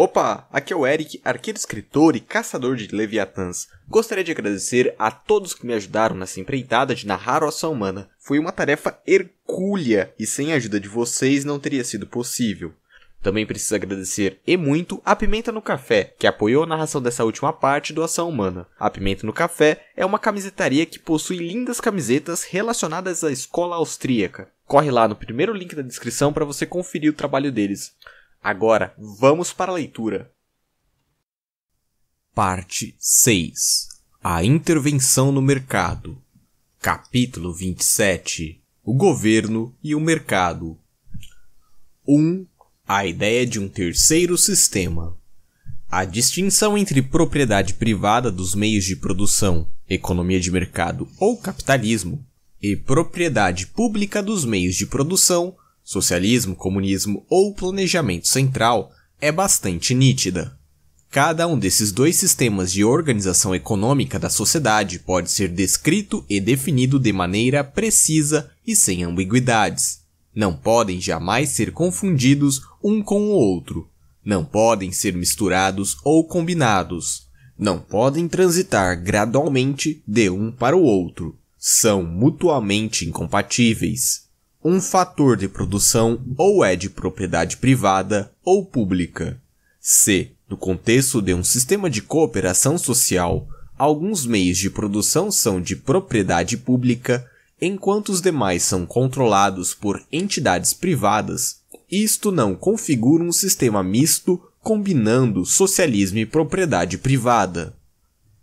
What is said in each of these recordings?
Opa, aqui é o Eric, arqueiro escritor e caçador de leviatãs. Gostaria de agradecer a todos que me ajudaram nessa empreitada de narrar o ação humana. Foi uma tarefa hercúlea e sem a ajuda de vocês não teria sido possível. Também preciso agradecer e muito a Pimenta no Café, que apoiou a narração dessa última parte do Ação Humana. A Pimenta no Café é uma camisetaria que possui lindas camisetas relacionadas à escola austríaca. Corre lá no primeiro link da descrição para você conferir o trabalho deles. Agora, vamos para a leitura. Parte 6 A intervenção no mercado. Capítulo 27 O governo e o mercado. 1. A ideia de um terceiro sistema. A distinção entre propriedade privada dos meios de produção, economia de mercado ou capitalismo e propriedade pública dos meios de produção socialismo, comunismo ou planejamento central, é bastante nítida. Cada um desses dois sistemas de organização econômica da sociedade pode ser descrito e definido de maneira precisa e sem ambiguidades. Não podem jamais ser confundidos um com o outro. Não podem ser misturados ou combinados. Não podem transitar gradualmente de um para o outro. São mutuamente incompatíveis um fator de produção ou é de propriedade privada ou pública. C. No contexto de um sistema de cooperação social, alguns meios de produção são de propriedade pública, enquanto os demais são controlados por entidades privadas. Isto não configura um sistema misto combinando socialismo e propriedade privada.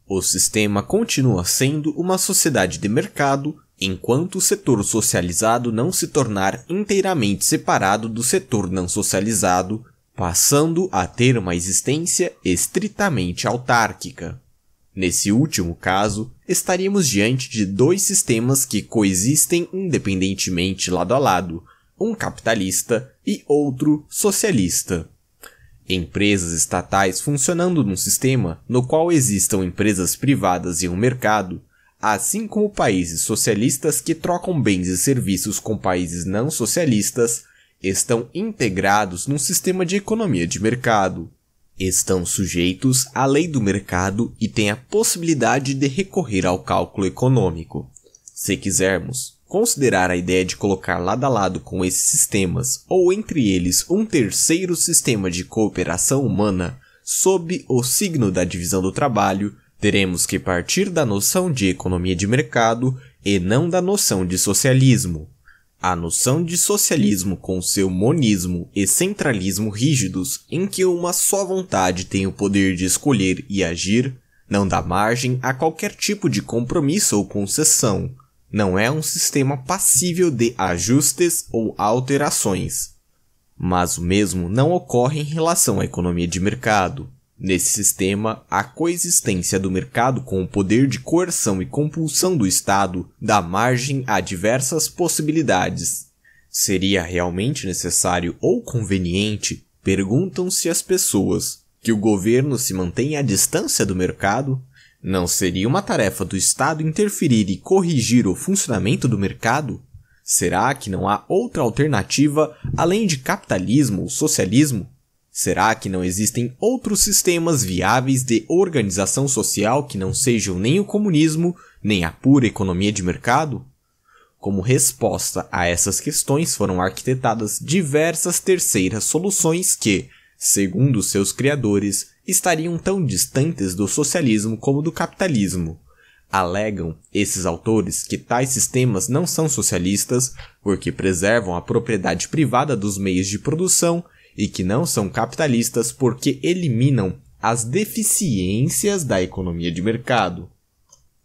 O sistema continua sendo uma sociedade de mercado enquanto o setor socializado não se tornar inteiramente separado do setor não socializado, passando a ter uma existência estritamente autárquica. Nesse último caso, estaríamos diante de dois sistemas que coexistem independentemente lado a lado, um capitalista e outro socialista. Empresas estatais funcionando num sistema no qual existam empresas privadas e um mercado Assim como países socialistas que trocam bens e serviços com países não socialistas, estão integrados num sistema de economia de mercado. Estão sujeitos à lei do mercado e têm a possibilidade de recorrer ao cálculo econômico. Se quisermos, considerar a ideia de colocar lado a lado com esses sistemas, ou entre eles um terceiro sistema de cooperação humana, sob o signo da divisão do trabalho, Teremos que partir da noção de economia de mercado e não da noção de socialismo. A noção de socialismo com seu monismo e centralismo rígidos, em que uma só vontade tem o poder de escolher e agir, não dá margem a qualquer tipo de compromisso ou concessão. Não é um sistema passível de ajustes ou alterações. Mas o mesmo não ocorre em relação à economia de mercado. Nesse sistema, a coexistência do mercado com o poder de coerção e compulsão do Estado dá margem a diversas possibilidades. Seria realmente necessário ou conveniente, perguntam-se as pessoas, que o governo se mantenha à distância do mercado? Não seria uma tarefa do Estado interferir e corrigir o funcionamento do mercado? Será que não há outra alternativa além de capitalismo ou socialismo? Será que não existem outros sistemas viáveis de organização social que não sejam nem o comunismo, nem a pura economia de mercado? Como resposta a essas questões foram arquitetadas diversas terceiras soluções que, segundo seus criadores, estariam tão distantes do socialismo como do capitalismo. Alegam esses autores que tais sistemas não são socialistas porque preservam a propriedade privada dos meios de produção e que não são capitalistas porque eliminam as deficiências da economia de mercado.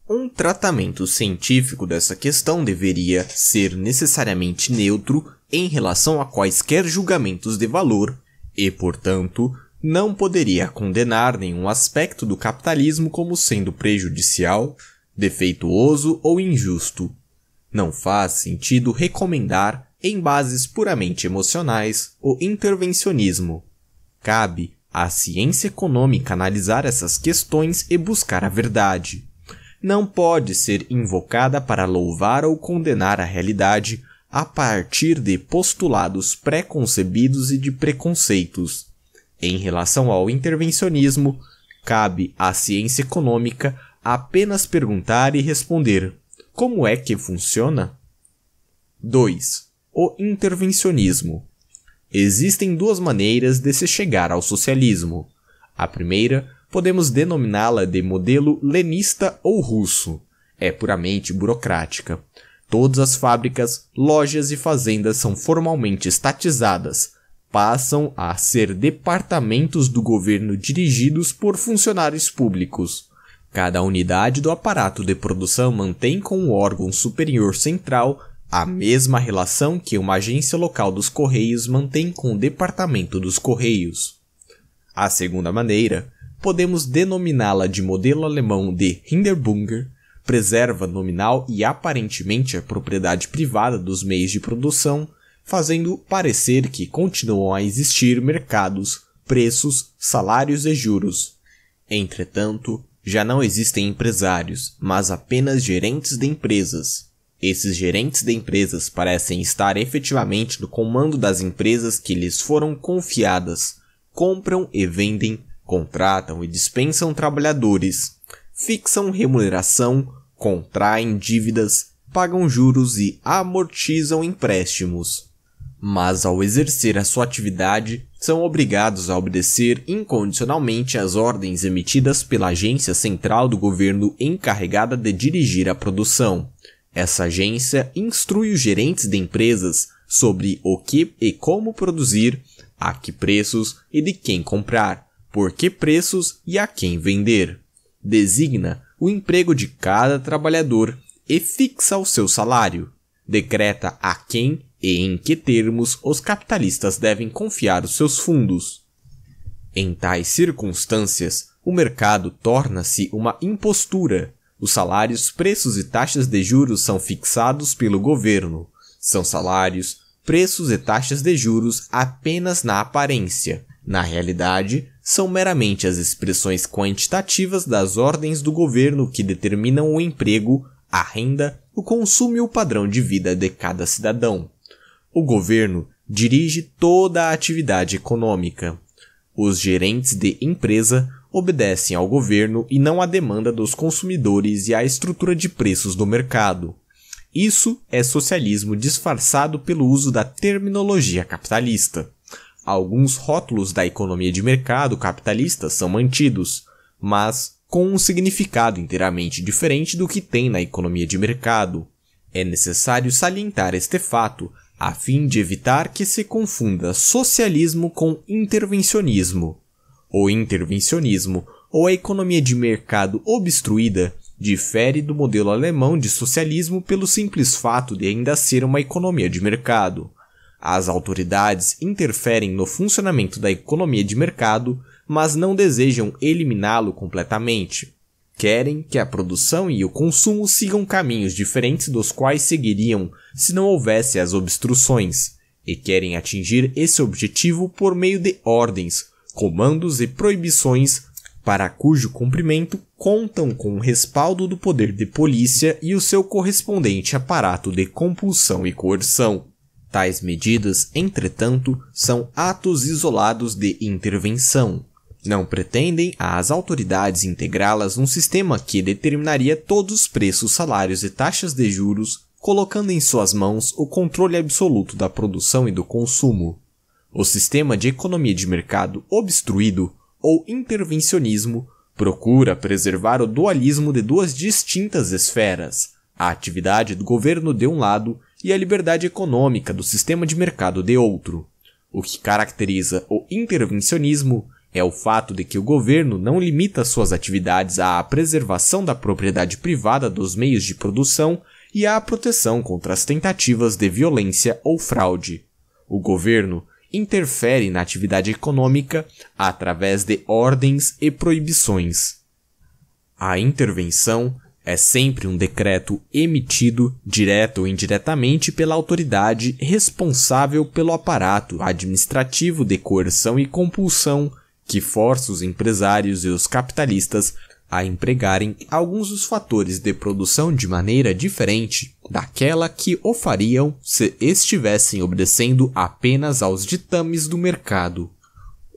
Um tratamento científico dessa questão deveria ser necessariamente neutro em relação a quaisquer julgamentos de valor e, portanto, não poderia condenar nenhum aspecto do capitalismo como sendo prejudicial, defeituoso ou injusto. Não faz sentido recomendar em bases puramente emocionais, o intervencionismo. Cabe à ciência econômica analisar essas questões e buscar a verdade. Não pode ser invocada para louvar ou condenar a realidade a partir de postulados pré-concebidos e de preconceitos. Em relação ao intervencionismo, cabe à ciência econômica apenas perguntar e responder: como é que funciona? 2. O intervencionismo. Existem duas maneiras de se chegar ao socialismo. A primeira, podemos denominá-la de modelo lenista ou russo. É puramente burocrática. Todas as fábricas, lojas e fazendas são formalmente estatizadas, passam a ser departamentos do governo dirigidos por funcionários públicos. Cada unidade do aparato de produção mantém com o órgão superior central a mesma relação que uma agência local dos Correios mantém com o Departamento dos Correios. A segunda maneira, podemos denominá-la de modelo alemão de Hinderbunger, preserva nominal e aparentemente a propriedade privada dos meios de produção, fazendo parecer que continuam a existir mercados, preços, salários e juros. Entretanto, já não existem empresários, mas apenas gerentes de empresas. Esses gerentes de empresas parecem estar efetivamente no comando das empresas que lhes foram confiadas, compram e vendem, contratam e dispensam trabalhadores, fixam remuneração, contraem dívidas, pagam juros e amortizam empréstimos. Mas ao exercer a sua atividade, são obrigados a obedecer incondicionalmente às ordens emitidas pela agência central do governo encarregada de dirigir a produção. Essa agência instrui os gerentes de empresas sobre o que e como produzir, a que preços e de quem comprar, por que preços e a quem vender. Designa o emprego de cada trabalhador e fixa o seu salário. Decreta a quem e em que termos os capitalistas devem confiar os seus fundos. Em tais circunstâncias, o mercado torna-se uma impostura os salários, preços e taxas de juros são fixados pelo governo. São salários, preços e taxas de juros apenas na aparência. Na realidade, são meramente as expressões quantitativas das ordens do governo que determinam o emprego, a renda, o consumo e o padrão de vida de cada cidadão. O governo dirige toda a atividade econômica. Os gerentes de empresa obedecem ao governo e não à demanda dos consumidores e à estrutura de preços do mercado. Isso é socialismo disfarçado pelo uso da terminologia capitalista. Alguns rótulos da economia de mercado capitalista são mantidos, mas com um significado inteiramente diferente do que tem na economia de mercado. É necessário salientar este fato a fim de evitar que se confunda socialismo com intervencionismo. O intervencionismo, ou a economia de mercado obstruída, difere do modelo alemão de socialismo pelo simples fato de ainda ser uma economia de mercado. As autoridades interferem no funcionamento da economia de mercado, mas não desejam eliminá-lo completamente. Querem que a produção e o consumo sigam caminhos diferentes dos quais seguiriam se não houvesse as obstruções, e querem atingir esse objetivo por meio de ordens comandos e proibições para cujo cumprimento contam com o respaldo do poder de polícia e o seu correspondente aparato de compulsão e coerção. Tais medidas, entretanto, são atos isolados de intervenção. Não pretendem às autoridades integrá-las num sistema que determinaria todos os preços, salários e taxas de juros, colocando em suas mãos o controle absoluto da produção e do consumo. O sistema de economia de mercado obstruído, ou intervencionismo, procura preservar o dualismo de duas distintas esferas, a atividade do governo de um lado e a liberdade econômica do sistema de mercado de outro. O que caracteriza o intervencionismo é o fato de que o governo não limita suas atividades à preservação da propriedade privada dos meios de produção e à proteção contra as tentativas de violência ou fraude. O governo interfere na atividade econômica através de ordens e proibições. A intervenção é sempre um decreto emitido, direto ou indiretamente, pela autoridade responsável pelo aparato administrativo de coerção e compulsão que força os empresários e os capitalistas a empregarem alguns dos fatores de produção de maneira diferente daquela que o fariam se estivessem obedecendo apenas aos ditames do mercado.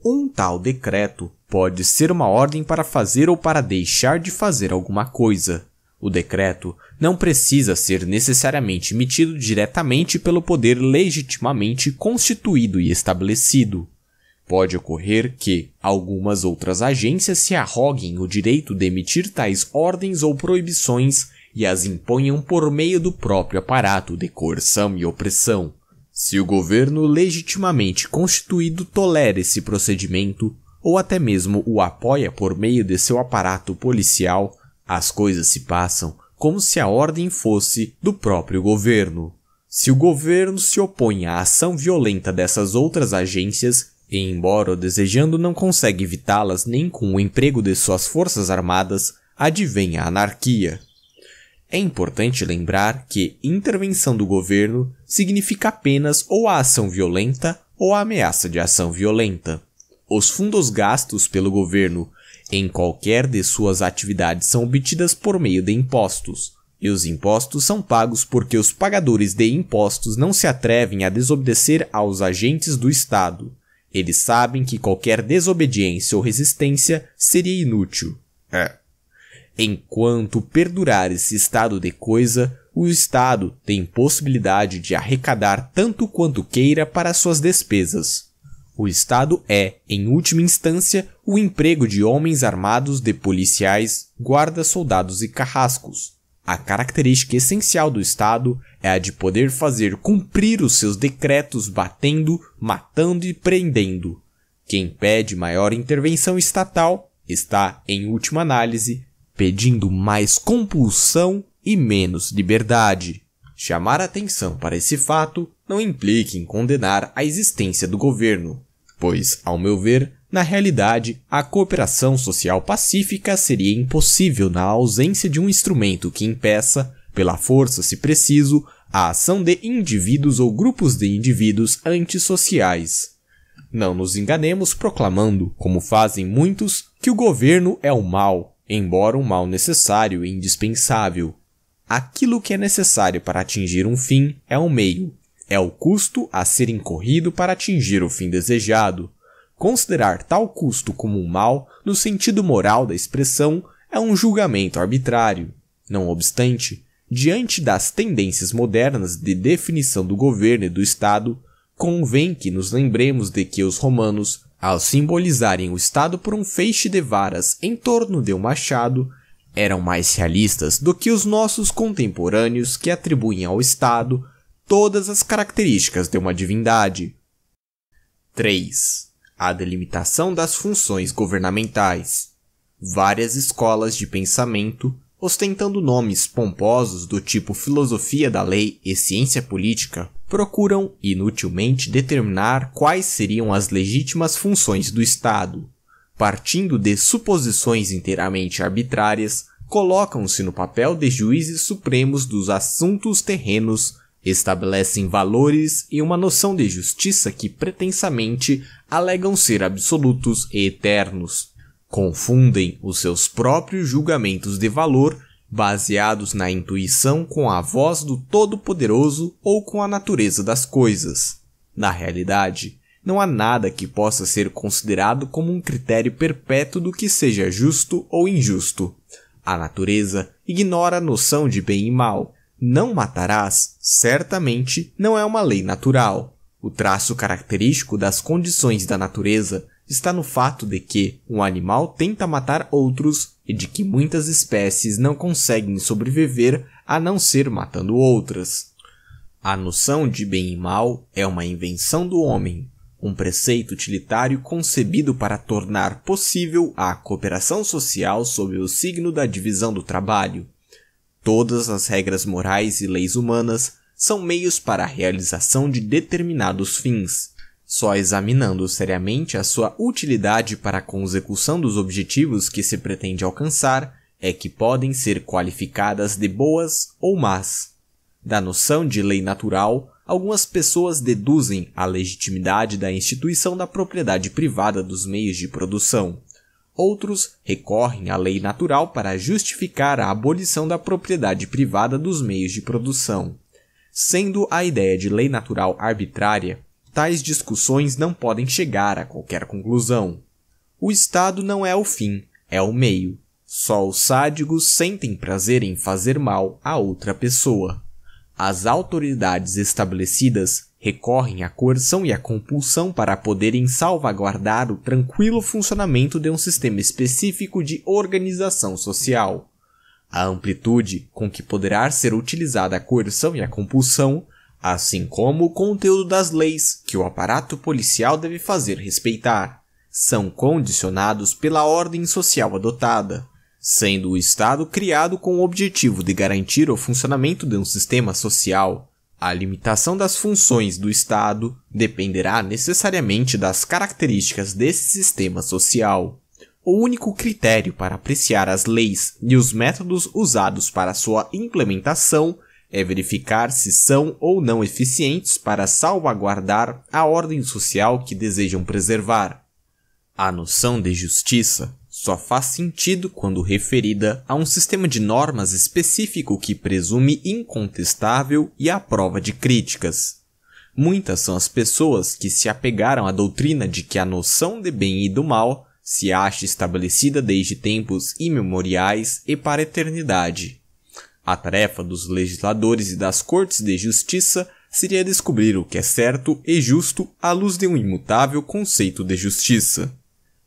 Um tal decreto pode ser uma ordem para fazer ou para deixar de fazer alguma coisa. O decreto não precisa ser necessariamente emitido diretamente pelo poder legitimamente constituído e estabelecido. Pode ocorrer que algumas outras agências se arroguem o direito de emitir tais ordens ou proibições e as imponham por meio do próprio aparato de coerção e opressão. Se o governo legitimamente constituído tolera esse procedimento, ou até mesmo o apoia por meio de seu aparato policial, as coisas se passam como se a ordem fosse do próprio governo. Se o governo se opõe à ação violenta dessas outras agências, e embora o desejando não consegue evitá-las nem com o emprego de suas forças armadas, advém a anarquia. É importante lembrar que intervenção do governo significa apenas ou a ação violenta ou a ameaça de ação violenta. Os fundos gastos pelo governo em qualquer de suas atividades são obtidas por meio de impostos, e os impostos são pagos porque os pagadores de impostos não se atrevem a desobedecer aos agentes do Estado, eles sabem que qualquer desobediência ou resistência seria inútil. É. Enquanto perdurar esse estado de coisa, o Estado tem possibilidade de arrecadar tanto quanto queira para suas despesas. O Estado é, em última instância, o emprego de homens armados de policiais, guardas, soldados e carrascos. A característica essencial do Estado é a de poder fazer cumprir os seus decretos batendo, matando e prendendo. Quem pede maior intervenção estatal está, em última análise, pedindo mais compulsão e menos liberdade. Chamar atenção para esse fato não implica em condenar a existência do governo, pois, ao meu ver, na realidade, a cooperação social pacífica seria impossível na ausência de um instrumento que impeça, pela força se preciso, a ação de indivíduos ou grupos de indivíduos antissociais. Não nos enganemos proclamando, como fazem muitos, que o governo é o mal, embora um mal necessário e indispensável. Aquilo que é necessário para atingir um fim é um meio, é o custo a ser incorrido para atingir o fim desejado. Considerar tal custo como um mal, no sentido moral da expressão, é um julgamento arbitrário. Não obstante, Diante das tendências modernas de definição do governo e do Estado, convém que nos lembremos de que os romanos, ao simbolizarem o Estado por um feixe de varas em torno de um machado, eram mais realistas do que os nossos contemporâneos que atribuem ao Estado todas as características de uma divindade. 3. A delimitação das funções governamentais. Várias escolas de pensamento ostentando nomes pomposos do tipo filosofia da lei e ciência política, procuram inutilmente determinar quais seriam as legítimas funções do Estado. Partindo de suposições inteiramente arbitrárias, colocam-se no papel de juízes supremos dos assuntos terrenos, estabelecem valores e uma noção de justiça que pretensamente alegam ser absolutos e eternos confundem os seus próprios julgamentos de valor, baseados na intuição, com a voz do Todo-Poderoso ou com a natureza das coisas. Na realidade, não há nada que possa ser considerado como um critério perpétuo do que seja justo ou injusto. A natureza ignora a noção de bem e mal. Não matarás, certamente, não é uma lei natural. O traço característico das condições da natureza está no fato de que um animal tenta matar outros e de que muitas espécies não conseguem sobreviver a não ser matando outras. A noção de bem e mal é uma invenção do homem, um preceito utilitário concebido para tornar possível a cooperação social sob o signo da divisão do trabalho. Todas as regras morais e leis humanas são meios para a realização de determinados fins só examinando seriamente a sua utilidade para a consecução dos objetivos que se pretende alcançar é que podem ser qualificadas de boas ou más. Da noção de lei natural, algumas pessoas deduzem a legitimidade da instituição da propriedade privada dos meios de produção. Outros recorrem à lei natural para justificar a abolição da propriedade privada dos meios de produção. Sendo a ideia de lei natural arbitrária, tais discussões não podem chegar a qualquer conclusão. O Estado não é o fim, é o meio. Só os sádicos sentem prazer em fazer mal a outra pessoa. As autoridades estabelecidas recorrem à coerção e à compulsão para poderem salvaguardar o tranquilo funcionamento de um sistema específico de organização social. A amplitude com que poderá ser utilizada a coerção e a compulsão assim como o conteúdo das leis que o aparato policial deve fazer respeitar. São condicionados pela ordem social adotada, sendo o Estado criado com o objetivo de garantir o funcionamento de um sistema social. A limitação das funções do Estado dependerá necessariamente das características desse sistema social. O único critério para apreciar as leis e os métodos usados para sua implementação é verificar se são ou não eficientes para salvaguardar a ordem social que desejam preservar. A noção de justiça só faz sentido quando referida a um sistema de normas específico que presume incontestável e à prova de críticas. Muitas são as pessoas que se apegaram à doutrina de que a noção de bem e do mal se acha estabelecida desde tempos imemoriais e para a eternidade. A tarefa dos legisladores e das cortes de justiça seria descobrir o que é certo e justo à luz de um imutável conceito de justiça.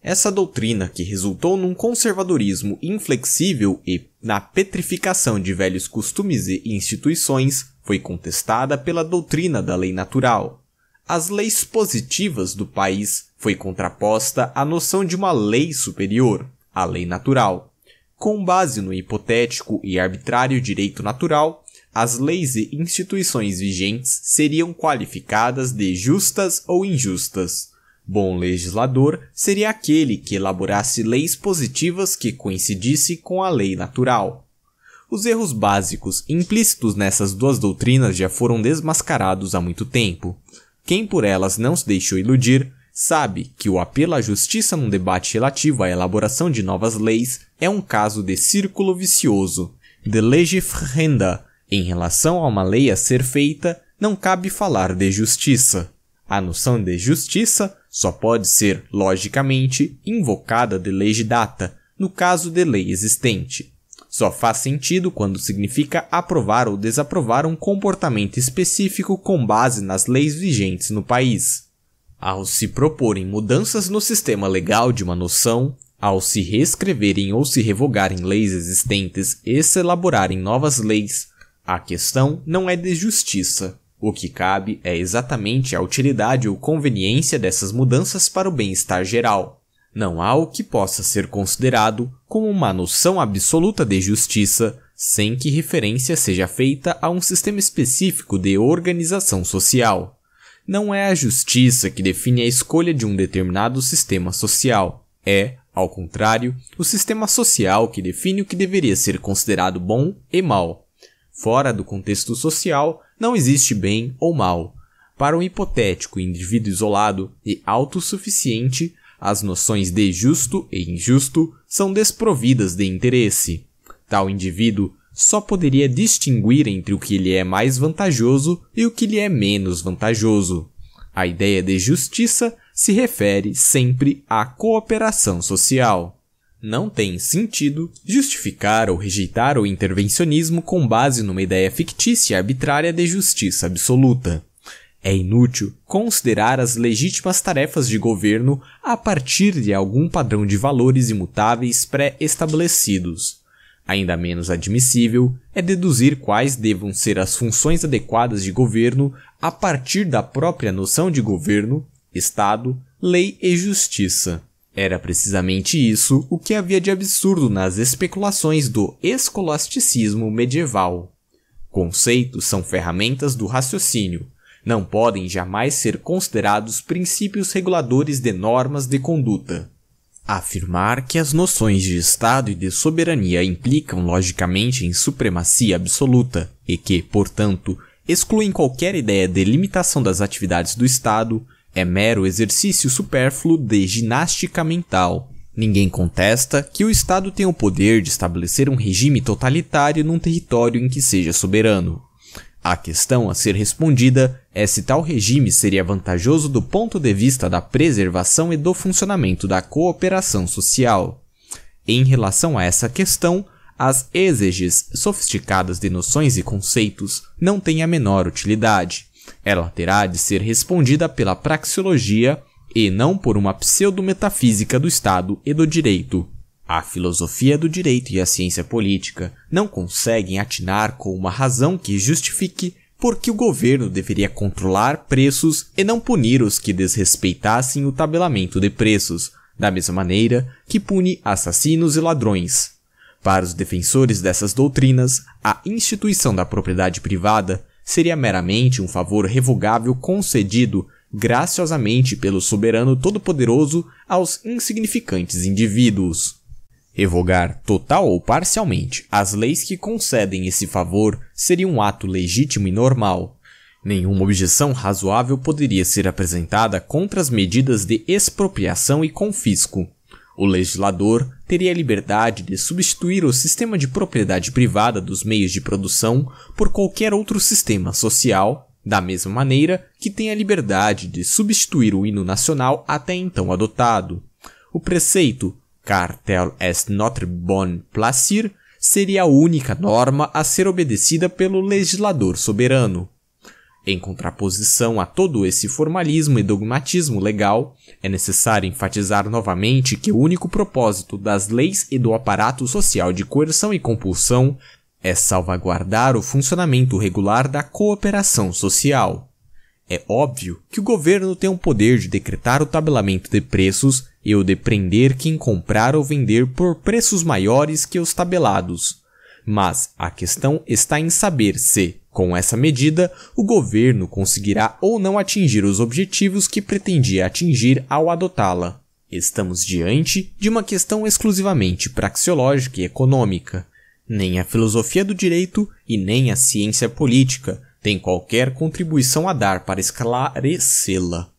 Essa doutrina, que resultou num conservadorismo inflexível e na petrificação de velhos costumes e instituições, foi contestada pela doutrina da lei natural. As leis positivas do país foi contraposta à noção de uma lei superior, a lei natural, com base no hipotético e arbitrário direito natural, as leis e instituições vigentes seriam qualificadas de justas ou injustas. Bom legislador seria aquele que elaborasse leis positivas que coincidisse com a lei natural. Os erros básicos implícitos nessas duas doutrinas já foram desmascarados há muito tempo. Quem por elas não se deixou iludir sabe que o apelo à justiça num debate relativo à elaboração de novas leis é um caso de círculo vicioso. De legifrenda, em relação a uma lei a ser feita, não cabe falar de justiça. A noção de justiça só pode ser, logicamente, invocada de legidata, no caso de lei existente. Só faz sentido quando significa aprovar ou desaprovar um comportamento específico com base nas leis vigentes no país. Ao se proporem mudanças no sistema legal de uma noção, ao se reescreverem ou se revogarem leis existentes e se elaborarem novas leis, a questão não é de justiça. O que cabe é exatamente a utilidade ou conveniência dessas mudanças para o bem-estar geral. Não há o que possa ser considerado como uma noção absoluta de justiça sem que referência seja feita a um sistema específico de organização social. Não é a justiça que define a escolha de um determinado sistema social. É, ao contrário, o sistema social que define o que deveria ser considerado bom e mal. Fora do contexto social, não existe bem ou mal. Para um hipotético indivíduo isolado e autossuficiente, as noções de justo e injusto são desprovidas de interesse. Tal indivíduo só poderia distinguir entre o que lhe é mais vantajoso e o que lhe é menos vantajoso. A ideia de justiça se refere sempre à cooperação social. Não tem sentido justificar ou rejeitar o intervencionismo com base numa ideia fictícia e arbitrária de justiça absoluta. É inútil considerar as legítimas tarefas de governo a partir de algum padrão de valores imutáveis pré-estabelecidos. Ainda menos admissível é deduzir quais devam ser as funções adequadas de governo a partir da própria noção de governo, Estado, lei e justiça. Era precisamente isso o que havia de absurdo nas especulações do escolasticismo medieval. Conceitos são ferramentas do raciocínio, não podem jamais ser considerados princípios reguladores de normas de conduta. Afirmar que as noções de Estado e de soberania implicam logicamente em supremacia absoluta e que, portanto, excluem qualquer ideia de limitação das atividades do Estado é mero exercício supérfluo de ginástica mental. Ninguém contesta que o Estado tem o poder de estabelecer um regime totalitário num território em que seja soberano, a questão a ser respondida é se tal regime seria vantajoso do ponto de vista da preservação e do funcionamento da cooperação social. Em relação a essa questão, as exeges sofisticadas de noções e conceitos não têm a menor utilidade. Ela terá de ser respondida pela praxeologia e não por uma pseudo-metafísica do Estado e do direito. A filosofia do direito e a ciência política não conseguem atinar com uma razão que justifique por que o governo deveria controlar preços e não punir os que desrespeitassem o tabelamento de preços, da mesma maneira que pune assassinos e ladrões. Para os defensores dessas doutrinas, a instituição da propriedade privada seria meramente um favor revogável concedido graciosamente pelo soberano todo-poderoso aos insignificantes indivíduos. Revogar total ou parcialmente as leis que concedem esse favor seria um ato legítimo e normal. Nenhuma objeção razoável poderia ser apresentada contra as medidas de expropriação e confisco. O legislador teria a liberdade de substituir o sistema de propriedade privada dos meios de produção por qualquer outro sistema social, da mesma maneira que tem a liberdade de substituir o hino nacional até então adotado. O preceito cartel est notre bon placir seria a única norma a ser obedecida pelo legislador soberano. Em contraposição a todo esse formalismo e dogmatismo legal, é necessário enfatizar novamente que o único propósito das leis e do aparato social de coerção e compulsão é salvaguardar o funcionamento regular da cooperação social. É óbvio que o governo tem o poder de decretar o tabelamento de preços eu depreender de prender quem comprar ou vender por preços maiores que os tabelados. Mas a questão está em saber se, com essa medida, o governo conseguirá ou não atingir os objetivos que pretendia atingir ao adotá-la. Estamos diante de uma questão exclusivamente praxeológica e econômica. Nem a filosofia do direito e nem a ciência política têm qualquer contribuição a dar para esclarecê-la.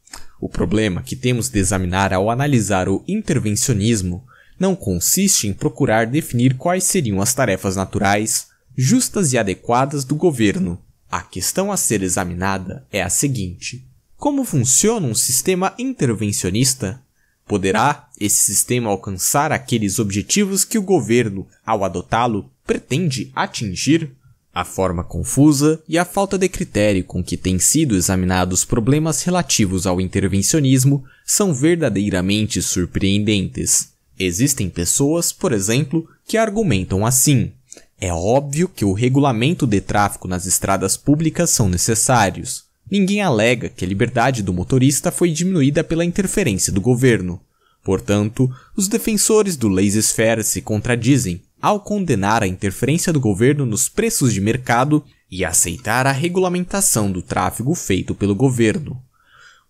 O problema que temos de examinar ao analisar o intervencionismo não consiste em procurar definir quais seriam as tarefas naturais, justas e adequadas do governo. A questão a ser examinada é a seguinte: como funciona um sistema intervencionista? Poderá esse sistema alcançar aqueles objetivos que o governo, ao adotá-lo, pretende atingir? a forma confusa e a falta de critério com que têm sido examinados problemas relativos ao intervencionismo são verdadeiramente surpreendentes. Existem pessoas, por exemplo, que argumentam assim: é óbvio que o regulamento de tráfego nas estradas públicas são necessários. Ninguém alega que a liberdade do motorista foi diminuída pela interferência do governo. Portanto, os defensores do laissez-faire se contradizem ao condenar a interferência do governo nos preços de mercado e aceitar a regulamentação do tráfego feito pelo governo.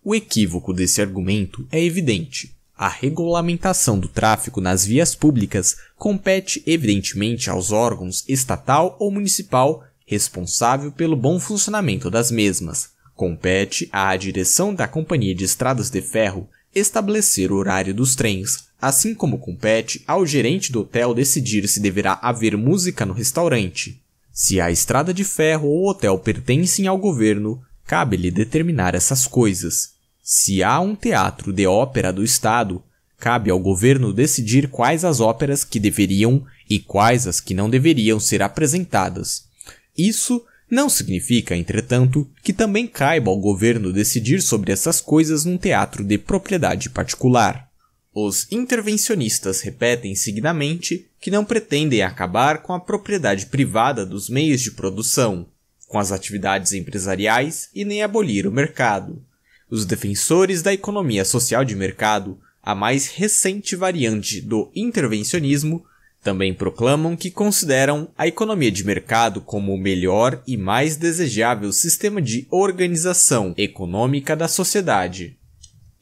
O equívoco desse argumento é evidente. A regulamentação do tráfego nas vias públicas compete evidentemente aos órgãos estatal ou municipal responsável pelo bom funcionamento das mesmas. Compete à direção da Companhia de Estradas de Ferro estabelecer o horário dos trens, assim como compete ao gerente do hotel decidir se deverá haver música no restaurante. Se a estrada de ferro ou hotel pertencem ao governo, cabe-lhe determinar essas coisas. Se há um teatro de ópera do Estado, cabe ao governo decidir quais as óperas que deveriam e quais as que não deveriam ser apresentadas. Isso não significa, entretanto, que também caiba ao governo decidir sobre essas coisas num teatro de propriedade particular. Os intervencionistas repetem seguidamente que não pretendem acabar com a propriedade privada dos meios de produção, com as atividades empresariais e nem abolir o mercado. Os defensores da economia social de mercado, a mais recente variante do intervencionismo, também proclamam que consideram a economia de mercado como o melhor e mais desejável sistema de organização econômica da sociedade,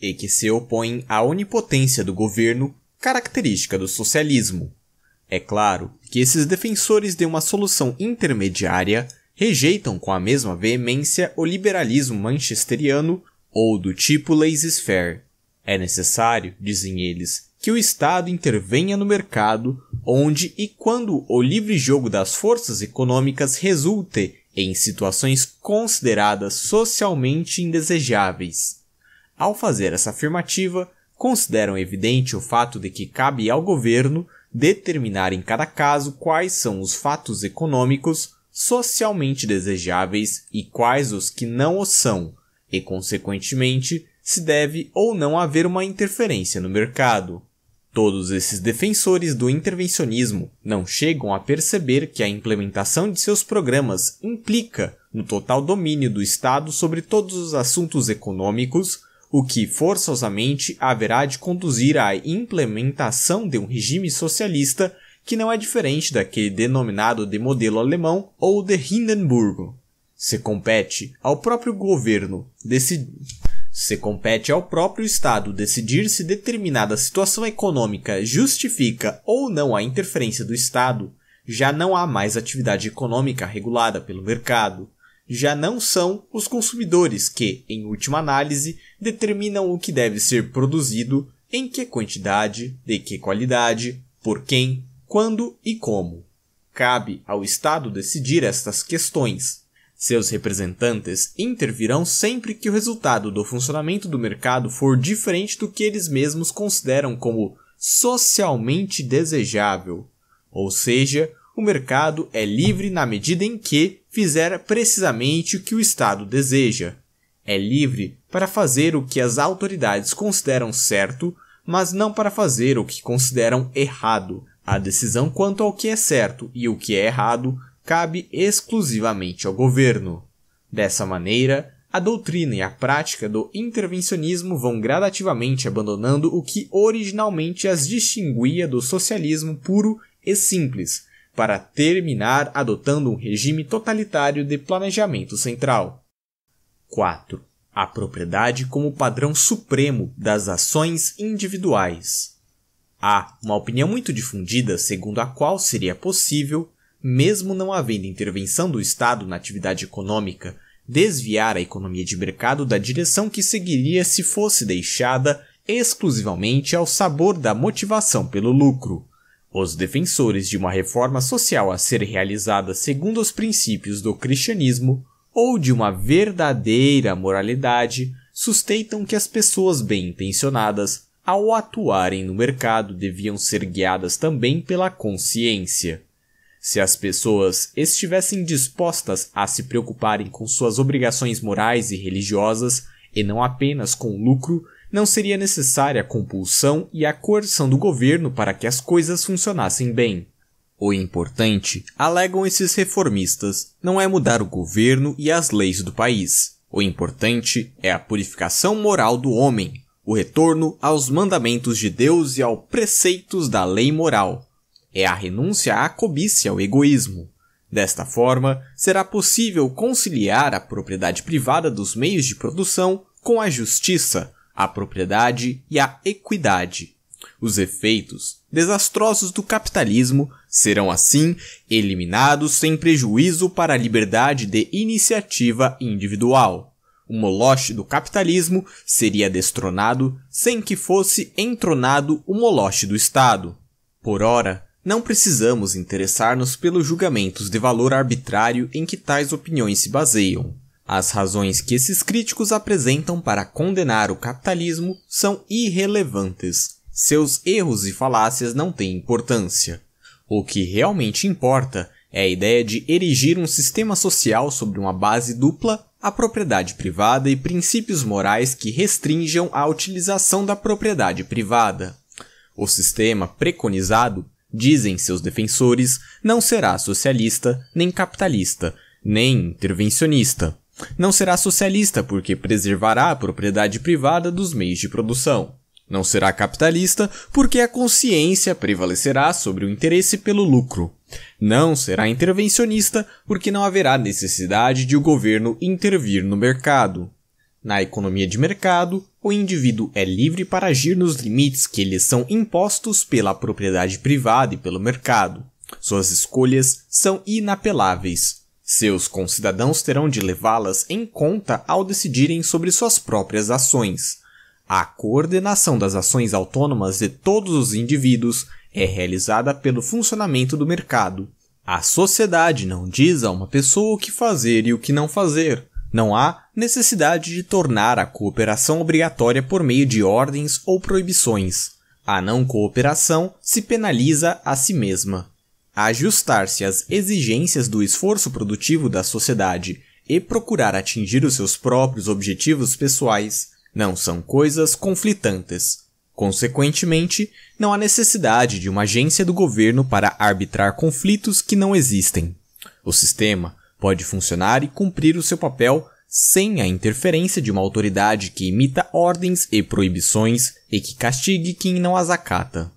e que se opõem à onipotência do governo, característica do socialismo. É claro que esses defensores de uma solução intermediária rejeitam com a mesma veemência o liberalismo manchesteriano ou do tipo laissez-faire. É necessário, dizem eles, que o Estado intervenha no mercado onde e quando o livre jogo das forças econômicas resulte em situações consideradas socialmente indesejáveis. Ao fazer essa afirmativa, consideram evidente o fato de que cabe ao governo determinar em cada caso quais são os fatos econômicos socialmente desejáveis e quais os que não o são, e consequentemente se deve ou não haver uma interferência no mercado. Todos esses defensores do intervencionismo não chegam a perceber que a implementação de seus programas implica no total domínio do Estado sobre todos os assuntos econômicos, o que forçosamente haverá de conduzir à implementação de um regime socialista que não é diferente daquele denominado de modelo alemão ou de Hindenburgo. Se compete ao próprio governo decidir se compete ao próprio Estado decidir se determinada situação econômica justifica ou não a interferência do Estado, já não há mais atividade econômica regulada pelo mercado. Já não são os consumidores que, em última análise, determinam o que deve ser produzido, em que quantidade, de que qualidade, por quem, quando e como. Cabe ao Estado decidir estas questões, seus representantes intervirão sempre que o resultado do funcionamento do mercado for diferente do que eles mesmos consideram como socialmente desejável. Ou seja, o mercado é livre na medida em que fizer precisamente o que o Estado deseja. É livre para fazer o que as autoridades consideram certo, mas não para fazer o que consideram errado. A decisão quanto ao que é certo e o que é errado cabe exclusivamente ao governo. Dessa maneira, a doutrina e a prática do intervencionismo vão gradativamente abandonando o que originalmente as distinguia do socialismo puro e simples, para terminar adotando um regime totalitário de planejamento central. 4. A propriedade como padrão supremo das ações individuais. Há uma opinião muito difundida segundo a qual seria possível mesmo não havendo intervenção do Estado na atividade econômica, desviar a economia de mercado da direção que seguiria se fosse deixada exclusivamente ao sabor da motivação pelo lucro. Os defensores de uma reforma social a ser realizada segundo os princípios do cristianismo ou de uma verdadeira moralidade sustentam que as pessoas bem intencionadas, ao atuarem no mercado, deviam ser guiadas também pela consciência. Se as pessoas estivessem dispostas a se preocuparem com suas obrigações morais e religiosas, e não apenas com o lucro, não seria necessária a compulsão e a coerção do governo para que as coisas funcionassem bem. O importante, alegam esses reformistas, não é mudar o governo e as leis do país. O importante é a purificação moral do homem, o retorno aos mandamentos de Deus e aos preceitos da lei moral é a renúncia à cobiça e ao egoísmo. Desta forma, será possível conciliar a propriedade privada dos meios de produção com a justiça, a propriedade e a equidade. Os efeitos desastrosos do capitalismo serão assim eliminados sem prejuízo para a liberdade de iniciativa individual. O moloche do capitalismo seria destronado sem que fosse entronado o moloche do Estado. Por ora, não precisamos interessar-nos pelos julgamentos de valor arbitrário em que tais opiniões se baseiam. As razões que esses críticos apresentam para condenar o capitalismo são irrelevantes. Seus erros e falácias não têm importância. O que realmente importa é a ideia de erigir um sistema social sobre uma base dupla, a propriedade privada e princípios morais que restringam a utilização da propriedade privada. O sistema preconizado dizem seus defensores, não será socialista, nem capitalista, nem intervencionista. Não será socialista porque preservará a propriedade privada dos meios de produção. Não será capitalista porque a consciência prevalecerá sobre o interesse pelo lucro. Não será intervencionista porque não haverá necessidade de o governo intervir no mercado. Na economia de mercado, o indivíduo é livre para agir nos limites que lhe são impostos pela propriedade privada e pelo mercado. Suas escolhas são inapeláveis. Seus concidadãos terão de levá-las em conta ao decidirem sobre suas próprias ações. A coordenação das ações autônomas de todos os indivíduos é realizada pelo funcionamento do mercado. A sociedade não diz a uma pessoa o que fazer e o que não fazer, não há necessidade de tornar a cooperação obrigatória por meio de ordens ou proibições. A não cooperação se penaliza a si mesma. Ajustar-se às exigências do esforço produtivo da sociedade e procurar atingir os seus próprios objetivos pessoais não são coisas conflitantes. Consequentemente, não há necessidade de uma agência do governo para arbitrar conflitos que não existem. O sistema pode funcionar e cumprir o seu papel sem a interferência de uma autoridade que imita ordens e proibições e que castigue quem não as acata.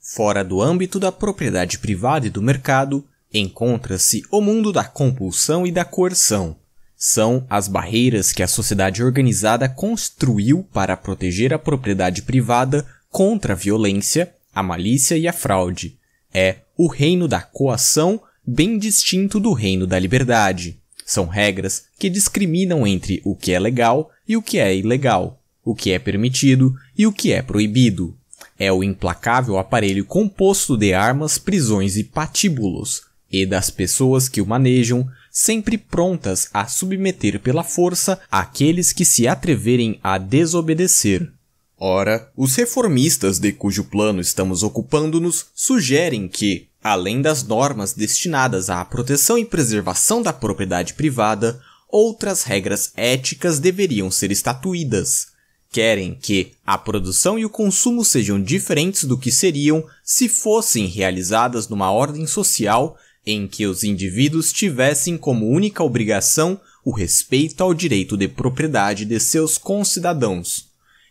Fora do âmbito da propriedade privada e do mercado, encontra-se o mundo da compulsão e da coerção. São as barreiras que a sociedade organizada construiu para proteger a propriedade privada contra a violência, a malícia e a fraude. É o reino da coação bem distinto do reino da liberdade. São regras que discriminam entre o que é legal e o que é ilegal, o que é permitido e o que é proibido. É o implacável aparelho composto de armas, prisões e patíbulos, e das pessoas que o manejam, sempre prontas a submeter pela força aqueles que se atreverem a desobedecer. Ora, os reformistas de cujo plano estamos ocupando-nos sugerem que, além das normas destinadas à proteção e preservação da propriedade privada, outras regras éticas deveriam ser estatuídas. Querem que a produção e o consumo sejam diferentes do que seriam se fossem realizadas numa ordem social em que os indivíduos tivessem como única obrigação o respeito ao direito de propriedade de seus concidadãos.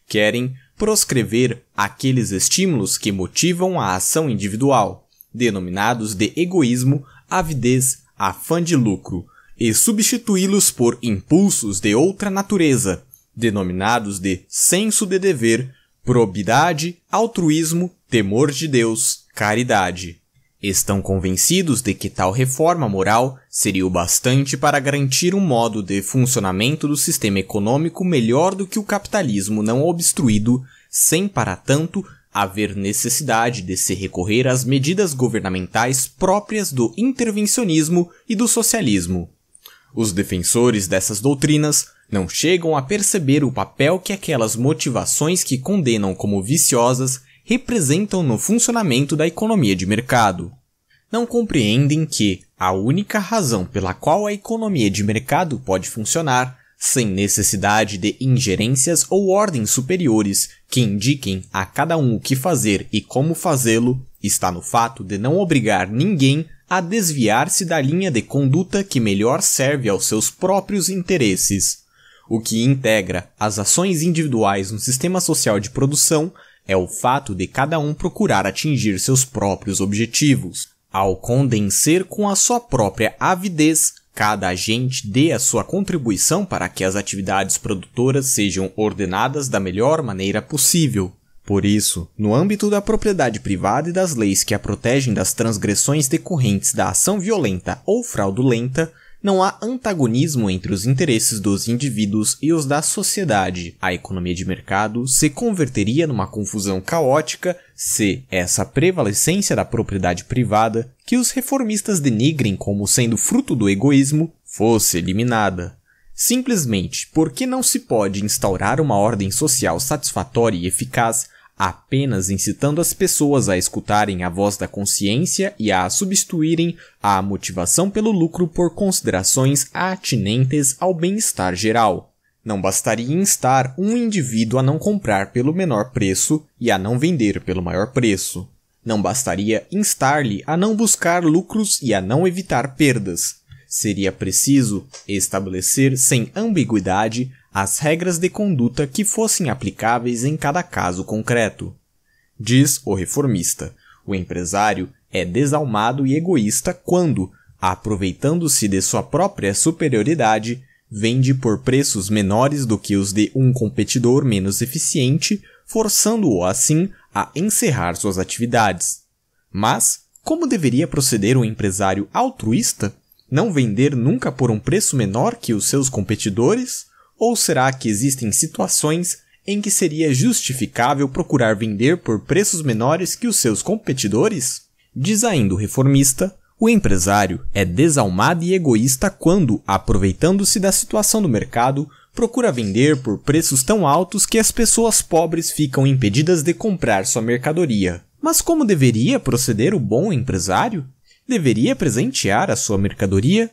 Querem proscrever aqueles estímulos que motivam a ação individual, denominados de egoísmo, avidez, afã de lucro, e substituí-los por impulsos de outra natureza, denominados de senso de dever, probidade, altruísmo, temor de Deus, caridade. Estão convencidos de que tal reforma moral seria o bastante para garantir um modo de funcionamento do sistema econômico melhor do que o capitalismo não obstruído, sem para tanto haver necessidade de se recorrer às medidas governamentais próprias do intervencionismo e do socialismo. Os defensores dessas doutrinas não chegam a perceber o papel que aquelas motivações que condenam como viciosas representam no funcionamento da economia de mercado. Não compreendem que a única razão pela qual a economia de mercado pode funcionar sem necessidade de ingerências ou ordens superiores que indiquem a cada um o que fazer e como fazê-lo, está no fato de não obrigar ninguém a desviar-se da linha de conduta que melhor serve aos seus próprios interesses. O que integra as ações individuais no sistema social de produção é o fato de cada um procurar atingir seus próprios objetivos, ao condensar com a sua própria avidez Cada agente dê a sua contribuição para que as atividades produtoras sejam ordenadas da melhor maneira possível. Por isso, no âmbito da propriedade privada e das leis que a protegem das transgressões decorrentes da ação violenta ou fraudulenta, não há antagonismo entre os interesses dos indivíduos e os da sociedade. A economia de mercado se converteria numa confusão caótica se essa prevalecência da propriedade privada, que os reformistas denigrem como sendo fruto do egoísmo, fosse eliminada. Simplesmente porque não se pode instaurar uma ordem social satisfatória e eficaz apenas incitando as pessoas a escutarem a voz da consciência e a substituírem a motivação pelo lucro por considerações atinentes ao bem-estar geral. Não bastaria instar um indivíduo a não comprar pelo menor preço e a não vender pelo maior preço. Não bastaria instar-lhe a não buscar lucros e a não evitar perdas. Seria preciso estabelecer sem ambiguidade as regras de conduta que fossem aplicáveis em cada caso concreto. Diz o reformista: o empresário é desalmado e egoísta quando, aproveitando-se de sua própria superioridade, vende por preços menores do que os de um competidor menos eficiente, forçando-o assim a encerrar suas atividades. Mas como deveria proceder um empresário altruísta? Não vender nunca por um preço menor que os seus competidores? Ou será que existem situações em que seria justificável procurar vender por preços menores que os seus competidores? Diz ainda o reformista, o empresário é desalmado e egoísta quando, aproveitando-se da situação do mercado, procura vender por preços tão altos que as pessoas pobres ficam impedidas de comprar sua mercadoria. Mas como deveria proceder o bom empresário? Deveria presentear a sua mercadoria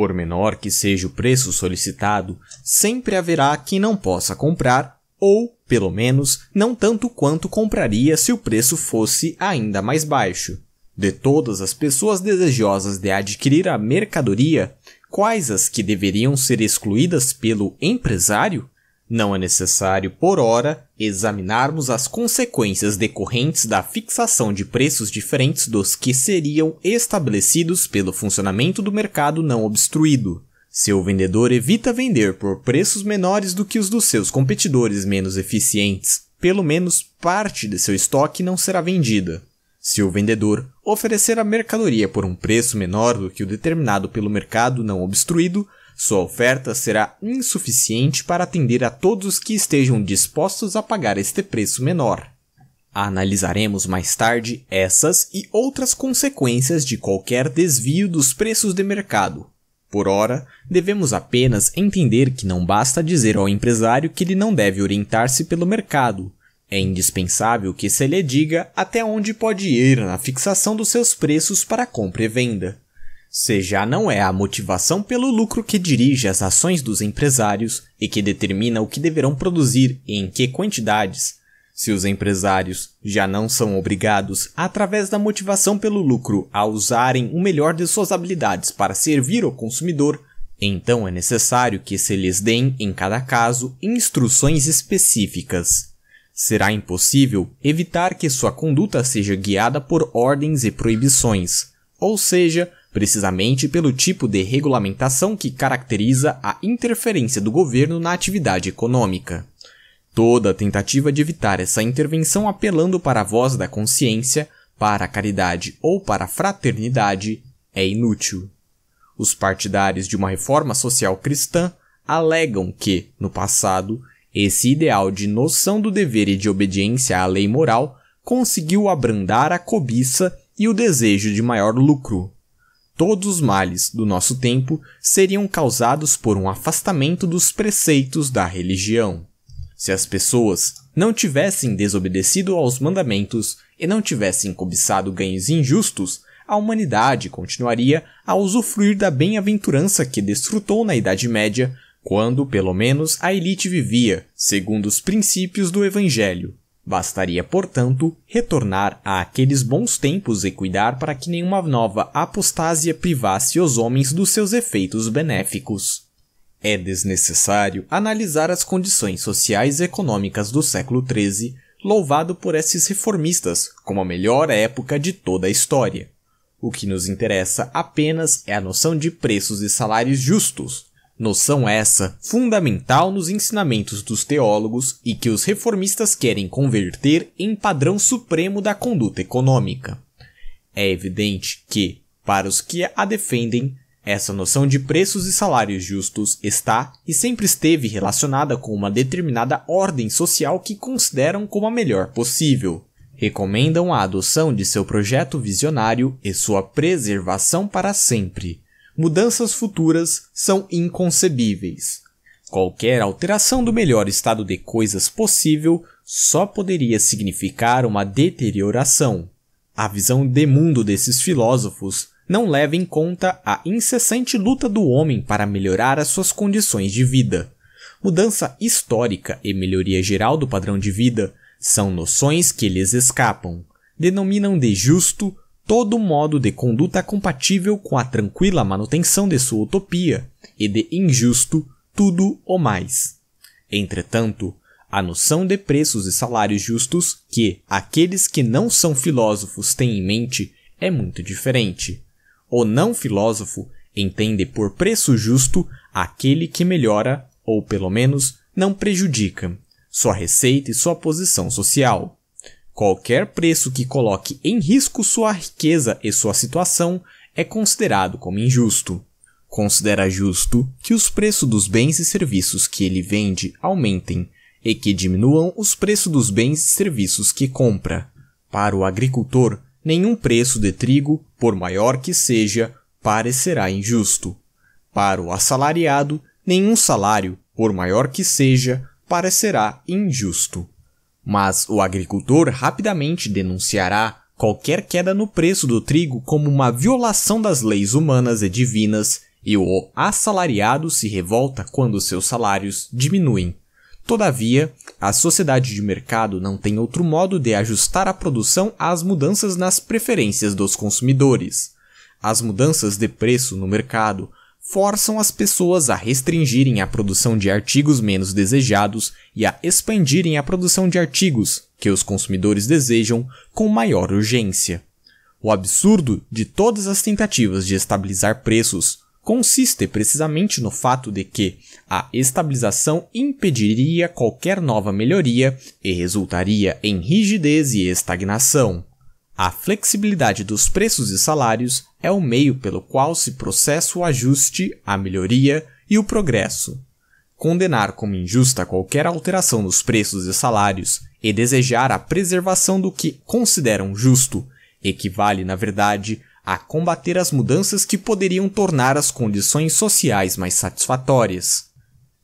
por menor que seja o preço solicitado, sempre haverá quem não possa comprar, ou, pelo menos, não tanto quanto compraria se o preço fosse ainda mais baixo. De todas as pessoas desejosas de adquirir a mercadoria, quais as que deveriam ser excluídas pelo empresário? Não é necessário, por hora, examinarmos as consequências decorrentes da fixação de preços diferentes dos que seriam estabelecidos pelo funcionamento do mercado não obstruído. Se o vendedor evita vender por preços menores do que os dos seus competidores menos eficientes, pelo menos parte de seu estoque não será vendida. Se o vendedor oferecer a mercadoria por um preço menor do que o determinado pelo mercado não obstruído, sua oferta será insuficiente para atender a todos que estejam dispostos a pagar este preço menor. Analisaremos mais tarde essas e outras consequências de qualquer desvio dos preços de mercado. Por ora, devemos apenas entender que não basta dizer ao empresário que ele não deve orientar-se pelo mercado. É indispensável que se lhe diga até onde pode ir na fixação dos seus preços para compra e venda se já não é a motivação pelo lucro que dirige as ações dos empresários e que determina o que deverão produzir e em que quantidades, se os empresários já não são obrigados, através da motivação pelo lucro, a usarem o melhor de suas habilidades para servir ao consumidor, então é necessário que se lhes deem, em cada caso, instruções específicas. Será impossível evitar que sua conduta seja guiada por ordens e proibições, ou seja, precisamente pelo tipo de regulamentação que caracteriza a interferência do governo na atividade econômica. Toda tentativa de evitar essa intervenção apelando para a voz da consciência, para a caridade ou para a fraternidade é inútil. Os partidários de uma reforma social cristã alegam que, no passado, esse ideal de noção do dever e de obediência à lei moral conseguiu abrandar a cobiça e o desejo de maior lucro todos os males do nosso tempo seriam causados por um afastamento dos preceitos da religião. Se as pessoas não tivessem desobedecido aos mandamentos e não tivessem cobiçado ganhos injustos, a humanidade continuaria a usufruir da bem-aventurança que desfrutou na Idade Média, quando, pelo menos, a elite vivia, segundo os princípios do Evangelho, Bastaria, portanto, retornar àqueles bons tempos e cuidar para que nenhuma nova apostasia privasse os homens dos seus efeitos benéficos. É desnecessário analisar as condições sociais e econômicas do século XIII, louvado por esses reformistas como a melhor época de toda a história. O que nos interessa apenas é a noção de preços e salários justos, Noção essa fundamental nos ensinamentos dos teólogos e que os reformistas querem converter em padrão supremo da conduta econômica. É evidente que, para os que a defendem, essa noção de preços e salários justos está e sempre esteve relacionada com uma determinada ordem social que consideram como a melhor possível. Recomendam a adoção de seu projeto visionário e sua preservação para sempre mudanças futuras são inconcebíveis. Qualquer alteração do melhor estado de coisas possível só poderia significar uma deterioração. A visão de mundo desses filósofos não leva em conta a incessante luta do homem para melhorar as suas condições de vida. Mudança histórica e melhoria geral do padrão de vida são noções que lhes escapam. Denominam de justo todo modo de conduta compatível com a tranquila manutenção de sua utopia e de injusto tudo ou mais. Entretanto, a noção de preços e salários justos que aqueles que não são filósofos têm em mente é muito diferente. O não filósofo entende por preço justo aquele que melhora, ou pelo menos não prejudica, sua receita e sua posição social. Qualquer preço que coloque em risco sua riqueza e sua situação é considerado como injusto. Considera justo que os preços dos bens e serviços que ele vende aumentem e que diminuam os preços dos bens e serviços que compra. Para o agricultor, nenhum preço de trigo, por maior que seja, parecerá injusto. Para o assalariado, nenhum salário, por maior que seja, parecerá injusto. Mas o agricultor rapidamente denunciará qualquer queda no preço do trigo como uma violação das leis humanas e divinas, e o assalariado se revolta quando seus salários diminuem. Todavia, a sociedade de mercado não tem outro modo de ajustar a produção às mudanças nas preferências dos consumidores. As mudanças de preço no mercado forçam as pessoas a restringirem a produção de artigos menos desejados e a expandirem a produção de artigos que os consumidores desejam com maior urgência. O absurdo de todas as tentativas de estabilizar preços consiste precisamente no fato de que a estabilização impediria qualquer nova melhoria e resultaria em rigidez e estagnação. A flexibilidade dos preços e salários é o meio pelo qual se processa o ajuste, a melhoria e o progresso. Condenar como injusta qualquer alteração nos preços e salários e desejar a preservação do que consideram justo equivale, na verdade, a combater as mudanças que poderiam tornar as condições sociais mais satisfatórias.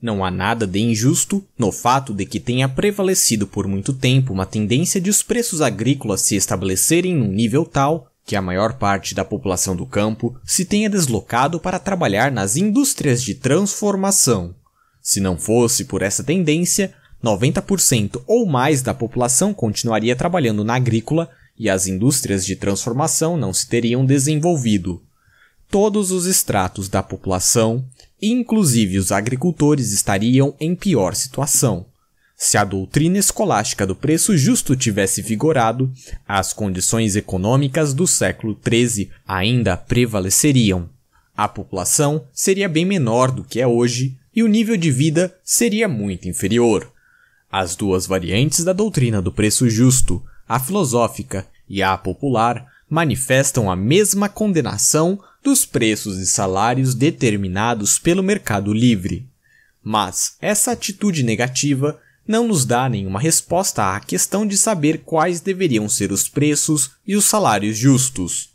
Não há nada de injusto no fato de que tenha prevalecido por muito tempo uma tendência de os preços agrícolas se estabelecerem num nível tal que a maior parte da população do campo se tenha deslocado para trabalhar nas indústrias de transformação. Se não fosse por essa tendência, 90% ou mais da população continuaria trabalhando na agrícola e as indústrias de transformação não se teriam desenvolvido. Todos os estratos da população Inclusive, os agricultores estariam em pior situação. Se a doutrina escolástica do preço justo tivesse vigorado, as condições econômicas do século XIII ainda prevaleceriam. A população seria bem menor do que é hoje e o nível de vida seria muito inferior. As duas variantes da doutrina do preço justo, a filosófica e a popular, manifestam a mesma condenação dos preços e salários determinados pelo mercado livre. Mas essa atitude negativa não nos dá nenhuma resposta à questão de saber quais deveriam ser os preços e os salários justos.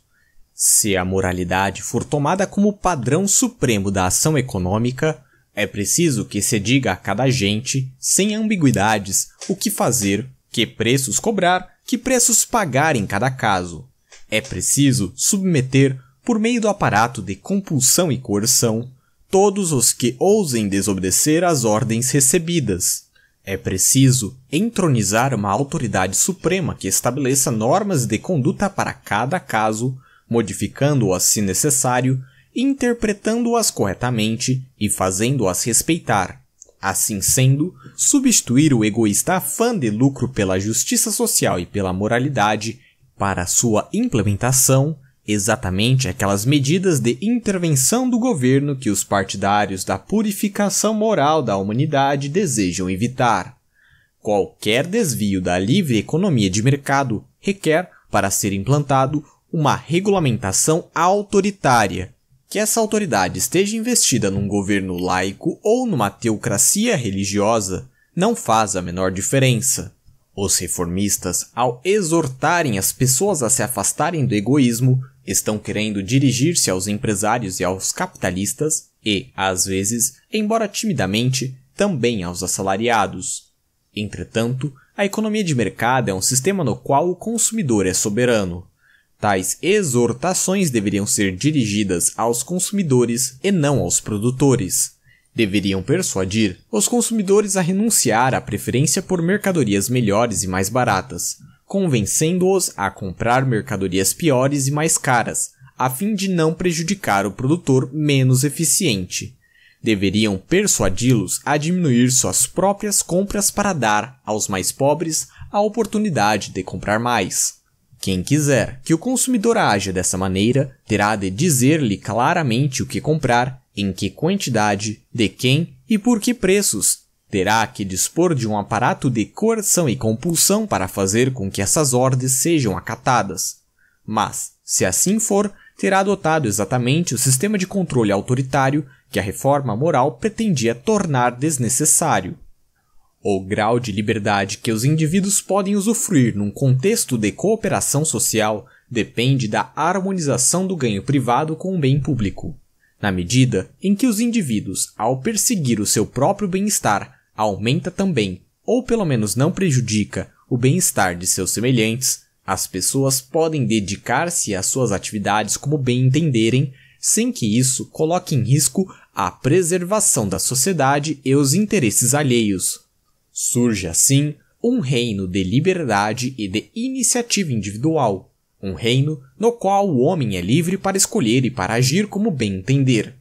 Se a moralidade for tomada como padrão supremo da ação econômica, é preciso que se diga a cada gente, sem ambiguidades, o que fazer, que preços cobrar, que preços pagar em cada caso. É preciso submeter por meio do aparato de compulsão e coerção, todos os que ousem desobedecer às ordens recebidas. É preciso entronizar uma autoridade suprema que estabeleça normas de conduta para cada caso, modificando-as se necessário, interpretando-as corretamente e fazendo-as respeitar. Assim sendo, substituir o egoísta afã de lucro pela justiça social e pela moralidade para sua implementação exatamente aquelas medidas de intervenção do governo que os partidários da purificação moral da humanidade desejam evitar. Qualquer desvio da livre economia de mercado requer, para ser implantado, uma regulamentação autoritária. Que essa autoridade esteja investida num governo laico ou numa teocracia religiosa não faz a menor diferença. Os reformistas, ao exortarem as pessoas a se afastarem do egoísmo, Estão querendo dirigir-se aos empresários e aos capitalistas e, às vezes, embora timidamente, também aos assalariados. Entretanto, a economia de mercado é um sistema no qual o consumidor é soberano. Tais exortações deveriam ser dirigidas aos consumidores e não aos produtores. Deveriam persuadir os consumidores a renunciar à preferência por mercadorias melhores e mais baratas, convencendo-os a comprar mercadorias piores e mais caras, a fim de não prejudicar o produtor menos eficiente. Deveriam persuadi-los a diminuir suas próprias compras para dar aos mais pobres a oportunidade de comprar mais. Quem quiser que o consumidor haja dessa maneira terá de dizer-lhe claramente o que comprar, em que quantidade, de quem e por que preços terá que dispor de um aparato de coerção e compulsão para fazer com que essas ordens sejam acatadas. Mas, se assim for, terá adotado exatamente o sistema de controle autoritário que a reforma moral pretendia tornar desnecessário. O grau de liberdade que os indivíduos podem usufruir num contexto de cooperação social depende da harmonização do ganho privado com o bem público. Na medida em que os indivíduos, ao perseguir o seu próprio bem-estar, aumenta também, ou pelo menos não prejudica, o bem-estar de seus semelhantes, as pessoas podem dedicar-se às suas atividades como bem entenderem, sem que isso coloque em risco a preservação da sociedade e os interesses alheios. Surge assim um reino de liberdade e de iniciativa individual, um reino no qual o homem é livre para escolher e para agir como bem entender.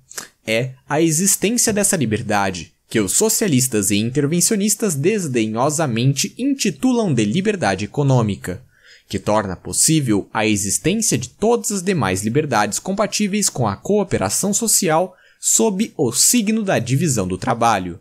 É a existência dessa liberdade, que os socialistas e intervencionistas desdenhosamente intitulam de liberdade econômica, que torna possível a existência de todas as demais liberdades compatíveis com a cooperação social sob o signo da divisão do trabalho.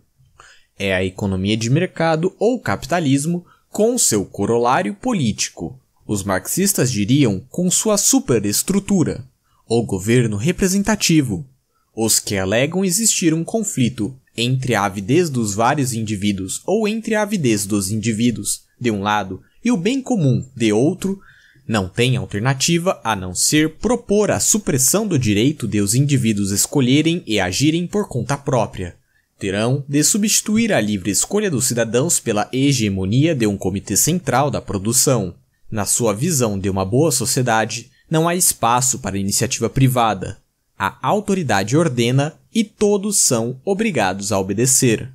É a economia de mercado ou capitalismo com seu corolário político. Os marxistas diriam com sua superestrutura, o governo representativo. Os que alegam existir um conflito entre a avidez dos vários indivíduos ou entre a avidez dos indivíduos, de um lado, e o bem comum, de outro, não tem alternativa a não ser propor a supressão do direito de os indivíduos escolherem e agirem por conta própria. Terão de substituir a livre escolha dos cidadãos pela hegemonia de um comitê central da produção. Na sua visão de uma boa sociedade, não há espaço para iniciativa privada. A autoridade ordena e todos são obrigados a obedecer.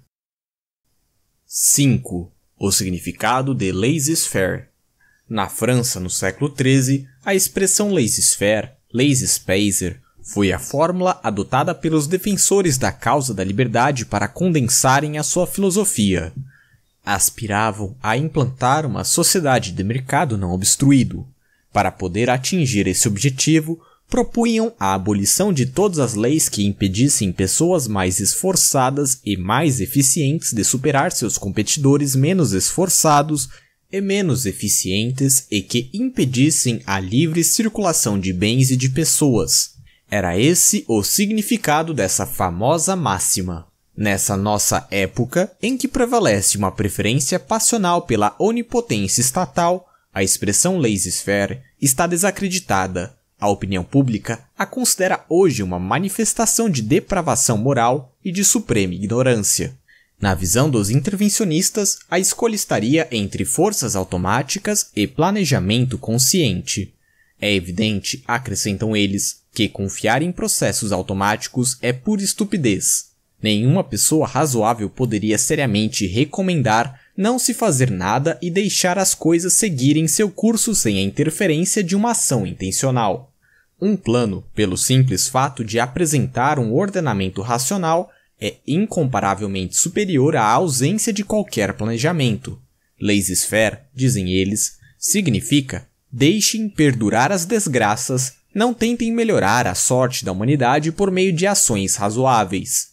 5. O significado de laissez-faire. Na França, no século XIII, a expressão laissez-faire, laissez-paiser, foi a fórmula adotada pelos defensores da causa da liberdade para condensarem a sua filosofia. Aspiravam a implantar uma sociedade de mercado não obstruído. Para poder atingir esse objetivo, propunham a abolição de todas as leis que impedissem pessoas mais esforçadas e mais eficientes de superar seus competidores menos esforçados e menos eficientes e que impedissem a livre circulação de bens e de pessoas. Era esse o significado dessa famosa máxima. Nessa nossa época, em que prevalece uma preferência passional pela onipotência estatal, a expressão laissez-faire está desacreditada, a opinião pública a considera hoje uma manifestação de depravação moral e de suprema ignorância. Na visão dos intervencionistas, a escolha estaria entre forças automáticas e planejamento consciente. É evidente, acrescentam eles, que confiar em processos automáticos é pura estupidez. Nenhuma pessoa razoável poderia seriamente recomendar não se fazer nada e deixar as coisas seguirem seu curso sem a interferência de uma ação intencional. Um plano, pelo simples fato de apresentar um ordenamento racional, é incomparavelmente superior à ausência de qualquer planejamento. Leis faire dizem eles, significa deixem perdurar as desgraças, não tentem melhorar a sorte da humanidade por meio de ações razoáveis.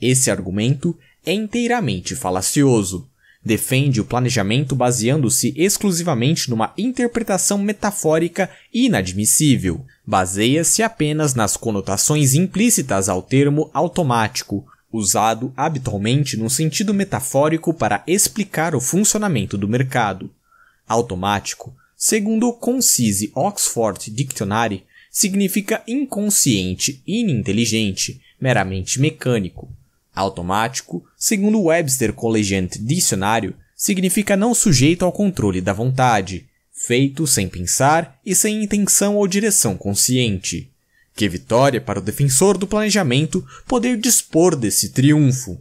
Esse argumento é inteiramente falacioso defende o planejamento baseando-se exclusivamente numa interpretação metafórica inadmissível. Baseia-se apenas nas conotações implícitas ao termo automático, usado habitualmente num sentido metafórico para explicar o funcionamento do mercado. Automático, segundo o concise Oxford Dictionary, significa inconsciente, ininteligente, meramente mecânico. Automático, segundo o Webster Collegiate Dicionário, significa não sujeito ao controle da vontade, feito sem pensar e sem intenção ou direção consciente. Que vitória para o defensor do planejamento poder dispor desse triunfo!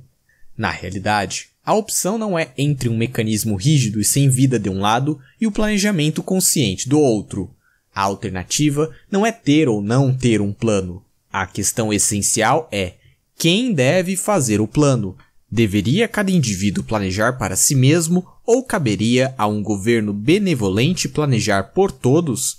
Na realidade, a opção não é entre um mecanismo rígido e sem vida de um lado e o planejamento consciente do outro. A alternativa não é ter ou não ter um plano. A questão essencial é quem deve fazer o plano. Deveria cada indivíduo planejar para si mesmo ou caberia a um governo benevolente planejar por todos?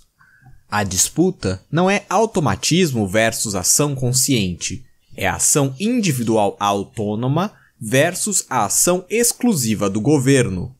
A disputa não é automatismo versus ação consciente, é ação individual autônoma versus a ação exclusiva do governo.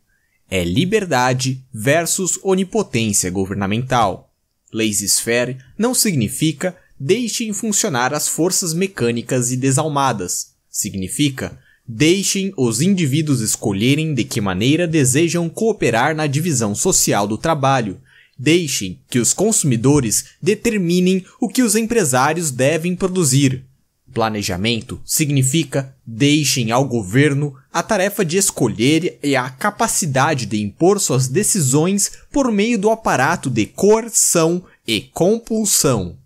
É liberdade versus onipotência governamental. Leis faire não significa deixem funcionar as forças mecânicas e desalmadas. Significa, deixem os indivíduos escolherem de que maneira desejam cooperar na divisão social do trabalho. Deixem que os consumidores determinem o que os empresários devem produzir. Planejamento significa deixem ao governo a tarefa de escolher e a capacidade de impor suas decisões por meio do aparato de coerção e compulsão.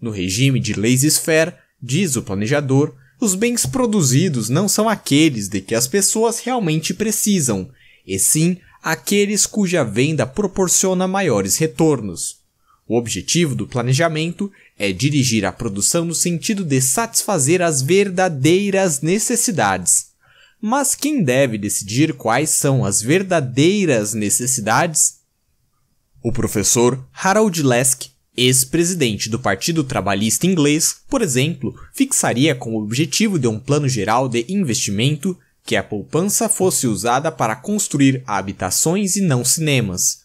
No regime de leis faire diz o planejador, os bens produzidos não são aqueles de que as pessoas realmente precisam, e sim aqueles cuja venda proporciona maiores retornos. O objetivo do planejamento é dirigir a produção no sentido de satisfazer as verdadeiras necessidades. Mas quem deve decidir quais são as verdadeiras necessidades? O professor Harold Lesk Ex-presidente do Partido Trabalhista Inglês, por exemplo, fixaria como objetivo de um plano geral de investimento que a poupança fosse usada para construir habitações e não cinemas.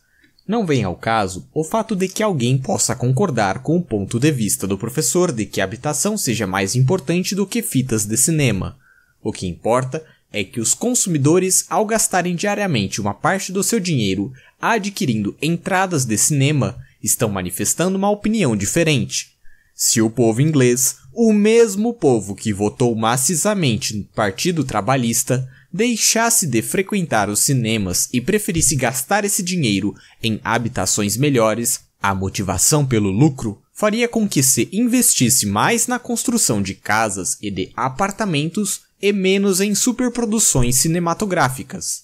Não vem ao caso o fato de que alguém possa concordar com o ponto de vista do professor de que a habitação seja mais importante do que fitas de cinema. O que importa é que os consumidores, ao gastarem diariamente uma parte do seu dinheiro adquirindo entradas de cinema, estão manifestando uma opinião diferente. Se o povo inglês, o mesmo povo que votou maciçamente no Partido Trabalhista, deixasse de frequentar os cinemas e preferisse gastar esse dinheiro em habitações melhores, a motivação pelo lucro faria com que se investisse mais na construção de casas e de apartamentos e menos em superproduções cinematográficas.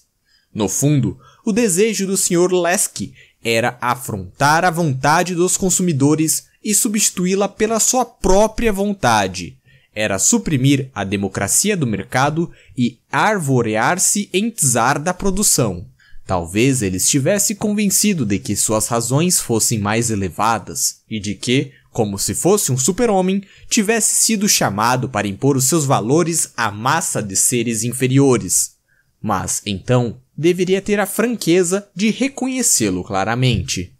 No fundo, o desejo do Sr. Lesky era afrontar a vontade dos consumidores e substituí-la pela sua própria vontade. Era suprimir a democracia do mercado e arvorear-se em czar da produção. Talvez ele estivesse convencido de que suas razões fossem mais elevadas e de que, como se fosse um super-homem, tivesse sido chamado para impor os seus valores à massa de seres inferiores. Mas então deveria ter a franqueza de reconhecê-lo claramente.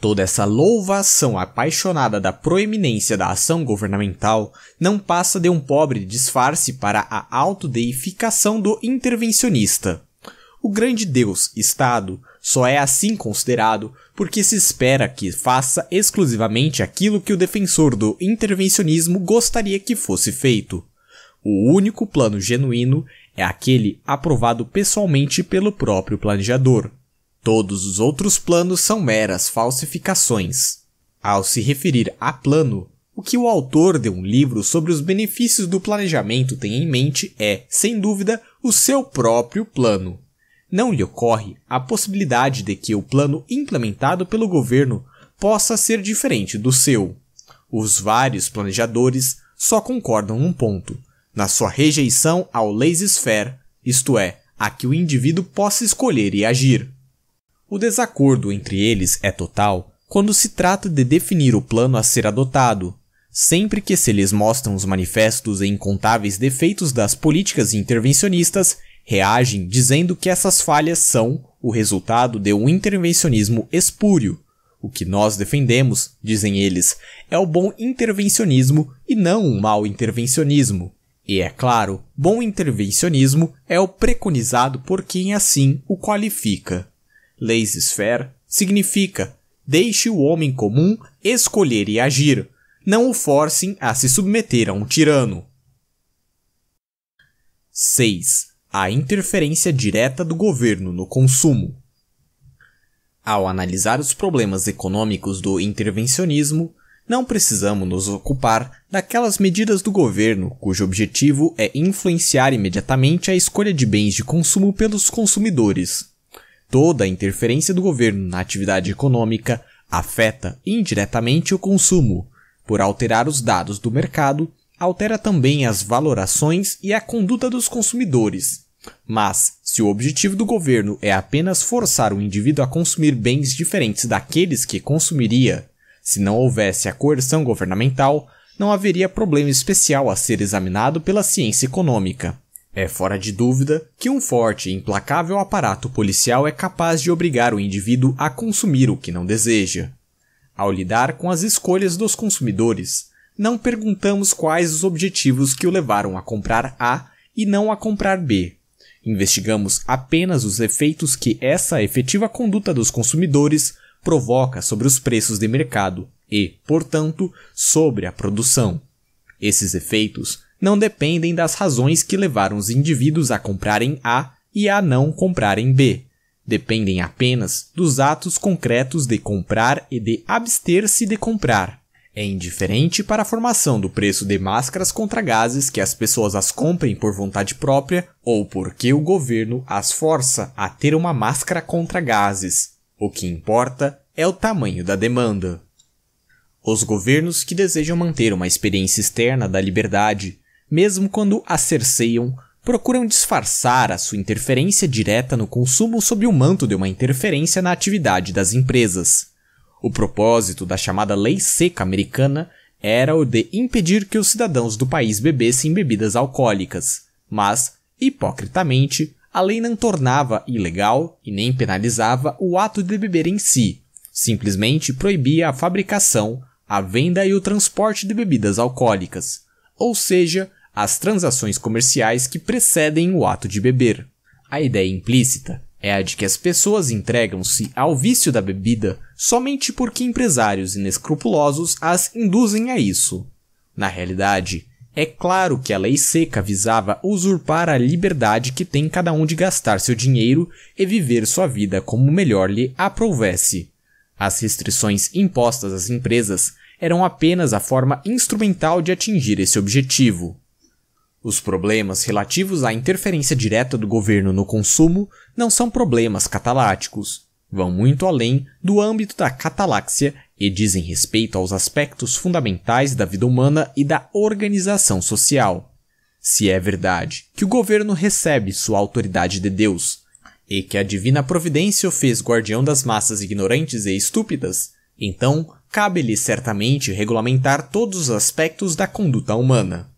Toda essa louvação apaixonada da proeminência da ação governamental não passa de um pobre disfarce para a autodeificação do intervencionista. O grande Deus, Estado, só é assim considerado porque se espera que faça exclusivamente aquilo que o defensor do intervencionismo gostaria que fosse feito. O único plano genuíno é aquele aprovado pessoalmente pelo próprio planejador. Todos os outros planos são meras falsificações. Ao se referir a plano, o que o autor de um livro sobre os benefícios do planejamento tem em mente é, sem dúvida, o seu próprio plano. Não lhe ocorre a possibilidade de que o plano implementado pelo governo possa ser diferente do seu. Os vários planejadores só concordam num ponto, na sua rejeição ao laissez-faire, isto é, a que o indivíduo possa escolher e agir. O desacordo entre eles é total quando se trata de definir o plano a ser adotado, sempre que se lhes mostram os manifestos e incontáveis defeitos das políticas intervencionistas, reagem dizendo que essas falhas são o resultado de um intervencionismo espúrio. O que nós defendemos, dizem eles, é o bom intervencionismo e não o um mau intervencionismo. E é claro, bom intervencionismo é o preconizado por quem assim o qualifica. Laissez-faire significa deixe o homem comum escolher e agir, não o forcem a se submeter a um tirano. 6. A interferência direta do governo no consumo. Ao analisar os problemas econômicos do intervencionismo, não precisamos nos ocupar daquelas medidas do governo cujo objetivo é influenciar imediatamente a escolha de bens de consumo pelos consumidores. Toda a interferência do governo na atividade econômica afeta indiretamente o consumo. Por alterar os dados do mercado, altera também as valorações e a conduta dos consumidores. Mas, se o objetivo do governo é apenas forçar o indivíduo a consumir bens diferentes daqueles que consumiria se não houvesse a coerção governamental, não haveria problema especial a ser examinado pela ciência econômica. É fora de dúvida que um forte e implacável aparato policial é capaz de obrigar o indivíduo a consumir o que não deseja. Ao lidar com as escolhas dos consumidores, não perguntamos quais os objetivos que o levaram a comprar A e não a comprar B. Investigamos apenas os efeitos que essa efetiva conduta dos consumidores provoca sobre os preços de mercado e, portanto, sobre a produção. Esses efeitos não dependem das razões que levaram os indivíduos a comprarem A e a não comprarem B. Dependem apenas dos atos concretos de comprar e de abster-se de comprar. É indiferente para a formação do preço de máscaras contra gases que as pessoas as comprem por vontade própria ou porque o governo as força a ter uma máscara contra gases, o que importa é o tamanho da demanda. Os governos que desejam manter uma experiência externa da liberdade, mesmo quando a cerceiam, procuram disfarçar a sua interferência direta no consumo sob o manto de uma interferência na atividade das empresas. O propósito da chamada Lei Seca americana era o de impedir que os cidadãos do país bebessem bebidas alcoólicas, mas, hipocritamente, a lei não tornava ilegal e nem penalizava o ato de beber em si, simplesmente proibia a fabricação, a venda e o transporte de bebidas alcoólicas, ou seja, as transações comerciais que precedem o ato de beber. A ideia implícita é a de que as pessoas entregam-se ao vício da bebida somente porque empresários inescrupulosos as induzem a isso. Na realidade, é claro que a lei seca visava usurpar a liberdade que tem cada um de gastar seu dinheiro e viver sua vida como melhor lhe aprouvesse. As restrições impostas às empresas eram apenas a forma instrumental de atingir esse objetivo. Os problemas relativos à interferência direta do governo no consumo não são problemas cataláticos. Vão muito além do âmbito da cataláxia e dizem respeito aos aspectos fundamentais da vida humana e da organização social. Se é verdade que o governo recebe sua autoridade de Deus e que a divina providência o fez guardião das massas ignorantes e estúpidas, então cabe-lhe certamente regulamentar todos os aspectos da conduta humana.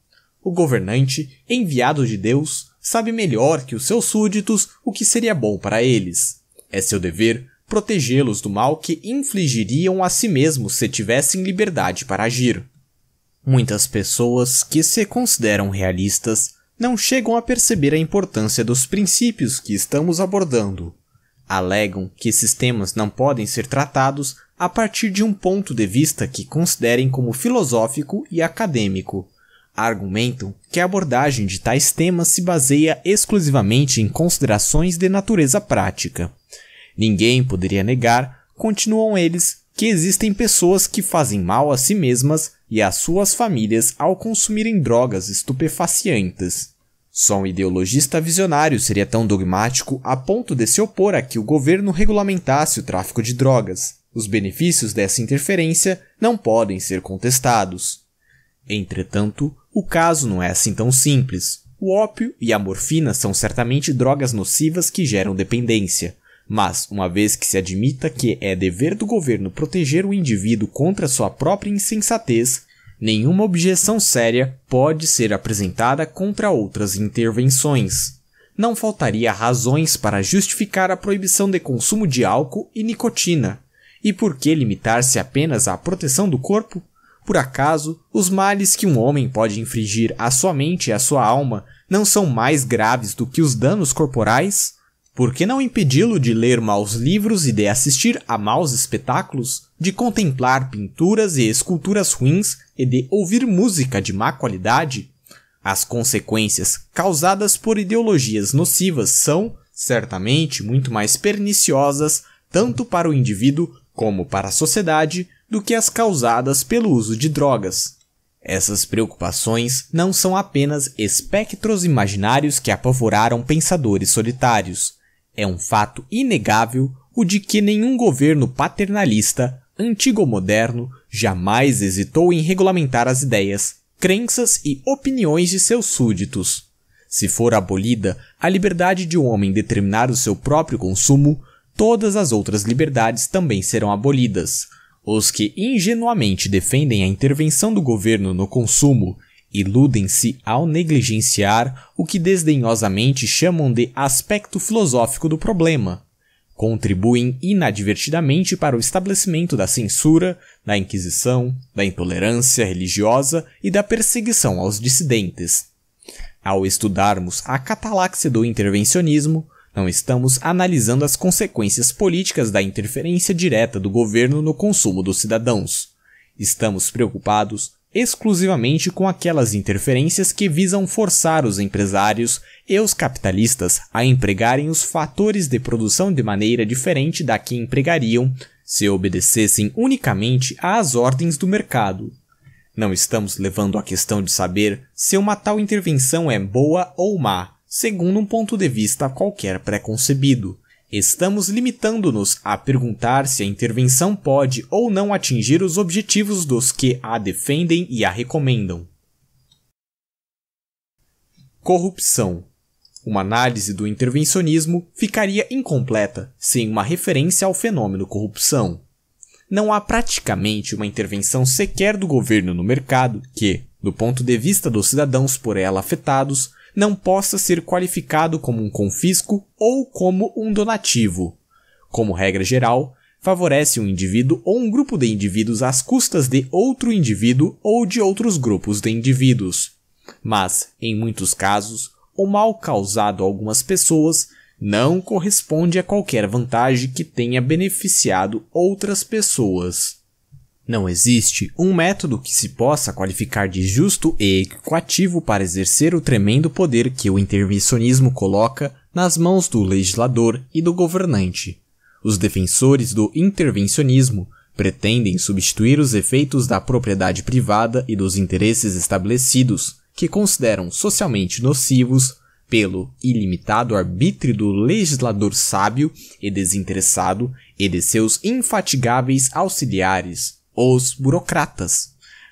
O governante, enviado de Deus, sabe melhor que os seus súditos o que seria bom para eles. É seu dever protegê-los do mal que infligiriam a si mesmos se tivessem liberdade para agir. Muitas pessoas que se consideram realistas não chegam a perceber a importância dos princípios que estamos abordando. Alegam que esses temas não podem ser tratados a partir de um ponto de vista que considerem como filosófico e acadêmico. Argumentam que a abordagem de tais temas se baseia exclusivamente em considerações de natureza prática Ninguém poderia negar, continuam eles, que existem pessoas que fazem mal a si mesmas e às suas famílias ao consumirem drogas estupefacientes. Só um ideologista visionário seria tão dogmático a ponto de se opor a que o governo regulamentasse o tráfico de drogas. Os benefícios dessa interferência não podem ser contestados. Entretanto, o caso não é assim tão simples. O ópio e a morfina são certamente drogas nocivas que geram dependência. Mas, uma vez que se admita que é dever do governo proteger o indivíduo contra sua própria insensatez, nenhuma objeção séria pode ser apresentada contra outras intervenções. Não faltaria razões para justificar a proibição de consumo de álcool e nicotina. E por que limitar-se apenas à proteção do corpo? Por acaso, os males que um homem pode infligir à sua mente e à sua alma não são mais graves do que os danos corporais? Por que não impedi-lo de ler maus livros e de assistir a maus espetáculos, de contemplar pinturas e esculturas ruins e de ouvir música de má qualidade? As consequências causadas por ideologias nocivas são, certamente, muito mais perniciosas tanto para o indivíduo como para a sociedade do que as causadas pelo uso de drogas. Essas preocupações não são apenas espectros imaginários que apavoraram pensadores solitários. É um fato inegável o de que nenhum governo paternalista, antigo ou moderno, jamais hesitou em regulamentar as ideias, crenças e opiniões de seus súditos. Se for abolida a liberdade de um homem determinar o seu próprio consumo, todas as outras liberdades também serão abolidas. Os que ingenuamente defendem a intervenção do governo no consumo Iludem-se ao negligenciar o que desdenhosamente chamam de aspecto filosófico do problema. Contribuem inadvertidamente para o estabelecimento da censura, da inquisição, da intolerância religiosa e da perseguição aos dissidentes. Ao estudarmos a cataláxia do intervencionismo, não estamos analisando as consequências políticas da interferência direta do governo no consumo dos cidadãos. Estamos preocupados exclusivamente com aquelas interferências que visam forçar os empresários e os capitalistas a empregarem os fatores de produção de maneira diferente da que empregariam se obedecessem unicamente às ordens do mercado. Não estamos levando a questão de saber se uma tal intervenção é boa ou má, segundo um ponto de vista qualquer preconcebido Estamos limitando-nos a perguntar se a intervenção pode ou não atingir os objetivos dos que a defendem e a recomendam. Corrupção. Uma análise do intervencionismo ficaria incompleta sem uma referência ao fenômeno corrupção. Não há praticamente uma intervenção sequer do governo no mercado que, do ponto de vista dos cidadãos por ela afetados, não possa ser qualificado como um confisco ou como um donativo. Como regra geral, favorece um indivíduo ou um grupo de indivíduos às custas de outro indivíduo ou de outros grupos de indivíduos. Mas, em muitos casos, o mal causado a algumas pessoas não corresponde a qualquer vantagem que tenha beneficiado outras pessoas. Não existe um método que se possa qualificar de justo e equativo para exercer o tremendo poder que o intervencionismo coloca nas mãos do legislador e do governante. Os defensores do intervencionismo pretendem substituir os efeitos da propriedade privada e dos interesses estabelecidos, que consideram socialmente nocivos, pelo ilimitado arbítrio do legislador sábio e desinteressado e de seus infatigáveis auxiliares, os burocratas.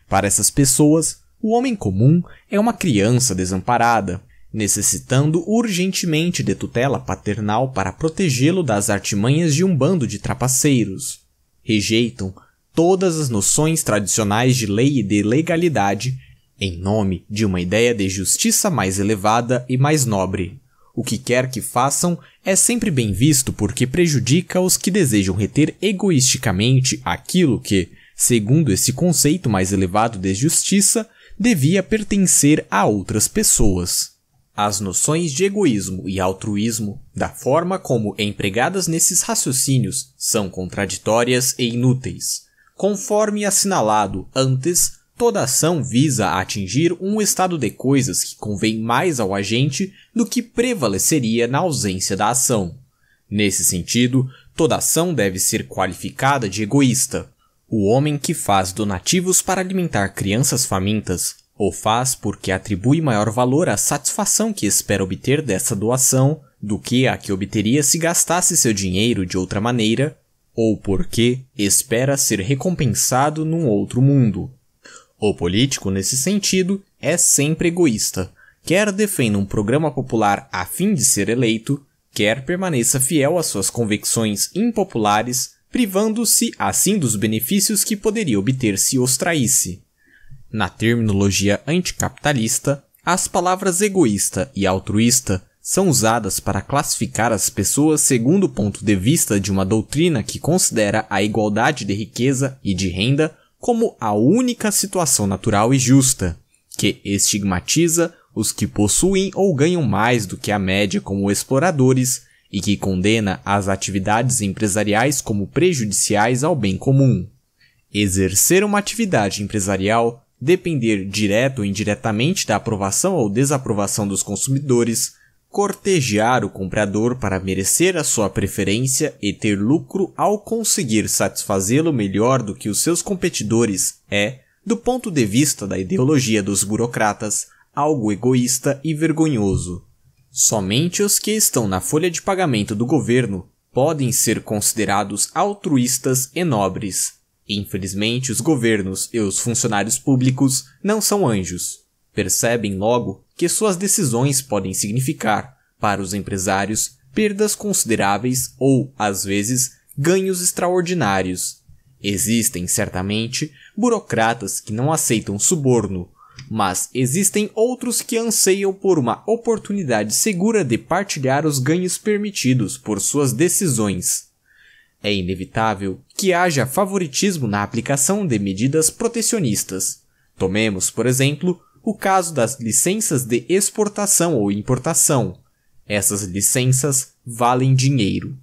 Para essas pessoas, o homem comum é uma criança desamparada, necessitando urgentemente de tutela paternal para protegê-lo das artimanhas de um bando de trapaceiros. Rejeitam todas as noções tradicionais de lei e de legalidade em nome de uma ideia de justiça mais elevada e mais nobre. O que quer que façam é sempre bem visto porque prejudica os que desejam reter egoisticamente aquilo que, Segundo esse conceito mais elevado de justiça, devia pertencer a outras pessoas. As noções de egoísmo e altruísmo, da forma como empregadas nesses raciocínios, são contraditórias e inúteis. Conforme assinalado antes, toda ação visa atingir um estado de coisas que convém mais ao agente do que prevaleceria na ausência da ação. Nesse sentido, toda ação deve ser qualificada de egoísta, o homem que faz donativos para alimentar crianças famintas, ou faz porque atribui maior valor à satisfação que espera obter dessa doação do que a que obteria se gastasse seu dinheiro de outra maneira, ou porque espera ser recompensado num outro mundo. O político, nesse sentido, é sempre egoísta, quer defenda um programa popular a fim de ser eleito, quer permaneça fiel às suas convicções impopulares privando-se assim dos benefícios que poderia obter se os traísse. Na terminologia anticapitalista, as palavras egoísta e altruísta são usadas para classificar as pessoas segundo o ponto de vista de uma doutrina que considera a igualdade de riqueza e de renda como a única situação natural e justa, que estigmatiza os que possuem ou ganham mais do que a média como exploradores, e que condena as atividades empresariais como prejudiciais ao bem comum. Exercer uma atividade empresarial depender direto ou indiretamente da aprovação ou desaprovação dos consumidores, cortejar o comprador para merecer a sua preferência e ter lucro ao conseguir satisfazê-lo melhor do que os seus competidores é, do ponto de vista da ideologia dos burocratas, algo egoísta e vergonhoso. Somente os que estão na folha de pagamento do governo podem ser considerados altruístas e nobres. Infelizmente, os governos e os funcionários públicos não são anjos. Percebem logo que suas decisões podem significar, para os empresários, perdas consideráveis ou, às vezes, ganhos extraordinários. Existem, certamente, burocratas que não aceitam suborno, mas existem outros que anseiam por uma oportunidade segura de partilhar os ganhos permitidos por suas decisões. É inevitável que haja favoritismo na aplicação de medidas protecionistas. Tomemos, por exemplo, o caso das licenças de exportação ou importação. Essas licenças valem dinheiro.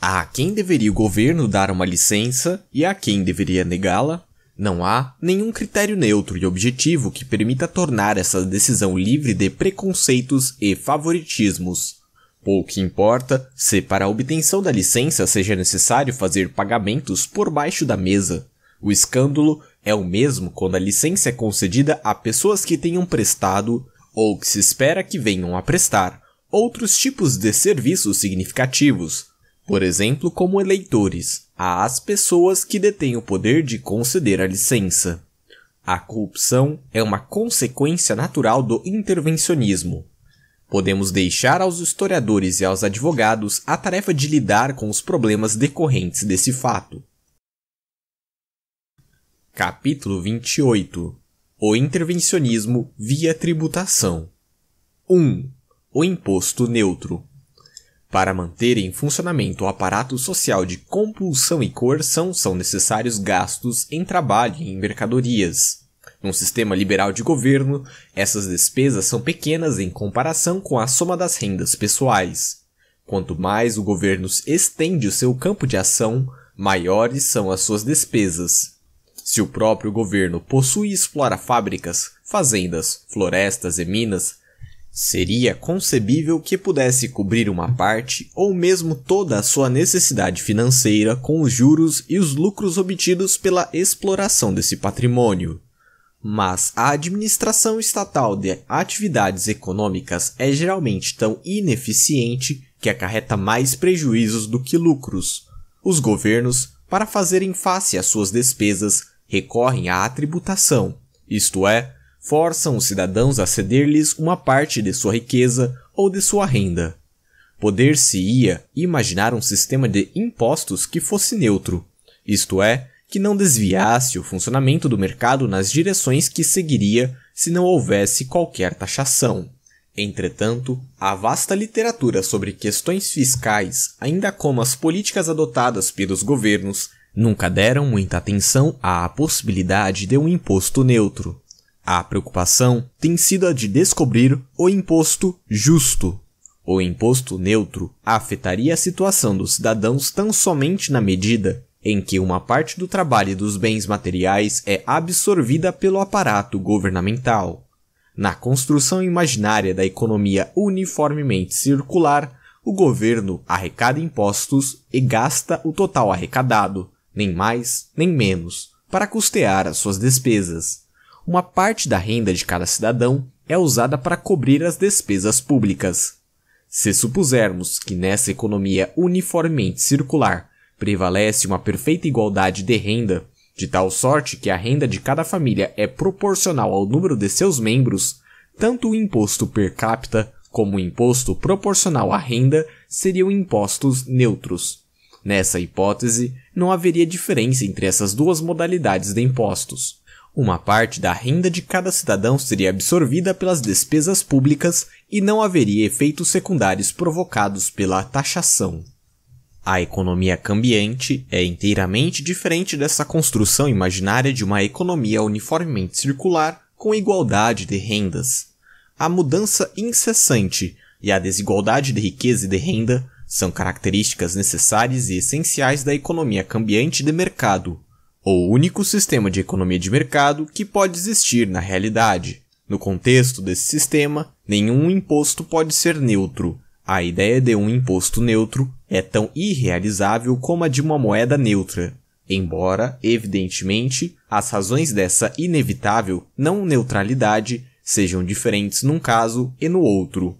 A quem deveria o governo dar uma licença e a quem deveria negá-la? Não há nenhum critério neutro e objetivo que permita tornar essa decisão livre de preconceitos e favoritismos. Pouco importa se para a obtenção da licença seja necessário fazer pagamentos por baixo da mesa. O escândalo é o mesmo quando a licença é concedida a pessoas que tenham prestado, ou que se espera que venham a prestar, outros tipos de serviços significativos, por exemplo, como eleitores às pessoas que detêm o poder de conceder a licença. A corrupção é uma consequência natural do intervencionismo. Podemos deixar aos historiadores e aos advogados a tarefa de lidar com os problemas decorrentes desse fato. Capítulo 28 O intervencionismo via tributação 1. O imposto neutro para manter em funcionamento o aparato social de compulsão e coerção são necessários gastos em trabalho e em mercadorias. Num sistema liberal de governo, essas despesas são pequenas em comparação com a soma das rendas pessoais. Quanto mais o governo estende o seu campo de ação, maiores são as suas despesas. Se o próprio governo possui e explora fábricas, fazendas, florestas e minas, Seria concebível que pudesse cobrir uma parte ou mesmo toda a sua necessidade financeira com os juros e os lucros obtidos pela exploração desse patrimônio. Mas a administração estatal de atividades econômicas é geralmente tão ineficiente que acarreta mais prejuízos do que lucros. Os governos, para fazerem face às suas despesas, recorrem à tributação, isto é, forçam os cidadãos a ceder-lhes uma parte de sua riqueza ou de sua renda. Poder-se-ia imaginar um sistema de impostos que fosse neutro, isto é, que não desviasse o funcionamento do mercado nas direções que seguiria se não houvesse qualquer taxação. Entretanto, a vasta literatura sobre questões fiscais, ainda como as políticas adotadas pelos governos, nunca deram muita atenção à possibilidade de um imposto neutro. A preocupação tem sido a de descobrir o imposto justo. O imposto neutro afetaria a situação dos cidadãos tão somente na medida em que uma parte do trabalho e dos bens materiais é absorvida pelo aparato governamental. Na construção imaginária da economia uniformemente circular, o governo arrecada impostos e gasta o total arrecadado, nem mais nem menos, para custear as suas despesas uma parte da renda de cada cidadão é usada para cobrir as despesas públicas. Se supusermos que nessa economia uniformemente circular prevalece uma perfeita igualdade de renda, de tal sorte que a renda de cada família é proporcional ao número de seus membros, tanto o imposto per capita como o imposto proporcional à renda seriam impostos neutros. Nessa hipótese, não haveria diferença entre essas duas modalidades de impostos. Uma parte da renda de cada cidadão seria absorvida pelas despesas públicas e não haveria efeitos secundários provocados pela taxação. A economia cambiante é inteiramente diferente dessa construção imaginária de uma economia uniformemente circular com igualdade de rendas. A mudança incessante e a desigualdade de riqueza e de renda são características necessárias e essenciais da economia cambiante de mercado, ou único sistema de economia de mercado que pode existir na realidade. No contexto desse sistema, nenhum imposto pode ser neutro. A ideia de um imposto neutro é tão irrealizável como a de uma moeda neutra, embora, evidentemente, as razões dessa inevitável não neutralidade sejam diferentes num caso e no outro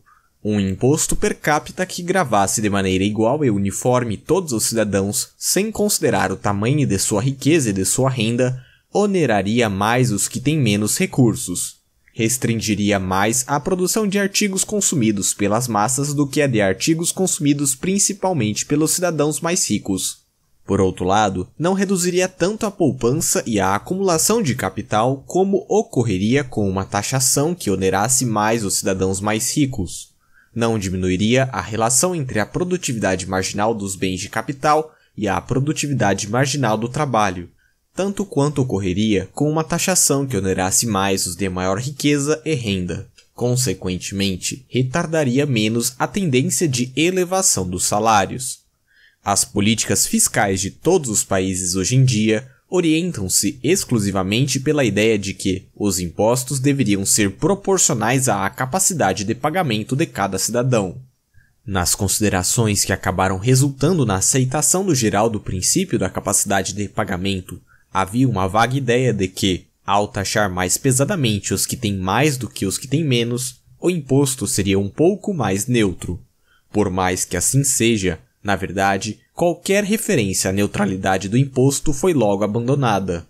um imposto per capita que gravasse de maneira igual e uniforme todos os cidadãos, sem considerar o tamanho de sua riqueza e de sua renda, oneraria mais os que têm menos recursos, restringiria mais a produção de artigos consumidos pelas massas do que a de artigos consumidos principalmente pelos cidadãos mais ricos. Por outro lado, não reduziria tanto a poupança e a acumulação de capital como ocorreria com uma taxação que onerasse mais os cidadãos mais ricos não diminuiria a relação entre a produtividade marginal dos bens de capital e a produtividade marginal do trabalho, tanto quanto ocorreria com uma taxação que onerasse mais os de maior riqueza e renda. Consequentemente, retardaria menos a tendência de elevação dos salários. As políticas fiscais de todos os países hoje em dia orientam-se exclusivamente pela ideia de que os impostos deveriam ser proporcionais à capacidade de pagamento de cada cidadão. Nas considerações que acabaram resultando na aceitação do geral do princípio da capacidade de pagamento, havia uma vaga ideia de que, ao taxar mais pesadamente os que têm mais do que os que têm menos, o imposto seria um pouco mais neutro. Por mais que assim seja, na verdade, qualquer referência à neutralidade do imposto foi logo abandonada.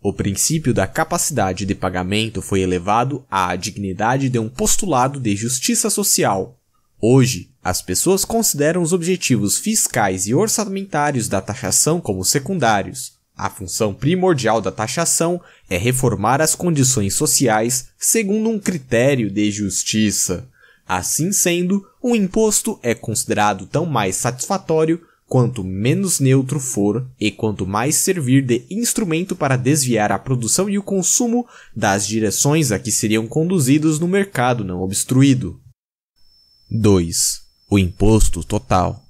O princípio da capacidade de pagamento foi elevado à dignidade de um postulado de justiça social. Hoje, as pessoas consideram os objetivos fiscais e orçamentários da taxação como secundários. A função primordial da taxação é reformar as condições sociais segundo um critério de justiça. Assim sendo, o imposto é considerado tão mais satisfatório quanto menos neutro for e quanto mais servir de instrumento para desviar a produção e o consumo das direções a que seriam conduzidos no mercado não obstruído. 2. O imposto total.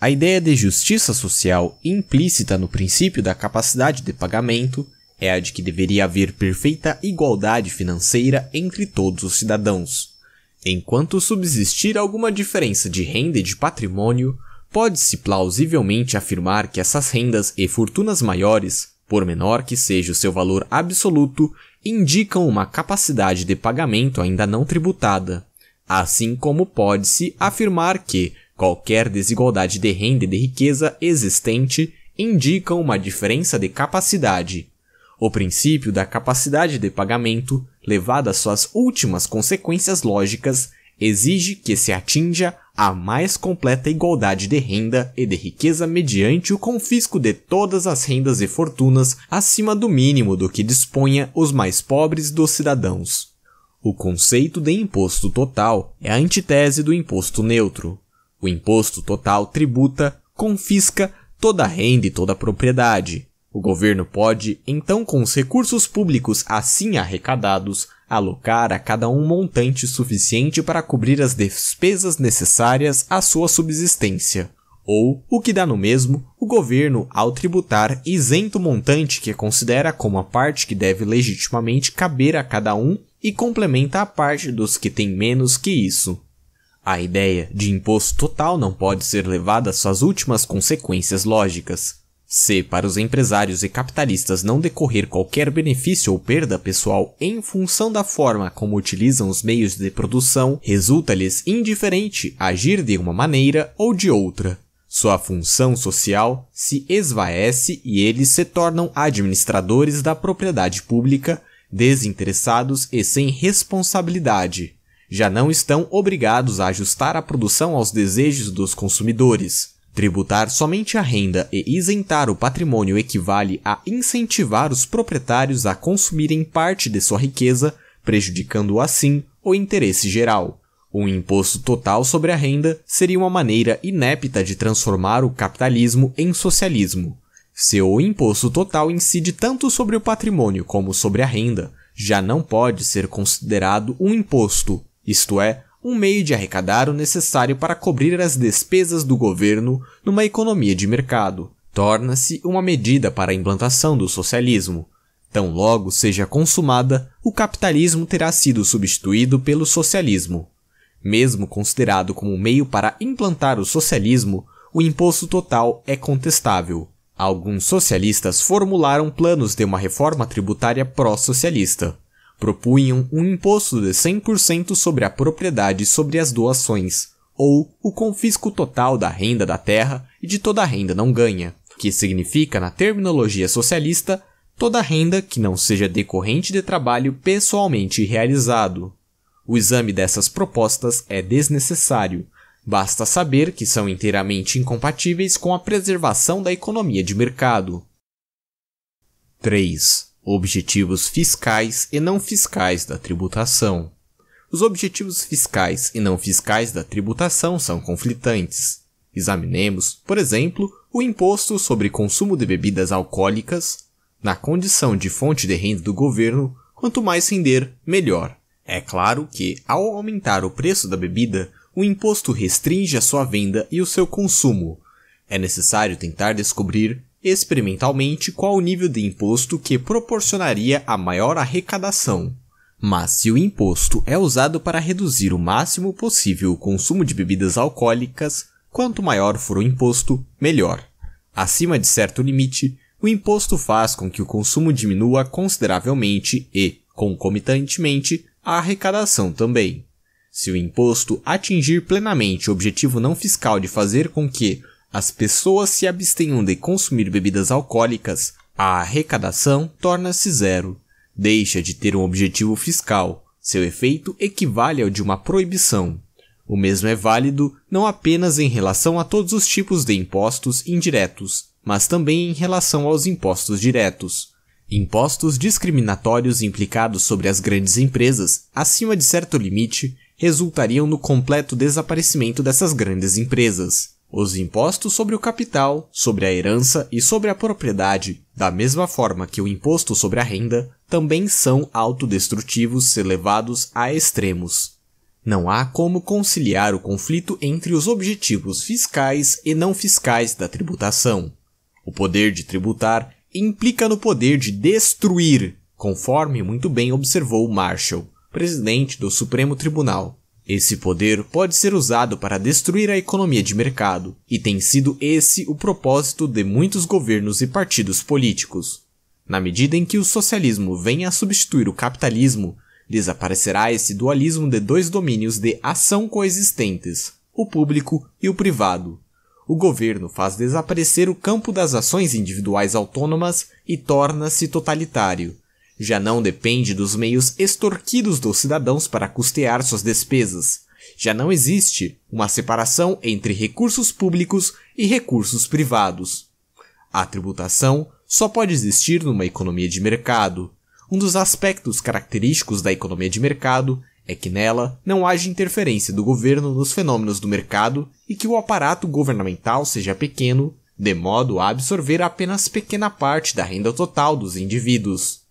A ideia de justiça social implícita no princípio da capacidade de pagamento é a de que deveria haver perfeita igualdade financeira entre todos os cidadãos. Enquanto subsistir alguma diferença de renda e de patrimônio, pode-se plausivelmente afirmar que essas rendas e fortunas maiores, por menor que seja o seu valor absoluto, indicam uma capacidade de pagamento ainda não tributada, assim como pode-se afirmar que qualquer desigualdade de renda e de riqueza existente indica uma diferença de capacidade. O princípio da capacidade de pagamento levado às suas últimas consequências lógicas, exige que se atinja a mais completa igualdade de renda e de riqueza mediante o confisco de todas as rendas e fortunas acima do mínimo do que disponha os mais pobres dos cidadãos. O conceito de imposto total é a antitese do imposto neutro. O imposto total tributa, confisca toda a renda e toda a propriedade, o governo pode, então, com os recursos públicos assim arrecadados, alocar a cada um montante suficiente para cobrir as despesas necessárias à sua subsistência. Ou, o que dá no mesmo, o governo, ao tributar, isenta o montante que considera como a parte que deve legitimamente caber a cada um e complementa a parte dos que têm menos que isso. A ideia de imposto total não pode ser levada às suas últimas consequências lógicas. Se para os empresários e capitalistas não decorrer qualquer benefício ou perda pessoal em função da forma como utilizam os meios de produção, resulta-lhes indiferente agir de uma maneira ou de outra. Sua função social se esvaece e eles se tornam administradores da propriedade pública, desinteressados e sem responsabilidade. Já não estão obrigados a ajustar a produção aos desejos dos consumidores Tributar somente a renda e isentar o patrimônio equivale a incentivar os proprietários a consumirem parte de sua riqueza, prejudicando assim o interesse geral. Um imposto total sobre a renda seria uma maneira inepta de transformar o capitalismo em socialismo. Se o imposto total incide tanto sobre o patrimônio como sobre a renda, já não pode ser considerado um imposto, isto é, um meio de arrecadar o necessário para cobrir as despesas do governo numa economia de mercado. Torna-se uma medida para a implantação do socialismo. Tão logo seja consumada, o capitalismo terá sido substituído pelo socialismo. Mesmo considerado como meio para implantar o socialismo, o imposto total é contestável. Alguns socialistas formularam planos de uma reforma tributária pró-socialista propunham um imposto de 100% sobre a propriedade e sobre as doações, ou o confisco total da renda da terra e de toda a renda não ganha, que significa, na terminologia socialista, toda renda que não seja decorrente de trabalho pessoalmente realizado. O exame dessas propostas é desnecessário. Basta saber que são inteiramente incompatíveis com a preservação da economia de mercado. 3 objetivos fiscais e não fiscais da tributação. Os objetivos fiscais e não fiscais da tributação são conflitantes. Examinemos, por exemplo, o imposto sobre consumo de bebidas alcoólicas na condição de fonte de renda do governo, quanto mais render, melhor. É claro que, ao aumentar o preço da bebida, o imposto restringe a sua venda e o seu consumo. É necessário tentar descobrir experimentalmente qual o nível de imposto que proporcionaria a maior arrecadação. Mas se o imposto é usado para reduzir o máximo possível o consumo de bebidas alcoólicas, quanto maior for o imposto, melhor. Acima de certo limite, o imposto faz com que o consumo diminua consideravelmente e, concomitantemente, a arrecadação também. Se o imposto atingir plenamente o objetivo não fiscal de fazer com que as pessoas se abstenham de consumir bebidas alcoólicas, a arrecadação torna-se zero. Deixa de ter um objetivo fiscal. Seu efeito equivale ao de uma proibição. O mesmo é válido não apenas em relação a todos os tipos de impostos indiretos, mas também em relação aos impostos diretos. Impostos discriminatórios implicados sobre as grandes empresas, acima de certo limite, resultariam no completo desaparecimento dessas grandes empresas os impostos sobre o capital, sobre a herança e sobre a propriedade, da mesma forma que o imposto sobre a renda, também são autodestrutivos se levados a extremos. Não há como conciliar o conflito entre os objetivos fiscais e não fiscais da tributação. O poder de tributar implica no poder de destruir, conforme muito bem observou Marshall, presidente do Supremo Tribunal. Esse poder pode ser usado para destruir a economia de mercado, e tem sido esse o propósito de muitos governos e partidos políticos. Na medida em que o socialismo vem a substituir o capitalismo, desaparecerá esse dualismo de dois domínios de ação coexistentes, o público e o privado. O governo faz desaparecer o campo das ações individuais autônomas e torna-se totalitário, já não depende dos meios extorquidos dos cidadãos para custear suas despesas. Já não existe uma separação entre recursos públicos e recursos privados. A tributação só pode existir numa economia de mercado. Um dos aspectos característicos da economia de mercado é que nela não haja interferência do governo nos fenômenos do mercado e que o aparato governamental seja pequeno, de modo a absorver apenas pequena parte da renda total dos indivíduos.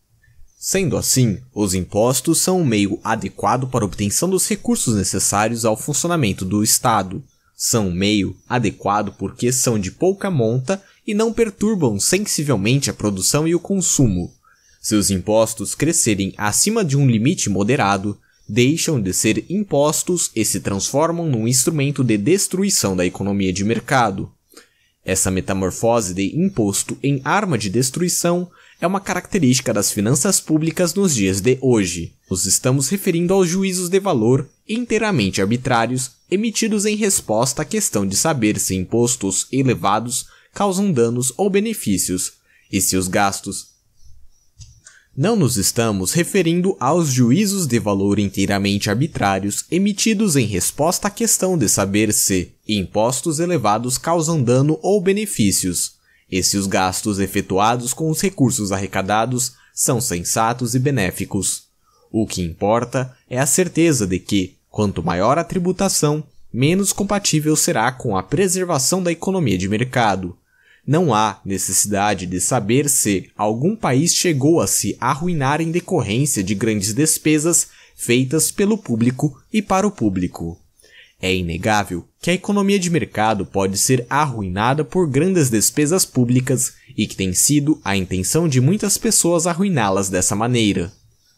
Sendo assim, os impostos são um meio adequado para a obtenção dos recursos necessários ao funcionamento do Estado. São um meio adequado porque são de pouca monta e não perturbam sensivelmente a produção e o consumo. Se os impostos crescerem acima de um limite moderado, deixam de ser impostos e se transformam num instrumento de destruição da economia de mercado. Essa metamorfose de imposto em arma de destruição é uma característica das finanças públicas nos dias de hoje. Nos estamos referindo aos juízos de valor inteiramente arbitrários emitidos em resposta à questão de saber se impostos elevados causam danos ou benefícios e se os gastos. Não nos estamos referindo aos juízos de valor inteiramente arbitrários emitidos em resposta à questão de saber se impostos elevados causam dano ou benefícios esses gastos efetuados com os recursos arrecadados são sensatos e benéficos. O que importa é a certeza de que, quanto maior a tributação, menos compatível será com a preservação da economia de mercado. Não há necessidade de saber se algum país chegou a se arruinar em decorrência de grandes despesas feitas pelo público e para o público. É inegável que a economia de mercado pode ser arruinada por grandes despesas públicas e que tem sido a intenção de muitas pessoas arruiná-las dessa maneira.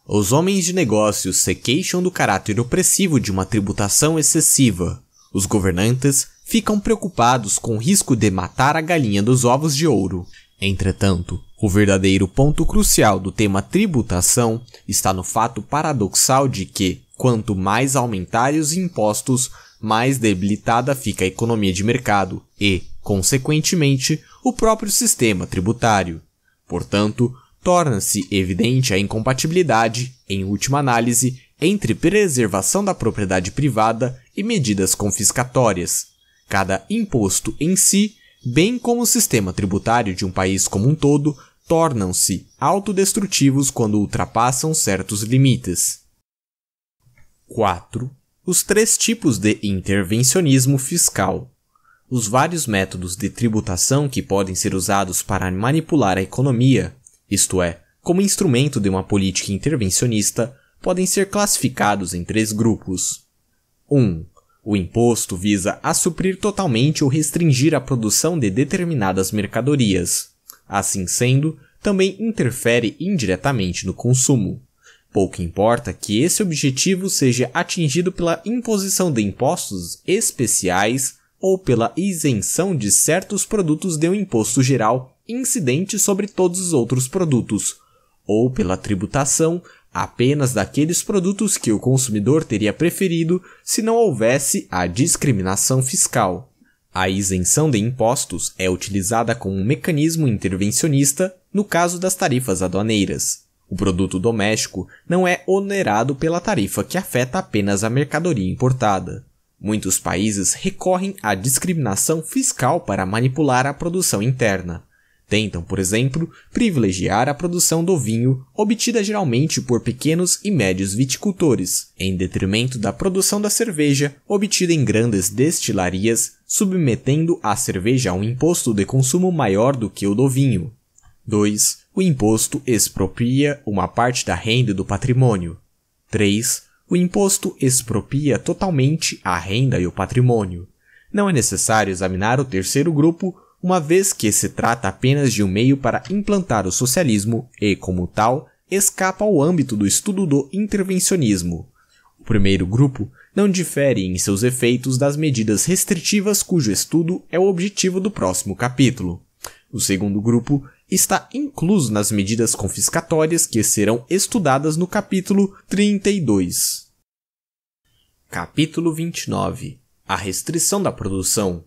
Os homens de negócios se queixam do caráter opressivo de uma tributação excessiva. Os governantes ficam preocupados com o risco de matar a galinha dos ovos de ouro. Entretanto, o verdadeiro ponto crucial do tema tributação está no fato paradoxal de que, quanto mais aumentar os impostos, mais debilitada fica a economia de mercado e, consequentemente, o próprio sistema tributário. Portanto, torna-se evidente a incompatibilidade, em última análise, entre preservação da propriedade privada e medidas confiscatórias. Cada imposto em si, bem como o sistema tributário de um país como um todo, tornam-se autodestrutivos quando ultrapassam certos limites. 4 os três tipos de intervencionismo fiscal, os vários métodos de tributação que podem ser usados para manipular a economia, isto é, como instrumento de uma política intervencionista, podem ser classificados em três grupos. 1. Um, o imposto visa a suprir totalmente ou restringir a produção de determinadas mercadorias. Assim sendo, também interfere indiretamente no consumo. Pouco importa que esse objetivo seja atingido pela imposição de impostos especiais ou pela isenção de certos produtos de um imposto geral incidente sobre todos os outros produtos, ou pela tributação apenas daqueles produtos que o consumidor teria preferido se não houvesse a discriminação fiscal. A isenção de impostos é utilizada como um mecanismo intervencionista no caso das tarifas aduaneiras. O produto doméstico não é onerado pela tarifa que afeta apenas a mercadoria importada. Muitos países recorrem à discriminação fiscal para manipular a produção interna. Tentam, por exemplo, privilegiar a produção do vinho, obtida geralmente por pequenos e médios viticultores, em detrimento da produção da cerveja, obtida em grandes destilarias, submetendo a cerveja a um imposto de consumo maior do que o do vinho. 2. O imposto expropria uma parte da renda do patrimônio. 3. O imposto expropria totalmente a renda e o patrimônio. Não é necessário examinar o terceiro grupo, uma vez que se trata apenas de um meio para implantar o socialismo e, como tal, escapa ao âmbito do estudo do intervencionismo. O primeiro grupo não difere em seus efeitos das medidas restritivas cujo estudo é o objetivo do próximo capítulo. O segundo grupo está incluso nas medidas confiscatórias que serão estudadas no capítulo 32. Capítulo 29 A restrição da produção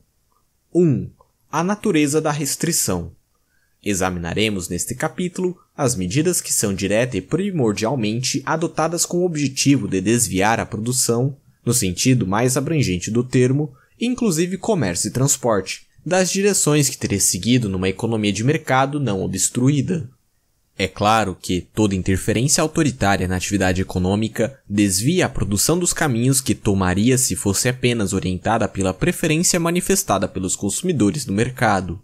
1. A natureza da restrição. Examinaremos neste capítulo as medidas que são direta e primordialmente adotadas com o objetivo de desviar a produção, no sentido mais abrangente do termo, inclusive comércio e transporte, das direções que teria seguido numa economia de mercado não obstruída. É claro que toda interferência autoritária na atividade econômica desvia a produção dos caminhos que tomaria se fosse apenas orientada pela preferência manifestada pelos consumidores do mercado.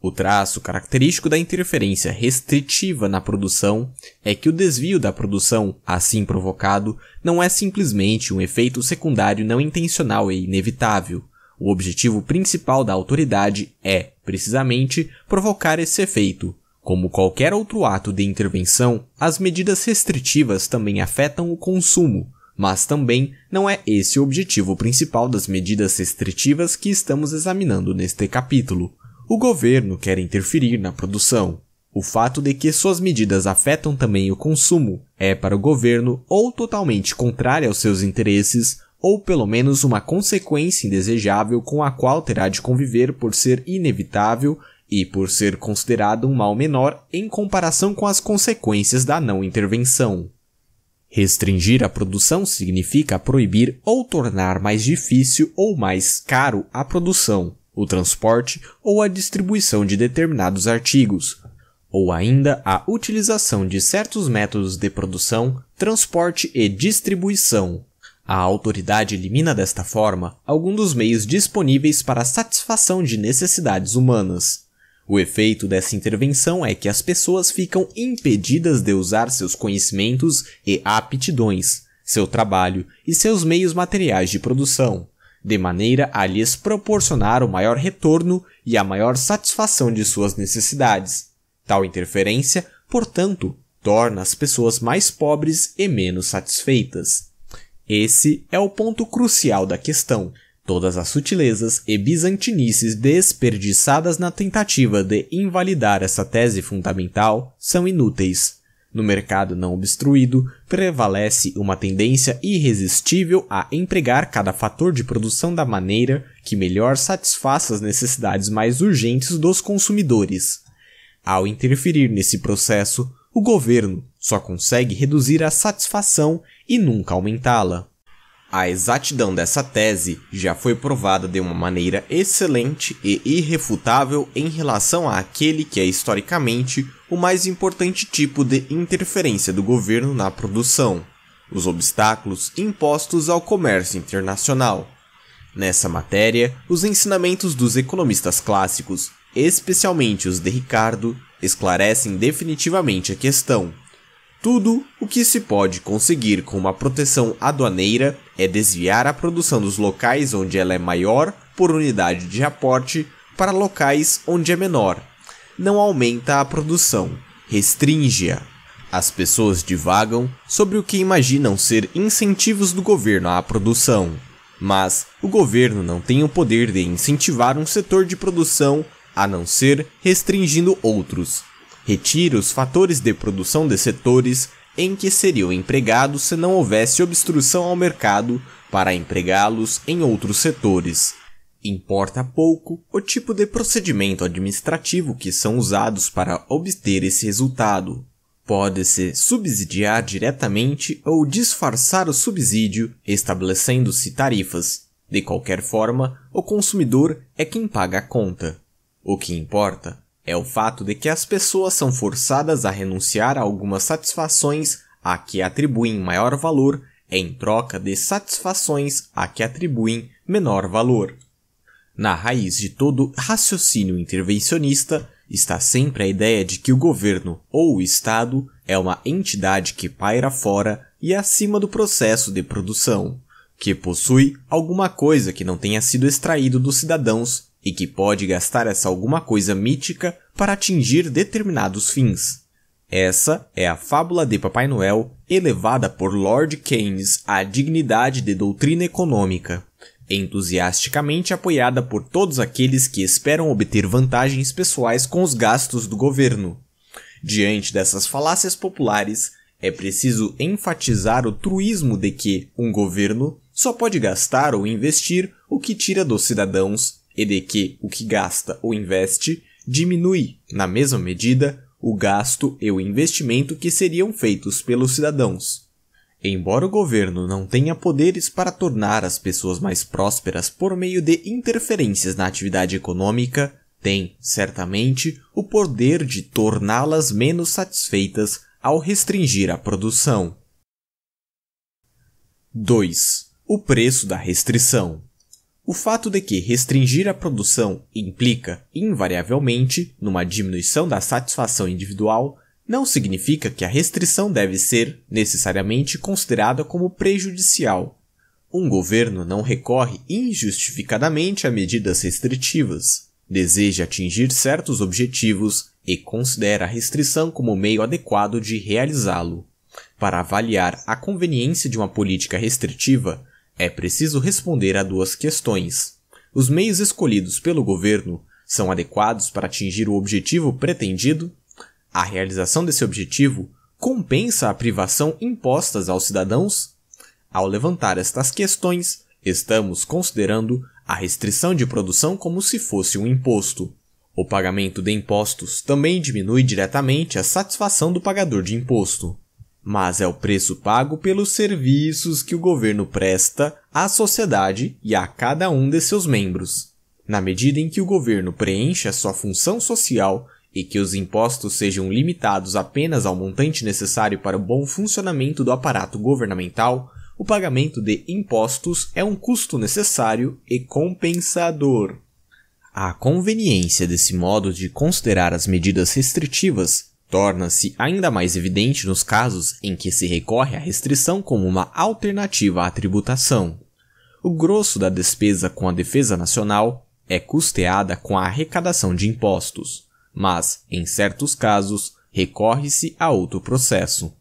O traço característico da interferência restritiva na produção é que o desvio da produção, assim provocado, não é simplesmente um efeito secundário não intencional e inevitável, o objetivo principal da autoridade é, precisamente, provocar esse efeito. Como qualquer outro ato de intervenção, as medidas restritivas também afetam o consumo, mas também não é esse o objetivo principal das medidas restritivas que estamos examinando neste capítulo. O governo quer interferir na produção. O fato de que suas medidas afetam também o consumo é para o governo ou totalmente contrário aos seus interesses ou pelo menos uma consequência indesejável com a qual terá de conviver por ser inevitável e por ser considerado um mal menor em comparação com as consequências da não intervenção. Restringir a produção significa proibir ou tornar mais difícil ou mais caro a produção, o transporte ou a distribuição de determinados artigos, ou ainda a utilização de certos métodos de produção, transporte e distribuição, a autoridade elimina desta forma algum dos meios disponíveis para a satisfação de necessidades humanas. O efeito dessa intervenção é que as pessoas ficam impedidas de usar seus conhecimentos e aptidões, seu trabalho e seus meios materiais de produção, de maneira a lhes proporcionar o maior retorno e a maior satisfação de suas necessidades. Tal interferência, portanto, torna as pessoas mais pobres e menos satisfeitas. Esse é o ponto crucial da questão. Todas as sutilezas e bizantinices desperdiçadas na tentativa de invalidar essa tese fundamental são inúteis. No mercado não obstruído, prevalece uma tendência irresistível a empregar cada fator de produção da maneira que melhor satisfaça as necessidades mais urgentes dos consumidores. Ao interferir nesse processo, o governo, só consegue reduzir a satisfação e nunca aumentá-la. A exatidão dessa tese já foi provada de uma maneira excelente e irrefutável em relação àquele que é historicamente o mais importante tipo de interferência do governo na produção: os obstáculos impostos ao comércio internacional. Nessa matéria, os ensinamentos dos economistas clássicos, especialmente os de Ricardo, esclarecem definitivamente a questão. Tudo o que se pode conseguir com uma proteção aduaneira é desviar a produção dos locais onde ela é maior por unidade de aporte para locais onde é menor. Não aumenta a produção, restringe-a. As pessoas divagam sobre o que imaginam ser incentivos do governo à produção. Mas o governo não tem o poder de incentivar um setor de produção a não ser restringindo outros, retire os fatores de produção de setores em que seriam empregados se não houvesse obstrução ao mercado para empregá-los em outros setores. Importa pouco o tipo de procedimento administrativo que são usados para obter esse resultado. Pode-se subsidiar diretamente ou disfarçar o subsídio, estabelecendo-se tarifas. De qualquer forma, o consumidor é quem paga a conta. O que importa é o fato de que as pessoas são forçadas a renunciar a algumas satisfações a que atribuem maior valor em troca de satisfações a que atribuem menor valor. Na raiz de todo raciocínio intervencionista está sempre a ideia de que o governo ou o Estado é uma entidade que paira fora e acima do processo de produção, que possui alguma coisa que não tenha sido extraído dos cidadãos e que pode gastar essa alguma coisa mítica para atingir determinados fins. Essa é a fábula de Papai Noel, elevada por Lord Keynes à dignidade de doutrina econômica, entusiasticamente apoiada por todos aqueles que esperam obter vantagens pessoais com os gastos do governo. Diante dessas falácias populares, é preciso enfatizar o truísmo de que um governo só pode gastar ou investir o que tira dos cidadãos e de que o que gasta ou investe diminui, na mesma medida, o gasto e o investimento que seriam feitos pelos cidadãos. Embora o governo não tenha poderes para tornar as pessoas mais prósperas por meio de interferências na atividade econômica, tem, certamente, o poder de torná-las menos satisfeitas ao restringir a produção. 2. O preço da restrição. O fato de que restringir a produção implica, invariavelmente, numa diminuição da satisfação individual, não significa que a restrição deve ser, necessariamente, considerada como prejudicial. Um governo não recorre injustificadamente a medidas restritivas, deseja atingir certos objetivos e considera a restrição como meio adequado de realizá-lo. Para avaliar a conveniência de uma política restritiva, é preciso responder a duas questões. Os meios escolhidos pelo governo são adequados para atingir o objetivo pretendido? A realização desse objetivo compensa a privação impostas aos cidadãos? Ao levantar estas questões, estamos considerando a restrição de produção como se fosse um imposto. O pagamento de impostos também diminui diretamente a satisfação do pagador de imposto mas é o preço pago pelos serviços que o governo presta à sociedade e a cada um de seus membros. Na medida em que o governo a sua função social e que os impostos sejam limitados apenas ao montante necessário para o bom funcionamento do aparato governamental, o pagamento de impostos é um custo necessário e compensador. A conveniência desse modo de considerar as medidas restritivas torna-se ainda mais evidente nos casos em que se recorre à restrição como uma alternativa à tributação. O grosso da despesa com a defesa nacional é custeada com a arrecadação de impostos, mas, em certos casos, recorre-se a outro processo.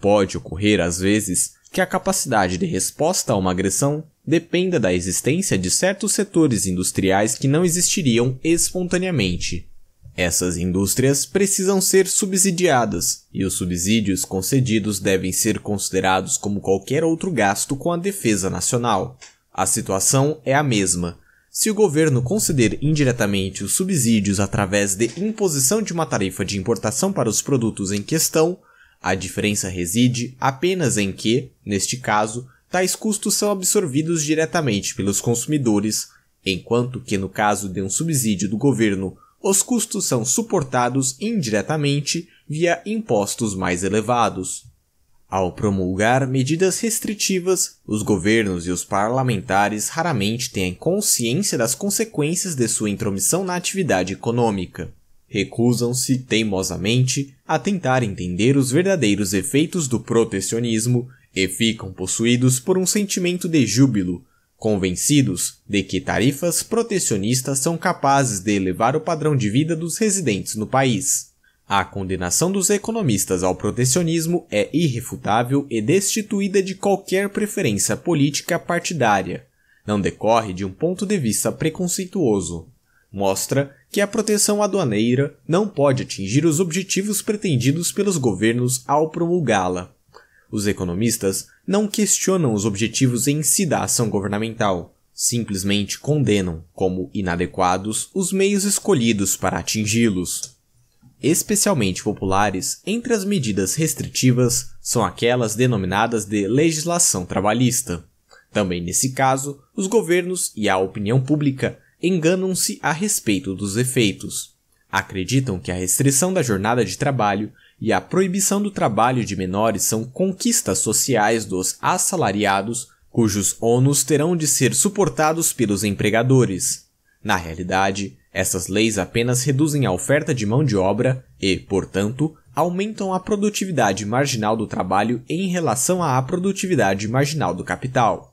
Pode ocorrer, às vezes, que a capacidade de resposta a uma agressão dependa da existência de certos setores industriais que não existiriam espontaneamente. Essas indústrias precisam ser subsidiadas, e os subsídios concedidos devem ser considerados como qualquer outro gasto com a defesa nacional. A situação é a mesma. Se o governo conceder indiretamente os subsídios através de imposição de uma tarifa de importação para os produtos em questão, a diferença reside apenas em que, neste caso, tais custos são absorvidos diretamente pelos consumidores, enquanto que no caso de um subsídio do governo os custos são suportados indiretamente via impostos mais elevados. Ao promulgar medidas restritivas, os governos e os parlamentares raramente têm consciência das consequências de sua intromissão na atividade econômica. Recusam-se teimosamente a tentar entender os verdadeiros efeitos do protecionismo e ficam possuídos por um sentimento de júbilo convencidos de que tarifas protecionistas são capazes de elevar o padrão de vida dos residentes no país. A condenação dos economistas ao protecionismo é irrefutável e destituída de qualquer preferência política partidária. Não decorre de um ponto de vista preconceituoso. Mostra que a proteção aduaneira não pode atingir os objetivos pretendidos pelos governos ao promulgá-la. Os economistas não questionam os objetivos em si da ação governamental, simplesmente condenam como inadequados os meios escolhidos para atingi-los. Especialmente populares entre as medidas restritivas são aquelas denominadas de legislação trabalhista. Também nesse caso, os governos e a opinião pública enganam-se a respeito dos efeitos. Acreditam que a restrição da jornada de trabalho e a proibição do trabalho de menores são conquistas sociais dos assalariados, cujos ônus terão de ser suportados pelos empregadores. Na realidade, essas leis apenas reduzem a oferta de mão de obra e, portanto, aumentam a produtividade marginal do trabalho em relação à produtividade marginal do capital.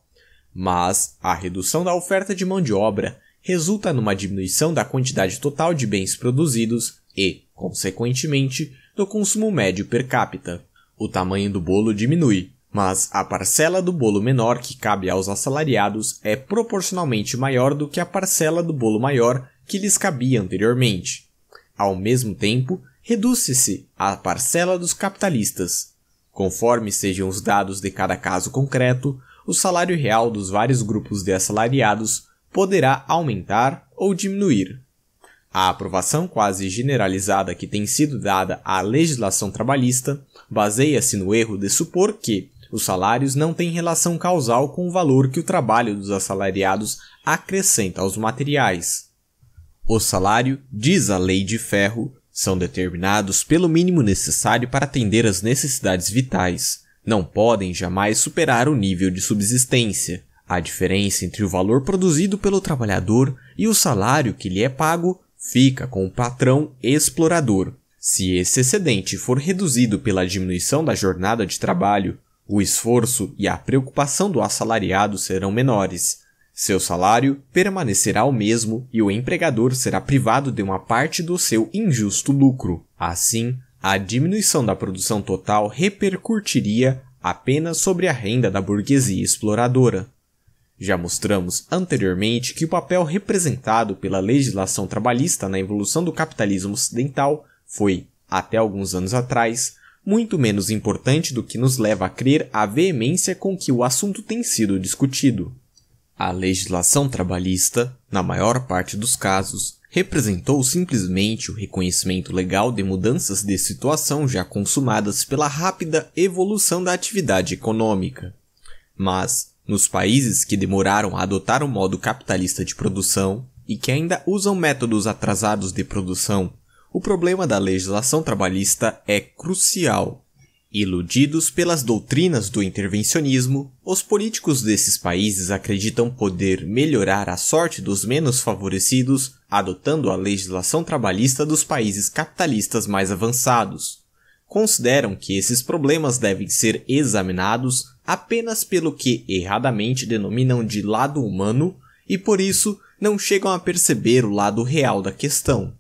Mas a redução da oferta de mão de obra resulta numa diminuição da quantidade total de bens produzidos e, consequentemente, do consumo médio per capita. O tamanho do bolo diminui, mas a parcela do bolo menor que cabe aos assalariados é proporcionalmente maior do que a parcela do bolo maior que lhes cabia anteriormente. Ao mesmo tempo, reduz-se a parcela dos capitalistas. Conforme sejam os dados de cada caso concreto, o salário real dos vários grupos de assalariados poderá aumentar ou diminuir. A aprovação quase generalizada que tem sido dada à legislação trabalhista baseia-se no erro de supor que os salários não têm relação causal com o valor que o trabalho dos assalariados acrescenta aos materiais. O salário, diz a Lei de Ferro, são determinados pelo mínimo necessário para atender às necessidades vitais. Não podem jamais superar o nível de subsistência. A diferença entre o valor produzido pelo trabalhador e o salário que lhe é pago fica com o patrão explorador. Se esse excedente for reduzido pela diminuição da jornada de trabalho, o esforço e a preocupação do assalariado serão menores. Seu salário permanecerá o mesmo e o empregador será privado de uma parte do seu injusto lucro. Assim, a diminuição da produção total repercutiria apenas sobre a renda da burguesia exploradora. Já mostramos anteriormente que o papel representado pela legislação trabalhista na evolução do capitalismo ocidental foi, até alguns anos atrás, muito menos importante do que nos leva a crer a veemência com que o assunto tem sido discutido. A legislação trabalhista, na maior parte dos casos, representou simplesmente o reconhecimento legal de mudanças de situação já consumadas pela rápida evolução da atividade econômica. Mas, nos países que demoraram a adotar o modo capitalista de produção e que ainda usam métodos atrasados de produção, o problema da legislação trabalhista é crucial. Iludidos pelas doutrinas do intervencionismo, os políticos desses países acreditam poder melhorar a sorte dos menos favorecidos adotando a legislação trabalhista dos países capitalistas mais avançados consideram que esses problemas devem ser examinados apenas pelo que erradamente denominam de lado humano e por isso não chegam a perceber o lado real da questão.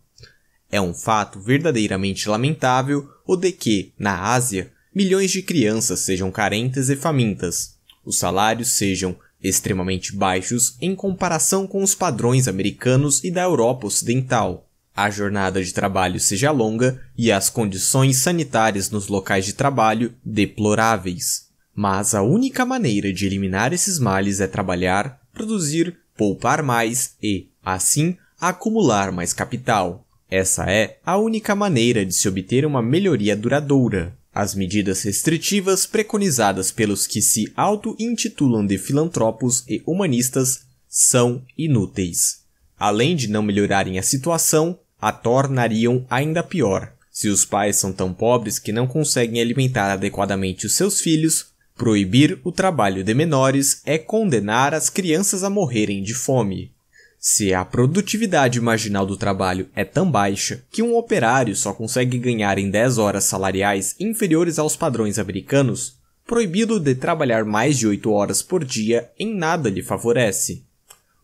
É um fato verdadeiramente lamentável o de que, na Ásia, milhões de crianças sejam carentes e famintas, os salários sejam extremamente baixos em comparação com os padrões americanos e da Europa Ocidental a jornada de trabalho seja longa e as condições sanitárias nos locais de trabalho deploráveis. Mas a única maneira de eliminar esses males é trabalhar, produzir, poupar mais e, assim, acumular mais capital. Essa é a única maneira de se obter uma melhoria duradoura. As medidas restritivas preconizadas pelos que se auto-intitulam de filantropos e humanistas são inúteis. Além de não melhorarem a situação, a tornariam ainda pior. Se os pais são tão pobres que não conseguem alimentar adequadamente os seus filhos, proibir o trabalho de menores é condenar as crianças a morrerem de fome. Se a produtividade marginal do trabalho é tão baixa que um operário só consegue ganhar em 10 horas salariais inferiores aos padrões americanos, proibido de trabalhar mais de 8 horas por dia em nada lhe favorece.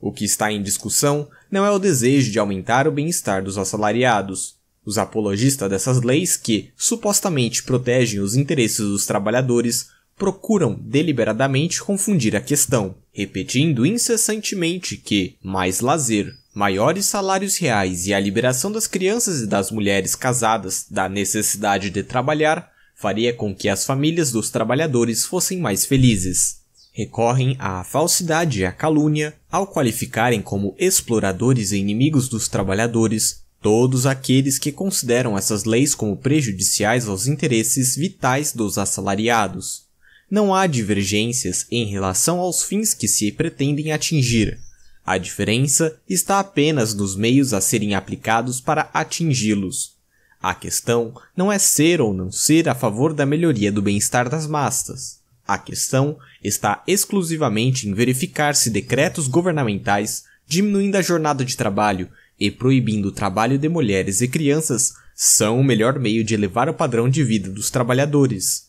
O que está em discussão não é o desejo de aumentar o bem-estar dos assalariados. Os apologistas dessas leis, que supostamente protegem os interesses dos trabalhadores, procuram deliberadamente confundir a questão, repetindo incessantemente que mais lazer, maiores salários reais e a liberação das crianças e das mulheres casadas da necessidade de trabalhar faria com que as famílias dos trabalhadores fossem mais felizes. Recorrem à falsidade e à calúnia ao qualificarem como exploradores e inimigos dos trabalhadores todos aqueles que consideram essas leis como prejudiciais aos interesses vitais dos assalariados. Não há divergências em relação aos fins que se pretendem atingir. A diferença está apenas nos meios a serem aplicados para atingi-los. A questão não é ser ou não ser a favor da melhoria do bem-estar das massas. A questão está exclusivamente em verificar se decretos governamentais, diminuindo a jornada de trabalho e proibindo o trabalho de mulheres e crianças, são o melhor meio de elevar o padrão de vida dos trabalhadores.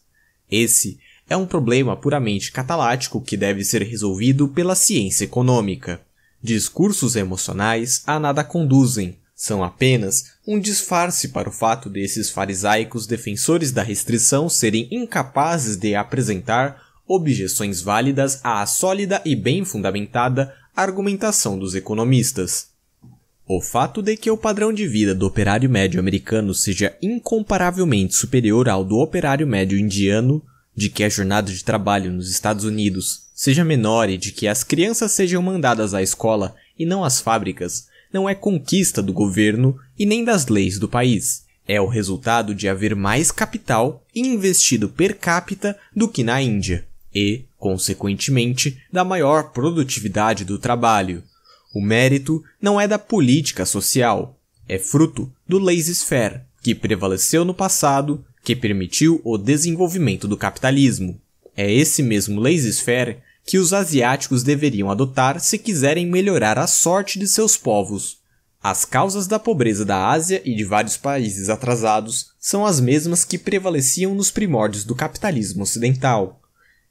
Esse é um problema puramente catalático que deve ser resolvido pela ciência econômica. Discursos emocionais a nada conduzem, são apenas um disfarce para o fato desses farisaicos defensores da restrição serem incapazes de apresentar objeções válidas à sólida e bem fundamentada argumentação dos economistas. O fato de que o padrão de vida do operário médio americano seja incomparavelmente superior ao do operário médio indiano, de que a jornada de trabalho nos Estados Unidos seja menor e de que as crianças sejam mandadas à escola e não às fábricas, não é conquista do governo e nem das leis do país. É o resultado de haver mais capital investido per capita do que na Índia e, consequentemente, da maior produtividade do trabalho. O mérito não é da política social, é fruto do laissez-faire, que prevaleceu no passado, que permitiu o desenvolvimento do capitalismo. É esse mesmo laissez-faire que os asiáticos deveriam adotar se quiserem melhorar a sorte de seus povos. As causas da pobreza da Ásia e de vários países atrasados são as mesmas que prevaleciam nos primórdios do capitalismo ocidental.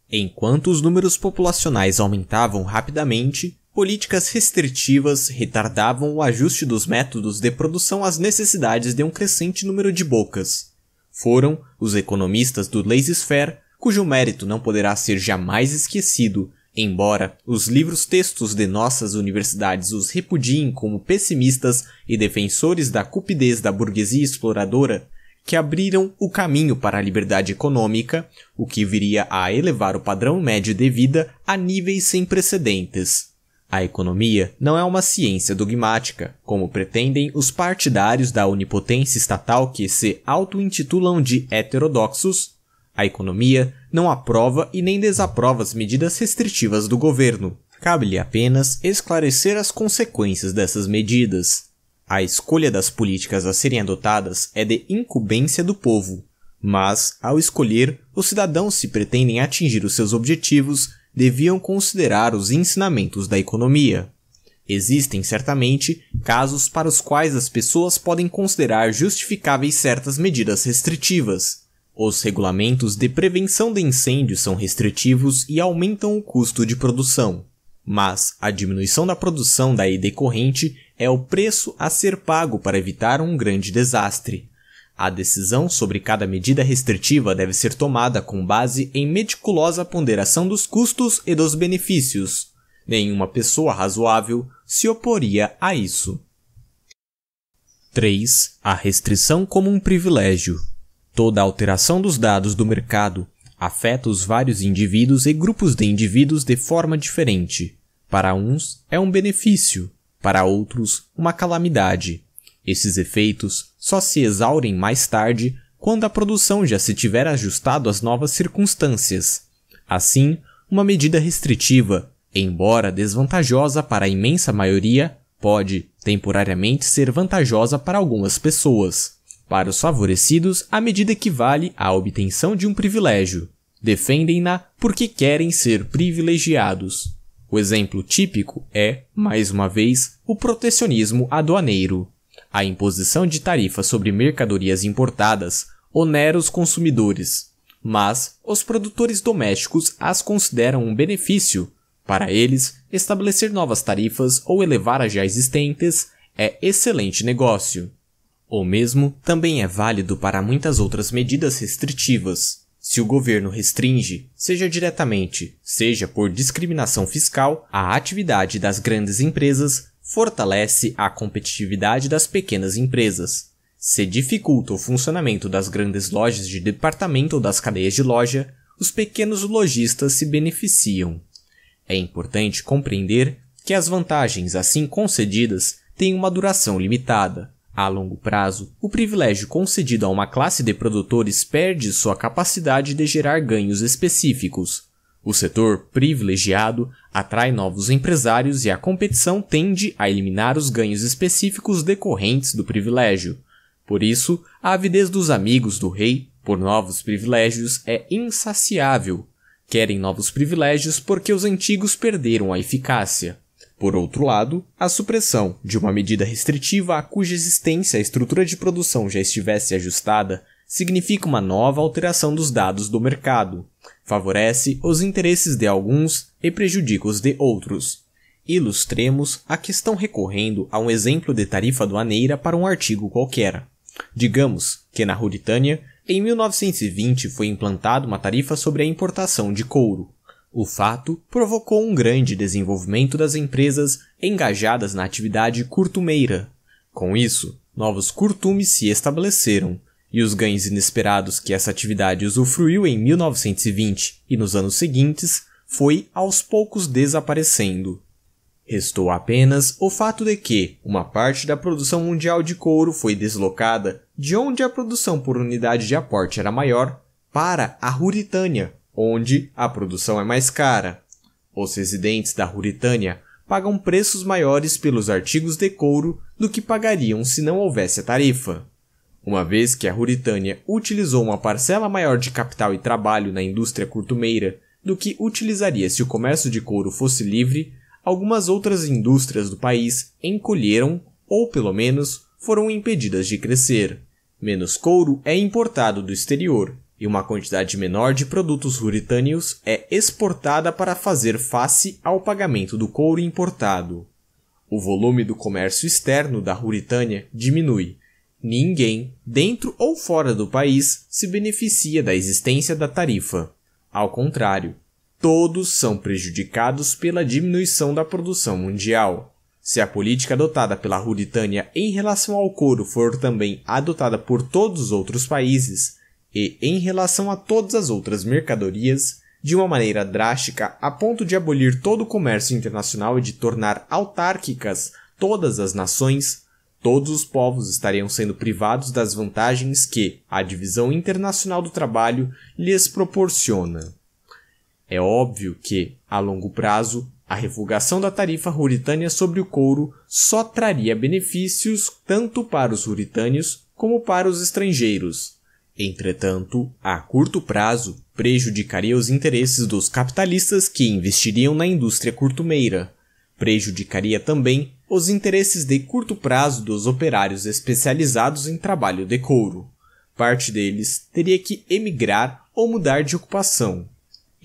Enquanto os números populacionais aumentavam rapidamente, políticas restritivas retardavam o ajuste dos métodos de produção às necessidades de um crescente número de bocas. Foram os economistas do laissez-faire cujo mérito não poderá ser jamais esquecido, embora os livros-textos de nossas universidades os repudiem como pessimistas e defensores da cupidez da burguesia exploradora, que abriram o caminho para a liberdade econômica, o que viria a elevar o padrão médio de vida a níveis sem precedentes. A economia não é uma ciência dogmática, como pretendem os partidários da onipotência estatal que se auto-intitulam de heterodoxos a economia não aprova e nem desaprova as medidas restritivas do governo. Cabe-lhe apenas esclarecer as consequências dessas medidas. A escolha das políticas a serem adotadas é de incumbência do povo, mas, ao escolher, os cidadãos, se pretendem atingir os seus objetivos, deviam considerar os ensinamentos da economia. Existem, certamente, casos para os quais as pessoas podem considerar justificáveis certas medidas restritivas, os regulamentos de prevenção de incêndios são restritivos e aumentam o custo de produção, mas a diminuição da produção daí decorrente é o preço a ser pago para evitar um grande desastre. A decisão sobre cada medida restritiva deve ser tomada com base em meticulosa ponderação dos custos e dos benefícios. Nenhuma pessoa razoável se oporia a isso. 3. A restrição como um privilégio. Toda alteração dos dados do mercado afeta os vários indivíduos e grupos de indivíduos de forma diferente. Para uns, é um benefício, para outros, uma calamidade. Esses efeitos só se exaurem mais tarde quando a produção já se tiver ajustado às novas circunstâncias. Assim, uma medida restritiva, embora desvantajosa para a imensa maioria, pode, temporariamente, ser vantajosa para algumas pessoas. Para os favorecidos, a medida equivale à obtenção de um privilégio. Defendem-na porque querem ser privilegiados. O exemplo típico é, mais uma vez, o protecionismo aduaneiro. A imposição de tarifas sobre mercadorias importadas onera os consumidores, mas os produtores domésticos as consideram um benefício. Para eles, estabelecer novas tarifas ou elevar as já existentes é excelente negócio. O mesmo também é válido para muitas outras medidas restritivas. Se o governo restringe, seja diretamente, seja por discriminação fiscal, a atividade das grandes empresas fortalece a competitividade das pequenas empresas. Se dificulta o funcionamento das grandes lojas de departamento ou das cadeias de loja, os pequenos lojistas se beneficiam. É importante compreender que as vantagens assim concedidas têm uma duração limitada. A longo prazo, o privilégio concedido a uma classe de produtores perde sua capacidade de gerar ganhos específicos. O setor privilegiado atrai novos empresários e a competição tende a eliminar os ganhos específicos decorrentes do privilégio. Por isso, a avidez dos amigos do rei por novos privilégios é insaciável. Querem novos privilégios porque os antigos perderam a eficácia. Por outro lado, a supressão de uma medida restritiva a cuja existência a estrutura de produção já estivesse ajustada significa uma nova alteração dos dados do mercado, favorece os interesses de alguns e prejudica os de outros. Ilustremos a questão recorrendo a um exemplo de tarifa aduaneira para um artigo qualquer. Digamos que na Ruritânia, em 1920 foi implantada uma tarifa sobre a importação de couro. O fato provocou um grande desenvolvimento das empresas engajadas na atividade curtumeira. Com isso, novos curtumes se estabeleceram, e os ganhos inesperados que essa atividade usufruiu em 1920 e nos anos seguintes foi aos poucos desaparecendo. Restou apenas o fato de que uma parte da produção mundial de couro foi deslocada de onde a produção por unidade de aporte era maior para a Ruritânia, onde a produção é mais cara. Os residentes da Ruritânia pagam preços maiores pelos artigos de couro do que pagariam se não houvesse a tarifa. Uma vez que a Ruritânia utilizou uma parcela maior de capital e trabalho na indústria curtumeira do que utilizaria se o comércio de couro fosse livre, algumas outras indústrias do país encolheram ou, pelo menos, foram impedidas de crescer. Menos couro é importado do exterior, e uma quantidade menor de produtos ruritâneos é exportada para fazer face ao pagamento do couro importado. O volume do comércio externo da Ruritânia diminui. Ninguém, dentro ou fora do país, se beneficia da existência da tarifa. Ao contrário, todos são prejudicados pela diminuição da produção mundial. Se a política adotada pela Ruritânia em relação ao couro for também adotada por todos os outros países, e em relação a todas as outras mercadorias de uma maneira drástica a ponto de abolir todo o comércio internacional e de tornar autárquicas todas as nações, todos os povos estariam sendo privados das vantagens que a divisão internacional do trabalho lhes proporciona. É óbvio que, a longo prazo, a revogação da tarifa ruritânia sobre o couro só traria benefícios tanto para os ruritânios como para os estrangeiros, Entretanto, a curto prazo, prejudicaria os interesses dos capitalistas que investiriam na indústria curtumeira. Prejudicaria também os interesses de curto prazo dos operários especializados em trabalho de couro. Parte deles teria que emigrar ou mudar de ocupação.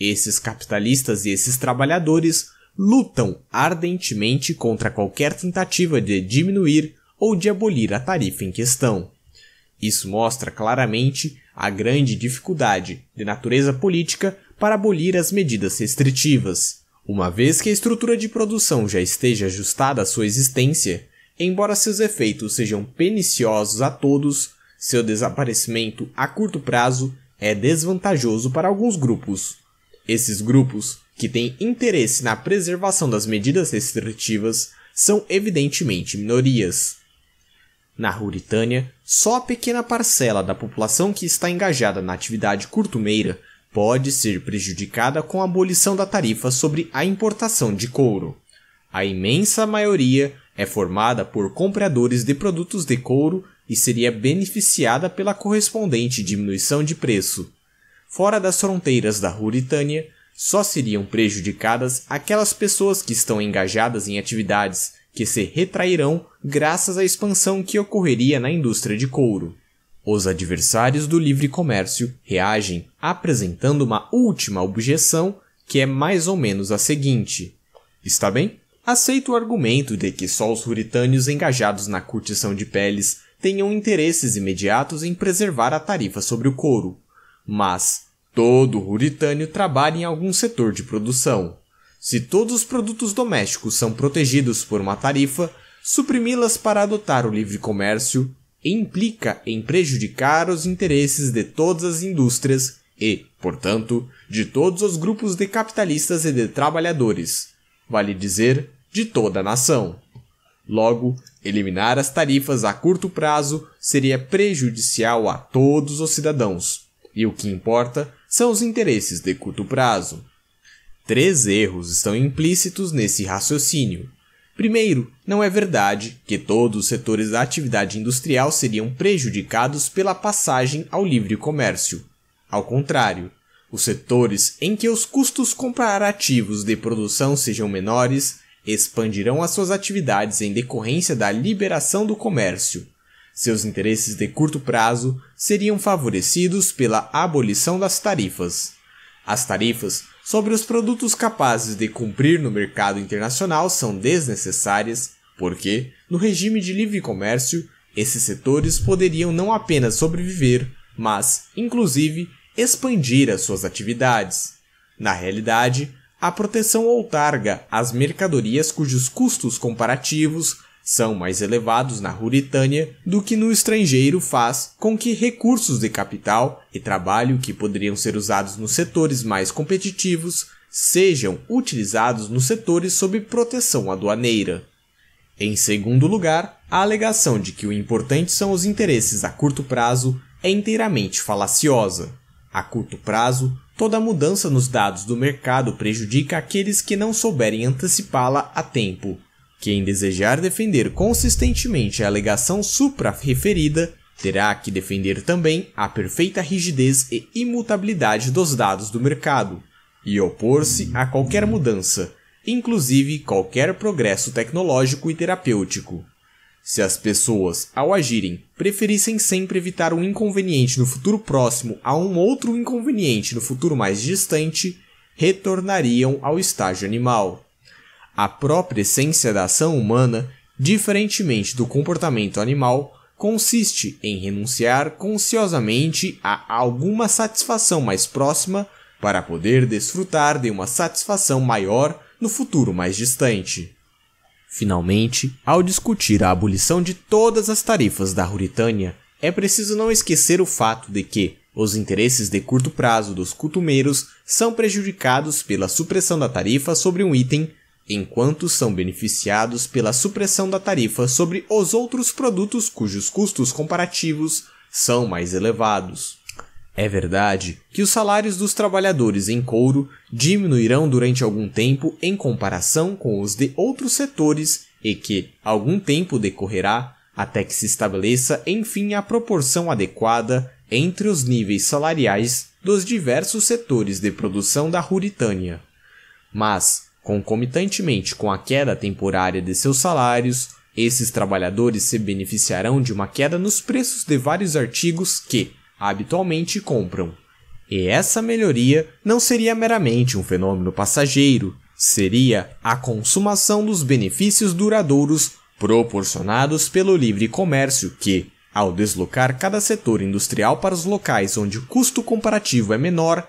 Esses capitalistas e esses trabalhadores lutam ardentemente contra qualquer tentativa de diminuir ou de abolir a tarifa em questão. Isso mostra claramente a grande dificuldade de natureza política para abolir as medidas restritivas, uma vez que a estrutura de produção já esteja ajustada à sua existência, embora seus efeitos sejam perniciosos a todos, seu desaparecimento a curto prazo é desvantajoso para alguns grupos. Esses grupos, que têm interesse na preservação das medidas restritivas, são evidentemente minorias. Na Ruritânia, só a pequena parcela da população que está engajada na atividade curtumeira pode ser prejudicada com a abolição da tarifa sobre a importação de couro. A imensa maioria é formada por compradores de produtos de couro e seria beneficiada pela correspondente diminuição de preço. Fora das fronteiras da Ruritânia, só seriam prejudicadas aquelas pessoas que estão engajadas em atividades que se retrairão graças à expansão que ocorreria na indústria de couro. Os adversários do livre comércio reagem apresentando uma última objeção que é mais ou menos a seguinte: Está bem? Aceito o argumento de que só os puritânios engajados na curtição de peles tenham interesses imediatos em preservar a tarifa sobre o couro, mas todo ruritânio trabalha em algum setor de produção. Se todos os produtos domésticos são protegidos por uma tarifa, suprimi-las para adotar o livre comércio implica em prejudicar os interesses de todas as indústrias e, portanto, de todos os grupos de capitalistas e de trabalhadores, vale dizer, de toda a nação. Logo, eliminar as tarifas a curto prazo seria prejudicial a todos os cidadãos, e o que importa são os interesses de curto prazo. Três erros estão implícitos nesse raciocínio. Primeiro, não é verdade que todos os setores da atividade industrial seriam prejudicados pela passagem ao livre comércio. Ao contrário, os setores em que os custos comparativos de produção sejam menores expandirão as suas atividades em decorrência da liberação do comércio. Seus interesses de curto prazo seriam favorecidos pela abolição das tarifas. As tarifas sobre os produtos capazes de cumprir no mercado internacional são desnecessárias, porque, no regime de livre comércio, esses setores poderiam não apenas sobreviver, mas, inclusive, expandir as suas atividades. Na realidade, a proteção outarga às mercadorias cujos custos comparativos são mais elevados na Ruritânia do que no estrangeiro faz com que recursos de capital e trabalho que poderiam ser usados nos setores mais competitivos sejam utilizados nos setores sob proteção aduaneira. Em segundo lugar, a alegação de que o importante são os interesses a curto prazo é inteiramente falaciosa. A curto prazo, toda mudança nos dados do mercado prejudica aqueles que não souberem antecipá-la a tempo quem desejar defender consistentemente a alegação supra-referida terá que defender também a perfeita rigidez e imutabilidade dos dados do mercado e opor-se a qualquer mudança, inclusive qualquer progresso tecnológico e terapêutico. Se as pessoas, ao agirem, preferissem sempre evitar um inconveniente no futuro próximo a um outro inconveniente no futuro mais distante, retornariam ao estágio animal. A própria essência da ação humana, diferentemente do comportamento animal, consiste em renunciar consciosamente a alguma satisfação mais próxima para poder desfrutar de uma satisfação maior no futuro mais distante. Finalmente, ao discutir a abolição de todas as tarifas da Ruritânia, é preciso não esquecer o fato de que os interesses de curto prazo dos cutumeiros são prejudicados pela supressão da tarifa sobre um item enquanto são beneficiados pela supressão da tarifa sobre os outros produtos cujos custos comparativos são mais elevados. É verdade que os salários dos trabalhadores em couro diminuirão durante algum tempo em comparação com os de outros setores e que algum tempo decorrerá até que se estabeleça enfim a proporção adequada entre os níveis salariais dos diversos setores de produção da Ruritânia. Mas Concomitantemente com a queda temporária de seus salários, esses trabalhadores se beneficiarão de uma queda nos preços de vários artigos que habitualmente compram. E essa melhoria não seria meramente um fenômeno passageiro, seria a consumação dos benefícios duradouros proporcionados pelo livre comércio que, ao deslocar cada setor industrial para os locais onde o custo comparativo é menor,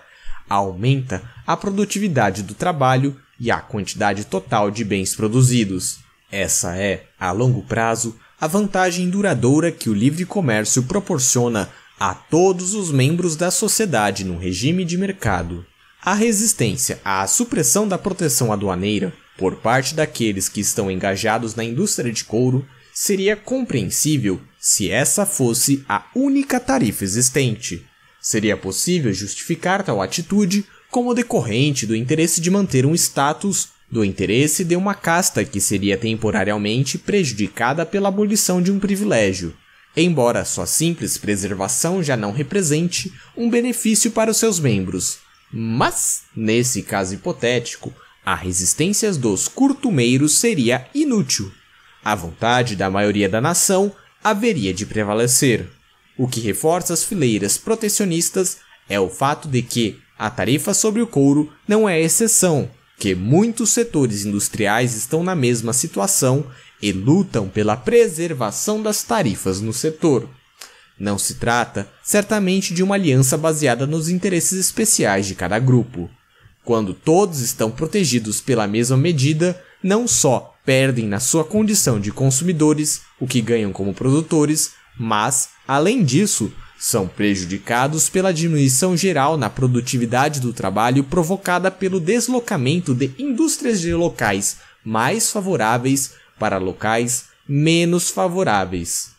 aumenta a produtividade do trabalho e a quantidade total de bens produzidos. Essa é, a longo prazo, a vantagem duradoura que o livre comércio proporciona a todos os membros da sociedade no regime de mercado. A resistência à supressão da proteção aduaneira por parte daqueles que estão engajados na indústria de couro seria compreensível se essa fosse a única tarifa existente. Seria possível justificar tal atitude como decorrente do interesse de manter um status, do interesse de uma casta que seria temporariamente prejudicada pela abolição de um privilégio, embora sua simples preservação já não represente um benefício para os seus membros. Mas, nesse caso hipotético, a resistência dos curtumeiros seria inútil. A vontade da maioria da nação haveria de prevalecer. O que reforça as fileiras protecionistas é o fato de que a tarifa sobre o couro não é exceção, que muitos setores industriais estão na mesma situação e lutam pela preservação das tarifas no setor. Não se trata, certamente, de uma aliança baseada nos interesses especiais de cada grupo. Quando todos estão protegidos pela mesma medida, não só perdem na sua condição de consumidores o que ganham como produtores, mas, além disso, são prejudicados pela diminuição geral na produtividade do trabalho provocada pelo deslocamento de indústrias de locais mais favoráveis para locais menos favoráveis.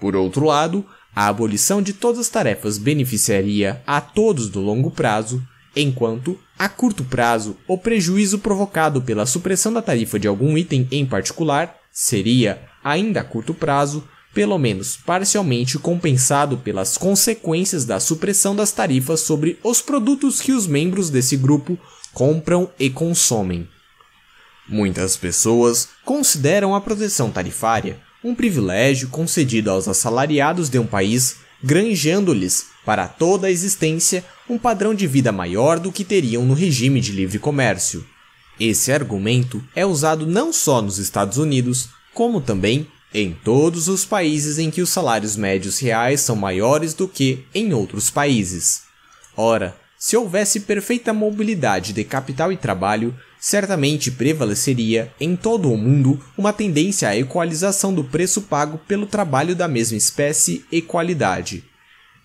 Por outro lado, a abolição de todas as tarefas beneficiaria a todos do longo prazo, enquanto, a curto prazo, o prejuízo provocado pela supressão da tarifa de algum item em particular seria, ainda a curto prazo, pelo menos parcialmente compensado pelas consequências da supressão das tarifas sobre os produtos que os membros desse grupo compram e consomem. Muitas pessoas consideram a proteção tarifária um privilégio concedido aos assalariados de um país, granjando-lhes, para toda a existência, um padrão de vida maior do que teriam no regime de livre comércio. Esse argumento é usado não só nos Estados Unidos, como também em todos os países em que os salários médios reais são maiores do que em outros países. Ora, se houvesse perfeita mobilidade de capital e trabalho, certamente prevaleceria em todo o mundo uma tendência à equalização do preço pago pelo trabalho da mesma espécie e qualidade.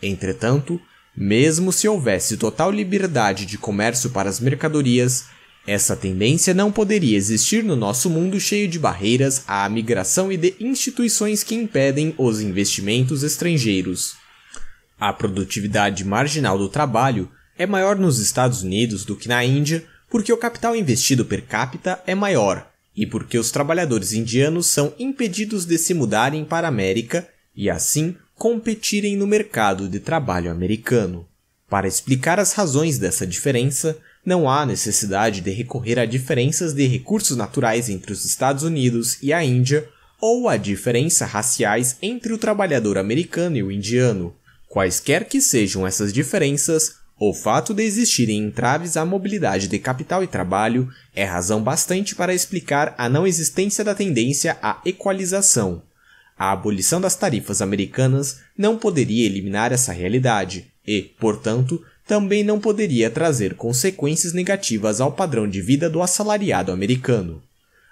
Entretanto, mesmo se houvesse total liberdade de comércio para as mercadorias, essa tendência não poderia existir no nosso mundo cheio de barreiras à migração e de instituições que impedem os investimentos estrangeiros. A produtividade marginal do trabalho é maior nos Estados Unidos do que na Índia porque o capital investido per capita é maior e porque os trabalhadores indianos são impedidos de se mudarem para a América e assim competirem no mercado de trabalho americano. Para explicar as razões dessa diferença, não há necessidade de recorrer a diferenças de recursos naturais entre os Estados Unidos e a Índia ou a diferenças raciais entre o trabalhador americano e o indiano. Quaisquer que sejam essas diferenças, o fato de existirem entraves à mobilidade de capital e trabalho é razão bastante para explicar a não existência da tendência à equalização. A abolição das tarifas americanas não poderia eliminar essa realidade e, portanto, também não poderia trazer consequências negativas ao padrão de vida do assalariado americano.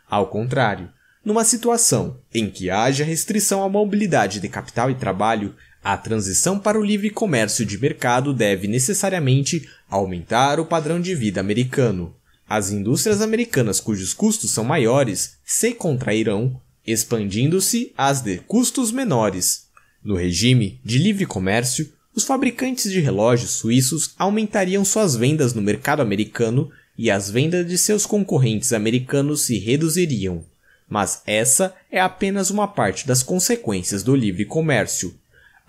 Ao contrário, numa situação em que haja restrição à mobilidade de capital e trabalho, a transição para o livre comércio de mercado deve necessariamente aumentar o padrão de vida americano. As indústrias americanas cujos custos são maiores se contrairão, expandindo-se as de custos menores. No regime de livre comércio, os fabricantes de relógios suíços aumentariam suas vendas no mercado americano e as vendas de seus concorrentes americanos se reduziriam. Mas essa é apenas uma parte das consequências do livre comércio.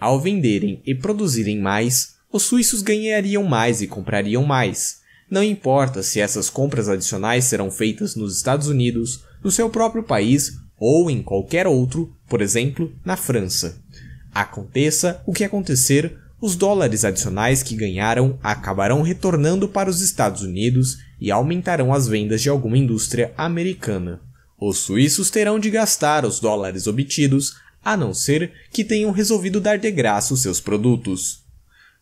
Ao venderem e produzirem mais, os suíços ganhariam mais e comprariam mais. Não importa se essas compras adicionais serão feitas nos Estados Unidos, no seu próprio país ou em qualquer outro, por exemplo, na França. Aconteça o que acontecer, os dólares adicionais que ganharam acabarão retornando para os Estados Unidos e aumentarão as vendas de alguma indústria americana. Os suíços terão de gastar os dólares obtidos, a não ser que tenham resolvido dar de graça os seus produtos.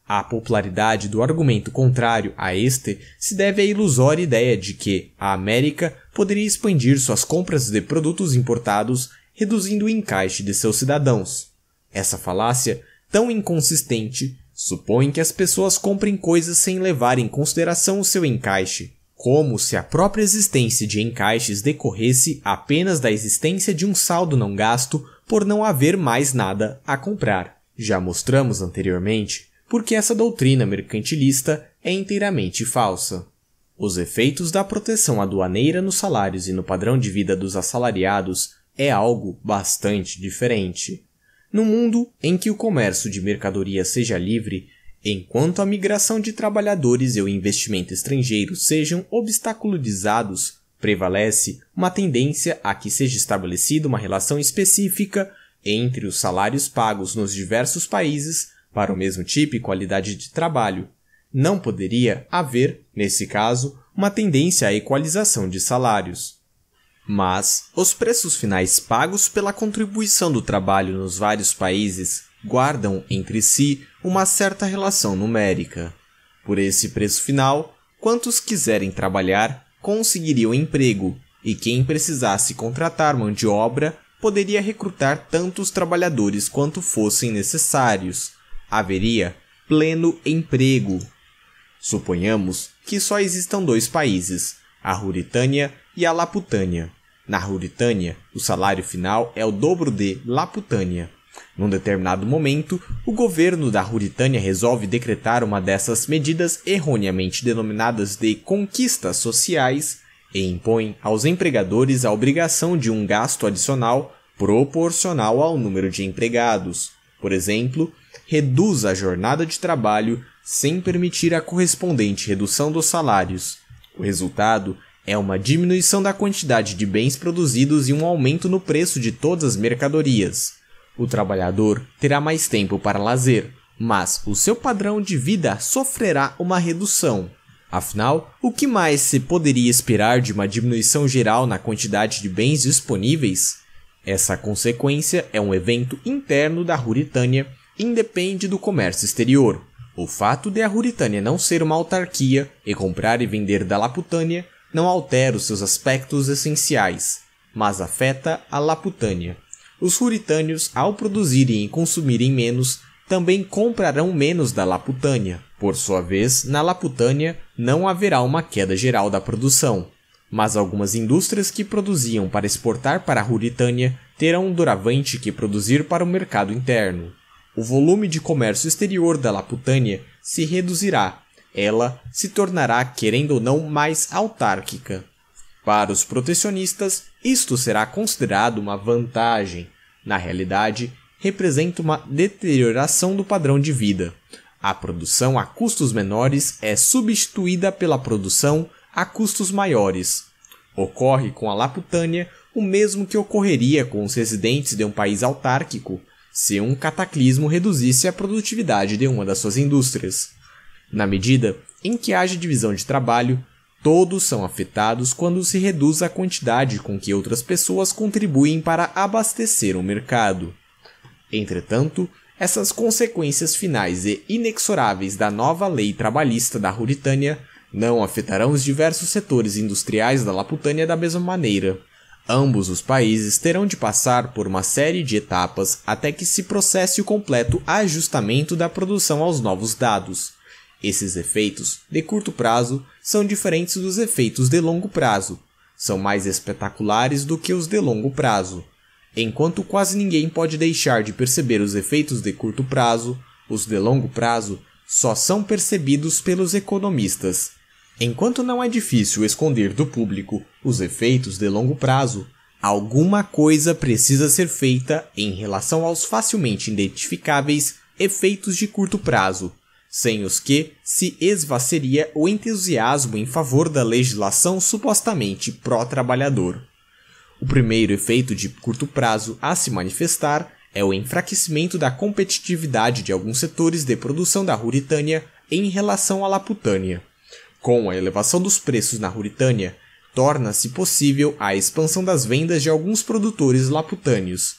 A popularidade do argumento contrário a este se deve à ilusória ideia de que a América poderia expandir suas compras de produtos importados, reduzindo o encaixe de seus cidadãos. Essa falácia tão inconsistente supõe que as pessoas comprem coisas sem levar em consideração o seu encaixe, como se a própria existência de encaixes decorresse apenas da existência de um saldo não gasto por não haver mais nada a comprar. Já mostramos anteriormente porque essa doutrina mercantilista é inteiramente falsa. Os efeitos da proteção aduaneira nos salários e no padrão de vida dos assalariados é algo bastante diferente. No mundo em que o comércio de mercadorias seja livre, enquanto a migração de trabalhadores e o investimento estrangeiro sejam obstaculizados, prevalece uma tendência a que seja estabelecida uma relação específica entre os salários pagos nos diversos países para o mesmo tipo e qualidade de trabalho. Não poderia haver, nesse caso, uma tendência à equalização de salários. Mas os preços finais pagos pela contribuição do trabalho nos vários países guardam entre si uma certa relação numérica. Por esse preço final, quantos quiserem trabalhar conseguiriam emprego, e quem precisasse contratar mão de obra poderia recrutar tantos trabalhadores quanto fossem necessários. Haveria pleno emprego. Suponhamos que só existam dois países, a Ruritânia e a Laputânia. Na Ruritânia, o salário final é o dobro de Laputânia. Num determinado momento, o governo da Ruritânia resolve decretar uma dessas medidas erroneamente denominadas de conquistas sociais e impõe aos empregadores a obrigação de um gasto adicional proporcional ao número de empregados. Por exemplo, reduz a jornada de trabalho sem permitir a correspondente redução dos salários. O resultado é uma diminuição da quantidade de bens produzidos e um aumento no preço de todas as mercadorias. O trabalhador terá mais tempo para lazer, mas o seu padrão de vida sofrerá uma redução. Afinal, o que mais se poderia esperar de uma diminuição geral na quantidade de bens disponíveis? Essa consequência é um evento interno da Ruritânia, independe do comércio exterior. O fato de a Ruritânia não ser uma autarquia e comprar e vender da Laputânia não altera os seus aspectos essenciais, mas afeta a Laputânia. Os Ruritânios, ao produzirem e consumirem menos, também comprarão menos da Laputânia. Por sua vez, na Laputânia não haverá uma queda geral da produção, mas algumas indústrias que produziam para exportar para a Ruritânia terão um doravante que produzir para o mercado interno. O volume de comércio exterior da Laputânia se reduzirá ela se tornará, querendo ou não, mais autárquica. Para os protecionistas, isto será considerado uma vantagem. Na realidade, representa uma deterioração do padrão de vida. A produção a custos menores é substituída pela produção a custos maiores. Ocorre com a Laputânia o mesmo que ocorreria com os residentes de um país autárquico se um cataclismo reduzisse a produtividade de uma das suas indústrias. Na medida em que haja divisão de trabalho, todos são afetados quando se reduz a quantidade com que outras pessoas contribuem para abastecer o mercado. Entretanto, essas consequências finais e inexoráveis da nova lei trabalhista da Ruritânia não afetarão os diversos setores industriais da Laputânia da mesma maneira. Ambos os países terão de passar por uma série de etapas até que se processe o completo ajustamento da produção aos novos dados. Esses efeitos de curto prazo são diferentes dos efeitos de longo prazo, são mais espetaculares do que os de longo prazo. Enquanto quase ninguém pode deixar de perceber os efeitos de curto prazo, os de longo prazo só são percebidos pelos economistas. Enquanto não é difícil esconder do público os efeitos de longo prazo, alguma coisa precisa ser feita em relação aos facilmente identificáveis efeitos de curto prazo sem os que se esvaceria o entusiasmo em favor da legislação supostamente pró-trabalhador. O primeiro efeito de curto prazo a se manifestar é o enfraquecimento da competitividade de alguns setores de produção da Ruritânia em relação à Laputânia. Com a elevação dos preços na Ruritânia, torna-se possível a expansão das vendas de alguns produtores laputâneos.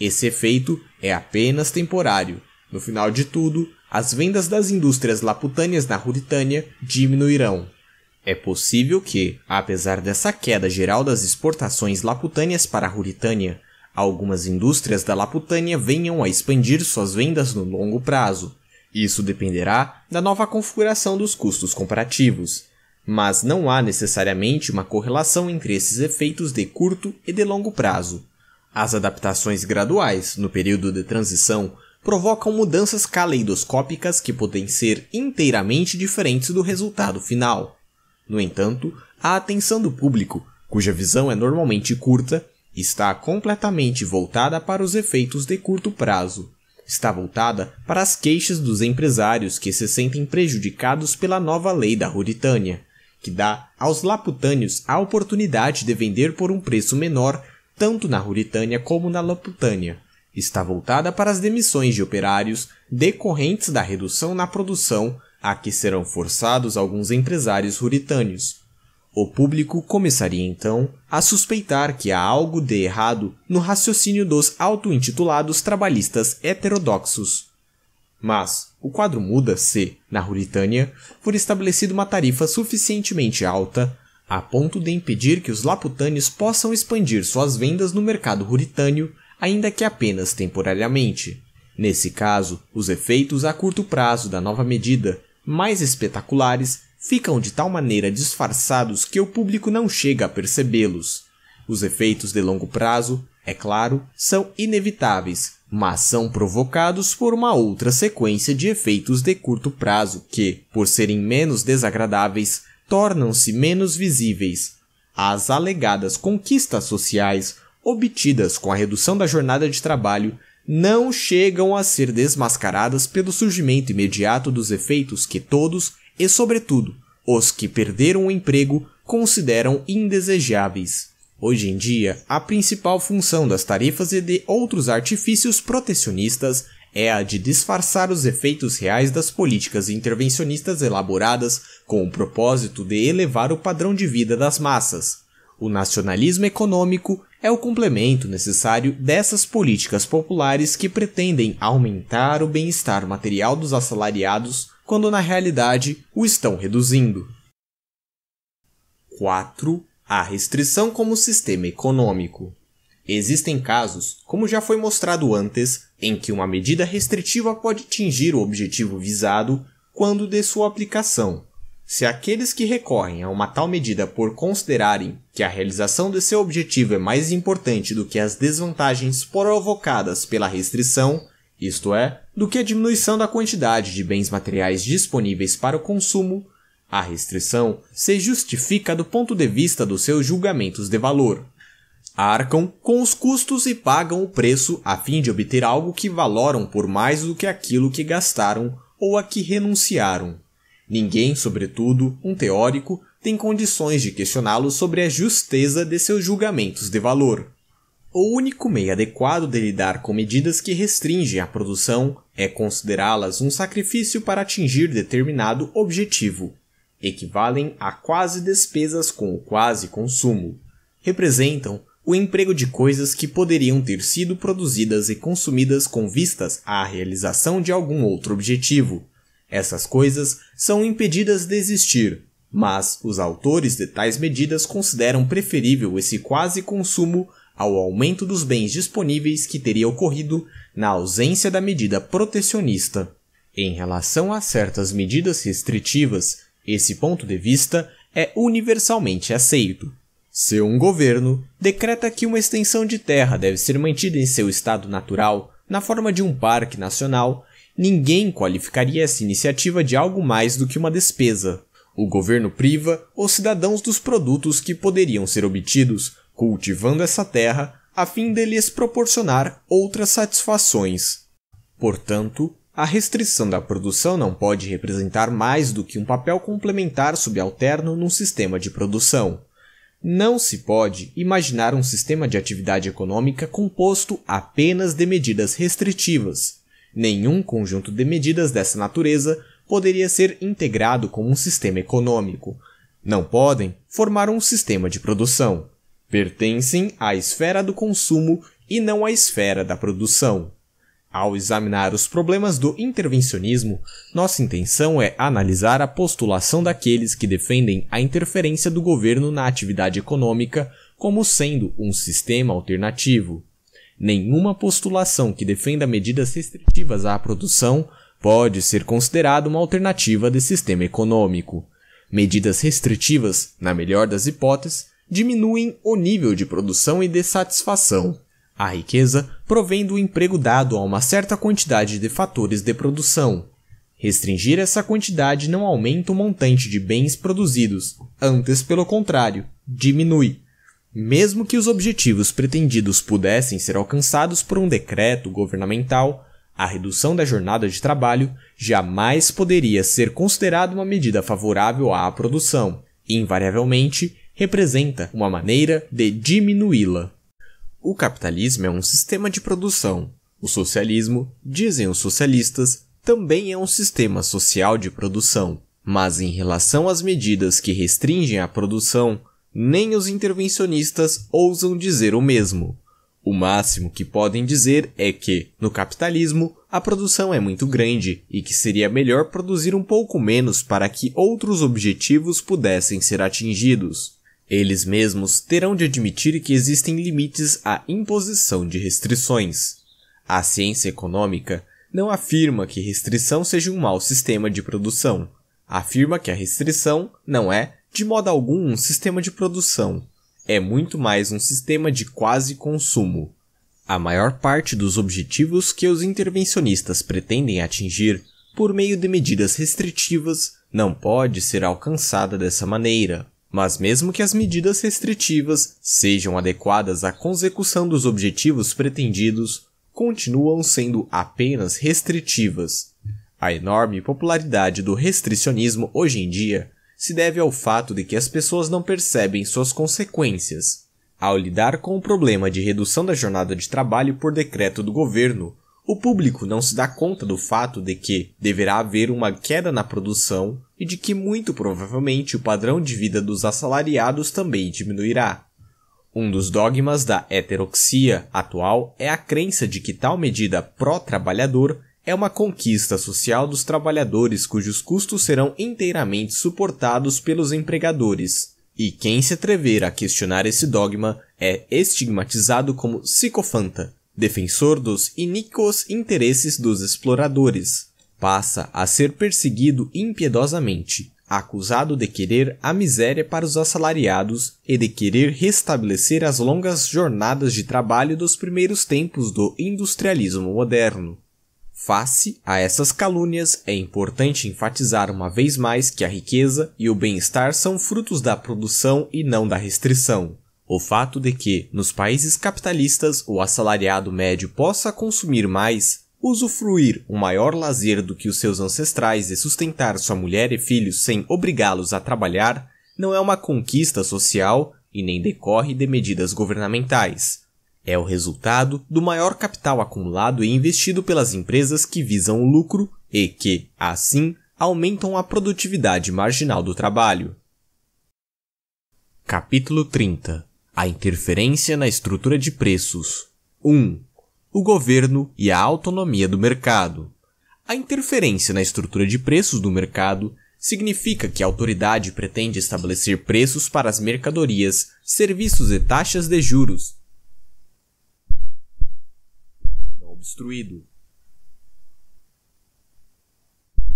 Esse efeito é apenas temporário. No final de tudo, as vendas das indústrias laputâneas na Ruritânia diminuirão. É possível que, apesar dessa queda geral das exportações laputâneas para a Ruritânia, algumas indústrias da Laputânia venham a expandir suas vendas no longo prazo. Isso dependerá da nova configuração dos custos comparativos, mas não há necessariamente uma correlação entre esses efeitos de curto e de longo prazo. As adaptações graduais no período de transição provocam mudanças caleidoscópicas que podem ser inteiramente diferentes do resultado final. No entanto, a atenção do público, cuja visão é normalmente curta, está completamente voltada para os efeitos de curto prazo. Está voltada para as queixas dos empresários que se sentem prejudicados pela nova lei da Ruritânia, que dá aos laputâneos a oportunidade de vender por um preço menor tanto na Ruritânia como na Laputânia está voltada para as demissões de operários decorrentes da redução na produção a que serão forçados alguns empresários ruritâneos. O público começaria então a suspeitar que há algo de errado no raciocínio dos auto-intitulados trabalhistas heterodoxos. Mas o quadro muda se, na Ruritânia, for estabelecida uma tarifa suficientemente alta a ponto de impedir que os laputânios possam expandir suas vendas no mercado ruritânio ainda que apenas temporariamente. Nesse caso, os efeitos a curto prazo da nova medida, mais espetaculares, ficam de tal maneira disfarçados que o público não chega a percebê-los. Os efeitos de longo prazo, é claro, são inevitáveis, mas são provocados por uma outra sequência de efeitos de curto prazo que, por serem menos desagradáveis, tornam-se menos visíveis. As alegadas conquistas sociais obtidas com a redução da jornada de trabalho não chegam a ser desmascaradas pelo surgimento imediato dos efeitos que todos, e sobretudo os que perderam o emprego, consideram indesejáveis. Hoje em dia, a principal função das tarifas e de outros artifícios protecionistas é a de disfarçar os efeitos reais das políticas intervencionistas elaboradas com o propósito de elevar o padrão de vida das massas. O nacionalismo econômico é o complemento necessário dessas políticas populares que pretendem aumentar o bem-estar material dos assalariados quando na realidade o estão reduzindo. 4. A restrição como sistema econômico. Existem casos, como já foi mostrado antes, em que uma medida restritiva pode atingir o objetivo visado quando de sua aplicação, se aqueles que recorrem a uma tal medida por considerarem que a realização de seu objetivo é mais importante do que as desvantagens provocadas pela restrição, isto é, do que a diminuição da quantidade de bens materiais disponíveis para o consumo, a restrição se justifica do ponto de vista dos seus julgamentos de valor. Arcam com os custos e pagam o preço a fim de obter algo que valoram por mais do que aquilo que gastaram ou a que renunciaram. Ninguém, sobretudo, um teórico, tem condições de questioná-lo sobre a justeza de seus julgamentos de valor. O único meio adequado de lidar com medidas que restringem a produção é considerá-las um sacrifício para atingir determinado objetivo. Equivalem a quase despesas com o quase consumo. Representam o emprego de coisas que poderiam ter sido produzidas e consumidas com vistas à realização de algum outro objetivo, essas coisas são impedidas de existir, mas os autores de tais medidas consideram preferível esse quase consumo ao aumento dos bens disponíveis que teria ocorrido na ausência da medida protecionista. Em relação a certas medidas restritivas, esse ponto de vista é universalmente aceito. Se um governo decreta que uma extensão de terra deve ser mantida em seu estado natural, na forma de um parque nacional, Ninguém qualificaria essa iniciativa de algo mais do que uma despesa. O governo priva os cidadãos dos produtos que poderiam ser obtidos cultivando essa terra a fim de lhes proporcionar outras satisfações. Portanto, a restrição da produção não pode representar mais do que um papel complementar subalterno num sistema de produção. Não se pode imaginar um sistema de atividade econômica composto apenas de medidas restritivas, Nenhum conjunto de medidas dessa natureza poderia ser integrado como um sistema econômico. Não podem formar um sistema de produção. Pertencem à esfera do consumo e não à esfera da produção. Ao examinar os problemas do intervencionismo, nossa intenção é analisar a postulação daqueles que defendem a interferência do governo na atividade econômica como sendo um sistema alternativo nenhuma postulação que defenda medidas restritivas à produção pode ser considerada uma alternativa de sistema econômico. Medidas restritivas, na melhor das hipóteses, diminuem o nível de produção e de satisfação. A riqueza provém do emprego dado a uma certa quantidade de fatores de produção. Restringir essa quantidade não aumenta o montante de bens produzidos, antes, pelo contrário, diminui mesmo que os objetivos pretendidos pudessem ser alcançados por um decreto governamental, a redução da jornada de trabalho jamais poderia ser considerada uma medida favorável à produção, e invariavelmente representa uma maneira de diminuí-la. O capitalismo é um sistema de produção. O socialismo, dizem os socialistas, também é um sistema social de produção. Mas em relação às medidas que restringem a produção, nem os intervencionistas ousam dizer o mesmo. O máximo que podem dizer é que, no capitalismo, a produção é muito grande e que seria melhor produzir um pouco menos para que outros objetivos pudessem ser atingidos. Eles mesmos terão de admitir que existem limites à imposição de restrições. A ciência econômica não afirma que restrição seja um mau sistema de produção. Afirma que a restrição não é de modo algum, um sistema de produção. É muito mais um sistema de quase consumo. A maior parte dos objetivos que os intervencionistas pretendem atingir por meio de medidas restritivas não pode ser alcançada dessa maneira. Mas mesmo que as medidas restritivas sejam adequadas à consecução dos objetivos pretendidos, continuam sendo apenas restritivas. A enorme popularidade do restricionismo hoje em dia se deve ao fato de que as pessoas não percebem suas consequências. Ao lidar com o problema de redução da jornada de trabalho por decreto do governo, o público não se dá conta do fato de que deverá haver uma queda na produção e de que muito provavelmente o padrão de vida dos assalariados também diminuirá. Um dos dogmas da heteroxia atual é a crença de que tal medida pró-trabalhador é uma conquista social dos trabalhadores cujos custos serão inteiramente suportados pelos empregadores, e quem se atrever a questionar esse dogma é estigmatizado como psicofanta, defensor dos iníquos interesses dos exploradores. Passa a ser perseguido impiedosamente, acusado de querer a miséria para os assalariados e de querer restabelecer as longas jornadas de trabalho dos primeiros tempos do industrialismo moderno. Face a essas calúnias, é importante enfatizar uma vez mais que a riqueza e o bem-estar são frutos da produção e não da restrição. O fato de que, nos países capitalistas, o assalariado médio possa consumir mais, usufruir um maior lazer do que os seus ancestrais e sustentar sua mulher e filhos sem obrigá-los a trabalhar, não é uma conquista social e nem decorre de medidas governamentais é o resultado do maior capital acumulado e investido pelas empresas que visam o lucro e que, assim, aumentam a produtividade marginal do trabalho. Capítulo 30 A interferência na estrutura de preços 1. O governo e a autonomia do mercado. A interferência na estrutura de preços do mercado significa que a autoridade pretende estabelecer preços para as mercadorias, serviços e taxas de juros, obstruído.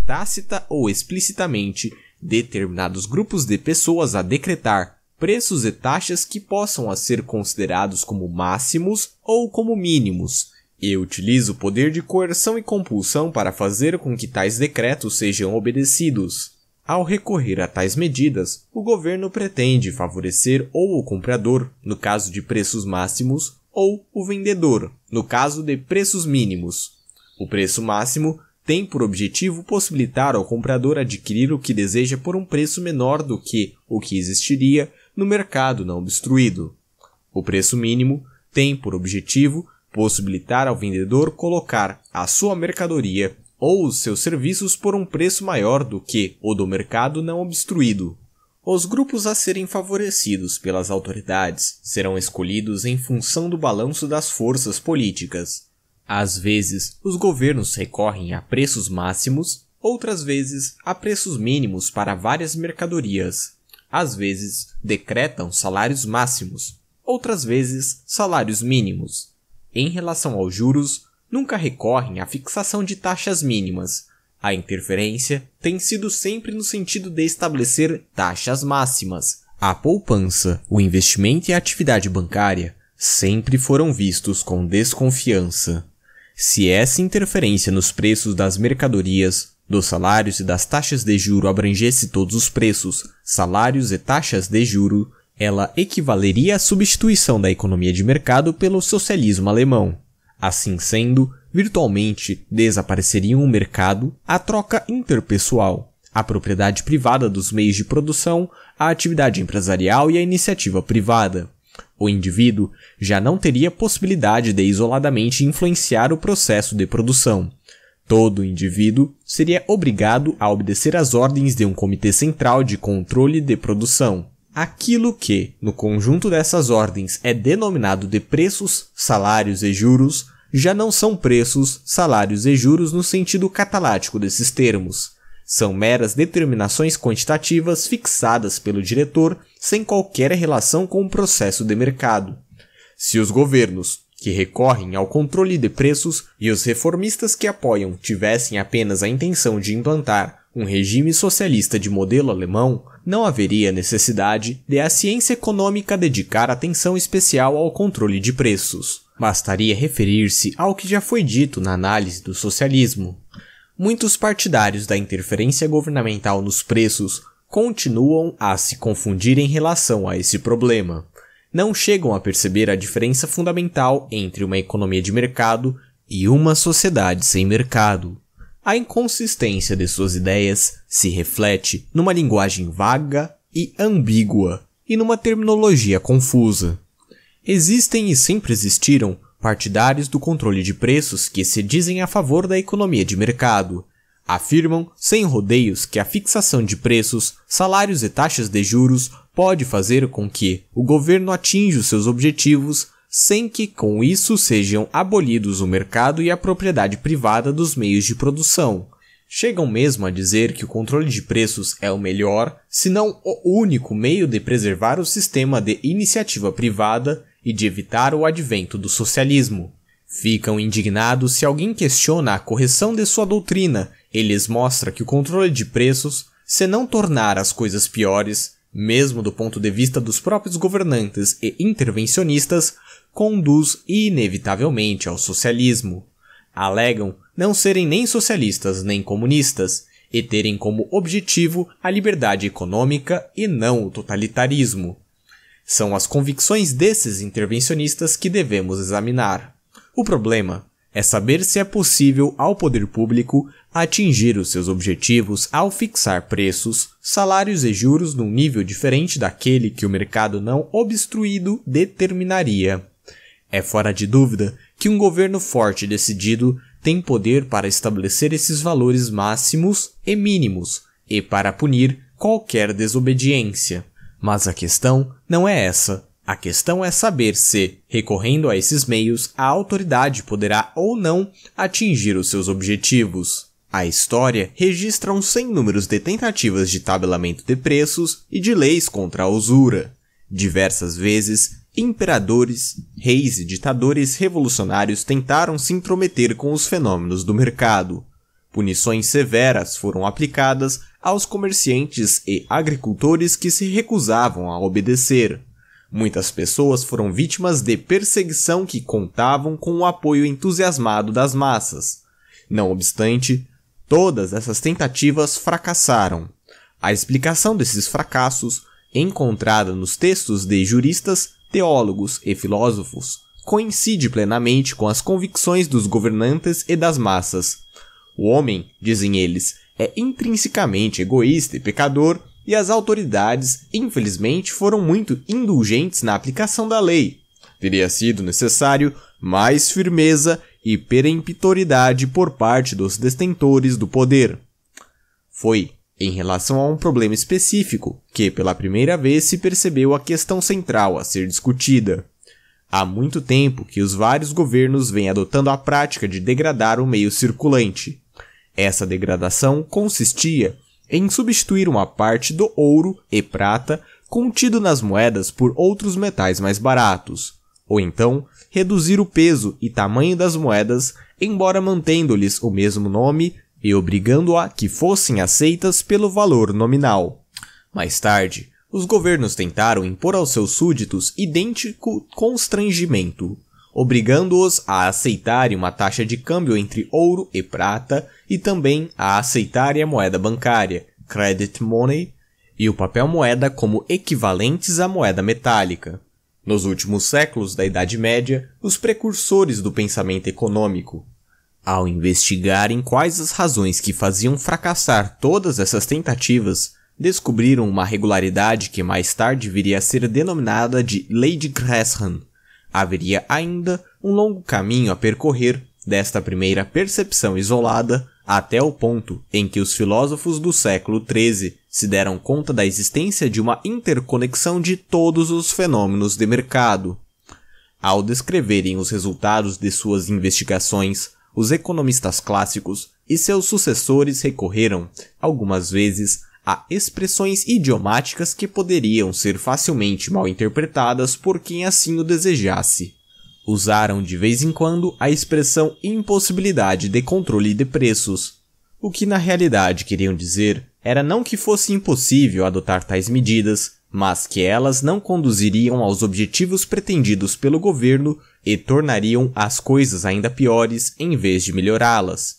Tácita ou explicitamente, determinados grupos de pessoas a decretar preços e taxas que possam a ser considerados como máximos ou como mínimos, e utiliza o poder de coerção e compulsão para fazer com que tais decretos sejam obedecidos. Ao recorrer a tais medidas, o governo pretende favorecer ou o comprador, no caso de preços máximos, ou o vendedor, no caso de preços mínimos. O preço máximo tem por objetivo possibilitar ao comprador adquirir o que deseja por um preço menor do que o que existiria no mercado não obstruído. O preço mínimo tem por objetivo possibilitar ao vendedor colocar a sua mercadoria ou os seus serviços por um preço maior do que o do mercado não obstruído. Os grupos a serem favorecidos pelas autoridades serão escolhidos em função do balanço das forças políticas. Às vezes, os governos recorrem a preços máximos, outras vezes, a preços mínimos para várias mercadorias. Às vezes, decretam salários máximos, outras vezes, salários mínimos. Em relação aos juros, nunca recorrem à fixação de taxas mínimas, a interferência tem sido sempre no sentido de estabelecer taxas máximas. A poupança, o investimento e a atividade bancária sempre foram vistos com desconfiança. Se essa interferência nos preços das mercadorias, dos salários e das taxas de juro abrangesse todos os preços, salários e taxas de juro, ela equivaleria à substituição da economia de mercado pelo socialismo alemão. Assim sendo, virtualmente desapareceriam o mercado, a troca interpessoal, a propriedade privada dos meios de produção, a atividade empresarial e a iniciativa privada. O indivíduo já não teria possibilidade de isoladamente influenciar o processo de produção. Todo indivíduo seria obrigado a obedecer às ordens de um Comitê Central de Controle de Produção. Aquilo que, no conjunto dessas ordens, é denominado de preços, salários e juros, já não são preços, salários e juros no sentido catalático desses termos. São meras determinações quantitativas fixadas pelo diretor sem qualquer relação com o processo de mercado. Se os governos, que recorrem ao controle de preços, e os reformistas que apoiam tivessem apenas a intenção de implantar um regime socialista de modelo alemão, não haveria necessidade de a ciência econômica dedicar atenção especial ao controle de preços. Bastaria referir-se ao que já foi dito na análise do socialismo. Muitos partidários da interferência governamental nos preços continuam a se confundir em relação a esse problema. Não chegam a perceber a diferença fundamental entre uma economia de mercado e uma sociedade sem mercado. A inconsistência de suas ideias se reflete numa linguagem vaga e ambígua e numa terminologia confusa. Existem e sempre existiram partidários do controle de preços que se dizem a favor da economia de mercado. Afirmam, sem rodeios, que a fixação de preços, salários e taxas de juros pode fazer com que o governo atinja os seus objetivos sem que com isso sejam abolidos o mercado e a propriedade privada dos meios de produção. Chegam mesmo a dizer que o controle de preços é o melhor, se não o único meio de preservar o sistema de iniciativa privada e de evitar o advento do socialismo. Ficam indignados se alguém questiona a correção de sua doutrina e lhes mostra que o controle de preços, se não tornar as coisas piores, mesmo do ponto de vista dos próprios governantes e intervencionistas, conduz inevitavelmente ao socialismo. Alegam não serem nem socialistas nem comunistas e terem como objetivo a liberdade econômica e não o totalitarismo. São as convicções desses intervencionistas que devemos examinar. O problema é saber se é possível ao poder público atingir os seus objetivos ao fixar preços, salários e juros num nível diferente daquele que o mercado não obstruído determinaria. É fora de dúvida que um governo forte e decidido tem poder para estabelecer esses valores máximos e mínimos e para punir qualquer desobediência. Mas a questão não é essa. A questão é saber se, recorrendo a esses meios, a autoridade poderá ou não atingir os seus objetivos. A história registra um sem números de tentativas de tabelamento de preços e de leis contra a usura. Diversas vezes, imperadores, reis e ditadores revolucionários tentaram se intrometer com os fenômenos do mercado. Punições severas foram aplicadas aos comerciantes e agricultores que se recusavam a obedecer. Muitas pessoas foram vítimas de perseguição que contavam com o apoio entusiasmado das massas. Não obstante, todas essas tentativas fracassaram. A explicação desses fracassos, encontrada nos textos de juristas, teólogos e filósofos, coincide plenamente com as convicções dos governantes e das massas. O homem, dizem eles, é intrinsecamente egoísta e pecador, e as autoridades, infelizmente, foram muito indulgentes na aplicação da lei. Teria sido necessário mais firmeza e peremptoridade por parte dos detentores do poder. Foi em relação a um problema específico que, pela primeira vez, se percebeu a questão central a ser discutida. Há muito tempo que os vários governos vêm adotando a prática de degradar o meio circulante, essa degradação consistia em substituir uma parte do ouro e prata contido nas moedas por outros metais mais baratos, ou então reduzir o peso e tamanho das moedas, embora mantendo-lhes o mesmo nome e obrigando-a que fossem aceitas pelo valor nominal. Mais tarde, os governos tentaram impor aos seus súditos idêntico constrangimento, obrigando-os a aceitarem uma taxa de câmbio entre ouro e prata e também a aceitarem a moeda bancária, credit money, e o papel moeda como equivalentes à moeda metálica. Nos últimos séculos da Idade Média, os precursores do pensamento econômico, ao investigarem quais as razões que faziam fracassar todas essas tentativas, descobriram uma regularidade que mais tarde viria a ser denominada de Lei de Gresham, haveria ainda um longo caminho a percorrer desta primeira percepção isolada até o ponto em que os filósofos do século XIII se deram conta da existência de uma interconexão de todos os fenômenos de mercado. Ao descreverem os resultados de suas investigações, os economistas clássicos e seus sucessores recorreram, algumas vezes, a expressões idiomáticas que poderiam ser facilmente mal interpretadas por quem assim o desejasse. Usaram de vez em quando a expressão impossibilidade de controle de preços. O que na realidade queriam dizer era não que fosse impossível adotar tais medidas, mas que elas não conduziriam aos objetivos pretendidos pelo governo e tornariam as coisas ainda piores em vez de melhorá-las.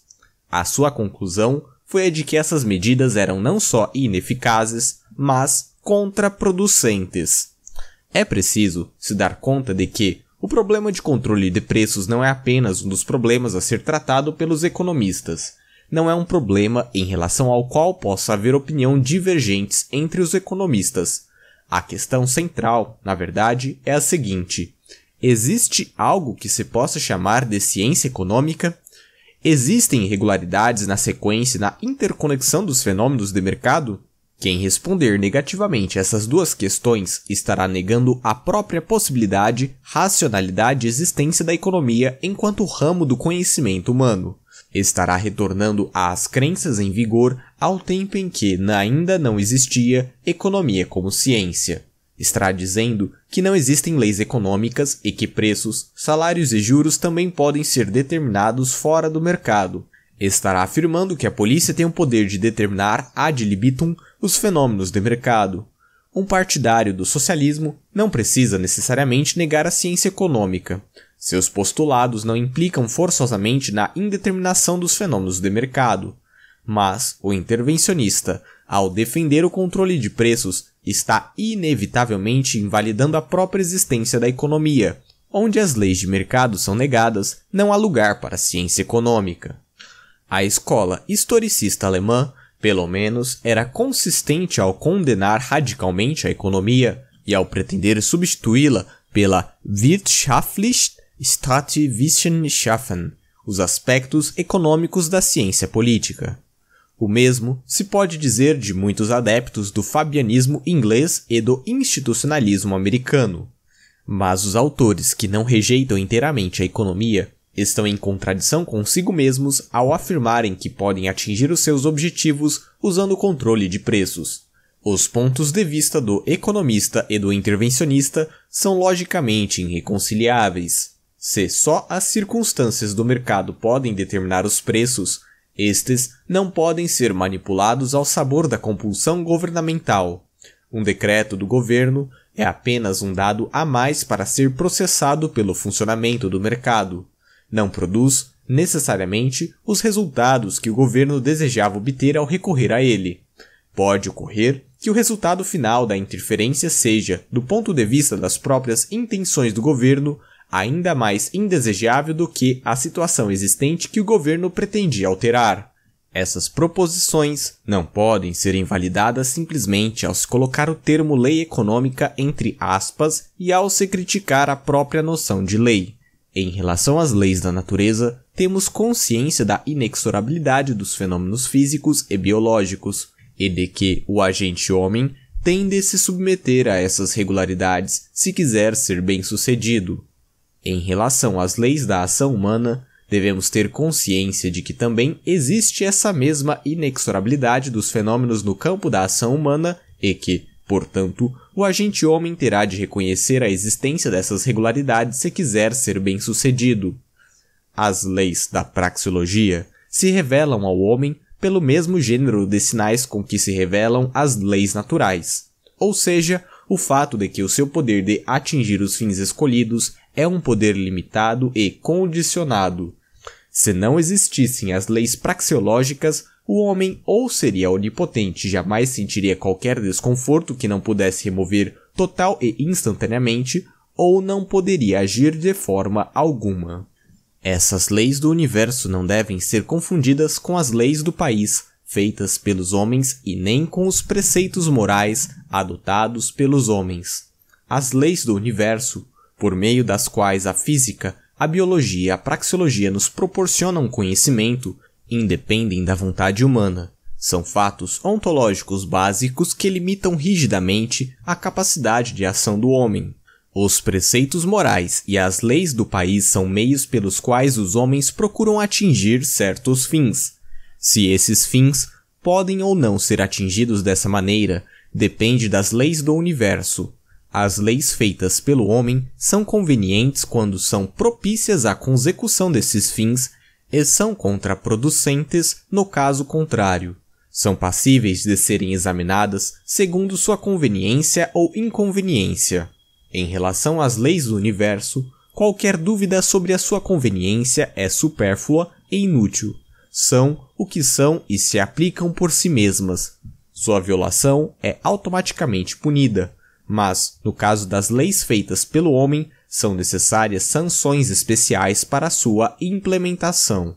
A sua conclusão foi a de que essas medidas eram não só ineficazes, mas contraproducentes. É preciso se dar conta de que o problema de controle de preços não é apenas um dos problemas a ser tratado pelos economistas. Não é um problema em relação ao qual possa haver opinião divergentes entre os economistas. A questão central, na verdade, é a seguinte: existe algo que se possa chamar de ciência econômica? Existem irregularidades na sequência e na interconexão dos fenômenos de mercado? Quem responder negativamente a essas duas questões estará negando a própria possibilidade, racionalidade e existência da economia enquanto ramo do conhecimento humano. Estará retornando às crenças em vigor ao tempo em que ainda não existia economia como ciência. Estará dizendo que não existem leis econômicas e que preços, salários e juros também podem ser determinados fora do mercado. Estará afirmando que a polícia tem o poder de determinar ad libitum os fenômenos de mercado. Um partidário do socialismo não precisa necessariamente negar a ciência econômica. Seus postulados não implicam forçosamente na indeterminação dos fenômenos de mercado. Mas o intervencionista, ao defender o controle de preços, está inevitavelmente invalidando a própria existência da economia. Onde as leis de mercado são negadas, não há lugar para a ciência econômica. A escola historicista alemã, pelo menos, era consistente ao condenar radicalmente a economia e ao pretender substituí-la pela Wirtschaftlich Staatswissenschaften, os aspectos econômicos da ciência política. O mesmo se pode dizer de muitos adeptos do fabianismo inglês e do institucionalismo americano. Mas os autores que não rejeitam inteiramente a economia estão em contradição consigo mesmos ao afirmarem que podem atingir os seus objetivos usando o controle de preços. Os pontos de vista do economista e do intervencionista são logicamente irreconciliáveis. Se só as circunstâncias do mercado podem determinar os preços, estes não podem ser manipulados ao sabor da compulsão governamental. Um decreto do governo é apenas um dado a mais para ser processado pelo funcionamento do mercado. Não produz, necessariamente, os resultados que o governo desejava obter ao recorrer a ele. Pode ocorrer que o resultado final da interferência seja, do ponto de vista das próprias intenções do governo, ainda mais indesejável do que a situação existente que o governo pretendia alterar. Essas proposições não podem ser invalidadas simplesmente ao se colocar o termo lei econômica entre aspas e ao se criticar a própria noção de lei. Em relação às leis da natureza, temos consciência da inexorabilidade dos fenômenos físicos e biológicos, e de que o agente homem tem de se submeter a essas regularidades se quiser ser bem-sucedido. Em relação às leis da ação humana, devemos ter consciência de que também existe essa mesma inexorabilidade dos fenômenos no campo da ação humana e que, portanto, o agente homem terá de reconhecer a existência dessas regularidades se quiser ser bem-sucedido. As leis da praxeologia se revelam ao homem pelo mesmo gênero de sinais com que se revelam as leis naturais, ou seja, o fato de que o seu poder de atingir os fins escolhidos é um poder limitado e condicionado. Se não existissem as leis praxeológicas, o homem ou seria onipotente, jamais sentiria qualquer desconforto que não pudesse remover total e instantaneamente, ou não poderia agir de forma alguma. Essas leis do universo não devem ser confundidas com as leis do país, feitas pelos homens e nem com os preceitos morais adotados pelos homens. As leis do universo por meio das quais a física, a biologia e a praxeologia nos proporcionam conhecimento, independem da vontade humana. São fatos ontológicos básicos que limitam rigidamente a capacidade de ação do homem. Os preceitos morais e as leis do país são meios pelos quais os homens procuram atingir certos fins. Se esses fins podem ou não ser atingidos dessa maneira, depende das leis do universo, as leis feitas pelo homem são convenientes quando são propícias à consecução desses fins e são contraproducentes no caso contrário. São passíveis de serem examinadas segundo sua conveniência ou inconveniência. Em relação às leis do universo, qualquer dúvida sobre a sua conveniência é supérflua e inútil. São o que são e se aplicam por si mesmas. Sua violação é automaticamente punida mas, no caso das leis feitas pelo homem, são necessárias sanções especiais para sua implementação.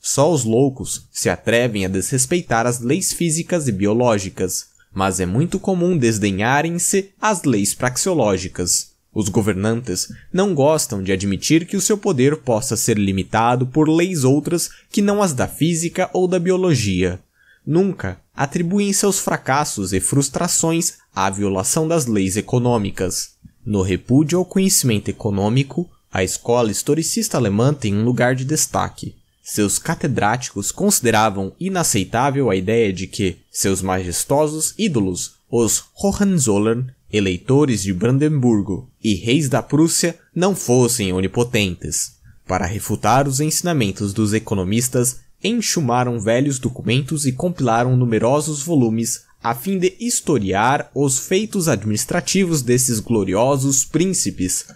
Só os loucos se atrevem a desrespeitar as leis físicas e biológicas, mas é muito comum desdenharem-se as leis praxeológicas. Os governantes não gostam de admitir que o seu poder possa ser limitado por leis outras que não as da física ou da biologia. Nunca atribuem seus fracassos e frustrações à violação das leis econômicas. No repúdio ao conhecimento econômico, a escola historicista alemã tem um lugar de destaque. Seus catedráticos consideravam inaceitável a ideia de que seus majestosos ídolos, os Hohenzollern, eleitores de Brandemburgo e reis da Prússia, não fossem onipotentes. Para refutar os ensinamentos dos economistas enxumaram velhos documentos e compilaram numerosos volumes a fim de historiar os feitos administrativos desses gloriosos príncipes.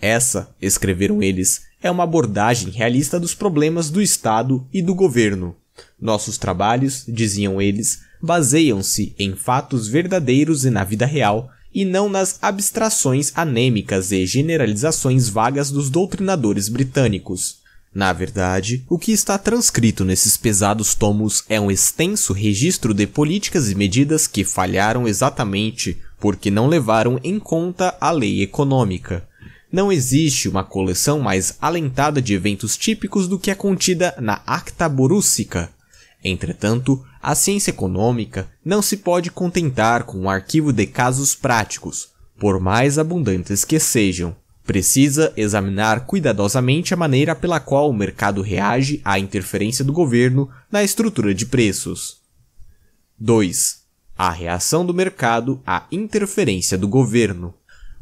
Essa, escreveram eles, é uma abordagem realista dos problemas do Estado e do governo. Nossos trabalhos, diziam eles, baseiam-se em fatos verdadeiros e na vida real, e não nas abstrações anêmicas e generalizações vagas dos doutrinadores britânicos. Na verdade, o que está transcrito nesses pesados tomos é um extenso registro de políticas e medidas que falharam exatamente porque não levaram em conta a lei econômica. Não existe uma coleção mais alentada de eventos típicos do que a contida na Acta Borússica. Entretanto, a ciência econômica não se pode contentar com um arquivo de casos práticos, por mais abundantes que sejam. Precisa examinar cuidadosamente a maneira pela qual o mercado reage à interferência do governo na estrutura de preços. 2. A reação do mercado à interferência do governo.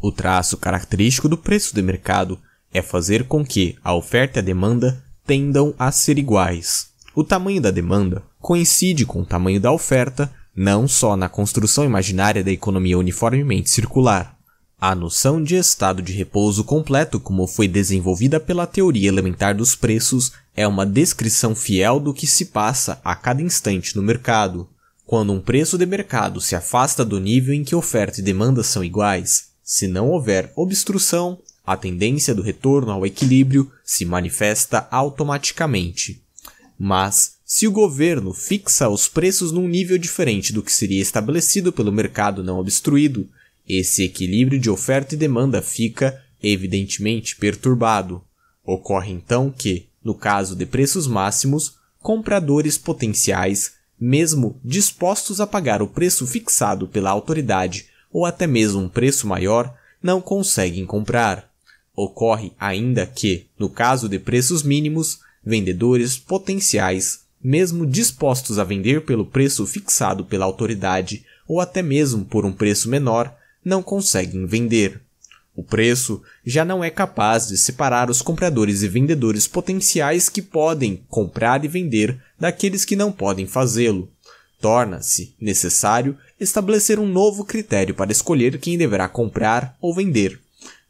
O traço característico do preço de mercado é fazer com que a oferta e a demanda tendam a ser iguais. O tamanho da demanda coincide com o tamanho da oferta, não só na construção imaginária da economia uniformemente circular, a noção de estado de repouso completo, como foi desenvolvida pela teoria elementar dos preços, é uma descrição fiel do que se passa a cada instante no mercado. Quando um preço de mercado se afasta do nível em que oferta e demanda são iguais, se não houver obstrução, a tendência do retorno ao equilíbrio se manifesta automaticamente. Mas, se o governo fixa os preços num nível diferente do que seria estabelecido pelo mercado não obstruído, esse equilíbrio de oferta e demanda fica, evidentemente, perturbado. Ocorre então que, no caso de preços máximos, compradores potenciais, mesmo dispostos a pagar o preço fixado pela autoridade ou até mesmo um preço maior, não conseguem comprar. Ocorre ainda que, no caso de preços mínimos, vendedores potenciais, mesmo dispostos a vender pelo preço fixado pela autoridade ou até mesmo por um preço menor, não conseguem vender. O preço já não é capaz de separar os compradores e vendedores potenciais que podem comprar e vender daqueles que não podem fazê-lo. Torna-se necessário estabelecer um novo critério para escolher quem deverá comprar ou vender.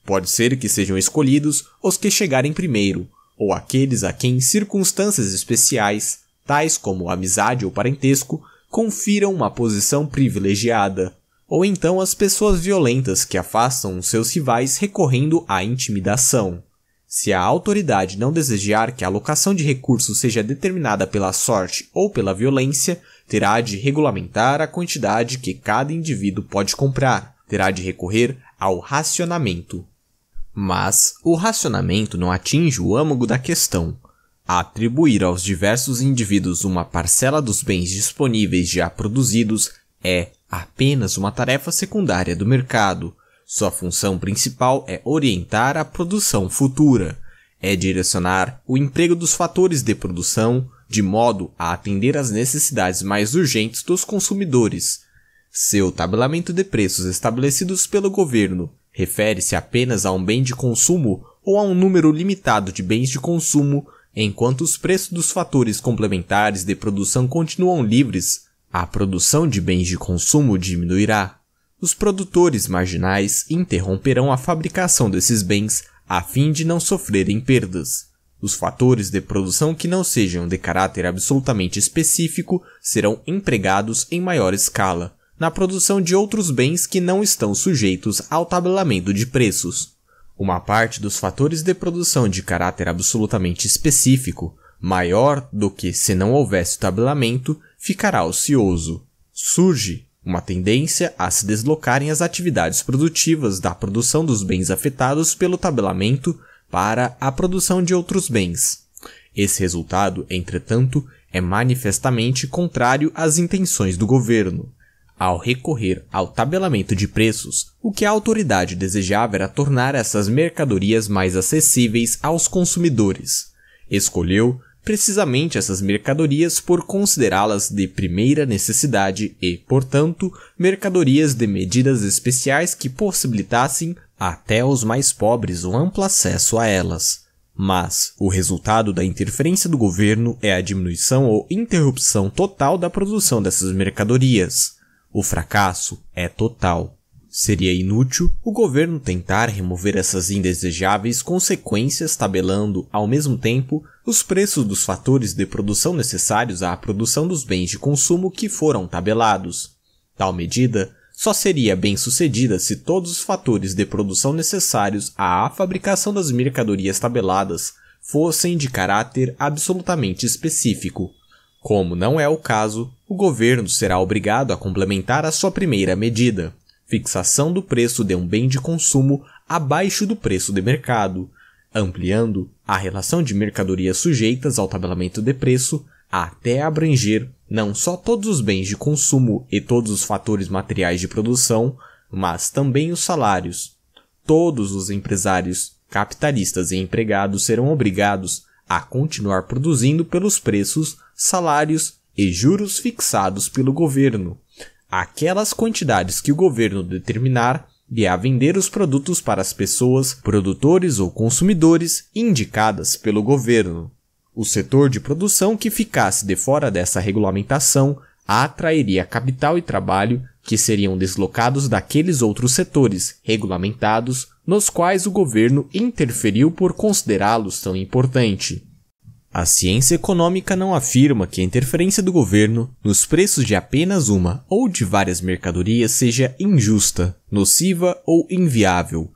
Pode ser que sejam escolhidos os que chegarem primeiro, ou aqueles a quem circunstâncias especiais, tais como amizade ou parentesco, confiram uma posição privilegiada ou então as pessoas violentas que afastam os seus rivais recorrendo à intimidação. Se a autoridade não desejar que a alocação de recursos seja determinada pela sorte ou pela violência, terá de regulamentar a quantidade que cada indivíduo pode comprar, terá de recorrer ao racionamento. Mas o racionamento não atinge o âmago da questão. Atribuir aos diversos indivíduos uma parcela dos bens disponíveis já produzidos é apenas uma tarefa secundária do mercado. Sua função principal é orientar a produção futura, é direcionar o emprego dos fatores de produção de modo a atender às necessidades mais urgentes dos consumidores. Seu tabelamento de preços estabelecidos pelo governo refere-se apenas a um bem de consumo ou a um número limitado de bens de consumo, enquanto os preços dos fatores complementares de produção continuam livres a produção de bens de consumo diminuirá. Os produtores marginais interromperão a fabricação desses bens a fim de não sofrerem perdas. Os fatores de produção que não sejam de caráter absolutamente específico serão empregados em maior escala, na produção de outros bens que não estão sujeitos ao tabelamento de preços. Uma parte dos fatores de produção de caráter absolutamente específico, maior do que se não houvesse tabelamento, ficará ocioso. Surge uma tendência a se deslocarem as atividades produtivas da produção dos bens afetados pelo tabelamento para a produção de outros bens. Esse resultado, entretanto, é manifestamente contrário às intenções do governo. Ao recorrer ao tabelamento de preços, o que a autoridade desejava era tornar essas mercadorias mais acessíveis aos consumidores. Escolheu precisamente essas mercadorias por considerá-las de primeira necessidade e, portanto, mercadorias de medidas especiais que possibilitassem até aos mais pobres um amplo acesso a elas. Mas o resultado da interferência do governo é a diminuição ou interrupção total da produção dessas mercadorias. O fracasso é total. Seria inútil o governo tentar remover essas indesejáveis consequências tabelando, ao mesmo tempo, os preços dos fatores de produção necessários à produção dos bens de consumo que foram tabelados. Tal medida só seria bem sucedida se todos os fatores de produção necessários à fabricação das mercadorias tabeladas fossem de caráter absolutamente específico. Como não é o caso, o governo será obrigado a complementar a sua primeira medida, fixação do preço de um bem de consumo abaixo do preço de mercado, ampliando a relação de mercadorias sujeitas ao tabelamento de preço até abranger não só todos os bens de consumo e todos os fatores materiais de produção, mas também os salários. Todos os empresários, capitalistas e empregados serão obrigados a continuar produzindo pelos preços, salários e juros fixados pelo governo aquelas quantidades que o governo determinar e a vender os produtos para as pessoas, produtores ou consumidores indicadas pelo governo. O setor de produção que ficasse de fora dessa regulamentação atrairia capital e trabalho que seriam deslocados daqueles outros setores regulamentados nos quais o governo interferiu por considerá-los tão importante. A ciência econômica não afirma que a interferência do governo nos preços de apenas uma ou de várias mercadorias seja injusta, nociva ou inviável.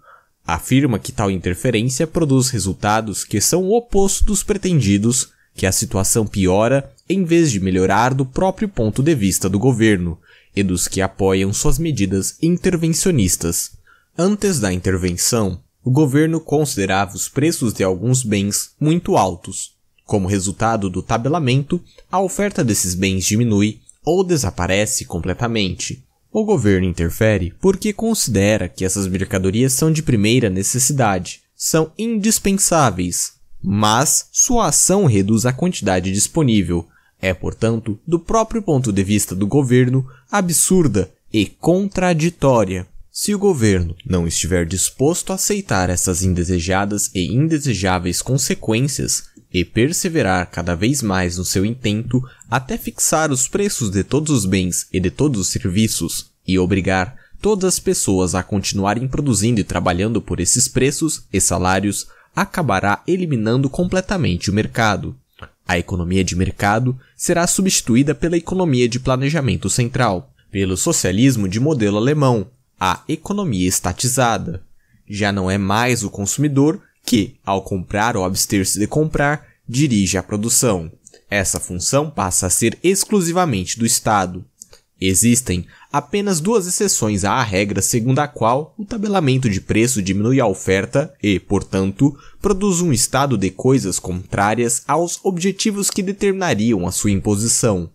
Afirma que tal interferência produz resultados que são o oposto dos pretendidos, que a situação piora em vez de melhorar do próprio ponto de vista do governo e dos que apoiam suas medidas intervencionistas. Antes da intervenção, o governo considerava os preços de alguns bens muito altos, como resultado do tabelamento, a oferta desses bens diminui ou desaparece completamente. O governo interfere porque considera que essas mercadorias são de primeira necessidade, são indispensáveis, mas sua ação reduz a quantidade disponível. É, portanto, do próprio ponto de vista do governo, absurda e contraditória. Se o governo não estiver disposto a aceitar essas indesejadas e indesejáveis consequências e perseverar cada vez mais no seu intento até fixar os preços de todos os bens e de todos os serviços e obrigar todas as pessoas a continuarem produzindo e trabalhando por esses preços e salários, acabará eliminando completamente o mercado. A economia de mercado será substituída pela economia de planejamento central, pelo socialismo de modelo alemão, a economia estatizada. Já não é mais o consumidor que, ao comprar ou abster-se de comprar, dirige a produção. Essa função passa a ser exclusivamente do Estado. Existem apenas duas exceções à regra segundo a qual o tabelamento de preço diminui a oferta e, portanto, produz um estado de coisas contrárias aos objetivos que determinariam a sua imposição.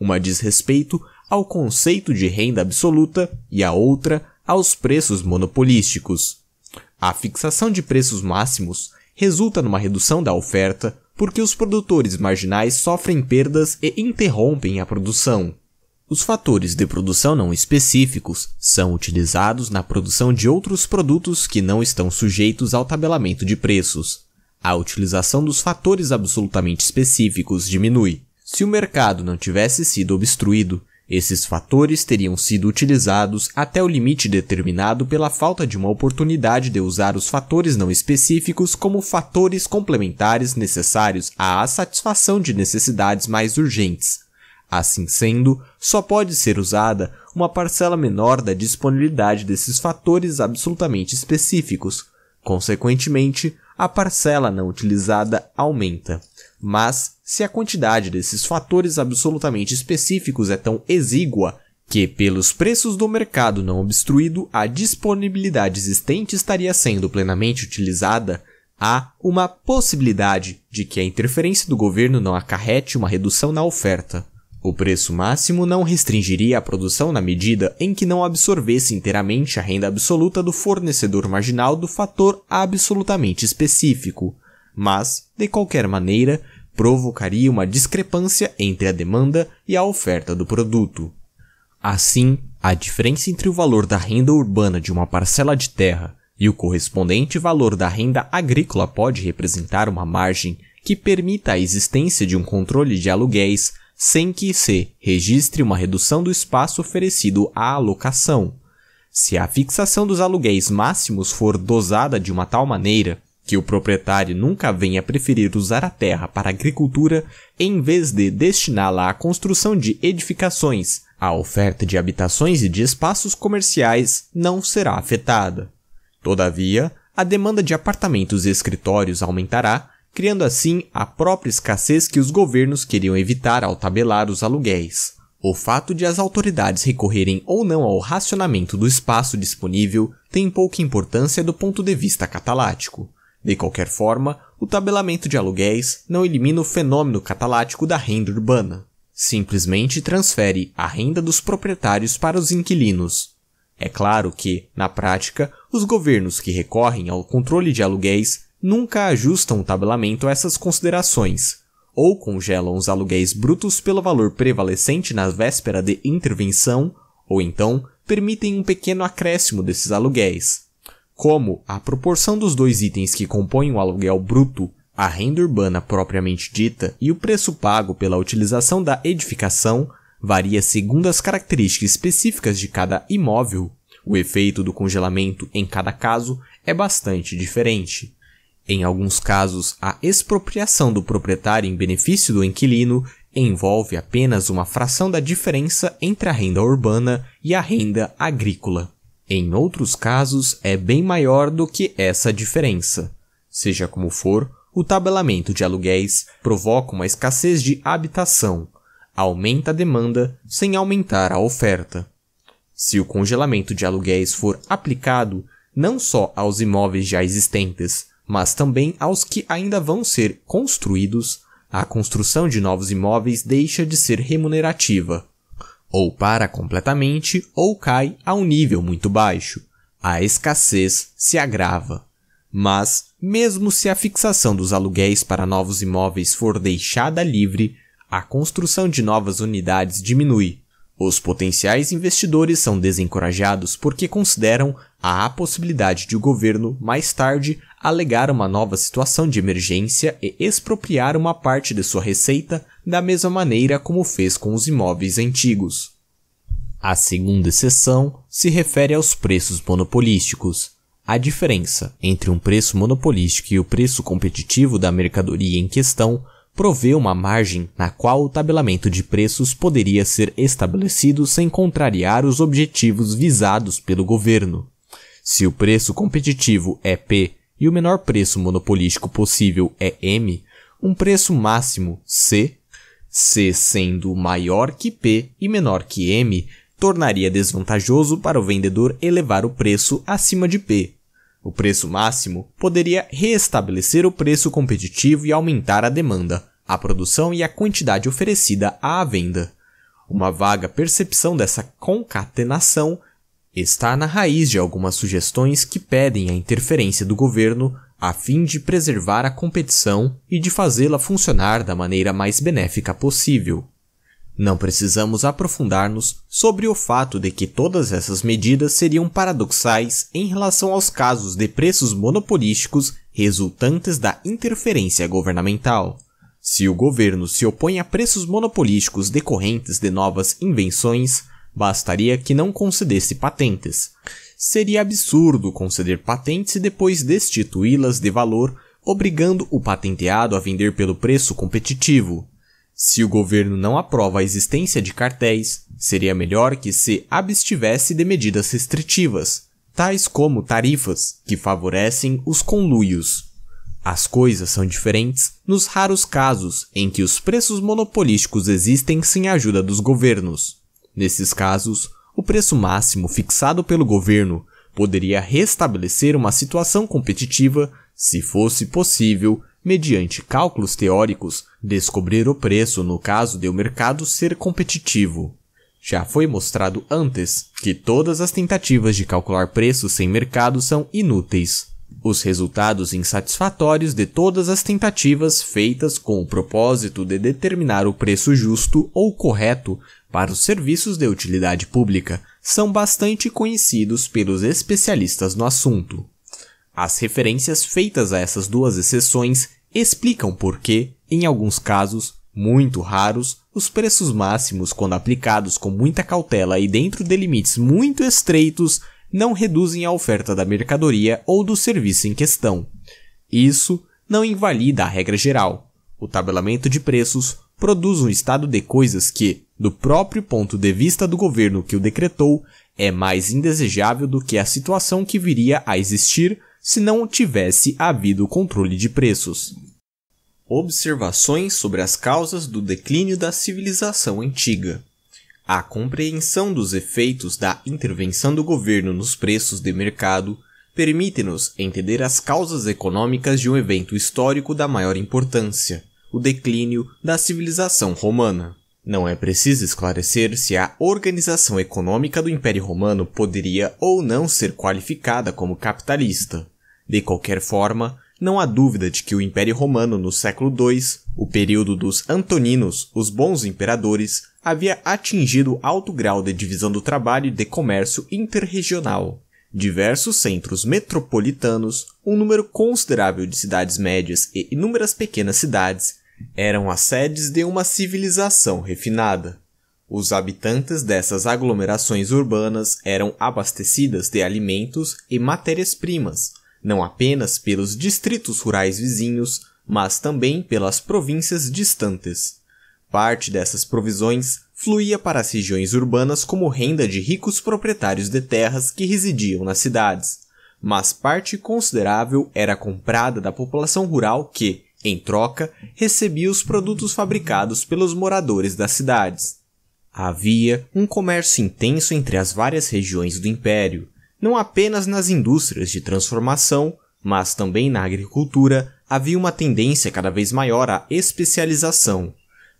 Uma diz respeito ao conceito de renda absoluta e a outra aos preços monopolísticos. A fixação de preços máximos resulta numa redução da oferta porque os produtores marginais sofrem perdas e interrompem a produção. Os fatores de produção não específicos são utilizados na produção de outros produtos que não estão sujeitos ao tabelamento de preços. A utilização dos fatores absolutamente específicos diminui. Se o mercado não tivesse sido obstruído, esses fatores teriam sido utilizados até o limite determinado pela falta de uma oportunidade de usar os fatores não específicos como fatores complementares necessários à satisfação de necessidades mais urgentes. Assim sendo, só pode ser usada uma parcela menor da disponibilidade desses fatores absolutamente específicos. Consequentemente, a parcela não utilizada aumenta mas se a quantidade desses fatores absolutamente específicos é tão exígua que, pelos preços do mercado não obstruído, a disponibilidade existente estaria sendo plenamente utilizada, há uma possibilidade de que a interferência do governo não acarrete uma redução na oferta. O preço máximo não restringiria a produção na medida em que não absorvesse inteiramente a renda absoluta do fornecedor marginal do fator absolutamente específico mas, de qualquer maneira, provocaria uma discrepância entre a demanda e a oferta do produto. Assim, a diferença entre o valor da renda urbana de uma parcela de terra e o correspondente valor da renda agrícola pode representar uma margem que permita a existência de um controle de aluguéis sem que se registre uma redução do espaço oferecido à alocação. Se a fixação dos aluguéis máximos for dosada de uma tal maneira que o proprietário nunca venha preferir usar a terra para agricultura em vez de destiná-la à construção de edificações, a oferta de habitações e de espaços comerciais não será afetada. Todavia, a demanda de apartamentos e escritórios aumentará, criando assim a própria escassez que os governos queriam evitar ao tabelar os aluguéis. O fato de as autoridades recorrerem ou não ao racionamento do espaço disponível tem pouca importância do ponto de vista catalático. De qualquer forma, o tabelamento de aluguéis não elimina o fenômeno catalático da renda urbana. Simplesmente transfere a renda dos proprietários para os inquilinos. É claro que, na prática, os governos que recorrem ao controle de aluguéis nunca ajustam o tabelamento a essas considerações, ou congelam os aluguéis brutos pelo valor prevalecente na véspera de intervenção, ou então permitem um pequeno acréscimo desses aluguéis, como a proporção dos dois itens que compõem o aluguel bruto, a renda urbana propriamente dita e o preço pago pela utilização da edificação varia segundo as características específicas de cada imóvel, o efeito do congelamento em cada caso é bastante diferente. Em alguns casos, a expropriação do proprietário em benefício do inquilino envolve apenas uma fração da diferença entre a renda urbana e a renda agrícola. Em outros casos, é bem maior do que essa diferença. Seja como for, o tabelamento de aluguéis provoca uma escassez de habitação, aumenta a demanda sem aumentar a oferta. Se o congelamento de aluguéis for aplicado não só aos imóveis já existentes, mas também aos que ainda vão ser construídos, a construção de novos imóveis deixa de ser remunerativa ou para completamente ou cai a um nível muito baixo. A escassez se agrava. Mas, mesmo se a fixação dos aluguéis para novos imóveis for deixada livre, a construção de novas unidades diminui. Os potenciais investidores são desencorajados porque consideram a possibilidade de o governo, mais tarde, alegar uma nova situação de emergência e expropriar uma parte de sua receita da mesma maneira como fez com os imóveis antigos. A segunda exceção se refere aos preços monopolísticos. A diferença entre um preço monopolístico e o preço competitivo da mercadoria em questão provê uma margem na qual o tabelamento de preços poderia ser estabelecido sem contrariar os objetivos visados pelo governo. Se o preço competitivo é P e o menor preço monopolístico possível é M, um preço máximo C C sendo maior que P e menor que M, tornaria desvantajoso para o vendedor elevar o preço acima de P. O preço máximo poderia reestabelecer o preço competitivo e aumentar a demanda, a produção e a quantidade oferecida à venda. Uma vaga percepção dessa concatenação está na raiz de algumas sugestões que pedem a interferência do governo a fim de preservar a competição e de fazê-la funcionar da maneira mais benéfica possível. Não precisamos aprofundar-nos sobre o fato de que todas essas medidas seriam paradoxais em relação aos casos de preços monopolísticos resultantes da interferência governamental. Se o governo se opõe a preços monopolísticos decorrentes de novas invenções, bastaria que não concedesse patentes seria absurdo conceder patentes e depois destituí-las de valor, obrigando o patenteado a vender pelo preço competitivo. Se o governo não aprova a existência de cartéis, seria melhor que se abstivesse de medidas restritivas, tais como tarifas, que favorecem os conluios. As coisas são diferentes nos raros casos em que os preços monopolísticos existem sem a ajuda dos governos. Nesses casos, o preço máximo fixado pelo governo poderia restabelecer uma situação competitiva se fosse possível, mediante cálculos teóricos, descobrir o preço no caso de o mercado ser competitivo. Já foi mostrado antes que todas as tentativas de calcular preços sem mercado são inúteis os resultados insatisfatórios de todas as tentativas feitas com o propósito de determinar o preço justo ou correto para os serviços de utilidade pública são bastante conhecidos pelos especialistas no assunto. As referências feitas a essas duas exceções explicam por que, em alguns casos, muito raros, os preços máximos, quando aplicados com muita cautela e dentro de limites muito estreitos, não reduzem a oferta da mercadoria ou do serviço em questão. Isso não invalida a regra geral. O tabelamento de preços produz um estado de coisas que, do próprio ponto de vista do governo que o decretou, é mais indesejável do que a situação que viria a existir se não tivesse havido controle de preços. Observações sobre as causas do declínio da civilização antiga. A compreensão dos efeitos da intervenção do governo nos preços de mercado permite-nos entender as causas econômicas de um evento histórico da maior importância, o declínio da civilização romana. Não é preciso esclarecer se a organização econômica do Império Romano poderia ou não ser qualificada como capitalista. De qualquer forma, não há dúvida de que o Império Romano no século II, o período dos Antoninos, os bons imperadores, havia atingido alto grau de divisão do trabalho de comércio interregional. Diversos centros metropolitanos, um número considerável de cidades médias e inúmeras pequenas cidades eram as sedes de uma civilização refinada. Os habitantes dessas aglomerações urbanas eram abastecidas de alimentos e matérias-primas, não apenas pelos distritos rurais vizinhos, mas também pelas províncias distantes. Parte dessas provisões fluía para as regiões urbanas como renda de ricos proprietários de terras que residiam nas cidades, mas parte considerável era comprada da população rural que, em troca, recebia os produtos fabricados pelos moradores das cidades. Havia um comércio intenso entre as várias regiões do império, não apenas nas indústrias de transformação, mas também na agricultura havia uma tendência cada vez maior à especialização,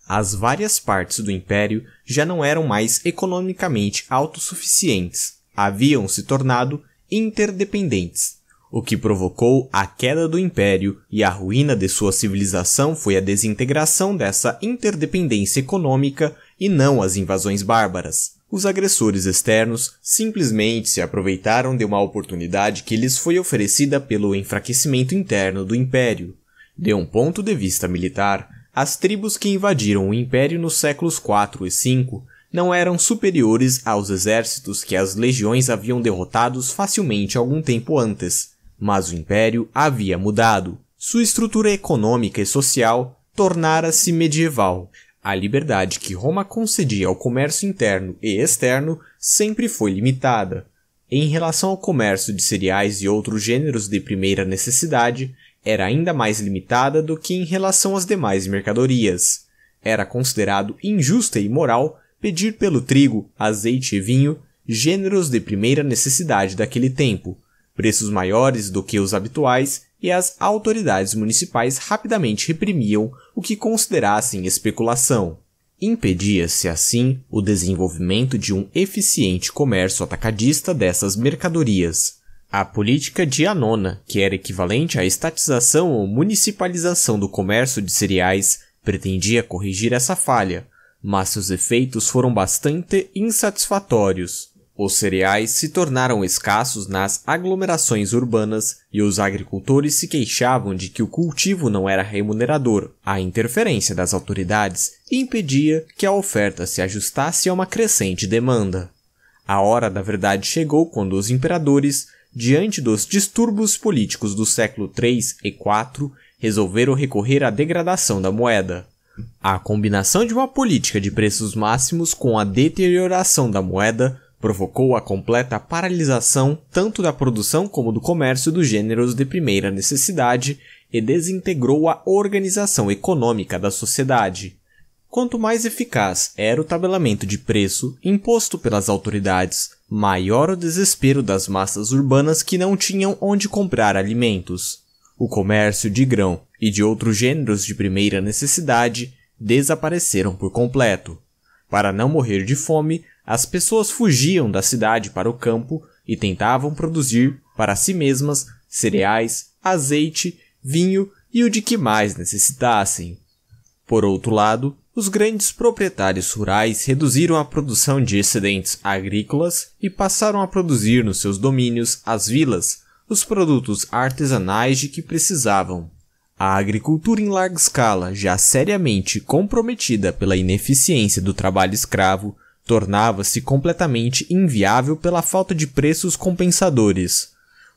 as várias partes do império já não eram mais economicamente autossuficientes, haviam se tornado interdependentes, o que provocou a queda do império e a ruína de sua civilização foi a desintegração dessa interdependência econômica e não as invasões bárbaras. Os agressores externos simplesmente se aproveitaram de uma oportunidade que lhes foi oferecida pelo enfraquecimento interno do império. De um ponto de vista militar, as tribos que invadiram o Império nos séculos IV e V não eram superiores aos exércitos que as legiões haviam derrotados facilmente algum tempo antes, mas o Império havia mudado. Sua estrutura econômica e social tornara-se medieval. A liberdade que Roma concedia ao comércio interno e externo sempre foi limitada. Em relação ao comércio de cereais e outros gêneros de primeira necessidade, era ainda mais limitada do que em relação às demais mercadorias. Era considerado injusta e imoral pedir pelo trigo, azeite e vinho, gêneros de primeira necessidade daquele tempo, preços maiores do que os habituais, e as autoridades municipais rapidamente reprimiam o que considerassem especulação. Impedia-se assim o desenvolvimento de um eficiente comércio atacadista dessas mercadorias. A política de Anona, que era equivalente à estatização ou municipalização do comércio de cereais, pretendia corrigir essa falha, mas seus efeitos foram bastante insatisfatórios. Os cereais se tornaram escassos nas aglomerações urbanas e os agricultores se queixavam de que o cultivo não era remunerador. A interferência das autoridades impedia que a oferta se ajustasse a uma crescente demanda. A hora da verdade chegou quando os imperadores diante dos distúrbios políticos do século III e IV, resolveram recorrer à degradação da moeda. A combinação de uma política de preços máximos com a deterioração da moeda provocou a completa paralisação tanto da produção como do comércio dos gêneros de primeira necessidade e desintegrou a organização econômica da sociedade. Quanto mais eficaz era o tabelamento de preço imposto pelas autoridades maior o desespero das massas urbanas que não tinham onde comprar alimentos. O comércio de grão e de outros gêneros de primeira necessidade desapareceram por completo. Para não morrer de fome, as pessoas fugiam da cidade para o campo e tentavam produzir para si mesmas cereais, azeite, vinho e o de que mais necessitassem. Por outro lado, os grandes proprietários rurais reduziram a produção de excedentes agrícolas e passaram a produzir nos seus domínios as vilas, os produtos artesanais de que precisavam. A agricultura em larga escala, já seriamente comprometida pela ineficiência do trabalho escravo, tornava-se completamente inviável pela falta de preços compensadores.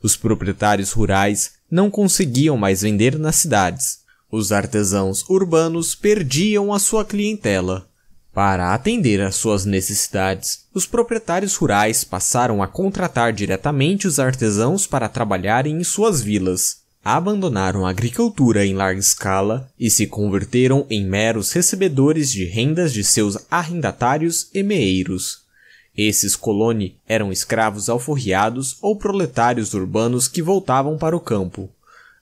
Os proprietários rurais não conseguiam mais vender nas cidades, os artesãos urbanos perdiam a sua clientela. Para atender às suas necessidades, os proprietários rurais passaram a contratar diretamente os artesãos para trabalharem em suas vilas. Abandonaram a agricultura em larga escala e se converteram em meros recebedores de rendas de seus arrendatários e meeiros. Esses coloni eram escravos alforriados ou proletários urbanos que voltavam para o campo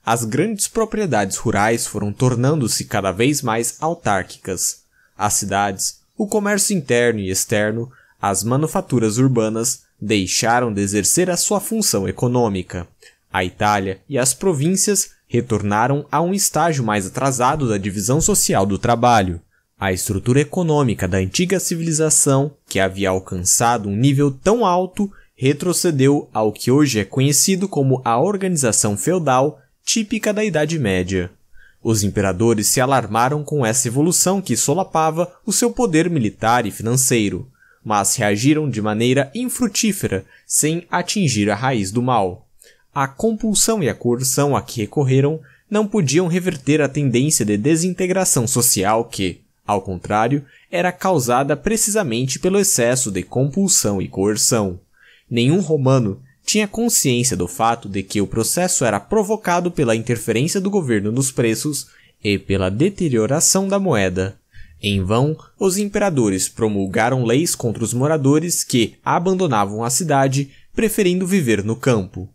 as grandes propriedades rurais foram tornando-se cada vez mais autárquicas. As cidades, o comércio interno e externo, as manufaturas urbanas deixaram de exercer a sua função econômica. A Itália e as províncias retornaram a um estágio mais atrasado da divisão social do trabalho. A estrutura econômica da antiga civilização, que havia alcançado um nível tão alto, retrocedeu ao que hoje é conhecido como a organização feudal típica da Idade Média. Os imperadores se alarmaram com essa evolução que solapava o seu poder militar e financeiro, mas reagiram de maneira infrutífera, sem atingir a raiz do mal. A compulsão e a coerção a que recorreram não podiam reverter a tendência de desintegração social que, ao contrário, era causada precisamente pelo excesso de compulsão e coerção. Nenhum romano tinha consciência do fato de que o processo era provocado pela interferência do governo nos preços e pela deterioração da moeda. Em vão, os imperadores promulgaram leis contra os moradores que abandonavam a cidade, preferindo viver no campo.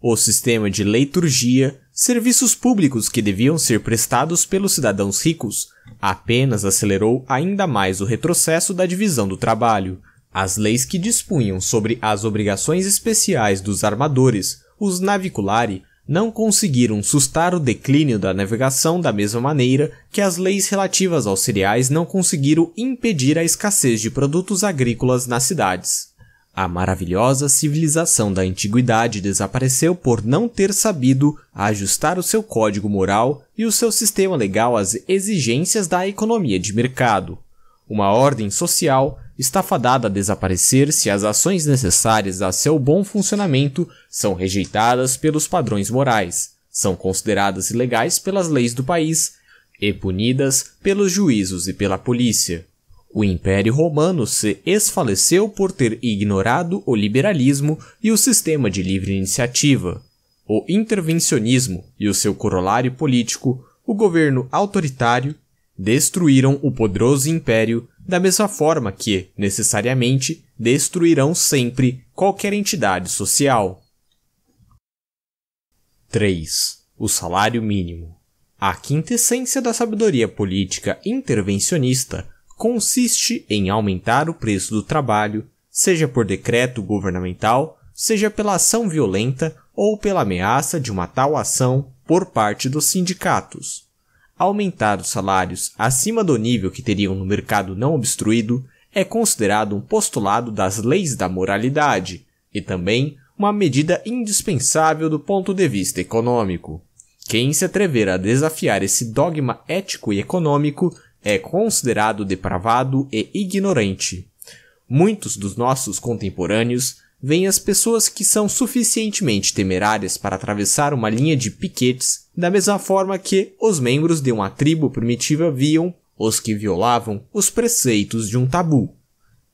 O sistema de leiturgia, serviços públicos que deviam ser prestados pelos cidadãos ricos, apenas acelerou ainda mais o retrocesso da divisão do trabalho, as leis que dispunham sobre as obrigações especiais dos armadores, os naviculari, não conseguiram sustar o declínio da navegação da mesma maneira que as leis relativas aos cereais não conseguiram impedir a escassez de produtos agrícolas nas cidades. A maravilhosa civilização da antiguidade desapareceu por não ter sabido ajustar o seu código moral e o seu sistema legal às exigências da economia de mercado. Uma ordem social está fadada a desaparecer se as ações necessárias a seu bom funcionamento são rejeitadas pelos padrões morais, são consideradas ilegais pelas leis do país e punidas pelos juízos e pela polícia. O Império Romano se esfaleceu por ter ignorado o liberalismo e o sistema de livre iniciativa. O intervencionismo e o seu corolário político, o governo autoritário destruíram o poderoso império da mesma forma que, necessariamente, destruirão sempre qualquer entidade social. 3. O salário mínimo. A quintessência da sabedoria política intervencionista consiste em aumentar o preço do trabalho, seja por decreto governamental, seja pela ação violenta ou pela ameaça de uma tal ação por parte dos sindicatos aumentar os salários acima do nível que teriam no mercado não obstruído é considerado um postulado das leis da moralidade e também uma medida indispensável do ponto de vista econômico. Quem se atrever a desafiar esse dogma ético e econômico é considerado depravado e ignorante. Muitos dos nossos contemporâneos vêm as pessoas que são suficientemente temerárias para atravessar uma linha de piquetes, da mesma forma que os membros de uma tribo primitiva viam os que violavam os preceitos de um tabu.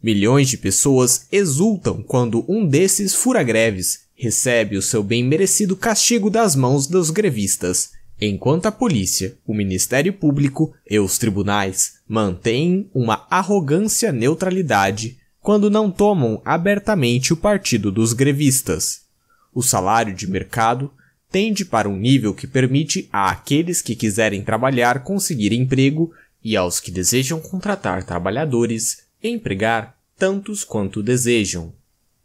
Milhões de pessoas exultam quando um desses fura-greves recebe o seu bem merecido castigo das mãos dos grevistas, enquanto a polícia, o Ministério Público e os tribunais mantêm uma arrogância neutralidade quando não tomam abertamente o partido dos grevistas. O salário de mercado tende para um nível que permite a aqueles que quiserem trabalhar conseguir emprego e aos que desejam contratar trabalhadores empregar tantos quanto desejam.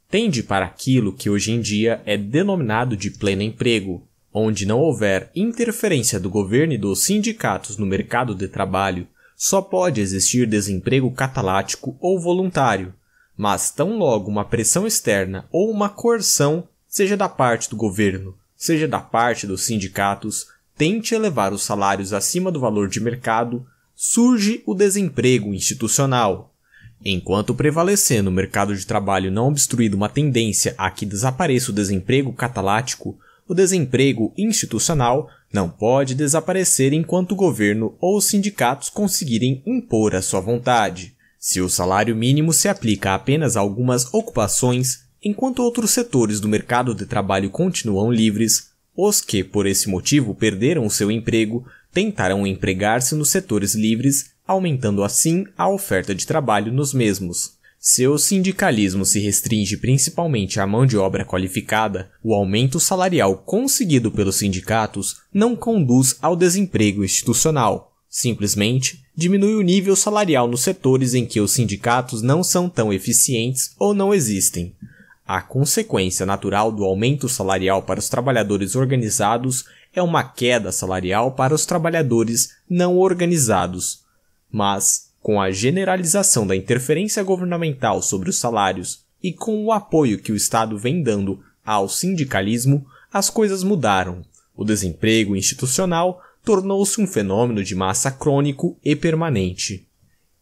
Tende para aquilo que hoje em dia é denominado de pleno emprego, onde não houver interferência do governo e dos sindicatos no mercado de trabalho, só pode existir desemprego catalático ou voluntário, mas tão logo uma pressão externa ou uma coerção, seja da parte do governo, seja da parte dos sindicatos, tente elevar os salários acima do valor de mercado, surge o desemprego institucional. Enquanto prevalecer no mercado de trabalho não obstruído, uma tendência a que desapareça o desemprego catalático, o desemprego institucional não pode desaparecer enquanto o governo ou os sindicatos conseguirem impor a sua vontade. Se o salário mínimo se aplica apenas a algumas ocupações, enquanto outros setores do mercado de trabalho continuam livres, os que, por esse motivo, perderam seu emprego tentarão empregar-se nos setores livres, aumentando assim a oferta de trabalho nos mesmos. Se o sindicalismo se restringe principalmente à mão de obra qualificada, o aumento salarial conseguido pelos sindicatos não conduz ao desemprego institucional. Simplesmente, diminui o nível salarial nos setores em que os sindicatos não são tão eficientes ou não existem. A consequência natural do aumento salarial para os trabalhadores organizados é uma queda salarial para os trabalhadores não organizados. Mas, com a generalização da interferência governamental sobre os salários e com o apoio que o Estado vem dando ao sindicalismo, as coisas mudaram. O desemprego institucional tornou-se um fenômeno de massa crônico e permanente.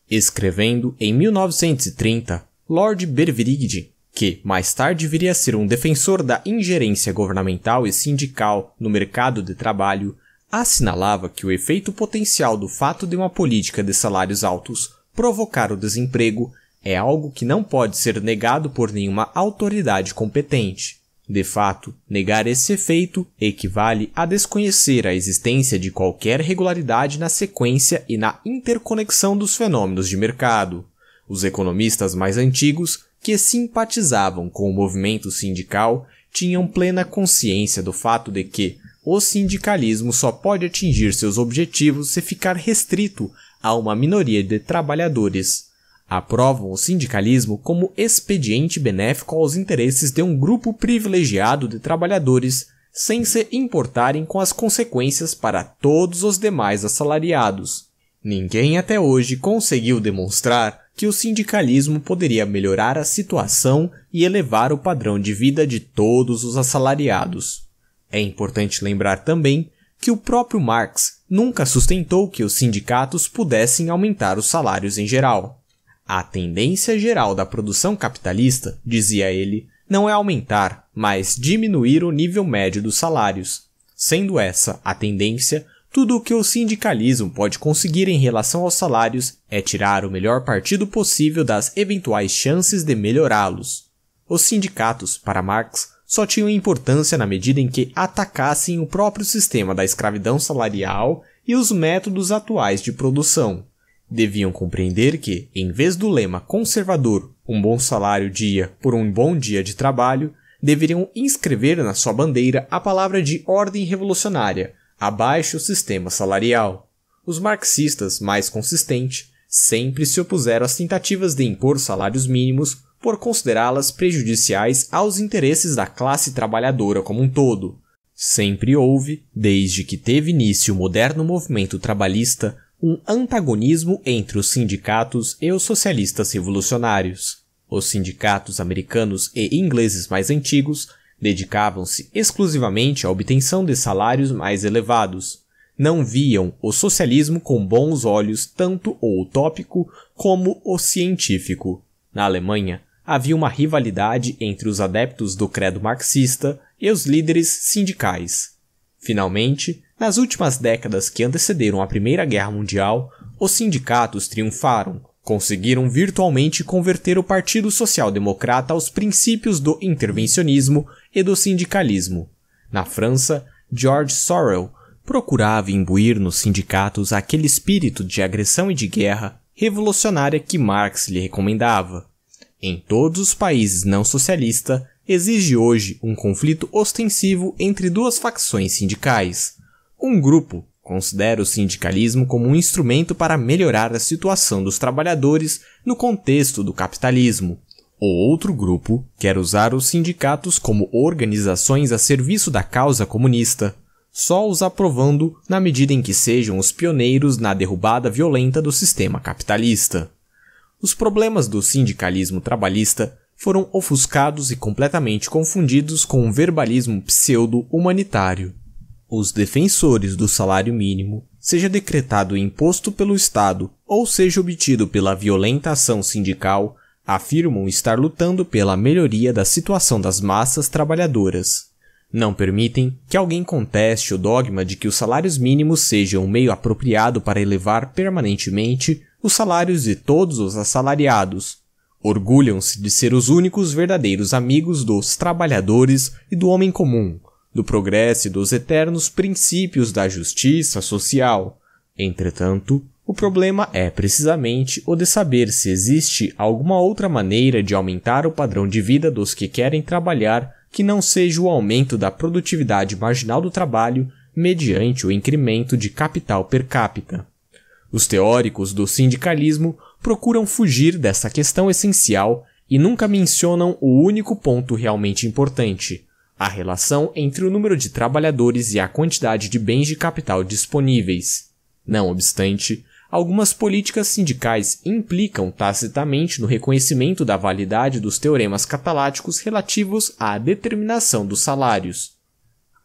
Escrevendo em 1930, Lord Berverigde, que mais tarde viria a ser um defensor da ingerência governamental e sindical no mercado de trabalho, assinalava que o efeito potencial do fato de uma política de salários altos provocar o desemprego é algo que não pode ser negado por nenhuma autoridade competente. De fato, negar esse efeito equivale a desconhecer a existência de qualquer regularidade na sequência e na interconexão dos fenômenos de mercado. Os economistas mais antigos, que simpatizavam com o movimento sindical, tinham plena consciência do fato de que o sindicalismo só pode atingir seus objetivos se ficar restrito a uma minoria de trabalhadores aprovam o sindicalismo como expediente benéfico aos interesses de um grupo privilegiado de trabalhadores, sem se importarem com as consequências para todos os demais assalariados. Ninguém até hoje conseguiu demonstrar que o sindicalismo poderia melhorar a situação e elevar o padrão de vida de todos os assalariados. É importante lembrar também que o próprio Marx nunca sustentou que os sindicatos pudessem aumentar os salários em geral. A tendência geral da produção capitalista, dizia ele, não é aumentar, mas diminuir o nível médio dos salários. Sendo essa a tendência, tudo o que o sindicalismo pode conseguir em relação aos salários é tirar o melhor partido possível das eventuais chances de melhorá-los. Os sindicatos, para Marx, só tinham importância na medida em que atacassem o próprio sistema da escravidão salarial e os métodos atuais de produção. Deviam compreender que, em vez do lema conservador, um bom salário dia por um bom dia de trabalho, deveriam inscrever na sua bandeira a palavra de ordem revolucionária, abaixo o sistema salarial. Os marxistas, mais consistentes, sempre se opuseram às tentativas de impor salários mínimos por considerá-las prejudiciais aos interesses da classe trabalhadora como um todo. Sempre houve, desde que teve início o moderno movimento trabalhista, um antagonismo entre os sindicatos e os socialistas revolucionários. Os sindicatos americanos e ingleses mais antigos dedicavam-se exclusivamente à obtenção de salários mais elevados. Não viam o socialismo com bons olhos tanto o utópico como o científico. Na Alemanha, havia uma rivalidade entre os adeptos do credo marxista e os líderes sindicais. Finalmente, nas últimas décadas que antecederam a Primeira Guerra Mundial, os sindicatos triunfaram, conseguiram virtualmente converter o Partido Social Democrata aos princípios do intervencionismo e do sindicalismo. Na França, George Sorel procurava imbuir nos sindicatos aquele espírito de agressão e de guerra revolucionária que Marx lhe recomendava. Em todos os países não socialista exige hoje um conflito ostensivo entre duas facções sindicais, um grupo considera o sindicalismo como um instrumento para melhorar a situação dos trabalhadores no contexto do capitalismo. O outro grupo quer usar os sindicatos como organizações a serviço da causa comunista, só os aprovando na medida em que sejam os pioneiros na derrubada violenta do sistema capitalista. Os problemas do sindicalismo trabalhista foram ofuscados e completamente confundidos com um verbalismo pseudo-humanitário os defensores do salário mínimo, seja decretado imposto pelo Estado ou seja obtido pela violenta ação sindical, afirmam estar lutando pela melhoria da situação das massas trabalhadoras. Não permitem que alguém conteste o dogma de que os salários mínimos sejam um meio apropriado para elevar permanentemente os salários de todos os assalariados. Orgulham-se de ser os únicos verdadeiros amigos dos trabalhadores e do homem comum, do progresso e dos eternos princípios da justiça social. Entretanto, o problema é precisamente o de saber se existe alguma outra maneira de aumentar o padrão de vida dos que querem trabalhar que não seja o aumento da produtividade marginal do trabalho mediante o incremento de capital per capita. Os teóricos do sindicalismo procuram fugir dessa questão essencial e nunca mencionam o único ponto realmente importante, a relação entre o número de trabalhadores e a quantidade de bens de capital disponíveis. Não obstante, algumas políticas sindicais implicam tacitamente no reconhecimento da validade dos teoremas cataláticos relativos à determinação dos salários.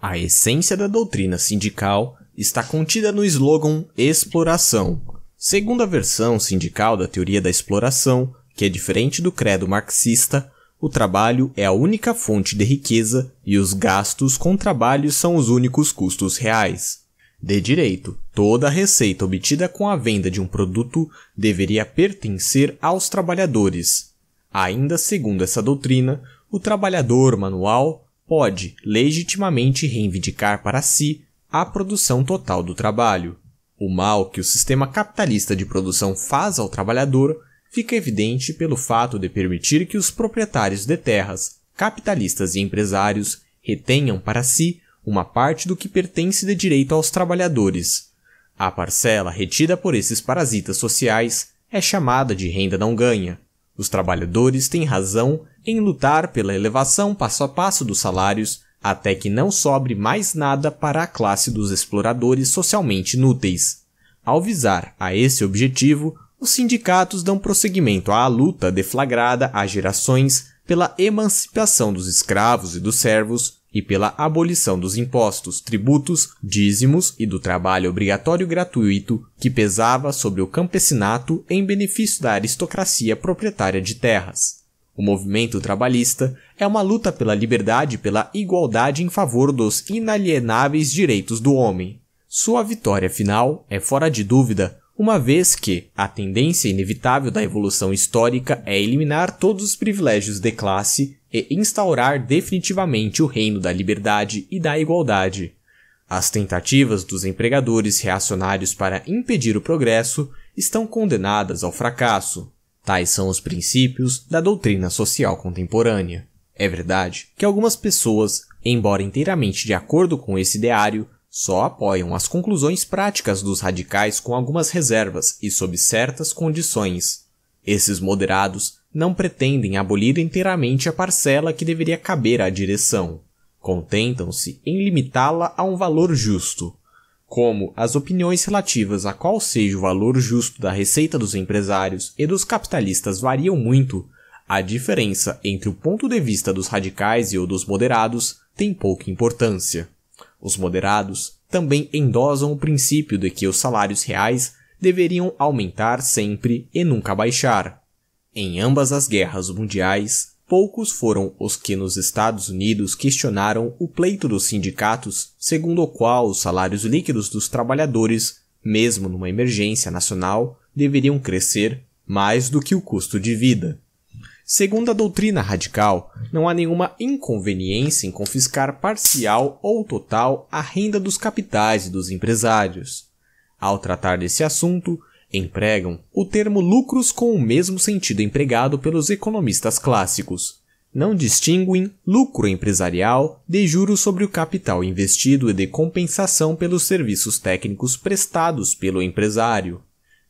A essência da doutrina sindical está contida no slogan exploração. Segundo a versão sindical da teoria da exploração, que é diferente do credo marxista, o trabalho é a única fonte de riqueza e os gastos com trabalho são os únicos custos reais. De direito, toda a receita obtida com a venda de um produto deveria pertencer aos trabalhadores. Ainda segundo essa doutrina, o trabalhador manual pode legitimamente reivindicar para si a produção total do trabalho. O mal que o sistema capitalista de produção faz ao trabalhador fica evidente pelo fato de permitir que os proprietários de terras, capitalistas e empresários retenham para si uma parte do que pertence de direito aos trabalhadores. A parcela retida por esses parasitas sociais é chamada de renda não ganha. Os trabalhadores têm razão em lutar pela elevação passo a passo dos salários até que não sobre mais nada para a classe dos exploradores socialmente inúteis. Ao visar a esse objetivo, os sindicatos dão prosseguimento à luta deflagrada há gerações pela emancipação dos escravos e dos servos e pela abolição dos impostos, tributos, dízimos e do trabalho obrigatório gratuito que pesava sobre o campesinato em benefício da aristocracia proprietária de terras. O movimento trabalhista é uma luta pela liberdade e pela igualdade em favor dos inalienáveis direitos do homem. Sua vitória final é, fora de dúvida, uma vez que a tendência inevitável da evolução histórica é eliminar todos os privilégios de classe e instaurar definitivamente o reino da liberdade e da igualdade. As tentativas dos empregadores reacionários para impedir o progresso estão condenadas ao fracasso. Tais são os princípios da doutrina social contemporânea. É verdade que algumas pessoas, embora inteiramente de acordo com esse ideário, só apoiam as conclusões práticas dos radicais com algumas reservas e sob certas condições. Esses moderados não pretendem abolir inteiramente a parcela que deveria caber à direção. Contentam-se em limitá-la a um valor justo. Como as opiniões relativas a qual seja o valor justo da receita dos empresários e dos capitalistas variam muito, a diferença entre o ponto de vista dos radicais e o dos moderados tem pouca importância. Os moderados também endosam o princípio de que os salários reais deveriam aumentar sempre e nunca baixar. Em ambas as guerras mundiais, poucos foram os que nos Estados Unidos questionaram o pleito dos sindicatos, segundo o qual os salários líquidos dos trabalhadores, mesmo numa emergência nacional, deveriam crescer mais do que o custo de vida. Segundo a doutrina radical, não há nenhuma inconveniência em confiscar parcial ou total a renda dos capitais e dos empresários. Ao tratar desse assunto, empregam o termo lucros com o mesmo sentido empregado pelos economistas clássicos. Não distinguem lucro empresarial de juros sobre o capital investido e de compensação pelos serviços técnicos prestados pelo empresário.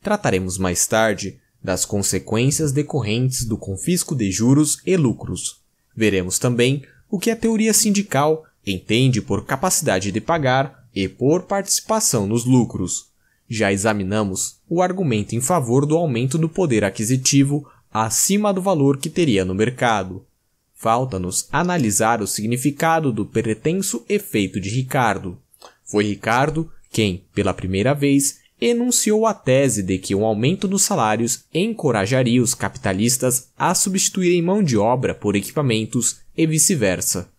Trataremos mais tarde das consequências decorrentes do confisco de juros e lucros. Veremos também o que a teoria sindical entende por capacidade de pagar e por participação nos lucros. Já examinamos o argumento em favor do aumento do poder aquisitivo acima do valor que teria no mercado. Falta-nos analisar o significado do pretenso efeito de Ricardo. Foi Ricardo quem, pela primeira vez, enunciou a tese de que um aumento dos salários encorajaria os capitalistas a substituírem mão de obra por equipamentos e vice-versa.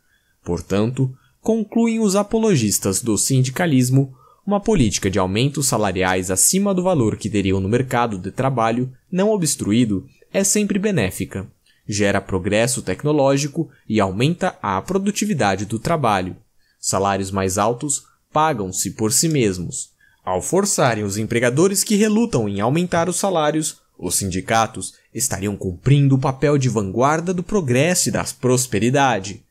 Portanto, concluem os apologistas do sindicalismo, uma política de aumentos salariais acima do valor que teriam no mercado de trabalho não obstruído é sempre benéfica, gera progresso tecnológico e aumenta a produtividade do trabalho. Salários mais altos pagam-se por si mesmos, ao forçarem os empregadores que relutam em aumentar os salários, os sindicatos estariam cumprindo o papel de vanguarda do progresso e da prosperidade.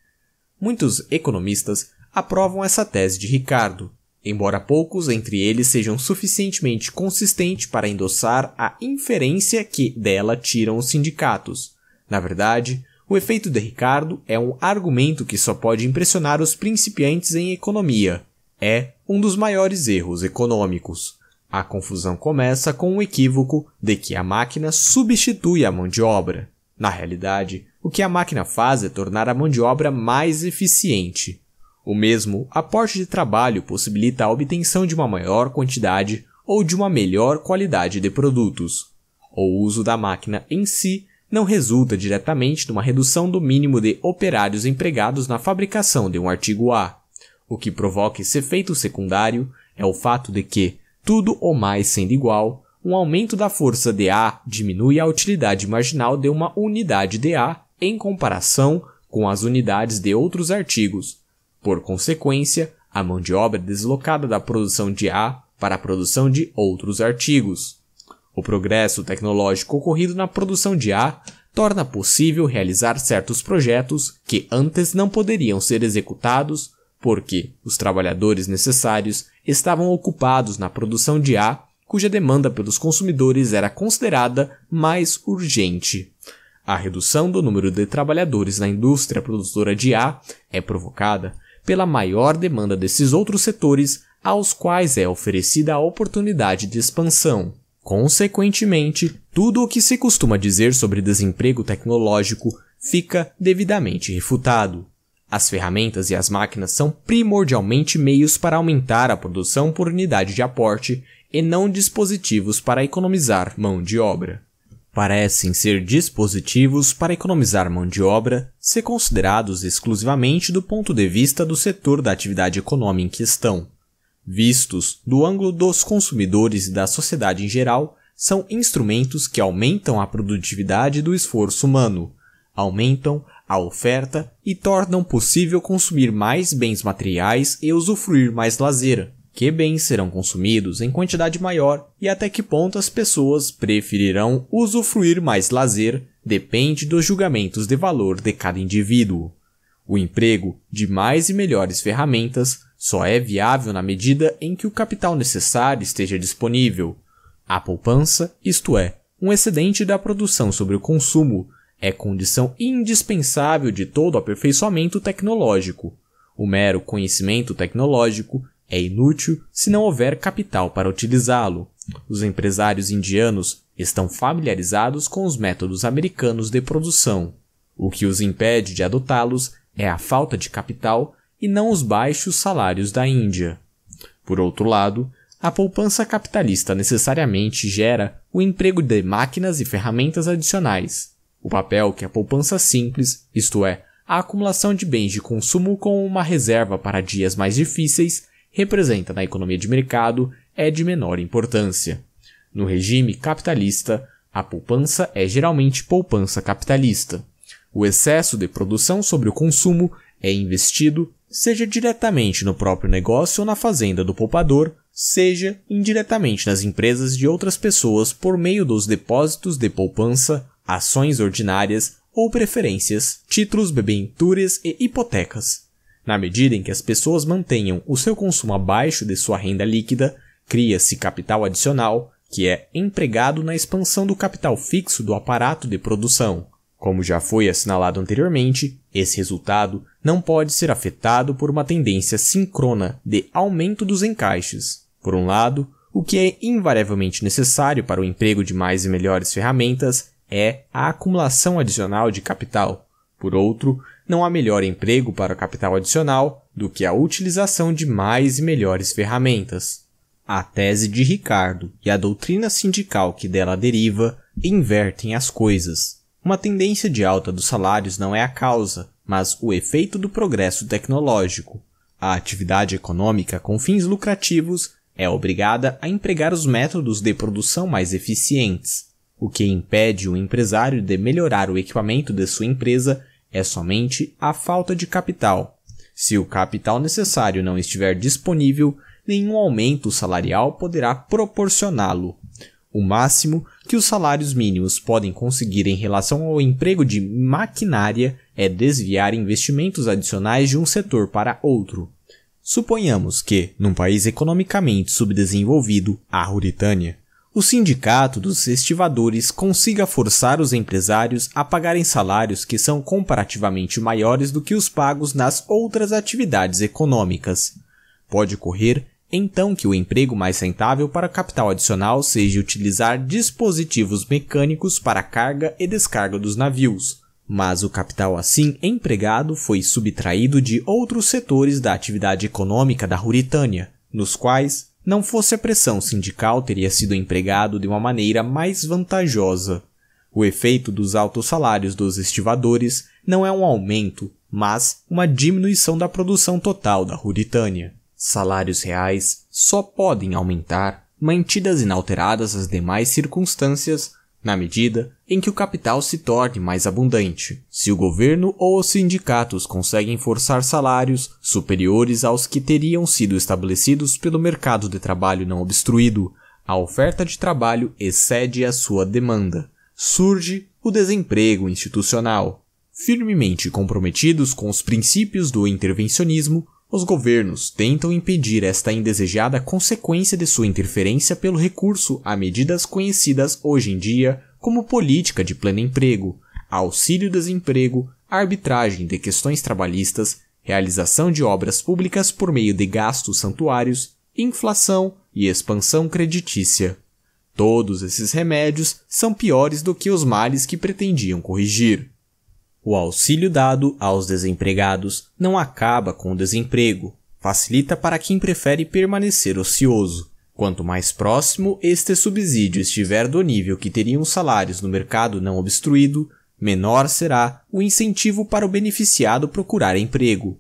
Muitos economistas aprovam essa tese de Ricardo, embora poucos entre eles sejam suficientemente consistentes para endossar a inferência que dela tiram os sindicatos. Na verdade, o efeito de Ricardo é um argumento que só pode impressionar os principiantes em economia é um dos maiores erros econômicos. A confusão começa com o equívoco de que a máquina substitui a mão de obra. Na realidade, o que a máquina faz é tornar a mão de obra mais eficiente. O mesmo aporte de trabalho possibilita a obtenção de uma maior quantidade ou de uma melhor qualidade de produtos. O uso da máquina em si não resulta diretamente numa redução do mínimo de operários empregados na fabricação de um artigo A. O que provoca esse efeito secundário é o fato de que, tudo ou mais sendo igual, um aumento da força de A diminui a utilidade marginal de uma unidade de A em comparação com as unidades de outros artigos. Por consequência, a mão de obra é deslocada da produção de A para a produção de outros artigos. O progresso tecnológico ocorrido na produção de A torna possível realizar certos projetos que antes não poderiam ser executados porque os trabalhadores necessários estavam ocupados na produção de A, cuja demanda pelos consumidores era considerada mais urgente. A redução do número de trabalhadores na indústria produtora de A é provocada pela maior demanda desses outros setores aos quais é oferecida a oportunidade de expansão. Consequentemente, tudo o que se costuma dizer sobre desemprego tecnológico fica devidamente refutado. As ferramentas e as máquinas são primordialmente meios para aumentar a produção por unidade de aporte e não dispositivos para economizar mão de obra. Parecem ser dispositivos para economizar mão de obra se considerados exclusivamente do ponto de vista do setor da atividade econômica em questão. Vistos do ângulo dos consumidores e da sociedade em geral, são instrumentos que aumentam a produtividade do esforço humano, aumentam a oferta e tornam possível consumir mais bens materiais e usufruir mais lazer. Que bens serão consumidos em quantidade maior e até que ponto as pessoas preferirão usufruir mais lazer depende dos julgamentos de valor de cada indivíduo. O emprego de mais e melhores ferramentas só é viável na medida em que o capital necessário esteja disponível. A poupança, isto é, um excedente da produção sobre o consumo, é condição indispensável de todo aperfeiçoamento tecnológico. O mero conhecimento tecnológico é inútil se não houver capital para utilizá-lo. Os empresários indianos estão familiarizados com os métodos americanos de produção. O que os impede de adotá-los é a falta de capital e não os baixos salários da Índia. Por outro lado, a poupança capitalista necessariamente gera o emprego de máquinas e ferramentas adicionais, o papel que a poupança simples, isto é, a acumulação de bens de consumo com uma reserva para dias mais difíceis, representa na economia de mercado é de menor importância. No regime capitalista, a poupança é geralmente poupança capitalista. O excesso de produção sobre o consumo é investido, seja diretamente no próprio negócio ou na fazenda do poupador, seja indiretamente nas empresas de outras pessoas por meio dos depósitos de poupança ações ordinárias ou preferências, títulos bebentures e hipotecas. Na medida em que as pessoas mantenham o seu consumo abaixo de sua renda líquida, cria-se capital adicional, que é empregado na expansão do capital fixo do aparato de produção. Como já foi assinalado anteriormente, esse resultado não pode ser afetado por uma tendência síncrona de aumento dos encaixes. Por um lado, o que é invariavelmente necessário para o emprego de mais e melhores ferramentas é a acumulação adicional de capital. Por outro, não há melhor emprego para o capital adicional do que a utilização de mais e melhores ferramentas. A tese de Ricardo e a doutrina sindical que dela deriva invertem as coisas. Uma tendência de alta dos salários não é a causa, mas o efeito do progresso tecnológico. A atividade econômica com fins lucrativos é obrigada a empregar os métodos de produção mais eficientes. O que impede o empresário de melhorar o equipamento de sua empresa é somente a falta de capital. Se o capital necessário não estiver disponível, nenhum aumento salarial poderá proporcioná-lo. O máximo que os salários mínimos podem conseguir em relação ao emprego de maquinária é desviar investimentos adicionais de um setor para outro. Suponhamos que, num país economicamente subdesenvolvido, a Ruritânia, o sindicato dos estivadores consiga forçar os empresários a pagarem salários que são comparativamente maiores do que os pagos nas outras atividades econômicas. Pode ocorrer, então, que o emprego mais rentável para capital adicional seja utilizar dispositivos mecânicos para carga e descarga dos navios, mas o capital assim empregado foi subtraído de outros setores da atividade econômica da Ruritânia, nos quais não fosse a pressão sindical, teria sido empregado de uma maneira mais vantajosa. O efeito dos altos salários dos estivadores não é um aumento, mas uma diminuição da produção total da Ruritânia. Salários reais só podem aumentar, mantidas inalteradas as demais circunstâncias, na medida em que o capital se torne mais abundante, se o governo ou os sindicatos conseguem forçar salários superiores aos que teriam sido estabelecidos pelo mercado de trabalho não obstruído, a oferta de trabalho excede a sua demanda. Surge o desemprego institucional. Firmemente comprometidos com os princípios do intervencionismo, os governos tentam impedir esta indesejada consequência de sua interferência pelo recurso a medidas conhecidas hoje em dia como política de pleno emprego, auxílio-desemprego, arbitragem de questões trabalhistas, realização de obras públicas por meio de gastos santuários, inflação e expansão creditícia. Todos esses remédios são piores do que os males que pretendiam corrigir. O auxílio dado aos desempregados não acaba com o desemprego, facilita para quem prefere permanecer ocioso. Quanto mais próximo este subsídio estiver do nível que teriam os salários no mercado não obstruído, menor será o incentivo para o beneficiado procurar emprego.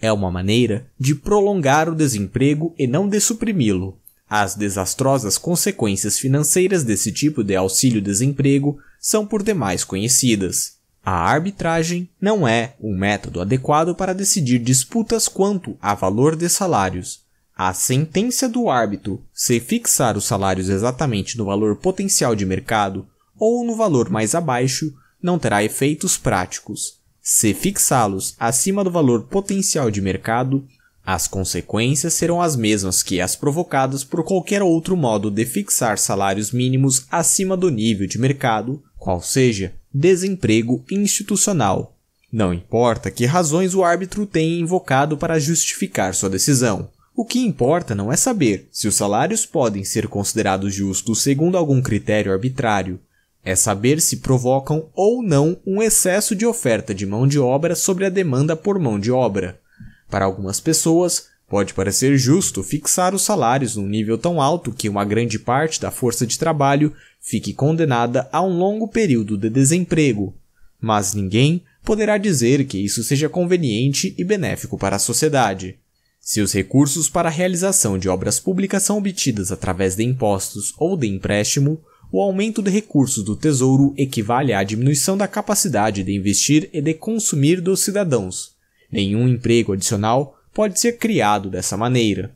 É uma maneira de prolongar o desemprego e não de suprimi-lo. As desastrosas consequências financeiras desse tipo de auxílio-desemprego são por demais conhecidas. A arbitragem não é um método adequado para decidir disputas quanto a valor de salários, a sentença do árbitro, se fixar os salários exatamente no valor potencial de mercado ou no valor mais abaixo, não terá efeitos práticos. Se fixá-los acima do valor potencial de mercado, as consequências serão as mesmas que as provocadas por qualquer outro modo de fixar salários mínimos acima do nível de mercado, qual seja desemprego institucional. Não importa que razões o árbitro tenha invocado para justificar sua decisão o que importa não é saber se os salários podem ser considerados justos segundo algum critério arbitrário, é saber se provocam ou não um excesso de oferta de mão de obra sobre a demanda por mão de obra. Para algumas pessoas, pode parecer justo fixar os salários num nível tão alto que uma grande parte da força de trabalho fique condenada a um longo período de desemprego, mas ninguém poderá dizer que isso seja conveniente e benéfico para a sociedade. Se os recursos para a realização de obras públicas são obtidos através de impostos ou de empréstimo, o aumento de recursos do Tesouro equivale à diminuição da capacidade de investir e de consumir dos cidadãos. Nenhum emprego adicional pode ser criado dessa maneira.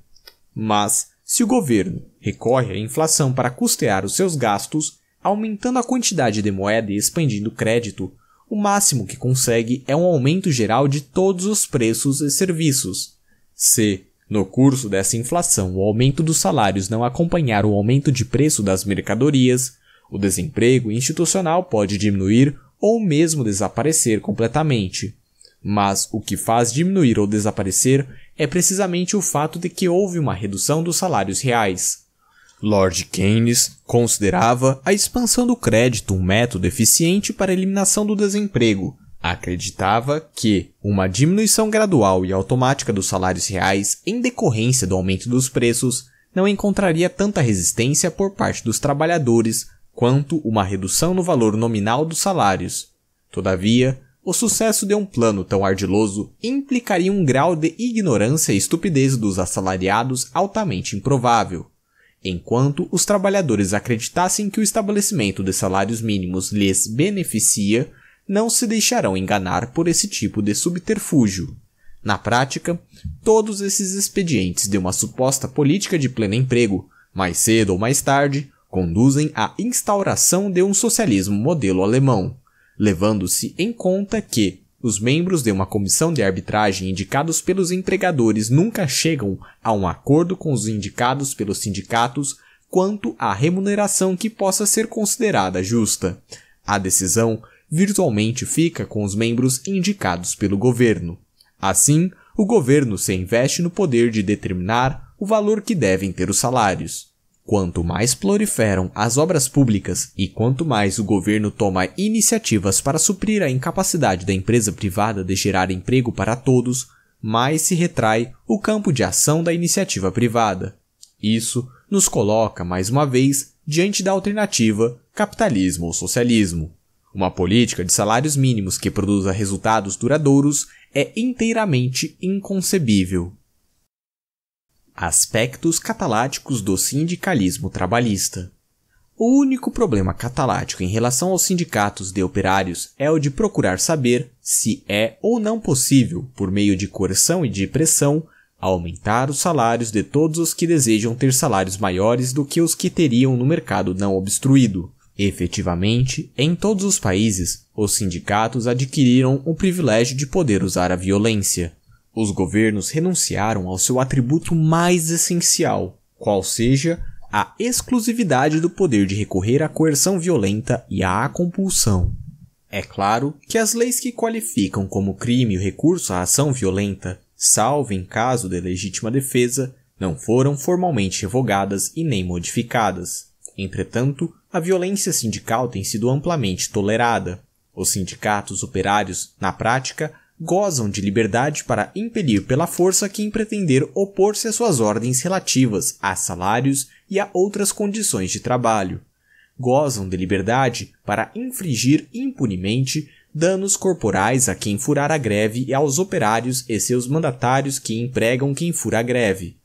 Mas, se o governo recorre à inflação para custear os seus gastos, aumentando a quantidade de moeda e expandindo crédito, o máximo que consegue é um aumento geral de todos os preços e serviços, se, no curso dessa inflação, o aumento dos salários não acompanhar o aumento de preço das mercadorias, o desemprego institucional pode diminuir ou mesmo desaparecer completamente. Mas o que faz diminuir ou desaparecer é precisamente o fato de que houve uma redução dos salários reais. Lord Keynes considerava a expansão do crédito um método eficiente para a eliminação do desemprego, Acreditava que uma diminuição gradual e automática dos salários reais em decorrência do aumento dos preços não encontraria tanta resistência por parte dos trabalhadores quanto uma redução no valor nominal dos salários. Todavia, o sucesso de um plano tão ardiloso implicaria um grau de ignorância e estupidez dos assalariados altamente improvável. Enquanto os trabalhadores acreditassem que o estabelecimento de salários mínimos lhes beneficia, não se deixarão enganar por esse tipo de subterfúgio. Na prática, todos esses expedientes de uma suposta política de pleno emprego, mais cedo ou mais tarde, conduzem à instauração de um socialismo modelo alemão, levando-se em conta que os membros de uma comissão de arbitragem indicados pelos empregadores nunca chegam a um acordo com os indicados pelos sindicatos quanto à remuneração que possa ser considerada justa. A decisão virtualmente fica com os membros indicados pelo governo. Assim, o governo se investe no poder de determinar o valor que devem ter os salários. Quanto mais proliferam as obras públicas e quanto mais o governo toma iniciativas para suprir a incapacidade da empresa privada de gerar emprego para todos, mais se retrai o campo de ação da iniciativa privada. Isso nos coloca, mais uma vez, diante da alternativa capitalismo ou socialismo. Uma política de salários mínimos que produza resultados duradouros é inteiramente inconcebível. Aspectos cataláticos do sindicalismo trabalhista. O único problema catalático em relação aos sindicatos de operários é o de procurar saber se é ou não possível, por meio de coerção e de pressão, aumentar os salários de todos os que desejam ter salários maiores do que os que teriam no mercado não obstruído. Efetivamente, em todos os países, os sindicatos adquiriram o privilégio de poder usar a violência. Os governos renunciaram ao seu atributo mais essencial, qual seja a exclusividade do poder de recorrer à coerção violenta e à compulsão. É claro que as leis que qualificam como crime o recurso à ação violenta, salvo em caso de legítima defesa, não foram formalmente revogadas e nem modificadas. Entretanto, a violência sindical tem sido amplamente tolerada. Os sindicatos operários, na prática, gozam de liberdade para impelir pela força quem pretender opor-se às suas ordens relativas a salários e a outras condições de trabalho. Gozam de liberdade para infligir impunemente danos corporais a quem furar a greve e aos operários e seus mandatários que empregam quem fura a greve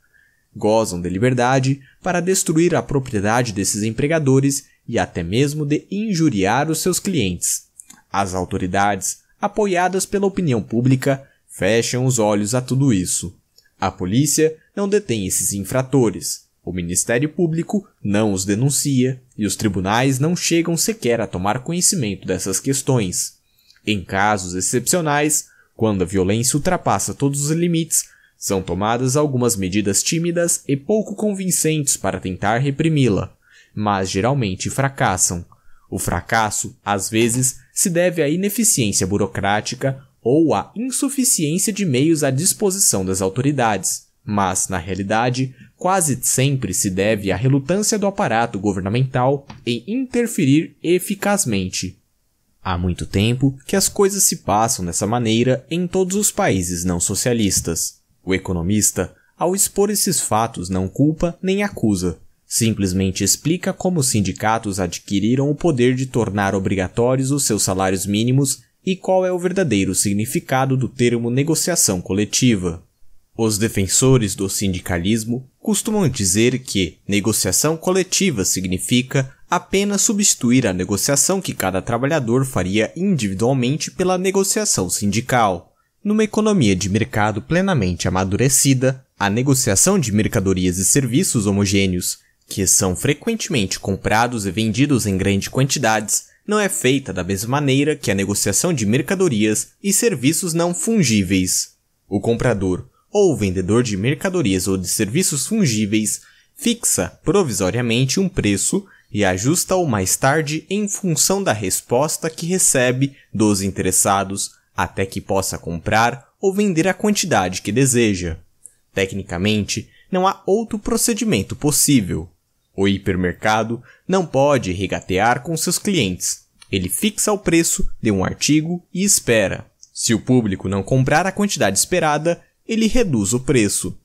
gozam de liberdade para destruir a propriedade desses empregadores e até mesmo de injuriar os seus clientes. As autoridades, apoiadas pela opinião pública, fecham os olhos a tudo isso. A polícia não detém esses infratores, o Ministério Público não os denuncia e os tribunais não chegam sequer a tomar conhecimento dessas questões. Em casos excepcionais, quando a violência ultrapassa todos os limites, são tomadas algumas medidas tímidas e pouco convincentes para tentar reprimi-la, mas geralmente fracassam. O fracasso, às vezes, se deve à ineficiência burocrática ou à insuficiência de meios à disposição das autoridades, mas, na realidade, quase sempre se deve à relutância do aparato governamental em interferir eficazmente. Há muito tempo que as coisas se passam dessa maneira em todos os países não socialistas. O economista, ao expor esses fatos, não culpa nem acusa. Simplesmente explica como os sindicatos adquiriram o poder de tornar obrigatórios os seus salários mínimos e qual é o verdadeiro significado do termo negociação coletiva. Os defensores do sindicalismo costumam dizer que negociação coletiva significa apenas substituir a negociação que cada trabalhador faria individualmente pela negociação sindical. Numa economia de mercado plenamente amadurecida, a negociação de mercadorias e serviços homogêneos, que são frequentemente comprados e vendidos em grandes quantidades, não é feita da mesma maneira que a negociação de mercadorias e serviços não fungíveis. O comprador ou o vendedor de mercadorias ou de serviços fungíveis fixa provisoriamente um preço e ajusta-o mais tarde em função da resposta que recebe dos interessados até que possa comprar ou vender a quantidade que deseja. Tecnicamente, não há outro procedimento possível. O hipermercado não pode regatear com seus clientes. Ele fixa o preço de um artigo e espera. Se o público não comprar a quantidade esperada, ele reduz o preço.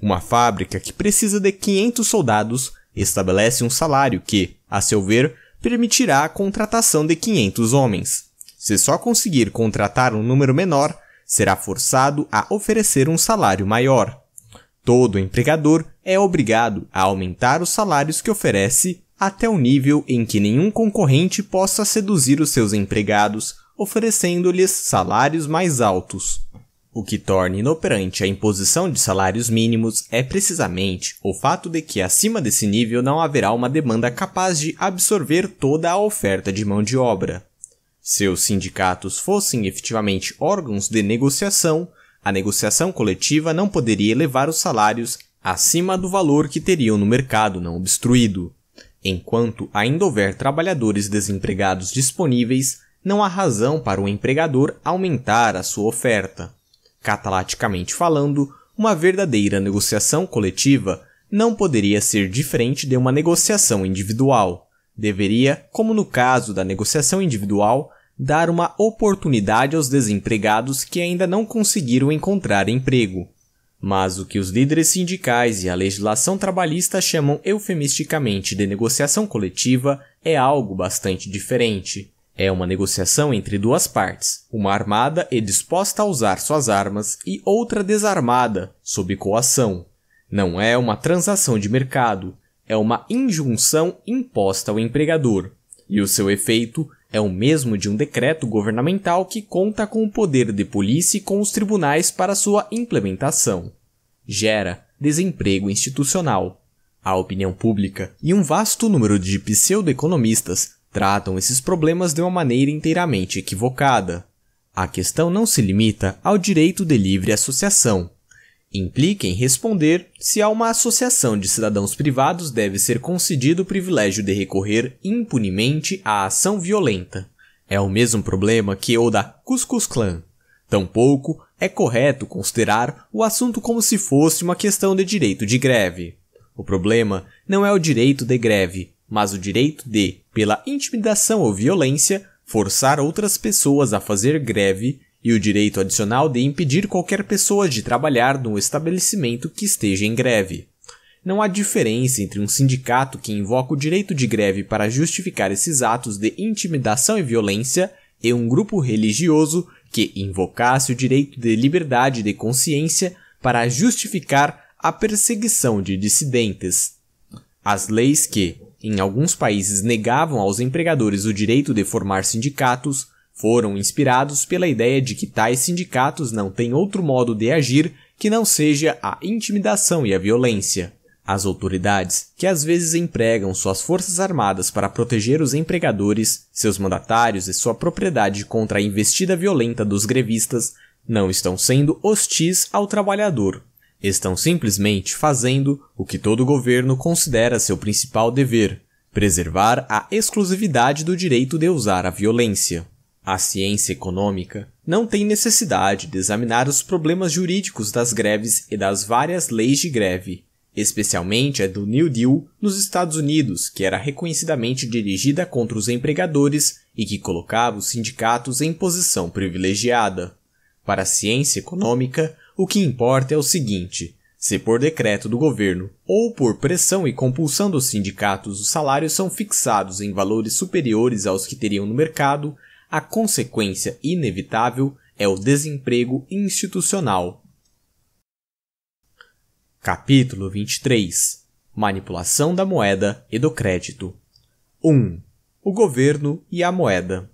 Uma fábrica que precisa de 500 soldados estabelece um salário que, a seu ver, permitirá a contratação de 500 homens. Se só conseguir contratar um número menor, será forçado a oferecer um salário maior. Todo empregador é obrigado a aumentar os salários que oferece até o nível em que nenhum concorrente possa seduzir os seus empregados oferecendo-lhes salários mais altos. O que torna inoperante a imposição de salários mínimos é precisamente o fato de que acima desse nível não haverá uma demanda capaz de absorver toda a oferta de mão de obra. Seus sindicatos fossem efetivamente órgãos de negociação, a negociação coletiva não poderia elevar os salários acima do valor que teriam no mercado não obstruído. Enquanto ainda houver trabalhadores desempregados disponíveis, não há razão para o empregador aumentar a sua oferta. Catalaticamente falando, uma verdadeira negociação coletiva não poderia ser diferente de uma negociação individual. Deveria, como no caso da negociação individual, dar uma oportunidade aos desempregados que ainda não conseguiram encontrar emprego. Mas o que os líderes sindicais e a legislação trabalhista chamam eufemisticamente de negociação coletiva é algo bastante diferente. É uma negociação entre duas partes, uma armada e disposta a usar suas armas e outra desarmada, sob coação. Não é uma transação de mercado, é uma injunção imposta ao empregador, e o seu efeito é o mesmo de um decreto governamental que conta com o poder de polícia e com os tribunais para sua implementação. Gera desemprego institucional. A opinião pública e um vasto número de pseudoeconomistas tratam esses problemas de uma maneira inteiramente equivocada. A questão não se limita ao direito de livre associação, implica em responder se a uma associação de cidadãos privados deve ser concedido o privilégio de recorrer impunemente à ação violenta. É o mesmo problema que o da Cuscus Clan. Tampouco é correto considerar o assunto como se fosse uma questão de direito de greve. O problema não é o direito de greve, mas o direito de, pela intimidação ou violência, forçar outras pessoas a fazer greve e o direito adicional de impedir qualquer pessoa de trabalhar num estabelecimento que esteja em greve. Não há diferença entre um sindicato que invoca o direito de greve para justificar esses atos de intimidação e violência e um grupo religioso que invocasse o direito de liberdade de consciência para justificar a perseguição de dissidentes. As leis que, em alguns países, negavam aos empregadores o direito de formar sindicatos foram inspirados pela ideia de que tais sindicatos não têm outro modo de agir que não seja a intimidação e a violência. As autoridades, que às vezes empregam suas forças armadas para proteger os empregadores, seus mandatários e sua propriedade contra a investida violenta dos grevistas, não estão sendo hostis ao trabalhador. Estão simplesmente fazendo o que todo governo considera seu principal dever: preservar a exclusividade do direito de usar a violência. A ciência econômica não tem necessidade de examinar os problemas jurídicos das greves e das várias leis de greve, especialmente a do New Deal nos Estados Unidos, que era reconhecidamente dirigida contra os empregadores e que colocava os sindicatos em posição privilegiada. Para a ciência econômica, o que importa é o seguinte: se por decreto do governo ou por pressão e compulsão dos sindicatos os salários são fixados em valores superiores aos que teriam no mercado, a consequência inevitável é o desemprego institucional. Capítulo 23 Manipulação da moeda e do crédito 1. O governo e a moeda.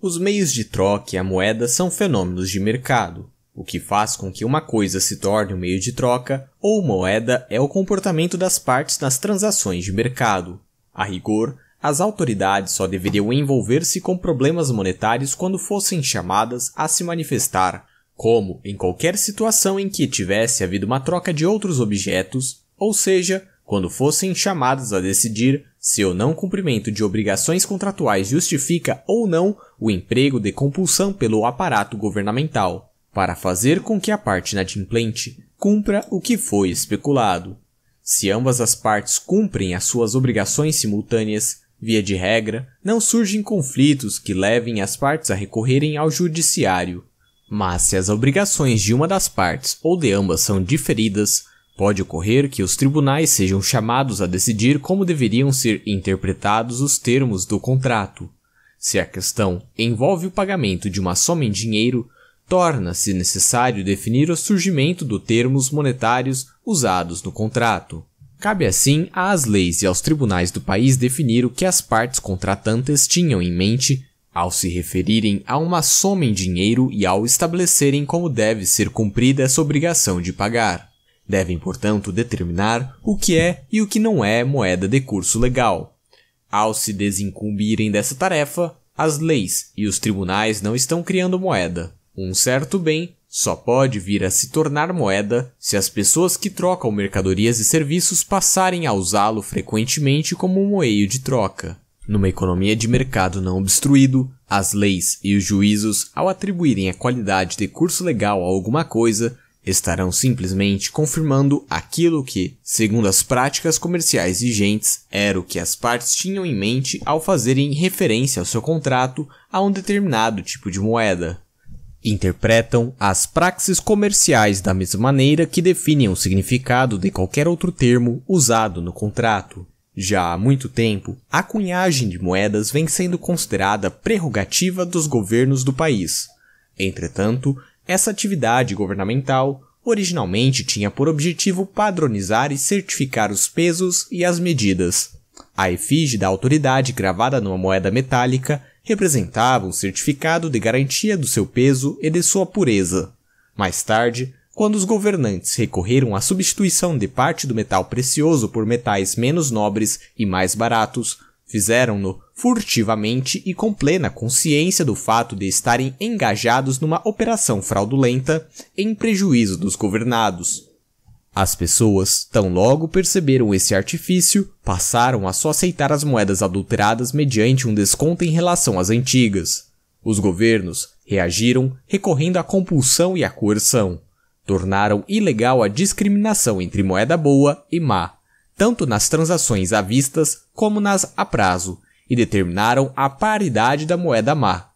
Os meios de troca e a moeda são fenômenos de mercado. O que faz com que uma coisa se torne um meio de troca ou moeda é o comportamento das partes nas transações de mercado. A rigor, as autoridades só deveriam envolver-se com problemas monetários quando fossem chamadas a se manifestar, como em qualquer situação em que tivesse havido uma troca de outros objetos, ou seja, quando fossem chamadas a decidir se o não cumprimento de obrigações contratuais justifica ou não o emprego de compulsão pelo aparato governamental, para fazer com que a parte inadimplente cumpra o que foi especulado. Se ambas as partes cumprem as suas obrigações simultâneas, Via de regra, não surgem conflitos que levem as partes a recorrerem ao judiciário, mas se as obrigações de uma das partes ou de ambas são diferidas, pode ocorrer que os tribunais sejam chamados a decidir como deveriam ser interpretados os termos do contrato. Se a questão envolve o pagamento de uma soma em dinheiro, torna-se necessário definir o surgimento dos termos monetários usados no contrato. Cabe assim às leis e aos tribunais do país definir o que as partes contratantes tinham em mente ao se referirem a uma soma em dinheiro e ao estabelecerem como deve ser cumprida essa obrigação de pagar. Devem, portanto, determinar o que é e o que não é moeda de curso legal. Ao se desincumbirem dessa tarefa, as leis e os tribunais não estão criando moeda, um certo bem só pode vir a se tornar moeda se as pessoas que trocam mercadorias e serviços passarem a usá-lo frequentemente como um meio de troca. Numa economia de mercado não obstruído, as leis e os juízos, ao atribuírem a qualidade de curso legal a alguma coisa, estarão simplesmente confirmando aquilo que, segundo as práticas comerciais vigentes, era o que as partes tinham em mente ao fazerem referência ao seu contrato a um determinado tipo de moeda interpretam as praxes comerciais da mesma maneira que definem o significado de qualquer outro termo usado no contrato. Já há muito tempo, a cunhagem de moedas vem sendo considerada prerrogativa dos governos do país. Entretanto, essa atividade governamental originalmente tinha por objetivo padronizar e certificar os pesos e as medidas. A efígie da autoridade gravada numa moeda metálica representava um certificado de garantia do seu peso e de sua pureza. Mais tarde, quando os governantes recorreram à substituição de parte do metal precioso por metais menos nobres e mais baratos, fizeram-no furtivamente e com plena consciência do fato de estarem engajados numa operação fraudulenta em prejuízo dos governados. As pessoas, tão logo perceberam esse artifício, passaram a só aceitar as moedas adulteradas mediante um desconto em relação às antigas. Os governos reagiram recorrendo à compulsão e à coerção. Tornaram ilegal a discriminação entre moeda boa e má, tanto nas transações à vistas como nas a prazo, e determinaram a paridade da moeda má.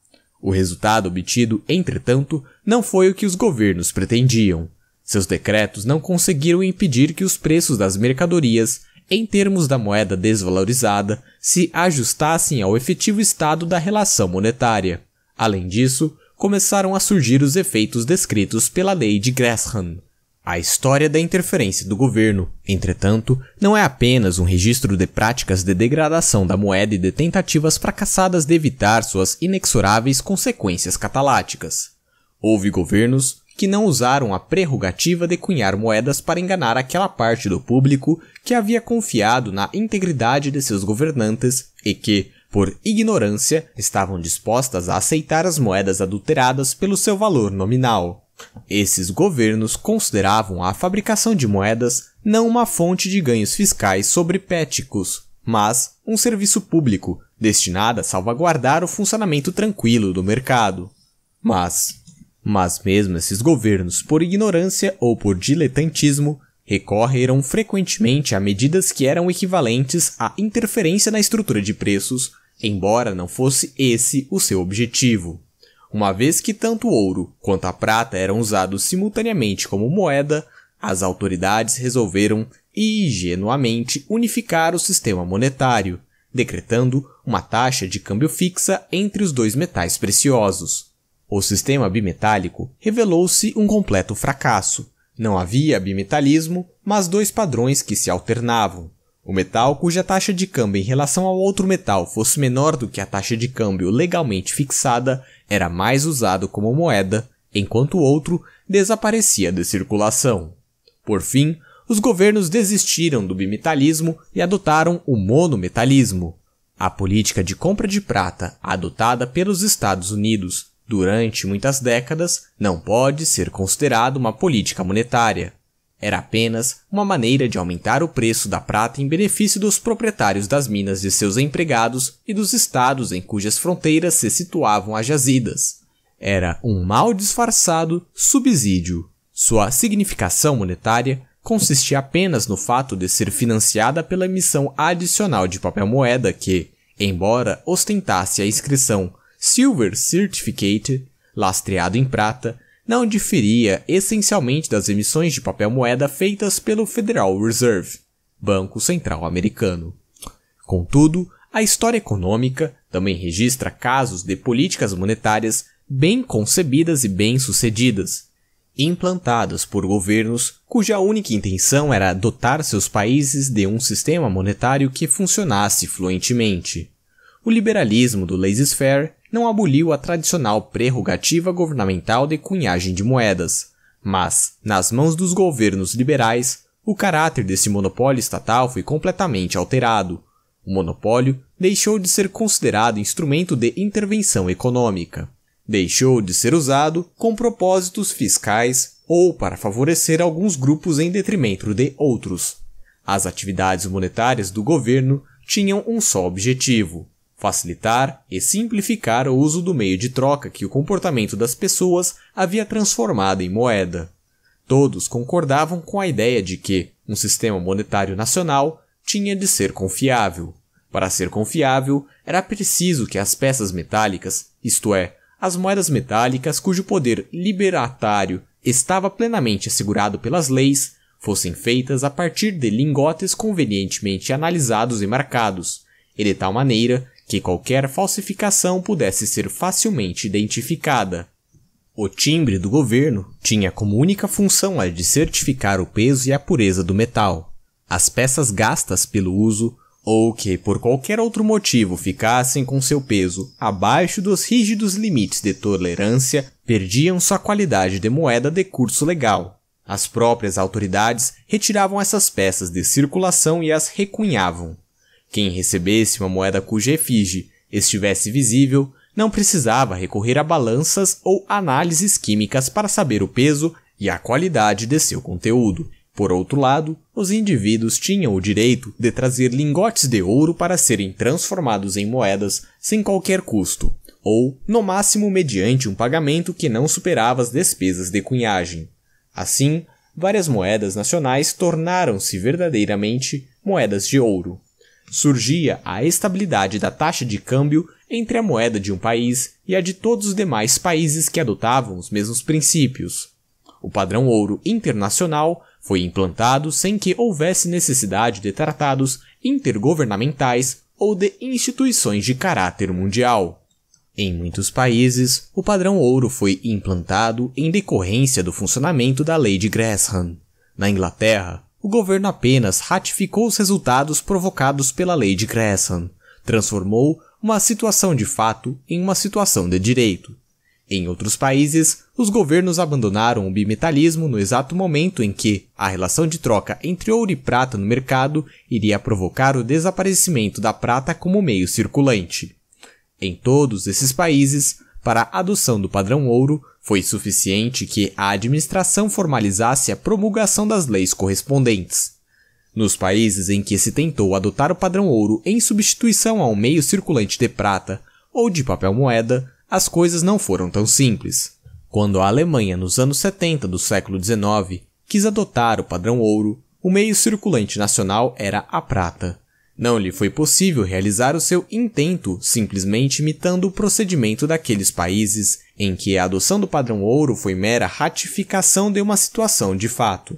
O resultado obtido, entretanto, não foi o que os governos pretendiam. Seus decretos não conseguiram impedir que os preços das mercadorias, em termos da moeda desvalorizada, se ajustassem ao efetivo estado da relação monetária. Além disso, começaram a surgir os efeitos descritos pela lei de Gresham. A história da interferência do governo, entretanto, não é apenas um registro de práticas de degradação da moeda e de tentativas fracassadas de evitar suas inexoráveis consequências cataláticas. Houve governos, que não usaram a prerrogativa de cunhar moedas para enganar aquela parte do público que havia confiado na integridade de seus governantes e que, por ignorância, estavam dispostas a aceitar as moedas adulteradas pelo seu valor nominal. Esses governos consideravam a fabricação de moedas não uma fonte de ganhos fiscais sobre péticos, mas um serviço público destinado a salvaguardar o funcionamento tranquilo do mercado. Mas, mas mesmo esses governos, por ignorância ou por diletantismo, recorreram frequentemente a medidas que eram equivalentes à interferência na estrutura de preços, embora não fosse esse o seu objetivo. Uma vez que tanto o ouro quanto a prata eram usados simultaneamente como moeda, as autoridades resolveram ingenuamente unificar o sistema monetário, decretando uma taxa de câmbio fixa entre os dois metais preciosos. O sistema bimetálico revelou-se um completo fracasso. Não havia bimetalismo, mas dois padrões que se alternavam. O metal cuja taxa de câmbio em relação ao outro metal fosse menor do que a taxa de câmbio legalmente fixada era mais usado como moeda, enquanto o outro desaparecia de circulação. Por fim, os governos desistiram do bimetalismo e adotaram o monometalismo. A política de compra de prata adotada pelos Estados Unidos durante muitas décadas, não pode ser considerado uma política monetária. Era apenas uma maneira de aumentar o preço da prata em benefício dos proprietários das minas de seus empregados e dos estados em cujas fronteiras se situavam as jazidas. Era um mal disfarçado subsídio. Sua significação monetária consistia apenas no fato de ser financiada pela emissão adicional de papel moeda que, embora ostentasse a inscrição Silver Certificate, lastreado em prata, não diferia essencialmente das emissões de papel moeda feitas pelo Federal Reserve, Banco Central Americano. Contudo, a história econômica também registra casos de políticas monetárias bem concebidas e bem-sucedidas, implantadas por governos cuja única intenção era dotar seus países de um sistema monetário que funcionasse fluentemente. O liberalismo do laissez-faire não aboliu a tradicional prerrogativa governamental de cunhagem de moedas, mas, nas mãos dos governos liberais, o caráter desse monopólio estatal foi completamente alterado. O monopólio deixou de ser considerado instrumento de intervenção econômica. Deixou de ser usado com propósitos fiscais ou para favorecer alguns grupos em detrimento de outros. As atividades monetárias do governo tinham um só objetivo: facilitar e simplificar o uso do meio de troca que o comportamento das pessoas havia transformado em moeda. Todos concordavam com a ideia de que um sistema monetário nacional tinha de ser confiável. Para ser confiável, era preciso que as peças metálicas, isto é, as moedas metálicas cujo poder liberatário estava plenamente assegurado pelas leis, fossem feitas a partir de lingotes convenientemente analisados e marcados, e de tal maneira que qualquer falsificação pudesse ser facilmente identificada. O timbre do governo tinha como única função a de certificar o peso e a pureza do metal. As peças gastas pelo uso, ou que por qualquer outro motivo ficassem com seu peso abaixo dos rígidos limites de tolerância, perdiam sua qualidade de moeda de curso legal. As próprias autoridades retiravam essas peças de circulação e as recunhavam. Quem recebesse uma moeda cuja efígie estivesse visível não precisava recorrer a balanças ou análises químicas para saber o peso e a qualidade de seu conteúdo. Por outro lado, os indivíduos tinham o direito de trazer lingotes de ouro para serem transformados em moedas sem qualquer custo, ou, no máximo, mediante um pagamento que não superava as despesas de cunhagem. Assim, várias moedas nacionais tornaram-se verdadeiramente moedas de ouro surgia a estabilidade da taxa de câmbio entre a moeda de um país e a de todos os demais países que adotavam os mesmos princípios. O padrão ouro internacional foi implantado sem que houvesse necessidade de tratados intergovernamentais ou de instituições de caráter mundial. Em muitos países, o padrão ouro foi implantado em decorrência do funcionamento da Lei de Gresham. Na Inglaterra, o governo apenas ratificou os resultados provocados pela lei de Cresson, transformou uma situação de fato em uma situação de direito. Em outros países, os governos abandonaram o bimetalismo no exato momento em que a relação de troca entre ouro e prata no mercado iria provocar o desaparecimento da prata como meio circulante. Em todos esses países, para a adoção do padrão ouro, foi suficiente que a administração formalizasse a promulgação das leis correspondentes. Nos países em que se tentou adotar o padrão ouro em substituição ao meio circulante de prata ou de papel moeda, as coisas não foram tão simples. Quando a Alemanha, nos anos 70 do século XIX, quis adotar o padrão ouro, o meio circulante nacional era a prata. Não lhe foi possível realizar o seu intento simplesmente imitando o procedimento daqueles países em que a adoção do padrão ouro foi mera ratificação de uma situação de fato.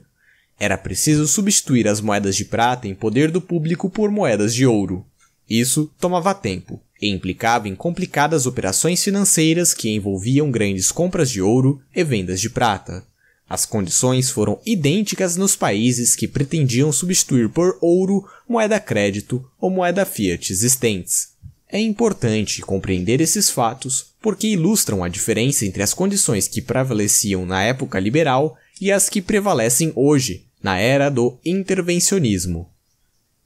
Era preciso substituir as moedas de prata em poder do público por moedas de ouro. Isso tomava tempo e implicava em complicadas operações financeiras que envolviam grandes compras de ouro e vendas de prata. As condições foram idênticas nos países que pretendiam substituir por ouro moeda crédito ou moeda fiat existentes. É importante compreender esses fatos porque ilustram a diferença entre as condições que prevaleciam na época liberal e as que prevalecem hoje, na era do intervencionismo.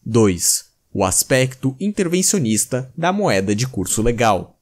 2. O aspecto intervencionista da moeda de curso legal.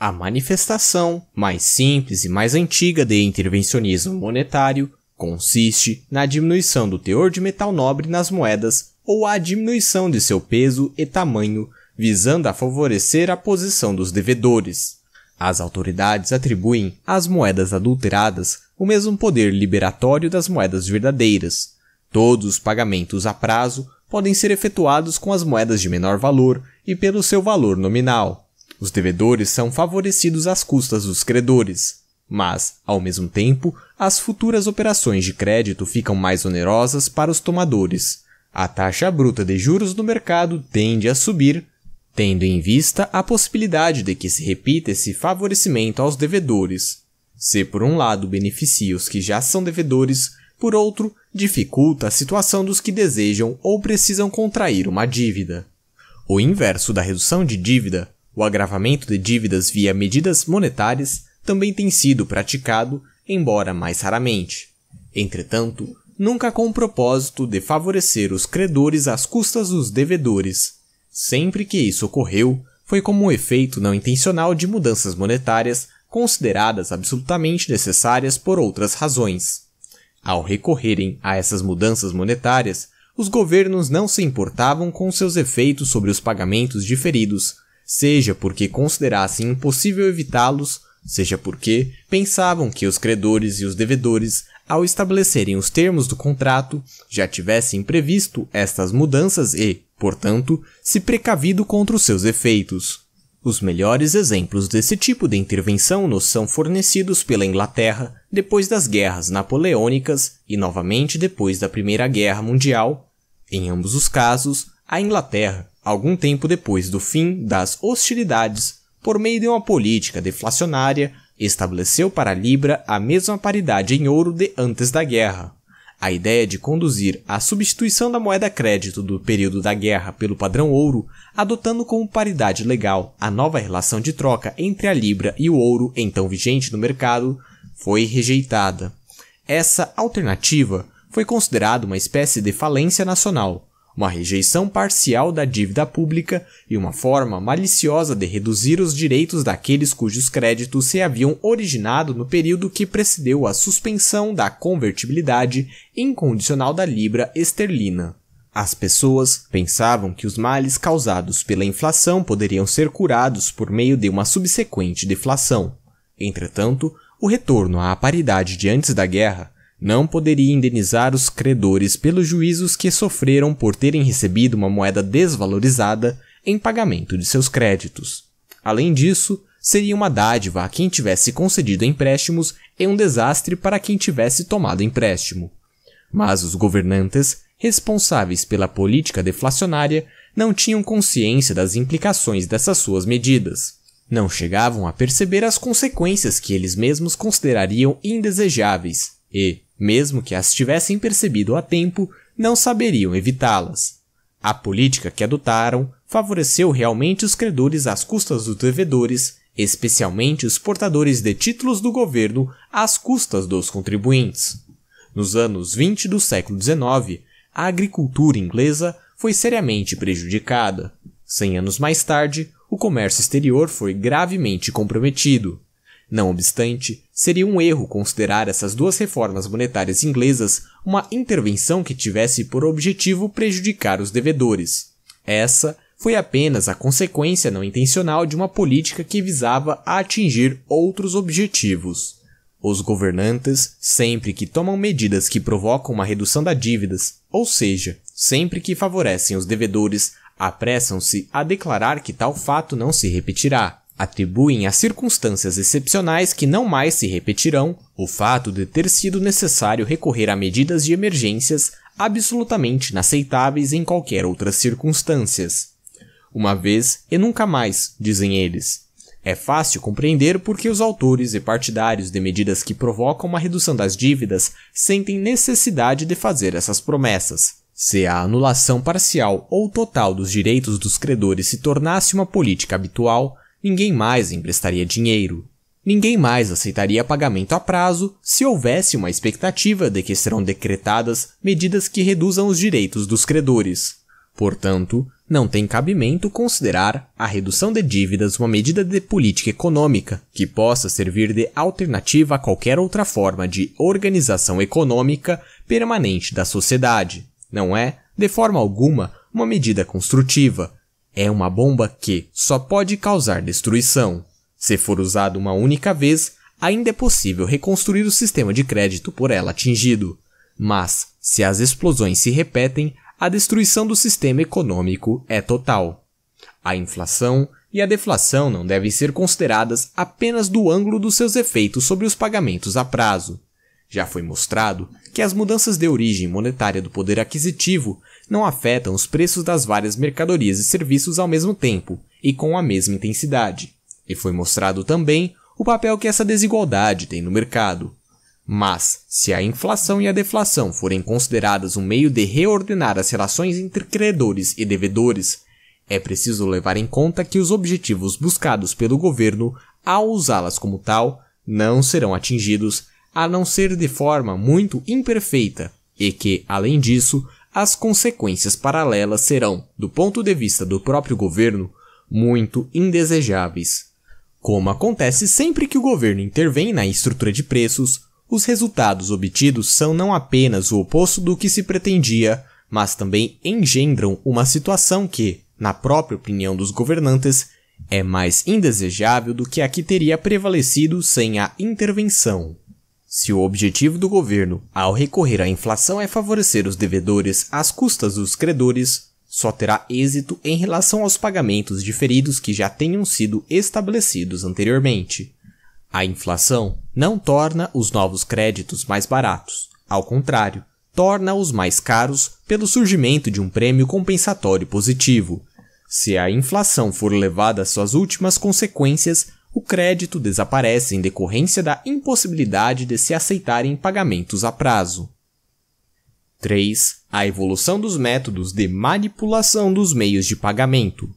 A manifestação mais simples e mais antiga de intervencionismo monetário consiste na diminuição do teor de metal nobre nas moedas ou a diminuição de seu peso e tamanho, visando a favorecer a posição dos devedores. As autoridades atribuem às moedas adulteradas o mesmo poder liberatório das moedas verdadeiras. Todos os pagamentos a prazo podem ser efetuados com as moedas de menor valor e pelo seu valor nominal. Os devedores são favorecidos às custas dos credores, mas, ao mesmo tempo, as futuras operações de crédito ficam mais onerosas para os tomadores. A taxa bruta de juros do mercado tende a subir, tendo em vista a possibilidade de que se repita esse favorecimento aos devedores. Se por um lado beneficia os que já são devedores, por outro, dificulta a situação dos que desejam ou precisam contrair uma dívida. O inverso da redução de dívida o agravamento de dívidas via medidas monetárias também tem sido praticado, embora mais raramente. Entretanto, nunca com o propósito de favorecer os credores às custas dos devedores. Sempre que isso ocorreu, foi como um efeito não intencional de mudanças monetárias consideradas absolutamente necessárias por outras razões. Ao recorrerem a essas mudanças monetárias, os governos não se importavam com seus efeitos sobre os pagamentos diferidos, seja porque considerassem impossível evitá-los, seja porque pensavam que os credores e os devedores, ao estabelecerem os termos do contrato, já tivessem previsto estas mudanças e, portanto, se precavido contra os seus efeitos. Os melhores exemplos desse tipo de intervenção nos são fornecidos pela Inglaterra depois das guerras napoleônicas e novamente depois da Primeira Guerra Mundial. Em ambos os casos, a Inglaterra, Algum tempo depois do fim das hostilidades, por meio de uma política deflacionária, estabeleceu para a libra a mesma paridade em ouro de antes da guerra. A ideia de conduzir a substituição da moeda crédito do período da guerra pelo padrão ouro, adotando como paridade legal a nova relação de troca entre a libra e o ouro então vigente no mercado, foi rejeitada. Essa alternativa foi considerada uma espécie de falência nacional, uma rejeição parcial da dívida pública e uma forma maliciosa de reduzir os direitos daqueles cujos créditos se haviam originado no período que precedeu a suspensão da convertibilidade incondicional da libra esterlina. As pessoas pensavam que os males causados pela inflação poderiam ser curados por meio de uma subsequente deflação. Entretanto, o retorno à paridade de antes da guerra não poderia indenizar os credores pelos juízos que sofreram por terem recebido uma moeda desvalorizada em pagamento de seus créditos. Além disso, seria uma dádiva a quem tivesse concedido empréstimos e um desastre para quem tivesse tomado empréstimo. Mas os governantes, responsáveis pela política deflacionária, não tinham consciência das implicações dessas suas medidas. Não chegavam a perceber as consequências que eles mesmos considerariam indesejáveis e, mesmo que as tivessem percebido a tempo, não saberiam evitá-las. A política que adotaram favoreceu realmente os credores às custas dos devedores, especialmente os portadores de títulos do governo às custas dos contribuintes. Nos anos 20 do século XIX, a agricultura inglesa foi seriamente prejudicada. Cem anos mais tarde, o comércio exterior foi gravemente comprometido. Não obstante, seria um erro considerar essas duas reformas monetárias inglesas uma intervenção que tivesse por objetivo prejudicar os devedores. Essa foi apenas a consequência não intencional de uma política que visava atingir outros objetivos. Os governantes, sempre que tomam medidas que provocam uma redução da dívidas, ou seja, sempre que favorecem os devedores, apressam-se a declarar que tal fato não se repetirá atribuem a circunstâncias excepcionais que não mais se repetirão o fato de ter sido necessário recorrer a medidas de emergências absolutamente inaceitáveis em qualquer outras circunstâncias. Uma vez e nunca mais, dizem eles. É fácil compreender por que os autores e partidários de medidas que provocam uma redução das dívidas sentem necessidade de fazer essas promessas. Se a anulação parcial ou total dos direitos dos credores se tornasse uma política habitual, Ninguém mais emprestaria dinheiro. Ninguém mais aceitaria pagamento a prazo se houvesse uma expectativa de que serão decretadas medidas que reduzam os direitos dos credores. Portanto, não tem cabimento considerar a redução de dívidas uma medida de política econômica que possa servir de alternativa a qualquer outra forma de organização econômica permanente da sociedade. Não é, de forma alguma, uma medida construtiva, é uma bomba que só pode causar destruição. Se for usada uma única vez, ainda é possível reconstruir o sistema de crédito por ela atingido. Mas, se as explosões se repetem, a destruição do sistema econômico é total. A inflação e a deflação não devem ser consideradas apenas do ângulo dos seus efeitos sobre os pagamentos a prazo. Já foi mostrado que as mudanças de origem monetária do poder aquisitivo não afetam os preços das várias mercadorias e serviços ao mesmo tempo e com a mesma intensidade. E foi mostrado também o papel que essa desigualdade tem no mercado. Mas, se a inflação e a deflação forem consideradas um meio de reordenar as relações entre credores e devedores, é preciso levar em conta que os objetivos buscados pelo governo ao usá-las como tal não serão atingidos, a não ser de forma muito imperfeita, e que, além disso, as consequências paralelas serão, do ponto de vista do próprio governo, muito indesejáveis. Como acontece sempre que o governo intervém na estrutura de preços, os resultados obtidos são não apenas o oposto do que se pretendia, mas também engendram uma situação que, na própria opinião dos governantes, é mais indesejável do que a que teria prevalecido sem a intervenção. Se o objetivo do governo ao recorrer à inflação é favorecer os devedores às custas dos credores, só terá êxito em relação aos pagamentos diferidos que já tenham sido estabelecidos anteriormente. A inflação não torna os novos créditos mais baratos, ao contrário, torna-os mais caros pelo surgimento de um prêmio compensatório positivo. Se a inflação for levada às suas últimas consequências, o crédito desaparece em decorrência da impossibilidade de se aceitarem pagamentos a prazo. 3. A evolução dos métodos de manipulação dos meios de pagamento.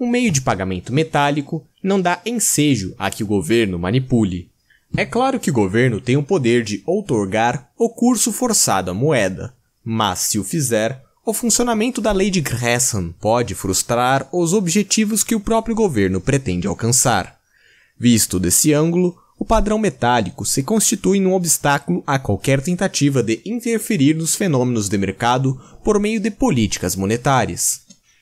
Um meio de pagamento metálico não dá ensejo a que o governo manipule. É claro que o governo tem o poder de outorgar o curso forçado à moeda, mas se o fizer, o funcionamento da lei de Gresham pode frustrar os objetivos que o próprio governo pretende alcançar. Visto desse ângulo, o padrão metálico se constitui num obstáculo a qualquer tentativa de interferir nos fenômenos de mercado por meio de políticas monetárias.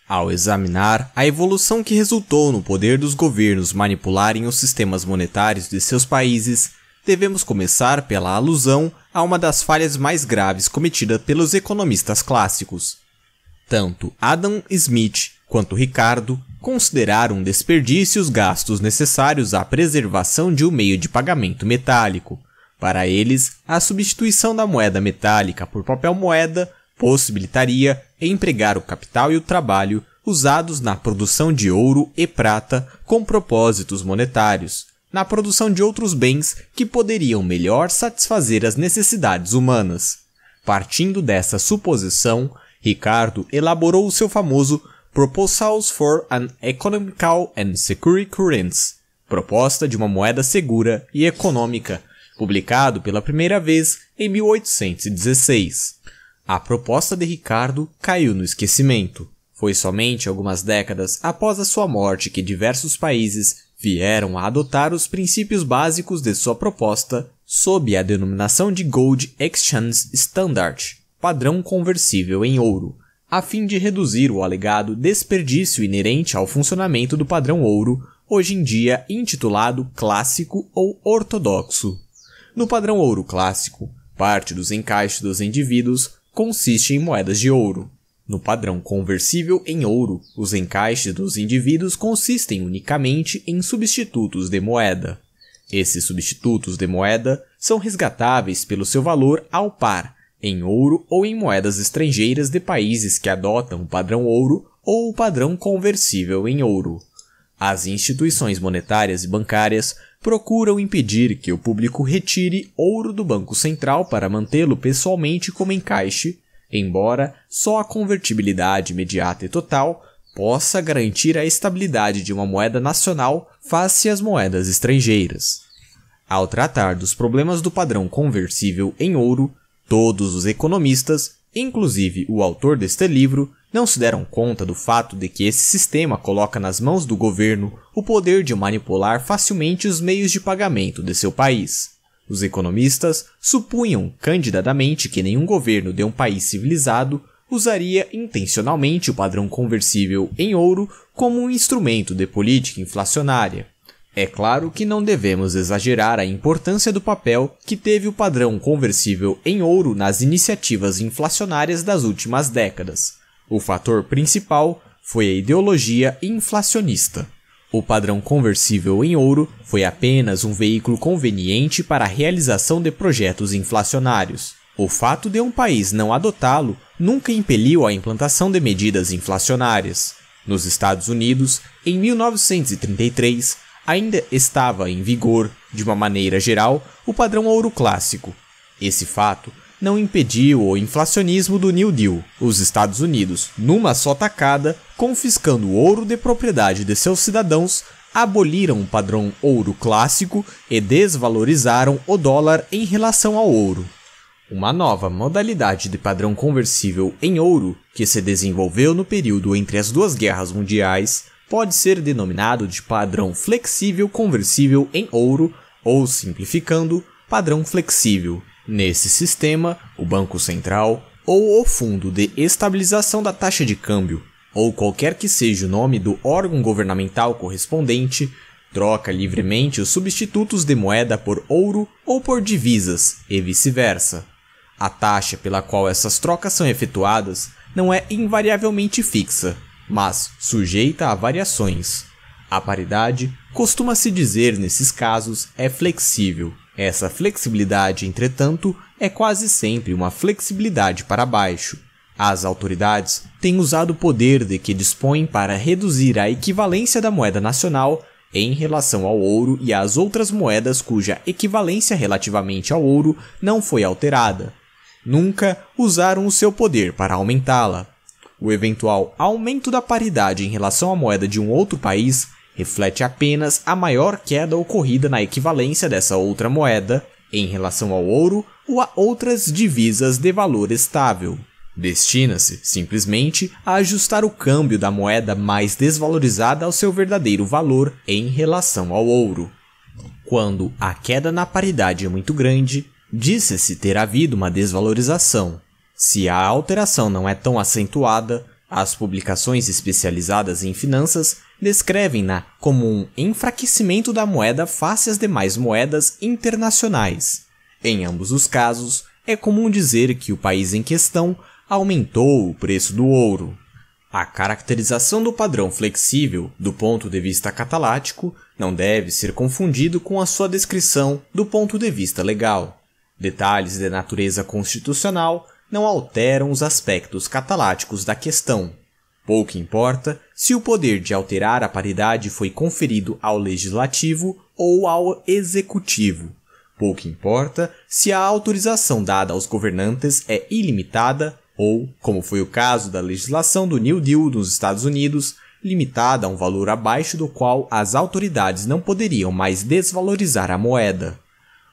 Ao examinar a evolução que resultou no poder dos governos manipularem os sistemas monetários de seus países, devemos começar pela alusão a uma das falhas mais graves cometida pelos economistas clássicos. Tanto Adam Smith quanto Ricardo considerar um desperdício os gastos necessários à preservação de um meio de pagamento metálico. Para eles, a substituição da moeda metálica por papel-moeda possibilitaria empregar o capital e o trabalho usados na produção de ouro e prata com propósitos monetários, na produção de outros bens que poderiam melhor satisfazer as necessidades humanas. Partindo dessa suposição, Ricardo elaborou o seu famoso Proposals for an Economical and Secure Currency, proposta de uma moeda segura e econômica, publicado pela primeira vez em 1816. A proposta de Ricardo caiu no esquecimento. Foi somente algumas décadas após a sua morte que diversos países vieram a adotar os princípios básicos de sua proposta sob a denominação de Gold Exchange Standard, padrão conversível em ouro, a fim de reduzir o alegado desperdício inerente ao funcionamento do padrão ouro, hoje em dia intitulado clássico ou ortodoxo. No padrão ouro clássico, parte dos encaixes dos indivíduos consiste em moedas de ouro. No padrão conversível em ouro, os encaixes dos indivíduos consistem unicamente em substitutos de moeda. Esses substitutos de moeda são resgatáveis pelo seu valor ao par, em ouro ou em moedas estrangeiras de países que adotam o padrão ouro ou o padrão conversível em ouro. As instituições monetárias e bancárias procuram impedir que o público retire ouro do Banco Central para mantê-lo pessoalmente como encaixe, embora só a convertibilidade imediata e total possa garantir a estabilidade de uma moeda nacional face às moedas estrangeiras. Ao tratar dos problemas do padrão conversível em ouro, Todos os economistas, inclusive o autor deste livro, não se deram conta do fato de que esse sistema coloca nas mãos do governo o poder de manipular facilmente os meios de pagamento de seu país. Os economistas supunham candidatamente que nenhum governo de um país civilizado usaria intencionalmente o padrão conversível em ouro como um instrumento de política inflacionária. É claro que não devemos exagerar a importância do papel que teve o padrão conversível em ouro nas iniciativas inflacionárias das últimas décadas. O fator principal foi a ideologia inflacionista. O padrão conversível em ouro foi apenas um veículo conveniente para a realização de projetos inflacionários. O fato de um país não adotá-lo nunca impeliu a implantação de medidas inflacionárias. Nos Estados Unidos, em 1933, ainda estava em vigor, de uma maneira geral, o padrão ouro clássico. Esse fato não impediu o inflacionismo do New Deal, os Estados Unidos, numa só tacada, confiscando o ouro de propriedade de seus cidadãos, aboliram o padrão ouro clássico e desvalorizaram o dólar em relação ao ouro. Uma nova modalidade de padrão conversível em ouro, que se desenvolveu no período entre as duas guerras mundiais, pode ser denominado de padrão flexível conversível em ouro, ou simplificando, padrão flexível. Nesse sistema, o Banco Central ou o Fundo de Estabilização da Taxa de Câmbio, ou qualquer que seja o nome do órgão governamental correspondente, troca livremente os substitutos de moeda por ouro ou por divisas, e vice-versa. A taxa pela qual essas trocas são efetuadas não é invariavelmente fixa, mas sujeita a variações. A paridade, costuma-se dizer nesses casos, é flexível. Essa flexibilidade, entretanto, é quase sempre uma flexibilidade para baixo. As autoridades têm usado o poder de que dispõem para reduzir a equivalência da moeda nacional em relação ao ouro e às outras moedas cuja equivalência relativamente ao ouro não foi alterada. Nunca usaram o seu poder para aumentá-la. O eventual aumento da paridade em relação à moeda de um outro país reflete apenas a maior queda ocorrida na equivalência dessa outra moeda em relação ao ouro ou a outras divisas de valor estável. Destina-se, simplesmente, a ajustar o câmbio da moeda mais desvalorizada ao seu verdadeiro valor em relação ao ouro. Quando a queda na paridade é muito grande, disse-se ter havido uma desvalorização, se a alteração não é tão acentuada, as publicações especializadas em finanças descrevem-na como um enfraquecimento da moeda face às demais moedas internacionais. Em ambos os casos, é comum dizer que o país em questão aumentou o preço do ouro. A caracterização do padrão flexível do ponto de vista catalático não deve ser confundido com a sua descrição do ponto de vista legal. Detalhes de natureza constitucional não alteram os aspectos cataláticos da questão. Pouco importa se o poder de alterar a paridade foi conferido ao legislativo ou ao executivo. Pouco importa se a autorização dada aos governantes é ilimitada ou, como foi o caso da legislação do New Deal nos Estados Unidos, limitada a um valor abaixo do qual as autoridades não poderiam mais desvalorizar a moeda.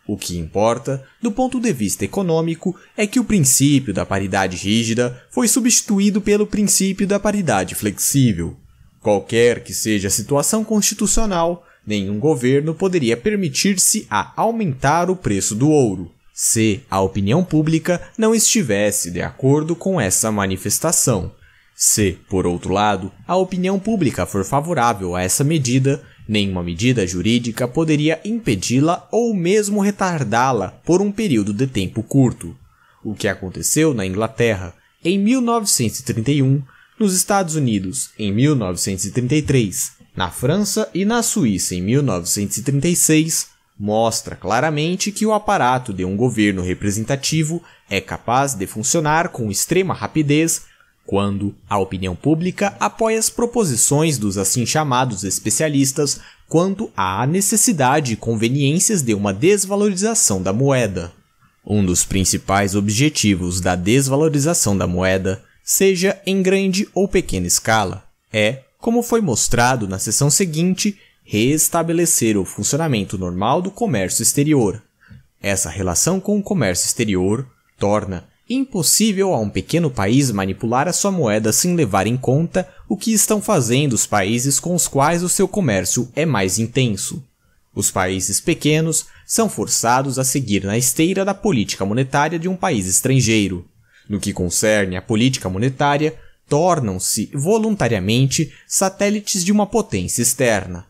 O que importa, do ponto de vista econômico, é que o princípio da paridade rígida foi substituído pelo princípio da paridade flexível. Qualquer que seja a situação constitucional, nenhum governo poderia permitir-se a aumentar o preço do ouro, se a opinião pública não estivesse de acordo com essa manifestação. Se, por outro lado, a opinião pública for favorável a essa medida, Nenhuma medida jurídica poderia impedi-la ou mesmo retardá-la por um período de tempo curto, o que aconteceu na Inglaterra em 1931, nos Estados Unidos em 1933, na França e na Suíça em 1936, mostra claramente que o aparato de um governo representativo é capaz de funcionar com extrema rapidez quando a opinião pública apoia as proposições dos assim chamados especialistas quanto à necessidade e conveniências de uma desvalorização da moeda. Um dos principais objetivos da desvalorização da moeda, seja em grande ou pequena escala, é, como foi mostrado na sessão seguinte, reestabelecer o funcionamento normal do comércio exterior. Essa relação com o comércio exterior torna Impossível a um pequeno país manipular a sua moeda sem levar em conta o que estão fazendo os países com os quais o seu comércio é mais intenso. Os países pequenos são forçados a seguir na esteira da política monetária de um país estrangeiro. No que concerne à política monetária, tornam-se voluntariamente satélites de uma potência externa.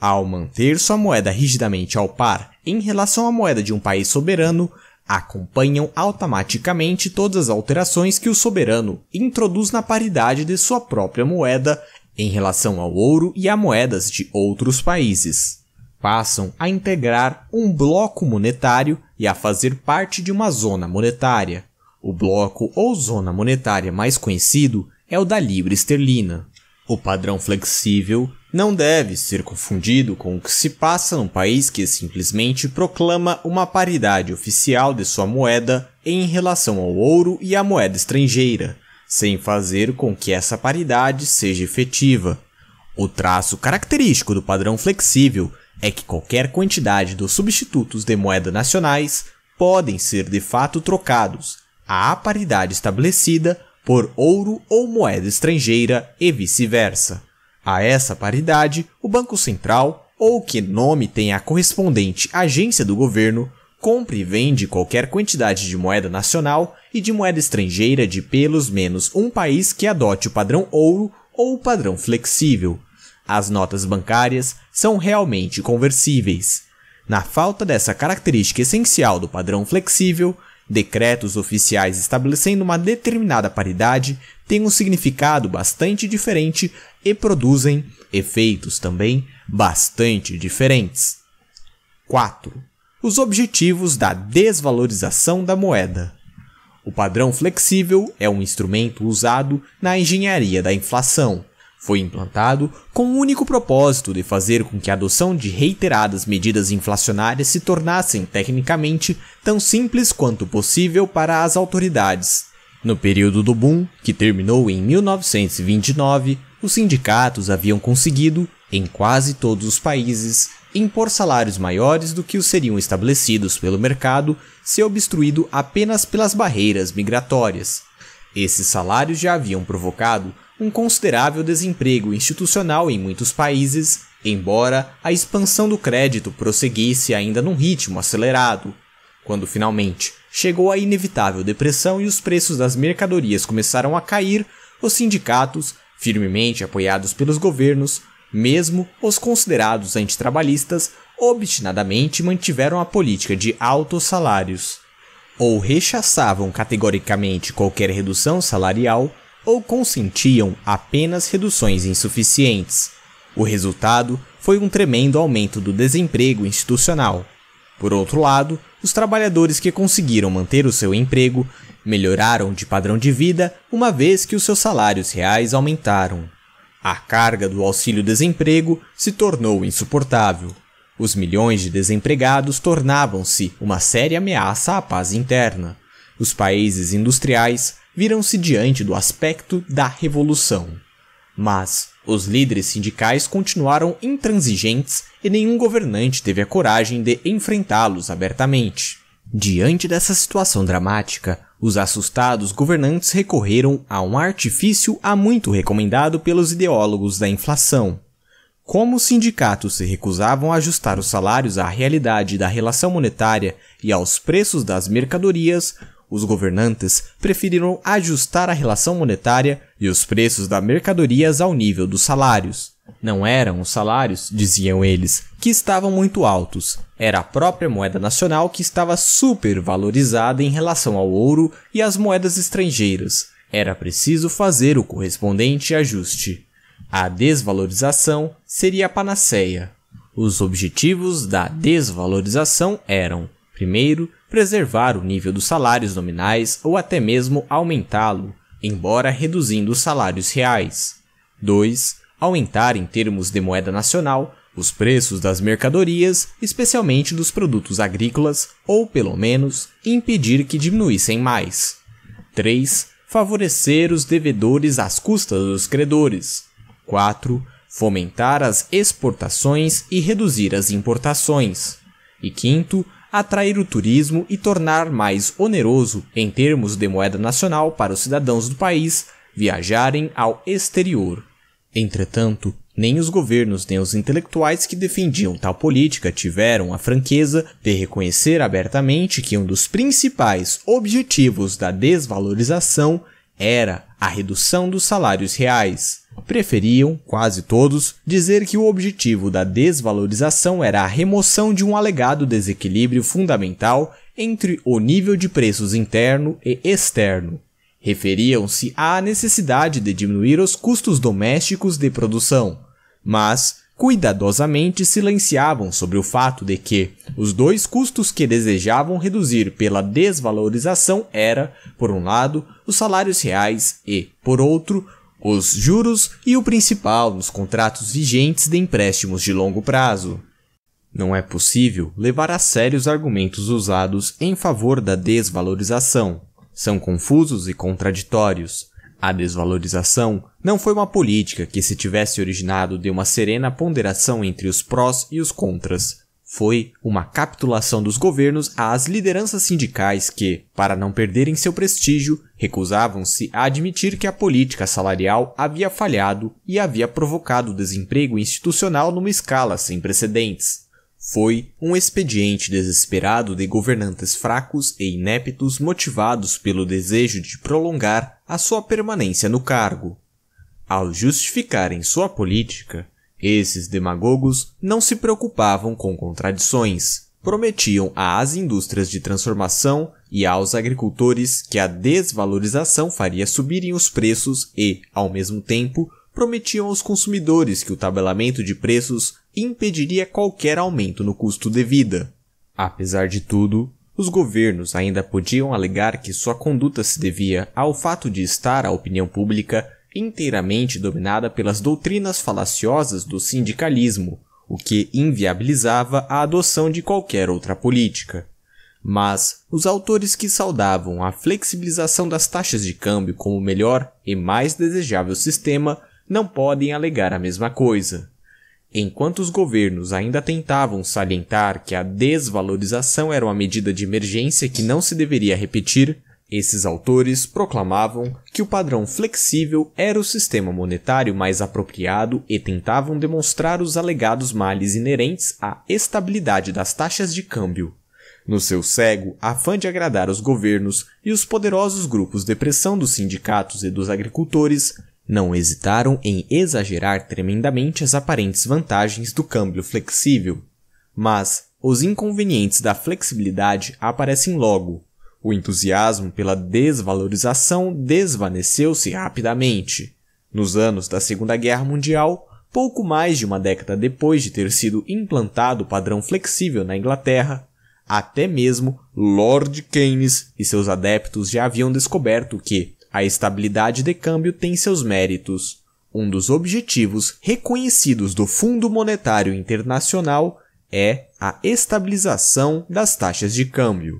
Ao manter sua moeda rigidamente ao par em relação à moeda de um país soberano, acompanham automaticamente todas as alterações que o soberano introduz na paridade de sua própria moeda em relação ao ouro e a moedas de outros países. Passam a integrar um bloco monetário e a fazer parte de uma zona monetária. O bloco ou zona monetária mais conhecido é o da libra esterlina. O padrão flexível não deve ser confundido com o que se passa num país que simplesmente proclama uma paridade oficial de sua moeda em relação ao ouro e à moeda estrangeira, sem fazer com que essa paridade seja efetiva. O traço característico do padrão flexível é que qualquer quantidade dos substitutos de moeda nacionais podem ser de fato trocados à paridade estabelecida por ouro ou moeda estrangeira e vice-versa. A essa paridade, o Banco Central, ou que nome tem a correspondente agência do governo, compra e vende qualquer quantidade de moeda nacional e de moeda estrangeira de pelos menos um país que adote o padrão ouro ou o padrão flexível. As notas bancárias são realmente conversíveis. Na falta dessa característica essencial do padrão flexível, decretos oficiais estabelecendo uma determinada paridade têm um significado bastante diferente e produzem efeitos também bastante diferentes. 4. Os objetivos da desvalorização da moeda. O padrão flexível é um instrumento usado na engenharia da inflação. Foi implantado com o único propósito de fazer com que a adoção de reiteradas medidas inflacionárias se tornassem tecnicamente tão simples quanto possível para as autoridades. No período do boom, que terminou em 1929, os sindicatos haviam conseguido, em quase todos os países, impor salários maiores do que os seriam estabelecidos pelo mercado se obstruído apenas pelas barreiras migratórias. Esses salários já haviam provocado um considerável desemprego institucional em muitos países, embora a expansão do crédito prosseguisse ainda num ritmo acelerado. Quando finalmente chegou a inevitável depressão e os preços das mercadorias começaram a cair, os sindicatos, firmemente apoiados pelos governos, mesmo os considerados antitrabalhistas, obstinadamente mantiveram a política de altos salários. Ou rechaçavam categoricamente qualquer redução salarial, ou consentiam apenas reduções insuficientes. O resultado foi um tremendo aumento do desemprego institucional. Por outro lado, os trabalhadores que conseguiram manter o seu emprego melhoraram de padrão de vida uma vez que os seus salários reais aumentaram. A carga do auxílio-desemprego se tornou insuportável. Os milhões de desempregados tornavam-se uma séria ameaça à paz interna. Os países industriais viram-se diante do aspecto da revolução. Mas os líderes sindicais continuaram intransigentes e nenhum governante teve a coragem de enfrentá-los abertamente. Diante dessa situação dramática, os assustados governantes recorreram a um artifício há muito recomendado pelos ideólogos da inflação. Como os sindicatos se recusavam a ajustar os salários à realidade da relação monetária e aos preços das mercadorias, os governantes preferiram ajustar a relação monetária e os preços das mercadorias ao nível dos salários. Não eram os salários, diziam eles, que estavam muito altos. Era a própria moeda nacional que estava supervalorizada em relação ao ouro e às moedas estrangeiras. Era preciso fazer o correspondente ajuste. A desvalorização seria a panaceia. Os objetivos da desvalorização eram, primeiro, preservar o nível dos salários nominais ou até mesmo aumentá-lo, embora reduzindo os salários reais. 2 aumentar em termos de moeda nacional os preços das mercadorias, especialmente dos produtos agrícolas, ou pelo menos impedir que diminuíssem mais. 3. Favorecer os devedores às custas dos credores. 4. Fomentar as exportações e reduzir as importações. E quinto, atrair o turismo e tornar mais oneroso, em termos de moeda nacional, para os cidadãos do país viajarem ao exterior. Entretanto, nem os governos nem os intelectuais que defendiam tal política tiveram a franqueza de reconhecer abertamente que um dos principais objetivos da desvalorização era a redução dos salários reais. Preferiam, quase todos, dizer que o objetivo da desvalorização era a remoção de um alegado desequilíbrio fundamental entre o nível de preços interno e externo, referiam-se à necessidade de diminuir os custos domésticos de produção, mas cuidadosamente silenciavam sobre o fato de que os dois custos que desejavam reduzir pela desvalorização era, por um lado, os salários reais e, por outro, os juros e o principal nos contratos vigentes de empréstimos de longo prazo. Não é possível levar a sério os argumentos usados em favor da desvalorização, são confusos e contraditórios. A desvalorização não foi uma política que se tivesse originado de uma serena ponderação entre os prós e os contras. Foi uma capitulação dos governos às lideranças sindicais que, para não perderem seu prestígio, recusavam-se a admitir que a política salarial havia falhado e havia provocado desemprego institucional numa escala sem precedentes. Foi um expediente desesperado de governantes fracos e ineptos motivados pelo desejo de prolongar a sua permanência no cargo. Ao justificarem sua política, esses demagogos não se preocupavam com contradições. Prometiam às indústrias de transformação e aos agricultores que a desvalorização faria subirem os preços e, ao mesmo tempo, prometiam aos consumidores que o tabelamento de preços impediria qualquer aumento no custo de vida. Apesar de tudo, os governos ainda podiam alegar que sua conduta se devia ao fato de estar a opinião pública inteiramente dominada pelas doutrinas falaciosas do sindicalismo, o que inviabilizava a adoção de qualquer outra política. Mas os autores que saudavam a flexibilização das taxas de câmbio como o melhor e mais desejável sistema não podem alegar a mesma coisa. Enquanto os governos ainda tentavam salientar que a desvalorização era uma medida de emergência que não se deveria repetir, esses autores proclamavam que o padrão flexível era o sistema monetário mais apropriado e tentavam demonstrar os alegados males inerentes à estabilidade das taxas de câmbio. No seu cego afã de agradar os governos e os poderosos grupos de pressão dos sindicatos e dos agricultores, não hesitaram em exagerar tremendamente as aparentes vantagens do câmbio flexível, mas os inconvenientes da flexibilidade aparecem logo. O entusiasmo pela desvalorização desvaneceu-se rapidamente. Nos anos da Segunda Guerra Mundial, pouco mais de uma década depois de ter sido implantado o padrão flexível na Inglaterra, até mesmo Lord Keynes e seus adeptos já haviam descoberto que, a estabilidade de câmbio tem seus méritos. Um dos objetivos reconhecidos do Fundo Monetário Internacional é a estabilização das taxas de câmbio.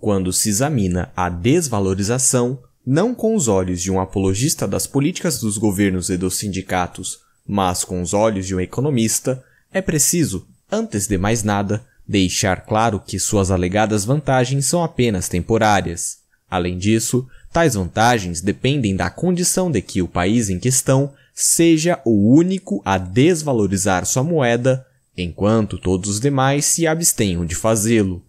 Quando se examina a desvalorização, não com os olhos de um apologista das políticas dos governos e dos sindicatos, mas com os olhos de um economista, é preciso, antes de mais nada, deixar claro que suas alegadas vantagens são apenas temporárias. Além disso, Tais vantagens dependem da condição de que o país em questão seja o único a desvalorizar sua moeda, enquanto todos os demais se abstenham de fazê-lo.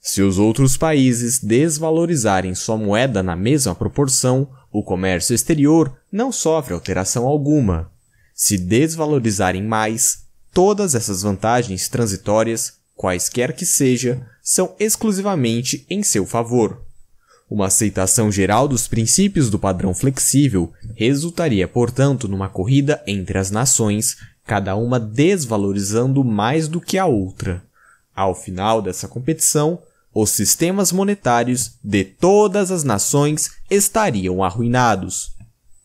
Se os outros países desvalorizarem sua moeda na mesma proporção, o comércio exterior não sofre alteração alguma. Se desvalorizarem mais, todas essas vantagens transitórias, quaisquer que seja, são exclusivamente em seu favor. Uma aceitação geral dos princípios do padrão flexível resultaria, portanto, numa corrida entre as nações, cada uma desvalorizando mais do que a outra. Ao final dessa competição, os sistemas monetários de todas as nações estariam arruinados.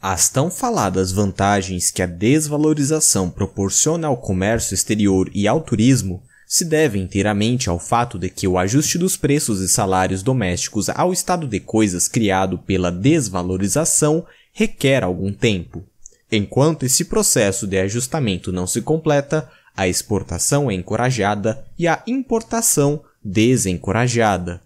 As tão faladas vantagens que a desvalorização proporciona ao comércio exterior e ao turismo se deve inteiramente ao fato de que o ajuste dos preços e salários domésticos ao estado de coisas criado pela desvalorização requer algum tempo. Enquanto esse processo de ajustamento não se completa, a exportação é encorajada e a importação desencorajada.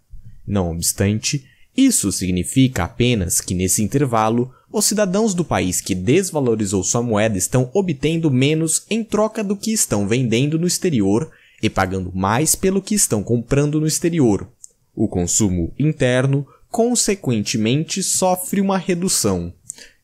Não obstante, isso significa apenas que nesse intervalo, os cidadãos do país que desvalorizou sua moeda estão obtendo menos em troca do que estão vendendo no exterior e pagando mais pelo que estão comprando no exterior. O consumo interno, consequentemente, sofre uma redução.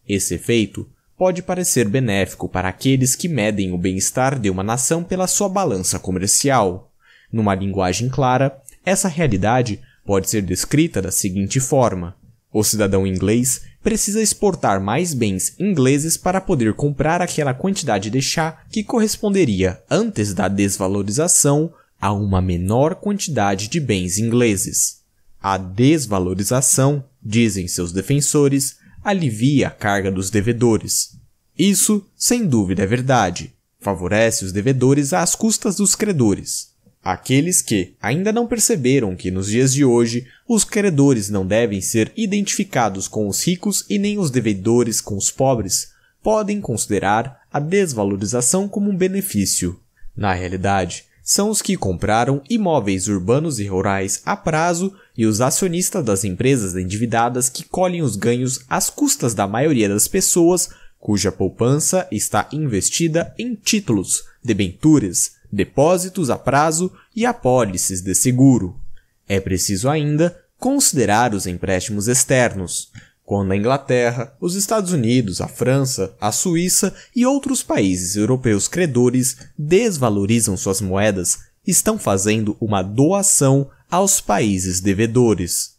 Esse efeito pode parecer benéfico para aqueles que medem o bem-estar de uma nação pela sua balança comercial. Numa linguagem clara, essa realidade pode ser descrita da seguinte forma: o cidadão inglês precisa exportar mais bens ingleses para poder comprar aquela quantidade de chá que corresponderia, antes da desvalorização, a uma menor quantidade de bens ingleses. A desvalorização, dizem seus defensores, alivia a carga dos devedores. Isso, sem dúvida, é verdade. Favorece os devedores às custas dos credores. Aqueles que ainda não perceberam que nos dias de hoje os credores não devem ser identificados com os ricos e nem os devedores com os pobres, podem considerar a desvalorização como um benefício. Na realidade, são os que compraram imóveis urbanos e rurais a prazo e os acionistas das empresas endividadas que colhem os ganhos às custas da maioria das pessoas cuja poupança está investida em títulos, debentures, depósitos a prazo e apólices de seguro. É preciso ainda considerar os empréstimos externos, quando a Inglaterra, os Estados Unidos, a França, a Suíça e outros países europeus credores desvalorizam suas moedas, estão fazendo uma doação aos países devedores.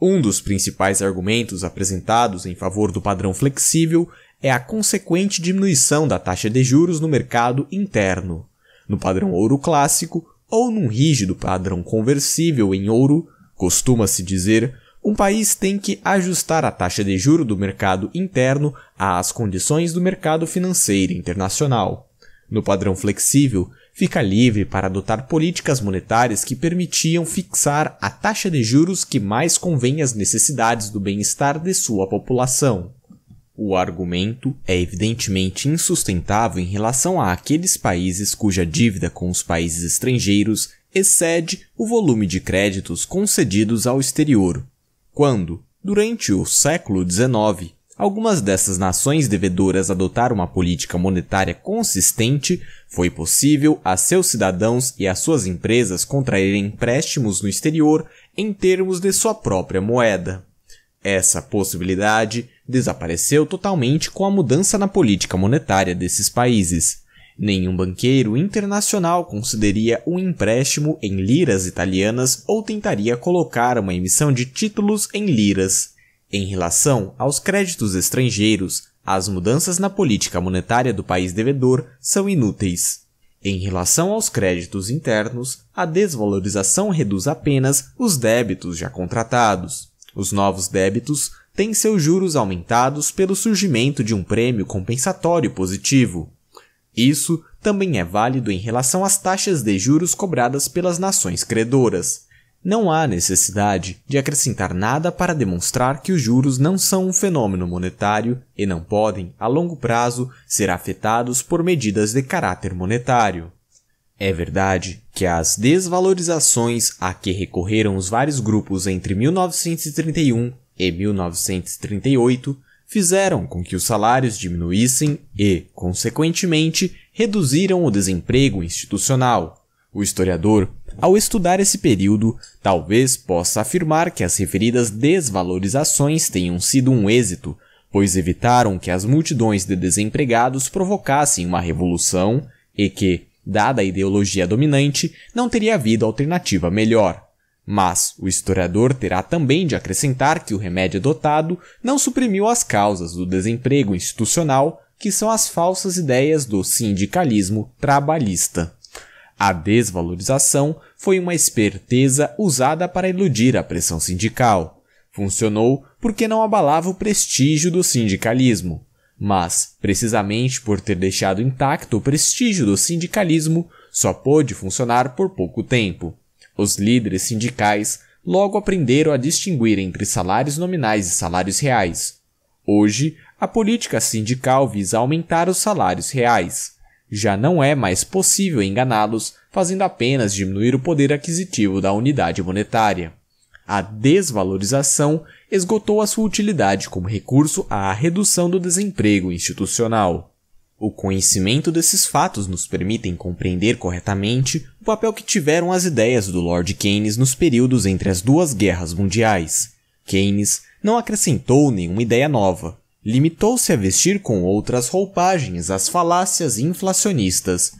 Um dos principais argumentos apresentados em favor do padrão flexível é a consequente diminuição da taxa de juros no mercado interno no padrão ouro clássico ou num rígido padrão conversível em ouro, costuma-se dizer, um país tem que ajustar a taxa de juro do mercado interno às condições do mercado financeiro internacional. No padrão flexível, fica livre para adotar políticas monetárias que permitiam fixar a taxa de juros que mais convém às necessidades do bem-estar de sua população. O argumento é evidentemente insustentável em relação a aqueles países cuja dívida com os países estrangeiros excede o volume de créditos concedidos ao exterior. Quando, durante o século XIX, algumas dessas nações devedoras adotaram uma política monetária consistente, foi possível a seus cidadãos e às suas empresas contraírem empréstimos no exterior em termos de sua própria moeda. Essa possibilidade desapareceu totalmente com a mudança na política monetária desses países. Nenhum banqueiro internacional concederia um empréstimo em liras italianas ou tentaria colocar uma emissão de títulos em liras. Em relação aos créditos estrangeiros, as mudanças na política monetária do país devedor são inúteis. Em relação aos créditos internos, a desvalorização reduz apenas os débitos já contratados. Os novos débitos tem seus juros aumentados pelo surgimento de um prêmio compensatório positivo. Isso também é válido em relação às taxas de juros cobradas pelas nações credoras. Não há necessidade de acrescentar nada para demonstrar que os juros não são um fenômeno monetário e não podem, a longo prazo, ser afetados por medidas de caráter monetário. É verdade que as desvalorizações a que recorreram os vários grupos entre 1931 e 1938 fizeram com que os salários diminuíssem e, consequentemente, reduziram o desemprego institucional. O historiador, ao estudar esse período, talvez possa afirmar que as referidas desvalorizações tenham sido um êxito, pois evitaram que as multidões de desempregados provocassem uma revolução e que, dada a ideologia dominante, não teria havido alternativa melhor. Mas o historiador terá também de acrescentar que o remédio adotado não suprimiu as causas do desemprego institucional, que são as falsas ideias do sindicalismo trabalhista. A desvalorização foi uma esperteza usada para iludir a pressão sindical. Funcionou porque não abalava o prestígio do sindicalismo. Mas, precisamente por ter deixado intacto o prestígio do sindicalismo, só pôde funcionar por pouco tempo. Os líderes sindicais logo aprenderam a distinguir entre salários nominais e salários reais. Hoje, a política sindical visa aumentar os salários reais. Já não é mais possível enganá-los fazendo apenas diminuir o poder aquisitivo da unidade monetária. A desvalorização esgotou a sua utilidade como recurso à redução do desemprego institucional. O conhecimento desses fatos nos permitem compreender corretamente o papel que tiveram as ideias do Lord Keynes nos períodos entre as duas guerras mundiais. Keynes não acrescentou nenhuma ideia nova, limitou-se a vestir com outras roupagens as falácias inflacionistas,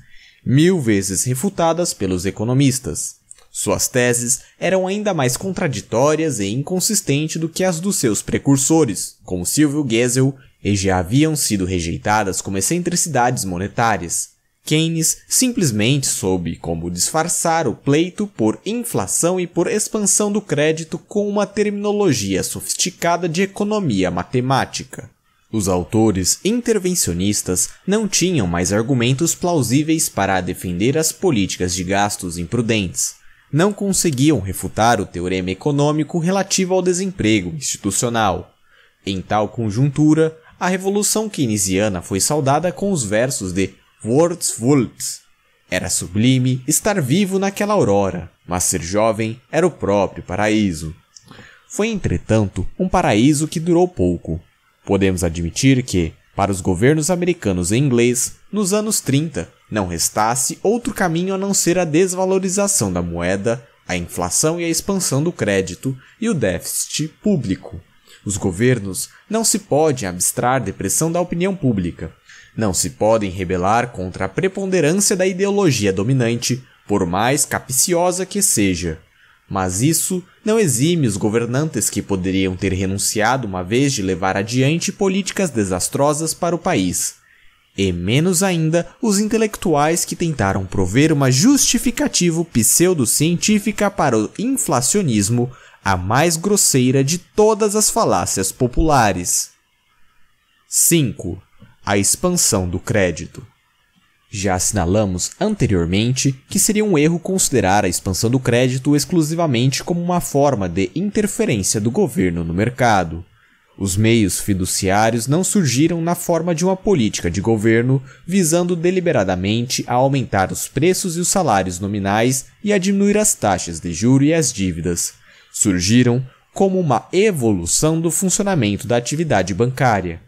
mil vezes refutadas pelos economistas. Suas teses eram ainda mais contraditórias e inconsistentes do que as dos seus precursores, como Silvio Gesell, e já haviam sido rejeitadas como excentricidades monetárias. Keynes simplesmente soube como disfarçar o pleito por inflação e por expansão do crédito com uma terminologia sofisticada de economia matemática. Os autores intervencionistas não tinham mais argumentos plausíveis para defender as políticas de gastos imprudentes. Não conseguiam refutar o teorema econômico relativo ao desemprego institucional. Em tal conjuntura, a Revolução Keynesiana foi saudada com os versos de Wordswolps. Era sublime estar vivo naquela aurora, mas ser jovem era o próprio paraíso. Foi, entretanto, um paraíso que durou pouco. Podemos admitir que, para os governos americanos e inglês, nos anos 30, não restasse outro caminho a não ser a desvalorização da moeda, a inflação e a expansão do crédito e o déficit público. Os governos não se podem abstrar da pressão da opinião pública, não se podem rebelar contra a preponderância da ideologia dominante, por mais capciosa que seja. Mas isso não exime os governantes que poderiam ter renunciado uma vez de levar adiante políticas desastrosas para o país, e menos ainda os intelectuais que tentaram prover uma justificativa pseudocientífica para o inflacionismo, a mais grosseira de todas as falácias populares. 5 a expansão do crédito. Já assinalamos anteriormente que seria um erro considerar a expansão do crédito exclusivamente como uma forma de interferência do governo no mercado. Os meios fiduciários não surgiram na forma de uma política de governo visando deliberadamente a aumentar os preços e os salários nominais e a diminuir as taxas de juro e as dívidas. Surgiram como uma evolução do funcionamento da atividade bancária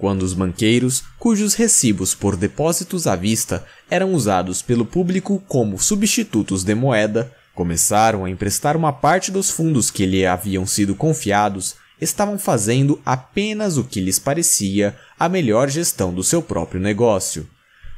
quando os banqueiros, cujos recibos por depósitos à vista eram usados pelo público como substitutos de moeda, começaram a emprestar uma parte dos fundos que lhe haviam sido confiados, estavam fazendo apenas o que lhes parecia a melhor gestão do seu próprio negócio.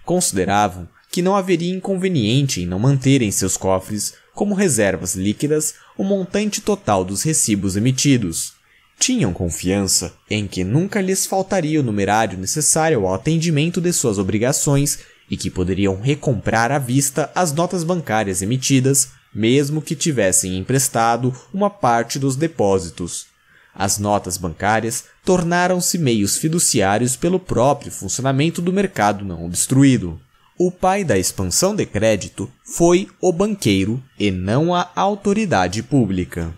Consideravam que não haveria inconveniente em não manter em seus cofres, como reservas líquidas, o montante total dos recibos emitidos tinham confiança em que nunca lhes faltaria o numerário necessário ao atendimento de suas obrigações e que poderiam recomprar à vista as notas bancárias emitidas, mesmo que tivessem emprestado uma parte dos depósitos. As notas bancárias tornaram-se meios fiduciários pelo próprio funcionamento do mercado não obstruído. O pai da expansão de crédito foi o banqueiro e não a autoridade pública.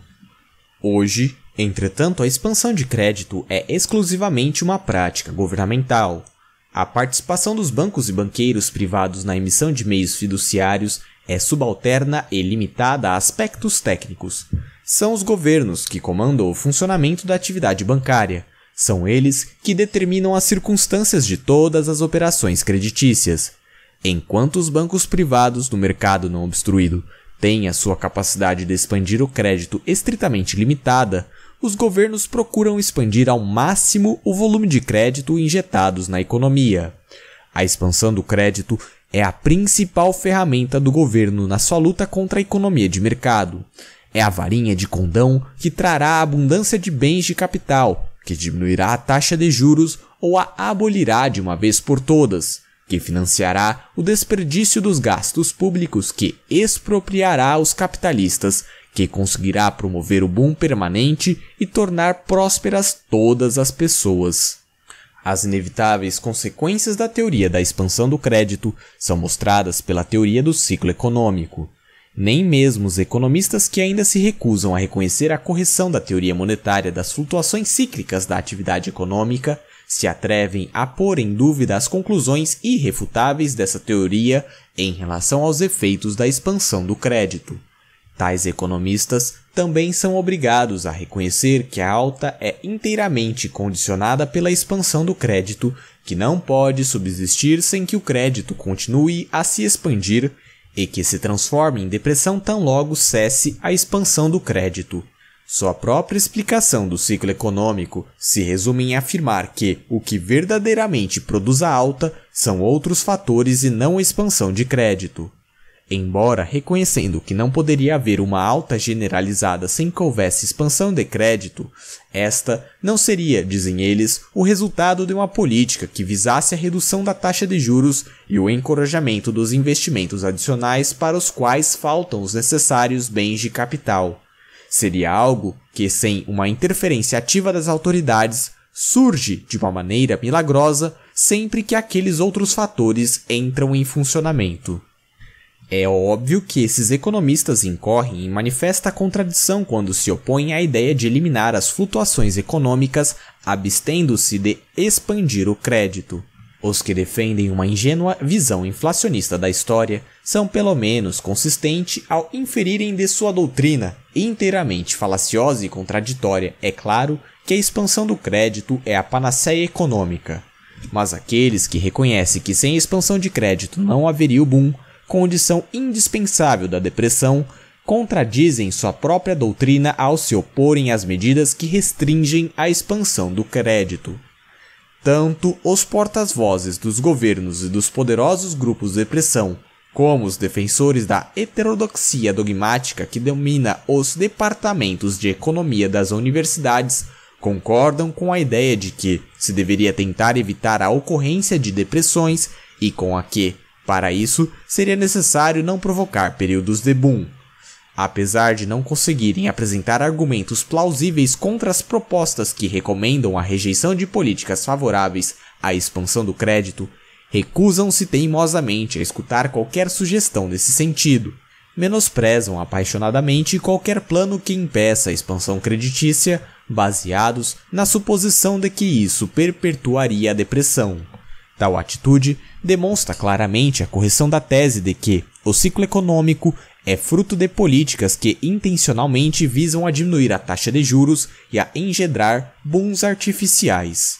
Hoje, Entretanto, a expansão de crédito é exclusivamente uma prática governamental. A participação dos bancos e banqueiros privados na emissão de meios fiduciários é subalterna e limitada a aspectos técnicos. São os governos que comandam o funcionamento da atividade bancária. São eles que determinam as circunstâncias de todas as operações creditícias. Enquanto os bancos privados do mercado não obstruído têm a sua capacidade de expandir o crédito estritamente limitada, os governos procuram expandir ao máximo o volume de crédito injetados na economia. A expansão do crédito é a principal ferramenta do governo na sua luta contra a economia de mercado. É a varinha de condão que trará a abundância de bens de capital, que diminuirá a taxa de juros ou a abolirá de uma vez por todas, que financiará o desperdício dos gastos públicos que expropriará os capitalistas que conseguirá promover o boom permanente e tornar prósperas todas as pessoas. As inevitáveis consequências da teoria da expansão do crédito são mostradas pela teoria do ciclo econômico. Nem mesmo os economistas que ainda se recusam a reconhecer a correção da teoria monetária das flutuações cíclicas da atividade econômica se atrevem a pôr em dúvida as conclusões irrefutáveis dessa teoria em relação aos efeitos da expansão do crédito. Tais economistas também são obrigados a reconhecer que a alta é inteiramente condicionada pela expansão do crédito, que não pode subsistir sem que o crédito continue a se expandir e que se transforme em depressão tão logo cesse a expansão do crédito. Sua própria explicação do ciclo econômico se resume em afirmar que o que verdadeiramente produz a alta são outros fatores e não a expansão de crédito. Embora reconhecendo que não poderia haver uma alta generalizada sem que houvesse expansão de crédito, esta não seria, dizem eles, o resultado de uma política que visasse a redução da taxa de juros e o encorajamento dos investimentos adicionais para os quais faltam os necessários bens de capital. Seria algo que, sem uma interferência ativa das autoridades, surge de uma maneira milagrosa sempre que aqueles outros fatores entram em funcionamento. É óbvio que esses economistas incorrem em manifesta contradição quando se opõem à ideia de eliminar as flutuações econômicas, abstendo-se de expandir o crédito. Os que defendem uma ingênua visão inflacionista da história são pelo menos consistentes ao inferirem de sua doutrina, inteiramente falaciosa e contraditória, é claro, que a expansão do crédito é a panaceia econômica. Mas aqueles que reconhecem que sem expansão de crédito não haveria o boom condição indispensável da depressão, contradizem sua própria doutrina ao se oporem às medidas que restringem a expansão do crédito. Tanto os portas-vozes dos governos e dos poderosos grupos de pressão como os defensores da heterodoxia dogmática que domina os departamentos de economia das universidades, concordam com a ideia de que se deveria tentar evitar a ocorrência de depressões e com a que, para isso, seria necessário não provocar períodos de boom. Apesar de não conseguirem apresentar argumentos plausíveis contra as propostas que recomendam a rejeição de políticas favoráveis à expansão do crédito, recusam-se teimosamente a escutar qualquer sugestão nesse sentido. Menosprezam apaixonadamente qualquer plano que impeça a expansão creditícia, baseados na suposição de que isso perpetuaria a depressão. Tal atitude demonstra claramente a correção da tese de que o ciclo econômico é fruto de políticas que intencionalmente visam a diminuir a taxa de juros e a engendrar bons artificiais.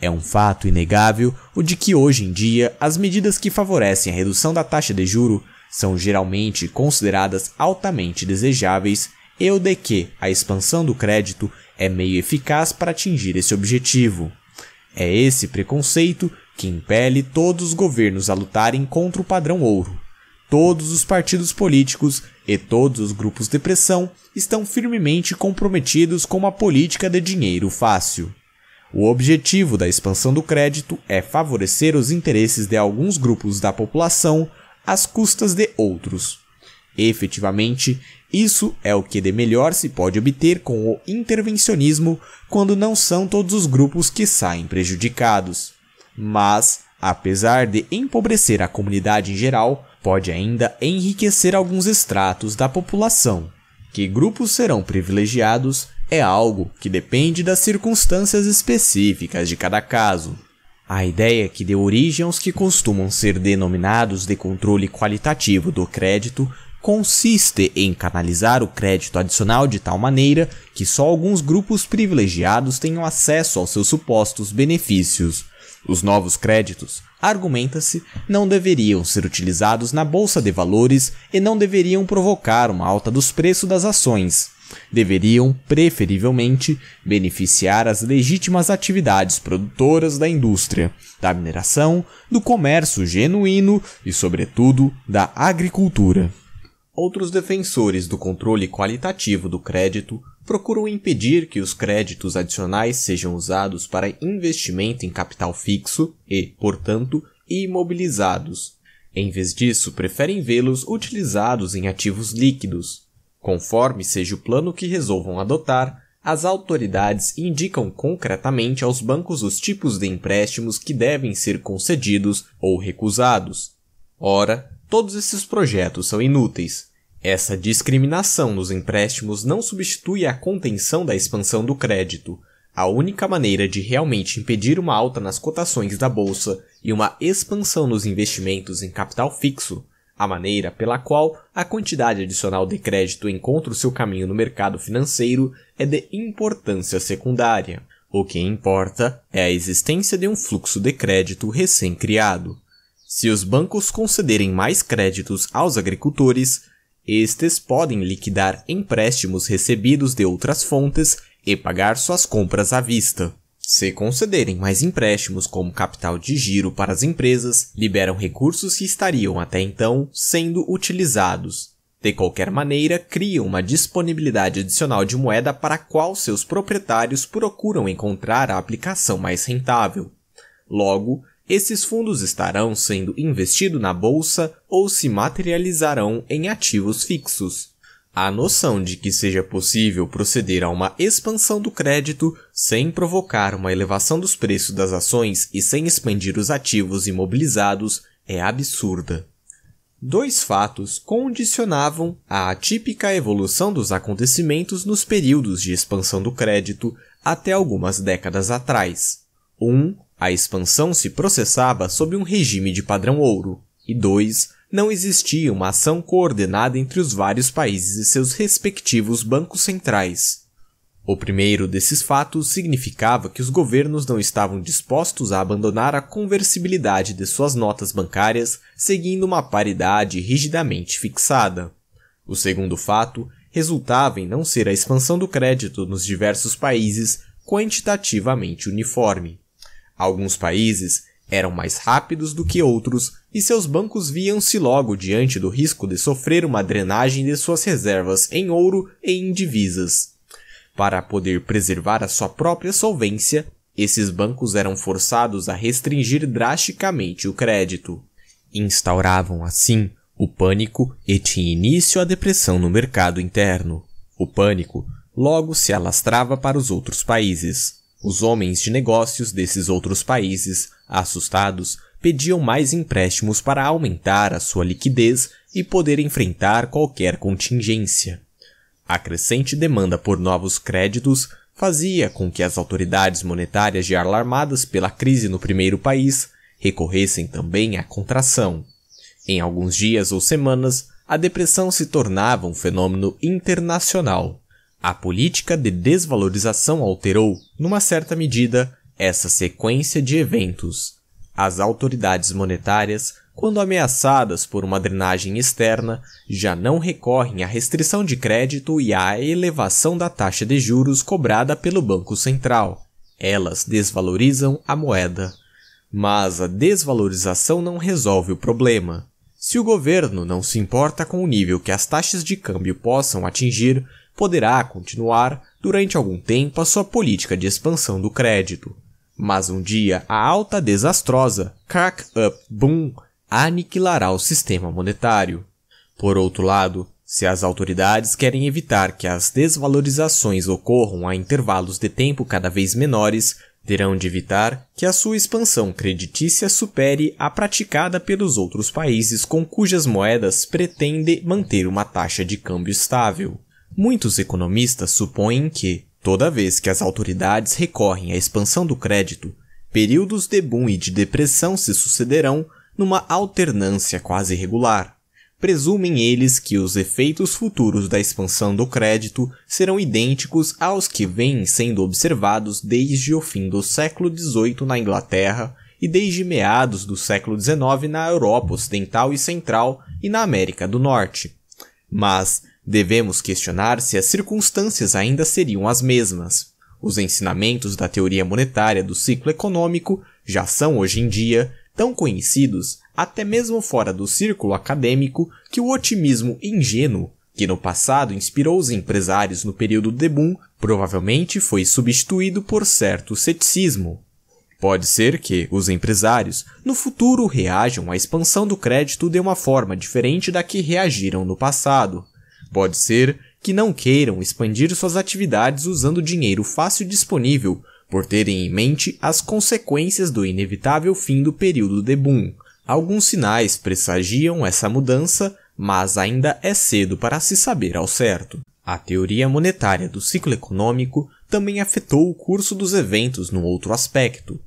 É um fato inegável o de que hoje em dia as medidas que favorecem a redução da taxa de juro são geralmente consideradas altamente desejáveis e o de que a expansão do crédito é meio eficaz para atingir esse objetivo. É esse preconceito que impele todos os governos a lutarem contra o padrão ouro. Todos os partidos políticos e todos os grupos de pressão estão firmemente comprometidos com uma política de dinheiro fácil. O objetivo da expansão do crédito é favorecer os interesses de alguns grupos da população às custas de outros. Efetivamente, isso é o que de melhor se pode obter com o intervencionismo quando não são todos os grupos que saem prejudicados mas, apesar de empobrecer a comunidade em geral, pode ainda enriquecer alguns estratos da população. Que grupos serão privilegiados é algo que depende das circunstâncias específicas de cada caso. A ideia é que deu origem aos que costumam ser denominados de controle qualitativo do crédito consiste em canalizar o crédito adicional de tal maneira que só alguns grupos privilegiados tenham acesso aos seus supostos benefícios. Os novos créditos, argumenta-se, não deveriam ser utilizados na bolsa de valores e não deveriam provocar uma alta dos preços das ações. Deveriam, preferivelmente, beneficiar as legítimas atividades produtoras da indústria, da mineração, do comércio genuíno e, sobretudo, da agricultura. Outros defensores do controle qualitativo do crédito procuram impedir que os créditos adicionais sejam usados para investimento em capital fixo e, portanto, imobilizados. Em vez disso, preferem vê-los utilizados em ativos líquidos. Conforme seja o plano que resolvam adotar, as autoridades indicam concretamente aos bancos os tipos de empréstimos que devem ser concedidos ou recusados. Ora, todos esses projetos são inúteis, essa discriminação nos empréstimos não substitui a contenção da expansão do crédito. A única maneira de realmente impedir uma alta nas cotações da bolsa e uma expansão nos investimentos em capital fixo, a maneira pela qual a quantidade adicional de crédito encontra o seu caminho no mercado financeiro é de importância secundária. O que importa é a existência de um fluxo de crédito recém-criado. Se os bancos concederem mais créditos aos agricultores, estes podem liquidar empréstimos recebidos de outras fontes e pagar suas compras à vista. Se concederem mais empréstimos como capital de giro para as empresas, liberam recursos que estariam até então sendo utilizados. De qualquer maneira, criam uma disponibilidade adicional de moeda para a qual seus proprietários procuram encontrar a aplicação mais rentável. Logo, esses fundos estarão sendo investidos na bolsa ou se materializarão em ativos fixos. A noção de que seja possível proceder a uma expansão do crédito sem provocar uma elevação dos preços das ações e sem expandir os ativos imobilizados é absurda. Dois fatos condicionavam a atípica evolução dos acontecimentos nos períodos de expansão do crédito até algumas décadas atrás. Um a expansão se processava sob um regime de padrão ouro, e 2. Não existia uma ação coordenada entre os vários países e seus respectivos bancos centrais. O primeiro desses fatos significava que os governos não estavam dispostos a abandonar a conversibilidade de suas notas bancárias seguindo uma paridade rigidamente fixada. O segundo fato resultava em não ser a expansão do crédito nos diversos países quantitativamente uniforme. Alguns países eram mais rápidos do que outros e seus bancos viam-se logo diante do risco de sofrer uma drenagem de suas reservas em ouro e em divisas. Para poder preservar a sua própria solvência, esses bancos eram forçados a restringir drasticamente o crédito. Instauravam assim o pânico e tinha início a depressão no mercado interno. O pânico logo se alastrava para os outros países. Os homens de negócios desses outros países, assustados, pediam mais empréstimos para aumentar a sua liquidez e poder enfrentar qualquer contingência. A crescente demanda por novos créditos fazia com que as autoridades monetárias já alarmadas pela crise no primeiro país recorressem também à contração. Em alguns dias ou semanas, a depressão se tornava um fenômeno internacional. A política de desvalorização alterou, numa certa medida, essa sequência de eventos. As autoridades monetárias, quando ameaçadas por uma drenagem externa, já não recorrem à restrição de crédito e à elevação da taxa de juros cobrada pelo Banco Central. Elas desvalorizam a moeda. Mas a desvalorização não resolve o problema. Se o governo não se importa com o nível que as taxas de câmbio possam atingir, poderá continuar durante algum tempo a sua política de expansão do crédito. Mas um dia a alta desastrosa, crack up boom, aniquilará o sistema monetário. Por outro lado, se as autoridades querem evitar que as desvalorizações ocorram a intervalos de tempo cada vez menores, terão de evitar que a sua expansão creditícia supere a praticada pelos outros países com cujas moedas pretende manter uma taxa de câmbio estável. Muitos economistas supõem que, toda vez que as autoridades recorrem à expansão do crédito, períodos de boom e de depressão se sucederão numa alternância quase regular. Presumem eles que os efeitos futuros da expansão do crédito serão idênticos aos que vêm sendo observados desde o fim do século XVIII na Inglaterra e desde meados do século XIX na Europa Ocidental e Central e na América do Norte. Mas, Devemos questionar se as circunstâncias ainda seriam as mesmas. Os ensinamentos da teoria monetária do ciclo econômico já são hoje em dia tão conhecidos até mesmo fora do círculo acadêmico que o otimismo ingênuo que no passado inspirou os empresários no período de boom, provavelmente foi substituído por certo ceticismo. Pode ser que os empresários no futuro reajam à expansão do crédito de uma forma diferente da que reagiram no passado. Pode ser que não queiram expandir suas atividades usando dinheiro fácil disponível, por terem em mente as consequências do inevitável fim do período de boom. Alguns sinais pressagiam essa mudança, mas ainda é cedo para se saber ao certo. A teoria monetária do ciclo econômico também afetou o curso dos eventos num outro aspecto.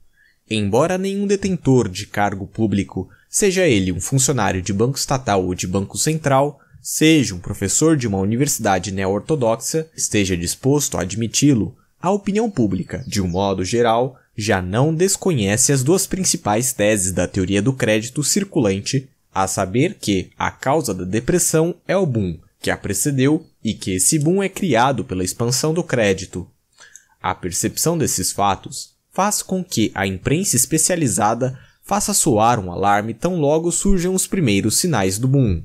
Embora nenhum detentor de cargo público, seja ele um funcionário de banco estatal ou de banco central, seja um professor de uma universidade neo-ortodoxa, esteja disposto a admiti-lo, a opinião pública, de um modo geral, já não desconhece as duas principais teses da teoria do crédito circulante, a saber que a causa da depressão é o boom, que a precedeu, e que esse boom é criado pela expansão do crédito. A percepção desses fatos faz com que a imprensa especializada faça soar um alarme tão logo surjam os primeiros sinais do boom.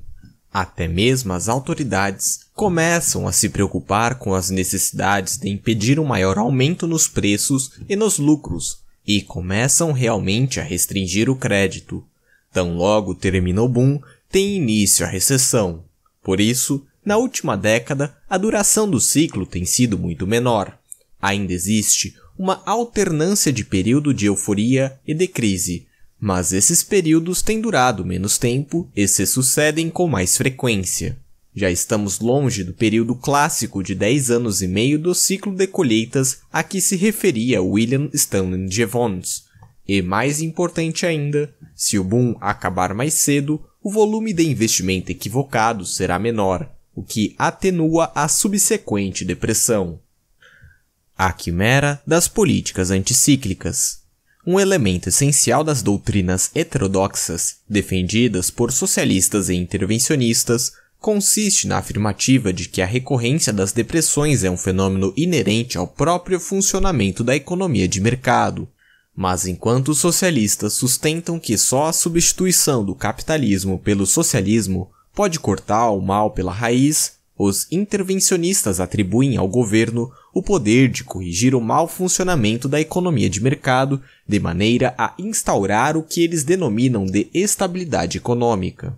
Até mesmo as autoridades começam a se preocupar com as necessidades de impedir um maior aumento nos preços e nos lucros e começam realmente a restringir o crédito. Tão logo terminou o boom, tem início a recessão. Por isso, na última década, a duração do ciclo tem sido muito menor. Ainda existe uma alternância de período de euforia e de crise, mas esses períodos têm durado menos tempo e se sucedem com mais frequência. Já estamos longe do período clássico de 10 anos e meio do ciclo de colheitas a que se referia William Stanley Jevons. E mais importante ainda, se o boom acabar mais cedo, o volume de investimento equivocado será menor, o que atenua a subsequente depressão. A quimera das políticas anticíclicas. Um elemento essencial das doutrinas heterodoxas, defendidas por socialistas e intervencionistas, consiste na afirmativa de que a recorrência das depressões é um fenômeno inerente ao próprio funcionamento da economia de mercado. Mas enquanto os socialistas sustentam que só a substituição do capitalismo pelo socialismo pode cortar o mal pela raiz, os intervencionistas atribuem ao governo o poder de corrigir o mau funcionamento da economia de mercado de maneira a instaurar o que eles denominam de estabilidade econômica.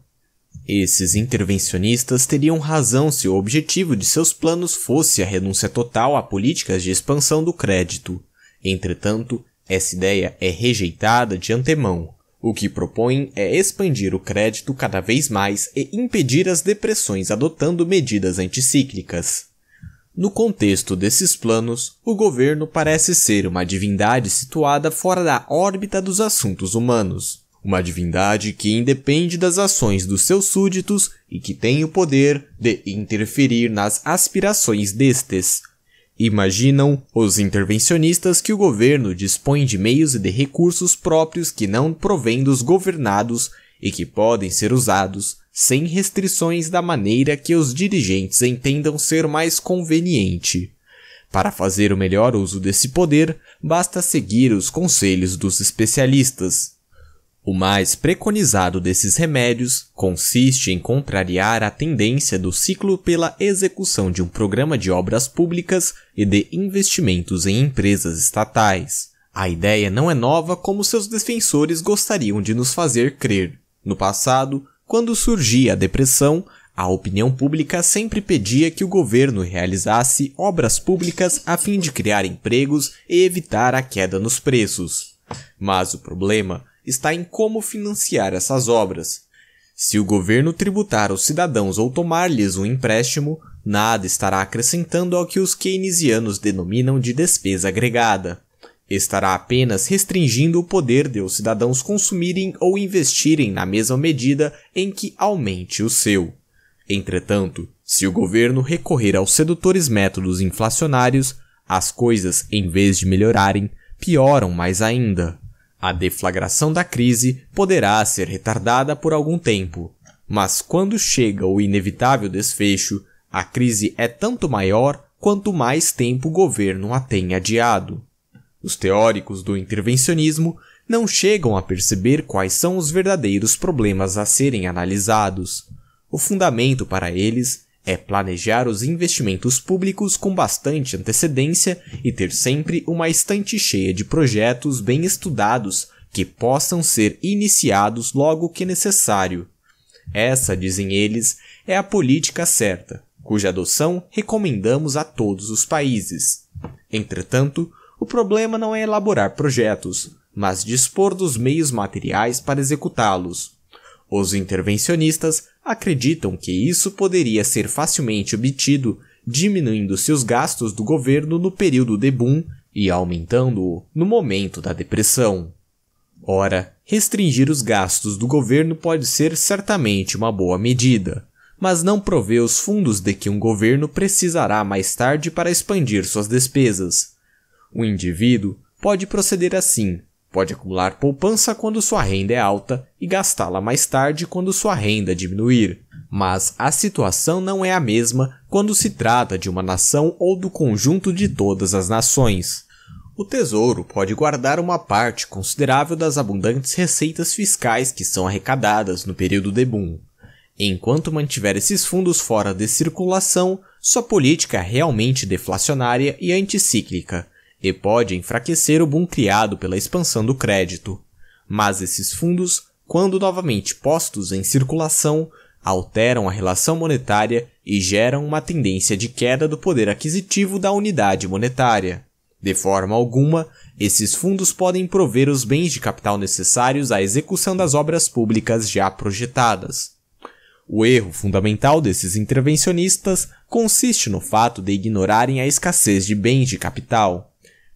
Esses intervencionistas teriam razão se o objetivo de seus planos fosse a renúncia total a políticas de expansão do crédito. Entretanto, essa ideia é rejeitada de antemão, o que propõem é expandir o crédito cada vez mais e impedir as depressões adotando medidas anticíclicas. No contexto desses planos, o governo parece ser uma divindade situada fora da órbita dos assuntos humanos. Uma divindade que independe das ações dos seus súditos e que tem o poder de interferir nas aspirações destes, Imaginam os intervencionistas que o governo dispõe de meios e de recursos próprios que não provém dos governados e que podem ser usados sem restrições da maneira que os dirigentes entendam ser mais conveniente. Para fazer o melhor uso desse poder, basta seguir os conselhos dos especialistas, o mais preconizado desses remédios consiste em contrariar a tendência do ciclo pela execução de um programa de obras públicas e de investimentos em empresas estatais. A ideia não é nova como seus defensores gostariam de nos fazer crer. No passado, quando surgia a depressão, a opinião pública sempre pedia que o governo realizasse obras públicas a fim de criar empregos e evitar a queda nos preços. Mas o problema está em como financiar essas obras. Se o governo tributar os cidadãos ou tomar-lhes um empréstimo, nada estará acrescentando ao que os keynesianos denominam de despesa agregada. Estará apenas restringindo o poder de os cidadãos consumirem ou investirem na mesma medida em que aumente o seu. Entretanto, se o governo recorrer aos sedutores métodos inflacionários, as coisas, em vez de melhorarem, pioram mais ainda. A deflagração da crise poderá ser retardada por algum tempo, mas quando chega o inevitável desfecho, a crise é tanto maior quanto mais tempo o governo a tem adiado. Os teóricos do intervencionismo não chegam a perceber quais são os verdadeiros problemas a serem analisados. O fundamento para eles é planejar os investimentos públicos com bastante antecedência e ter sempre uma estante cheia de projetos bem estudados que possam ser iniciados logo que necessário. Essa, dizem eles, é a política certa, cuja adoção recomendamos a todos os países. Entretanto, o problema não é elaborar projetos, mas dispor dos meios materiais para executá-los. Os intervencionistas acreditam que isso poderia ser facilmente obtido diminuindo seus gastos do governo no período de boom e aumentando-o no momento da depressão. Ora, restringir os gastos do governo pode ser certamente uma boa medida, mas não provê os fundos de que um governo precisará mais tarde para expandir suas despesas. O indivíduo pode proceder assim, Pode acumular poupança quando sua renda é alta e gastá-la mais tarde quando sua renda diminuir. Mas a situação não é a mesma quando se trata de uma nação ou do conjunto de todas as nações. O Tesouro pode guardar uma parte considerável das abundantes receitas fiscais que são arrecadadas no período de boom. Enquanto mantiver esses fundos fora de circulação, sua política é realmente deflacionária e anticíclica e pode enfraquecer o boom criado pela expansão do crédito. Mas esses fundos, quando novamente postos em circulação, alteram a relação monetária e geram uma tendência de queda do poder aquisitivo da unidade monetária. De forma alguma, esses fundos podem prover os bens de capital necessários à execução das obras públicas já projetadas. O erro fundamental desses intervencionistas consiste no fato de ignorarem a escassez de bens de capital.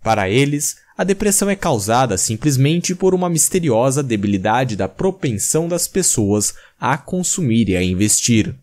Para eles, a depressão é causada simplesmente por uma misteriosa debilidade da propensão das pessoas a consumir e a investir.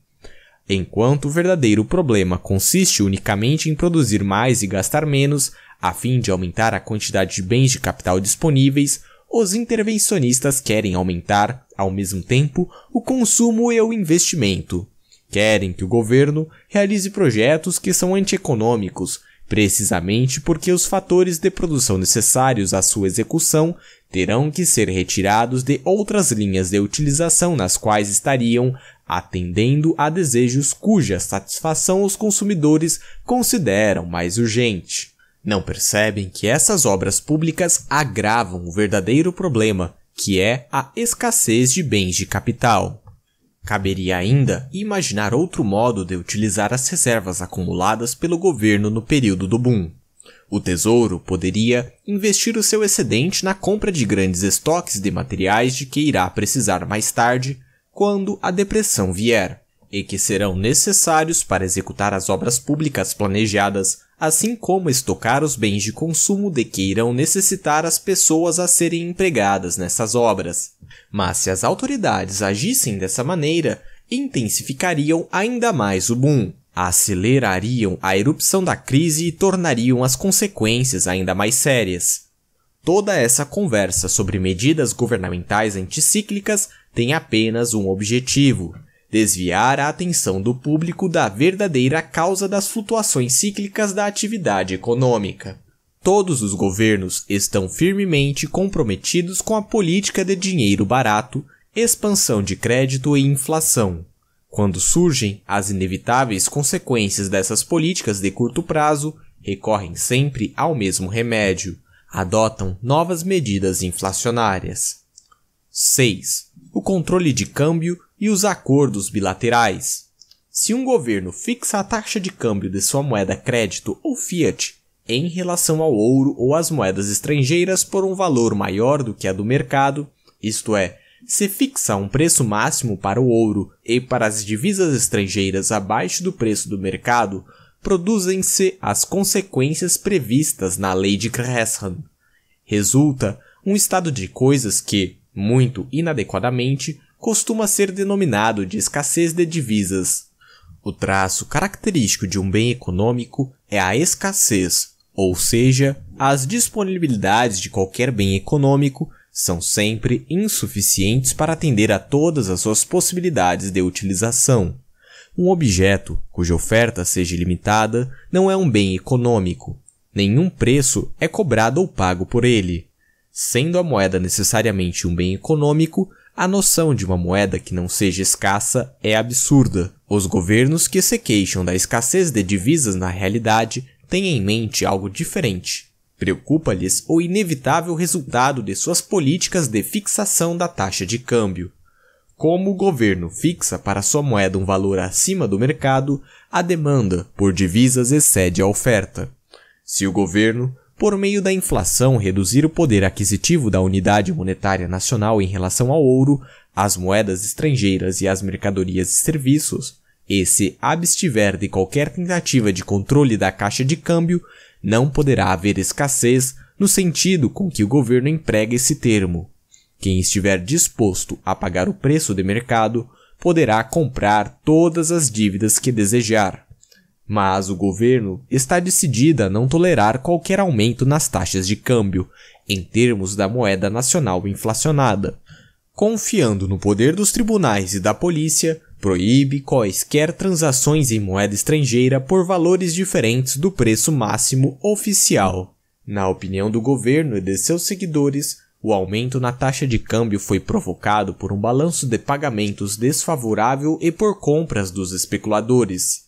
Enquanto o verdadeiro problema consiste unicamente em produzir mais e gastar menos, a fim de aumentar a quantidade de bens de capital disponíveis, os intervencionistas querem aumentar, ao mesmo tempo, o consumo e o investimento. Querem que o governo realize projetos que são antieconômicos, precisamente porque os fatores de produção necessários à sua execução terão que ser retirados de outras linhas de utilização nas quais estariam atendendo a desejos cuja satisfação os consumidores consideram mais urgente. Não percebem que essas obras públicas agravam o verdadeiro problema, que é a escassez de bens de capital. Caberia ainda imaginar outro modo de utilizar as reservas acumuladas pelo governo no período do boom. O Tesouro poderia investir o seu excedente na compra de grandes estoques de materiais de que irá precisar mais tarde, quando a depressão vier, e que serão necessários para executar as obras públicas planejadas, assim como estocar os bens de consumo de que irão necessitar as pessoas a serem empregadas nessas obras mas se as autoridades agissem dessa maneira, intensificariam ainda mais o boom, acelerariam a erupção da crise e tornariam as consequências ainda mais sérias. Toda essa conversa sobre medidas governamentais anticíclicas tem apenas um objetivo: desviar a atenção do público da verdadeira causa das flutuações cíclicas da atividade econômica. Todos os governos estão firmemente comprometidos com a política de dinheiro barato, expansão de crédito e inflação. Quando surgem as inevitáveis consequências dessas políticas de curto prazo, recorrem sempre ao mesmo remédio, adotam novas medidas inflacionárias. 6. O controle de câmbio e os acordos bilaterais. Se um governo fixa a taxa de câmbio de sua moeda crédito ou fiat em relação ao ouro ou às moedas estrangeiras por um valor maior do que a do mercado, isto é, se fixar um preço máximo para o ouro e para as divisas estrangeiras abaixo do preço do mercado, produzem-se as consequências previstas na Lei de Gresham. Resulta um estado de coisas que, muito inadequadamente, costuma ser denominado de escassez de divisas. O traço característico de um bem econômico é a escassez, ou seja, as disponibilidades de qualquer bem econômico são sempre insuficientes para atender a todas as suas possibilidades de utilização. Um objeto cuja oferta seja limitada não é um bem econômico. Nenhum preço é cobrado ou pago por ele. Sendo a moeda necessariamente um bem econômico, a noção de uma moeda que não seja escassa é absurda. Os governos que se queixam da escassez de divisas na realidade têm em mente algo diferente. Preocupa-lhes o inevitável resultado de suas políticas de fixação da taxa de câmbio. Como o governo fixa para sua moeda um valor acima do mercado, a demanda por divisas excede a oferta. Se o governo, por meio da inflação, reduzir o poder aquisitivo da unidade monetária nacional em relação ao ouro, às moedas estrangeiras e às mercadorias e serviços, esse abstiver de qualquer tentativa de controle da caixa de câmbio, não poderá haver escassez no sentido com que o governo emprega esse termo. Quem estiver disposto a pagar o preço de mercado poderá comprar todas as dívidas que desejar. Mas o governo está decidido a não tolerar qualquer aumento nas taxas de câmbio, em termos da moeda nacional inflacionada. Confiando no poder dos tribunais e da polícia, proíbe quaisquer transações em moeda estrangeira por valores diferentes do preço máximo oficial. Na opinião do governo e de seus seguidores, o aumento na taxa de câmbio foi provocado por um balanço de pagamentos desfavorável e por compras dos especuladores.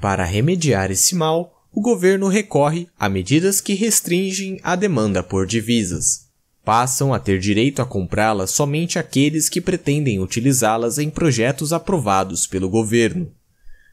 Para remediar esse mal, o governo recorre a medidas que restringem a demanda por divisas passam a ter direito a comprá-las somente aqueles que pretendem utilizá-las em projetos aprovados pelo governo.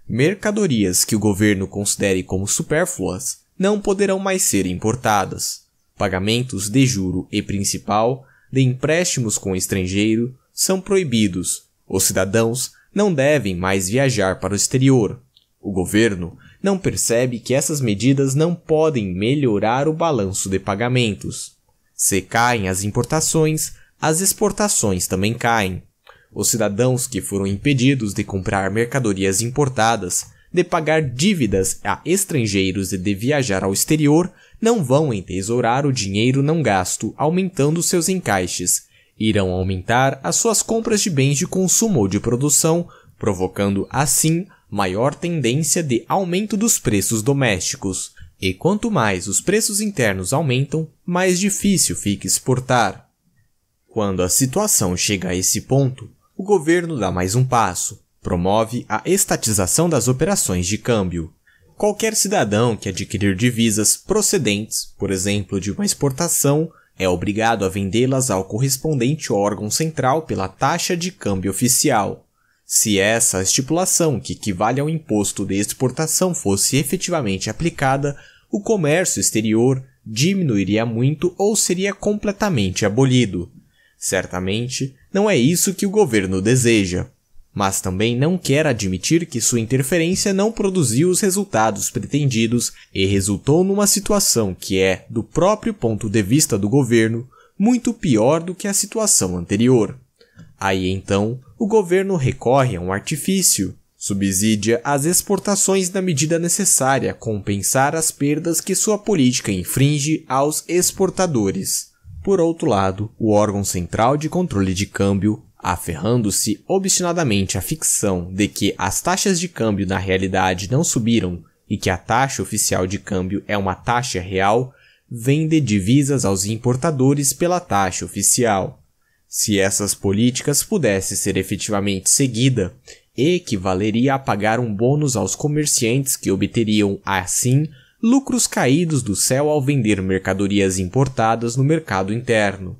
Mercadorias que o governo considere como supérfluas não poderão mais ser importadas. Pagamentos de juro e principal de empréstimos com estrangeiro são proibidos. Os cidadãos não devem mais viajar para o exterior. O governo não percebe que essas medidas não podem melhorar o balanço de pagamentos. Se caem as importações, as exportações também caem. Os cidadãos que foram impedidos de comprar mercadorias importadas, de pagar dívidas a estrangeiros e de viajar ao exterior não vão entesourar o dinheiro não gasto, aumentando seus encaixes. Irão aumentar as suas compras de bens de consumo ou de produção, provocando assim maior tendência de aumento dos preços domésticos. E quanto mais os preços internos aumentam, mais difícil fica exportar. Quando a situação chega a esse ponto, o governo dá mais um passo, promove a estatização das operações de câmbio. Qualquer cidadão que adquirir divisas procedentes, por exemplo, de uma exportação, é obrigado a vendê-las ao correspondente órgão central pela taxa de câmbio oficial. Se essa estipulação, que equivale ao imposto de exportação, fosse efetivamente aplicada, o comércio exterior diminuiria muito ou seria completamente abolido. Certamente, não é isso que o governo deseja, mas também não quer admitir que sua interferência não produziu os resultados pretendidos e resultou numa situação que é, do próprio ponto de vista do governo, muito pior do que a situação anterior. Aí então, o governo recorre a um artifício, subsidia as exportações na medida necessária a compensar as perdas que sua política infringe aos exportadores. Por outro lado, o órgão central de controle de câmbio, aferrando-se obstinadamente à ficção de que as taxas de câmbio na realidade não subiram e que a taxa oficial de câmbio é uma taxa real, vende divisas aos importadores pela taxa oficial. Se essas políticas pudesse ser efetivamente seguida, equivaleria a pagar um bônus aos comerciantes que obteriam, assim, lucros caídos do céu ao vender mercadorias importadas no mercado interno.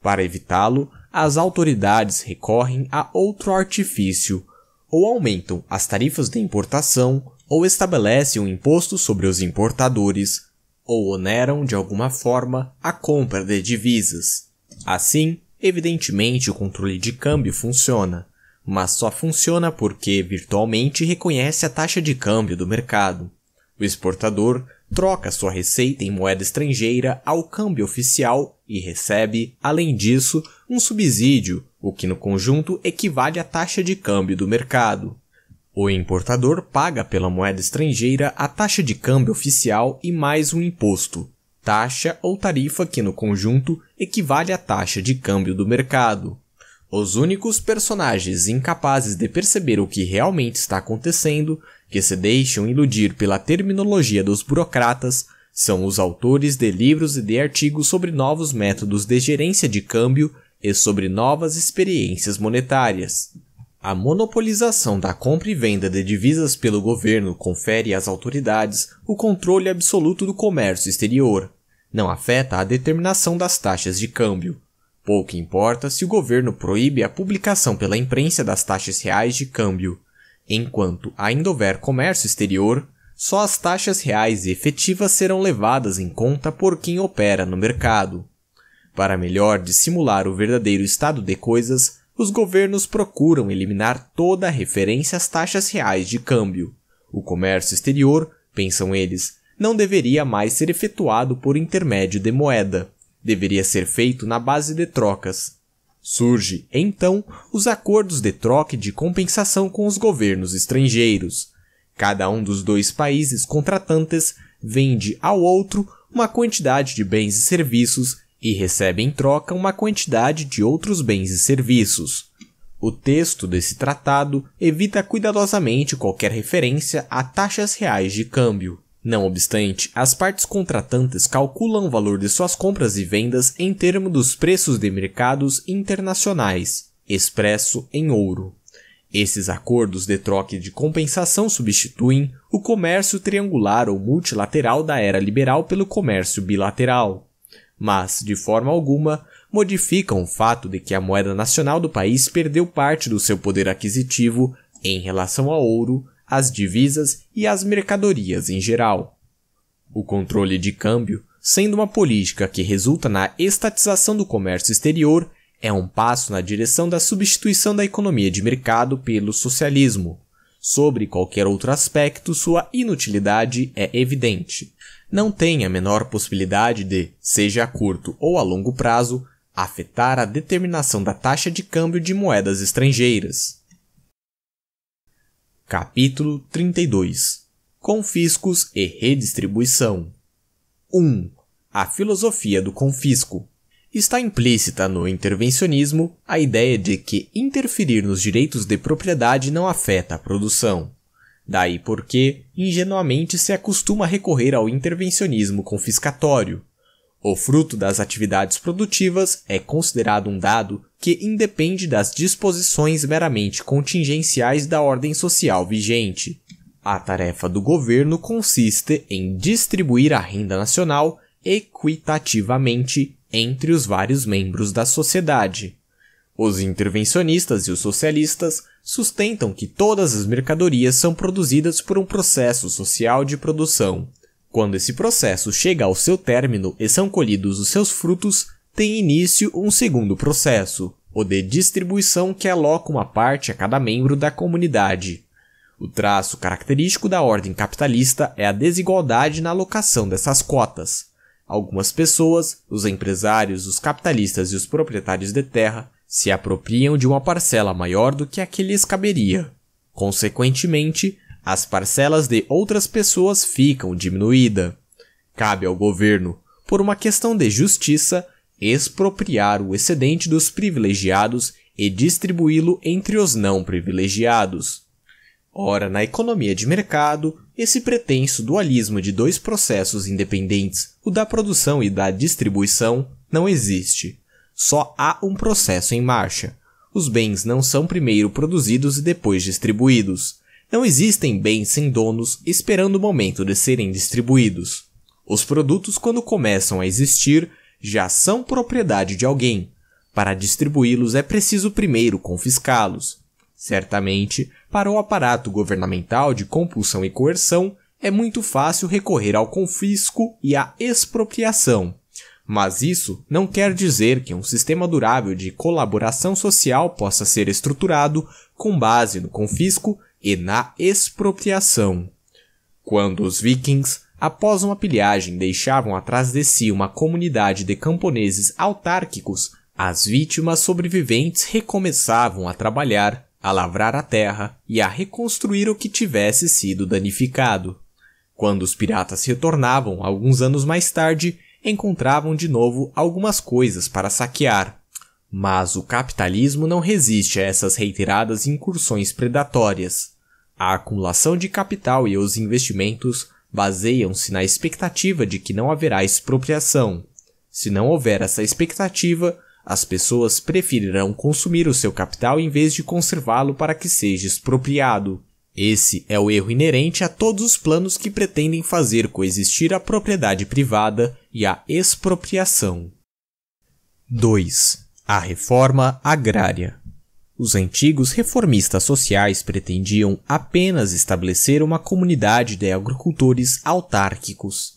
Para evitá-lo, as autoridades recorrem a outro artifício, ou aumentam as tarifas de importação, ou estabelecem um imposto sobre os importadores, ou oneram de alguma forma a compra de divisas. Assim, Evidentemente, o controle de câmbio funciona, mas só funciona porque virtualmente reconhece a taxa de câmbio do mercado. O exportador troca sua receita em moeda estrangeira ao câmbio oficial e recebe, além disso, um subsídio, o que no conjunto equivale à taxa de câmbio do mercado. O importador paga pela moeda estrangeira a taxa de câmbio oficial e mais um imposto, taxa ou tarifa que no conjunto equivale à taxa de câmbio do mercado. Os únicos personagens incapazes de perceber o que realmente está acontecendo, que se deixam iludir pela terminologia dos burocratas, são os autores de livros e de artigos sobre novos métodos de gerência de câmbio e sobre novas experiências monetárias. A monopolização da compra e venda de divisas pelo governo confere às autoridades o controle absoluto do comércio exterior. Não afeta a determinação das taxas de câmbio. Pouco importa se o governo proíbe a publicação pela imprensa das taxas reais de câmbio. Enquanto ainda houver comércio exterior, só as taxas reais e efetivas serão levadas em conta por quem opera no mercado. Para melhor dissimular o verdadeiro estado de coisas, os governos procuram eliminar toda referência às taxas reais de câmbio. O comércio exterior, pensam eles, não deveria mais ser efetuado por intermédio de moeda. Deveria ser feito na base de trocas. Surge, então, os acordos de troca e de compensação com os governos estrangeiros. Cada um dos dois países contratantes vende ao outro uma quantidade de bens e serviços e recebe em troca uma quantidade de outros bens e serviços. O texto desse tratado evita cuidadosamente qualquer referência a taxas reais de câmbio. Não obstante, as partes contratantes calculam o valor de suas compras e vendas em termos dos preços de mercados internacionais, expresso em ouro. Esses acordos de troca e de compensação substituem o comércio triangular ou multilateral da era liberal pelo comércio bilateral mas, de forma alguma, modificam o fato de que a moeda nacional do país perdeu parte do seu poder aquisitivo em relação ao ouro, às divisas e às mercadorias em geral. O controle de câmbio, sendo uma política que resulta na estatização do comércio exterior, é um passo na direção da substituição da economia de mercado pelo socialismo. Sobre qualquer outro aspecto, sua inutilidade é evidente não tem a menor possibilidade de, seja a curto ou a longo prazo, afetar a determinação da taxa de câmbio de moedas estrangeiras. Capítulo 32 Confiscos e redistribuição 1. A filosofia do confisco está implícita no intervencionismo a ideia de que interferir nos direitos de propriedade não afeta a produção. Daí porque, ingenuamente, se acostuma a recorrer ao intervencionismo confiscatório. O fruto das atividades produtivas é considerado um dado que independe das disposições meramente contingenciais da ordem social vigente. A tarefa do governo consiste em distribuir a renda nacional equitativamente entre os vários membros da sociedade. Os intervencionistas e os socialistas sustentam que todas as mercadorias são produzidas por um processo social de produção. Quando esse processo chega ao seu término e são colhidos os seus frutos, tem início um segundo processo, o de distribuição que aloca uma parte a cada membro da comunidade. O traço característico da ordem capitalista é a desigualdade na alocação dessas cotas. Algumas pessoas, os empresários, os capitalistas e os proprietários de terra, se apropriam de uma parcela maior do que a que lhes caberia. Consequentemente, as parcelas de outras pessoas ficam diminuída. Cabe ao governo, por uma questão de justiça, expropriar o excedente dos privilegiados e distribuí-lo entre os não privilegiados. Ora, na economia de mercado, esse pretenso dualismo de dois processos independentes, o da produção e da distribuição, não existe só há um processo em marcha. Os bens não são primeiro produzidos e depois distribuídos. Não existem bens sem donos esperando o momento de serem distribuídos. Os produtos, quando começam a existir, já são propriedade de alguém. Para distribuí-los é preciso primeiro confiscá-los. Certamente, para o aparato governamental de compulsão e coerção, é muito fácil recorrer ao confisco e à expropriação, mas isso não quer dizer que um sistema durável de colaboração social possa ser estruturado com base no confisco e na expropriação. Quando os vikings, após uma pilhagem, deixavam atrás de si uma comunidade de camponeses autárquicos, as vítimas sobreviventes recomeçavam a trabalhar, a lavrar a terra e a reconstruir o que tivesse sido danificado. Quando os piratas retornavam alguns anos mais tarde, encontravam de novo algumas coisas para saquear. Mas o capitalismo não resiste a essas reiteradas incursões predatórias. A acumulação de capital e os investimentos baseiam-se na expectativa de que não haverá expropriação. Se não houver essa expectativa, as pessoas preferirão consumir o seu capital em vez de conservá-lo para que seja expropriado. Esse é o erro inerente a todos os planos que pretendem fazer coexistir a propriedade privada e a expropriação. 2. A reforma agrária. Os antigos reformistas sociais pretendiam apenas estabelecer uma comunidade de agricultores autárquicos.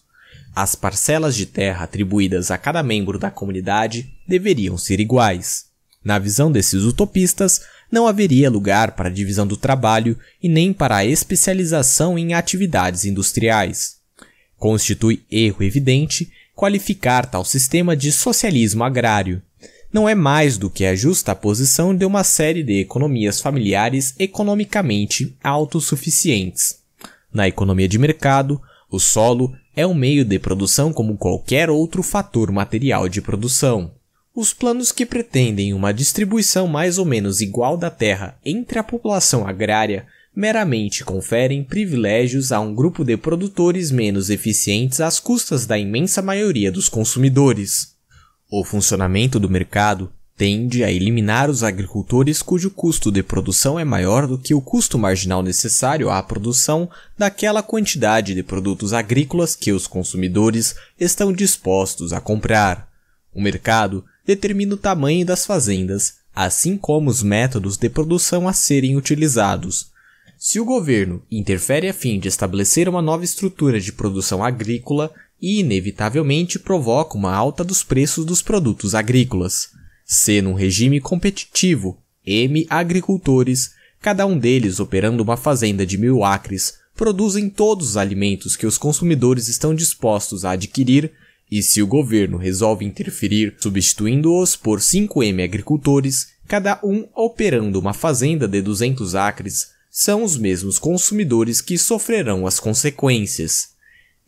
As parcelas de terra atribuídas a cada membro da comunidade deveriam ser iguais. Na visão desses utopistas, não haveria lugar para a divisão do trabalho e nem para a especialização em atividades industriais. Constitui erro evidente qualificar tal sistema de socialismo agrário. Não é mais do que a justa posição de uma série de economias familiares economicamente autossuficientes. Na economia de mercado, o solo é um meio de produção como qualquer outro fator material de produção. Os planos que pretendem uma distribuição mais ou menos igual da terra entre a população agrária meramente conferem privilégios a um grupo de produtores menos eficientes às custas da imensa maioria dos consumidores. O funcionamento do mercado tende a eliminar os agricultores cujo custo de produção é maior do que o custo marginal necessário à produção daquela quantidade de produtos agrícolas que os consumidores estão dispostos a comprar. O mercado determina o tamanho das fazendas, assim como os métodos de produção a serem utilizados. Se o governo interfere a fim de estabelecer uma nova estrutura de produção agrícola inevitavelmente, provoca uma alta dos preços dos produtos agrícolas. Sendo um regime competitivo, M agricultores, cada um deles operando uma fazenda de mil acres, produzem todos os alimentos que os consumidores estão dispostos a adquirir e se o governo resolve interferir, substituindo-os por 5M agricultores, cada um operando uma fazenda de 200 acres, são os mesmos consumidores que sofrerão as consequências.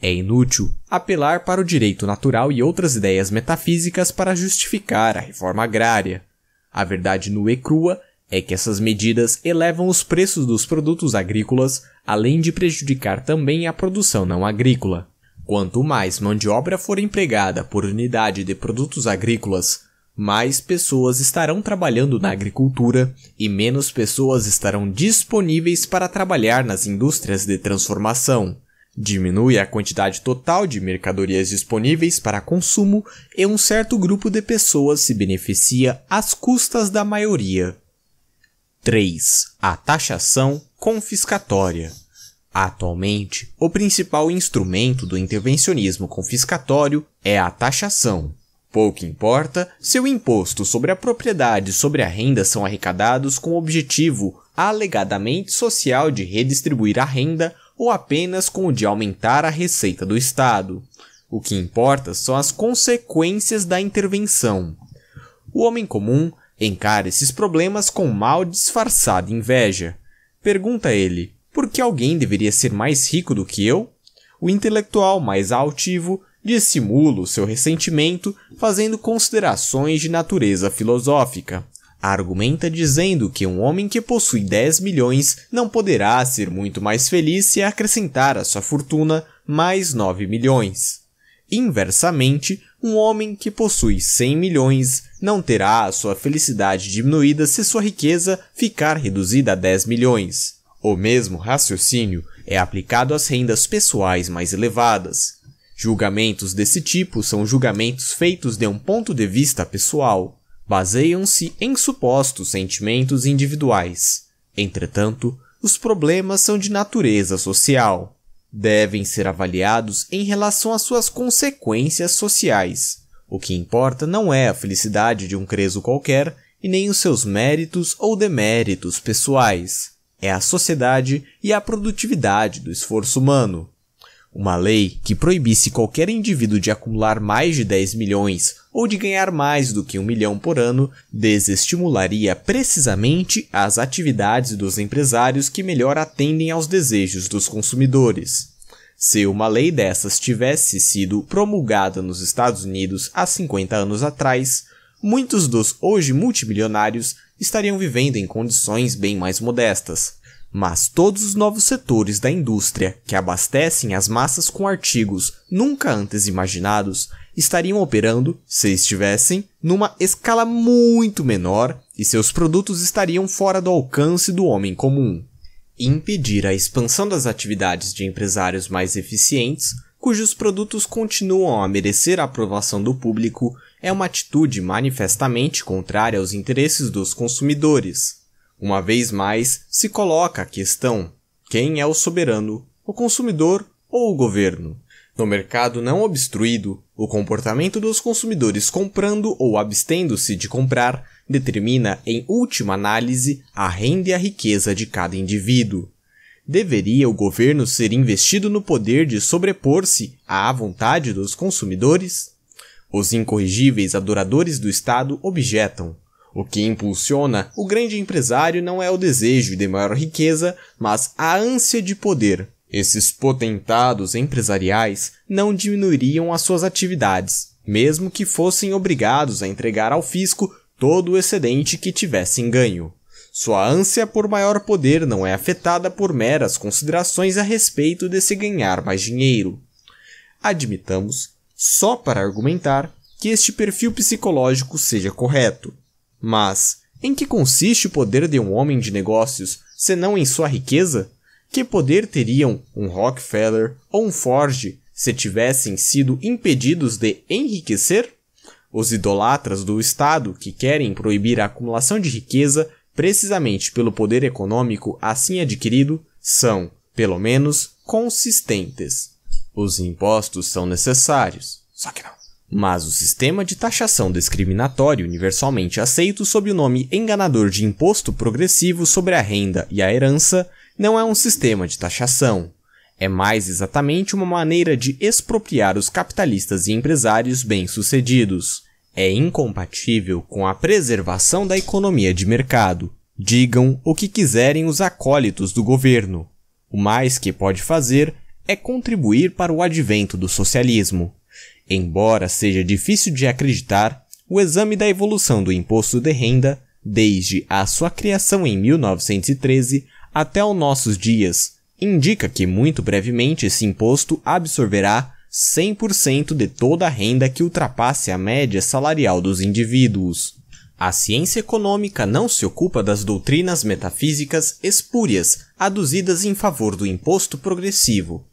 É inútil apelar para o direito natural e outras ideias metafísicas para justificar a reforma agrária. A verdade nua e crua é que essas medidas elevam os preços dos produtos agrícolas, além de prejudicar também a produção não agrícola. Quanto mais mão de obra for empregada por unidade de produtos agrícolas, mais pessoas estarão trabalhando na agricultura e menos pessoas estarão disponíveis para trabalhar nas indústrias de transformação. Diminui a quantidade total de mercadorias disponíveis para consumo e um certo grupo de pessoas se beneficia às custas da maioria. 3. A taxação confiscatória. Atualmente, o principal instrumento do intervencionismo confiscatório é a taxação. Pouco importa se o imposto sobre a propriedade e sobre a renda são arrecadados com o objetivo alegadamente social de redistribuir a renda ou apenas com o de aumentar a receita do Estado. O que importa são as consequências da intervenção. O homem comum encara esses problemas com mal disfarçada inveja. Pergunta ele: porque alguém deveria ser mais rico do que eu? O intelectual mais altivo dissimula o seu ressentimento fazendo considerações de natureza filosófica. Argumenta dizendo que um homem que possui 10 milhões não poderá ser muito mais feliz se acrescentar à sua fortuna mais 9 milhões. Inversamente, um homem que possui 100 milhões não terá a sua felicidade diminuída se sua riqueza ficar reduzida a 10 milhões. O mesmo raciocínio é aplicado às rendas pessoais mais elevadas. Julgamentos desse tipo são julgamentos feitos de um ponto de vista pessoal. Baseiam-se em supostos sentimentos individuais. Entretanto, os problemas são de natureza social. Devem ser avaliados em relação às suas consequências sociais. O que importa não é a felicidade de um creso qualquer e nem os seus méritos ou deméritos pessoais é a sociedade e a produtividade do esforço humano. Uma lei que proibisse qualquer indivíduo de acumular mais de 10 milhões ou de ganhar mais do que um milhão por ano desestimularia precisamente as atividades dos empresários que melhor atendem aos desejos dos consumidores. Se uma lei dessas tivesse sido promulgada nos Estados Unidos há 50 anos atrás, muitos dos hoje multimilionários estariam vivendo em condições bem mais modestas. Mas todos os novos setores da indústria que abastecem as massas com artigos nunca antes imaginados estariam operando, se estivessem, numa escala muito menor e seus produtos estariam fora do alcance do homem comum. Impedir a expansão das atividades de empresários mais eficientes, cujos produtos continuam a merecer a aprovação do público é uma atitude manifestamente contrária aos interesses dos consumidores. Uma vez mais, se coloca a questão: quem é o soberano, o consumidor ou o governo? No mercado não obstruído, o comportamento dos consumidores comprando ou abstendo-se de comprar determina, em última análise, a renda e a riqueza de cada indivíduo. Deveria o governo ser investido no poder de sobrepor-se à vontade dos consumidores? Os incorrigíveis adoradores do Estado objetam. O que impulsiona o grande empresário não é o desejo de maior riqueza, mas a ânsia de poder. Esses potentados empresariais não diminuiriam as suas atividades, mesmo que fossem obrigados a entregar ao fisco todo o excedente que tivessem ganho. Sua ânsia por maior poder não é afetada por meras considerações a respeito de se ganhar mais dinheiro. Admitamos só para argumentar que este perfil psicológico seja correto. Mas em que consiste o poder de um homem de negócios senão em sua riqueza? Que poder teriam um Rockefeller ou um Ford se tivessem sido impedidos de enriquecer? Os idolatras do Estado que querem proibir a acumulação de riqueza precisamente pelo poder econômico assim adquirido são, pelo menos, consistentes. Os impostos são necessários, só que não. Mas o sistema de taxação discriminatório, universalmente aceito sob o nome enganador de imposto progressivo sobre a renda e a herança, não é um sistema de taxação. É mais exatamente uma maneira de expropriar os capitalistas e empresários bem-sucedidos. É incompatível com a preservação da economia de mercado. Digam o que quiserem os acólitos do governo. O mais que pode fazer é contribuir para o advento do socialismo. Embora seja difícil de acreditar, o exame da evolução do imposto de renda, desde a sua criação em 1913 até os nossos dias, indica que muito brevemente esse imposto absorverá 100% de toda a renda que ultrapasse a média salarial dos indivíduos. A ciência econômica não se ocupa das doutrinas metafísicas espúrias aduzidas em favor do imposto progressivo,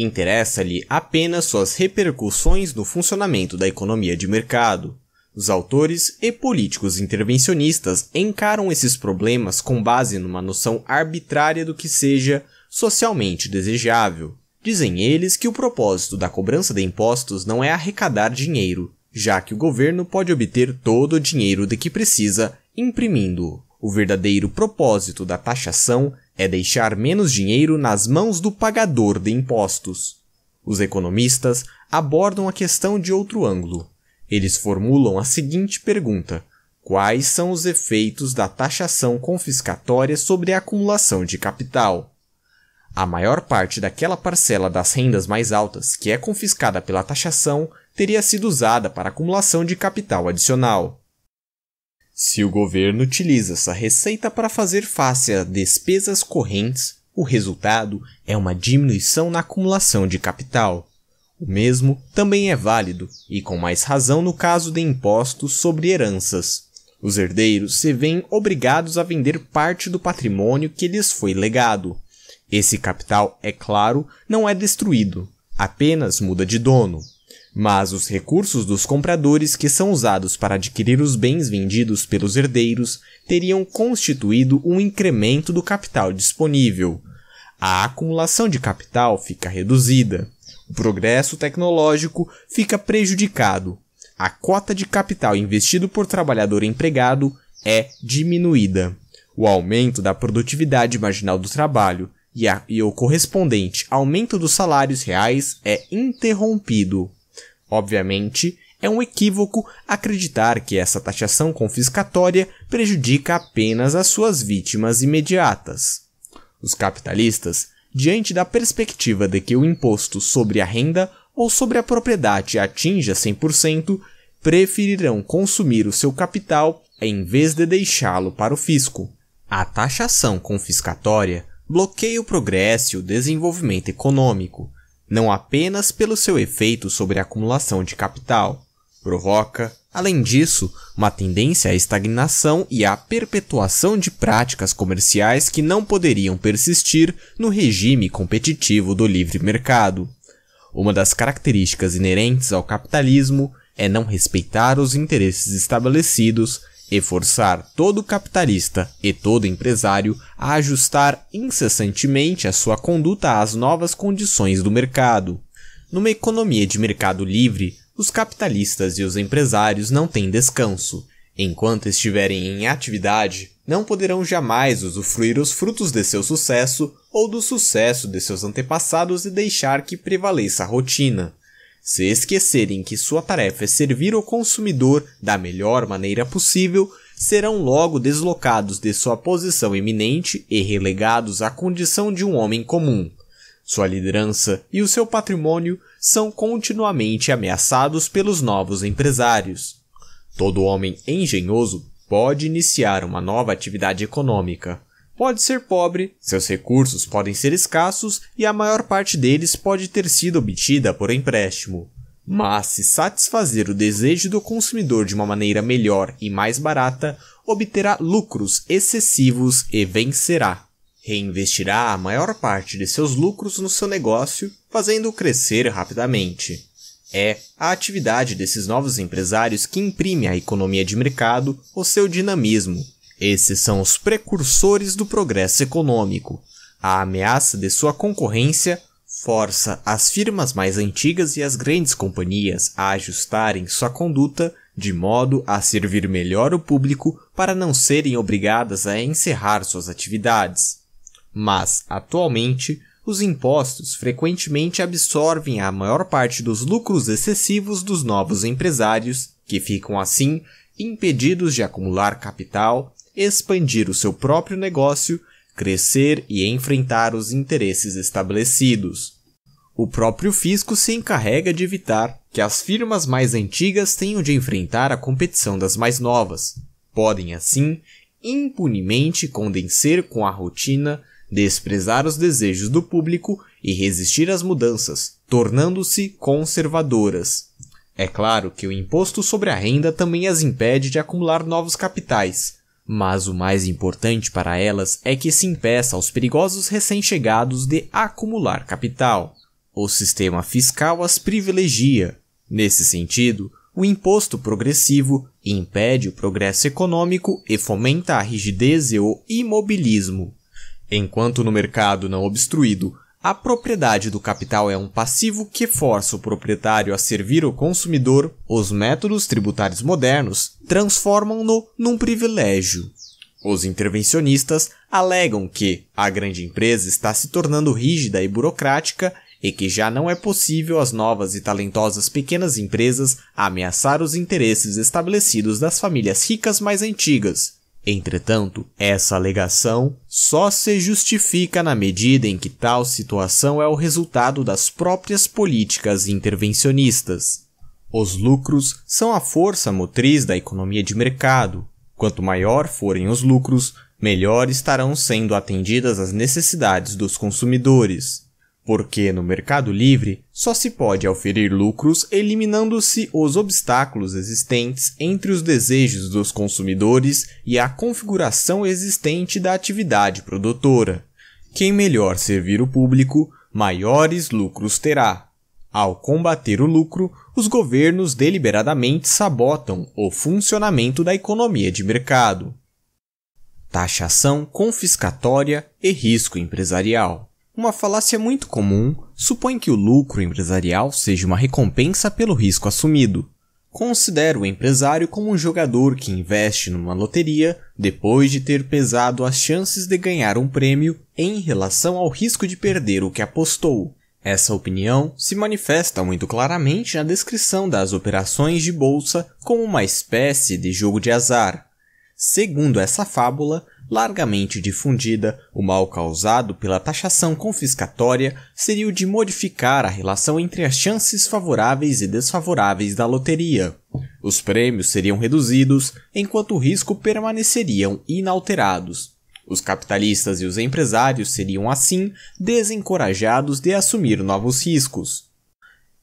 Interessa-lhe apenas suas repercussões no funcionamento da economia de mercado. Os autores e políticos intervencionistas encaram esses problemas com base numa noção arbitrária do que seja socialmente desejável. Dizem eles que o propósito da cobrança de impostos não é arrecadar dinheiro, já que o governo pode obter todo o dinheiro de que precisa imprimindo-o. O verdadeiro propósito da taxação é deixar menos dinheiro nas mãos do pagador de impostos. Os economistas abordam a questão de outro ângulo. Eles formulam a seguinte pergunta: Quais são os efeitos da taxação confiscatória sobre a acumulação de capital? A maior parte daquela parcela das rendas mais altas que é confiscada pela taxação teria sido usada para acumulação de capital adicional. Se o governo utiliza essa receita para fazer face a despesas correntes, o resultado é uma diminuição na acumulação de capital. O mesmo também é válido, e com mais razão no caso de impostos sobre heranças. Os herdeiros se veem obrigados a vender parte do patrimônio que lhes foi legado. Esse capital, é claro, não é destruído, apenas muda de dono, mas os recursos dos compradores que são usados para adquirir os bens vendidos pelos herdeiros teriam constituído um incremento do capital disponível. A acumulação de capital fica reduzida. O progresso tecnológico fica prejudicado. A cota de capital investido por trabalhador empregado é diminuída. O aumento da produtividade marginal do trabalho e, a, e o correspondente aumento dos salários reais é interrompido. Obviamente, é um equívoco acreditar que essa taxação confiscatória prejudica apenas as suas vítimas imediatas. Os capitalistas, diante da perspectiva de que o imposto sobre a renda ou sobre a propriedade atinja 100%, preferirão consumir o seu capital em vez de deixá-lo para o fisco. A taxação confiscatória bloqueia o progresso e o desenvolvimento econômico, não apenas pelo seu efeito sobre a acumulação de capital. Provoca, além disso, uma tendência à estagnação e à perpetuação de práticas comerciais que não poderiam persistir no regime competitivo do livre mercado. Uma das características inerentes ao capitalismo é não respeitar os interesses estabelecidos e forçar todo capitalista e todo empresário a ajustar incessantemente a sua conduta às novas condições do mercado. Numa economia de mercado livre, os capitalistas e os empresários não têm descanso. Enquanto estiverem em atividade, não poderão jamais usufruir os frutos de seu sucesso ou do sucesso de seus antepassados e deixar que prevaleça a rotina. Se esquecerem que sua tarefa é servir o consumidor da melhor maneira possível, serão logo deslocados de sua posição eminente e relegados à condição de um homem comum. Sua liderança e o seu patrimônio são continuamente ameaçados pelos novos empresários. Todo homem engenhoso pode iniciar uma nova atividade econômica, pode ser pobre, seus recursos podem ser escassos e a maior parte deles pode ter sido obtida por empréstimo. Mas, se satisfazer o desejo do consumidor de uma maneira melhor e mais barata, obterá lucros excessivos e vencerá. Reinvestirá a maior parte de seus lucros no seu negócio, fazendo-o crescer rapidamente. É a atividade desses novos empresários que imprime à economia de mercado o seu dinamismo, esses são os precursores do progresso econômico. A ameaça de sua concorrência força as firmas mais antigas e as grandes companhias a ajustarem sua conduta de modo a servir melhor o público para não serem obrigadas a encerrar suas atividades. Mas, atualmente, os impostos frequentemente absorvem a maior parte dos lucros excessivos dos novos empresários, que ficam assim impedidos de acumular capital expandir o seu próprio negócio, crescer e enfrentar os interesses estabelecidos. O próprio fisco se encarrega de evitar que as firmas mais antigas tenham de enfrentar a competição das mais novas. Podem, assim, impunemente condensar com a rotina, desprezar os desejos do público e resistir às mudanças, tornando-se conservadoras. É claro que o imposto sobre a renda também as impede de acumular novos capitais, mas o mais importante para elas é que se impeça aos perigosos recém-chegados de acumular capital. O sistema fiscal as privilegia. Nesse sentido, o imposto progressivo impede o progresso econômico e fomenta a rigidez e o imobilismo. Enquanto no mercado não obstruído a propriedade do capital é um passivo que força o proprietário a servir o consumidor. Os métodos tributários modernos transformam-no num privilégio. Os intervencionistas alegam que a grande empresa está se tornando rígida e burocrática e que já não é possível as novas e talentosas pequenas empresas ameaçar os interesses estabelecidos das famílias ricas mais antigas, Entretanto, essa alegação só se justifica na medida em que tal situação é o resultado das próprias políticas intervencionistas. Os lucros são a força motriz da economia de mercado. Quanto maior forem os lucros, melhor estarão sendo atendidas as necessidades dos consumidores porque no Mercado Livre só se pode auferir lucros eliminando-se os obstáculos existentes entre os desejos dos consumidores e a configuração existente da atividade produtora. Quem melhor servir o público, maiores lucros terá. Ao combater o lucro, os governos deliberadamente sabotam o funcionamento da economia de mercado. Taxação confiscatória e risco empresarial. Uma falácia muito comum supõe que o lucro empresarial seja uma recompensa pelo risco assumido. Considera o empresário como um jogador que investe numa loteria depois de ter pesado as chances de ganhar um prêmio em relação ao risco de perder o que apostou. Essa opinião se manifesta muito claramente na descrição das operações de bolsa como uma espécie de jogo de azar. Segundo essa fábula, largamente difundida, o mal causado pela taxação confiscatória seria o de modificar a relação entre as chances favoráveis e desfavoráveis da loteria. Os prêmios seriam reduzidos, enquanto o risco permaneceriam inalterados. Os capitalistas e os empresários seriam assim desencorajados de assumir novos riscos.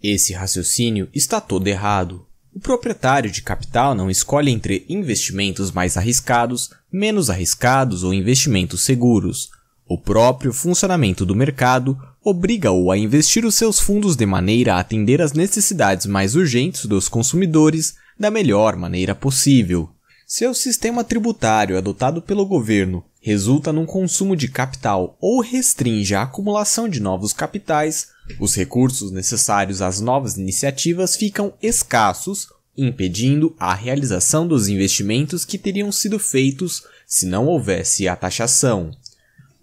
Esse raciocínio está todo errado. O proprietário de capital não escolhe entre investimentos mais arriscados, menos arriscados ou investimentos seguros. O próprio funcionamento do mercado obriga-o a investir os seus fundos de maneira a atender às necessidades mais urgentes dos consumidores da melhor maneira possível. Se o sistema tributário adotado pelo governo resulta num consumo de capital ou restringe a acumulação de novos capitais, os recursos necessários às novas iniciativas ficam escassos, impedindo a realização dos investimentos que teriam sido feitos se não houvesse a taxação.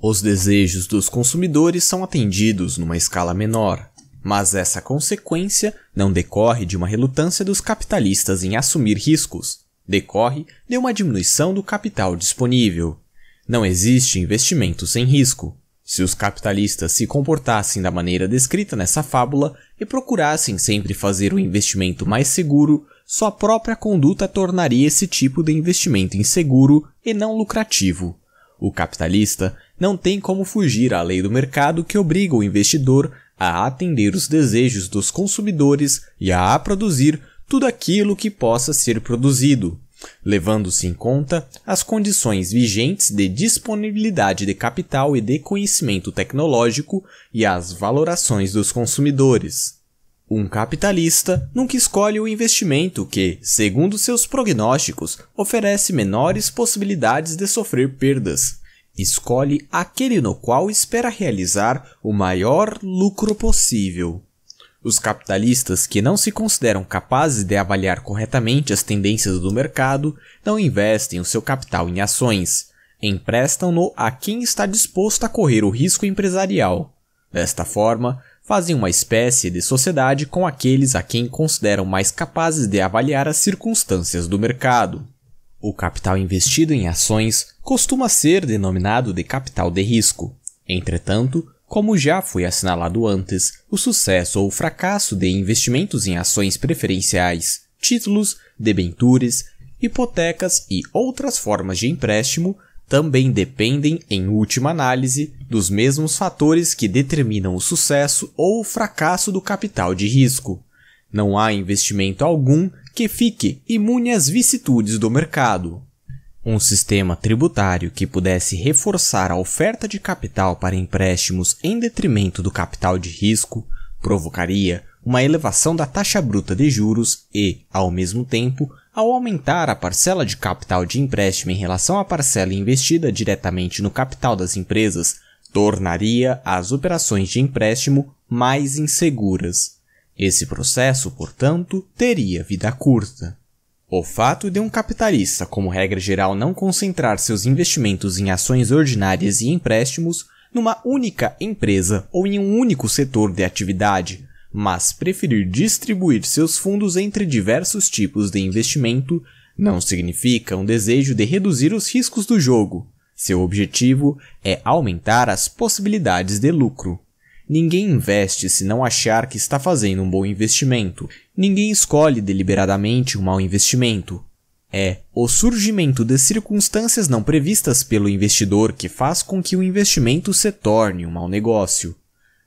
Os desejos dos consumidores são atendidos numa escala menor, mas essa consequência não decorre de uma relutância dos capitalistas em assumir riscos, decorre de uma diminuição do capital disponível. Não existe investimento sem risco. Se os capitalistas se comportassem da maneira descrita nessa fábula e procurassem sempre fazer o investimento mais seguro, sua própria conduta tornaria esse tipo de investimento inseguro e não lucrativo. O capitalista não tem como fugir à lei do mercado que obriga o investidor a atender os desejos dos consumidores e a produzir tudo aquilo que possa ser produzido levando-se em conta as condições vigentes de disponibilidade de capital e de conhecimento tecnológico e as valorações dos consumidores. Um capitalista nunca escolhe o investimento que, segundo seus prognósticos, oferece menores possibilidades de sofrer perdas. Escolhe aquele no qual espera realizar o maior lucro possível. Os capitalistas que não se consideram capazes de avaliar corretamente as tendências do mercado não investem o seu capital em ações, emprestam-no a quem está disposto a correr o risco empresarial. Desta forma, fazem uma espécie de sociedade com aqueles a quem consideram mais capazes de avaliar as circunstâncias do mercado. O capital investido em ações costuma ser denominado de capital de risco. Entretanto, como já foi assinalado antes, o sucesso ou fracasso de investimentos em ações preferenciais, títulos, debentures, hipotecas e outras formas de empréstimo também dependem, em última análise, dos mesmos fatores que determinam o sucesso ou o fracasso do capital de risco. Não há investimento algum que fique imune às vicissitudes do mercado. Um sistema tributário que pudesse reforçar a oferta de capital para empréstimos em detrimento do capital de risco provocaria uma elevação da taxa bruta de juros e, ao mesmo tempo, ao aumentar a parcela de capital de empréstimo em relação à parcela investida diretamente no capital das empresas, tornaria as operações de empréstimo mais inseguras. Esse processo, portanto, teria vida curta. O fato de um capitalista, como regra geral, não concentrar seus investimentos em ações ordinárias e empréstimos numa única empresa ou em um único setor de atividade, mas preferir distribuir seus fundos entre diversos tipos de investimento não significa um desejo de reduzir os riscos do jogo. Seu objetivo é aumentar as possibilidades de lucro. Ninguém investe se não achar que está fazendo um bom investimento. Ninguém escolhe deliberadamente um mau investimento. É o surgimento de circunstâncias não previstas pelo investidor que faz com que o investimento se torne um mau negócio.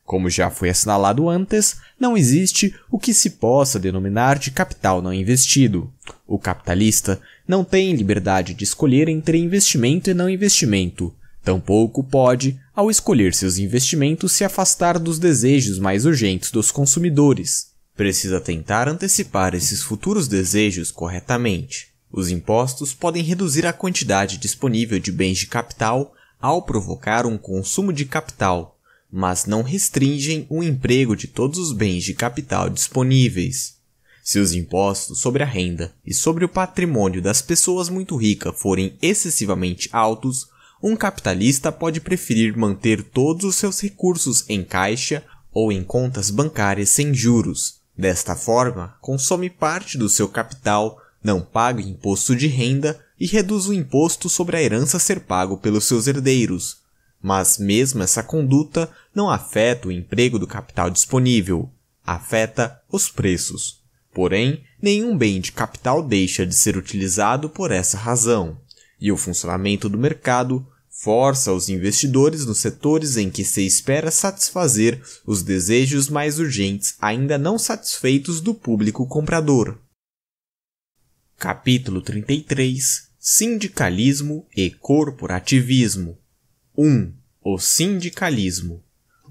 Como já foi assinalado antes, não existe o que se possa denominar de capital não investido. O capitalista não tem liberdade de escolher entre investimento e não investimento. Tampouco pode, ao escolher seus investimentos, se afastar dos desejos mais urgentes dos consumidores. Precisa tentar antecipar esses futuros desejos corretamente. Os impostos podem reduzir a quantidade disponível de bens de capital ao provocar um consumo de capital, mas não restringem o emprego de todos os bens de capital disponíveis. Se os impostos sobre a renda e sobre o patrimônio das pessoas muito ricas forem excessivamente altos, um capitalista pode preferir manter todos os seus recursos em caixa ou em contas bancárias sem juros. Desta forma, consome parte do seu capital, não paga imposto de renda e reduz o imposto sobre a herança a ser pago pelos seus herdeiros. Mas mesmo essa conduta não afeta o emprego do capital disponível, afeta os preços. Porém, nenhum bem de capital deixa de ser utilizado por essa razão e o funcionamento do mercado força os investidores nos setores em que se espera satisfazer os desejos mais urgentes ainda não satisfeitos do público comprador. Capítulo 33 Sindicalismo e Corporativismo 1. O sindicalismo.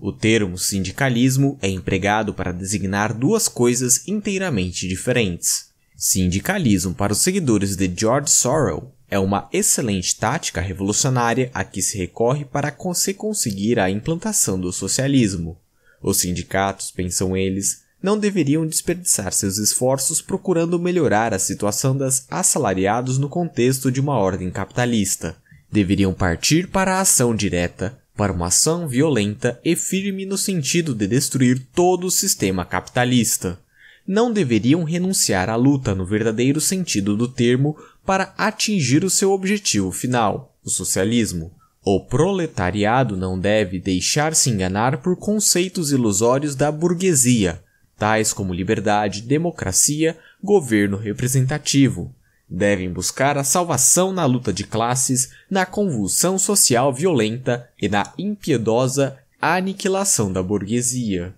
O termo sindicalismo é empregado para designar duas coisas inteiramente diferentes. Sindicalismo para os seguidores de George Sorrell é uma excelente tática revolucionária a que se recorre para se conseguir a implantação do socialismo. Os sindicatos, pensam eles, não deveriam desperdiçar seus esforços procurando melhorar a situação das assalariados no contexto de uma ordem capitalista. Deveriam partir para a ação direta, para uma ação violenta e firme no sentido de destruir todo o sistema capitalista. Não deveriam renunciar à luta no verdadeiro sentido do termo para atingir o seu objetivo final, o socialismo. O proletariado não deve deixar-se enganar por conceitos ilusórios da burguesia, tais como liberdade, democracia, governo representativo. Devem buscar a salvação na luta de classes, na convulsão social violenta e na impiedosa aniquilação da burguesia.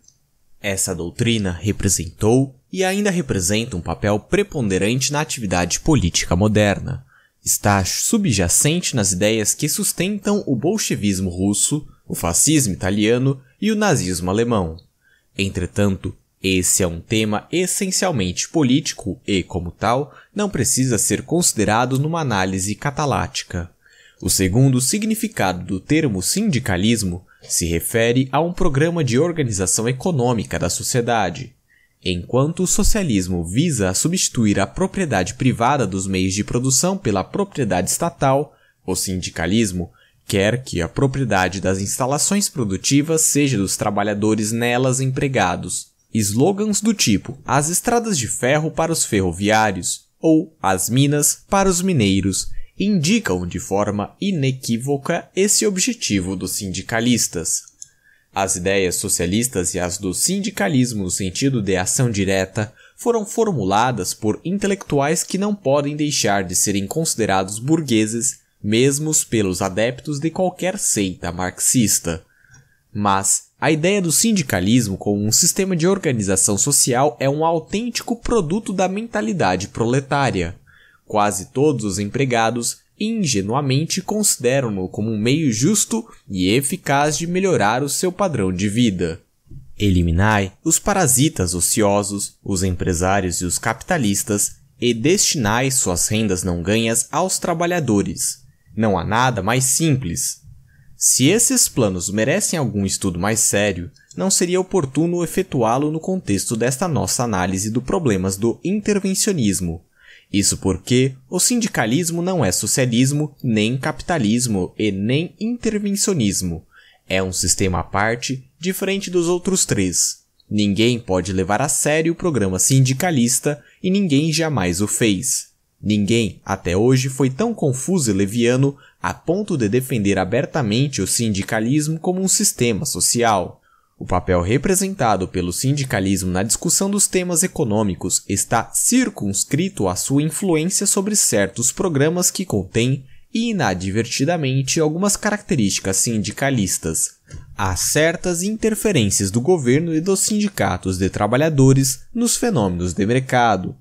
Essa doutrina representou e ainda representa um papel preponderante na atividade política moderna. Está subjacente nas ideias que sustentam o bolchevismo russo, o fascismo italiano e o nazismo alemão. Entretanto, esse é um tema essencialmente político e, como tal, não precisa ser considerado numa análise catalática. O segundo significado do termo sindicalismo se refere a um programa de organização econômica da sociedade, Enquanto o socialismo visa substituir a propriedade privada dos meios de produção pela propriedade estatal, o sindicalismo quer que a propriedade das instalações produtivas seja dos trabalhadores nelas empregados. Slogans do tipo as estradas de ferro para os ferroviários ou as minas para os mineiros indicam de forma inequívoca esse objetivo dos sindicalistas. As ideias socialistas e as do sindicalismo no sentido de ação direta foram formuladas por intelectuais que não podem deixar de serem considerados burgueses, mesmo pelos adeptos de qualquer seita marxista. Mas a ideia do sindicalismo como um sistema de organização social é um autêntico produto da mentalidade proletária. Quase todos os empregados ingenuamente consideram-no como um meio justo e eficaz de melhorar o seu padrão de vida. Eliminai os parasitas ociosos, os empresários e os capitalistas, e destinai suas rendas não ganhas aos trabalhadores. Não há nada mais simples. Se esses planos merecem algum estudo mais sério, não seria oportuno efetuá-lo no contexto desta nossa análise do problemas do intervencionismo, isso porque o sindicalismo não é socialismo, nem capitalismo e nem intervencionismo. É um sistema à parte, diferente dos outros três. Ninguém pode levar a sério o programa sindicalista e ninguém jamais o fez. Ninguém até hoje foi tão confuso e leviano a ponto de defender abertamente o sindicalismo como um sistema social. O papel representado pelo sindicalismo na discussão dos temas econômicos está circunscrito à sua influência sobre certos programas que contêm, inadvertidamente, algumas características sindicalistas. Há certas interferências do governo e dos sindicatos de trabalhadores nos fenômenos de mercado.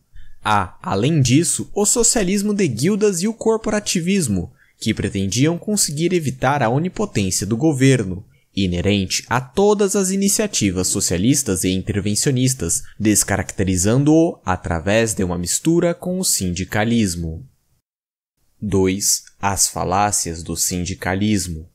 Há, além disso, o socialismo de guildas e o corporativismo, que pretendiam conseguir evitar a onipotência do governo inerente a todas as iniciativas socialistas e intervencionistas, descaracterizando-o através de uma mistura com o sindicalismo. 2. As falácias do sindicalismo.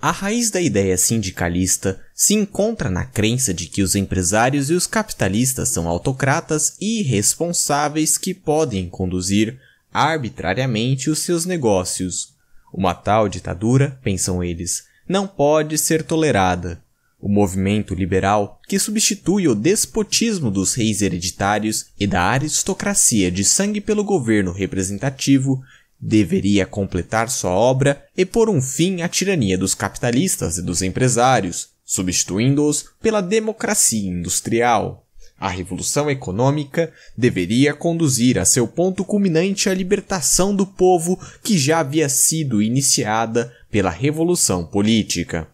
A raiz da ideia sindicalista se encontra na crença de que os empresários e os capitalistas são autocratas irresponsáveis que podem conduzir arbitrariamente os seus negócios. Uma tal ditadura, pensam eles, não pode ser tolerada. O movimento liberal, que substitui o despotismo dos reis hereditários e da aristocracia de sangue pelo governo representativo, deveria completar sua obra e pôr um fim à tirania dos capitalistas e dos empresários, substituindo-os pela democracia industrial. A revolução econômica deveria conduzir a seu ponto culminante a libertação do povo que já havia sido iniciada pela revolução política.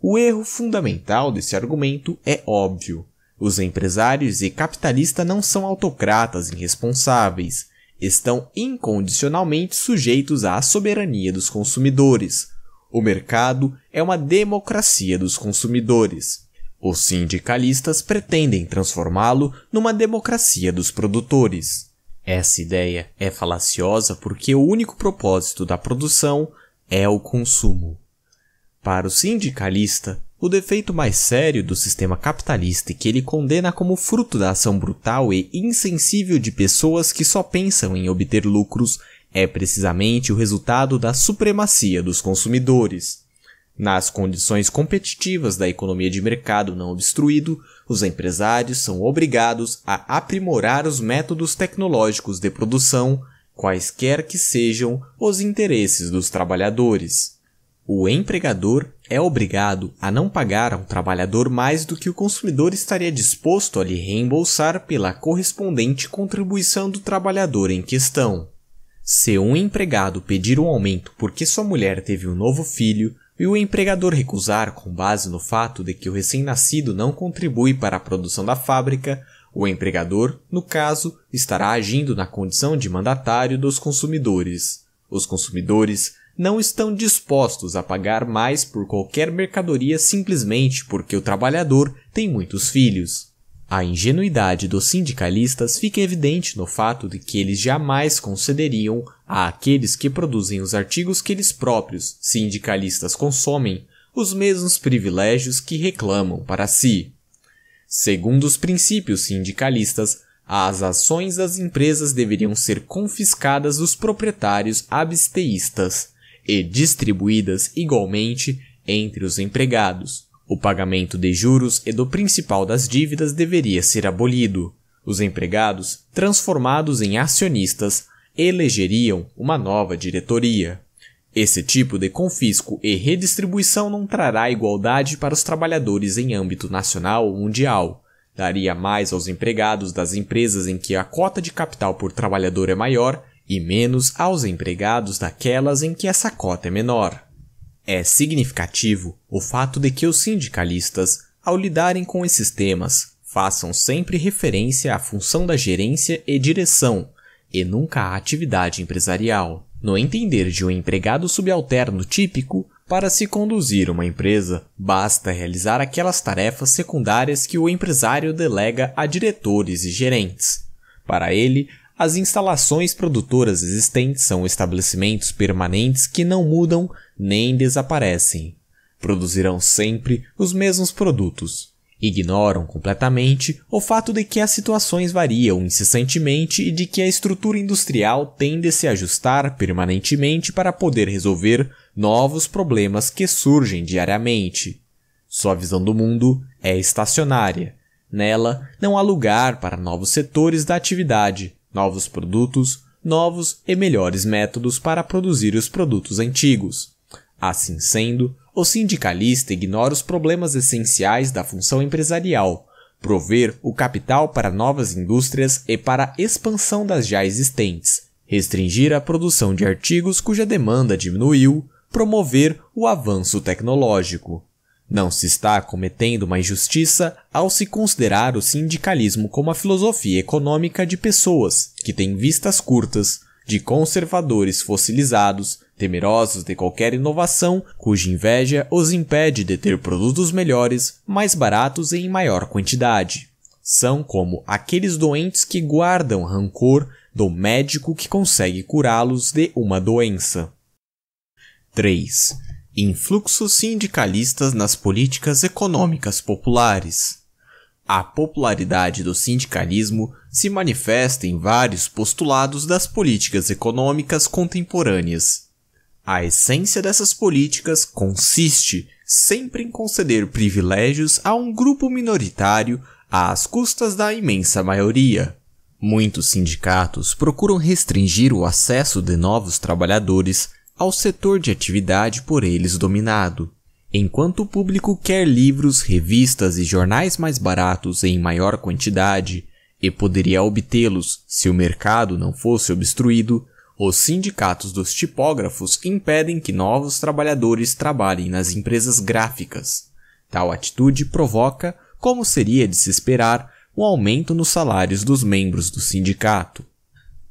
O erro fundamental desse argumento é óbvio. Os empresários e capitalistas não são autocratas irresponsáveis. Estão incondicionalmente sujeitos à soberania dos consumidores. O mercado é uma democracia dos consumidores. Os sindicalistas pretendem transformá-lo numa democracia dos produtores. Essa ideia é falaciosa porque o único propósito da produção é o consumo. Para o sindicalista, o defeito mais sério do sistema capitalista e que ele condena como fruto da ação brutal e insensível de pessoas que só pensam em obter lucros é precisamente o resultado da supremacia dos consumidores. Nas condições competitivas da economia de mercado não obstruído, os empresários são obrigados a aprimorar os métodos tecnológicos de produção quaisquer que sejam os interesses dos trabalhadores. O empregador é obrigado a não pagar ao trabalhador mais do que o consumidor estaria disposto a lhe reembolsar pela correspondente contribuição do trabalhador em questão. Se um empregado pedir um aumento porque sua mulher teve um novo filho e o empregador recusar com base no fato de que o recém-nascido não contribui para a produção da fábrica, o empregador, no caso, estará agindo na condição de mandatário dos consumidores. Os consumidores não estão dispostos a pagar mais por qualquer mercadoria simplesmente porque o trabalhador tem muitos filhos. A ingenuidade dos sindicalistas fica evidente no fato de que eles jamais concederiam àqueles que produzem os artigos que eles próprios, sindicalistas, consomem, os mesmos privilégios que reclamam para si. Segundo os princípios sindicalistas, as ações das empresas deveriam ser confiscadas dos proprietários absteístas e distribuídas igualmente entre os empregados. O pagamento de juros e do principal das dívidas deveria ser abolido. Os empregados, transformados em acionistas, elegeriam uma nova diretoria. Esse tipo de confisco e redistribuição não trará igualdade para os trabalhadores em âmbito nacional ou mundial. Daria mais aos empregados das empresas em que a cota de capital por trabalhador é maior e menos aos empregados daquelas em que essa cota é menor. É significativo o fato de que os sindicalistas, ao lidarem com esses temas, façam sempre referência à função da gerência e direção, e nunca à atividade empresarial. No entender de um empregado subalterno típico, para se conduzir uma empresa, basta realizar aquelas tarefas secundárias que o empresário delega a diretores e gerentes. Para ele, as instalações produtoras existentes são estabelecimentos permanentes que não mudam nem desaparecem. Produzirão sempre os mesmos produtos. Ignoram completamente o fato de que as situações variam incessantemente e de que a estrutura industrial tende a se ajustar permanentemente para poder resolver novos problemas que surgem diariamente. Sua visão do mundo é estacionária. Nela não há lugar para novos setores da atividade, novos produtos, novos e melhores métodos para produzir os produtos antigos. Assim sendo, o sindicalista ignora os problemas essenciais da função empresarial, prover o capital para novas indústrias e para a expansão das já existentes, restringir a produção de artigos cuja demanda diminuiu, promover o avanço tecnológico. Não se está cometendo uma injustiça ao se considerar o sindicalismo como a filosofia econômica de pessoas que têm vistas curtas, de conservadores fossilizados, temerosos de qualquer inovação cuja inveja os impede de ter produtos melhores, mais baratos e em maior quantidade. São como aqueles doentes que guardam rancor do médico que consegue curá-los de uma doença. 3. Influxos sindicalistas nas políticas econômicas populares. A popularidade do sindicalismo se manifesta em vários postulados das políticas econômicas contemporâneas, a essência dessas políticas consiste sempre em conceder privilégios a um grupo minoritário às custas da imensa maioria. Muitos sindicatos procuram restringir o acesso de novos trabalhadores ao setor de atividade por eles dominado. Enquanto o público quer livros, revistas e jornais mais baratos em maior quantidade, e poderia obtê-los se o mercado não fosse obstruído, os sindicatos dos tipógrafos impedem que novos trabalhadores trabalhem nas empresas gráficas. Tal atitude provoca, como seria de se esperar, um aumento nos salários dos membros do sindicato.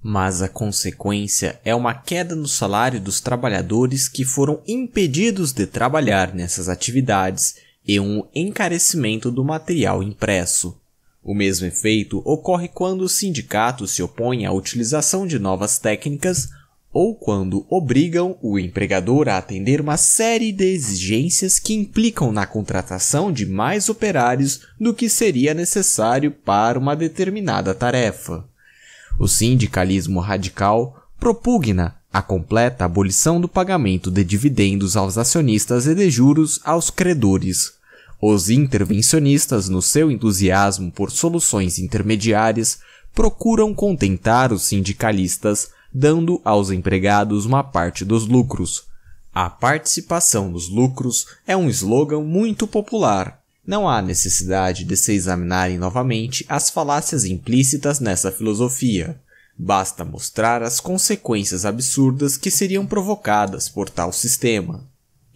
Mas a consequência é uma queda no salário dos trabalhadores que foram impedidos de trabalhar nessas atividades e um encarecimento do material impresso. O mesmo efeito ocorre quando o sindicato se opõe à utilização de novas técnicas ou quando obrigam o empregador a atender uma série de exigências que implicam na contratação de mais operários do que seria necessário para uma determinada tarefa. O sindicalismo radical propugna a completa abolição do pagamento de dividendos aos acionistas e de juros aos credores, os intervencionistas, no seu entusiasmo por soluções intermediárias, procuram contentar os sindicalistas, dando aos empregados uma parte dos lucros. A participação nos lucros é um slogan muito popular. Não há necessidade de se examinarem novamente as falácias implícitas nessa filosofia. Basta mostrar as consequências absurdas que seriam provocadas por tal sistema.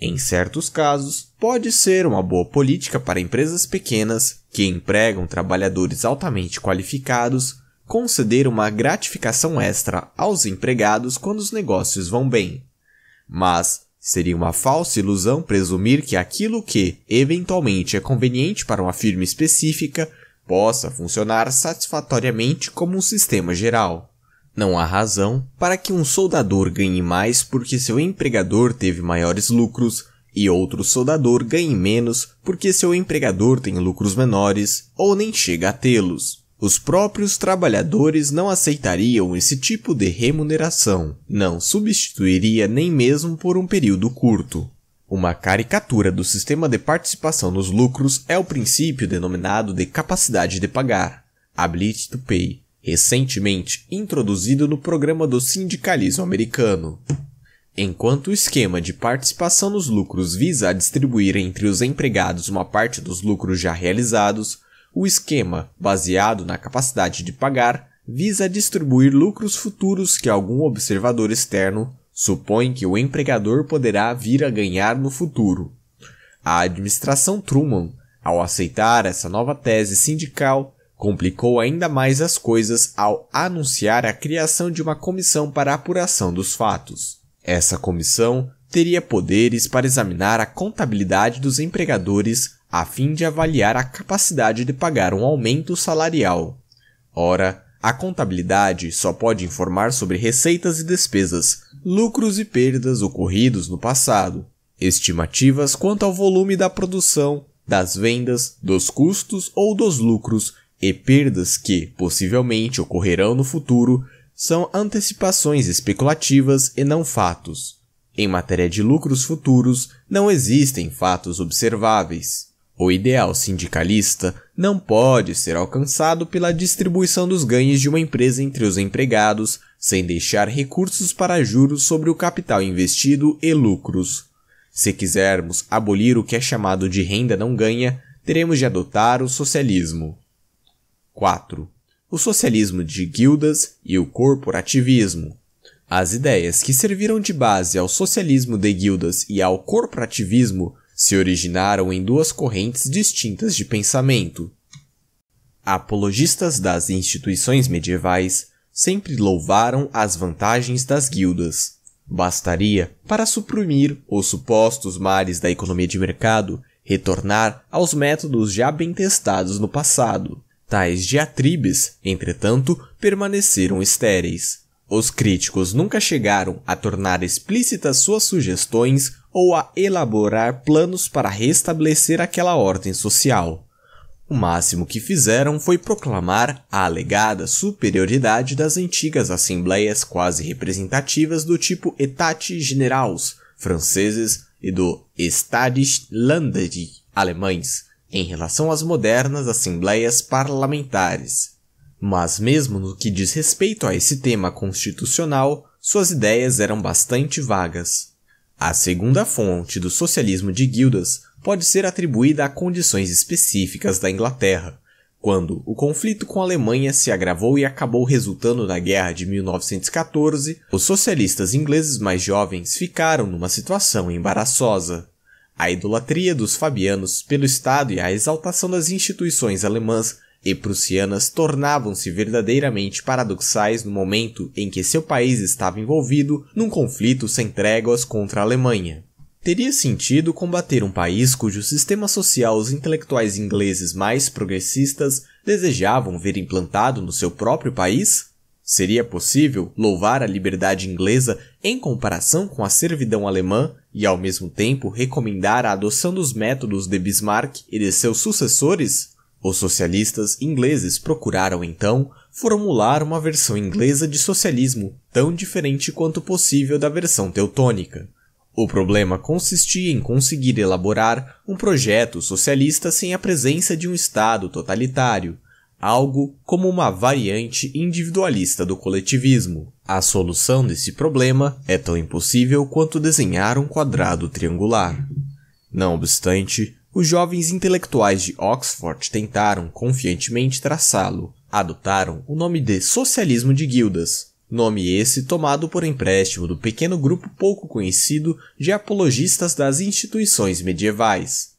Em certos casos, pode ser uma boa política para empresas pequenas que empregam trabalhadores altamente qualificados conceder uma gratificação extra aos empregados quando os negócios vão bem. Mas seria uma falsa ilusão presumir que aquilo que, eventualmente, é conveniente para uma firma específica possa funcionar satisfatoriamente como um sistema geral. Não há razão para que um soldador ganhe mais porque seu empregador teve maiores lucros e outro soldador ganhe menos porque seu empregador tem lucros menores ou nem chega a tê-los. Os próprios trabalhadores não aceitariam esse tipo de remuneração, não substituiria nem mesmo por um período curto. Uma caricatura do sistema de participação nos lucros é o princípio denominado de capacidade de pagar, ability to pay, recentemente introduzido no programa do sindicalismo americano. Enquanto o esquema de participação nos lucros visa a distribuir entre os empregados uma parte dos lucros já realizados, o esquema, baseado na capacidade de pagar, visa distribuir lucros futuros que algum observador externo supõe que o empregador poderá vir a ganhar no futuro. A administração Truman, ao aceitar essa nova tese sindical, complicou ainda mais as coisas ao anunciar a criação de uma comissão para apuração dos fatos. Essa comissão teria poderes para examinar a contabilidade dos empregadores a fim de avaliar a capacidade de pagar um aumento salarial. Ora, a contabilidade só pode informar sobre receitas e despesas, lucros e perdas ocorridos no passado, estimativas quanto ao volume da produção, das vendas, dos custos ou dos lucros e perdas que, possivelmente, ocorrerão no futuro são antecipações especulativas e não fatos. Em matéria de lucros futuros, não existem fatos observáveis. O ideal sindicalista não pode ser alcançado pela distribuição dos ganhos de uma empresa entre os empregados, sem deixar recursos para juros sobre o capital investido e lucros. Se quisermos abolir o que é chamado de renda não ganha, teremos de adotar o socialismo. 4. O socialismo de guildas e o corporativismo. As ideias que serviram de base ao socialismo de guildas e ao corporativismo se originaram em duas correntes distintas de pensamento. Apologistas das instituições medievais sempre louvaram as vantagens das guildas. Bastaria, para suprimir os supostos males da economia de mercado, retornar aos métodos já bem testados no passado, Tais diatribes, entretanto, permaneceram estéreis. Os críticos nunca chegaram a tornar explícitas suas sugestões ou a elaborar planos para restabelecer aquela ordem social. O máximo que fizeram foi proclamar a alegada superioridade das antigas assembleias quase representativas do tipo Etat Generals franceses e do Estadis alemães, em relação às modernas assembleias parlamentares. Mas, mesmo no que diz respeito a esse tema constitucional, suas ideias eram bastante vagas. A segunda fonte do socialismo de guildas pode ser atribuída a condições específicas da Inglaterra, quando o conflito com a Alemanha se agravou e acabou resultando na Guerra de 1914, os socialistas ingleses mais jovens ficaram numa situação embaraçosa a idolatria dos fabianos pelo Estado e a exaltação das instituições alemãs e prussianas tornavam-se verdadeiramente paradoxais no momento em que seu país estava envolvido num conflito sem tréguas contra a Alemanha. Teria sentido combater um país cujo sistema social os intelectuais ingleses mais progressistas desejavam ver implantado no seu próprio país? Seria possível louvar a liberdade inglesa em comparação com a servidão alemã e, ao mesmo tempo, recomendar a adoção dos métodos de Bismarck e de seus sucessores? Os socialistas ingleses procuraram, então, formular uma versão inglesa de socialismo tão diferente quanto possível da versão teutônica. O problema consistia em conseguir elaborar um projeto socialista sem a presença de um Estado totalitário, algo como uma variante individualista do coletivismo. A solução desse problema é tão impossível quanto desenhar um quadrado triangular. Não obstante, os jovens intelectuais de Oxford tentaram confiantemente traçá-lo. Adotaram o nome de socialismo de guildas, nome esse tomado por empréstimo do pequeno grupo pouco conhecido de apologistas das instituições medievais.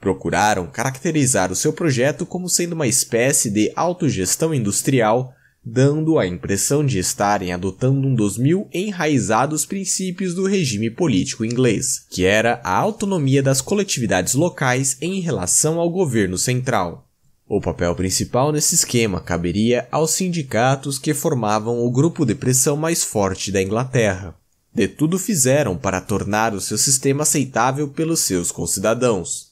Procuraram caracterizar o seu projeto como sendo uma espécie de autogestão industrial, dando a impressão de estarem adotando um dos mil enraizados princípios do regime político inglês, que era a autonomia das coletividades locais em relação ao governo central. O papel principal nesse esquema caberia aos sindicatos que formavam o grupo de pressão mais forte da Inglaterra. De tudo fizeram para tornar o seu sistema aceitável pelos seus concidadãos.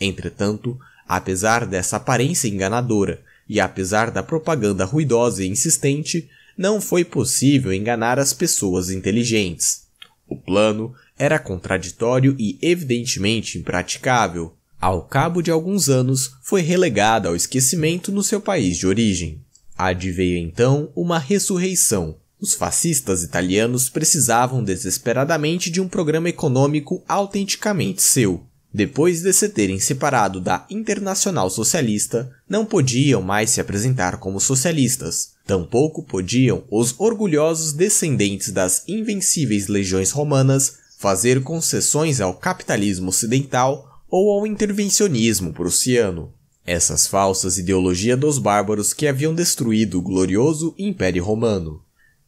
Entretanto, apesar dessa aparência enganadora e apesar da propaganda ruidosa e insistente, não foi possível enganar as pessoas inteligentes. O plano era contraditório e evidentemente impraticável. Ao cabo de alguns anos, foi relegado ao esquecimento no seu país de origem. Adveio então uma ressurreição. Os fascistas italianos precisavam desesperadamente de um programa econômico autenticamente seu. Depois de se terem separado da Internacional Socialista, não podiam mais se apresentar como socialistas. Tampouco podiam os orgulhosos descendentes das invencíveis legiões romanas fazer concessões ao capitalismo ocidental ou ao intervencionismo prussiano. Essas falsas ideologias dos bárbaros que haviam destruído o glorioso Império Romano.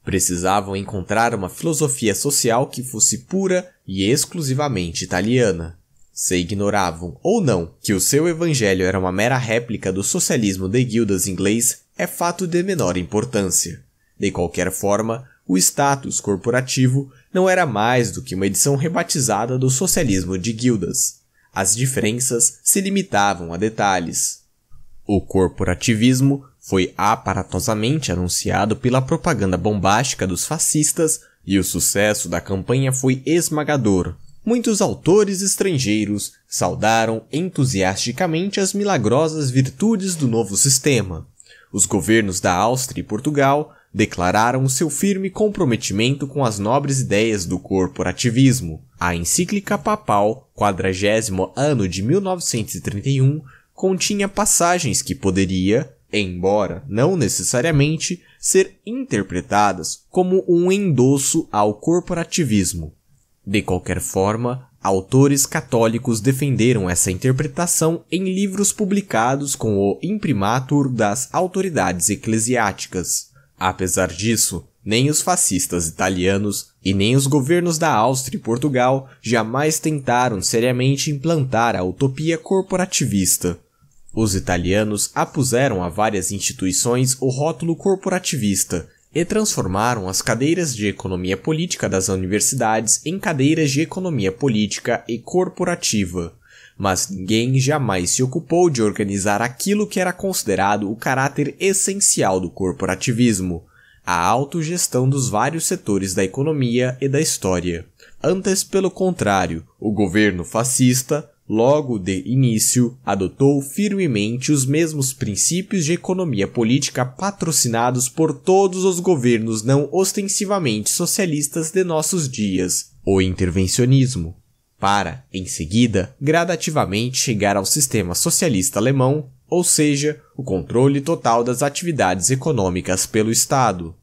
Precisavam encontrar uma filosofia social que fosse pura e exclusivamente italiana. Se ignoravam ou não que o seu evangelho era uma mera réplica do socialismo de guildas inglês é fato de menor importância. De qualquer forma, o status corporativo não era mais do que uma edição rebatizada do socialismo de guildas. As diferenças se limitavam a detalhes. O corporativismo foi aparatosamente anunciado pela propaganda bombástica dos fascistas e o sucesso da campanha foi esmagador, muitos autores estrangeiros saudaram entusiasticamente as milagrosas virtudes do novo sistema. Os governos da Áustria e Portugal declararam o seu firme comprometimento com as nobres ideias do corporativismo. A encíclica papal, 40 ano de 1931, continha passagens que poderia, embora não necessariamente, ser interpretadas como um endosso ao corporativismo. De qualquer forma, autores católicos defenderam essa interpretação em livros publicados com o imprimatur das autoridades eclesiásticas. Apesar disso, nem os fascistas italianos e nem os governos da Áustria e Portugal jamais tentaram seriamente implantar a utopia corporativista. Os italianos apuseram a várias instituições o rótulo corporativista e transformaram as cadeiras de economia política das universidades em cadeiras de economia política e corporativa. Mas ninguém jamais se ocupou de organizar aquilo que era considerado o caráter essencial do corporativismo, a autogestão dos vários setores da economia e da história. Antes, pelo contrário, o governo fascista logo de início, adotou firmemente os mesmos princípios de economia política patrocinados por todos os governos não ostensivamente socialistas de nossos dias, o intervencionismo, para, em seguida, gradativamente chegar ao sistema socialista alemão, ou seja, o controle total das atividades econômicas pelo Estado.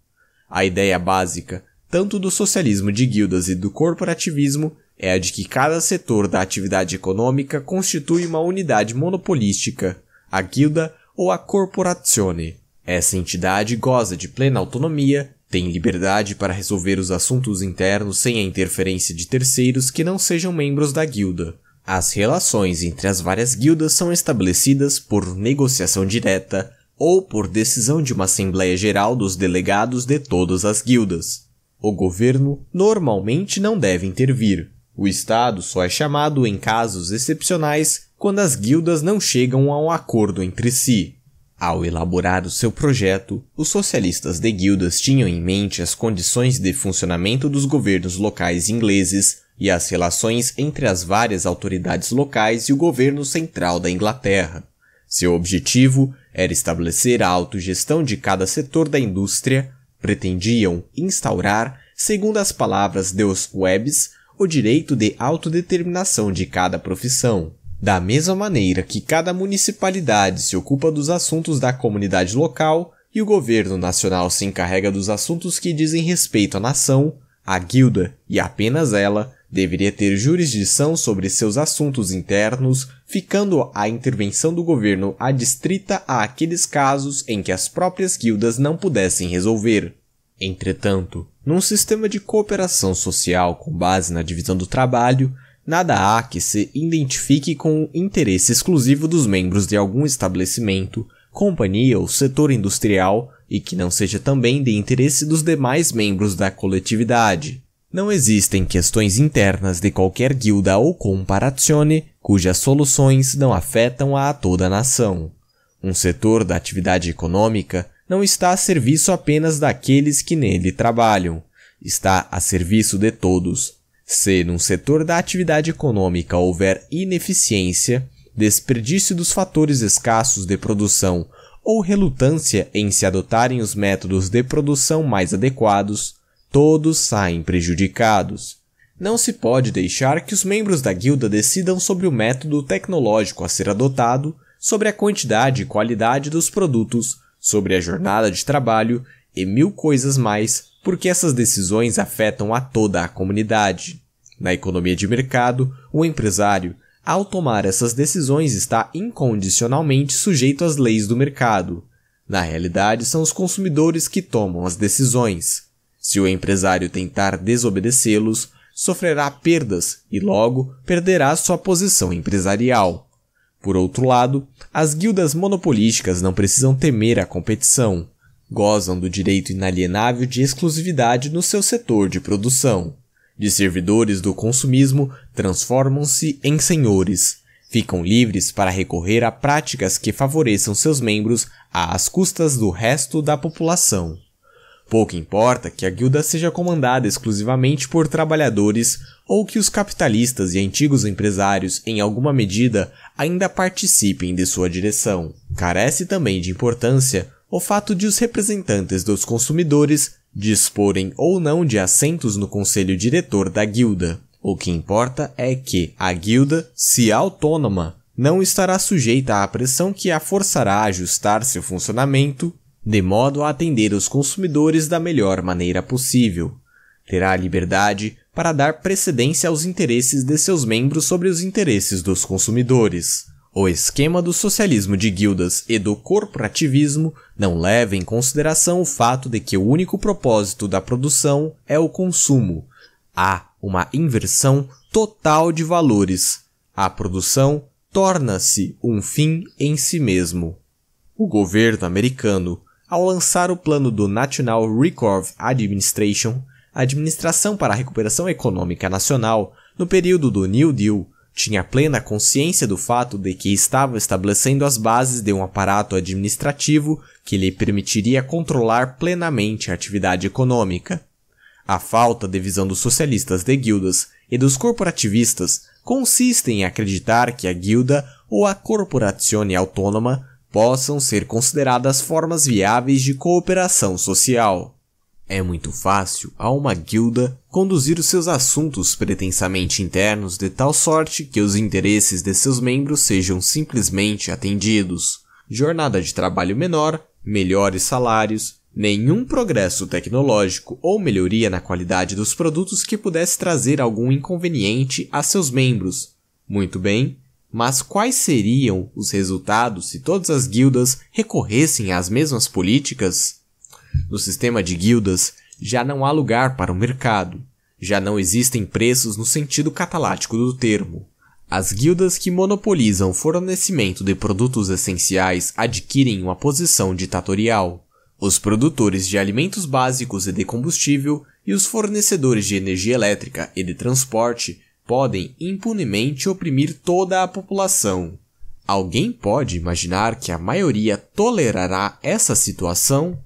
A ideia básica, tanto do socialismo de guildas e do corporativismo, é a de que cada setor da atividade econômica constitui uma unidade monopolística, a guilda ou a corporazione. Essa entidade goza de plena autonomia, tem liberdade para resolver os assuntos internos sem a interferência de terceiros que não sejam membros da guilda. As relações entre as várias guildas são estabelecidas por negociação direta ou por decisão de uma Assembleia Geral dos delegados de todas as guildas. O governo normalmente não deve intervir, o Estado só é chamado em casos excepcionais quando as guildas não chegam a um acordo entre si. Ao elaborar o seu projeto, os socialistas de guildas tinham em mente as condições de funcionamento dos governos locais ingleses e as relações entre as várias autoridades locais e o governo central da Inglaterra. Seu objetivo era estabelecer a autogestão de cada setor da indústria, pretendiam instaurar, segundo as palavras de os Webbs, o direito de autodeterminação de cada profissão. Da mesma maneira que cada municipalidade se ocupa dos assuntos da comunidade local e o governo nacional se encarrega dos assuntos que dizem respeito à nação, a guilda, e apenas ela, deveria ter jurisdição sobre seus assuntos internos, ficando a intervenção do governo adstrita a aqueles casos em que as próprias guildas não pudessem resolver. Entretanto, num sistema de cooperação social com base na divisão do trabalho, nada há que se identifique com o interesse exclusivo dos membros de algum estabelecimento, companhia ou setor industrial e que não seja também de interesse dos demais membros da coletividade. Não existem questões internas de qualquer guilda ou comparazione cujas soluções não afetam a toda a nação. Um setor da atividade econômica não está a serviço apenas daqueles que nele trabalham, está a serviço de todos. Se num setor da atividade econômica houver ineficiência, desperdício dos fatores escassos de produção ou relutância em se adotarem os métodos de produção mais adequados, todos saem prejudicados. Não se pode deixar que os membros da guilda decidam sobre o método tecnológico a ser adotado, sobre a quantidade e qualidade dos produtos sobre a jornada de trabalho e mil coisas mais, porque essas decisões afetam a toda a comunidade. Na economia de mercado, o empresário, ao tomar essas decisões, está incondicionalmente sujeito às leis do mercado. Na realidade, são os consumidores que tomam as decisões. Se o empresário tentar desobedecê-los, sofrerá perdas e logo perderá sua posição empresarial. Por outro lado, as guildas monopolísticas não precisam temer a competição. Gozam do direito inalienável de exclusividade no seu setor de produção. De servidores do consumismo, transformam-se em senhores. Ficam livres para recorrer a práticas que favoreçam seus membros às custas do resto da população. Pouco importa que a guilda seja comandada exclusivamente por trabalhadores ou que os capitalistas e antigos empresários, em alguma medida, ainda participem de sua direção. Carece também de importância o fato de os representantes dos consumidores disporem ou não de assentos no conselho diretor da guilda. O que importa é que a guilda, se autônoma, não estará sujeita à pressão que a forçará a ajustar seu funcionamento de modo a atender os consumidores da melhor maneira possível. Terá a liberdade para dar precedência aos interesses de seus membros sobre os interesses dos consumidores. O esquema do socialismo de guildas e do corporativismo não leva em consideração o fato de que o único propósito da produção é o consumo. Há uma inversão total de valores. A produção torna-se um fim em si mesmo. O governo americano ao lançar o plano do National Recovery Administration, a Administração para a Recuperação Econômica Nacional, no período do New Deal, tinha plena consciência do fato de que estava estabelecendo as bases de um aparato administrativo que lhe permitiria controlar plenamente a atividade econômica. A falta de visão dos socialistas de guildas e dos corporativistas consiste em acreditar que a guilda ou a corporazione autônoma possam ser consideradas formas viáveis de cooperação social. É muito fácil a uma guilda conduzir os seus assuntos pretensamente internos de tal sorte que os interesses de seus membros sejam simplesmente atendidos. Jornada de trabalho menor, melhores salários, nenhum progresso tecnológico ou melhoria na qualidade dos produtos que pudesse trazer algum inconveniente a seus membros. Muito bem, mas quais seriam os resultados se todas as guildas recorressem às mesmas políticas? No sistema de guildas, já não há lugar para o mercado. Já não existem preços no sentido catalático do termo. As guildas que monopolizam o fornecimento de produtos essenciais adquirem uma posição ditatorial. Os produtores de alimentos básicos e de combustível e os fornecedores de energia elétrica e de transporte podem impunemente oprimir toda a população. Alguém pode imaginar que a maioria tolerará essa situação?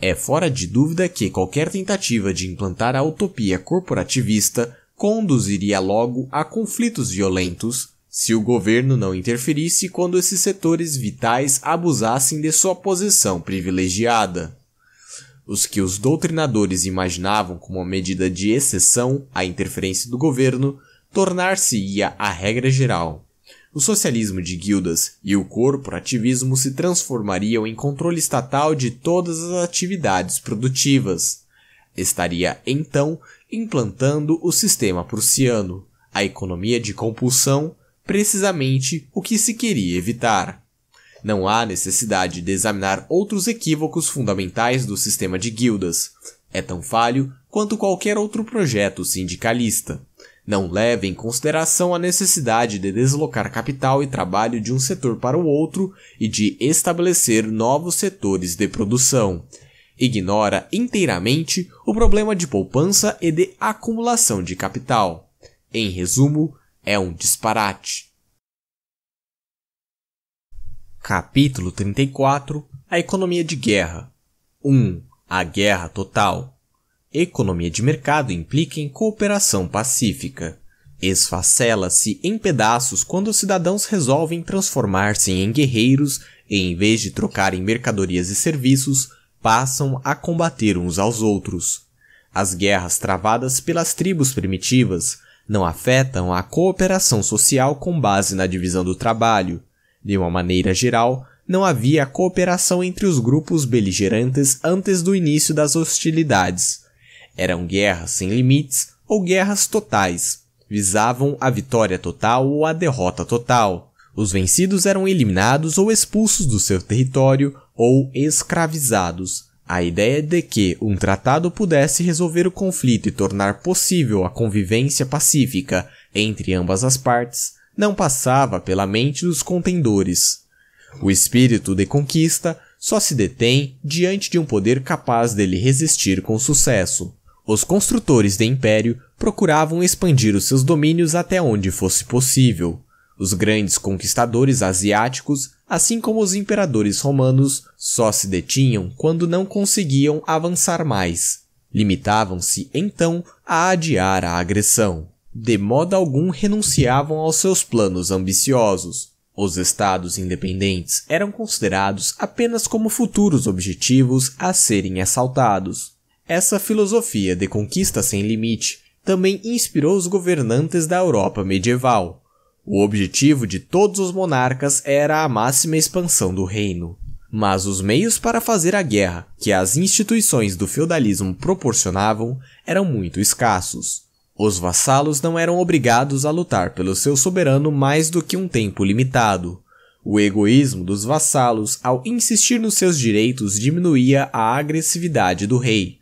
É fora de dúvida que qualquer tentativa de implantar a utopia corporativista conduziria logo a conflitos violentos se o governo não interferisse quando esses setores vitais abusassem de sua posição privilegiada. Os que os doutrinadores imaginavam como uma medida de exceção à interferência do governo tornar-se-ia a regra geral. O socialismo de guildas e o corporativismo se transformariam em controle estatal de todas as atividades produtivas. Estaria, então, implantando o sistema prussiano, a economia de compulsão, precisamente o que se queria evitar. Não há necessidade de examinar outros equívocos fundamentais do sistema de guildas. É tão falho quanto qualquer outro projeto sindicalista não leva em consideração a necessidade de deslocar capital e trabalho de um setor para o outro e de estabelecer novos setores de produção. Ignora inteiramente o problema de poupança e de acumulação de capital. Em resumo, é um disparate. Capítulo 34 A Economia de Guerra 1. A Guerra Total Economia de mercado implica em cooperação pacífica. Esfacela-se em pedaços quando os cidadãos resolvem transformar-se em guerreiros e, em vez de trocarem mercadorias e serviços, passam a combater uns aos outros. As guerras travadas pelas tribos primitivas não afetam a cooperação social com base na divisão do trabalho. De uma maneira geral, não havia cooperação entre os grupos beligerantes antes do início das hostilidades. Eram guerras sem limites ou guerras totais. Visavam a vitória total ou a derrota total. Os vencidos eram eliminados ou expulsos do seu território ou escravizados. A ideia de que um tratado pudesse resolver o conflito e tornar possível a convivência pacífica entre ambas as partes não passava pela mente dos contendores. O espírito de conquista só se detém diante de um poder capaz dele resistir com sucesso os construtores de império procuravam expandir os seus domínios até onde fosse possível. Os grandes conquistadores asiáticos, assim como os imperadores romanos, só se detinham quando não conseguiam avançar mais. Limitavam-se, então, a adiar a agressão. De modo algum renunciavam aos seus planos ambiciosos. Os estados independentes eram considerados apenas como futuros objetivos a serem assaltados. Essa filosofia de conquista sem limite também inspirou os governantes da Europa medieval. O objetivo de todos os monarcas era a máxima expansão do reino. Mas os meios para fazer a guerra que as instituições do feudalismo proporcionavam eram muito escassos. Os vassalos não eram obrigados a lutar pelo seu soberano mais do que um tempo limitado. O egoísmo dos vassalos, ao insistir nos seus direitos, diminuía a agressividade do rei.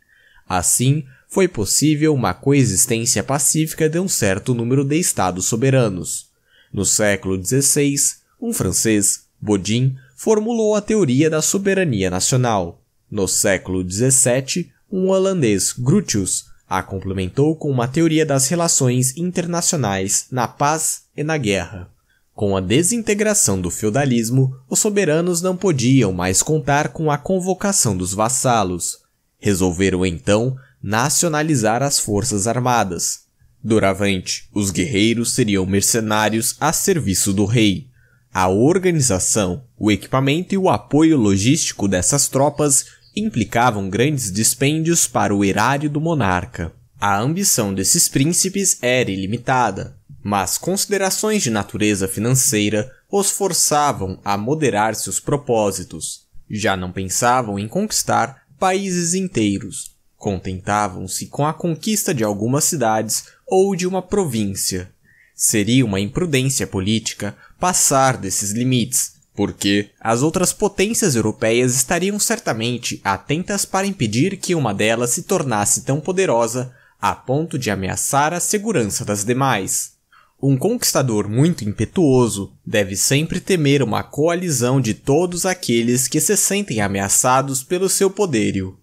Assim, foi possível uma coexistência pacífica de um certo número de estados soberanos. No século XVI, um francês, Bodin, formulou a teoria da soberania nacional. No século XVII, um holandês, Grutius, a complementou com uma teoria das relações internacionais na paz e na guerra. Com a desintegração do feudalismo, os soberanos não podiam mais contar com a convocação dos vassalos, Resolveram então nacionalizar as forças armadas. Duravante, os guerreiros seriam mercenários a serviço do rei. A organização, o equipamento e o apoio logístico dessas tropas implicavam grandes dispêndios para o erário do monarca. A ambição desses príncipes era ilimitada, mas considerações de natureza financeira os forçavam a moderar seus propósitos. Já não pensavam em conquistar países inteiros. Contentavam-se com a conquista de algumas cidades ou de uma província. Seria uma imprudência política passar desses limites, porque as outras potências europeias estariam certamente atentas para impedir que uma delas se tornasse tão poderosa a ponto de ameaçar a segurança das demais. Um conquistador muito impetuoso deve sempre temer uma coalizão de todos aqueles que se sentem ameaçados pelo seu poderio.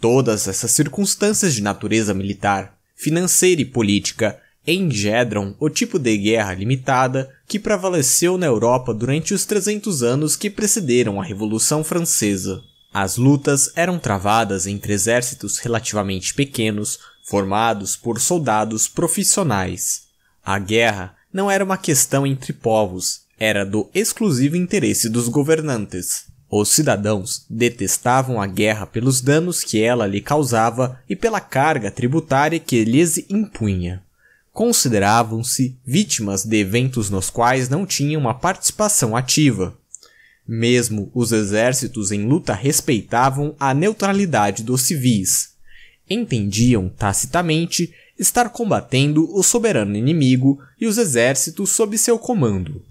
Todas essas circunstâncias de natureza militar, financeira e política engendram o tipo de guerra limitada que prevaleceu na Europa durante os 300 anos que precederam a Revolução Francesa. As lutas eram travadas entre exércitos relativamente pequenos, formados por soldados profissionais. A guerra não era uma questão entre povos, era do exclusivo interesse dos governantes. Os cidadãos detestavam a guerra pelos danos que ela lhe causava e pela carga tributária que lhes impunha. Consideravam-se vítimas de eventos nos quais não tinham uma participação ativa. Mesmo os exércitos em luta respeitavam a neutralidade dos civis. Entendiam tacitamente estar combatendo o soberano inimigo e os exércitos sob seu comando,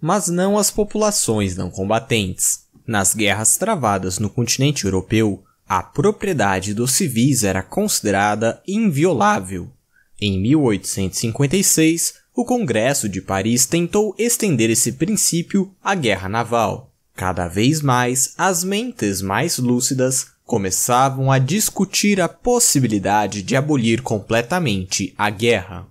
mas não as populações não combatentes. Nas guerras travadas no continente europeu, a propriedade dos civis era considerada inviolável. Em 1856, o Congresso de Paris tentou estender esse princípio à guerra naval. Cada vez mais, as mentes mais lúcidas começavam a discutir a possibilidade de abolir completamente a guerra.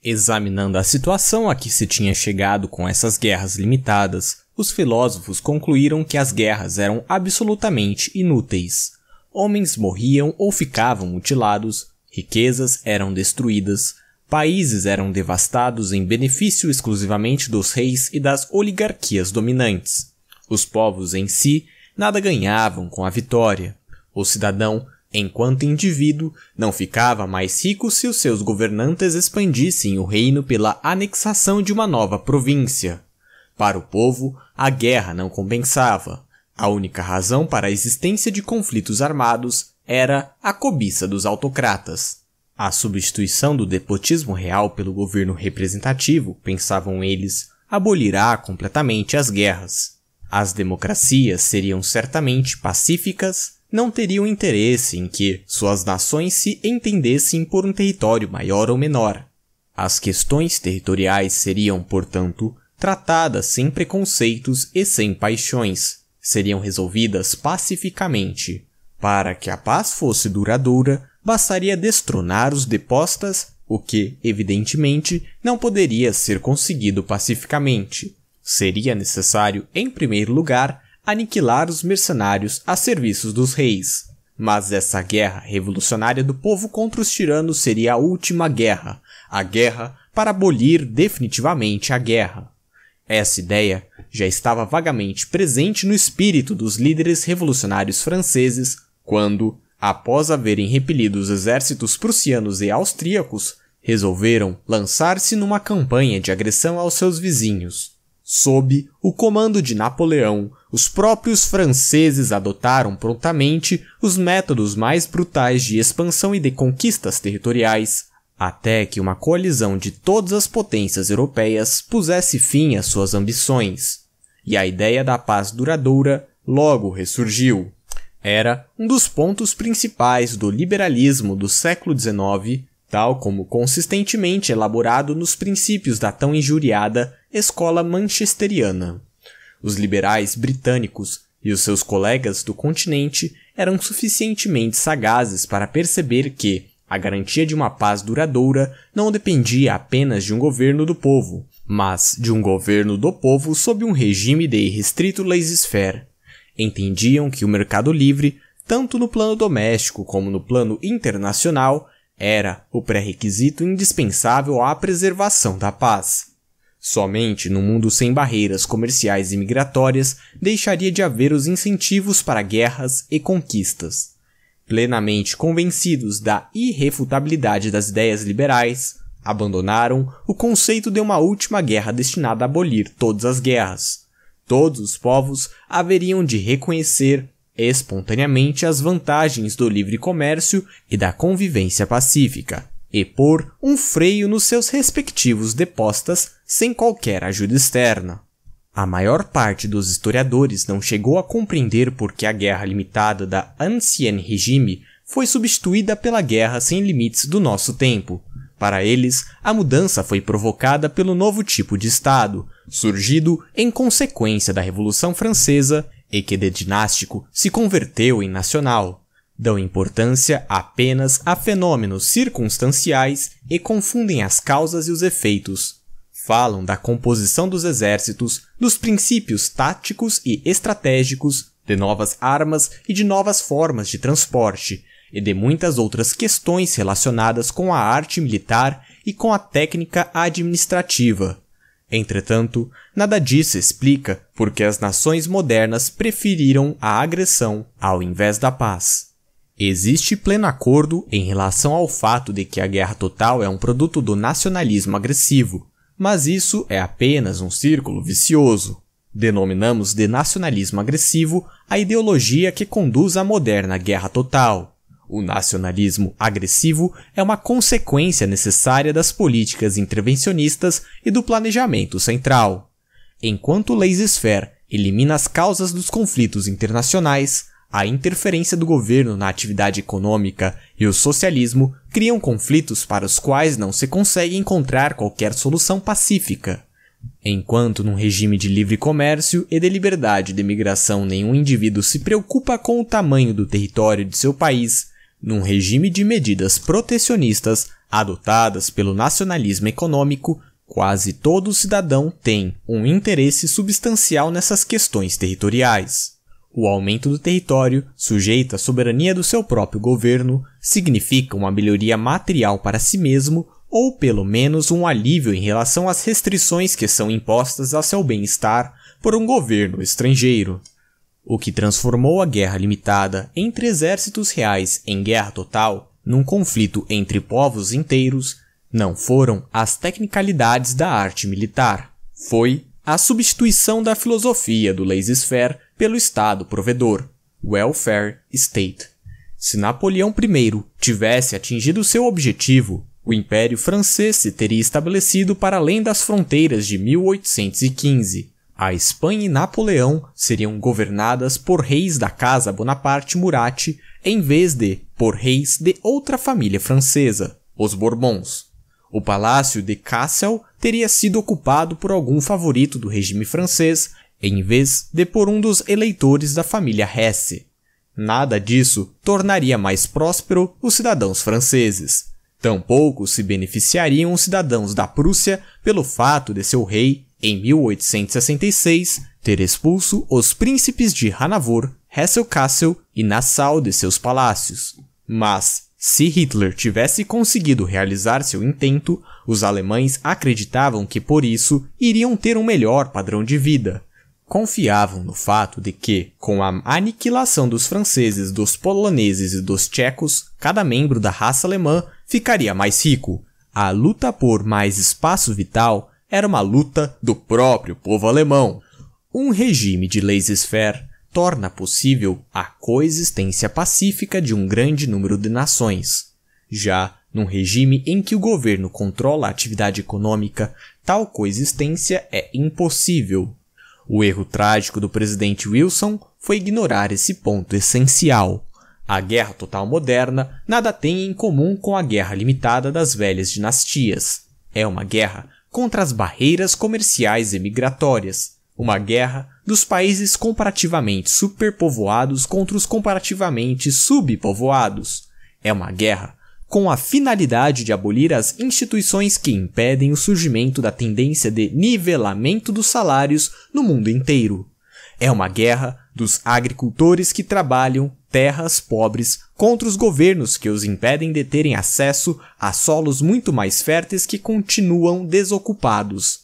Examinando a situação a que se tinha chegado com essas guerras limitadas, os filósofos concluíram que as guerras eram absolutamente inúteis. Homens morriam ou ficavam mutilados, riquezas eram destruídas, países eram devastados em benefício exclusivamente dos reis e das oligarquias dominantes. Os povos em si nada ganhavam com a vitória. O cidadão, enquanto indivíduo, não ficava mais rico se os seus governantes expandissem o reino pela anexação de uma nova província. Para o povo, a guerra não compensava. A única razão para a existência de conflitos armados era a cobiça dos autocratas. A substituição do despotismo real pelo governo representativo, pensavam eles, abolirá completamente as guerras. As democracias seriam certamente pacíficas, não teriam interesse em que suas nações se entendessem por um território maior ou menor. As questões territoriais seriam, portanto, tratadas sem preconceitos e sem paixões, seriam resolvidas pacificamente. Para que a paz fosse duradoura, bastaria destronar os depostas, o que, evidentemente, não poderia ser conseguido pacificamente. Seria necessário, em primeiro lugar, aniquilar os mercenários a serviço dos reis. Mas essa guerra revolucionária do povo contra os tiranos seria a última guerra, a guerra para abolir definitivamente a guerra. Essa ideia já estava vagamente presente no espírito dos líderes revolucionários franceses quando, após haverem repelido os exércitos prussianos e austríacos, resolveram lançar-se numa campanha de agressão aos seus vizinhos. Sob o comando de Napoleão, os próprios franceses adotaram prontamente os métodos mais brutais de expansão e de conquistas territoriais, até que uma colisão de todas as potências europeias pusesse fim às suas ambições, e a ideia da paz duradoura logo ressurgiu. Era um dos pontos principais do liberalismo do século XIX, tal como consistentemente elaborado nos princípios da tão injuriada escola manchesteriana. Os liberais britânicos e os seus colegas do continente eram suficientemente sagazes para perceber que a garantia de uma paz duradoura não dependia apenas de um governo do povo, mas de um governo do povo sob um regime de irrestrito laissez-faire. Entendiam que o mercado livre, tanto no plano doméstico como no plano internacional, era o pré-requisito indispensável à preservação da paz. Somente no mundo sem barreiras comerciais e migratórias deixaria de haver os incentivos para guerras e conquistas. Plenamente convencidos da irrefutabilidade das ideias liberais, abandonaram o conceito de uma última guerra destinada a abolir todas as guerras. Todos os povos haveriam de reconhecer espontaneamente as vantagens do livre comércio e da convivência pacífica e pôr um freio nos seus respectivos depostas sem qualquer ajuda externa. A maior parte dos historiadores não chegou a compreender por que a guerra limitada da Ancien Regime foi substituída pela guerra sem limites do nosso tempo. Para eles, a mudança foi provocada pelo novo tipo de Estado, surgido em consequência da Revolução Francesa e que de dinástico se converteu em nacional dão importância apenas a fenômenos circunstanciais e confundem as causas e os efeitos. Falam da composição dos exércitos, dos princípios táticos e estratégicos, de novas armas e de novas formas de transporte, e de muitas outras questões relacionadas com a arte militar e com a técnica administrativa. Entretanto, nada disso explica porque as nações modernas preferiram a agressão ao invés da paz. Existe pleno acordo em relação ao fato de que a guerra total é um produto do nacionalismo agressivo, mas isso é apenas um círculo vicioso. Denominamos de nacionalismo agressivo a ideologia que conduz à moderna guerra total. O nacionalismo agressivo é uma consequência necessária das políticas intervencionistas e do planejamento central. Enquanto o laissez elimina as causas dos conflitos internacionais, a interferência do governo na atividade econômica e o socialismo criam conflitos para os quais não se consegue encontrar qualquer solução pacífica. Enquanto num regime de livre comércio e de liberdade de migração nenhum indivíduo se preocupa com o tamanho do território de seu país, num regime de medidas protecionistas adotadas pelo nacionalismo econômico, quase todo cidadão tem um interesse substancial nessas questões territoriais. O aumento do território, sujeito à soberania do seu próprio governo, significa uma melhoria material para si mesmo ou pelo menos um alívio em relação às restrições que são impostas a seu bem-estar por um governo estrangeiro. O que transformou a guerra limitada entre exércitos reais em guerra total, num conflito entre povos inteiros, não foram as tecnicalidades da arte militar, foi a substituição da filosofia do laissez-faire pelo Estado provedor, welfare state. Se Napoleão I tivesse atingido seu objetivo, o Império Francês se teria estabelecido para além das fronteiras de 1815. A Espanha e Napoleão seriam governadas por reis da Casa Bonaparte Murat, em vez de por reis de outra família francesa, os Bourbons. O palácio de Cassel teria sido ocupado por algum favorito do regime francês, em vez de por um dos eleitores da família Hesse. Nada disso tornaria mais próspero os cidadãos franceses. Tampouco se beneficiariam os cidadãos da Prússia pelo fato de seu rei, em 1866, ter expulso os príncipes de Hanavor, hesse Castle e Nassau de seus palácios. Mas, se Hitler tivesse conseguido realizar seu intento, os alemães acreditavam que por isso iriam ter um melhor padrão de vida. Confiavam no fato de que, com a aniquilação dos franceses, dos poloneses e dos tchecos, cada membro da raça alemã ficaria mais rico. A luta por mais espaço vital era uma luta do próprio povo alemão. Um regime de laissez-faire torna possível a coexistência pacífica de um grande número de nações. Já num regime em que o governo controla a atividade econômica, tal coexistência é impossível. O erro trágico do presidente Wilson foi ignorar esse ponto essencial. A guerra total moderna nada tem em comum com a guerra limitada das velhas dinastias. É uma guerra contra as barreiras comerciais e migratórias, uma guerra dos países comparativamente superpovoados contra os comparativamente subpovoados. É uma guerra com a finalidade de abolir as instituições que impedem o surgimento da tendência de nivelamento dos salários no mundo inteiro. É uma guerra dos agricultores que trabalham terras pobres contra os governos que os impedem de terem acesso a solos muito mais férteis que continuam desocupados.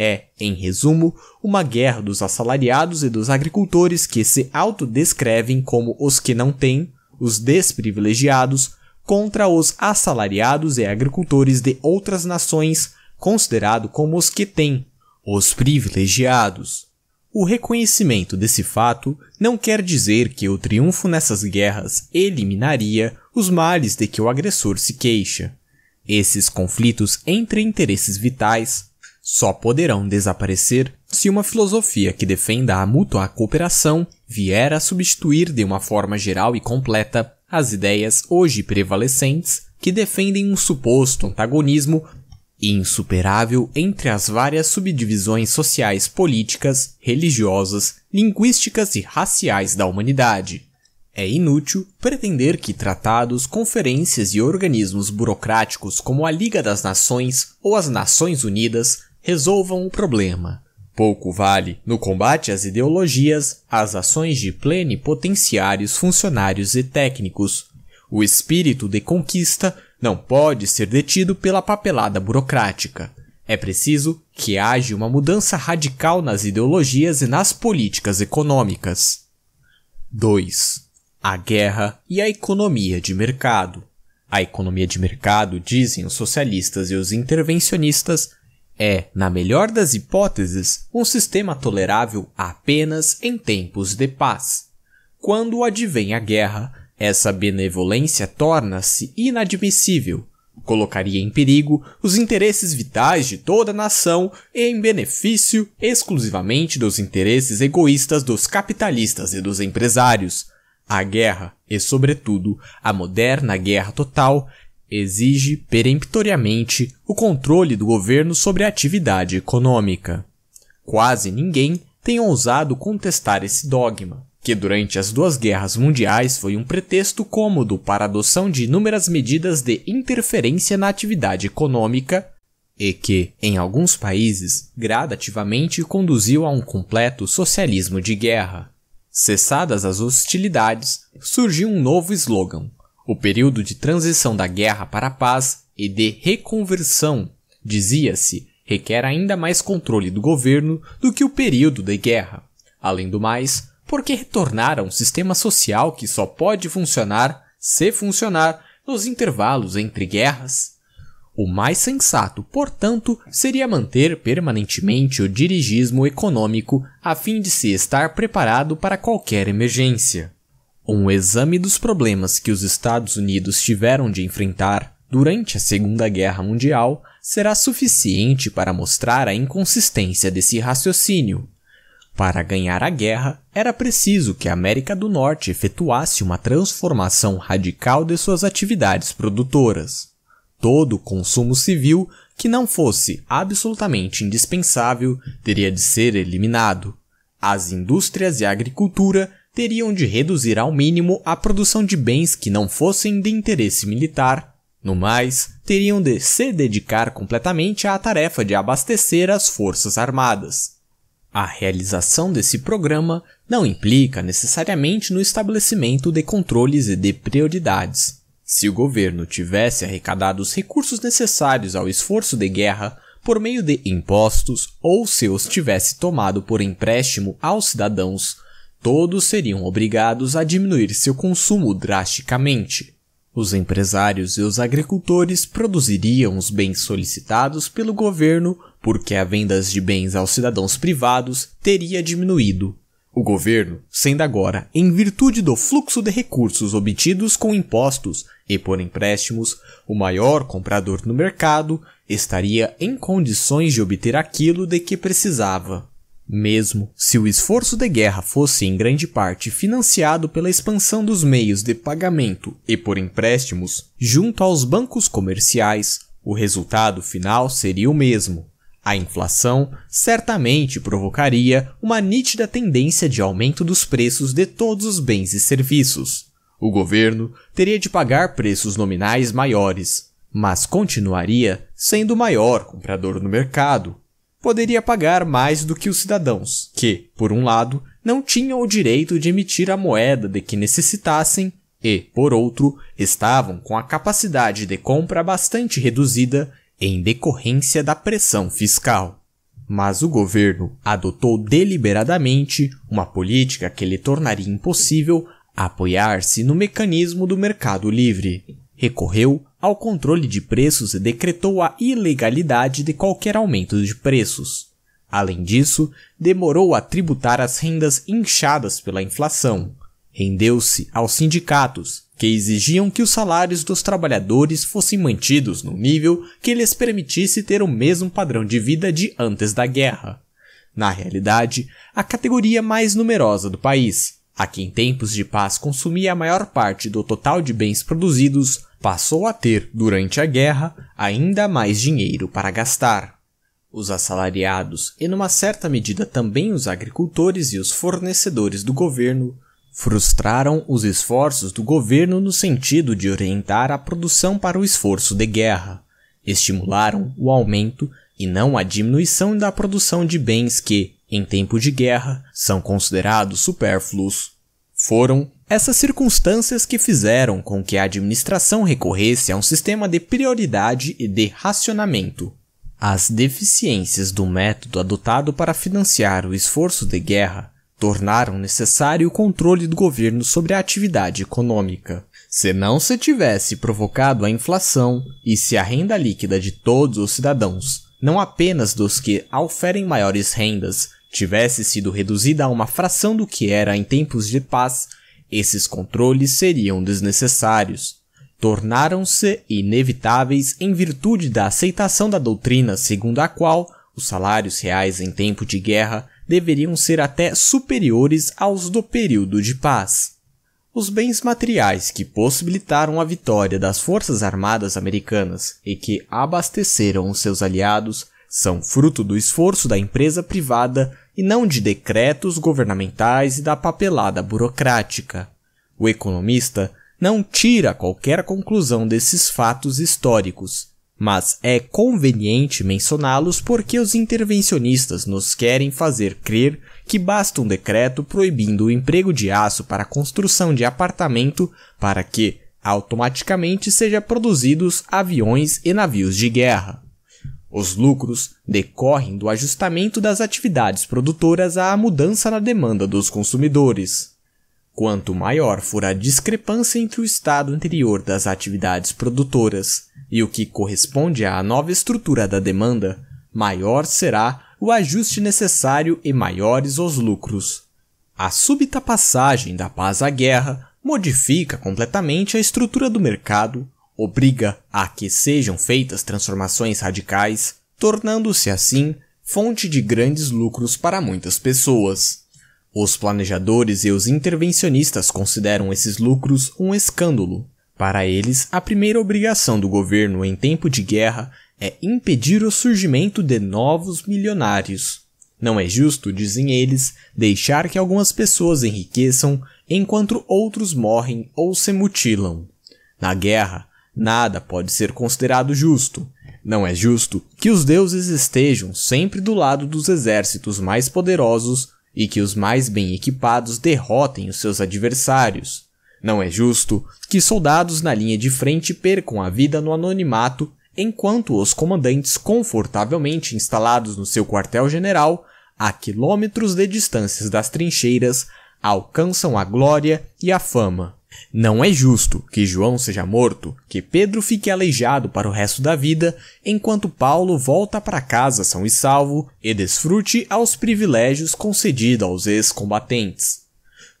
É, em resumo, uma guerra dos assalariados e dos agricultores que se autodescrevem como os que não têm, os desprivilegiados, contra os assalariados e agricultores de outras nações, considerado como os que têm, os privilegiados. O reconhecimento desse fato não quer dizer que o triunfo nessas guerras eliminaria os males de que o agressor se queixa. Esses conflitos entre interesses vitais só poderão desaparecer se uma filosofia que defenda a mútua cooperação vier a substituir de uma forma geral e completa as ideias hoje prevalecentes que defendem um suposto antagonismo insuperável entre as várias subdivisões sociais, políticas, religiosas, linguísticas e raciais da humanidade. É inútil pretender que tratados, conferências e organismos burocráticos como a Liga das Nações ou as Nações Unidas resolvam o problema. Pouco vale no combate às ideologias as ações de plenipotenciários funcionários e técnicos. O espírito de conquista não pode ser detido pela papelada burocrática. É preciso que haja uma mudança radical nas ideologias e nas políticas econômicas. 2. A guerra e a economia de mercado. A economia de mercado, dizem os socialistas e os intervencionistas, é, na melhor das hipóteses, um sistema tolerável apenas em tempos de paz. Quando advém a guerra, essa benevolência torna-se inadmissível, colocaria em perigo os interesses vitais de toda a nação em benefício exclusivamente dos interesses egoístas dos capitalistas e dos empresários. A guerra, e sobretudo a moderna guerra total, exige peremptoriamente o controle do governo sobre a atividade econômica. Quase ninguém tem ousado contestar esse dogma, que durante as duas guerras mundiais foi um pretexto cômodo para a adoção de inúmeras medidas de interferência na atividade econômica e que, em alguns países, gradativamente conduziu a um completo socialismo de guerra. Cessadas as hostilidades, surgiu um novo slogan, o período de transição da guerra para a paz e de reconversão, dizia-se, requer ainda mais controle do governo do que o período de guerra. Além do mais, porque retornar a um sistema social que só pode funcionar, se funcionar, nos intervalos entre guerras? O mais sensato, portanto, seria manter permanentemente o dirigismo econômico a fim de se estar preparado para qualquer emergência. Um exame dos problemas que os Estados Unidos tiveram de enfrentar durante a Segunda Guerra Mundial será suficiente para mostrar a inconsistência desse raciocínio. Para ganhar a guerra, era preciso que a América do Norte efetuasse uma transformação radical de suas atividades produtoras. Todo o consumo civil que não fosse absolutamente indispensável teria de ser eliminado. As indústrias e a agricultura teriam de reduzir ao mínimo a produção de bens que não fossem de interesse militar. No mais, teriam de se dedicar completamente à tarefa de abastecer as Forças Armadas. A realização desse programa não implica necessariamente no estabelecimento de controles e de prioridades. Se o governo tivesse arrecadado os recursos necessários ao esforço de guerra por meio de impostos ou se os tivesse tomado por empréstimo aos cidadãos, todos seriam obrigados a diminuir seu consumo drasticamente. Os empresários e os agricultores produziriam os bens solicitados pelo governo porque a venda de bens aos cidadãos privados teria diminuído. O governo, sendo agora, em virtude do fluxo de recursos obtidos com impostos e por empréstimos, o maior comprador no mercado, estaria em condições de obter aquilo de que precisava. Mesmo se o esforço de guerra fosse em grande parte financiado pela expansão dos meios de pagamento e por empréstimos junto aos bancos comerciais, o resultado final seria o mesmo. A inflação certamente provocaria uma nítida tendência de aumento dos preços de todos os bens e serviços. O governo teria de pagar preços nominais maiores, mas continuaria sendo o maior comprador no mercado, poderia pagar mais do que os cidadãos, que, por um lado, não tinham o direito de emitir a moeda de que necessitassem e, por outro, estavam com a capacidade de compra bastante reduzida em decorrência da pressão fiscal. Mas o governo adotou deliberadamente uma política que lhe tornaria impossível apoiar-se no mecanismo do mercado livre. Recorreu ao controle de preços decretou a ilegalidade de qualquer aumento de preços. Além disso, demorou a tributar as rendas inchadas pela inflação. Rendeu-se aos sindicatos, que exigiam que os salários dos trabalhadores fossem mantidos no nível que lhes permitisse ter o mesmo padrão de vida de antes da guerra. Na realidade, a categoria mais numerosa do país, a que em tempos de paz consumia a maior parte do total de bens produzidos, passou a ter, durante a guerra, ainda mais dinheiro para gastar. Os assalariados, e numa certa medida também os agricultores e os fornecedores do governo, frustraram os esforços do governo no sentido de orientar a produção para o esforço de guerra. Estimularam o aumento e não a diminuição da produção de bens que, em tempo de guerra, são considerados supérfluos. Foram essas circunstâncias que fizeram com que a administração recorresse a um sistema de prioridade e de racionamento. As deficiências do método adotado para financiar o esforço de guerra tornaram necessário o controle do governo sobre a atividade econômica. Se não se tivesse provocado a inflação e se a renda líquida de todos os cidadãos, não apenas dos que oferem maiores rendas, tivesse sido reduzida a uma fração do que era em tempos de paz, esses controles seriam desnecessários. Tornaram-se inevitáveis em virtude da aceitação da doutrina segundo a qual os salários reais em tempo de guerra deveriam ser até superiores aos do período de paz. Os bens materiais que possibilitaram a vitória das forças armadas americanas e que abasteceram os seus aliados são fruto do esforço da empresa privada e não de decretos governamentais e da papelada burocrática. O economista não tira qualquer conclusão desses fatos históricos, mas é conveniente mencioná-los porque os intervencionistas nos querem fazer crer que basta um decreto proibindo o emprego de aço para a construção de apartamento para que, automaticamente, sejam produzidos aviões e navios de guerra. Os lucros decorrem do ajustamento das atividades produtoras à mudança na demanda dos consumidores. Quanto maior for a discrepância entre o estado anterior das atividades produtoras e o que corresponde à nova estrutura da demanda, maior será o ajuste necessário e maiores os lucros. A súbita passagem da paz à guerra modifica completamente a estrutura do mercado obriga a que sejam feitas transformações radicais, tornando-se assim fonte de grandes lucros para muitas pessoas. Os planejadores e os intervencionistas consideram esses lucros um escândalo. Para eles, a primeira obrigação do governo em tempo de guerra é impedir o surgimento de novos milionários. Não é justo, dizem eles, deixar que algumas pessoas enriqueçam enquanto outros morrem ou se mutilam. Na guerra, nada pode ser considerado justo. Não é justo que os deuses estejam sempre do lado dos exércitos mais poderosos e que os mais bem equipados derrotem os seus adversários. Não é justo que soldados na linha de frente percam a vida no anonimato enquanto os comandantes confortavelmente instalados no seu quartel-general, a quilômetros de distâncias das trincheiras, alcançam a glória e a fama. Não é justo que João seja morto, que Pedro fique aleijado para o resto da vida, enquanto Paulo volta para casa são e salvo e desfrute aos privilégios concedidos aos ex-combatentes.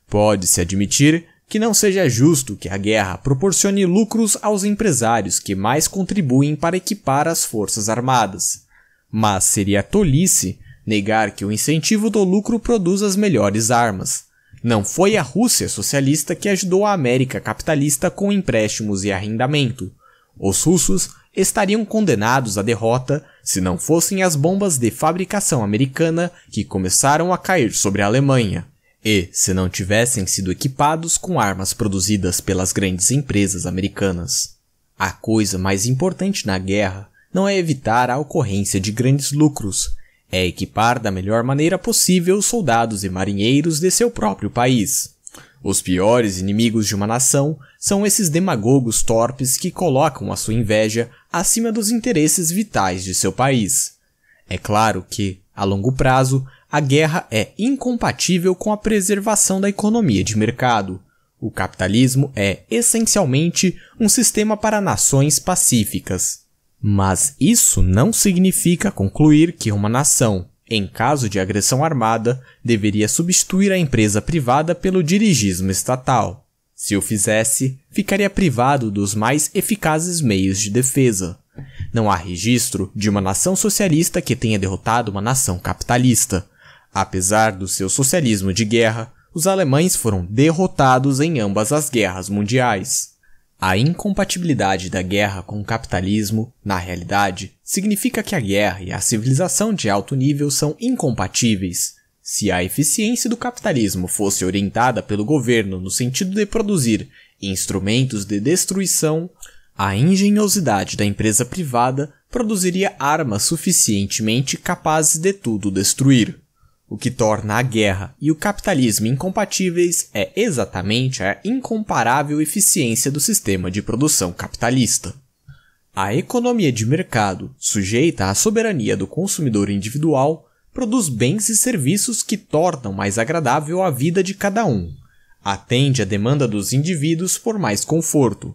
Pode-se admitir que não seja justo que a guerra proporcione lucros aos empresários que mais contribuem para equipar as forças armadas. Mas seria tolice negar que o incentivo do lucro produz as melhores armas. Não foi a Rússia socialista que ajudou a América capitalista com empréstimos e arrendamento. Os russos estariam condenados à derrota se não fossem as bombas de fabricação americana que começaram a cair sobre a Alemanha, e se não tivessem sido equipados com armas produzidas pelas grandes empresas americanas. A coisa mais importante na guerra não é evitar a ocorrência de grandes lucros, é equipar da melhor maneira possível os soldados e marinheiros de seu próprio país. Os piores inimigos de uma nação são esses demagogos torpes que colocam a sua inveja acima dos interesses vitais de seu país. É claro que, a longo prazo, a guerra é incompatível com a preservação da economia de mercado. O capitalismo é, essencialmente, um sistema para nações pacíficas. Mas isso não significa concluir que uma nação, em caso de agressão armada, deveria substituir a empresa privada pelo dirigismo estatal. Se o fizesse, ficaria privado dos mais eficazes meios de defesa. Não há registro de uma nação socialista que tenha derrotado uma nação capitalista. Apesar do seu socialismo de guerra, os alemães foram derrotados em ambas as guerras mundiais. A incompatibilidade da guerra com o capitalismo, na realidade, significa que a guerra e a civilização de alto nível são incompatíveis. Se a eficiência do capitalismo fosse orientada pelo governo no sentido de produzir instrumentos de destruição, a engenhosidade da empresa privada produziria armas suficientemente capazes de tudo destruir o que torna a guerra e o capitalismo incompatíveis é exatamente a incomparável eficiência do sistema de produção capitalista. A economia de mercado, sujeita à soberania do consumidor individual, produz bens e serviços que tornam mais agradável a vida de cada um, atende à demanda dos indivíduos por mais conforto.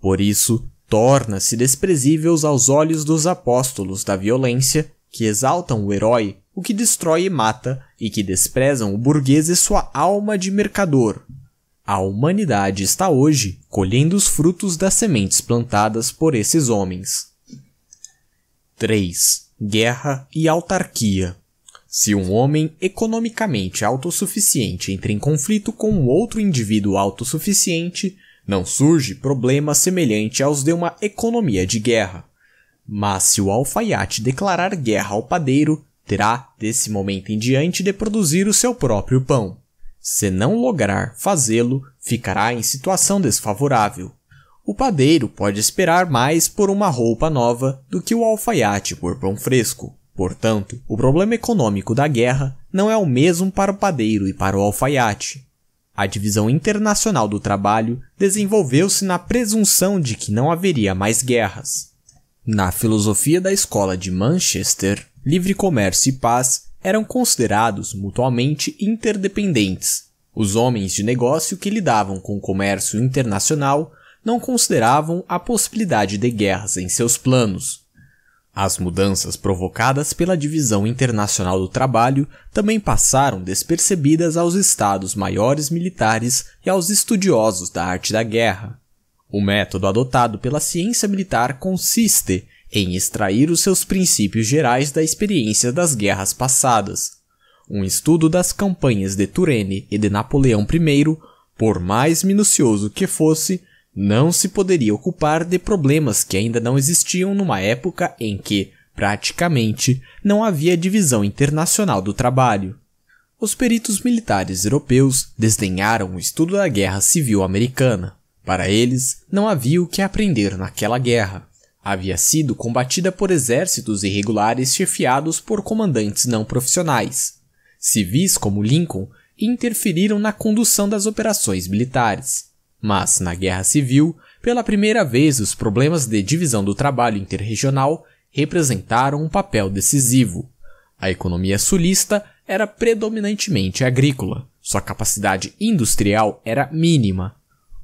Por isso, torna-se desprezíveis aos olhos dos apóstolos da violência que exaltam o herói o que destrói e mata, e que desprezam o burguês e sua alma de mercador. A humanidade está hoje colhendo os frutos das sementes plantadas por esses homens. 3. Guerra e autarquia. Se um homem economicamente autossuficiente entra em conflito com outro indivíduo autossuficiente, não surge problema semelhante aos de uma economia de guerra. Mas se o alfaiate declarar guerra ao padeiro, terá, desse momento em diante, de produzir o seu próprio pão. Se não lograr fazê-lo, ficará em situação desfavorável. O padeiro pode esperar mais por uma roupa nova do que o alfaiate por pão fresco. Portanto, o problema econômico da guerra não é o mesmo para o padeiro e para o alfaiate. A divisão internacional do trabalho desenvolveu-se na presunção de que não haveria mais guerras. Na filosofia da escola de Manchester, livre comércio e paz eram considerados mutuamente interdependentes. Os homens de negócio que lidavam com o comércio internacional não consideravam a possibilidade de guerras em seus planos. As mudanças provocadas pela divisão internacional do trabalho também passaram despercebidas aos estados maiores militares e aos estudiosos da arte da guerra. O método adotado pela ciência militar consiste em extrair os seus princípios gerais da experiência das guerras passadas. Um estudo das campanhas de Turenne e de Napoleão I, por mais minucioso que fosse, não se poderia ocupar de problemas que ainda não existiam numa época em que, praticamente, não havia divisão internacional do trabalho. Os peritos militares europeus desdenharam o estudo da Guerra Civil Americana. Para eles, não havia o que aprender naquela guerra. Havia sido combatida por exércitos irregulares chefiados por comandantes não profissionais. Civis como Lincoln interferiram na condução das operações militares. Mas, na Guerra Civil, pela primeira vez os problemas de divisão do trabalho interregional representaram um papel decisivo. A economia sulista era predominantemente agrícola, sua capacidade industrial era mínima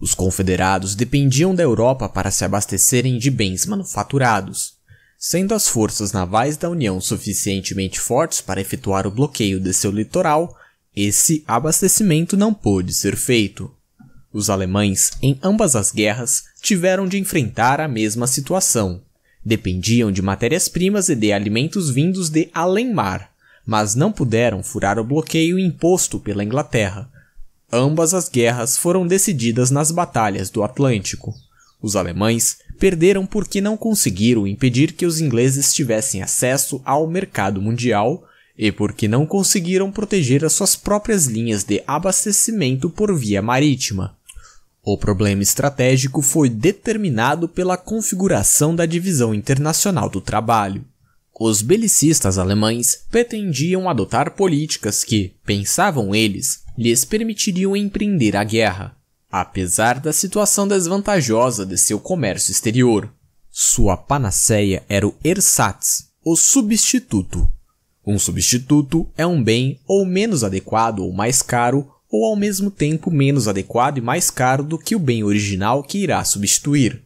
os confederados dependiam da Europa para se abastecerem de bens manufaturados. Sendo as forças navais da União suficientemente fortes para efetuar o bloqueio de seu litoral, esse abastecimento não pôde ser feito. Os alemães, em ambas as guerras, tiveram de enfrentar a mesma situação. Dependiam de matérias-primas e de alimentos vindos de além-mar, mas não puderam furar o bloqueio imposto pela Inglaterra, Ambas as guerras foram decididas nas Batalhas do Atlântico. Os alemães perderam porque não conseguiram impedir que os ingleses tivessem acesso ao mercado mundial e porque não conseguiram proteger as suas próprias linhas de abastecimento por via marítima. O problema estratégico foi determinado pela configuração da Divisão Internacional do Trabalho. Os belicistas alemães pretendiam adotar políticas que, pensavam eles, lhes permitiriam empreender a guerra, apesar da situação desvantajosa de seu comércio exterior. Sua panaceia era o ersatz, o substituto. Um substituto é um bem ou menos adequado ou mais caro, ou ao mesmo tempo menos adequado e mais caro do que o bem original que irá substituir.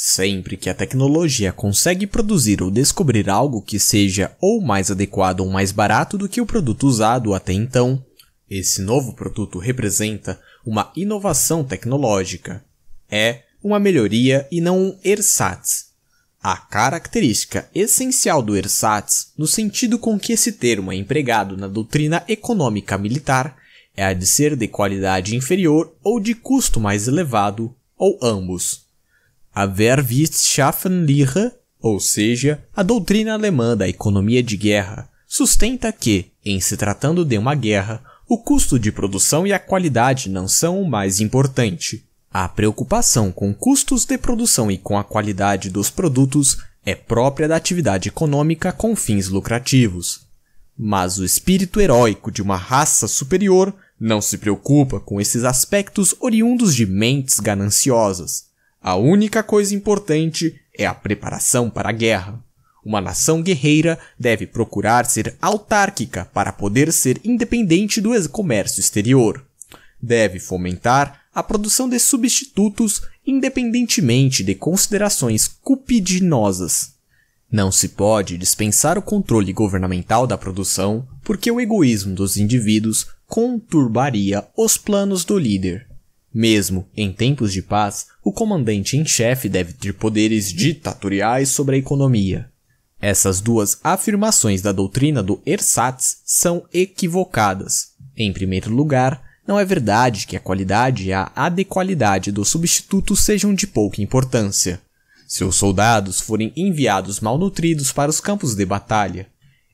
Sempre que a tecnologia consegue produzir ou descobrir algo que seja ou mais adequado ou mais barato do que o produto usado até então, esse novo produto representa uma inovação tecnológica. É uma melhoria e não um ersatz. A característica essencial do ersatz, no sentido com que esse termo é empregado na doutrina econômica militar, é a de ser de qualidade inferior ou de custo mais elevado, ou ambos a Wehrwirtschaftslehre, ou seja, a doutrina alemã da economia de guerra, sustenta que, em se tratando de uma guerra, o custo de produção e a qualidade não são o mais importante. A preocupação com custos de produção e com a qualidade dos produtos é própria da atividade econômica com fins lucrativos. Mas o espírito heróico de uma raça superior não se preocupa com esses aspectos oriundos de mentes gananciosas. A única coisa importante é a preparação para a guerra. Uma nação guerreira deve procurar ser autárquica para poder ser independente do comércio exterior. Deve fomentar a produção de substitutos independentemente de considerações cupidinosas. Não se pode dispensar o controle governamental da produção porque o egoísmo dos indivíduos conturbaria os planos do líder. Mesmo em tempos de paz, o comandante em chefe deve ter poderes ditatoriais sobre a economia. Essas duas afirmações da doutrina do ersatz são equivocadas. Em primeiro lugar, não é verdade que a qualidade e a adequalidade do substituto sejam de pouca importância. Se os soldados forem enviados malnutridos para os campos de batalha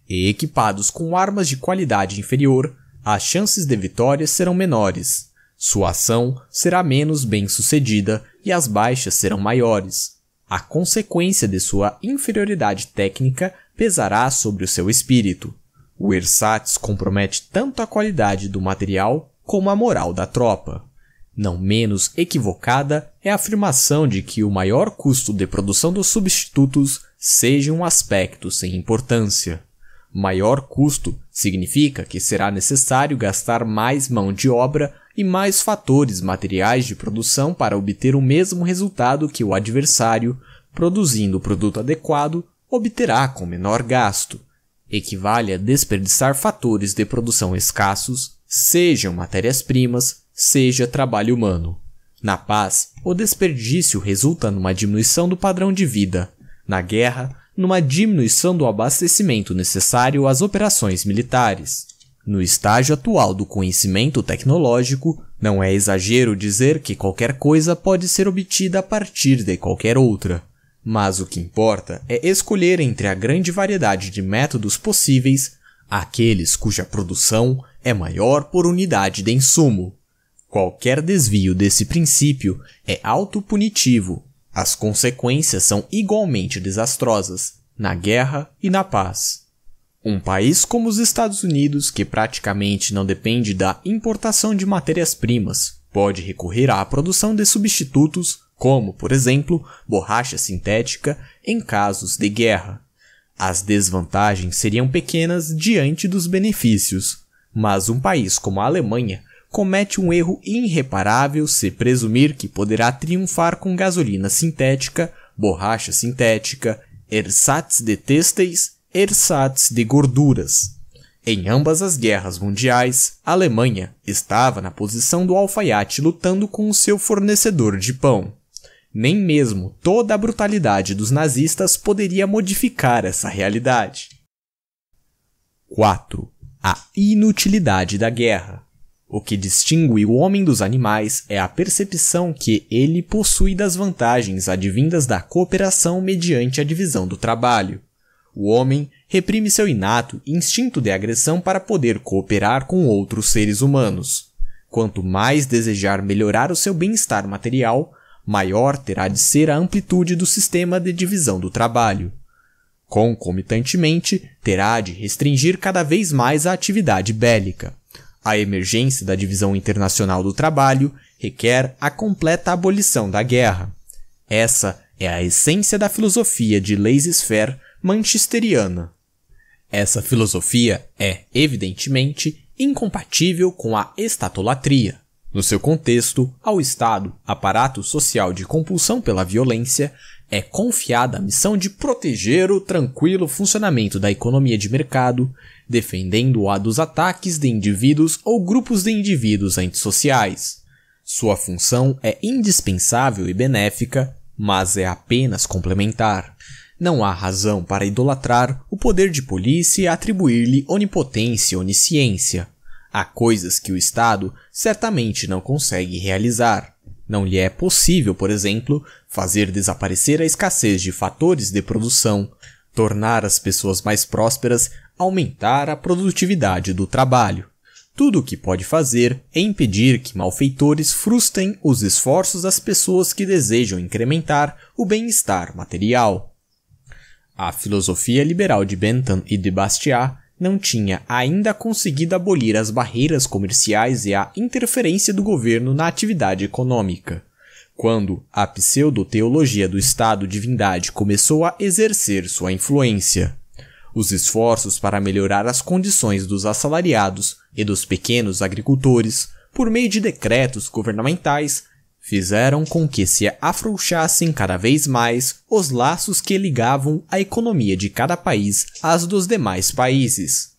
e equipados com armas de qualidade inferior, as chances de vitória serão menores. Sua ação será menos bem sucedida e as baixas serão maiores. A consequência de sua inferioridade técnica pesará sobre o seu espírito. O ersatz compromete tanto a qualidade do material como a moral da tropa. Não menos equivocada é a afirmação de que o maior custo de produção dos substitutos seja um aspecto sem importância. Maior custo Significa que será necessário gastar mais mão de obra e mais fatores materiais de produção para obter o mesmo resultado que o adversário, produzindo o produto adequado, obterá com menor gasto. Equivale a desperdiçar fatores de produção escassos, sejam matérias-primas, seja trabalho humano. Na paz, o desperdício resulta numa diminuição do padrão de vida. Na guerra, numa diminuição do abastecimento necessário às operações militares. No estágio atual do conhecimento tecnológico, não é exagero dizer que qualquer coisa pode ser obtida a partir de qualquer outra. Mas o que importa é escolher entre a grande variedade de métodos possíveis aqueles cuja produção é maior por unidade de insumo. Qualquer desvio desse princípio é autopunitivo as consequências são igualmente desastrosas na guerra e na paz. Um país como os Estados Unidos, que praticamente não depende da importação de matérias-primas, pode recorrer à produção de substitutos, como, por exemplo, borracha sintética, em casos de guerra. As desvantagens seriam pequenas diante dos benefícios, mas um país como a Alemanha comete um erro irreparável se presumir que poderá triunfar com gasolina sintética, borracha sintética, ersatz de têxteis, ersatz de gorduras. Em ambas as guerras mundiais, a Alemanha estava na posição do alfaiate lutando com o seu fornecedor de pão. Nem mesmo toda a brutalidade dos nazistas poderia modificar essa realidade. 4. A inutilidade da guerra. O que distingue o homem dos animais é a percepção que ele possui das vantagens advindas da cooperação mediante a divisão do trabalho. O homem reprime seu inato instinto de agressão para poder cooperar com outros seres humanos. Quanto mais desejar melhorar o seu bem-estar material, maior terá de ser a amplitude do sistema de divisão do trabalho. Concomitantemente, terá de restringir cada vez mais a atividade bélica. A emergência da Divisão Internacional do Trabalho requer a completa abolição da guerra. Essa é a essência da filosofia de laissez-faire manchesteriana. Essa filosofia é, evidentemente, incompatível com a estatolatria. No seu contexto, ao Estado, aparato social de compulsão pela violência, é confiada a missão de proteger o tranquilo funcionamento da economia de mercado defendendo-a dos ataques de indivíduos ou grupos de indivíduos antissociais. Sua função é indispensável e benéfica, mas é apenas complementar. Não há razão para idolatrar o poder de polícia e atribuir-lhe onipotência e onisciência. Há coisas que o Estado certamente não consegue realizar. Não lhe é possível, por exemplo, fazer desaparecer a escassez de fatores de produção, tornar as pessoas mais prósperas aumentar a produtividade do trabalho. Tudo o que pode fazer é impedir que malfeitores frustrem os esforços das pessoas que desejam incrementar o bem-estar material. A filosofia liberal de Bentham e de Bastiat não tinha ainda conseguido abolir as barreiras comerciais e a interferência do governo na atividade econômica. Quando a pseudo-teologia do Estado-divindade começou a exercer sua influência, os esforços para melhorar as condições dos assalariados e dos pequenos agricultores, por meio de decretos governamentais, fizeram com que se afrouxassem cada vez mais os laços que ligavam a economia de cada país às dos demais países.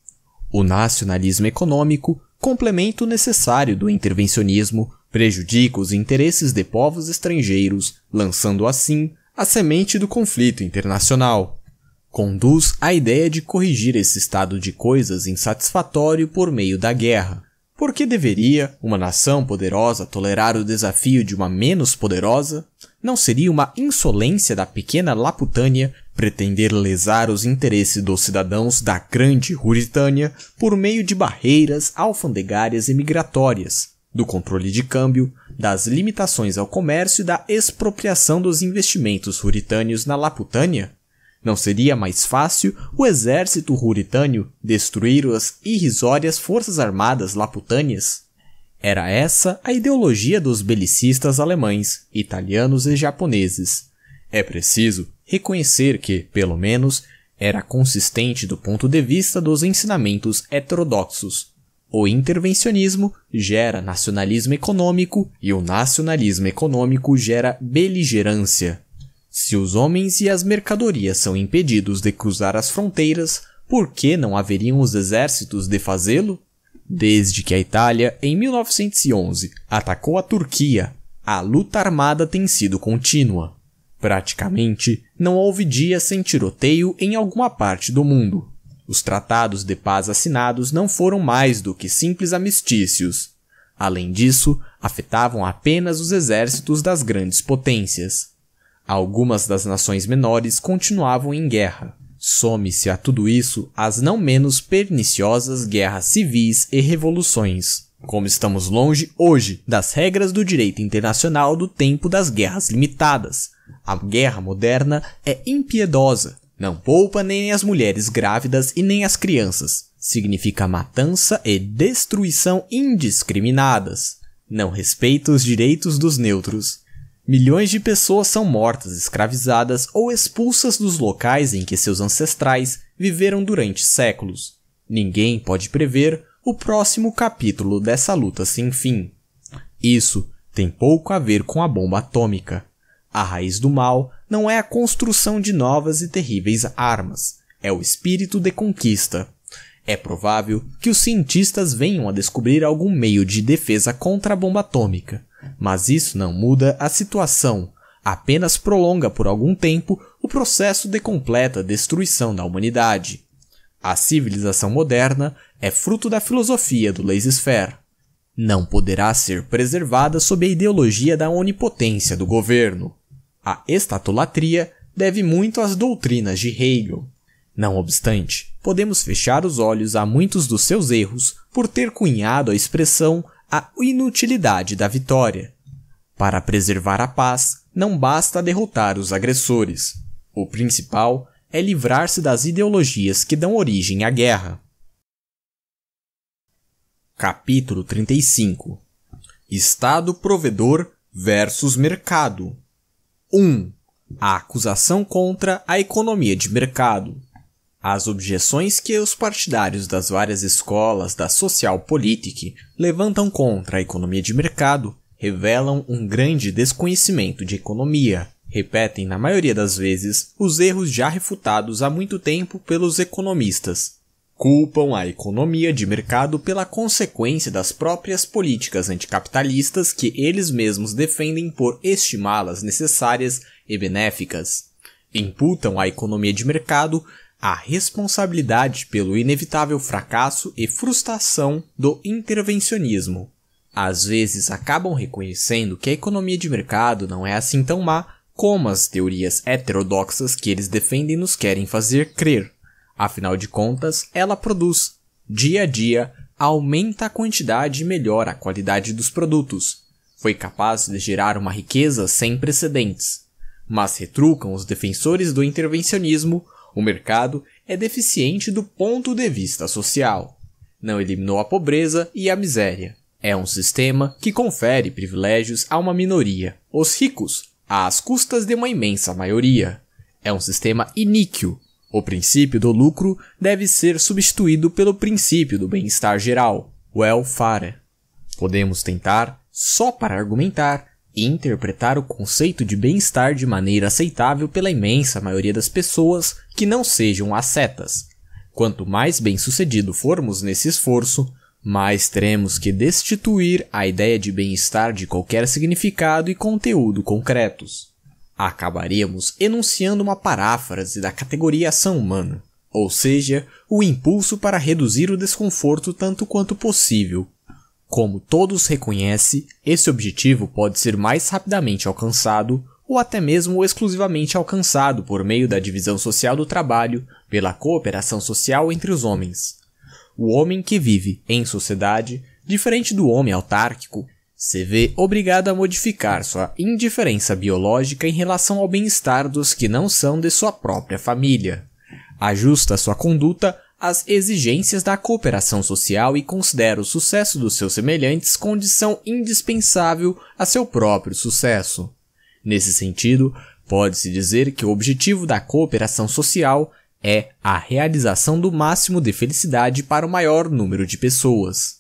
O nacionalismo econômico, complemento necessário do intervencionismo, prejudica os interesses de povos estrangeiros, lançando assim a semente do conflito internacional conduz à ideia de corrigir esse estado de coisas insatisfatório por meio da guerra. Por que deveria uma nação poderosa tolerar o desafio de uma menos poderosa? Não seria uma insolência da pequena Laputânia pretender lesar os interesses dos cidadãos da grande Ruritânia por meio de barreiras alfandegárias e migratórias, do controle de câmbio, das limitações ao comércio e da expropriação dos investimentos ruritânios na Laputânia? Não seria mais fácil o exército ruritânio destruir as irrisórias forças armadas laputâneas? Era essa a ideologia dos belicistas alemães, italianos e japoneses. É preciso reconhecer que, pelo menos, era consistente do ponto de vista dos ensinamentos heterodoxos. O intervencionismo gera nacionalismo econômico e o nacionalismo econômico gera beligerância. Se os homens e as mercadorias são impedidos de cruzar as fronteiras, por que não haveriam os exércitos de fazê-lo? Desde que a Itália, em 1911, atacou a Turquia, a luta armada tem sido contínua. Praticamente, não houve dia sem tiroteio em alguma parte do mundo. Os tratados de paz assinados não foram mais do que simples amistícios. Além disso, afetavam apenas os exércitos das grandes potências. Algumas das nações menores continuavam em guerra. Some-se a tudo isso as não menos perniciosas guerras civis e revoluções. Como estamos longe hoje das regras do direito internacional do tempo das guerras limitadas, a guerra moderna é impiedosa, não poupa nem as mulheres grávidas e nem as crianças. Significa matança e destruição indiscriminadas. Não respeita os direitos dos neutros. Milhões de pessoas são mortas, escravizadas ou expulsas dos locais em que seus ancestrais viveram durante séculos. Ninguém pode prever o próximo capítulo dessa luta sem fim. Isso tem pouco a ver com a bomba atômica. A raiz do mal não é a construção de novas e terríveis armas, é o espírito de conquista. É provável que os cientistas venham a descobrir algum meio de defesa contra a bomba atômica, mas isso não muda a situação, apenas prolonga por algum tempo o processo de completa destruição da humanidade. A civilização moderna é fruto da filosofia do laissez-faire. Não poderá ser preservada sob a ideologia da onipotência do governo. A estatolatria deve muito às doutrinas de Hegel. Não obstante, podemos fechar os olhos a muitos dos seus erros por ter cunhado a expressão a inutilidade da vitória. Para preservar a paz, não basta derrotar os agressores. O principal é livrar-se das ideologias que dão origem à guerra. Capítulo 35 Estado provedor versus mercado. 1. A acusação contra a economia de mercado. As objeções que os partidários das várias escolas da Socialpolitik levantam contra a economia de mercado revelam um grande desconhecimento de economia. Repetem, na maioria das vezes, os erros já refutados há muito tempo pelos economistas. Culpam a economia de mercado pela consequência das próprias políticas anticapitalistas que eles mesmos defendem por estimá-las necessárias e benéficas. Imputam à economia de mercado a responsabilidade pelo inevitável fracasso e frustração do intervencionismo. Às vezes acabam reconhecendo que a economia de mercado não é assim tão má como as teorias heterodoxas que eles defendem nos querem fazer crer. Afinal de contas, ela produz, dia a dia, aumenta a quantidade e melhora a qualidade dos produtos. Foi capaz de gerar uma riqueza sem precedentes. Mas retrucam os defensores do intervencionismo o mercado é deficiente do ponto de vista social. Não eliminou a pobreza e a miséria. É um sistema que confere privilégios a uma minoria, os ricos, às custas de uma imensa maioria. É um sistema iníquo. O princípio do lucro deve ser substituído pelo princípio do bem-estar geral, welfare. Podemos tentar, só para argumentar, e interpretar o conceito de bem-estar de maneira aceitável pela imensa maioria das pessoas que não sejam ascetas. Quanto mais bem-sucedido formos nesse esforço, mais teremos que destituir a ideia de bem-estar de qualquer significado e conteúdo concretos. Acabaremos enunciando uma paráfrase da categoria ação humana, ou seja, o impulso para reduzir o desconforto tanto quanto possível como todos reconhecem, esse objetivo pode ser mais rapidamente alcançado ou até mesmo exclusivamente alcançado por meio da divisão social do trabalho, pela cooperação social entre os homens. O homem que vive em sociedade, diferente do homem autárquico, se vê obrigado a modificar sua indiferença biológica em relação ao bem-estar dos que não são de sua própria família. Ajusta sua conduta as exigências da cooperação social e considera o sucesso dos seus semelhantes condição indispensável a seu próprio sucesso. Nesse sentido, pode-se dizer que o objetivo da cooperação social é a realização do máximo de felicidade para o maior número de pessoas.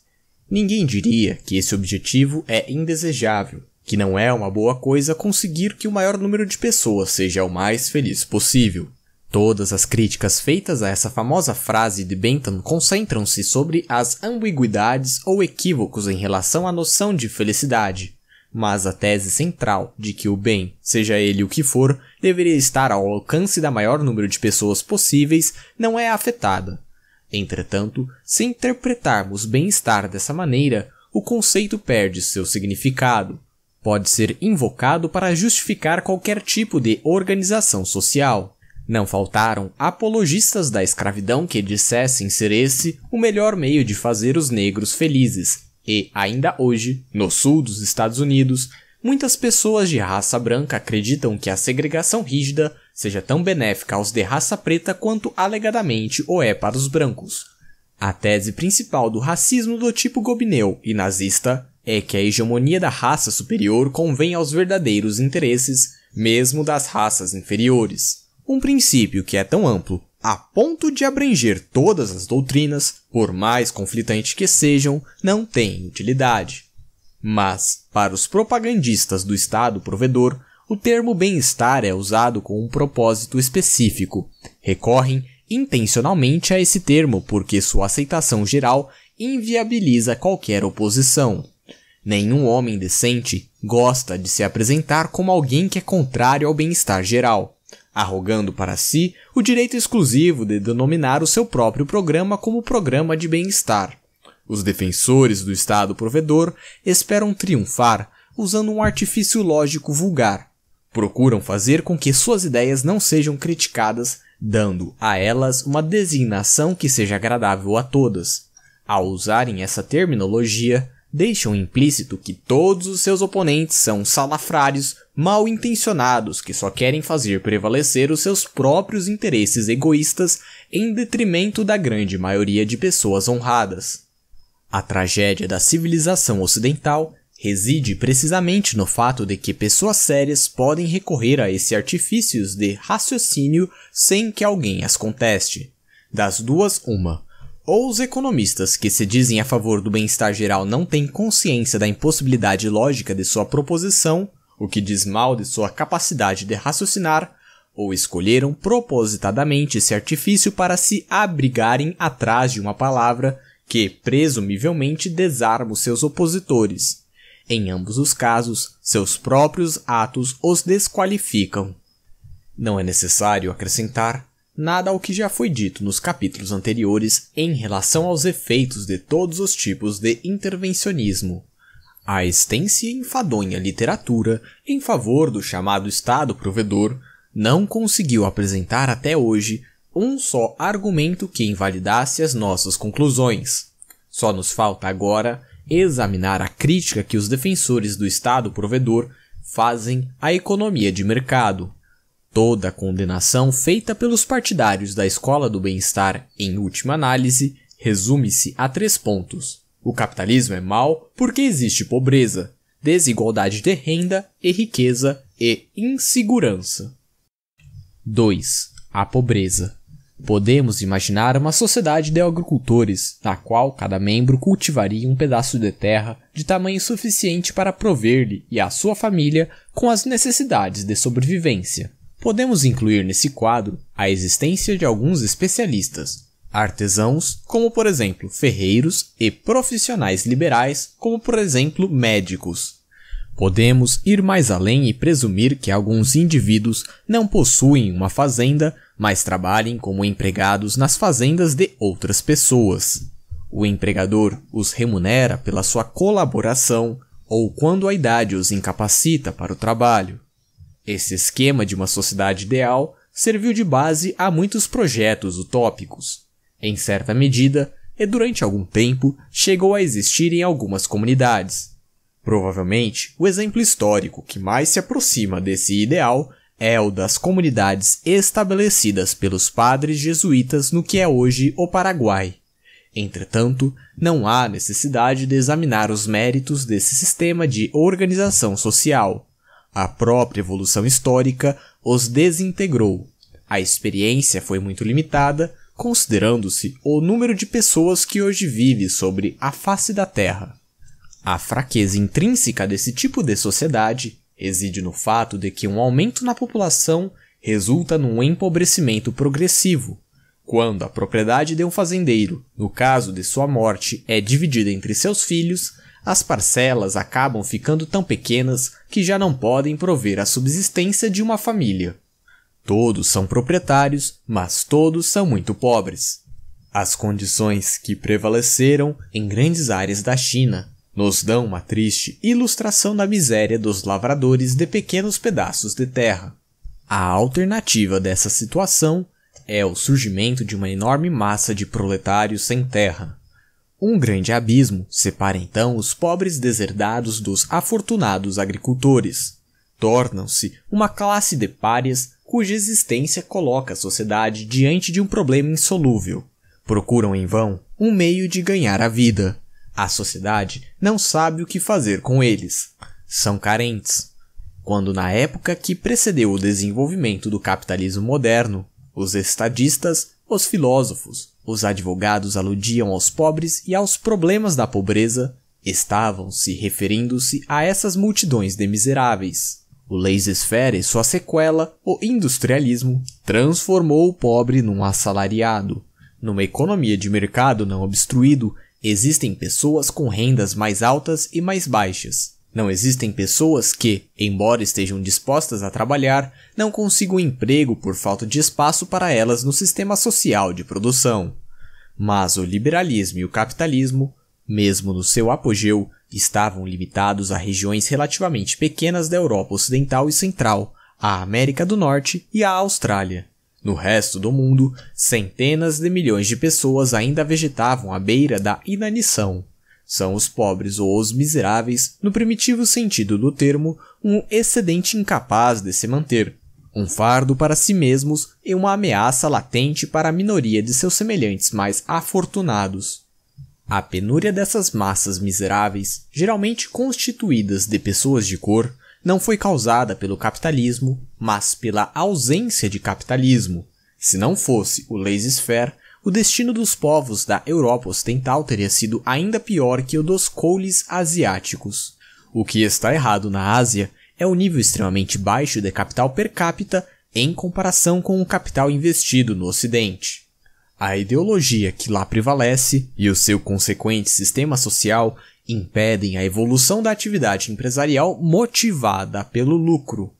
Ninguém diria que esse objetivo é indesejável, que não é uma boa coisa conseguir que o maior número de pessoas seja o mais feliz possível. Todas as críticas feitas a essa famosa frase de Bentham concentram-se sobre as ambiguidades ou equívocos em relação à noção de felicidade, mas a tese central de que o bem, seja ele o que for, deveria estar ao alcance da maior número de pessoas possíveis não é afetada. Entretanto, se interpretarmos bem-estar dessa maneira, o conceito perde seu significado. Pode ser invocado para justificar qualquer tipo de organização social. Não faltaram apologistas da escravidão que dissessem ser esse o melhor meio de fazer os negros felizes, e ainda hoje, no sul dos Estados Unidos, muitas pessoas de raça branca acreditam que a segregação rígida seja tão benéfica aos de raça preta quanto alegadamente o é para os brancos. A tese principal do racismo do tipo gobineu e nazista é que a hegemonia da raça superior convém aos verdadeiros interesses, mesmo das raças inferiores. Um princípio que é tão amplo a ponto de abranger todas as doutrinas, por mais conflitantes que sejam, não tem utilidade. Mas, para os propagandistas do Estado provedor, o termo bem-estar é usado com um propósito específico. Recorrem intencionalmente a esse termo porque sua aceitação geral inviabiliza qualquer oposição. Nenhum homem decente gosta de se apresentar como alguém que é contrário ao bem-estar geral arrogando para si o direito exclusivo de denominar o seu próprio programa como Programa de Bem-Estar. Os defensores do Estado provedor esperam triunfar usando um artifício lógico vulgar. Procuram fazer com que suas ideias não sejam criticadas, dando a elas uma designação que seja agradável a todas. Ao usarem essa terminologia, deixam implícito que todos os seus oponentes são salafrários mal intencionados que só querem fazer prevalecer os seus próprios interesses egoístas em detrimento da grande maioria de pessoas honradas. A tragédia da civilização ocidental reside precisamente no fato de que pessoas sérias podem recorrer a esses artifícios de raciocínio sem que alguém as conteste. Das duas, uma. Ou os economistas que se dizem a favor do bem-estar geral não têm consciência da impossibilidade lógica de sua proposição, o que diz mal de sua capacidade de raciocinar, ou escolheram propositadamente esse artifício para se abrigarem atrás de uma palavra que, presumivelmente, desarma os seus opositores. Em ambos os casos, seus próprios atos os desqualificam. Não é necessário acrescentar nada ao que já foi dito nos capítulos anteriores em relação aos efeitos de todos os tipos de intervencionismo. A extensa e enfadonha literatura em favor do chamado Estado provedor não conseguiu apresentar até hoje um só argumento que invalidasse as nossas conclusões. Só nos falta agora examinar a crítica que os defensores do Estado provedor fazem à economia de mercado. Toda a condenação feita pelos partidários da escola do bem-estar, em última análise, resume-se a três pontos. O capitalismo é mau porque existe pobreza, desigualdade de renda e riqueza e insegurança. 2. A pobreza. Podemos imaginar uma sociedade de agricultores, na qual cada membro cultivaria um pedaço de terra de tamanho suficiente para prover-lhe e à sua família com as necessidades de sobrevivência. Podemos incluir nesse quadro a existência de alguns especialistas, artesãos, como por exemplo ferreiros, e profissionais liberais, como por exemplo médicos. Podemos ir mais além e presumir que alguns indivíduos não possuem uma fazenda, mas trabalhem como empregados nas fazendas de outras pessoas. O empregador os remunera pela sua colaboração ou quando a idade os incapacita para o trabalho. Esse esquema de uma sociedade ideal serviu de base a muitos projetos utópicos. Em certa medida, e durante algum tempo, chegou a existir em algumas comunidades. Provavelmente, o exemplo histórico que mais se aproxima desse ideal é o das comunidades estabelecidas pelos padres jesuítas no que é hoje o Paraguai. Entretanto, não há necessidade de examinar os méritos desse sistema de organização social. A própria evolução histórica os desintegrou. A experiência foi muito limitada, considerando-se o número de pessoas que hoje vive sobre a face da Terra. A fraqueza intrínseca desse tipo de sociedade reside no fato de que um aumento na população resulta num empobrecimento progressivo. Quando a propriedade de um fazendeiro, no caso de sua morte, é dividida entre seus filhos, as parcelas acabam ficando tão pequenas que já não podem prover a subsistência de uma família. Todos são proprietários, mas todos são muito pobres. As condições que prevaleceram em grandes áreas da China nos dão uma triste ilustração da miséria dos lavradores de pequenos pedaços de terra. A alternativa dessa situação é o surgimento de uma enorme massa de proletários sem terra, um grande abismo separa então os pobres deserdados dos afortunados agricultores. Tornam-se uma classe de párias cuja existência coloca a sociedade diante de um problema insolúvel. Procuram em vão um meio de ganhar a vida. A sociedade não sabe o que fazer com eles. São carentes. Quando, na época que precedeu o desenvolvimento do capitalismo moderno, os estadistas, os filósofos, os advogados aludiam aos pobres e aos problemas da pobreza, estavam-se referindo-se a essas multidões de miseráveis. O laissez-faire e sua sequela, o industrialismo, transformou o pobre num assalariado. Numa economia de mercado não obstruído, existem pessoas com rendas mais altas e mais baixas, não existem pessoas que, embora estejam dispostas a trabalhar, não consigam emprego por falta de espaço para elas no sistema social de produção. Mas o liberalismo e o capitalismo, mesmo no seu apogeu, estavam limitados a regiões relativamente pequenas da Europa Ocidental e Central, à América do Norte e à Austrália. No resto do mundo, centenas de milhões de pessoas ainda vegetavam à beira da inanição. São os pobres ou os miseráveis, no primitivo sentido do termo, um excedente incapaz de se manter, um fardo para si mesmos e uma ameaça latente para a minoria de seus semelhantes mais afortunados. A penúria dessas massas miseráveis, geralmente constituídas de pessoas de cor, não foi causada pelo capitalismo, mas pela ausência de capitalismo. Se não fosse o laissez-faire, o destino dos povos da Europa ocidental teria sido ainda pior que o dos coules asiáticos. O que está errado na Ásia é o nível extremamente baixo de capital per capita em comparação com o capital investido no Ocidente. A ideologia que lá prevalece e o seu consequente sistema social impedem a evolução da atividade empresarial motivada pelo lucro.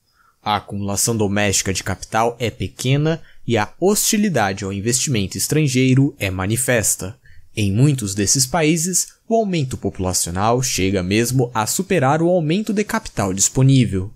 A acumulação doméstica de capital é pequena e a hostilidade ao investimento estrangeiro é manifesta. Em muitos desses países, o aumento populacional chega mesmo a superar o aumento de capital disponível.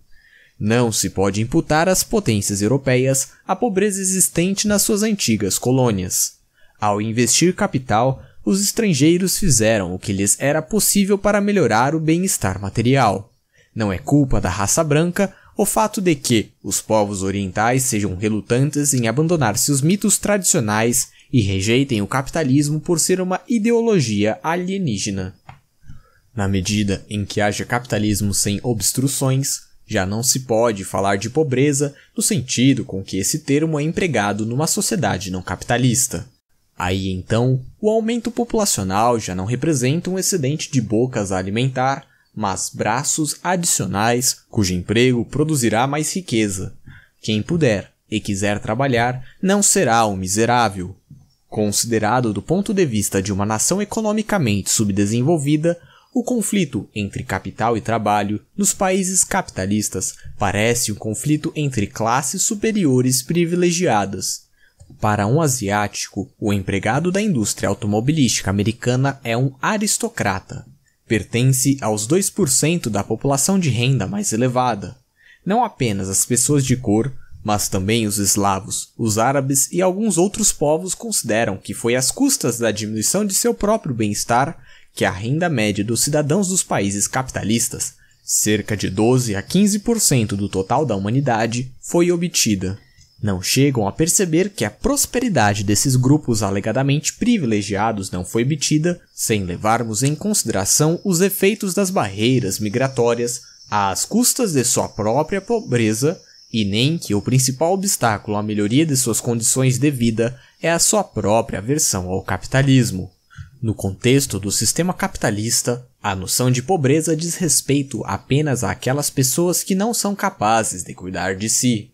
Não se pode imputar às potências europeias a pobreza existente nas suas antigas colônias. Ao investir capital, os estrangeiros fizeram o que lhes era possível para melhorar o bem-estar material. Não é culpa da raça branca o fato de que os povos orientais sejam relutantes em abandonar seus mitos tradicionais e rejeitem o capitalismo por ser uma ideologia alienígena. Na medida em que haja capitalismo sem obstruções, já não se pode falar de pobreza no sentido com que esse termo é empregado numa sociedade não capitalista. Aí então, o aumento populacional já não representa um excedente de bocas a alimentar mas braços adicionais cujo emprego produzirá mais riqueza. Quem puder e quiser trabalhar não será um miserável. Considerado do ponto de vista de uma nação economicamente subdesenvolvida, o conflito entre capital e trabalho nos países capitalistas parece um conflito entre classes superiores privilegiadas. Para um asiático, o empregado da indústria automobilística americana é um aristocrata, Pertence aos 2% da população de renda mais elevada. Não apenas as pessoas de cor, mas também os eslavos, os árabes e alguns outros povos consideram que foi às custas da diminuição de seu próprio bem-estar que a renda média dos cidadãos dos países capitalistas, cerca de 12 a 15% do total da humanidade, foi obtida. Não chegam a perceber que a prosperidade desses grupos alegadamente privilegiados não foi obtida sem levarmos em consideração os efeitos das barreiras migratórias às custas de sua própria pobreza e nem que o principal obstáculo à melhoria de suas condições de vida é a sua própria aversão ao capitalismo. No contexto do sistema capitalista, a noção de pobreza diz respeito apenas àquelas pessoas que não são capazes de cuidar de si.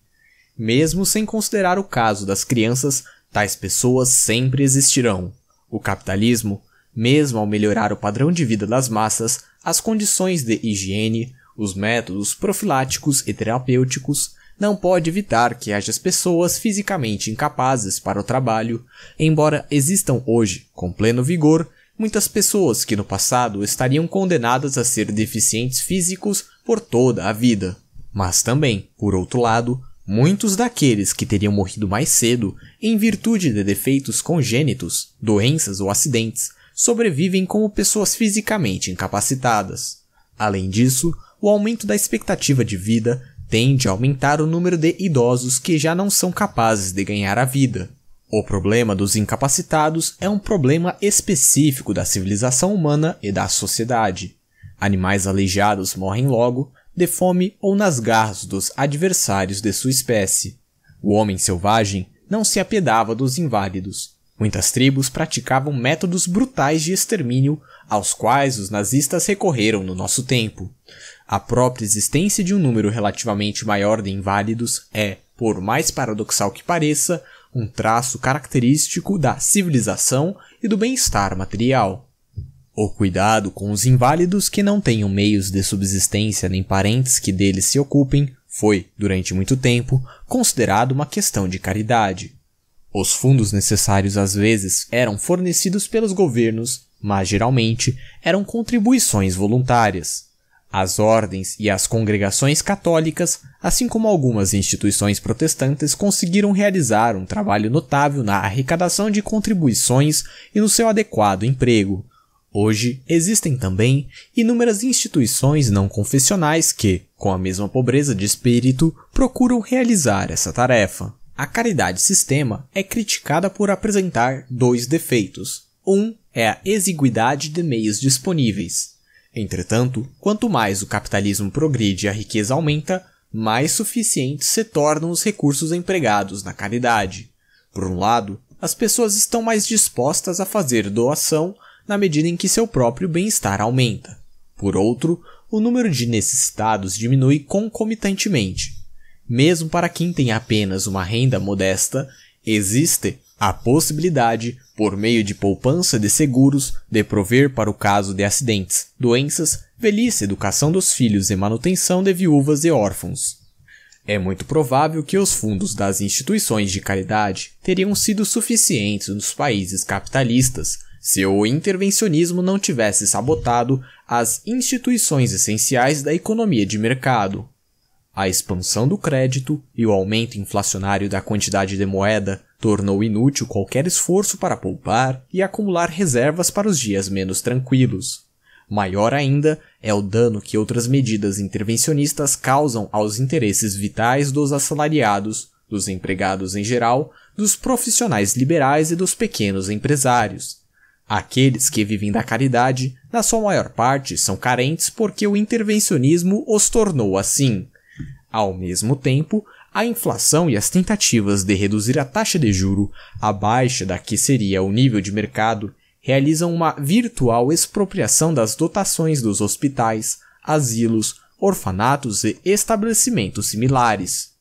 Mesmo sem considerar o caso das crianças, tais pessoas sempre existirão. O capitalismo, mesmo ao melhorar o padrão de vida das massas, as condições de higiene, os métodos profiláticos e terapêuticos, não pode evitar que haja pessoas fisicamente incapazes para o trabalho, embora existam hoje, com pleno vigor, muitas pessoas que no passado estariam condenadas a ser deficientes físicos por toda a vida. Mas também, por outro lado, Muitos daqueles que teriam morrido mais cedo, em virtude de defeitos congênitos, doenças ou acidentes, sobrevivem como pessoas fisicamente incapacitadas. Além disso, o aumento da expectativa de vida tende a aumentar o número de idosos que já não são capazes de ganhar a vida. O problema dos incapacitados é um problema específico da civilização humana e da sociedade. Animais aleijados morrem logo, de fome ou nas garras dos adversários de sua espécie. O homem selvagem não se apedava dos inválidos. Muitas tribos praticavam métodos brutais de extermínio aos quais os nazistas recorreram no nosso tempo. A própria existência de um número relativamente maior de inválidos é, por mais paradoxal que pareça, um traço característico da civilização e do bem-estar material. O cuidado com os inválidos que não tenham meios de subsistência nem parentes que deles se ocupem foi, durante muito tempo, considerado uma questão de caridade. Os fundos necessários às vezes eram fornecidos pelos governos, mas geralmente eram contribuições voluntárias. As ordens e as congregações católicas, assim como algumas instituições protestantes, conseguiram realizar um trabalho notável na arrecadação de contribuições e no seu adequado emprego, Hoje, existem também inúmeras instituições não confessionais que, com a mesma pobreza de espírito, procuram realizar essa tarefa. A caridade sistema é criticada por apresentar dois defeitos. Um é a exiguidade de meios disponíveis. Entretanto, quanto mais o capitalismo progride e a riqueza aumenta, mais suficientes se tornam os recursos empregados na caridade. Por um lado, as pessoas estão mais dispostas a fazer doação na medida em que seu próprio bem-estar aumenta. Por outro, o número de necessitados diminui concomitantemente. Mesmo para quem tem apenas uma renda modesta, existe a possibilidade, por meio de poupança de seguros, de prover para o caso de acidentes, doenças, velhice, educação dos filhos e manutenção de viúvas e órfãos. É muito provável que os fundos das instituições de caridade teriam sido suficientes nos países capitalistas se o intervencionismo não tivesse sabotado as instituições essenciais da economia de mercado. A expansão do crédito e o aumento inflacionário da quantidade de moeda tornou inútil qualquer esforço para poupar e acumular reservas para os dias menos tranquilos. Maior ainda é o dano que outras medidas intervencionistas causam aos interesses vitais dos assalariados, dos empregados em geral, dos profissionais liberais e dos pequenos empresários Aqueles que vivem da caridade, na sua maior parte, são carentes porque o intervencionismo os tornou assim. Ao mesmo tempo, a inflação e as tentativas de reduzir a taxa de juro abaixo da que seria o nível de mercado realizam uma virtual expropriação das dotações dos hospitais, asilos, orfanatos e estabelecimentos similares.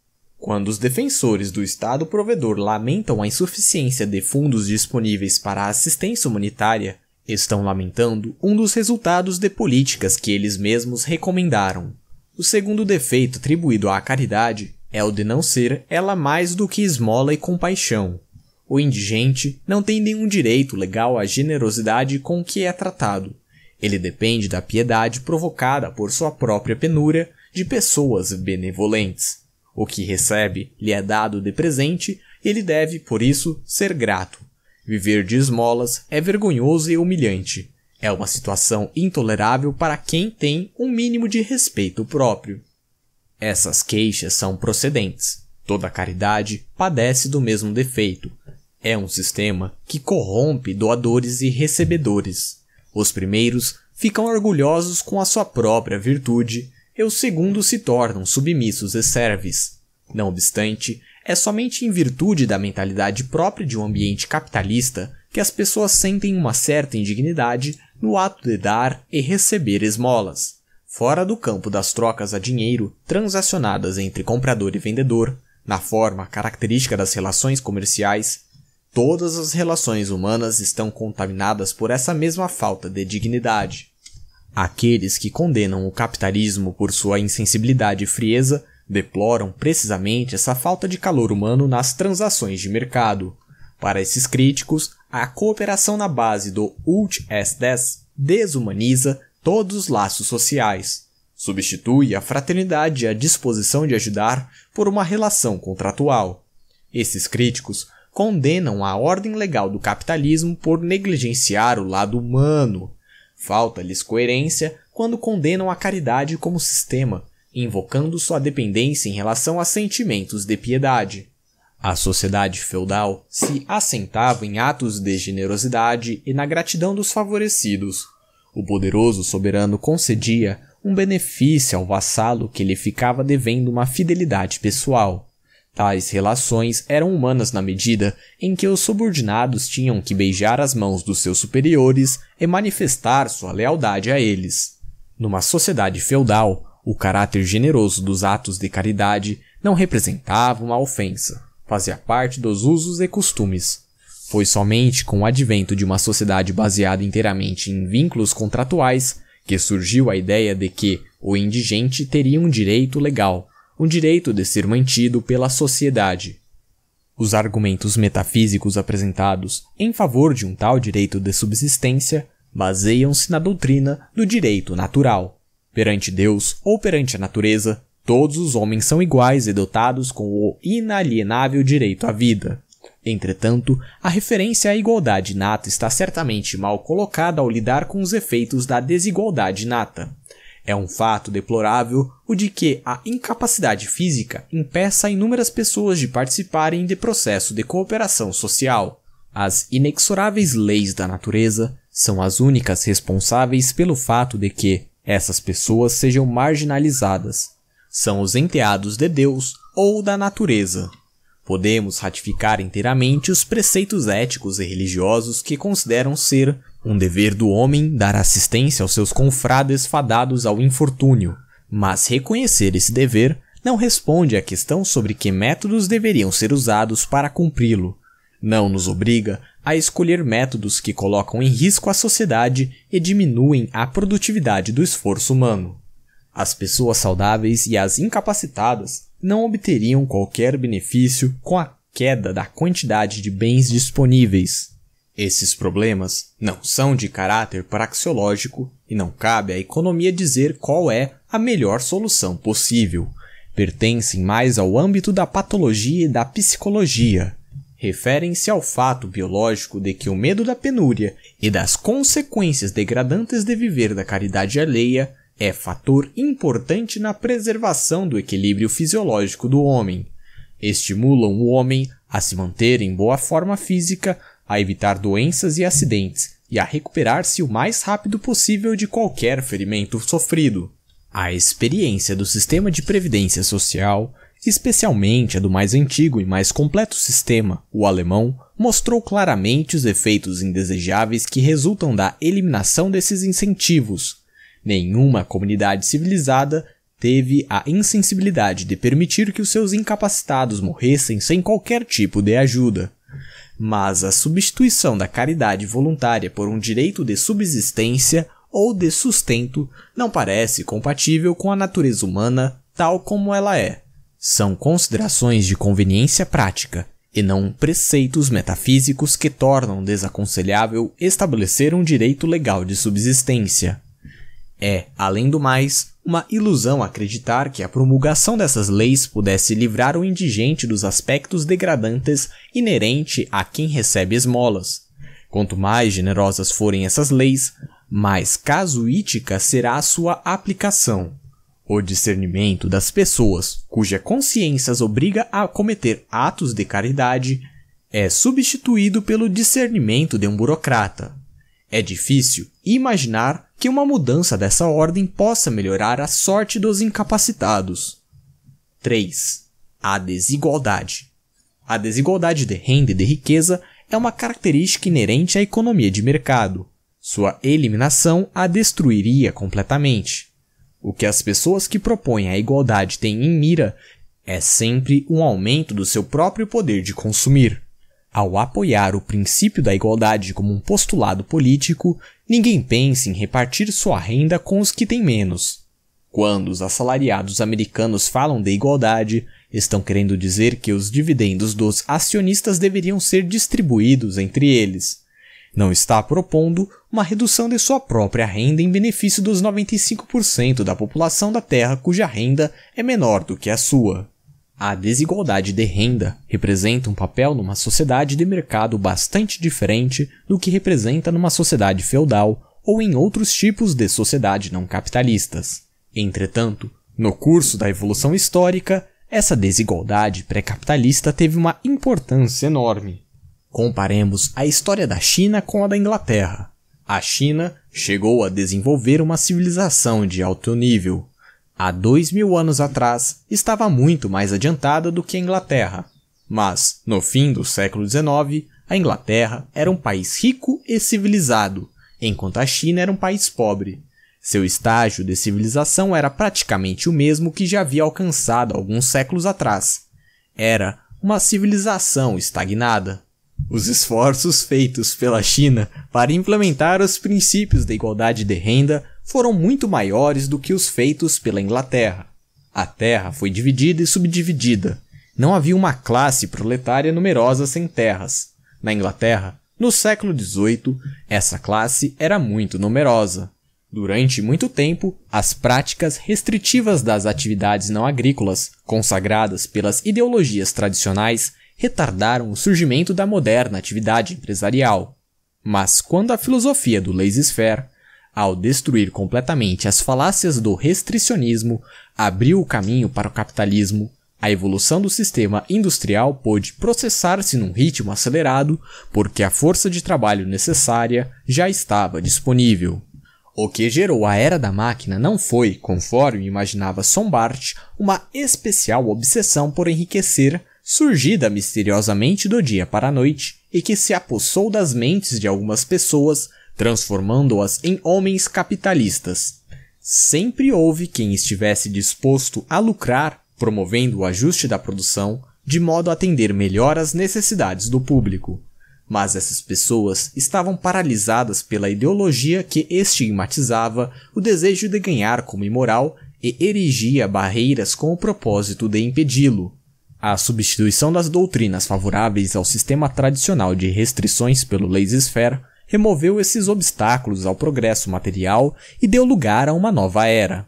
Quando os defensores do Estado provedor lamentam a insuficiência de fundos disponíveis para a assistência humanitária, estão lamentando um dos resultados de políticas que eles mesmos recomendaram. O segundo defeito atribuído à caridade é o de não ser ela mais do que esmola e compaixão. O indigente não tem nenhum direito legal à generosidade com que é tratado. Ele depende da piedade provocada por sua própria penúria de pessoas benevolentes. O que recebe lhe é dado de presente e ele deve, por isso, ser grato. Viver de esmolas é vergonhoso e humilhante. É uma situação intolerável para quem tem um mínimo de respeito próprio. Essas queixas são procedentes. Toda caridade padece do mesmo defeito. É um sistema que corrompe doadores e recebedores. Os primeiros ficam orgulhosos com a sua própria virtude e os segundos se tornam submissos e servis, Não obstante, é somente em virtude da mentalidade própria de um ambiente capitalista que as pessoas sentem uma certa indignidade no ato de dar e receber esmolas. Fora do campo das trocas a dinheiro transacionadas entre comprador e vendedor, na forma característica das relações comerciais, todas as relações humanas estão contaminadas por essa mesma falta de dignidade. Aqueles que condenam o capitalismo por sua insensibilidade e frieza deploram precisamente essa falta de calor humano nas transações de mercado. Para esses críticos, a cooperação na base do Ult S10 desumaniza todos os laços sociais. Substitui a fraternidade e a disposição de ajudar por uma relação contratual. Esses críticos condenam a ordem legal do capitalismo por negligenciar o lado humano, Falta-lhes coerência quando condenam a caridade como sistema, invocando sua dependência em relação a sentimentos de piedade. A sociedade feudal se assentava em atos de generosidade e na gratidão dos favorecidos. O poderoso soberano concedia um benefício ao vassalo que lhe ficava devendo uma fidelidade pessoal. Tais relações eram humanas na medida em que os subordinados tinham que beijar as mãos dos seus superiores e manifestar sua lealdade a eles. Numa sociedade feudal, o caráter generoso dos atos de caridade não representava uma ofensa, fazia parte dos usos e costumes. Foi somente com o advento de uma sociedade baseada inteiramente em vínculos contratuais que surgiu a ideia de que o indigente teria um direito legal um direito de ser mantido pela sociedade. Os argumentos metafísicos apresentados em favor de um tal direito de subsistência baseiam-se na doutrina do direito natural. Perante Deus ou perante a natureza, todos os homens são iguais e dotados com o inalienável direito à vida. Entretanto, a referência à igualdade nata está certamente mal colocada ao lidar com os efeitos da desigualdade nata. É um fato deplorável o de que a incapacidade física impeça inúmeras pessoas de participarem de processo de cooperação social. As inexoráveis leis da natureza são as únicas responsáveis pelo fato de que essas pessoas sejam marginalizadas. São os enteados de Deus ou da natureza. Podemos ratificar inteiramente os preceitos éticos e religiosos que consideram ser um dever do homem dar assistência aos seus confrades fadados ao infortúnio, mas reconhecer esse dever não responde à questão sobre que métodos deveriam ser usados para cumpri-lo. Não nos obriga a escolher métodos que colocam em risco a sociedade e diminuem a produtividade do esforço humano. As pessoas saudáveis e as incapacitadas não obteriam qualquer benefício com a queda da quantidade de bens disponíveis. Esses problemas não são de caráter praxeológico e não cabe à economia dizer qual é a melhor solução possível. Pertencem mais ao âmbito da patologia e da psicologia. Referem-se ao fato biológico de que o medo da penúria e das consequências degradantes de viver da caridade alheia é fator importante na preservação do equilíbrio fisiológico do homem. Estimulam o homem a se manter em boa forma física a evitar doenças e acidentes e a recuperar-se o mais rápido possível de qualquer ferimento sofrido. A experiência do sistema de previdência social, especialmente a do mais antigo e mais completo sistema, o alemão, mostrou claramente os efeitos indesejáveis que resultam da eliminação desses incentivos. Nenhuma comunidade civilizada teve a insensibilidade de permitir que os seus incapacitados morressem sem qualquer tipo de ajuda mas a substituição da caridade voluntária por um direito de subsistência ou de sustento não parece compatível com a natureza humana tal como ela é. São considerações de conveniência prática e não preceitos metafísicos que tornam desaconselhável estabelecer um direito legal de subsistência. É, além do mais, uma ilusão acreditar que a promulgação dessas leis pudesse livrar o indigente dos aspectos degradantes inerente a quem recebe esmolas. Quanto mais generosas forem essas leis, mais casuítica será a sua aplicação. O discernimento das pessoas cuja consciência as obriga a cometer atos de caridade é substituído pelo discernimento de um burocrata. É difícil imaginar que uma mudança dessa ordem possa melhorar a sorte dos incapacitados. 3. A desigualdade. A desigualdade de renda e de riqueza é uma característica inerente à economia de mercado. Sua eliminação a destruiria completamente. O que as pessoas que propõem a igualdade têm em mira é sempre um aumento do seu próprio poder de consumir. Ao apoiar o princípio da igualdade como um postulado político, Ninguém pensa em repartir sua renda com os que têm menos. Quando os assalariados americanos falam de igualdade, estão querendo dizer que os dividendos dos acionistas deveriam ser distribuídos entre eles. Não está propondo uma redução de sua própria renda em benefício dos 95% da população da Terra cuja renda é menor do que a sua. A desigualdade de renda representa um papel numa sociedade de mercado bastante diferente do que representa numa sociedade feudal ou em outros tipos de sociedade não capitalistas. Entretanto, no curso da evolução histórica, essa desigualdade pré-capitalista teve uma importância enorme. Comparemos a história da China com a da Inglaterra. A China chegou a desenvolver uma civilização de alto nível, há dois mil anos atrás, estava muito mais adiantada do que a Inglaterra. Mas, no fim do século XIX, a Inglaterra era um país rico e civilizado, enquanto a China era um país pobre. Seu estágio de civilização era praticamente o mesmo que já havia alcançado alguns séculos atrás. Era uma civilização estagnada. Os esforços feitos pela China para implementar os princípios da igualdade de renda foram muito maiores do que os feitos pela Inglaterra. A terra foi dividida e subdividida. Não havia uma classe proletária numerosa sem terras. Na Inglaterra, no século XVIII, essa classe era muito numerosa. Durante muito tempo, as práticas restritivas das atividades não agrícolas, consagradas pelas ideologias tradicionais, retardaram o surgimento da moderna atividade empresarial. Mas quando a filosofia do laissez-faire ao destruir completamente as falácias do restricionismo, abriu o caminho para o capitalismo. A evolução do sistema industrial pôde processar-se num ritmo acelerado, porque a força de trabalho necessária já estava disponível. O que gerou a era da máquina não foi, conforme imaginava Sombart, uma especial obsessão por enriquecer, surgida misteriosamente do dia para a noite e que se apossou das mentes de algumas pessoas transformando-as em homens capitalistas. Sempre houve quem estivesse disposto a lucrar, promovendo o ajuste da produção, de modo a atender melhor às necessidades do público. Mas essas pessoas estavam paralisadas pela ideologia que estigmatizava o desejo de ganhar como imoral e erigia barreiras com o propósito de impedi-lo. A substituição das doutrinas favoráveis ao sistema tradicional de restrições pelo laissez-faire removeu esses obstáculos ao progresso material e deu lugar a uma nova era.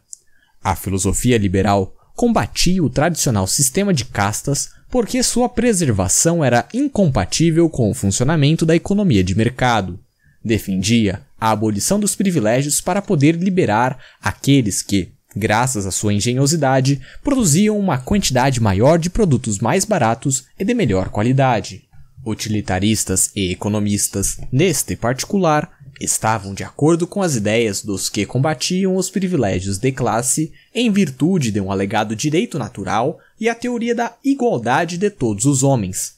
A filosofia liberal combatia o tradicional sistema de castas porque sua preservação era incompatível com o funcionamento da economia de mercado. Defendia a abolição dos privilégios para poder liberar aqueles que, graças à sua engenhosidade, produziam uma quantidade maior de produtos mais baratos e de melhor qualidade utilitaristas e economistas, neste particular, estavam de acordo com as ideias dos que combatiam os privilégios de classe em virtude de um alegado direito natural e a teoria da igualdade de todos os homens.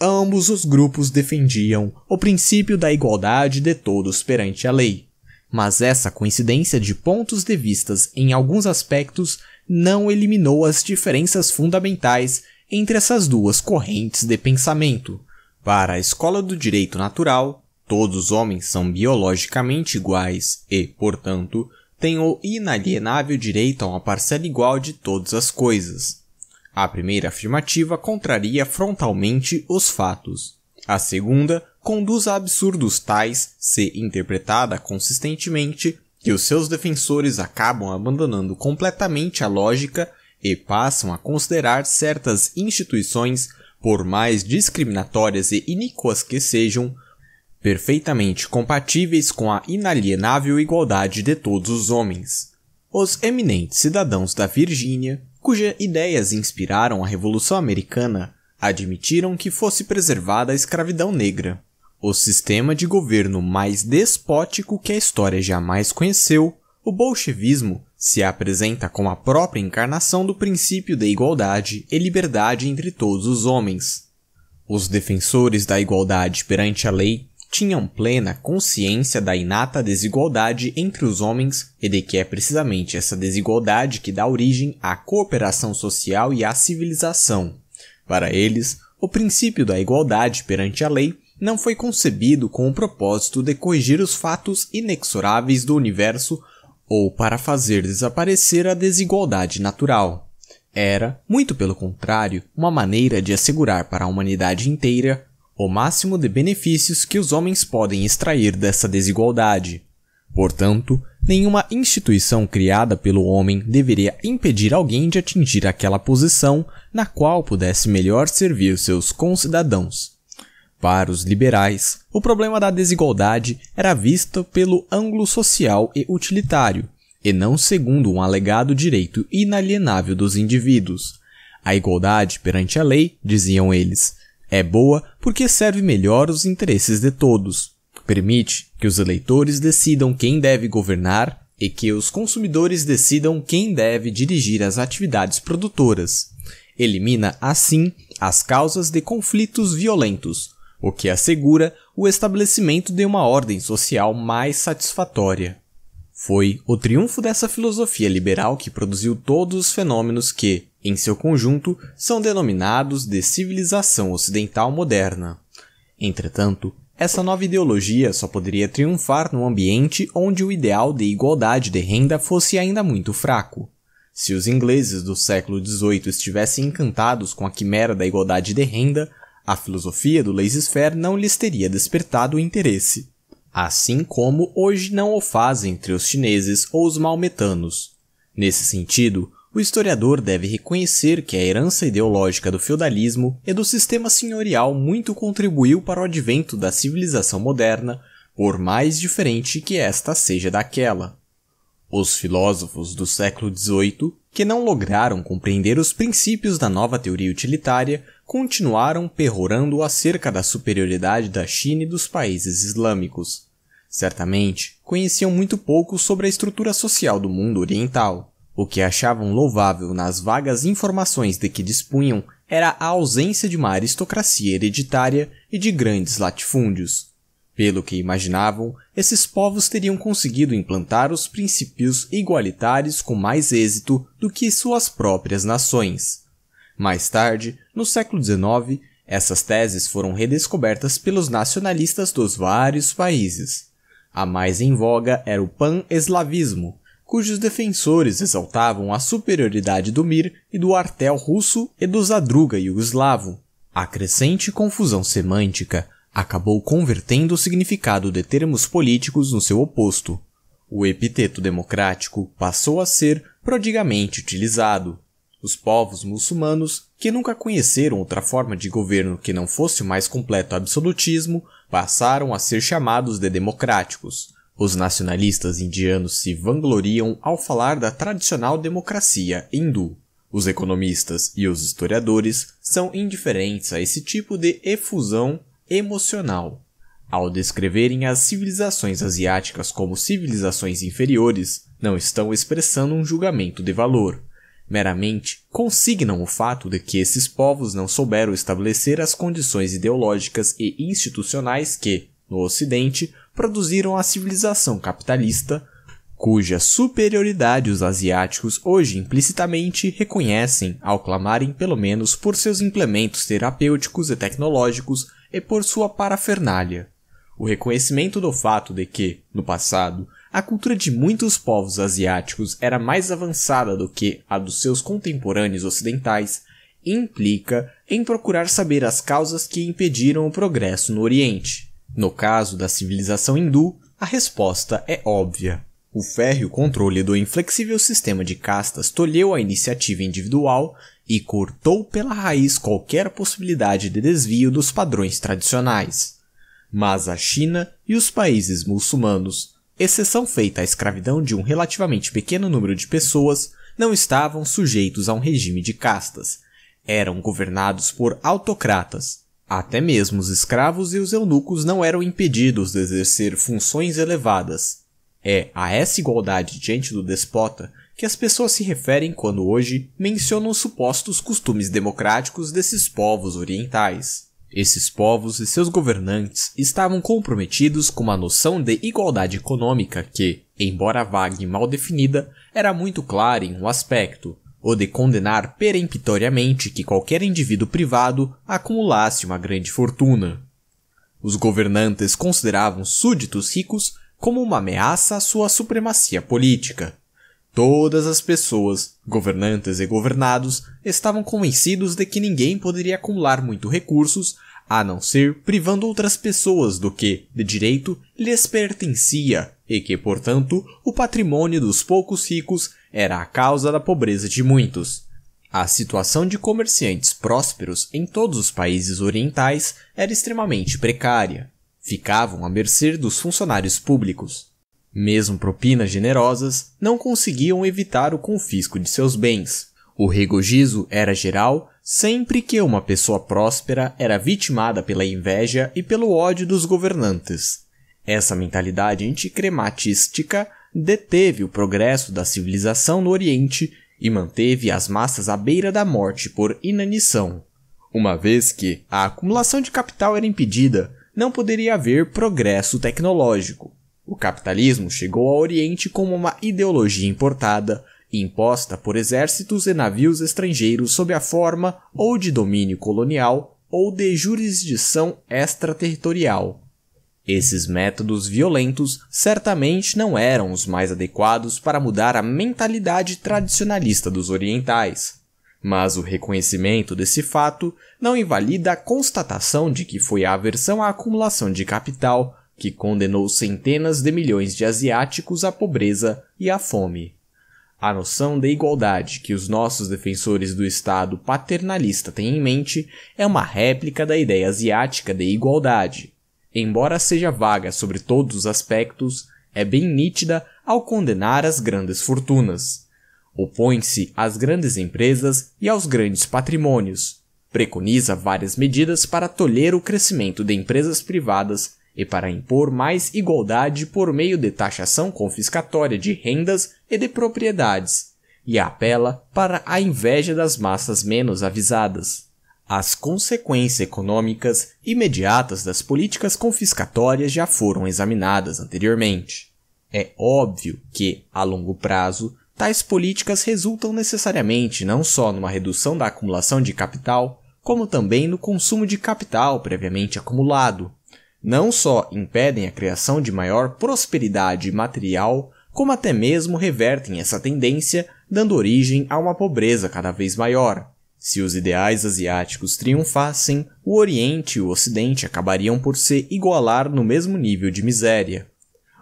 Ambos os grupos defendiam o princípio da igualdade de todos perante a lei. Mas essa coincidência de pontos de vistas em alguns aspectos não eliminou as diferenças fundamentais entre essas duas correntes de pensamento para a escola do direito natural, todos os homens são biologicamente iguais e, portanto, têm o inalienável direito a uma parcela igual de todas as coisas. A primeira afirmativa contraria frontalmente os fatos. A segunda conduz a absurdos tais, se interpretada consistentemente, que os seus defensores acabam abandonando completamente a lógica e passam a considerar certas instituições por mais discriminatórias e iníquas que sejam, perfeitamente compatíveis com a inalienável igualdade de todos os homens. Os eminentes cidadãos da Virgínia, cujas ideias inspiraram a Revolução Americana, admitiram que fosse preservada a escravidão negra, o sistema de governo mais despótico que a história jamais conheceu, o bolchevismo se apresenta como a própria encarnação do princípio da igualdade e liberdade entre todos os homens. Os defensores da igualdade perante a lei tinham plena consciência da inata desigualdade entre os homens e de que é precisamente essa desigualdade que dá origem à cooperação social e à civilização. Para eles, o princípio da igualdade perante a lei não foi concebido com o propósito de corrigir os fatos inexoráveis do universo ou para fazer desaparecer a desigualdade natural. Era, muito pelo contrário, uma maneira de assegurar para a humanidade inteira o máximo de benefícios que os homens podem extrair dessa desigualdade. Portanto, nenhuma instituição criada pelo homem deveria impedir alguém de atingir aquela posição na qual pudesse melhor servir seus concidadãos. Para os liberais, o problema da desigualdade era visto pelo ângulo social e utilitário, e não segundo um alegado direito inalienável dos indivíduos. A igualdade perante a lei, diziam eles, é boa porque serve melhor os interesses de todos, permite que os eleitores decidam quem deve governar e que os consumidores decidam quem deve dirigir as atividades produtoras. Elimina, assim, as causas de conflitos violentos, o que assegura o estabelecimento de uma ordem social mais satisfatória. Foi o triunfo dessa filosofia liberal que produziu todos os fenômenos que, em seu conjunto, são denominados de civilização ocidental moderna. Entretanto, essa nova ideologia só poderia triunfar num ambiente onde o ideal de igualdade de renda fosse ainda muito fraco. Se os ingleses do século XVIII estivessem encantados com a quimera da igualdade de renda, a filosofia do laissez-faire não lhes teria despertado interesse, assim como hoje não o faz entre os chineses ou os maometanos. Nesse sentido, o historiador deve reconhecer que a herança ideológica do feudalismo e do sistema senhorial muito contribuiu para o advento da civilização moderna, por mais diferente que esta seja daquela. Os filósofos do século XVIII, que não lograram compreender os princípios da nova teoria utilitária, continuaram perorando acerca da superioridade da China e dos países islâmicos. Certamente, conheciam muito pouco sobre a estrutura social do mundo oriental. O que achavam louvável nas vagas informações de que dispunham era a ausência de uma aristocracia hereditária e de grandes latifúndios. Pelo que imaginavam, esses povos teriam conseguido implantar os princípios igualitários com mais êxito do que suas próprias nações. Mais tarde, no século XIX, essas teses foram redescobertas pelos nacionalistas dos vários países. A mais em voga era o pan-eslavismo, cujos defensores exaltavam a superioridade do Mir e do artel russo e do Zadruga eslavo. A crescente confusão semântica acabou convertendo o significado de termos políticos no seu oposto. O epiteto democrático passou a ser prodigamente utilizado, os povos muçulmanos, que nunca conheceram outra forma de governo que não fosse o mais completo absolutismo, passaram a ser chamados de democráticos. Os nacionalistas indianos se vangloriam ao falar da tradicional democracia hindu. Os economistas e os historiadores são indiferentes a esse tipo de efusão emocional. Ao descreverem as civilizações asiáticas como civilizações inferiores, não estão expressando um julgamento de valor, meramente consignam o fato de que esses povos não souberam estabelecer as condições ideológicas e institucionais que, no Ocidente, produziram a civilização capitalista, cuja superioridade os asiáticos hoje implicitamente reconhecem ao clamarem pelo menos por seus implementos terapêuticos e tecnológicos e por sua parafernália. O reconhecimento do fato de que, no passado, a cultura de muitos povos asiáticos era mais avançada do que a dos seus contemporâneos ocidentais implica em procurar saber as causas que impediram o progresso no Oriente. No caso da civilização hindu, a resposta é óbvia. O férreo controle do inflexível sistema de castas tolheu a iniciativa individual e cortou pela raiz qualquer possibilidade de desvio dos padrões tradicionais. Mas a China e os países muçulmanos exceção feita à escravidão de um relativamente pequeno número de pessoas, não estavam sujeitos a um regime de castas. Eram governados por autocratas. Até mesmo os escravos e os eunucos não eram impedidos de exercer funções elevadas. É a essa igualdade diante do despota que as pessoas se referem quando hoje mencionam os supostos costumes democráticos desses povos orientais. Esses povos e seus governantes estavam comprometidos com uma noção de igualdade econômica que, embora vaga e mal definida, era muito clara em um aspecto, o de condenar peremptoriamente que qualquer indivíduo privado acumulasse uma grande fortuna. Os governantes consideravam súditos ricos como uma ameaça à sua supremacia política, Todas as pessoas, governantes e governados, estavam convencidos de que ninguém poderia acumular muito recursos a não ser privando outras pessoas do que, de direito, lhes pertencia, e que, portanto, o patrimônio dos poucos ricos era a causa da pobreza de muitos. A situação de comerciantes prósperos em todos os países orientais era extremamente precária. Ficavam à mercê dos funcionários públicos. Mesmo propinas generosas não conseguiam evitar o confisco de seus bens. O regozijo era geral sempre que uma pessoa próspera era vitimada pela inveja e pelo ódio dos governantes. Essa mentalidade anticrematística deteve o progresso da civilização no Oriente e manteve as massas à beira da morte por inanição. Uma vez que a acumulação de capital era impedida, não poderia haver progresso tecnológico. O capitalismo chegou ao Oriente como uma ideologia importada, imposta por exércitos e navios estrangeiros sob a forma ou de domínio colonial ou de jurisdição extraterritorial. Esses métodos violentos certamente não eram os mais adequados para mudar a mentalidade tradicionalista dos orientais. Mas o reconhecimento desse fato não invalida a constatação de que foi a aversão à acumulação de capital que condenou centenas de milhões de asiáticos à pobreza e à fome. A noção de igualdade que os nossos defensores do Estado paternalista têm em mente é uma réplica da ideia asiática de igualdade. Embora seja vaga sobre todos os aspectos, é bem nítida ao condenar as grandes fortunas. Opõe-se às grandes empresas e aos grandes patrimônios. Preconiza várias medidas para tolher o crescimento de empresas privadas e para impor mais igualdade por meio de taxação confiscatória de rendas e de propriedades, e apela para a inveja das massas menos avisadas. As consequências econômicas imediatas das políticas confiscatórias já foram examinadas anteriormente. É óbvio que, a longo prazo, tais políticas resultam necessariamente não só numa redução da acumulação de capital, como também no consumo de capital previamente acumulado, não só impedem a criação de maior prosperidade material, como até mesmo revertem essa tendência, dando origem a uma pobreza cada vez maior. Se os ideais asiáticos triunfassem, o Oriente e o Ocidente acabariam por se igualar no mesmo nível de miséria.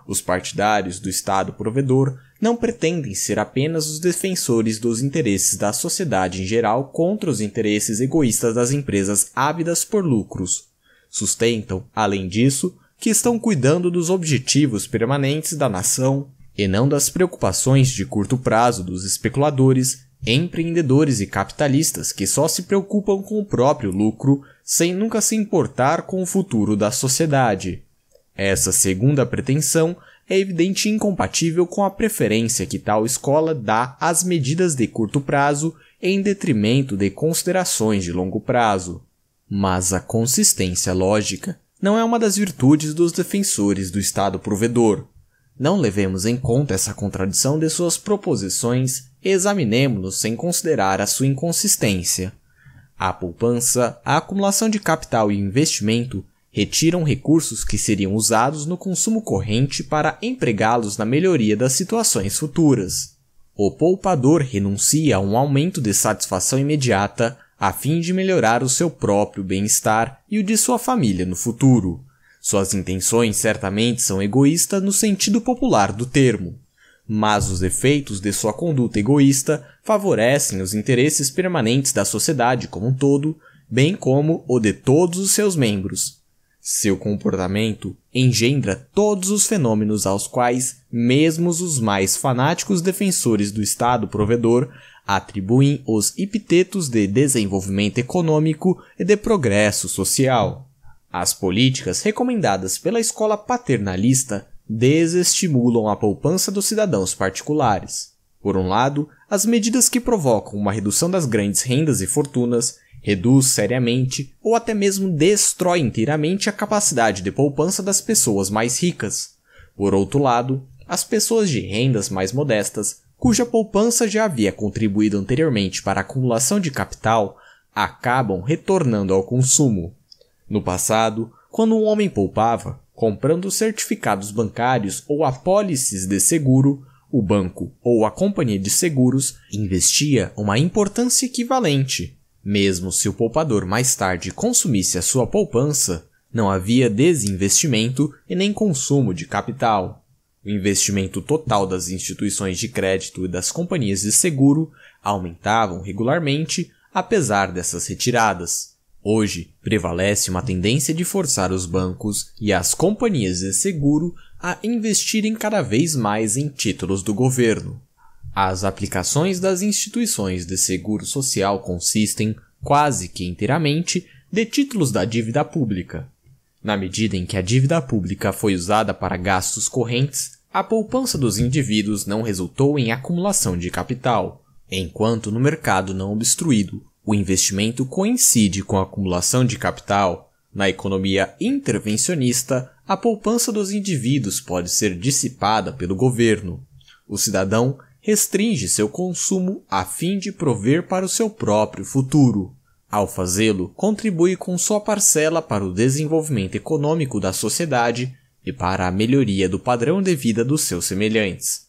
Os partidários do Estado provedor não pretendem ser apenas os defensores dos interesses da sociedade em geral contra os interesses egoístas das empresas ávidas por lucros, Sustentam, além disso, que estão cuidando dos objetivos permanentes da nação e não das preocupações de curto prazo dos especuladores, empreendedores e capitalistas que só se preocupam com o próprio lucro sem nunca se importar com o futuro da sociedade. Essa segunda pretensão é evidente incompatível com a preferência que tal escola dá às medidas de curto prazo em detrimento de considerações de longo prazo. Mas a consistência lógica não é uma das virtudes dos defensores do Estado provedor. Não levemos em conta essa contradição de suas proposições e examinemos-nos sem considerar a sua inconsistência. A poupança, a acumulação de capital e investimento retiram recursos que seriam usados no consumo corrente para empregá-los na melhoria das situações futuras. O poupador renuncia a um aumento de satisfação imediata a fim de melhorar o seu próprio bem-estar e o de sua família no futuro. Suas intenções certamente são egoístas no sentido popular do termo, mas os efeitos de sua conduta egoísta favorecem os interesses permanentes da sociedade como um todo, bem como o de todos os seus membros. Seu comportamento engendra todos os fenômenos aos quais mesmo os mais fanáticos defensores do Estado provedor atribuem os epitetos de desenvolvimento econômico e de progresso social. As políticas recomendadas pela escola paternalista desestimulam a poupança dos cidadãos particulares. Por um lado, as medidas que provocam uma redução das grandes rendas e fortunas reduz seriamente ou até mesmo destrói inteiramente a capacidade de poupança das pessoas mais ricas. Por outro lado, as pessoas de rendas mais modestas cuja poupança já havia contribuído anteriormente para a acumulação de capital, acabam retornando ao consumo. No passado, quando um homem poupava, comprando certificados bancários ou apólices de seguro, o banco ou a companhia de seguros investia uma importância equivalente. Mesmo se o poupador mais tarde consumisse a sua poupança, não havia desinvestimento e nem consumo de capital. O investimento total das instituições de crédito e das companhias de seguro aumentavam regularmente apesar dessas retiradas. Hoje, prevalece uma tendência de forçar os bancos e as companhias de seguro a investirem cada vez mais em títulos do governo. As aplicações das instituições de seguro social consistem, quase que inteiramente, de títulos da dívida pública, na medida em que a dívida pública foi usada para gastos correntes, a poupança dos indivíduos não resultou em acumulação de capital, enquanto no mercado não obstruído, o investimento coincide com a acumulação de capital. Na economia intervencionista, a poupança dos indivíduos pode ser dissipada pelo governo. O cidadão restringe seu consumo a fim de prover para o seu próprio futuro. Ao fazê-lo, contribui com sua parcela para o desenvolvimento econômico da sociedade e para a melhoria do padrão de vida dos seus semelhantes.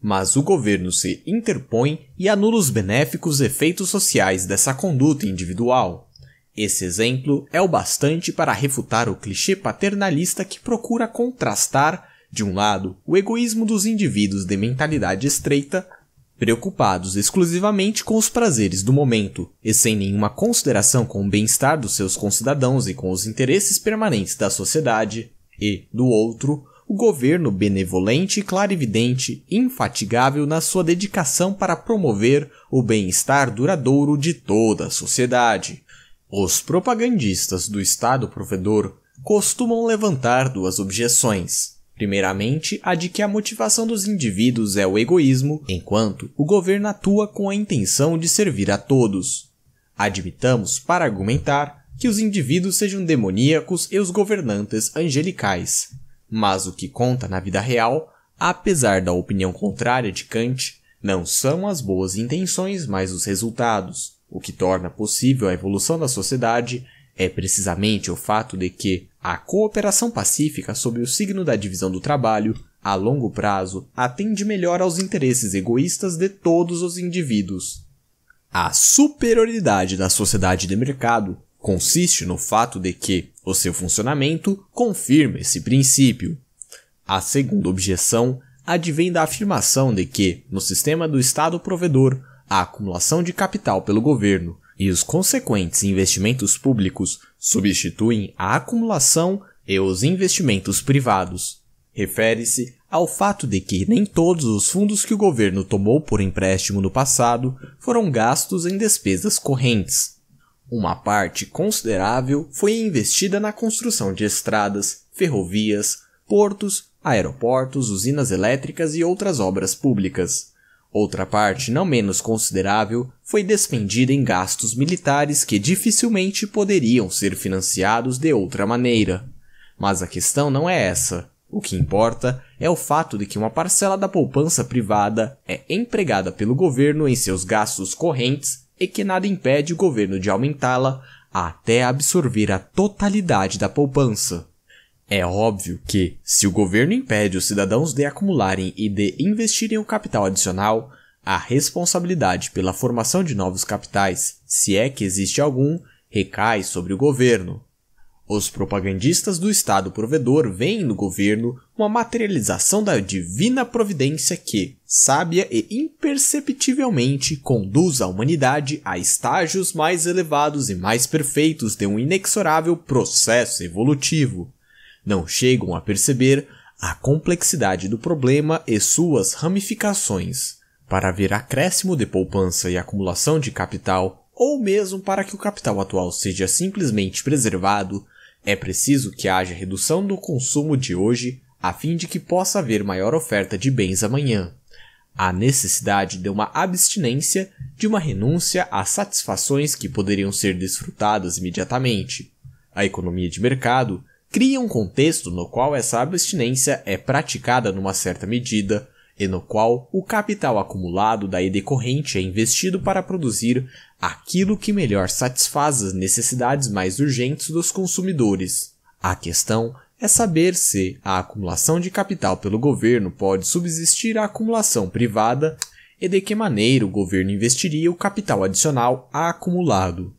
Mas o governo se interpõe e anula os benéficos efeitos sociais dessa conduta individual. Esse exemplo é o bastante para refutar o clichê paternalista que procura contrastar, de um lado, o egoísmo dos indivíduos de mentalidade estreita preocupados exclusivamente com os prazeres do momento e sem nenhuma consideração com o bem-estar dos seus concidadãos e com os interesses permanentes da sociedade e do outro, o governo benevolente e clarividente, infatigável na sua dedicação para promover o bem-estar duradouro de toda a sociedade. Os propagandistas do Estado provedor costumam levantar duas objeções. Primeiramente, a de que a motivação dos indivíduos é o egoísmo, enquanto o governo atua com a intenção de servir a todos. Admitamos, para argumentar, que os indivíduos sejam demoníacos e os governantes angelicais. Mas o que conta na vida real, apesar da opinião contrária de Kant, não são as boas intenções, mas os resultados. O que torna possível a evolução da sociedade é precisamente o fato de que a cooperação pacífica sob o signo da divisão do trabalho, a longo prazo, atende melhor aos interesses egoístas de todos os indivíduos. A superioridade da sociedade de mercado consiste no fato de que o seu funcionamento confirma esse princípio. A segunda objeção advém da afirmação de que, no sistema do Estado provedor, a acumulação de capital pelo governo e os consequentes investimentos públicos substituem a acumulação e os investimentos privados. Refere-se ao fato de que nem todos os fundos que o governo tomou por empréstimo no passado foram gastos em despesas correntes. Uma parte considerável foi investida na construção de estradas, ferrovias, portos, aeroportos, usinas elétricas e outras obras públicas. Outra parte, não menos considerável, foi despendida em gastos militares que dificilmente poderiam ser financiados de outra maneira. Mas a questão não é essa. O que importa é o fato de que uma parcela da poupança privada é empregada pelo governo em seus gastos correntes e que nada impede o governo de aumentá-la até absorver a totalidade da poupança. É óbvio que, se o governo impede os cidadãos de acumularem e de investirem o capital adicional, a responsabilidade pela formação de novos capitais, se é que existe algum, recai sobre o governo. Os propagandistas do Estado provedor veem no governo uma materialização da divina providência que, sábia e imperceptivelmente, conduz a humanidade a estágios mais elevados e mais perfeitos de um inexorável processo evolutivo não chegam a perceber a complexidade do problema e suas ramificações. Para haver acréscimo de poupança e acumulação de capital, ou mesmo para que o capital atual seja simplesmente preservado, é preciso que haja redução do consumo de hoje a fim de que possa haver maior oferta de bens amanhã. A necessidade de uma abstinência, de uma renúncia a satisfações que poderiam ser desfrutadas imediatamente. A economia de mercado cria um contexto no qual essa abstinência é praticada numa certa medida e no qual o capital acumulado daí decorrente é investido para produzir aquilo que melhor satisfaz as necessidades mais urgentes dos consumidores. A questão é saber se a acumulação de capital pelo governo pode subsistir à acumulação privada e de que maneira o governo investiria o capital adicional acumulado.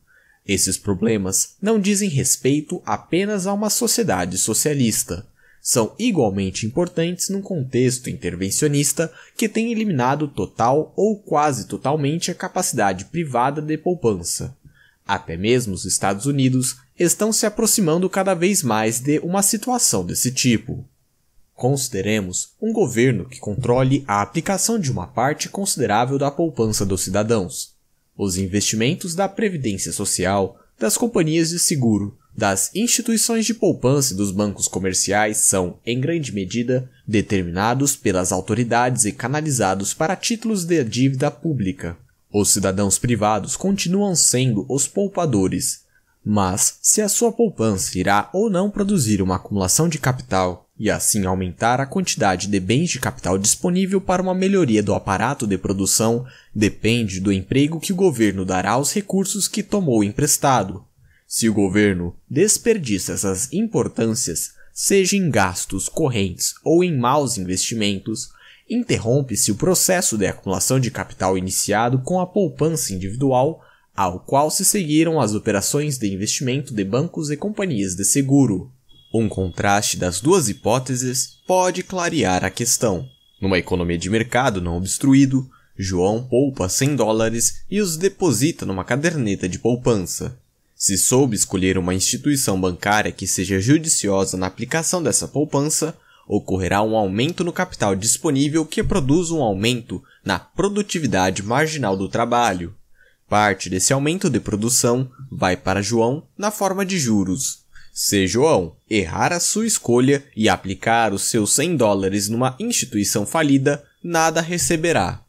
Esses problemas não dizem respeito apenas a uma sociedade socialista. São igualmente importantes num contexto intervencionista que tem eliminado total ou quase totalmente a capacidade privada de poupança. Até mesmo os Estados Unidos estão se aproximando cada vez mais de uma situação desse tipo. Consideremos um governo que controle a aplicação de uma parte considerável da poupança dos cidadãos, os investimentos da Previdência Social, das companhias de seguro, das instituições de poupança e dos bancos comerciais são, em grande medida, determinados pelas autoridades e canalizados para títulos de dívida pública. Os cidadãos privados continuam sendo os poupadores, mas se a sua poupança irá ou não produzir uma acumulação de capital e assim aumentar a quantidade de bens de capital disponível para uma melhoria do aparato de produção depende do emprego que o governo dará aos recursos que tomou emprestado. Se o governo desperdiça essas importâncias, seja em gastos correntes ou em maus investimentos, interrompe-se o processo de acumulação de capital iniciado com a poupança individual ao qual se seguiram as operações de investimento de bancos e companhias de seguro. Um contraste das duas hipóteses pode clarear a questão. Numa economia de mercado não obstruído, João poupa 100 dólares e os deposita numa caderneta de poupança. Se soube escolher uma instituição bancária que seja judiciosa na aplicação dessa poupança, ocorrerá um aumento no capital disponível que produz um aumento na produtividade marginal do trabalho. Parte desse aumento de produção vai para João na forma de juros. Se João errar a sua escolha e aplicar os seus 100 dólares numa instituição falida, nada receberá.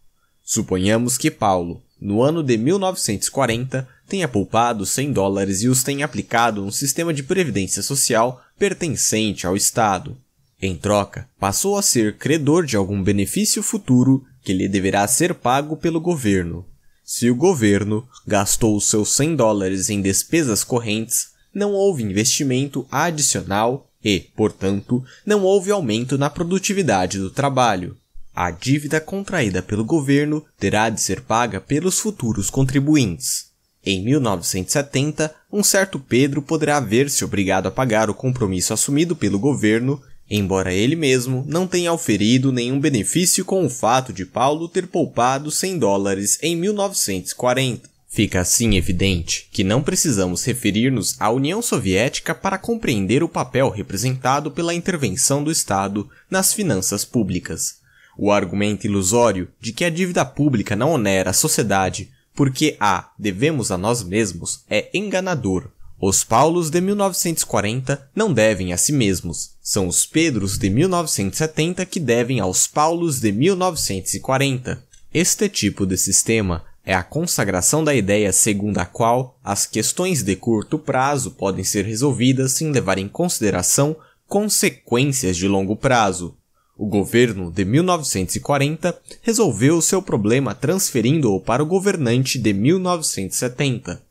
Suponhamos que Paulo, no ano de 1940, tenha poupado 100 dólares e os tenha aplicado num sistema de previdência social pertencente ao Estado. Em troca, passou a ser credor de algum benefício futuro que lhe deverá ser pago pelo governo. Se o governo gastou os seus 100 dólares em despesas correntes, não houve investimento adicional e, portanto, não houve aumento na produtividade do trabalho. A dívida contraída pelo governo terá de ser paga pelos futuros contribuintes. Em 1970, um certo Pedro poderá ver-se obrigado a pagar o compromisso assumido pelo governo embora ele mesmo não tenha oferido nenhum benefício com o fato de Paulo ter poupado 100 dólares em 1940. Fica assim evidente que não precisamos referir-nos à União Soviética para compreender o papel representado pela intervenção do Estado nas finanças públicas. O argumento ilusório de que a dívida pública não onera a sociedade porque a devemos a nós mesmos é enganador, os Paulos de 1940 não devem a si mesmos, são os Pedros de 1970 que devem aos Paulos de 1940. Este tipo de sistema é a consagração da ideia segundo a qual as questões de curto prazo podem ser resolvidas sem levar em consideração consequências de longo prazo. O governo de 1940 resolveu seu problema transferindo-o para o governante de 1970.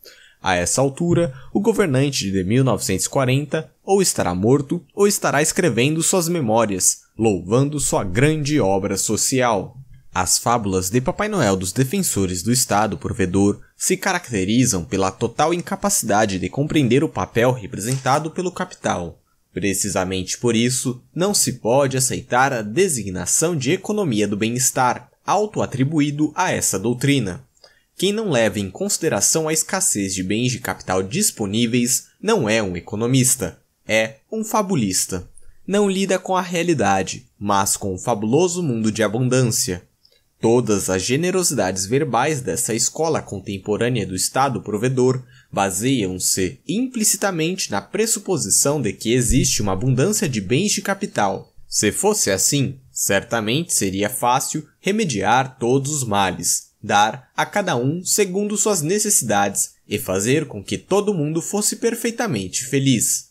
A essa altura, o governante de 1940 ou estará morto ou estará escrevendo suas memórias, louvando sua grande obra social. As fábulas de Papai Noel dos defensores do Estado provedor se caracterizam pela total incapacidade de compreender o papel representado pelo capital. Precisamente por isso, não se pode aceitar a designação de economia do bem-estar, auto-atribuído a essa doutrina. Quem não leva em consideração a escassez de bens de capital disponíveis não é um economista, é um fabulista. Não lida com a realidade, mas com o fabuloso mundo de abundância. Todas as generosidades verbais dessa escola contemporânea do Estado provedor baseiam-se implicitamente na pressuposição de que existe uma abundância de bens de capital. Se fosse assim, certamente seria fácil remediar todos os males, dar a cada um segundo suas necessidades e fazer com que todo mundo fosse perfeitamente feliz.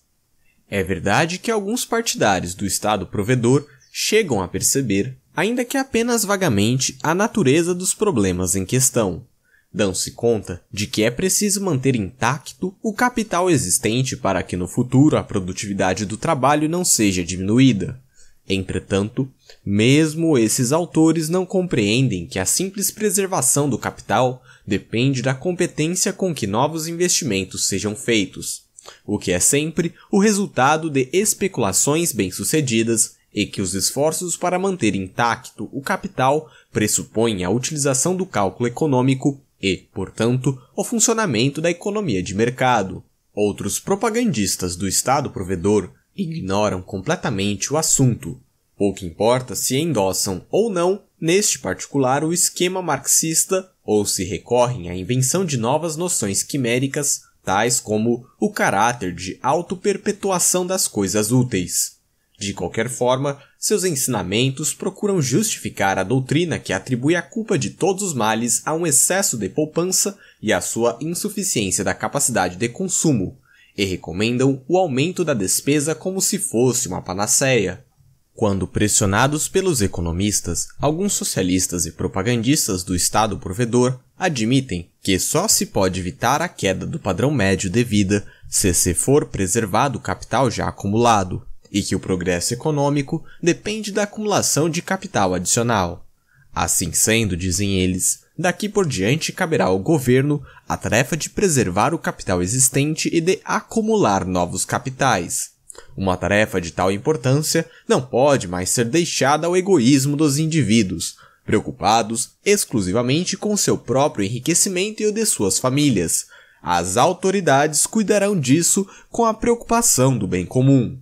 É verdade que alguns partidários do Estado provedor chegam a perceber, ainda que apenas vagamente, a natureza dos problemas em questão. Dão-se conta de que é preciso manter intacto o capital existente para que no futuro a produtividade do trabalho não seja diminuída. Entretanto, mesmo esses autores não compreendem que a simples preservação do capital depende da competência com que novos investimentos sejam feitos, o que é sempre o resultado de especulações bem-sucedidas e que os esforços para manter intacto o capital pressupõem a utilização do cálculo econômico e, portanto, o funcionamento da economia de mercado. Outros propagandistas do Estado provedor ignoram completamente o assunto Pouco importa se endossam ou não, neste particular, o esquema marxista ou se recorrem à invenção de novas noções quiméricas, tais como o caráter de autoperpetuação das coisas úteis. De qualquer forma, seus ensinamentos procuram justificar a doutrina que atribui a culpa de todos os males a um excesso de poupança e à sua insuficiência da capacidade de consumo, e recomendam o aumento da despesa como se fosse uma panaceia. Quando pressionados pelos economistas, alguns socialistas e propagandistas do Estado provedor admitem que só se pode evitar a queda do padrão médio de vida se se for preservado o capital já acumulado, e que o progresso econômico depende da acumulação de capital adicional. Assim sendo, dizem eles, daqui por diante caberá ao governo a tarefa de preservar o capital existente e de acumular novos capitais, uma tarefa de tal importância não pode mais ser deixada ao egoísmo dos indivíduos, preocupados exclusivamente com seu próprio enriquecimento e o de suas famílias. As autoridades cuidarão disso com a preocupação do bem comum.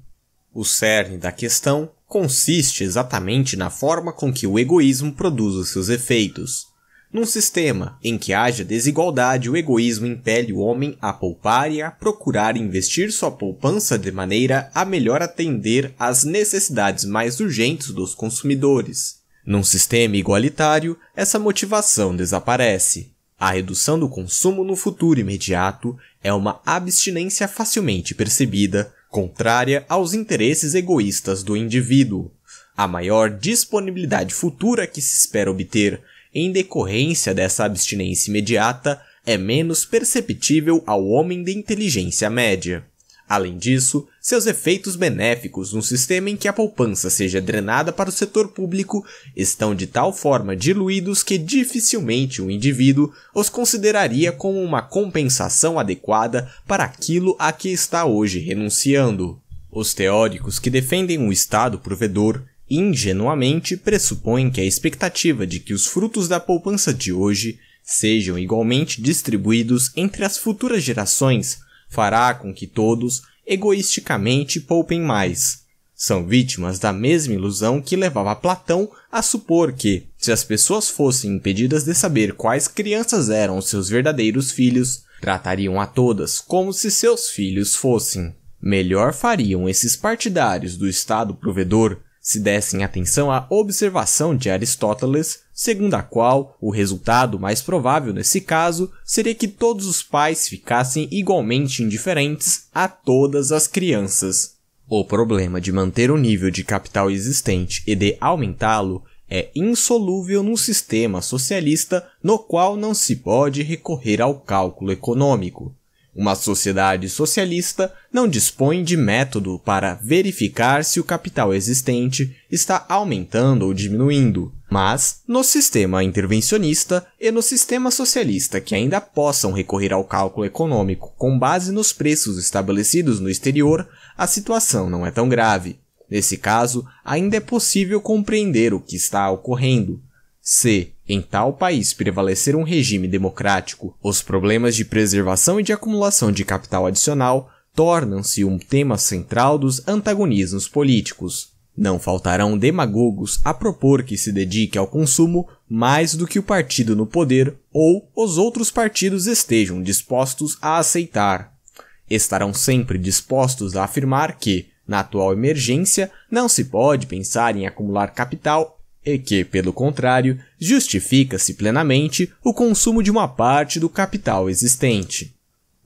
O cerne da questão consiste exatamente na forma com que o egoísmo produz os seus efeitos. Num sistema em que haja desigualdade, o egoísmo impele o homem a poupar e a procurar investir sua poupança de maneira a melhor atender às necessidades mais urgentes dos consumidores. Num sistema igualitário, essa motivação desaparece. A redução do consumo no futuro imediato é uma abstinência facilmente percebida, contrária aos interesses egoístas do indivíduo. A maior disponibilidade futura que se espera obter em decorrência dessa abstinência imediata, é menos perceptível ao homem de inteligência média. Além disso, seus efeitos benéficos num sistema em que a poupança seja drenada para o setor público estão de tal forma diluídos que dificilmente o indivíduo os consideraria como uma compensação adequada para aquilo a que está hoje renunciando. Os teóricos que defendem o Estado provedor ingenuamente pressupõe que a expectativa de que os frutos da poupança de hoje sejam igualmente distribuídos entre as futuras gerações fará com que todos, egoisticamente, poupem mais. São vítimas da mesma ilusão que levava Platão a supor que, se as pessoas fossem impedidas de saber quais crianças eram seus verdadeiros filhos, tratariam a todas como se seus filhos fossem. Melhor fariam esses partidários do Estado provedor se dessem atenção à observação de Aristóteles, segundo a qual o resultado mais provável nesse caso seria que todos os pais ficassem igualmente indiferentes a todas as crianças. O problema de manter o nível de capital existente e de aumentá-lo é insolúvel num sistema socialista no qual não se pode recorrer ao cálculo econômico, uma sociedade socialista não dispõe de método para verificar se o capital existente está aumentando ou diminuindo, mas, no sistema intervencionista e no sistema socialista que ainda possam recorrer ao cálculo econômico com base nos preços estabelecidos no exterior, a situação não é tão grave. Nesse caso, ainda é possível compreender o que está ocorrendo. C. Em tal país prevalecer um regime democrático, os problemas de preservação e de acumulação de capital adicional tornam-se um tema central dos antagonismos políticos. Não faltarão demagogos a propor que se dedique ao consumo mais do que o partido no poder ou os outros partidos estejam dispostos a aceitar. Estarão sempre dispostos a afirmar que, na atual emergência, não se pode pensar em acumular capital e que, pelo contrário, justifica-se plenamente o consumo de uma parte do capital existente.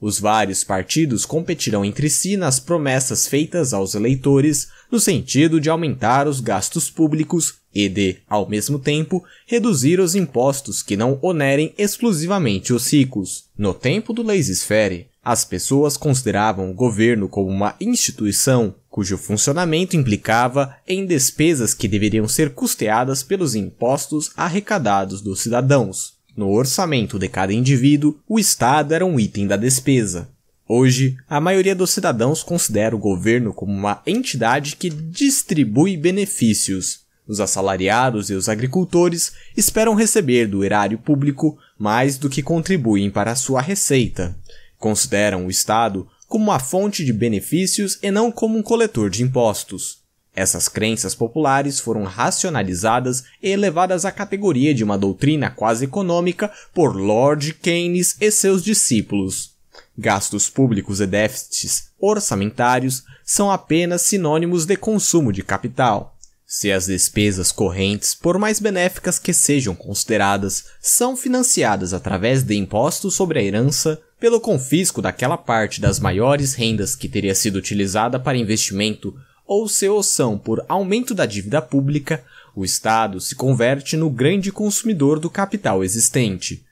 Os vários partidos competirão entre si nas promessas feitas aos eleitores no sentido de aumentar os gastos públicos e de, ao mesmo tempo, reduzir os impostos que não onerem exclusivamente os ricos. No tempo do laissez-faire, as pessoas consideravam o governo como uma instituição cujo funcionamento implicava em despesas que deveriam ser custeadas pelos impostos arrecadados dos cidadãos. No orçamento de cada indivíduo, o Estado era um item da despesa. Hoje, a maioria dos cidadãos considera o governo como uma entidade que distribui benefícios. Os assalariados e os agricultores esperam receber do erário público mais do que contribuem para a sua receita. Consideram o Estado como uma fonte de benefícios e não como um coletor de impostos. Essas crenças populares foram racionalizadas e elevadas à categoria de uma doutrina quase econômica por Lord Keynes e seus discípulos. Gastos públicos e déficits orçamentários são apenas sinônimos de consumo de capital. Se as despesas correntes, por mais benéficas que sejam consideradas, são financiadas através de impostos sobre a herança, pelo confisco daquela parte das maiores rendas que teria sido utilizada para investimento ou oção por aumento da dívida pública, o Estado se converte no grande consumidor do capital existente.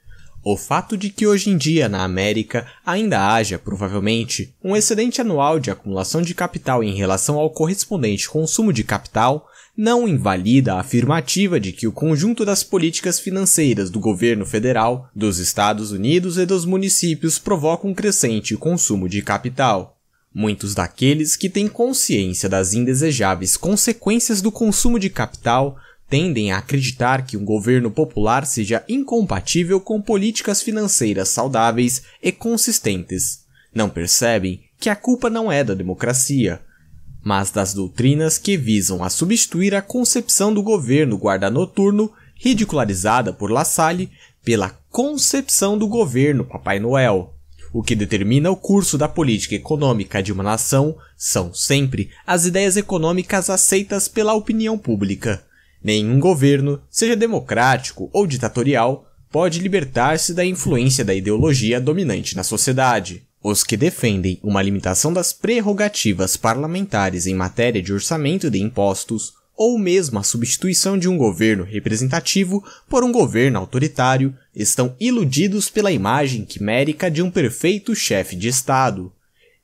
O fato de que hoje em dia na América ainda haja, provavelmente, um excedente anual de acumulação de capital em relação ao correspondente consumo de capital não invalida a afirmativa de que o conjunto das políticas financeiras do governo federal, dos Estados Unidos e dos municípios provoca um crescente consumo de capital. Muitos daqueles que têm consciência das indesejáveis consequências do consumo de capital tendem a acreditar que um governo popular seja incompatível com políticas financeiras saudáveis e consistentes. Não percebem que a culpa não é da democracia, mas das doutrinas que visam a substituir a concepção do governo guarda noturno, ridicularizada por La Salle, pela concepção do governo Papai Noel. O que determina o curso da política econômica de uma nação são sempre as ideias econômicas aceitas pela opinião pública. Nenhum governo, seja democrático ou ditatorial, pode libertar-se da influência da ideologia dominante na sociedade. Os que defendem uma limitação das prerrogativas parlamentares em matéria de orçamento de impostos, ou mesmo a substituição de um governo representativo por um governo autoritário, estão iludidos pela imagem quimérica de um perfeito chefe de Estado.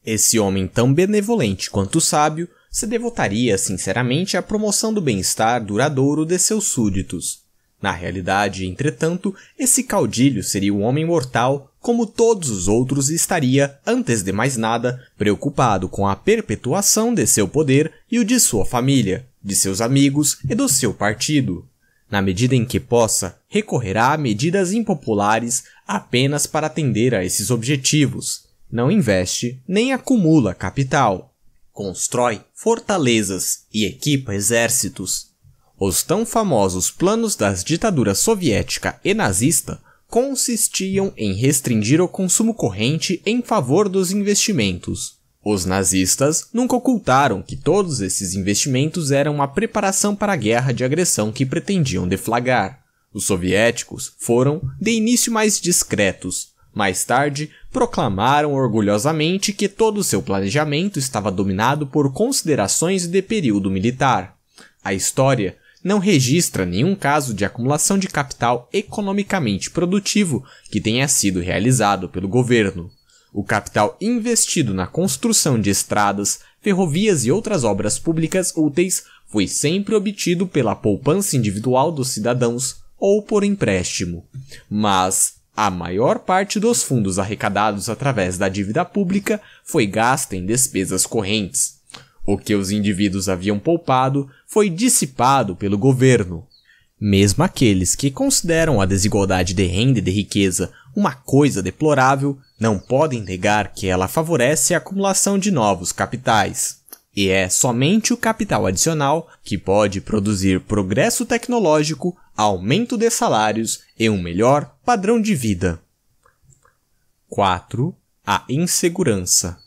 Esse homem tão benevolente quanto sábio se devotaria sinceramente à promoção do bem-estar duradouro de seus súditos, na realidade, entretanto, esse caudilho seria um homem mortal, como todos os outros, e estaria, antes de mais nada, preocupado com a perpetuação de seu poder e o de sua família, de seus amigos e do seu partido. Na medida em que possa, recorrerá a medidas impopulares apenas para atender a esses objetivos. Não investe nem acumula capital. Constrói fortalezas e equipa exércitos os tão famosos planos das ditaduras soviética e nazista consistiam em restringir o consumo corrente em favor dos investimentos. Os nazistas nunca ocultaram que todos esses investimentos eram uma preparação para a guerra de agressão que pretendiam deflagrar. Os soviéticos foram, de início, mais discretos. Mais tarde, proclamaram orgulhosamente que todo o seu planejamento estava dominado por considerações de período militar. A história não registra nenhum caso de acumulação de capital economicamente produtivo que tenha sido realizado pelo governo. O capital investido na construção de estradas, ferrovias e outras obras públicas úteis foi sempre obtido pela poupança individual dos cidadãos ou por empréstimo. Mas a maior parte dos fundos arrecadados através da dívida pública foi gasta em despesas correntes. O que os indivíduos haviam poupado foi dissipado pelo governo. Mesmo aqueles que consideram a desigualdade de renda e de riqueza uma coisa deplorável não podem negar que ela favorece a acumulação de novos capitais. E é somente o capital adicional que pode produzir progresso tecnológico, aumento de salários e um melhor padrão de vida. 4. A insegurança.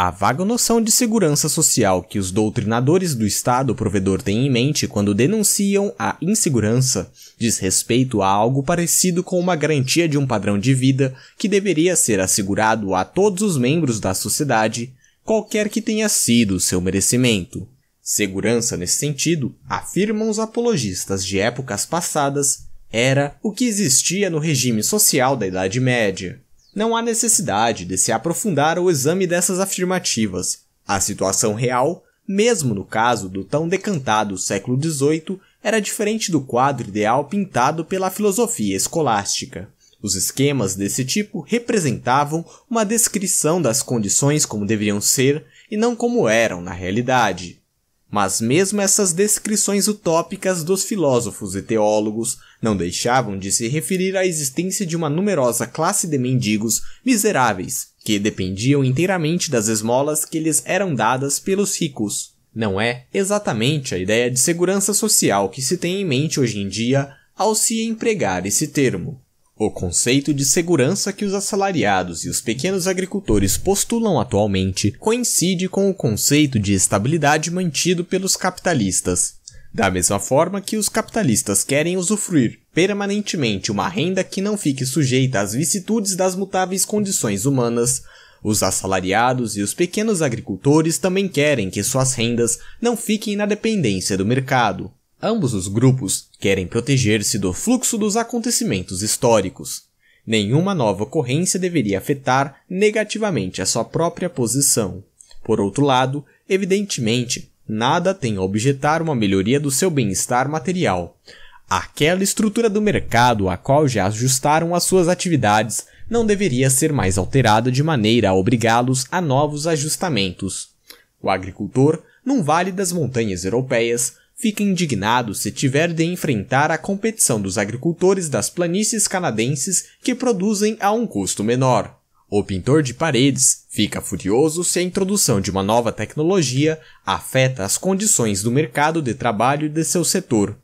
A vaga noção de segurança social que os doutrinadores do Estado provedor têm em mente quando denunciam a insegurança diz respeito a algo parecido com uma garantia de um padrão de vida que deveria ser assegurado a todos os membros da sociedade, qualquer que tenha sido o seu merecimento. Segurança nesse sentido, afirmam os apologistas de épocas passadas, era o que existia no regime social da Idade Média. Não há necessidade de se aprofundar o exame dessas afirmativas. A situação real, mesmo no caso do tão decantado século XVIII, era diferente do quadro ideal pintado pela filosofia escolástica. Os esquemas desse tipo representavam uma descrição das condições como deveriam ser e não como eram na realidade. Mas mesmo essas descrições utópicas dos filósofos e teólogos não deixavam de se referir à existência de uma numerosa classe de mendigos miseráveis que dependiam inteiramente das esmolas que lhes eram dadas pelos ricos. Não é exatamente a ideia de segurança social que se tem em mente hoje em dia ao se empregar esse termo. O conceito de segurança que os assalariados e os pequenos agricultores postulam atualmente coincide com o conceito de estabilidade mantido pelos capitalistas. Da mesma forma que os capitalistas querem usufruir permanentemente uma renda que não fique sujeita às vicissitudes das mutáveis condições humanas, os assalariados e os pequenos agricultores também querem que suas rendas não fiquem na dependência do mercado, Ambos os grupos querem proteger-se do fluxo dos acontecimentos históricos. Nenhuma nova ocorrência deveria afetar negativamente a sua própria posição. Por outro lado, evidentemente, nada tem a objetar uma melhoria do seu bem-estar material. Aquela estrutura do mercado a qual já ajustaram as suas atividades não deveria ser mais alterada de maneira a obrigá-los a novos ajustamentos. O agricultor, num vale das montanhas europeias, fica indignado se tiver de enfrentar a competição dos agricultores das planícies canadenses que produzem a um custo menor. O pintor de paredes fica furioso se a introdução de uma nova tecnologia afeta as condições do mercado de trabalho de seu setor.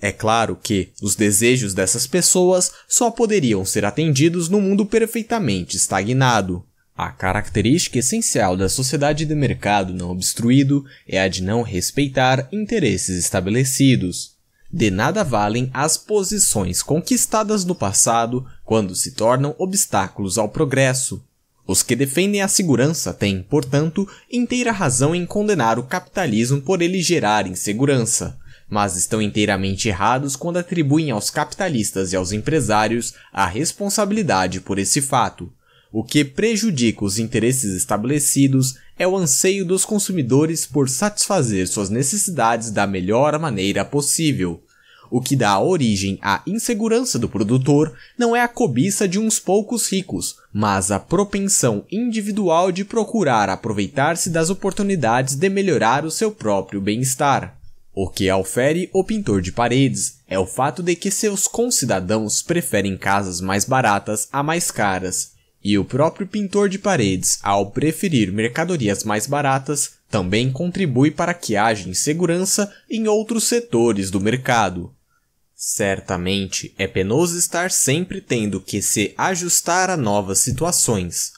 É claro que os desejos dessas pessoas só poderiam ser atendidos no mundo perfeitamente estagnado. A característica essencial da sociedade de mercado não obstruído é a de não respeitar interesses estabelecidos. De nada valem as posições conquistadas no passado quando se tornam obstáculos ao progresso. Os que defendem a segurança têm, portanto, inteira razão em condenar o capitalismo por ele gerar insegurança, mas estão inteiramente errados quando atribuem aos capitalistas e aos empresários a responsabilidade por esse fato. O que prejudica os interesses estabelecidos é o anseio dos consumidores por satisfazer suas necessidades da melhor maneira possível. O que dá origem à insegurança do produtor não é a cobiça de uns poucos ricos, mas a propensão individual de procurar aproveitar-se das oportunidades de melhorar o seu próprio bem-estar. O que alfere o pintor de paredes é o fato de que seus concidadãos preferem casas mais baratas a mais caras, e o próprio pintor de paredes, ao preferir mercadorias mais baratas, também contribui para que haja insegurança em outros setores do mercado. Certamente é penoso estar sempre tendo que se ajustar a novas situações.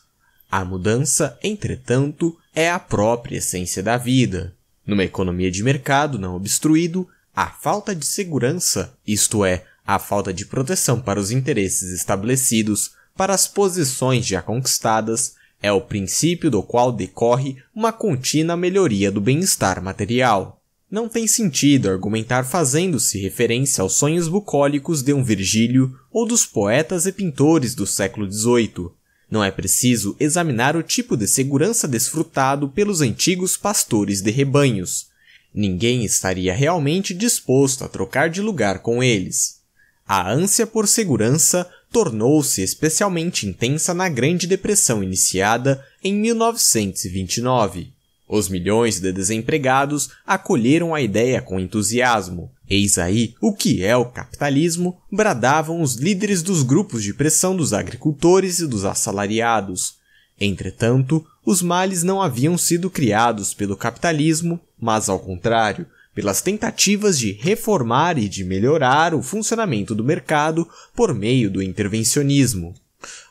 A mudança, entretanto, é a própria essência da vida. Numa economia de mercado não obstruído, a falta de segurança, isto é, a falta de proteção para os interesses estabelecidos, para as posições já conquistadas é o princípio do qual decorre uma contínua melhoria do bem-estar material. Não tem sentido argumentar fazendo-se referência aos sonhos bucólicos de um Virgílio ou dos poetas e pintores do século XVIII. Não é preciso examinar o tipo de segurança desfrutado pelos antigos pastores de rebanhos. Ninguém estaria realmente disposto a trocar de lugar com eles. A ânsia por segurança tornou-se especialmente intensa na Grande Depressão iniciada em 1929. Os milhões de desempregados acolheram a ideia com entusiasmo. Eis aí o que é o capitalismo, bradavam os líderes dos grupos de pressão dos agricultores e dos assalariados. Entretanto, os males não haviam sido criados pelo capitalismo, mas ao contrário, pelas tentativas de reformar e de melhorar o funcionamento do mercado por meio do intervencionismo.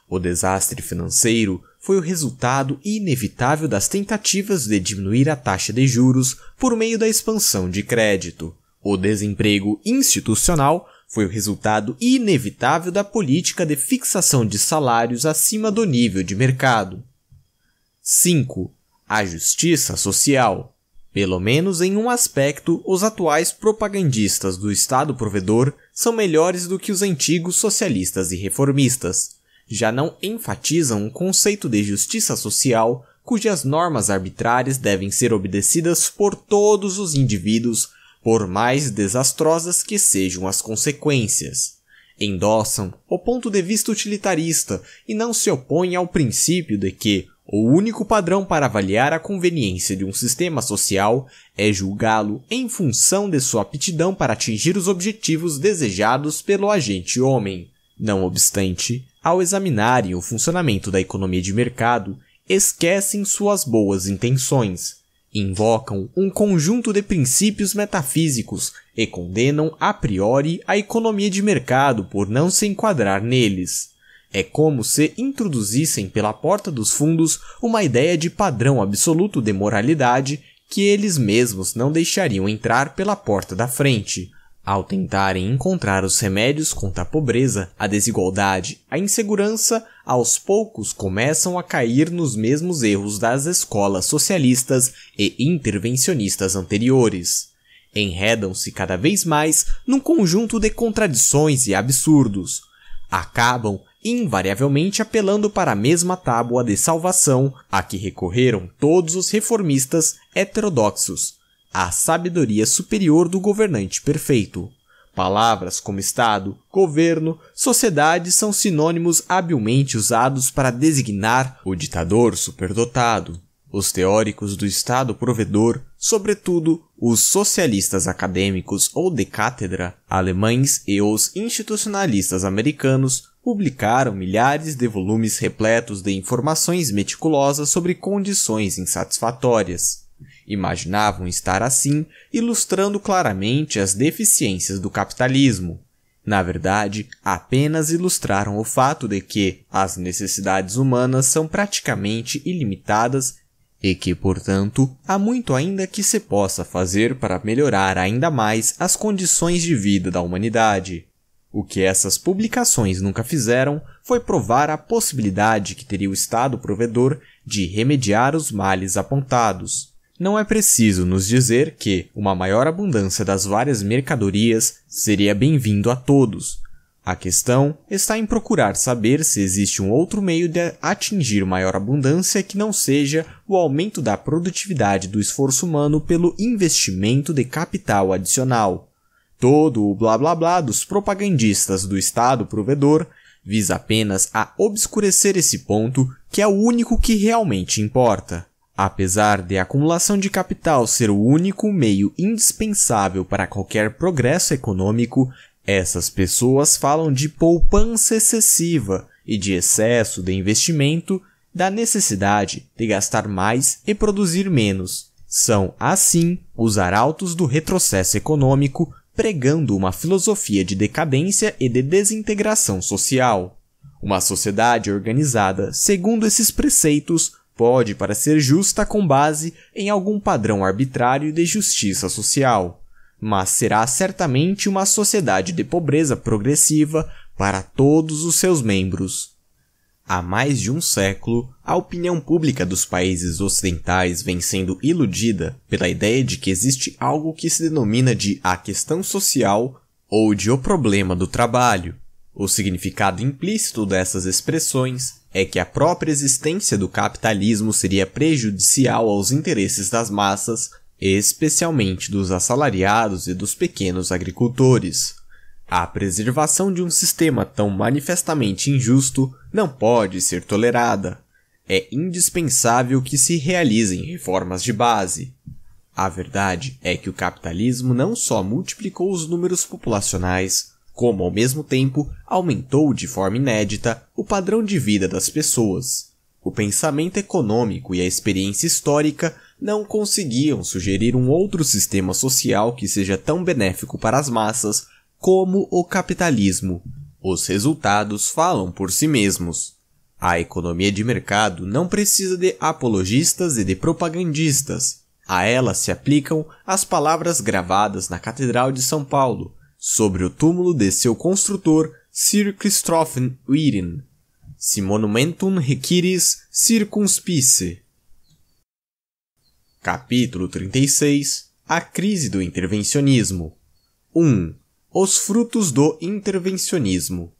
O desastre financeiro foi o resultado inevitável das tentativas de diminuir a taxa de juros por meio da expansão de crédito. O desemprego institucional foi o resultado inevitável da política de fixação de salários acima do nível de mercado. 5. A justiça social. Pelo menos em um aspecto, os atuais propagandistas do Estado provedor são melhores do que os antigos socialistas e reformistas. Já não enfatizam um conceito de justiça social, cujas normas arbitrárias devem ser obedecidas por todos os indivíduos, por mais desastrosas que sejam as consequências. Endossam o ponto de vista utilitarista e não se opõem ao princípio de que o único padrão para avaliar a conveniência de um sistema social é julgá-lo em função de sua aptidão para atingir os objetivos desejados pelo agente homem. Não obstante, ao examinarem o funcionamento da economia de mercado, esquecem suas boas intenções, invocam um conjunto de princípios metafísicos e condenam a priori a economia de mercado por não se enquadrar neles. É como se introduzissem pela porta dos fundos uma ideia de padrão absoluto de moralidade que eles mesmos não deixariam entrar pela porta da frente. Ao tentarem encontrar os remédios contra a pobreza, a desigualdade, a insegurança, aos poucos começam a cair nos mesmos erros das escolas socialistas e intervencionistas anteriores. Enredam-se cada vez mais num conjunto de contradições e absurdos. Acabam invariavelmente apelando para a mesma tábua de salvação a que recorreram todos os reformistas heterodoxos, a sabedoria superior do governante perfeito. Palavras como Estado, governo, sociedade são sinônimos habilmente usados para designar o ditador superdotado. Os teóricos do Estado provedor, sobretudo os socialistas acadêmicos ou de cátedra alemães e os institucionalistas americanos, publicaram milhares de volumes repletos de informações meticulosas sobre condições insatisfatórias. Imaginavam estar assim ilustrando claramente as deficiências do capitalismo. Na verdade, apenas ilustraram o fato de que as necessidades humanas são praticamente ilimitadas e que, portanto, há muito ainda que se possa fazer para melhorar ainda mais as condições de vida da humanidade. O que essas publicações nunca fizeram foi provar a possibilidade que teria o Estado provedor de remediar os males apontados. Não é preciso nos dizer que uma maior abundância das várias mercadorias seria bem-vindo a todos. A questão está em procurar saber se existe um outro meio de atingir maior abundância que não seja o aumento da produtividade do esforço humano pelo investimento de capital adicional. Todo o blá blá blá dos propagandistas do Estado provedor visa apenas a obscurecer esse ponto que é o único que realmente importa. Apesar de a acumulação de capital ser o único meio indispensável para qualquer progresso econômico, essas pessoas falam de poupança excessiva e de excesso de investimento, da necessidade de gastar mais e produzir menos. São, assim, os arautos do retrocesso econômico pregando uma filosofia de decadência e de desintegração social. Uma sociedade organizada segundo esses preceitos pode, para ser justa com base em algum padrão arbitrário de justiça social, mas será certamente uma sociedade de pobreza progressiva para todos os seus membros. Há mais de um século, a opinião pública dos países ocidentais vem sendo iludida pela ideia de que existe algo que se denomina de a questão social ou de o problema do trabalho. O significado implícito dessas expressões é que a própria existência do capitalismo seria prejudicial aos interesses das massas, especialmente dos assalariados e dos pequenos agricultores. A preservação de um sistema tão manifestamente injusto não pode ser tolerada. É indispensável que se realizem reformas de base. A verdade é que o capitalismo não só multiplicou os números populacionais, como ao mesmo tempo aumentou de forma inédita o padrão de vida das pessoas. O pensamento econômico e a experiência histórica não conseguiam sugerir um outro sistema social que seja tão benéfico para as massas como o capitalismo. Os resultados falam por si mesmos. A economia de mercado não precisa de apologistas e de propagandistas. A ela se aplicam as palavras gravadas na Catedral de São Paulo, sobre o túmulo de seu construtor, Sir Christopher Wheaton. Si monumentum requiris circumspice. Capítulo 36 A crise do intervencionismo 1. Os frutos do intervencionismo.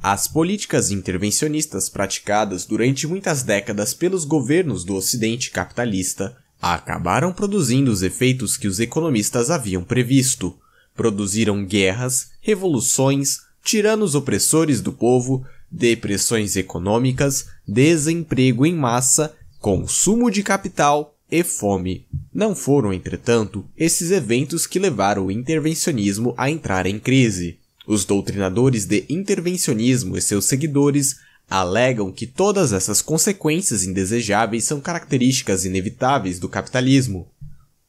As políticas intervencionistas praticadas durante muitas décadas pelos governos do Ocidente capitalista acabaram produzindo os efeitos que os economistas haviam previsto. Produziram guerras, revoluções, tiranos opressores do povo, depressões econômicas, desemprego em massa, consumo de capital, e fome. Não foram, entretanto, esses eventos que levaram o intervencionismo a entrar em crise. Os doutrinadores de intervencionismo e seus seguidores alegam que todas essas consequências indesejáveis são características inevitáveis do capitalismo.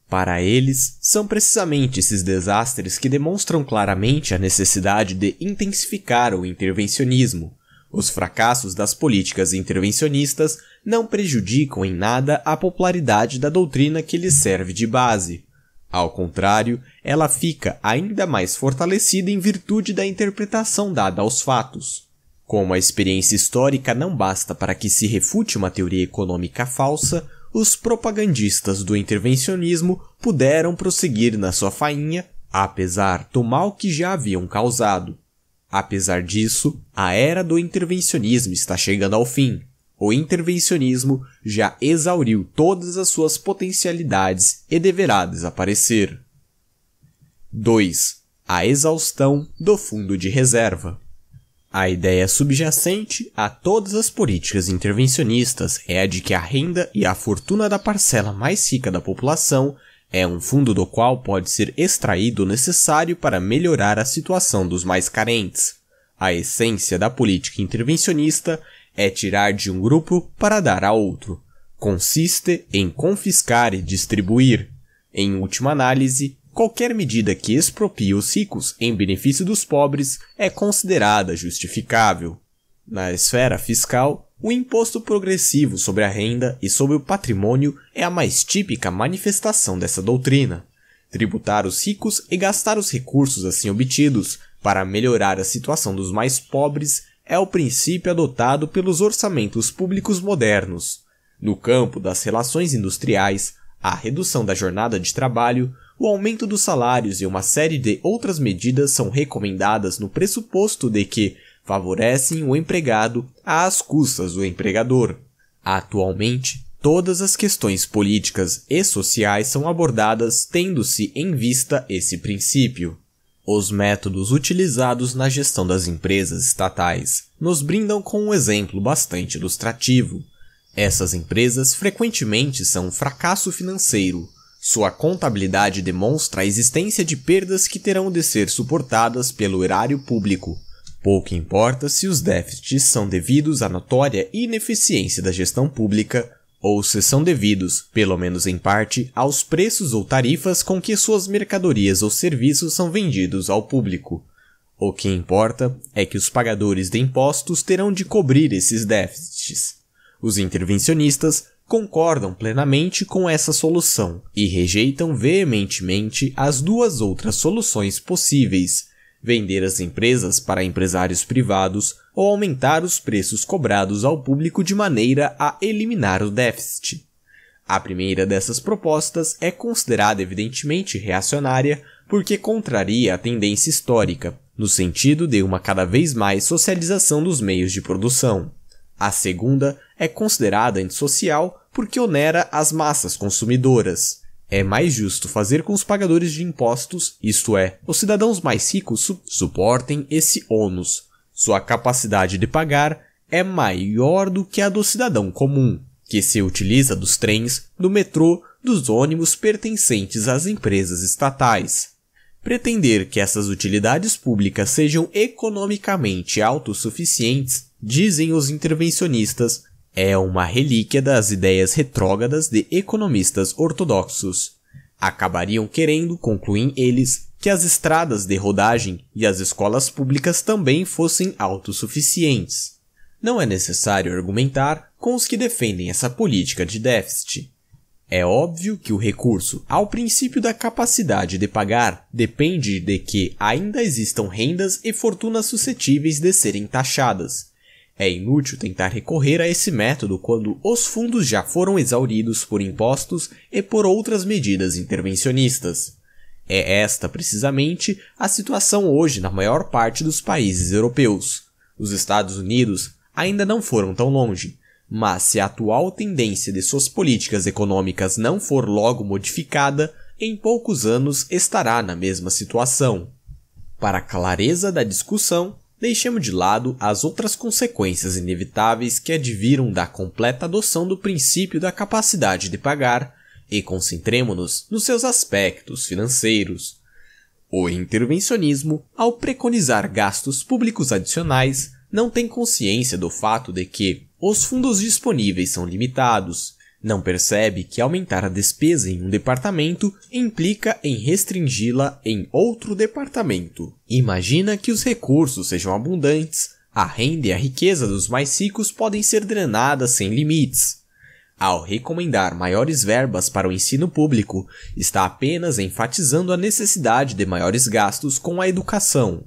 Para eles, são precisamente esses desastres que demonstram claramente a necessidade de intensificar o intervencionismo, os fracassos das políticas intervencionistas não prejudicam em nada a popularidade da doutrina que lhes serve de base. Ao contrário, ela fica ainda mais fortalecida em virtude da interpretação dada aos fatos. Como a experiência histórica não basta para que se refute uma teoria econômica falsa, os propagandistas do intervencionismo puderam prosseguir na sua fainha, apesar do mal que já haviam causado. Apesar disso, a era do intervencionismo está chegando ao fim. O intervencionismo já exauriu todas as suas potencialidades e deverá desaparecer. 2. A exaustão do fundo de reserva. A ideia subjacente a todas as políticas intervencionistas é a de que a renda e a fortuna da parcela mais rica da população é um fundo do qual pode ser extraído o necessário para melhorar a situação dos mais carentes. A essência da política intervencionista é tirar de um grupo para dar a outro. Consiste em confiscar e distribuir. Em última análise, qualquer medida que expropie os ricos em benefício dos pobres é considerada justificável. Na esfera fiscal, o imposto progressivo sobre a renda e sobre o patrimônio é a mais típica manifestação dessa doutrina. Tributar os ricos e gastar os recursos assim obtidos para melhorar a situação dos mais pobres é o princípio adotado pelos orçamentos públicos modernos. No campo das relações industriais, a redução da jornada de trabalho, o aumento dos salários e uma série de outras medidas são recomendadas no pressuposto de que favorecem o empregado às custas do empregador. Atualmente, todas as questões políticas e sociais são abordadas tendo-se em vista esse princípio. Os métodos utilizados na gestão das empresas estatais nos brindam com um exemplo bastante ilustrativo. Essas empresas frequentemente são um fracasso financeiro. Sua contabilidade demonstra a existência de perdas que terão de ser suportadas pelo erário público Pouco importa se os déficits são devidos à notória ineficiência da gestão pública ou se são devidos, pelo menos em parte, aos preços ou tarifas com que suas mercadorias ou serviços são vendidos ao público. O que importa é que os pagadores de impostos terão de cobrir esses déficits. Os intervencionistas concordam plenamente com essa solução e rejeitam veementemente as duas outras soluções possíveis, vender as empresas para empresários privados ou aumentar os preços cobrados ao público de maneira a eliminar o déficit. A primeira dessas propostas é considerada evidentemente reacionária porque contraria a tendência histórica, no sentido de uma cada vez mais socialização dos meios de produção. A segunda é considerada antissocial porque onera as massas consumidoras, é mais justo fazer com os pagadores de impostos, isto é, os cidadãos mais ricos su suportem esse ônus. Sua capacidade de pagar é maior do que a do cidadão comum, que se utiliza dos trens, do metrô, dos ônibus pertencentes às empresas estatais. Pretender que essas utilidades públicas sejam economicamente autossuficientes, dizem os intervencionistas, é uma relíquia das ideias retrógradas de economistas ortodoxos. Acabariam querendo, concluem eles, que as estradas de rodagem e as escolas públicas também fossem autossuficientes. Não é necessário argumentar com os que defendem essa política de déficit. É óbvio que o recurso ao princípio da capacidade de pagar depende de que ainda existam rendas e fortunas suscetíveis de serem taxadas, é inútil tentar recorrer a esse método quando os fundos já foram exauridos por impostos e por outras medidas intervencionistas. É esta, precisamente, a situação hoje na maior parte dos países europeus. Os Estados Unidos ainda não foram tão longe, mas se a atual tendência de suas políticas econômicas não for logo modificada, em poucos anos estará na mesma situação. Para clareza da discussão, Deixemos de lado as outras consequências inevitáveis que adviram da completa adoção do princípio da capacidade de pagar e concentremos-nos nos seus aspectos financeiros. O intervencionismo, ao preconizar gastos públicos adicionais, não tem consciência do fato de que os fundos disponíveis são limitados não percebe que aumentar a despesa em um departamento implica em restringi-la em outro departamento. Imagina que os recursos sejam abundantes, a renda e a riqueza dos mais ricos podem ser drenadas sem limites. Ao recomendar maiores verbas para o ensino público, está apenas enfatizando a necessidade de maiores gastos com a educação.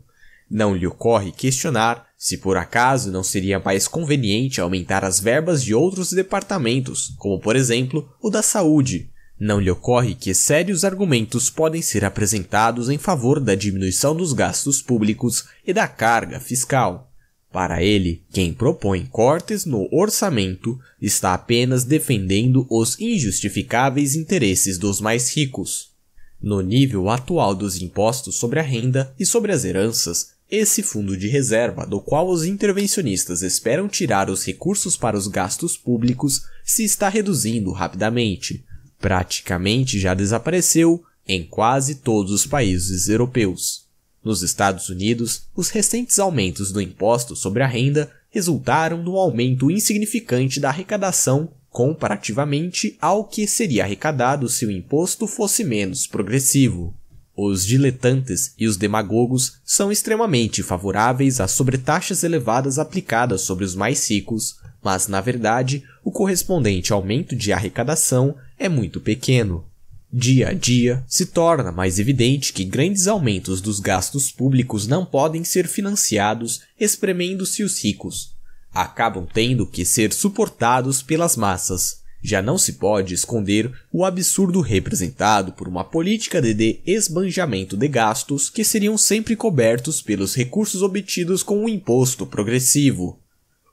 Não lhe ocorre questionar se por acaso não seria mais conveniente aumentar as verbas de outros departamentos, como por exemplo o da saúde, não lhe ocorre que sérios argumentos podem ser apresentados em favor da diminuição dos gastos públicos e da carga fiscal. Para ele, quem propõe cortes no orçamento está apenas defendendo os injustificáveis interesses dos mais ricos. No nível atual dos impostos sobre a renda e sobre as heranças, esse fundo de reserva, do qual os intervencionistas esperam tirar os recursos para os gastos públicos, se está reduzindo rapidamente. Praticamente já desapareceu em quase todos os países europeus. Nos Estados Unidos, os recentes aumentos do imposto sobre a renda resultaram num aumento insignificante da arrecadação comparativamente ao que seria arrecadado se o imposto fosse menos progressivo. Os diletantes e os demagogos são extremamente favoráveis às sobretaxas elevadas aplicadas sobre os mais ricos, mas na verdade o correspondente aumento de arrecadação é muito pequeno. Dia a dia, se torna mais evidente que grandes aumentos dos gastos públicos não podem ser financiados espremendo-se os ricos. Acabam tendo que ser suportados pelas massas, já não se pode esconder o absurdo representado por uma política de esbanjamento de gastos que seriam sempre cobertos pelos recursos obtidos com o um imposto progressivo.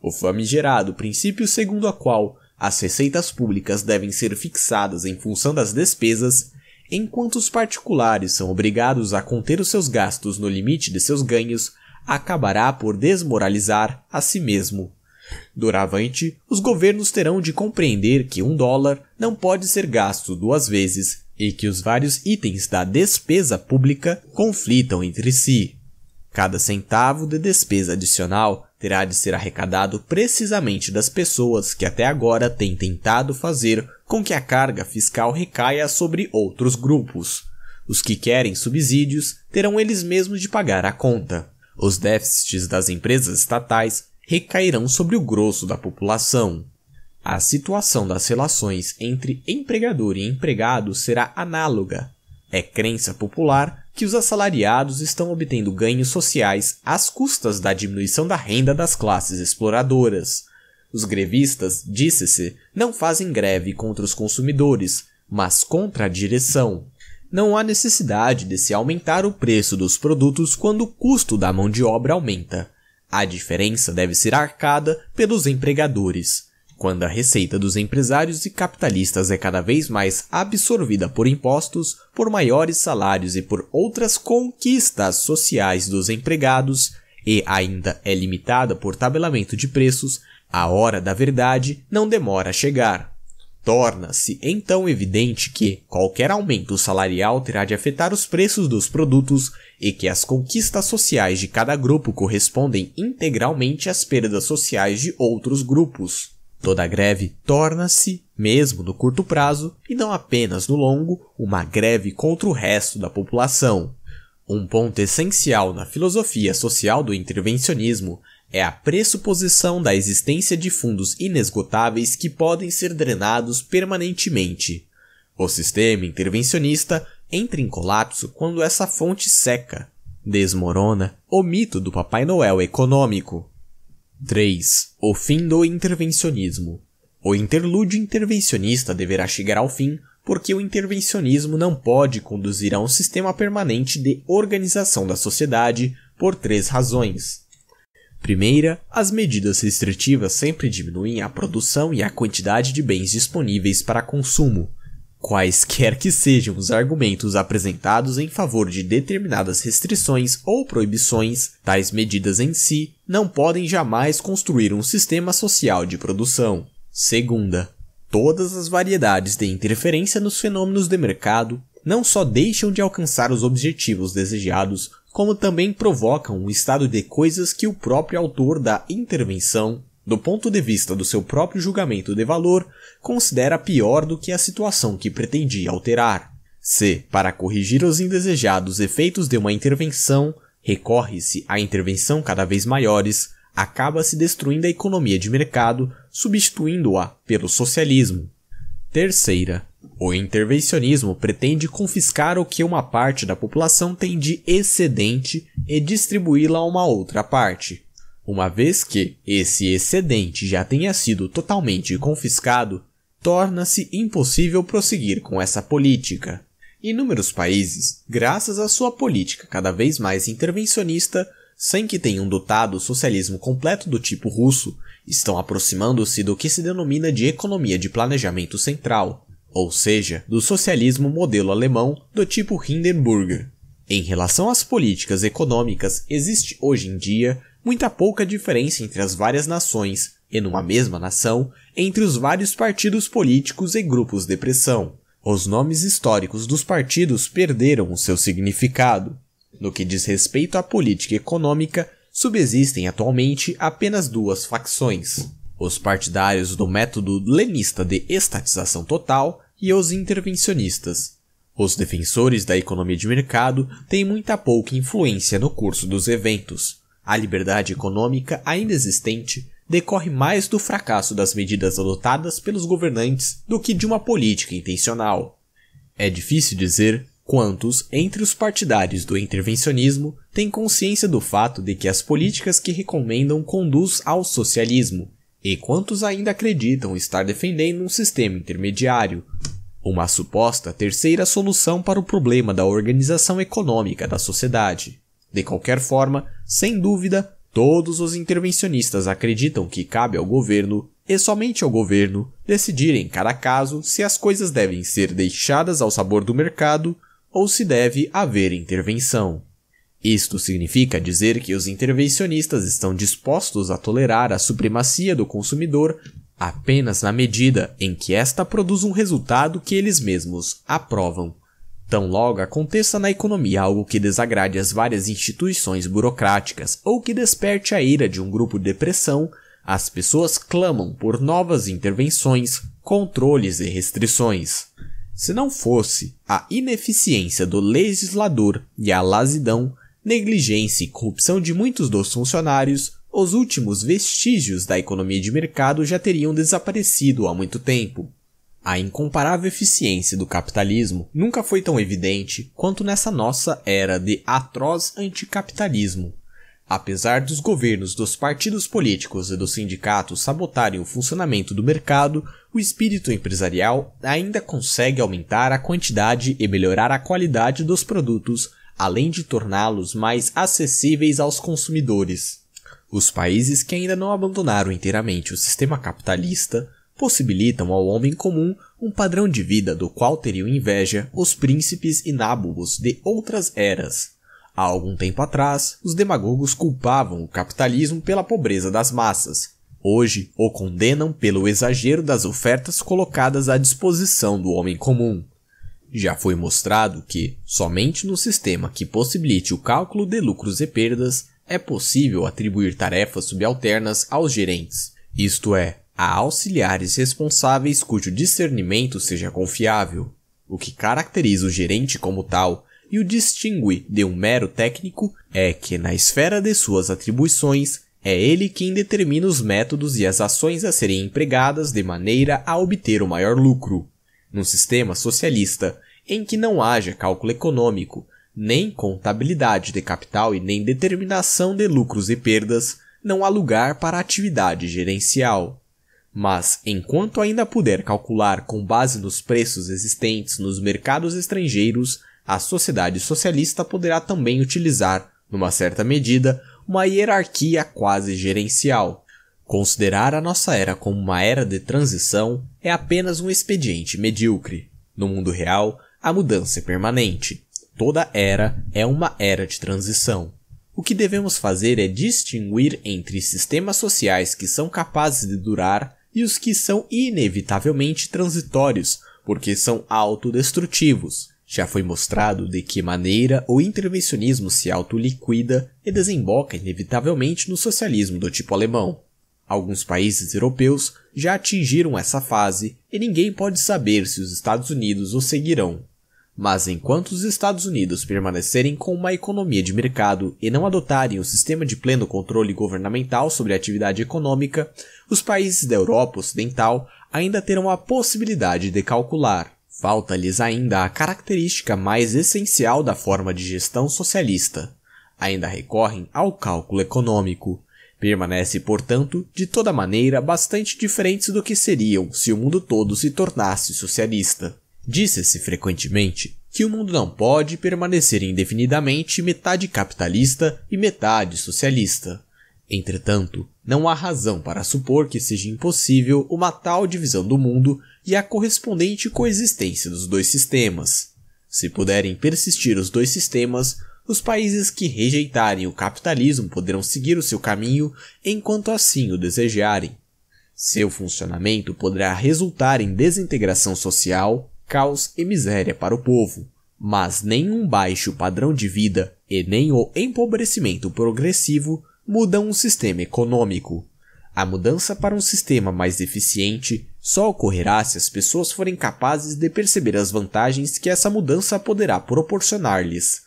O famigerado princípio segundo a qual as receitas públicas devem ser fixadas em função das despesas, enquanto os particulares são obrigados a conter os seus gastos no limite de seus ganhos, acabará por desmoralizar a si mesmo. Doravante, os governos terão de compreender que um dólar não pode ser gasto duas vezes e que os vários itens da despesa pública conflitam entre si. Cada centavo de despesa adicional terá de ser arrecadado precisamente das pessoas que até agora têm tentado fazer com que a carga fiscal recaia sobre outros grupos. Os que querem subsídios terão eles mesmos de pagar a conta. Os déficits das empresas estatais recairão sobre o grosso da população. A situação das relações entre empregador e empregado será análoga. É crença popular que os assalariados estão obtendo ganhos sociais às custas da diminuição da renda das classes exploradoras. Os grevistas, disse-se, não fazem greve contra os consumidores, mas contra a direção. Não há necessidade de se aumentar o preço dos produtos quando o custo da mão de obra aumenta. A diferença deve ser arcada pelos empregadores. Quando a receita dos empresários e capitalistas é cada vez mais absorvida por impostos, por maiores salários e por outras conquistas sociais dos empregados, e ainda é limitada por tabelamento de preços, a hora da verdade não demora a chegar. Torna-se então evidente que qualquer aumento salarial terá de afetar os preços dos produtos e que as conquistas sociais de cada grupo correspondem integralmente às perdas sociais de outros grupos. Toda greve torna-se, mesmo no curto prazo e não apenas no longo, uma greve contra o resto da população. Um ponto essencial na filosofia social do intervencionismo é a pressuposição da existência de fundos inesgotáveis que podem ser drenados permanentemente. O sistema intervencionista entra em colapso quando essa fonte seca. Desmorona o mito do Papai Noel econômico. 3. O fim do intervencionismo. O interlúdio intervencionista deverá chegar ao fim porque o intervencionismo não pode conduzir a um sistema permanente de organização da sociedade por três razões. Primeira, as medidas restritivas sempre diminuem a produção e a quantidade de bens disponíveis para consumo. Quaisquer que sejam os argumentos apresentados em favor de determinadas restrições ou proibições, tais medidas em si não podem jamais construir um sistema social de produção. Segunda, todas as variedades de interferência nos fenômenos de mercado não só deixam de alcançar os objetivos desejados, como também provocam um estado de coisas que o próprio autor da intervenção, do ponto de vista do seu próprio julgamento de valor, considera pior do que a situação que pretendia alterar. Se, para corrigir os indesejados efeitos de uma intervenção, recorre-se a intervenção cada vez maiores, acaba-se destruindo a economia de mercado, substituindo-a pelo socialismo. Terceira, o intervencionismo pretende confiscar o que uma parte da população tem de excedente e distribuí-la a uma outra parte. Uma vez que esse excedente já tenha sido totalmente confiscado, torna-se impossível prosseguir com essa política. Inúmeros países, graças à sua política cada vez mais intervencionista, sem que tenham dotado o socialismo completo do tipo russo, estão aproximando-se do que se denomina de economia de planejamento central, ou seja, do socialismo modelo alemão do tipo Hindenburg. Em relação às políticas econômicas, existe hoje em dia muita pouca diferença entre as várias nações e numa mesma nação entre os vários partidos políticos e grupos de pressão. Os nomes históricos dos partidos perderam o seu significado. No que diz respeito à política econômica, subsistem atualmente apenas duas facções: os partidários do método lenista de estatização total e os intervencionistas. Os defensores da economia de mercado têm muita pouca influência no curso dos eventos. A liberdade econômica ainda existente decorre mais do fracasso das medidas adotadas pelos governantes do que de uma política intencional. É difícil dizer quantos entre os partidários do intervencionismo têm consciência do fato de que as políticas que recomendam conduz ao socialismo e quantos ainda acreditam estar defendendo um sistema intermediário, uma suposta terceira solução para o problema da organização econômica da sociedade. De qualquer forma, sem dúvida, todos os intervencionistas acreditam que cabe ao governo, e somente ao governo, decidir em cada caso se as coisas devem ser deixadas ao sabor do mercado ou se deve haver intervenção. Isto significa dizer que os intervencionistas estão dispostos a tolerar a supremacia do consumidor apenas na medida em que esta produz um resultado que eles mesmos aprovam. Tão logo aconteça na economia algo que desagrade as várias instituições burocráticas ou que desperte a ira de um grupo de pressão, as pessoas clamam por novas intervenções, controles e restrições. Se não fosse a ineficiência do legislador e a lazidão, negligência e corrupção de muitos dos funcionários, os últimos vestígios da economia de mercado já teriam desaparecido há muito tempo. A incomparável eficiência do capitalismo nunca foi tão evidente quanto nessa nossa era de atroz anticapitalismo. Apesar dos governos, dos partidos políticos e dos sindicatos sabotarem o funcionamento do mercado, o espírito empresarial ainda consegue aumentar a quantidade e melhorar a qualidade dos produtos além de torná-los mais acessíveis aos consumidores. Os países que ainda não abandonaram inteiramente o sistema capitalista possibilitam ao homem comum um padrão de vida do qual teriam inveja os príncipes inábubos de outras eras. Há algum tempo atrás, os demagogos culpavam o capitalismo pela pobreza das massas. Hoje, o condenam pelo exagero das ofertas colocadas à disposição do homem comum. Já foi mostrado que, somente no sistema que possibilite o cálculo de lucros e perdas, é possível atribuir tarefas subalternas aos gerentes, isto é, a auxiliares responsáveis cujo discernimento seja confiável, o que caracteriza o gerente como tal e o distingue de um mero técnico é que, na esfera de suas atribuições, é ele quem determina os métodos e as ações a serem empregadas de maneira a obter o maior lucro. Num sistema socialista, em que não haja cálculo econômico, nem contabilidade de capital e nem determinação de lucros e perdas, não há lugar para atividade gerencial. Mas, enquanto ainda puder calcular com base nos preços existentes nos mercados estrangeiros, a sociedade socialista poderá também utilizar, numa certa medida, uma hierarquia quase gerencial. Considerar a nossa era como uma era de transição é apenas um expediente medíocre. No mundo real, a mudança é permanente. Toda era é uma era de transição. O que devemos fazer é distinguir entre sistemas sociais que são capazes de durar e os que são inevitavelmente transitórios, porque são autodestrutivos. Já foi mostrado de que maneira o intervencionismo se autoliquida e desemboca inevitavelmente no socialismo do tipo alemão. Alguns países europeus já atingiram essa fase e ninguém pode saber se os Estados Unidos o seguirão. Mas enquanto os Estados Unidos permanecerem com uma economia de mercado e não adotarem o um sistema de pleno controle governamental sobre a atividade econômica, os países da Europa Ocidental ainda terão a possibilidade de calcular. Falta-lhes ainda a característica mais essencial da forma de gestão socialista. Ainda recorrem ao cálculo econômico. Permanece, portanto, de toda maneira bastante diferentes do que seriam se o mundo todo se tornasse socialista. Disse-se frequentemente que o mundo não pode permanecer indefinidamente metade capitalista e metade socialista. Entretanto, não há razão para supor que seja impossível uma tal divisão do mundo e a correspondente coexistência dos dois sistemas. Se puderem persistir os dois sistemas, os países que rejeitarem o capitalismo poderão seguir o seu caminho enquanto assim o desejarem. Seu funcionamento poderá resultar em desintegração social, caos e miséria para o povo, mas nem um baixo padrão de vida e nem o empobrecimento progressivo mudam um sistema econômico. A mudança para um sistema mais eficiente só ocorrerá se as pessoas forem capazes de perceber as vantagens que essa mudança poderá proporcionar-lhes.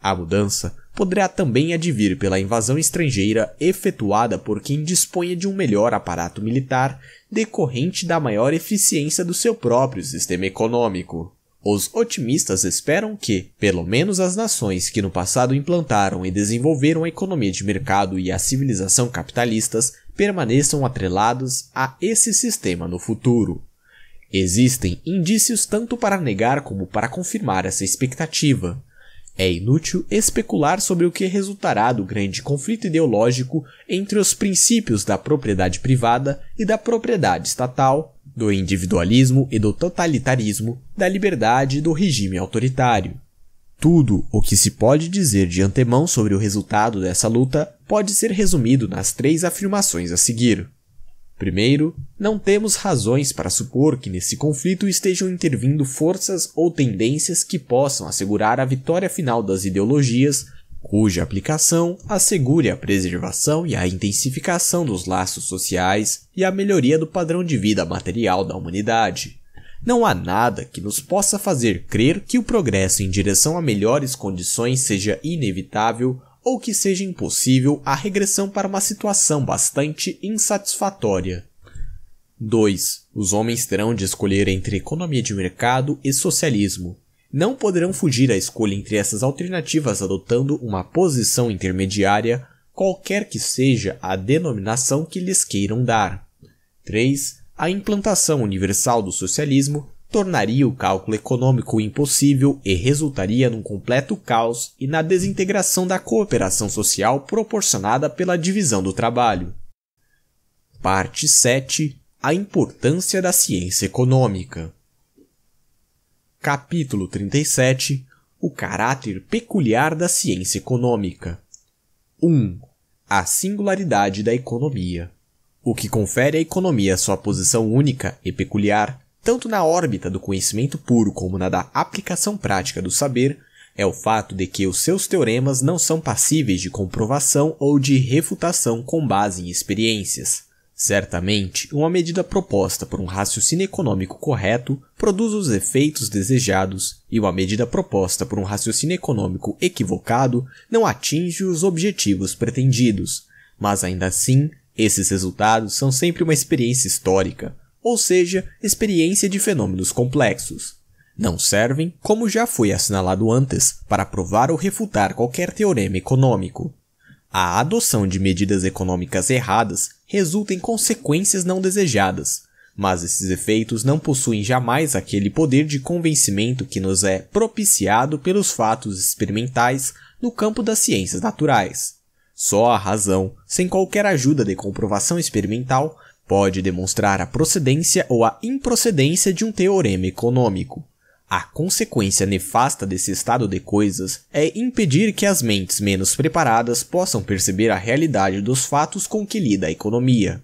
A mudança poderá também advir pela invasão estrangeira efetuada por quem disponha de um melhor aparato militar decorrente da maior eficiência do seu próprio sistema econômico. Os otimistas esperam que, pelo menos as nações que no passado implantaram e desenvolveram a economia de mercado e a civilização capitalistas, permaneçam atrelados a esse sistema no futuro. Existem indícios tanto para negar como para confirmar essa expectativa. É inútil especular sobre o que resultará do grande conflito ideológico entre os princípios da propriedade privada e da propriedade estatal, do individualismo e do totalitarismo, da liberdade e do regime autoritário. Tudo o que se pode dizer de antemão sobre o resultado dessa luta pode ser resumido nas três afirmações a seguir. Primeiro, não temos razões para supor que nesse conflito estejam intervindo forças ou tendências que possam assegurar a vitória final das ideologias cuja aplicação assegure a preservação e a intensificação dos laços sociais e a melhoria do padrão de vida material da humanidade. Não há nada que nos possa fazer crer que o progresso em direção a melhores condições seja inevitável ou que seja impossível a regressão para uma situação bastante insatisfatória. 2. Os homens terão de escolher entre economia de mercado e socialismo. Não poderão fugir à escolha entre essas alternativas adotando uma posição intermediária, qualquer que seja a denominação que lhes queiram dar. 3. A implantação universal do socialismo tornaria o cálculo econômico impossível e resultaria num completo caos e na desintegração da cooperação social proporcionada pela divisão do trabalho. Parte 7 A importância da ciência econômica. Capítulo 37 O caráter peculiar da ciência econômica. 1. A singularidade da economia. O que confere à economia sua posição única e peculiar tanto na órbita do conhecimento puro como na da aplicação prática do saber, é o fato de que os seus teoremas não são passíveis de comprovação ou de refutação com base em experiências. Certamente, uma medida proposta por um raciocínio econômico correto produz os efeitos desejados, e uma medida proposta por um raciocínio econômico equivocado não atinge os objetivos pretendidos. Mas ainda assim, esses resultados são sempre uma experiência histórica, ou seja, experiência de fenômenos complexos. Não servem, como já foi assinalado antes, para provar ou refutar qualquer teorema econômico. A adoção de medidas econômicas erradas resulta em consequências não desejadas, mas esses efeitos não possuem jamais aquele poder de convencimento que nos é propiciado pelos fatos experimentais no campo das ciências naturais. Só a razão, sem qualquer ajuda de comprovação experimental, Pode demonstrar a procedência ou a improcedência de um teorema econômico. A consequência nefasta desse estado de coisas é impedir que as mentes menos preparadas possam perceber a realidade dos fatos com que lida a economia.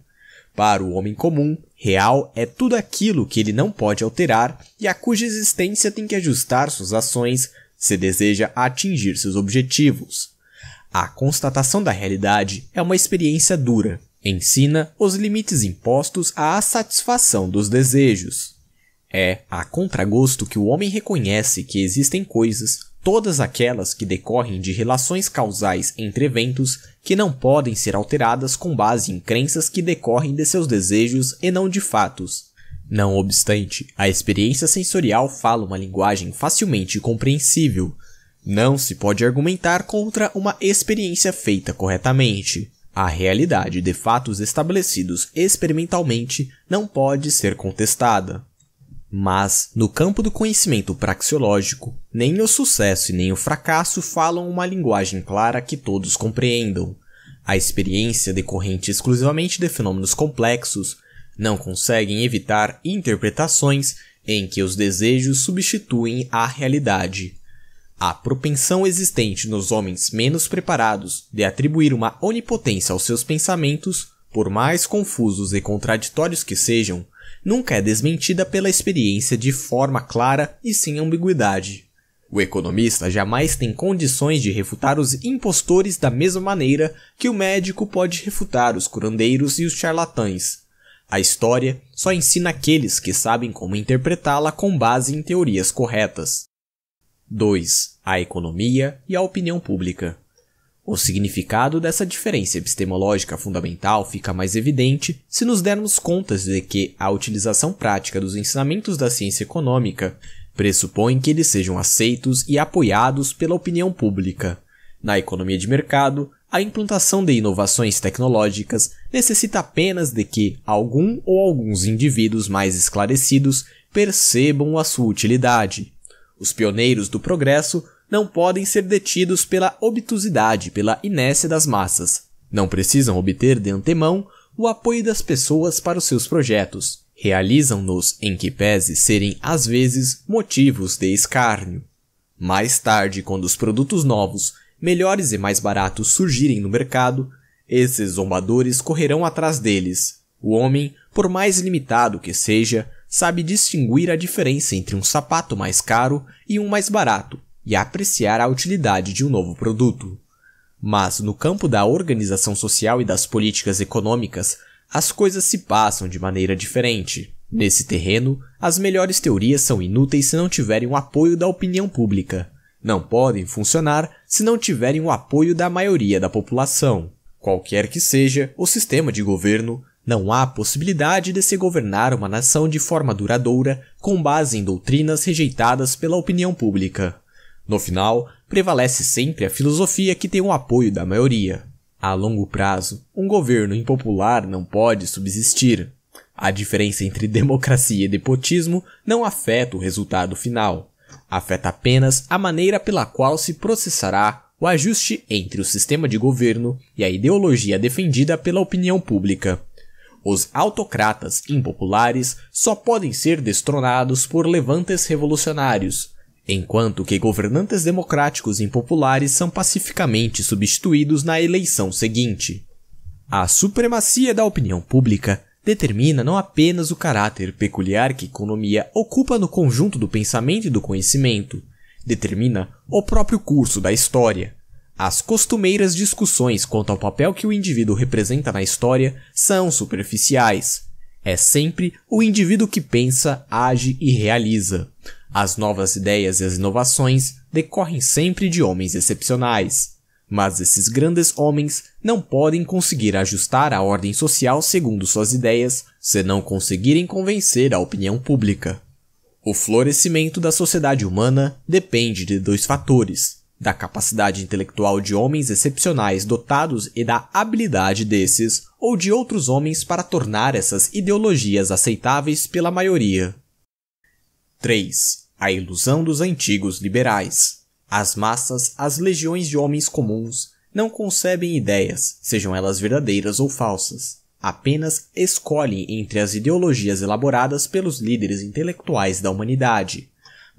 Para o homem comum, real é tudo aquilo que ele não pode alterar e a cuja existência tem que ajustar suas ações se deseja atingir seus objetivos. A constatação da realidade é uma experiência dura, Ensina os limites impostos à satisfação dos desejos. É a contragosto que o homem reconhece que existem coisas, todas aquelas que decorrem de relações causais entre eventos, que não podem ser alteradas com base em crenças que decorrem de seus desejos e não de fatos. Não obstante, a experiência sensorial fala uma linguagem facilmente compreensível. Não se pode argumentar contra uma experiência feita corretamente. A realidade de fatos estabelecidos experimentalmente não pode ser contestada. Mas, no campo do conhecimento praxeológico, nem o sucesso e nem o fracasso falam uma linguagem clara que todos compreendam. A experiência decorrente exclusivamente de fenômenos complexos não conseguem evitar interpretações em que os desejos substituem a realidade. A propensão existente nos homens menos preparados de atribuir uma onipotência aos seus pensamentos, por mais confusos e contraditórios que sejam, nunca é desmentida pela experiência de forma clara e sem ambiguidade. O economista jamais tem condições de refutar os impostores da mesma maneira que o médico pode refutar os curandeiros e os charlatães. A história só ensina aqueles que sabem como interpretá-la com base em teorias corretas. 2. A economia e a opinião pública. O significado dessa diferença epistemológica fundamental fica mais evidente se nos dermos conta de que a utilização prática dos ensinamentos da ciência econômica pressupõe que eles sejam aceitos e apoiados pela opinião pública. Na economia de mercado, a implantação de inovações tecnológicas necessita apenas de que algum ou alguns indivíduos mais esclarecidos percebam a sua utilidade, os pioneiros do progresso não podem ser detidos pela obtusidade, pela inércia das massas. Não precisam obter de antemão o apoio das pessoas para os seus projetos. Realizam-nos em que pese serem às vezes motivos de escárnio. Mais tarde, quando os produtos novos, melhores e mais baratos surgirem no mercado, esses zombadores correrão atrás deles. O homem, por mais limitado que seja, sabe distinguir a diferença entre um sapato mais caro e um mais barato e apreciar a utilidade de um novo produto. Mas no campo da organização social e das políticas econômicas, as coisas se passam de maneira diferente. Nesse terreno, as melhores teorias são inúteis se não tiverem o apoio da opinião pública. Não podem funcionar se não tiverem o apoio da maioria da população. Qualquer que seja o sistema de governo, não há possibilidade de se governar uma nação de forma duradoura com base em doutrinas rejeitadas pela opinião pública. No final, prevalece sempre a filosofia que tem o apoio da maioria. A longo prazo, um governo impopular não pode subsistir. A diferença entre democracia e depotismo não afeta o resultado final. Afeta apenas a maneira pela qual se processará o ajuste entre o sistema de governo e a ideologia defendida pela opinião pública. Os autocratas impopulares só podem ser destronados por levantes revolucionários, enquanto que governantes democráticos impopulares são pacificamente substituídos na eleição seguinte. A supremacia da opinião pública determina não apenas o caráter peculiar que economia ocupa no conjunto do pensamento e do conhecimento, determina o próprio curso da história. As costumeiras discussões quanto ao papel que o indivíduo representa na história são superficiais. É sempre o indivíduo que pensa, age e realiza. As novas ideias e as inovações decorrem sempre de homens excepcionais. Mas esses grandes homens não podem conseguir ajustar a ordem social segundo suas ideias se não conseguirem convencer a opinião pública. O florescimento da sociedade humana depende de dois fatores: da capacidade intelectual de homens excepcionais dotados e da habilidade desses ou de outros homens para tornar essas ideologias aceitáveis pela maioria. 3. A ilusão dos antigos liberais. As massas, as legiões de homens comuns, não concebem ideias, sejam elas verdadeiras ou falsas. Apenas escolhem entre as ideologias elaboradas pelos líderes intelectuais da humanidade,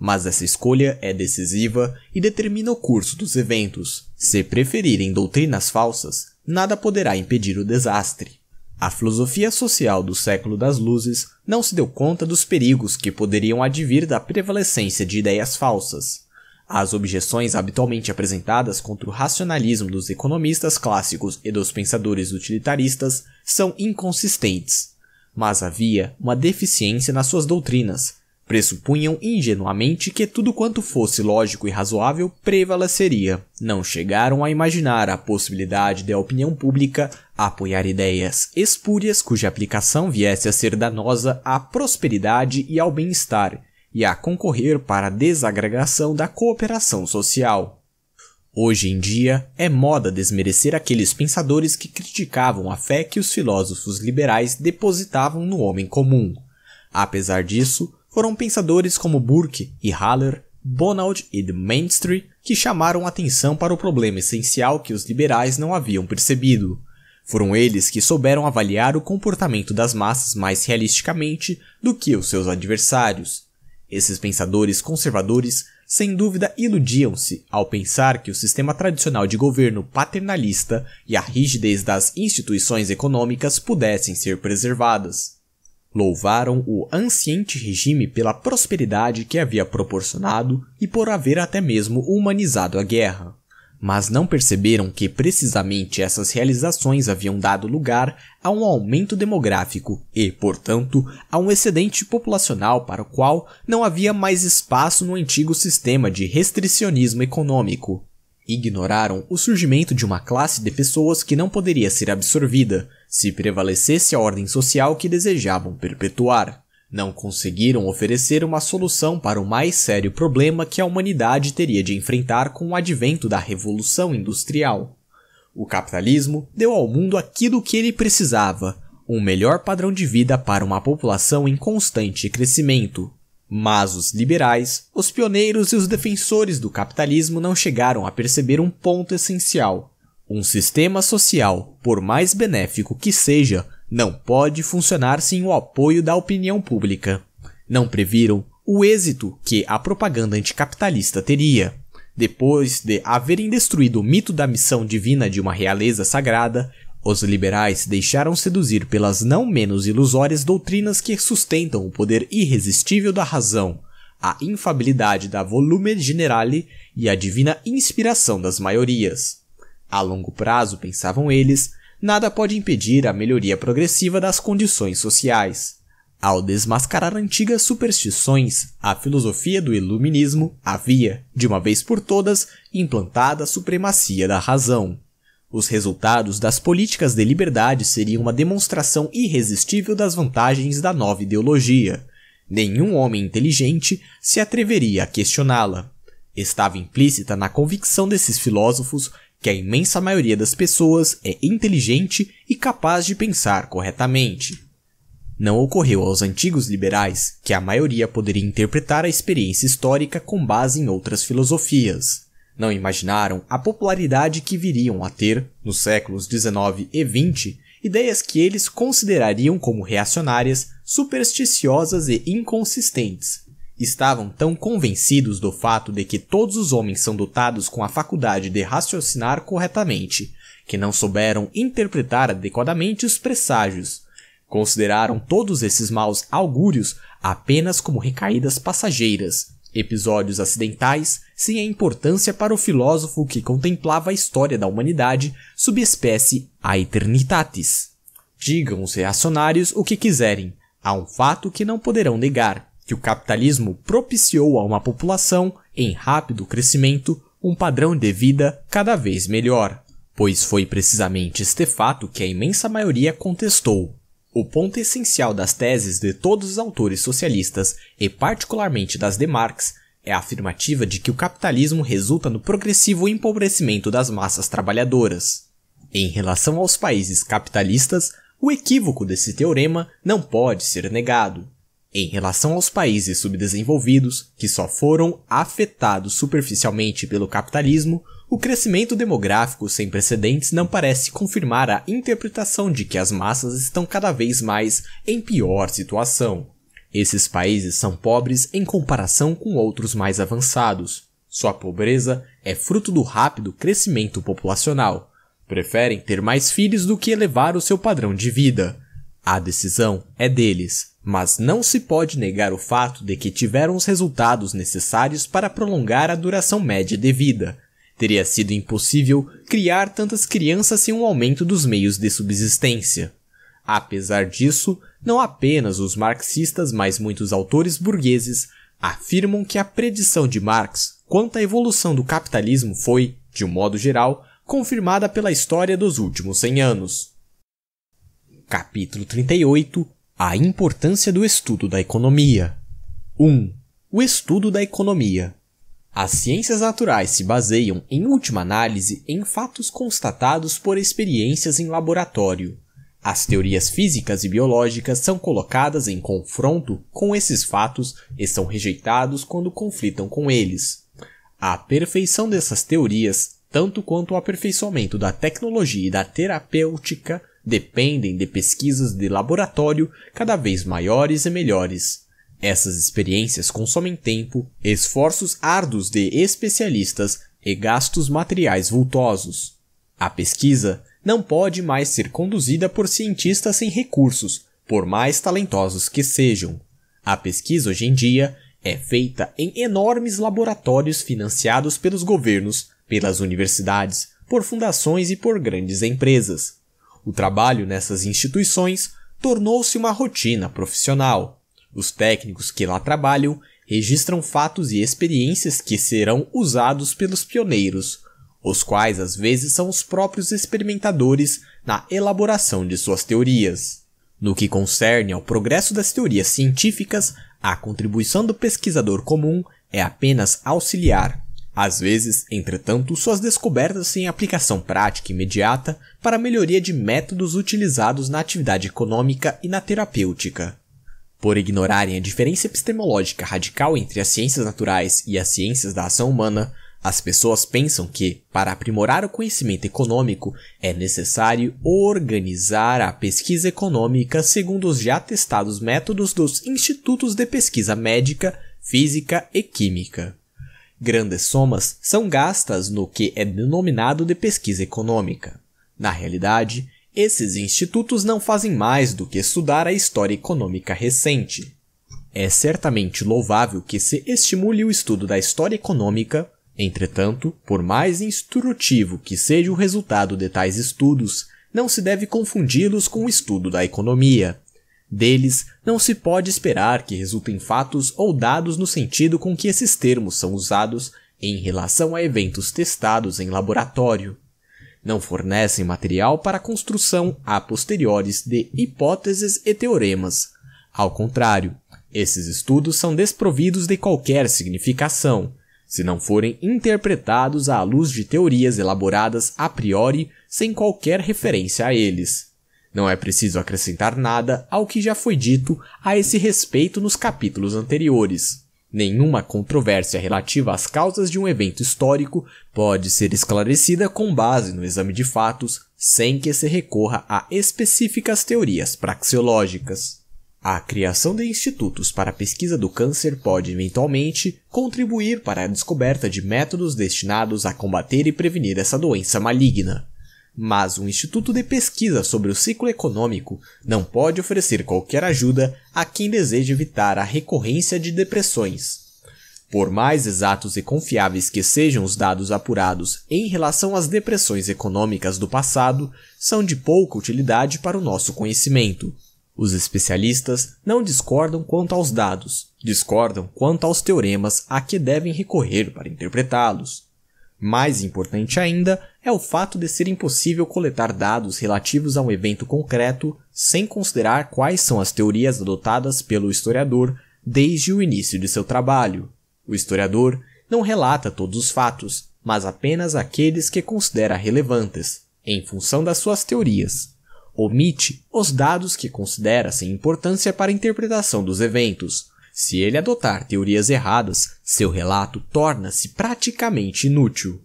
mas essa escolha é decisiva e determina o curso dos eventos. Se preferirem doutrinas falsas, nada poderá impedir o desastre. A filosofia social do século das luzes não se deu conta dos perigos que poderiam advir da prevalecência de ideias falsas. As objeções habitualmente apresentadas contra o racionalismo dos economistas clássicos e dos pensadores utilitaristas são inconsistentes, mas havia uma deficiência nas suas doutrinas pressupunham ingenuamente que tudo quanto fosse lógico e razoável prevaleceria. Não chegaram a imaginar a possibilidade da opinião pública apoiar ideias espúrias cuja aplicação viesse a ser danosa à prosperidade e ao bem-estar, e a concorrer para a desagregação da cooperação social. Hoje em dia, é moda desmerecer aqueles pensadores que criticavam a fé que os filósofos liberais depositavam no homem comum. Apesar disso, foram pensadores como Burke e Haller, Bonald e de Mainstream que chamaram atenção para o problema essencial que os liberais não haviam percebido. Foram eles que souberam avaliar o comportamento das massas mais realisticamente do que os seus adversários. Esses pensadores conservadores sem dúvida iludiam-se ao pensar que o sistema tradicional de governo paternalista e a rigidez das instituições econômicas pudessem ser preservadas. Louvaram o anciente regime pela prosperidade que havia proporcionado e por haver até mesmo humanizado a guerra. Mas não perceberam que precisamente essas realizações haviam dado lugar a um aumento demográfico e, portanto, a um excedente populacional para o qual não havia mais espaço no antigo sistema de restricionismo econômico. Ignoraram o surgimento de uma classe de pessoas que não poderia ser absorvida se prevalecesse a ordem social que desejavam perpetuar. Não conseguiram oferecer uma solução para o mais sério problema que a humanidade teria de enfrentar com o advento da Revolução Industrial. O capitalismo deu ao mundo aquilo que ele precisava, um melhor padrão de vida para uma população em constante crescimento, mas os liberais, os pioneiros e os defensores do capitalismo não chegaram a perceber um ponto essencial. Um sistema social, por mais benéfico que seja, não pode funcionar sem o apoio da opinião pública. Não previram o êxito que a propaganda anticapitalista teria. Depois de haverem destruído o mito da missão divina de uma realeza sagrada, os liberais deixaram seduzir pelas não menos ilusórias doutrinas que sustentam o poder irresistível da razão, a infabilidade da volume generale e a divina inspiração das maiorias. A longo prazo, pensavam eles, nada pode impedir a melhoria progressiva das condições sociais. Ao desmascarar antigas superstições, a filosofia do iluminismo havia, de uma vez por todas, implantada a supremacia da razão. Os resultados das políticas de liberdade seriam uma demonstração irresistível das vantagens da nova ideologia. Nenhum homem inteligente se atreveria a questioná-la. Estava implícita na convicção desses filósofos que a imensa maioria das pessoas é inteligente e capaz de pensar corretamente. Não ocorreu aos antigos liberais que a maioria poderia interpretar a experiência histórica com base em outras filosofias não imaginaram a popularidade que viriam a ter, nos séculos 19 e 20, ideias que eles considerariam como reacionárias, supersticiosas e inconsistentes. Estavam tão convencidos do fato de que todos os homens são dotados com a faculdade de raciocinar corretamente, que não souberam interpretar adequadamente os presságios. Consideraram todos esses maus augúrios apenas como recaídas passageiras, episódios acidentais sem a importância para o filósofo que contemplava a história da humanidade subespécie a aeternitatis. Digam os reacionários o que quiserem, há um fato que não poderão negar, que o capitalismo propiciou a uma população em rápido crescimento um padrão de vida cada vez melhor, pois foi precisamente este fato que a imensa maioria contestou, o ponto essencial das teses de todos os autores socialistas, e particularmente das de Marx, é a afirmativa de que o capitalismo resulta no progressivo empobrecimento das massas trabalhadoras. Em relação aos países capitalistas, o equívoco desse teorema não pode ser negado. Em relação aos países subdesenvolvidos, que só foram afetados superficialmente pelo capitalismo, o crescimento demográfico sem precedentes não parece confirmar a interpretação de que as massas estão cada vez mais em pior situação. Esses países são pobres em comparação com outros mais avançados. Sua pobreza é fruto do rápido crescimento populacional. Preferem ter mais filhos do que elevar o seu padrão de vida. A decisão é deles, mas não se pode negar o fato de que tiveram os resultados necessários para prolongar a duração média de vida, Teria sido impossível criar tantas crianças sem um aumento dos meios de subsistência. Apesar disso, não apenas os marxistas, mas muitos autores burgueses afirmam que a predição de Marx quanto à evolução do capitalismo foi, de um modo geral, confirmada pela história dos últimos 100 anos. Capítulo 38 A importância do estudo da economia 1. O estudo da economia as ciências naturais se baseiam, em última análise, em fatos constatados por experiências em laboratório. As teorias físicas e biológicas são colocadas em confronto com esses fatos e são rejeitados quando conflitam com eles. A perfeição dessas teorias, tanto quanto o aperfeiçoamento da tecnologia e da terapêutica, dependem de pesquisas de laboratório cada vez maiores e melhores. Essas experiências consomem tempo, esforços árduos de especialistas e gastos materiais vultosos. A pesquisa não pode mais ser conduzida por cientistas sem recursos, por mais talentosos que sejam. A pesquisa hoje em dia é feita em enormes laboratórios financiados pelos governos, pelas universidades, por fundações e por grandes empresas. O trabalho nessas instituições tornou-se uma rotina profissional. Os técnicos que lá trabalham registram fatos e experiências que serão usados pelos pioneiros, os quais às vezes são os próprios experimentadores na elaboração de suas teorias. No que concerne ao progresso das teorias científicas, a contribuição do pesquisador comum é apenas auxiliar. Às vezes, entretanto, suas descobertas têm aplicação prática imediata para a melhoria de métodos utilizados na atividade econômica e na terapêutica por ignorarem a diferença epistemológica radical entre as ciências naturais e as ciências da ação humana, as pessoas pensam que, para aprimorar o conhecimento econômico, é necessário organizar a pesquisa econômica segundo os já testados métodos dos institutos de pesquisa médica, física e química. Grandes somas são gastas no que é denominado de pesquisa econômica. Na realidade, esses institutos não fazem mais do que estudar a história econômica recente. É certamente louvável que se estimule o estudo da história econômica, entretanto, por mais instrutivo que seja o resultado de tais estudos, não se deve confundi-los com o estudo da economia. Deles, não se pode esperar que resultem fatos ou dados no sentido com que esses termos são usados em relação a eventos testados em laboratório não fornecem material para a construção a posteriores de hipóteses e teoremas. Ao contrário, esses estudos são desprovidos de qualquer significação, se não forem interpretados à luz de teorias elaboradas a priori sem qualquer referência a eles. Não é preciso acrescentar nada ao que já foi dito a esse respeito nos capítulos anteriores. Nenhuma controvérsia relativa às causas de um evento histórico pode ser esclarecida com base no exame de fatos sem que se recorra a específicas teorias praxeológicas. A criação de institutos para a pesquisa do câncer pode, eventualmente, contribuir para a descoberta de métodos destinados a combater e prevenir essa doença maligna mas um instituto de pesquisa sobre o ciclo econômico não pode oferecer qualquer ajuda a quem deseja evitar a recorrência de depressões. Por mais exatos e confiáveis que sejam os dados apurados em relação às depressões econômicas do passado, são de pouca utilidade para o nosso conhecimento. Os especialistas não discordam quanto aos dados, discordam quanto aos teoremas a que devem recorrer para interpretá-los. Mais importante ainda é o fato de ser impossível coletar dados relativos a um evento concreto sem considerar quais são as teorias adotadas pelo historiador desde o início de seu trabalho. O historiador não relata todos os fatos, mas apenas aqueles que considera relevantes, em função das suas teorias. Omite os dados que considera sem importância para a interpretação dos eventos, se ele adotar teorias erradas, seu relato torna-se praticamente inútil.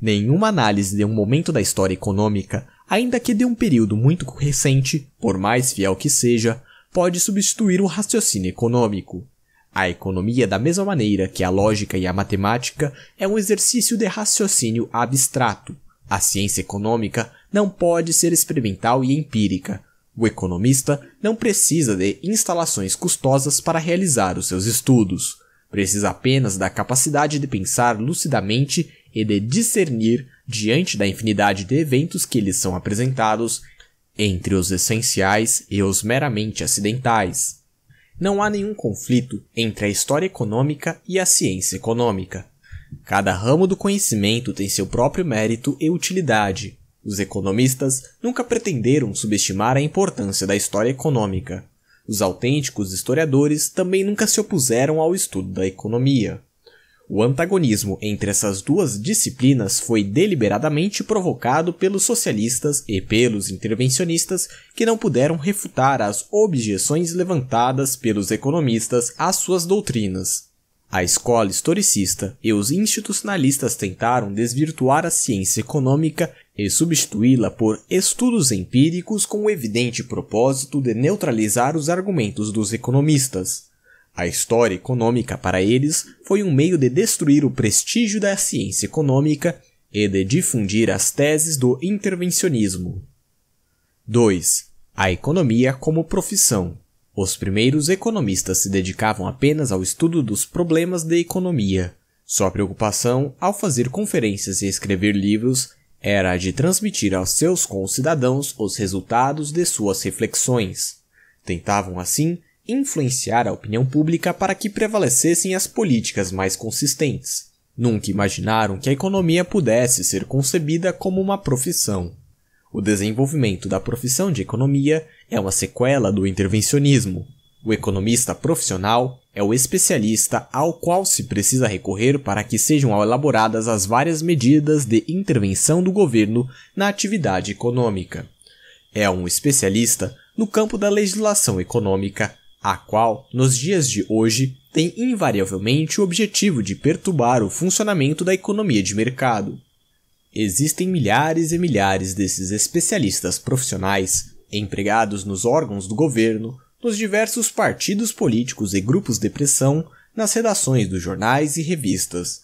Nenhuma análise de um momento da história econômica, ainda que de um período muito recente, por mais fiel que seja, pode substituir o raciocínio econômico. A economia, da mesma maneira que a lógica e a matemática, é um exercício de raciocínio abstrato. A ciência econômica não pode ser experimental e empírica, o economista não precisa de instalações custosas para realizar os seus estudos. Precisa apenas da capacidade de pensar lucidamente e de discernir, diante da infinidade de eventos que lhes são apresentados, entre os essenciais e os meramente acidentais. Não há nenhum conflito entre a história econômica e a ciência econômica. Cada ramo do conhecimento tem seu próprio mérito e utilidade, os economistas nunca pretenderam subestimar a importância da história econômica. Os autênticos historiadores também nunca se opuseram ao estudo da economia. O antagonismo entre essas duas disciplinas foi deliberadamente provocado pelos socialistas e pelos intervencionistas que não puderam refutar as objeções levantadas pelos economistas às suas doutrinas. A escola historicista e os institucionalistas tentaram desvirtuar a ciência econômica e substituí-la por estudos empíricos com o evidente propósito de neutralizar os argumentos dos economistas. A história econômica para eles foi um meio de destruir o prestígio da ciência econômica e de difundir as teses do intervencionismo. 2. A economia como profissão. Os primeiros economistas se dedicavam apenas ao estudo dos problemas de economia. Sua preocupação, ao fazer conferências e escrever livros, era a de transmitir aos seus concidadãos os resultados de suas reflexões. Tentavam, assim, influenciar a opinião pública para que prevalecessem as políticas mais consistentes. Nunca imaginaram que a economia pudesse ser concebida como uma profissão. O desenvolvimento da profissão de economia é uma sequela do intervencionismo. O economista profissional é o especialista ao qual se precisa recorrer para que sejam elaboradas as várias medidas de intervenção do governo na atividade econômica. É um especialista no campo da legislação econômica, a qual, nos dias de hoje, tem invariavelmente o objetivo de perturbar o funcionamento da economia de mercado. Existem milhares e milhares desses especialistas profissionais empregados nos órgãos do governo, dos diversos partidos políticos e grupos de pressão nas redações dos jornais e revistas.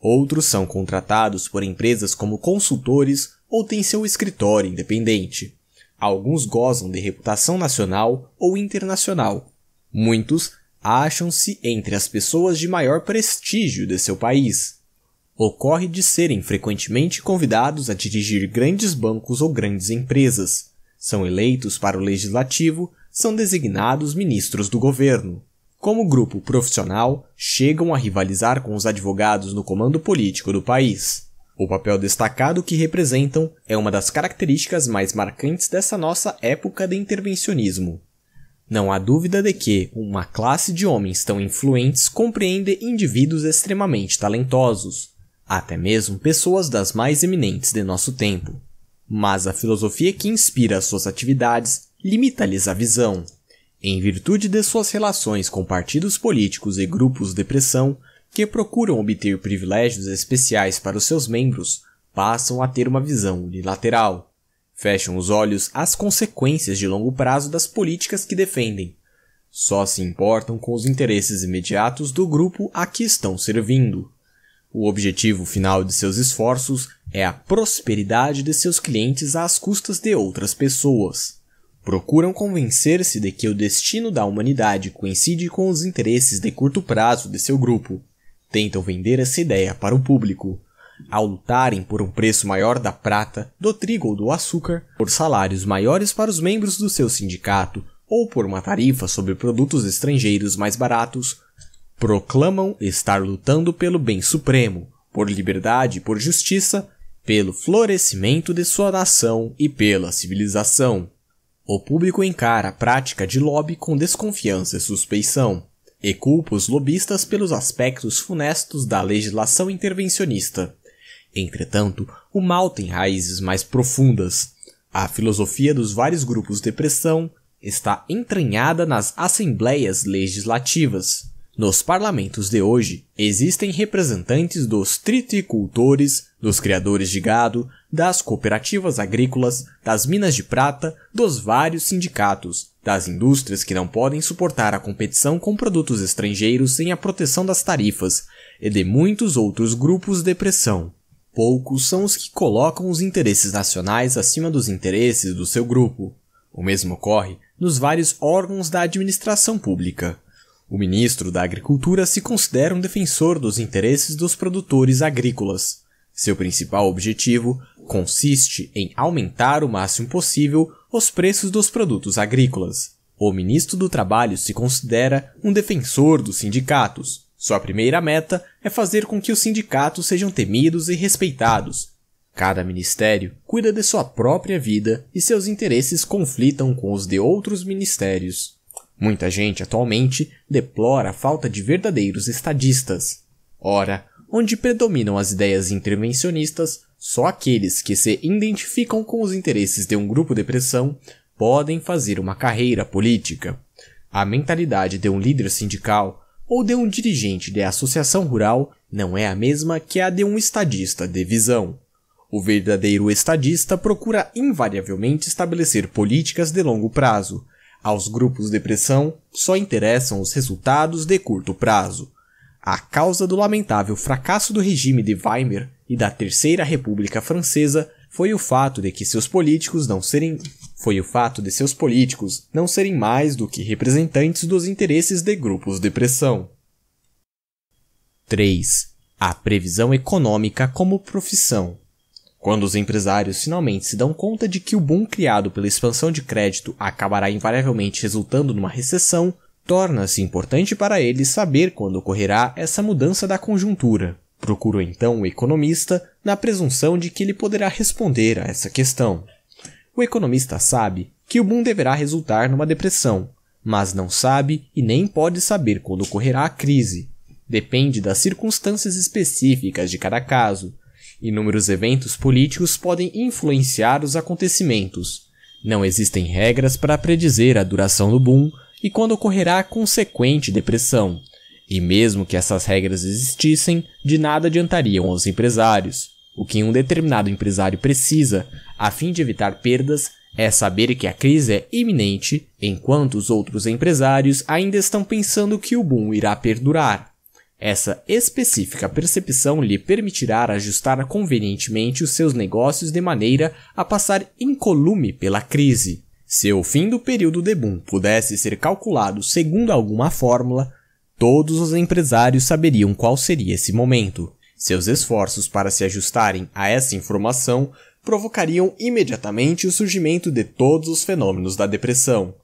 Outros são contratados por empresas como consultores ou têm seu escritório independente. Alguns gozam de reputação nacional ou internacional. Muitos acham-se entre as pessoas de maior prestígio de seu país. Ocorre de serem frequentemente convidados a dirigir grandes bancos ou grandes empresas. São eleitos para o legislativo são designados ministros do governo. Como grupo profissional, chegam a rivalizar com os advogados no comando político do país. O papel destacado que representam é uma das características mais marcantes dessa nossa época de intervencionismo. Não há dúvida de que uma classe de homens tão influentes compreende indivíduos extremamente talentosos, até mesmo pessoas das mais eminentes de nosso tempo. Mas a filosofia que inspira suas atividades limita-lhes a visão. Em virtude de suas relações com partidos políticos e grupos de pressão, que procuram obter privilégios especiais para os seus membros, passam a ter uma visão unilateral. Fecham os olhos às consequências de longo prazo das políticas que defendem. Só se importam com os interesses imediatos do grupo a que estão servindo. O objetivo final de seus esforços é a prosperidade de seus clientes às custas de outras pessoas procuram convencer-se de que o destino da humanidade coincide com os interesses de curto prazo de seu grupo. Tentam vender essa ideia para o público, ao lutarem por um preço maior da prata, do trigo ou do açúcar, por salários maiores para os membros do seu sindicato ou por uma tarifa sobre produtos estrangeiros mais baratos, proclamam estar lutando pelo bem supremo, por liberdade e por justiça, pelo florescimento de sua nação e pela civilização. O público encara a prática de lobby com desconfiança e suspeição, e culpa os lobistas pelos aspectos funestos da legislação intervencionista. Entretanto, o mal tem raízes mais profundas. A filosofia dos vários grupos de pressão está entranhada nas assembleias legislativas, nos parlamentos de hoje, existem representantes dos triticultores, dos criadores de gado, das cooperativas agrícolas, das minas de prata, dos vários sindicatos, das indústrias que não podem suportar a competição com produtos estrangeiros sem a proteção das tarifas, e de muitos outros grupos de pressão. Poucos são os que colocam os interesses nacionais acima dos interesses do seu grupo. O mesmo ocorre nos vários órgãos da administração pública. O ministro da Agricultura se considera um defensor dos interesses dos produtores agrícolas. Seu principal objetivo consiste em aumentar o máximo possível os preços dos produtos agrícolas. O ministro do Trabalho se considera um defensor dos sindicatos. Sua primeira meta é fazer com que os sindicatos sejam temidos e respeitados. Cada ministério cuida de sua própria vida e seus interesses conflitam com os de outros ministérios. Muita gente atualmente deplora a falta de verdadeiros estadistas. Ora, onde predominam as ideias intervencionistas, só aqueles que se identificam com os interesses de um grupo de pressão podem fazer uma carreira política. A mentalidade de um líder sindical ou de um dirigente de associação rural não é a mesma que a de um estadista de visão. O verdadeiro estadista procura invariavelmente estabelecer políticas de longo prazo, aos grupos depressão só interessam os resultados de curto prazo. A causa do lamentável fracasso do regime de Weimar e da Terceira República Francesa foi o fato de que seus políticos não serem foi o fato de seus políticos não serem mais do que representantes dos interesses de grupos de pressão. 3. A previsão econômica como profissão. Quando os empresários finalmente se dão conta de que o boom criado pela expansão de crédito acabará invariavelmente resultando numa recessão, torna-se importante para eles saber quando ocorrerá essa mudança da conjuntura. Procuro então o economista na presunção de que ele poderá responder a essa questão. O economista sabe que o boom deverá resultar numa depressão, mas não sabe e nem pode saber quando ocorrerá a crise. Depende das circunstâncias específicas de cada caso, Inúmeros eventos políticos podem influenciar os acontecimentos. Não existem regras para predizer a duração do boom e quando ocorrerá a consequente depressão. E mesmo que essas regras existissem, de nada adiantariam aos empresários. O que um determinado empresário precisa, a fim de evitar perdas, é saber que a crise é iminente, enquanto os outros empresários ainda estão pensando que o boom irá perdurar. Essa específica percepção lhe permitirá ajustar convenientemente os seus negócios de maneira a passar incolume pela crise. Se o fim do período de boom pudesse ser calculado segundo alguma fórmula, todos os empresários saberiam qual seria esse momento. Seus esforços para se ajustarem a essa informação provocariam imediatamente o surgimento de todos os fenômenos da depressão,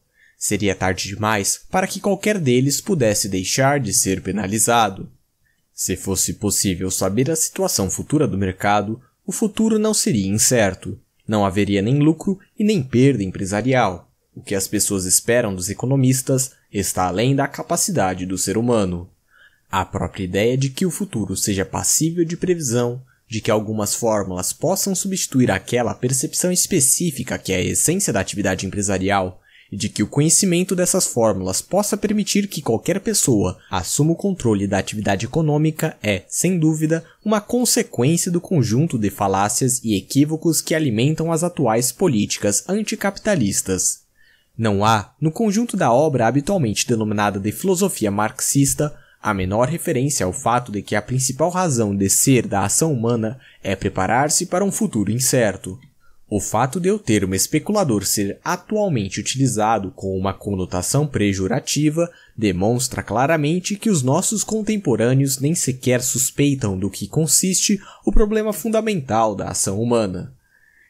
Seria tarde demais para que qualquer deles pudesse deixar de ser penalizado. Se fosse possível saber a situação futura do mercado, o futuro não seria incerto. Não haveria nem lucro e nem perda empresarial. O que as pessoas esperam dos economistas está além da capacidade do ser humano. A própria ideia de que o futuro seja passível de previsão, de que algumas fórmulas possam substituir aquela percepção específica que é a essência da atividade empresarial e de que o conhecimento dessas fórmulas possa permitir que qualquer pessoa assuma o controle da atividade econômica é, sem dúvida, uma consequência do conjunto de falácias e equívocos que alimentam as atuais políticas anticapitalistas. Não há, no conjunto da obra habitualmente denominada de filosofia marxista, a menor referência ao fato de que a principal razão de ser da ação humana é preparar-se para um futuro incerto. O fato de eu ter um especulador ser atualmente utilizado com uma conotação prejurativa demonstra claramente que os nossos contemporâneos nem sequer suspeitam do que consiste o problema fundamental da ação humana.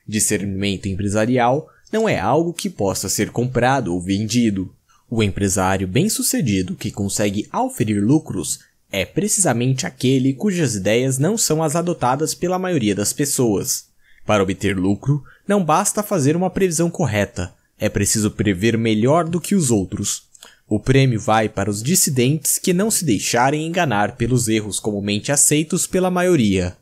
Discernimento empresarial não é algo que possa ser comprado ou vendido. O empresário bem-sucedido que consegue auferir lucros é precisamente aquele cujas ideias não são as adotadas pela maioria das pessoas. Para obter lucro, não basta fazer uma previsão correta, é preciso prever melhor do que os outros. O prêmio vai para os dissidentes que não se deixarem enganar pelos erros comumente aceitos pela maioria.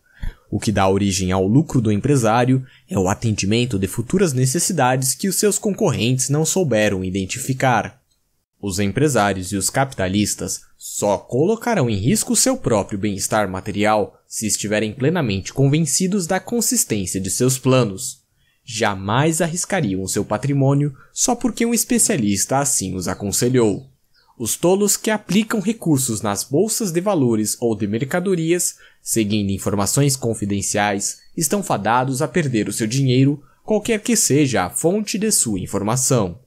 O que dá origem ao lucro do empresário é o atendimento de futuras necessidades que os seus concorrentes não souberam identificar. Os empresários e os capitalistas só colocarão em risco seu próprio bem-estar material se estiverem plenamente convencidos da consistência de seus planos. Jamais arriscariam seu patrimônio só porque um especialista assim os aconselhou. Os tolos que aplicam recursos nas bolsas de valores ou de mercadorias, seguindo informações confidenciais, estão fadados a perder o seu dinheiro, qualquer que seja a fonte de sua informação.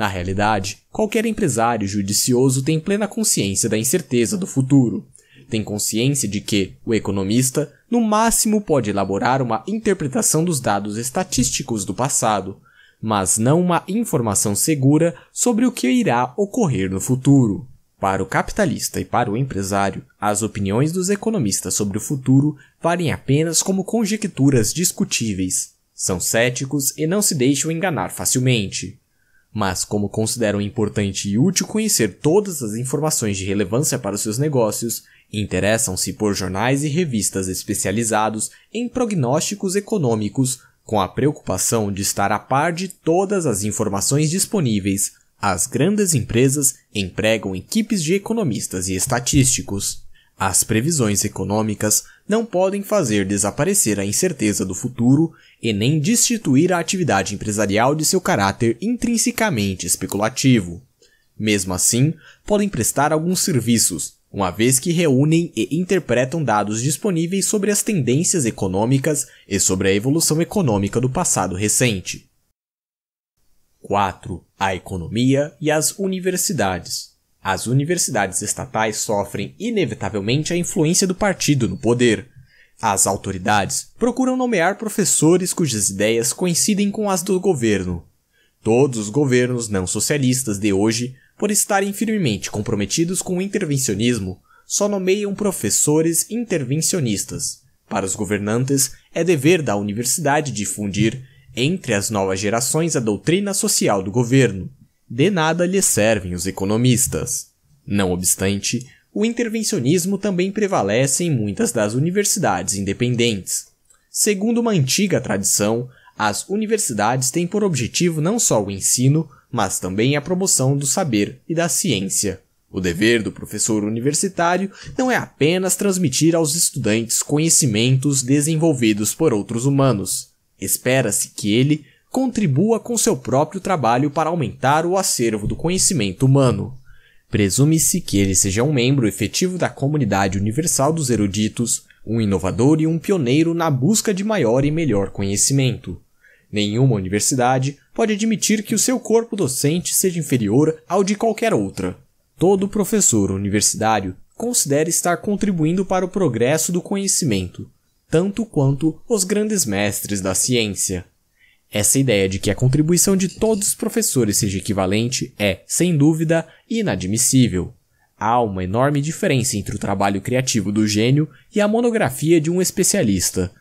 Na realidade, qualquer empresário judicioso tem plena consciência da incerteza do futuro. Tem consciência de que o economista, no máximo, pode elaborar uma interpretação dos dados estatísticos do passado, mas não uma informação segura sobre o que irá ocorrer no futuro. Para o capitalista e para o empresário, as opiniões dos economistas sobre o futuro valem apenas como conjecturas discutíveis. São céticos e não se deixam enganar facilmente. Mas, como consideram importante e útil conhecer todas as informações de relevância para os seus negócios, interessam-se por jornais e revistas especializados em prognósticos econômicos, com a preocupação de estar a par de todas as informações disponíveis. As grandes empresas empregam equipes de economistas e estatísticos. As previsões econômicas não podem fazer desaparecer a incerteza do futuro e nem destituir a atividade empresarial de seu caráter intrinsecamente especulativo. Mesmo assim, podem prestar alguns serviços, uma vez que reúnem e interpretam dados disponíveis sobre as tendências econômicas e sobre a evolução econômica do passado recente. 4. A economia e as universidades. As universidades estatais sofrem inevitavelmente a influência do partido no poder. As autoridades procuram nomear professores cujas ideias coincidem com as do governo. Todos os governos não socialistas de hoje, por estarem firmemente comprometidos com o intervencionismo, só nomeiam professores intervencionistas. Para os governantes, é dever da universidade difundir entre as novas gerações a doutrina social do governo, de nada lhe servem os economistas. Não obstante, o intervencionismo também prevalece em muitas das universidades independentes. Segundo uma antiga tradição, as universidades têm por objetivo não só o ensino, mas também a promoção do saber e da ciência. O dever do professor universitário não é apenas transmitir aos estudantes conhecimentos desenvolvidos por outros humanos. Espera-se que ele contribua com seu próprio trabalho para aumentar o acervo do conhecimento humano. Presume-se que ele seja um membro efetivo da comunidade universal dos eruditos, um inovador e um pioneiro na busca de maior e melhor conhecimento. Nenhuma universidade pode admitir que o seu corpo docente seja inferior ao de qualquer outra. Todo professor universitário considera estar contribuindo para o progresso do conhecimento, tanto quanto os grandes mestres da ciência. Essa ideia de que a contribuição de todos os professores seja equivalente é, sem dúvida, inadmissível. Há uma enorme diferença entre o trabalho criativo do gênio e a monografia de um especialista.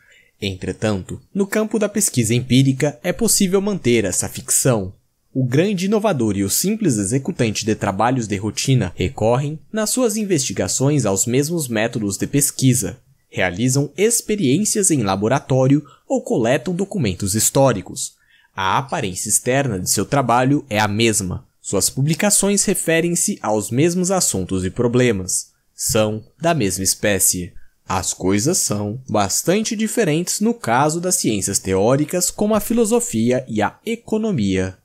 Entretanto, no campo da pesquisa empírica é possível manter essa ficção. O grande inovador e o simples executante de trabalhos de rotina recorrem, nas suas investigações, aos mesmos métodos de pesquisa realizam experiências em laboratório ou coletam documentos históricos. A aparência externa de seu trabalho é a mesma. Suas publicações referem-se aos mesmos assuntos e problemas. São da mesma espécie. As coisas são bastante diferentes no caso das ciências teóricas, como a filosofia e a economia.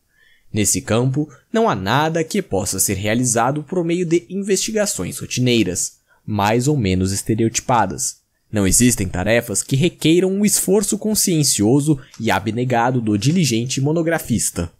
Nesse campo, não há nada que possa ser realizado por meio de investigações rotineiras, mais ou menos estereotipadas, não existem tarefas que requeiram um esforço consciencioso e abnegado do diligente monografista.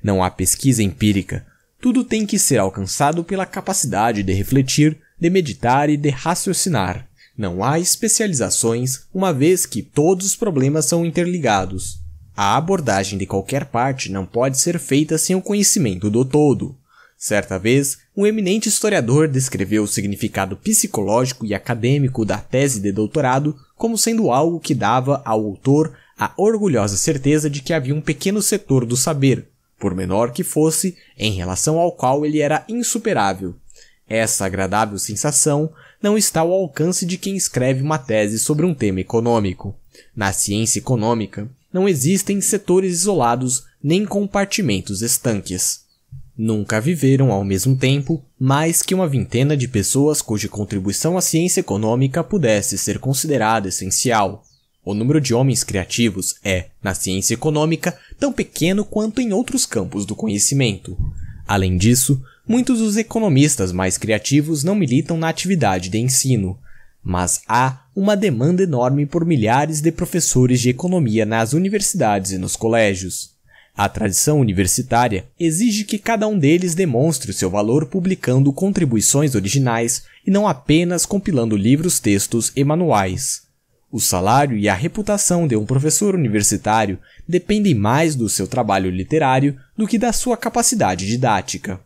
Não há pesquisa empírica. Tudo tem que ser alcançado pela capacidade de refletir, de meditar e de raciocinar. Não há especializações, uma vez que todos os problemas são interligados. A abordagem de qualquer parte não pode ser feita sem o conhecimento do todo. Certa vez, um eminente historiador descreveu o significado psicológico e acadêmico da tese de doutorado como sendo algo que dava ao autor a orgulhosa certeza de que havia um pequeno setor do saber, por menor que fosse, em relação ao qual ele era insuperável. Essa agradável sensação não está ao alcance de quem escreve uma tese sobre um tema econômico. Na ciência econômica, não existem setores isolados nem compartimentos estanques. Nunca viveram ao mesmo tempo mais que uma vintena de pessoas cuja contribuição à ciência econômica pudesse ser considerada essencial. O número de homens criativos é, na ciência econômica, tão pequeno quanto em outros campos do conhecimento. Além disso, muitos dos economistas mais criativos não militam na atividade de ensino, mas há uma demanda enorme por milhares de professores de economia nas universidades e nos colégios. A tradição universitária exige que cada um deles demonstre seu valor publicando contribuições originais e não apenas compilando livros, textos e manuais. O salário e a reputação de um professor universitário dependem mais do seu trabalho literário do que da sua capacidade didática.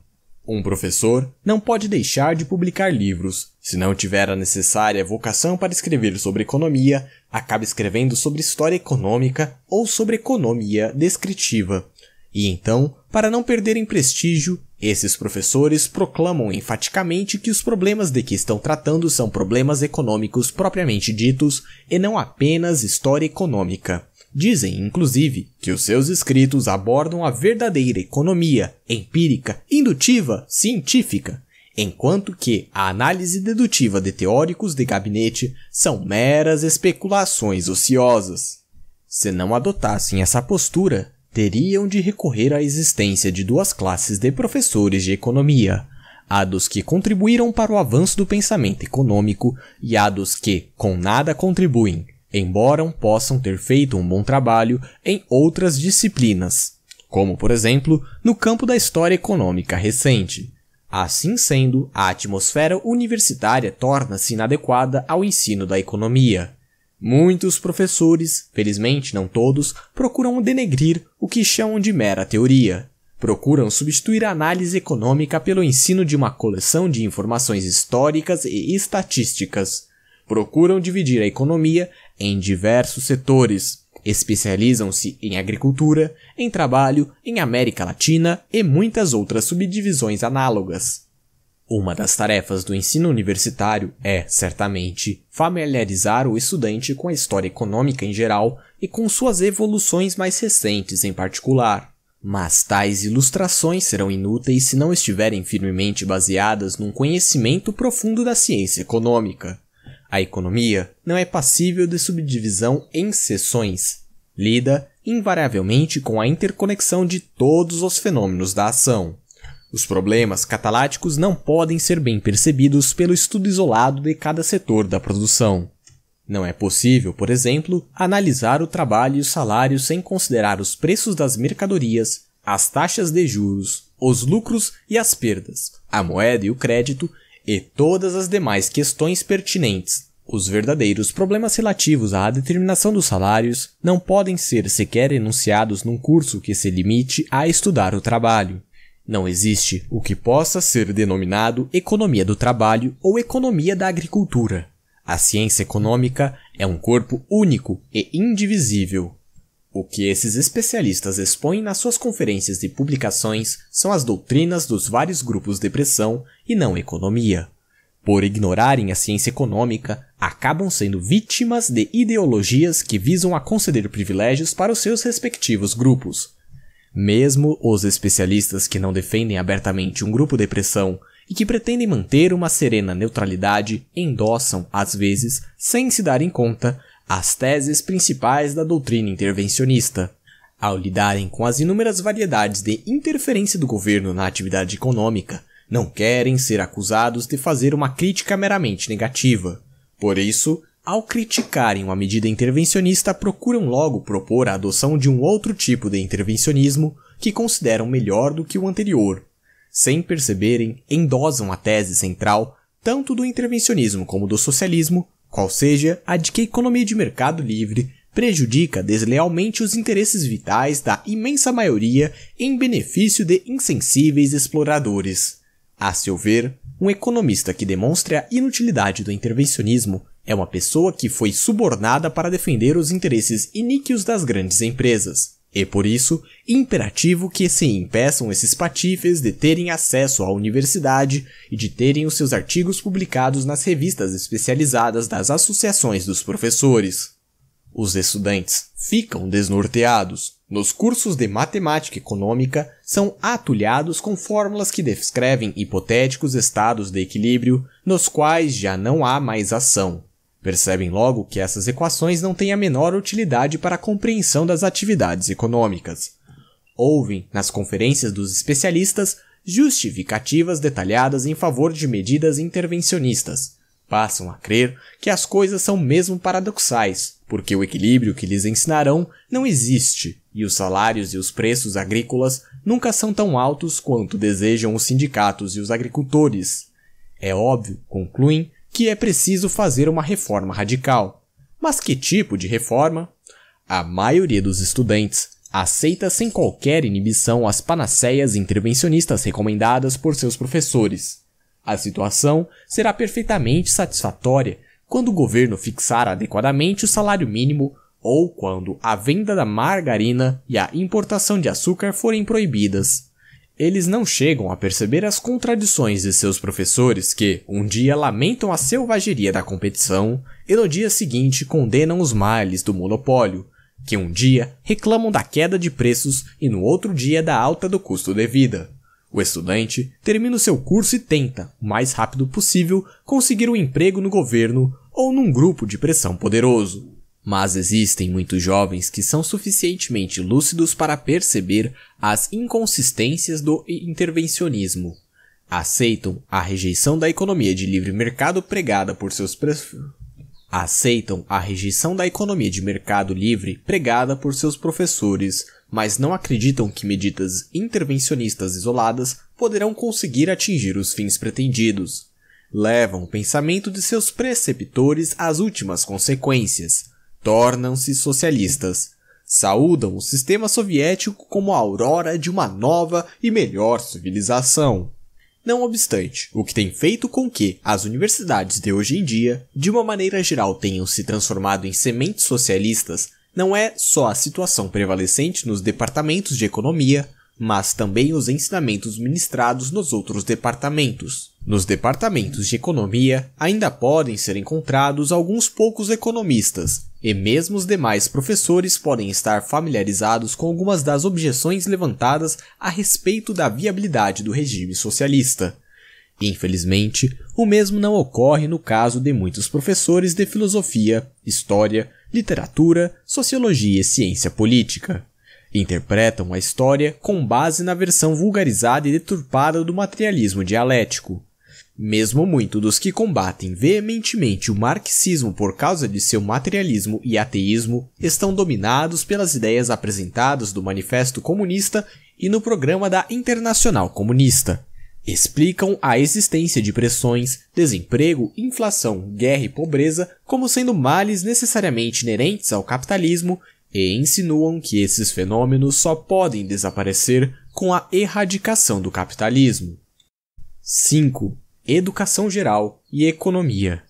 Um professor não pode deixar de publicar livros, se não tiver a necessária vocação para escrever sobre economia, acabe escrevendo sobre história econômica ou sobre economia descritiva. E então, para não perderem prestígio, esses professores proclamam enfaticamente que os problemas de que estão tratando são problemas econômicos propriamente ditos e não apenas história econômica. Dizem, inclusive, que os seus escritos abordam a verdadeira economia empírica, indutiva, científica, enquanto que a análise dedutiva de teóricos de gabinete são meras especulações ociosas. Se não adotassem essa postura, teriam de recorrer à existência de duas classes de professores de economia, a dos que contribuíram para o avanço do pensamento econômico e a dos que com nada contribuem, embora possam ter feito um bom trabalho em outras disciplinas, como por exemplo no campo da história econômica recente. Assim sendo, a atmosfera universitária torna-se inadequada ao ensino da economia. Muitos professores, felizmente não todos, procuram denegrir o que chamam de mera teoria. Procuram substituir a análise econômica pelo ensino de uma coleção de informações históricas e estatísticas. Procuram dividir a economia em diversos setores, Especializam-se em agricultura, em trabalho, em América Latina e muitas outras subdivisões análogas. Uma das tarefas do ensino universitário é, certamente, familiarizar o estudante com a história econômica em geral e com suas evoluções mais recentes em particular. Mas tais ilustrações serão inúteis se não estiverem firmemente baseadas num conhecimento profundo da ciência econômica. A economia não é passível de subdivisão em seções. Lida, invariavelmente, com a interconexão de todos os fenômenos da ação. Os problemas cataláticos não podem ser bem percebidos pelo estudo isolado de cada setor da produção. Não é possível, por exemplo, analisar o trabalho e o salário sem considerar os preços das mercadorias, as taxas de juros, os lucros e as perdas, a moeda e o crédito e todas as demais questões pertinentes. Os verdadeiros problemas relativos à determinação dos salários não podem ser sequer enunciados num curso que se limite a estudar o trabalho. Não existe o que possa ser denominado economia do trabalho ou economia da agricultura. A ciência econômica é um corpo único e indivisível o que esses especialistas expõem nas suas conferências e publicações são as doutrinas dos vários grupos de pressão e não economia. Por ignorarem a ciência econômica, acabam sendo vítimas de ideologias que visam a conceder privilégios para os seus respectivos grupos. Mesmo os especialistas que não defendem abertamente um grupo de pressão e que pretendem manter uma serena neutralidade endossam, às vezes, sem se darem conta, as teses principais da doutrina intervencionista. Ao lidarem com as inúmeras variedades de interferência do governo na atividade econômica, não querem ser acusados de fazer uma crítica meramente negativa. Por isso, ao criticarem uma medida intervencionista, procuram logo propor a adoção de um outro tipo de intervencionismo que consideram melhor do que o anterior. Sem perceberem, endosam a tese central tanto do intervencionismo como do socialismo qual seja a de que a economia de mercado livre prejudica deslealmente os interesses vitais da imensa maioria em benefício de insensíveis exploradores. A seu ver, um economista que demonstre a inutilidade do intervencionismo é uma pessoa que foi subornada para defender os interesses iníquios das grandes empresas. E por isso, imperativo que se impeçam esses patifes de terem acesso à universidade e de terem os seus artigos publicados nas revistas especializadas das associações dos professores. Os estudantes ficam desnorteados. Nos cursos de matemática econômica, são atulhados com fórmulas que descrevem hipotéticos estados de equilíbrio nos quais já não há mais ação. Percebem logo que essas equações não têm a menor utilidade para a compreensão das atividades econômicas. Ouvem, nas conferências dos especialistas, justificativas detalhadas em favor de medidas intervencionistas. Passam a crer que as coisas são mesmo paradoxais, porque o equilíbrio que lhes ensinarão não existe e os salários e os preços agrícolas nunca são tão altos quanto desejam os sindicatos e os agricultores. É óbvio, concluem, que é preciso fazer uma reforma radical. Mas que tipo de reforma? A maioria dos estudantes aceita sem qualquer inibição as panaceias intervencionistas recomendadas por seus professores. A situação será perfeitamente satisfatória quando o governo fixar adequadamente o salário mínimo ou quando a venda da margarina e a importação de açúcar forem proibidas. Eles não chegam a perceber as contradições de seus professores que, um dia, lamentam a selvageria da competição e, no dia seguinte, condenam os males do monopólio, que um dia reclamam da queda de preços e no outro dia da alta do custo de vida. O estudante termina o seu curso e tenta, o mais rápido possível, conseguir um emprego no governo ou num grupo de pressão poderoso. Mas existem muitos jovens que são suficientemente lúcidos para perceber as inconsistências do intervencionismo. Aceitam a rejeição da economia de livre mercado pregada por seus aceitam a rejeição da economia de mercado livre pregada por seus professores, mas não acreditam que medidas intervencionistas isoladas poderão conseguir atingir os fins pretendidos. Levam o pensamento de seus preceptores às últimas consequências, tornam-se socialistas. Saúdam o sistema soviético como a aurora de uma nova e melhor civilização. Não obstante, o que tem feito com que as universidades de hoje em dia, de uma maneira geral, tenham se transformado em sementes socialistas, não é só a situação prevalecente nos departamentos de economia, mas também os ensinamentos ministrados nos outros departamentos. Nos departamentos de economia ainda podem ser encontrados alguns poucos economistas, e mesmo os demais professores podem estar familiarizados com algumas das objeções levantadas a respeito da viabilidade do regime socialista. Infelizmente, o mesmo não ocorre no caso de muitos professores de filosofia, história, literatura, sociologia e ciência política. Interpretam a história com base na versão vulgarizada e deturpada do materialismo dialético, mesmo muito dos que combatem veementemente o marxismo por causa de seu materialismo e ateísmo estão dominados pelas ideias apresentadas do Manifesto Comunista e no programa da Internacional Comunista. Explicam a existência de pressões, desemprego, inflação, guerra e pobreza como sendo males necessariamente inerentes ao capitalismo e insinuam que esses fenômenos só podem desaparecer com a erradicação do capitalismo. 5 educação geral e economia.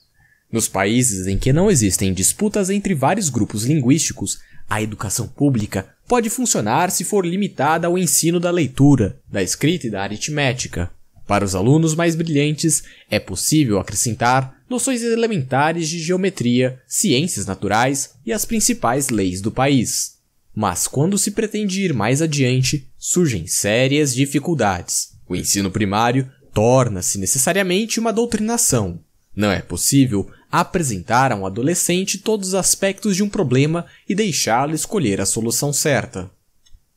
Nos países em que não existem disputas entre vários grupos linguísticos, a educação pública pode funcionar se for limitada ao ensino da leitura, da escrita e da aritmética. Para os alunos mais brilhantes, é possível acrescentar noções elementares de geometria, ciências naturais e as principais leis do país. Mas quando se pretende ir mais adiante, surgem sérias dificuldades. O ensino primário torna-se necessariamente uma doutrinação. Não é possível apresentar a um adolescente todos os aspectos de um problema e deixá-lo escolher a solução certa.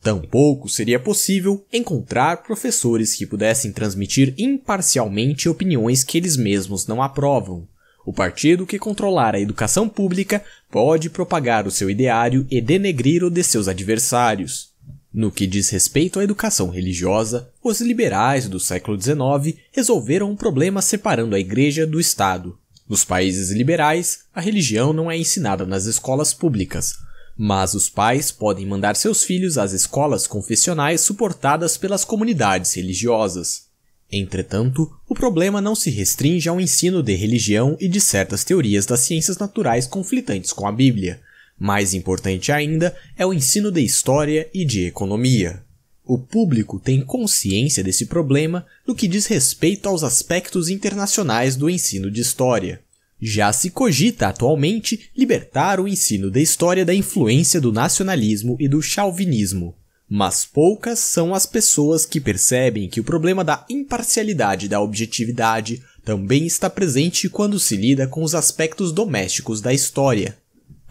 Tampouco seria possível encontrar professores que pudessem transmitir imparcialmente opiniões que eles mesmos não aprovam. O partido que controlar a educação pública pode propagar o seu ideário e denegrir o de seus adversários. No que diz respeito à educação religiosa, os liberais do século XIX resolveram um problema separando a igreja do Estado. Nos países liberais, a religião não é ensinada nas escolas públicas, mas os pais podem mandar seus filhos às escolas confessionais suportadas pelas comunidades religiosas. Entretanto, o problema não se restringe ao ensino de religião e de certas teorias das ciências naturais conflitantes com a Bíblia, mais importante ainda é o ensino de história e de economia. O público tem consciência desse problema no que diz respeito aos aspectos internacionais do ensino de história. Já se cogita atualmente libertar o ensino de história da influência do nacionalismo e do chauvinismo, mas poucas são as pessoas que percebem que o problema da imparcialidade e da objetividade também está presente quando se lida com os aspectos domésticos da história,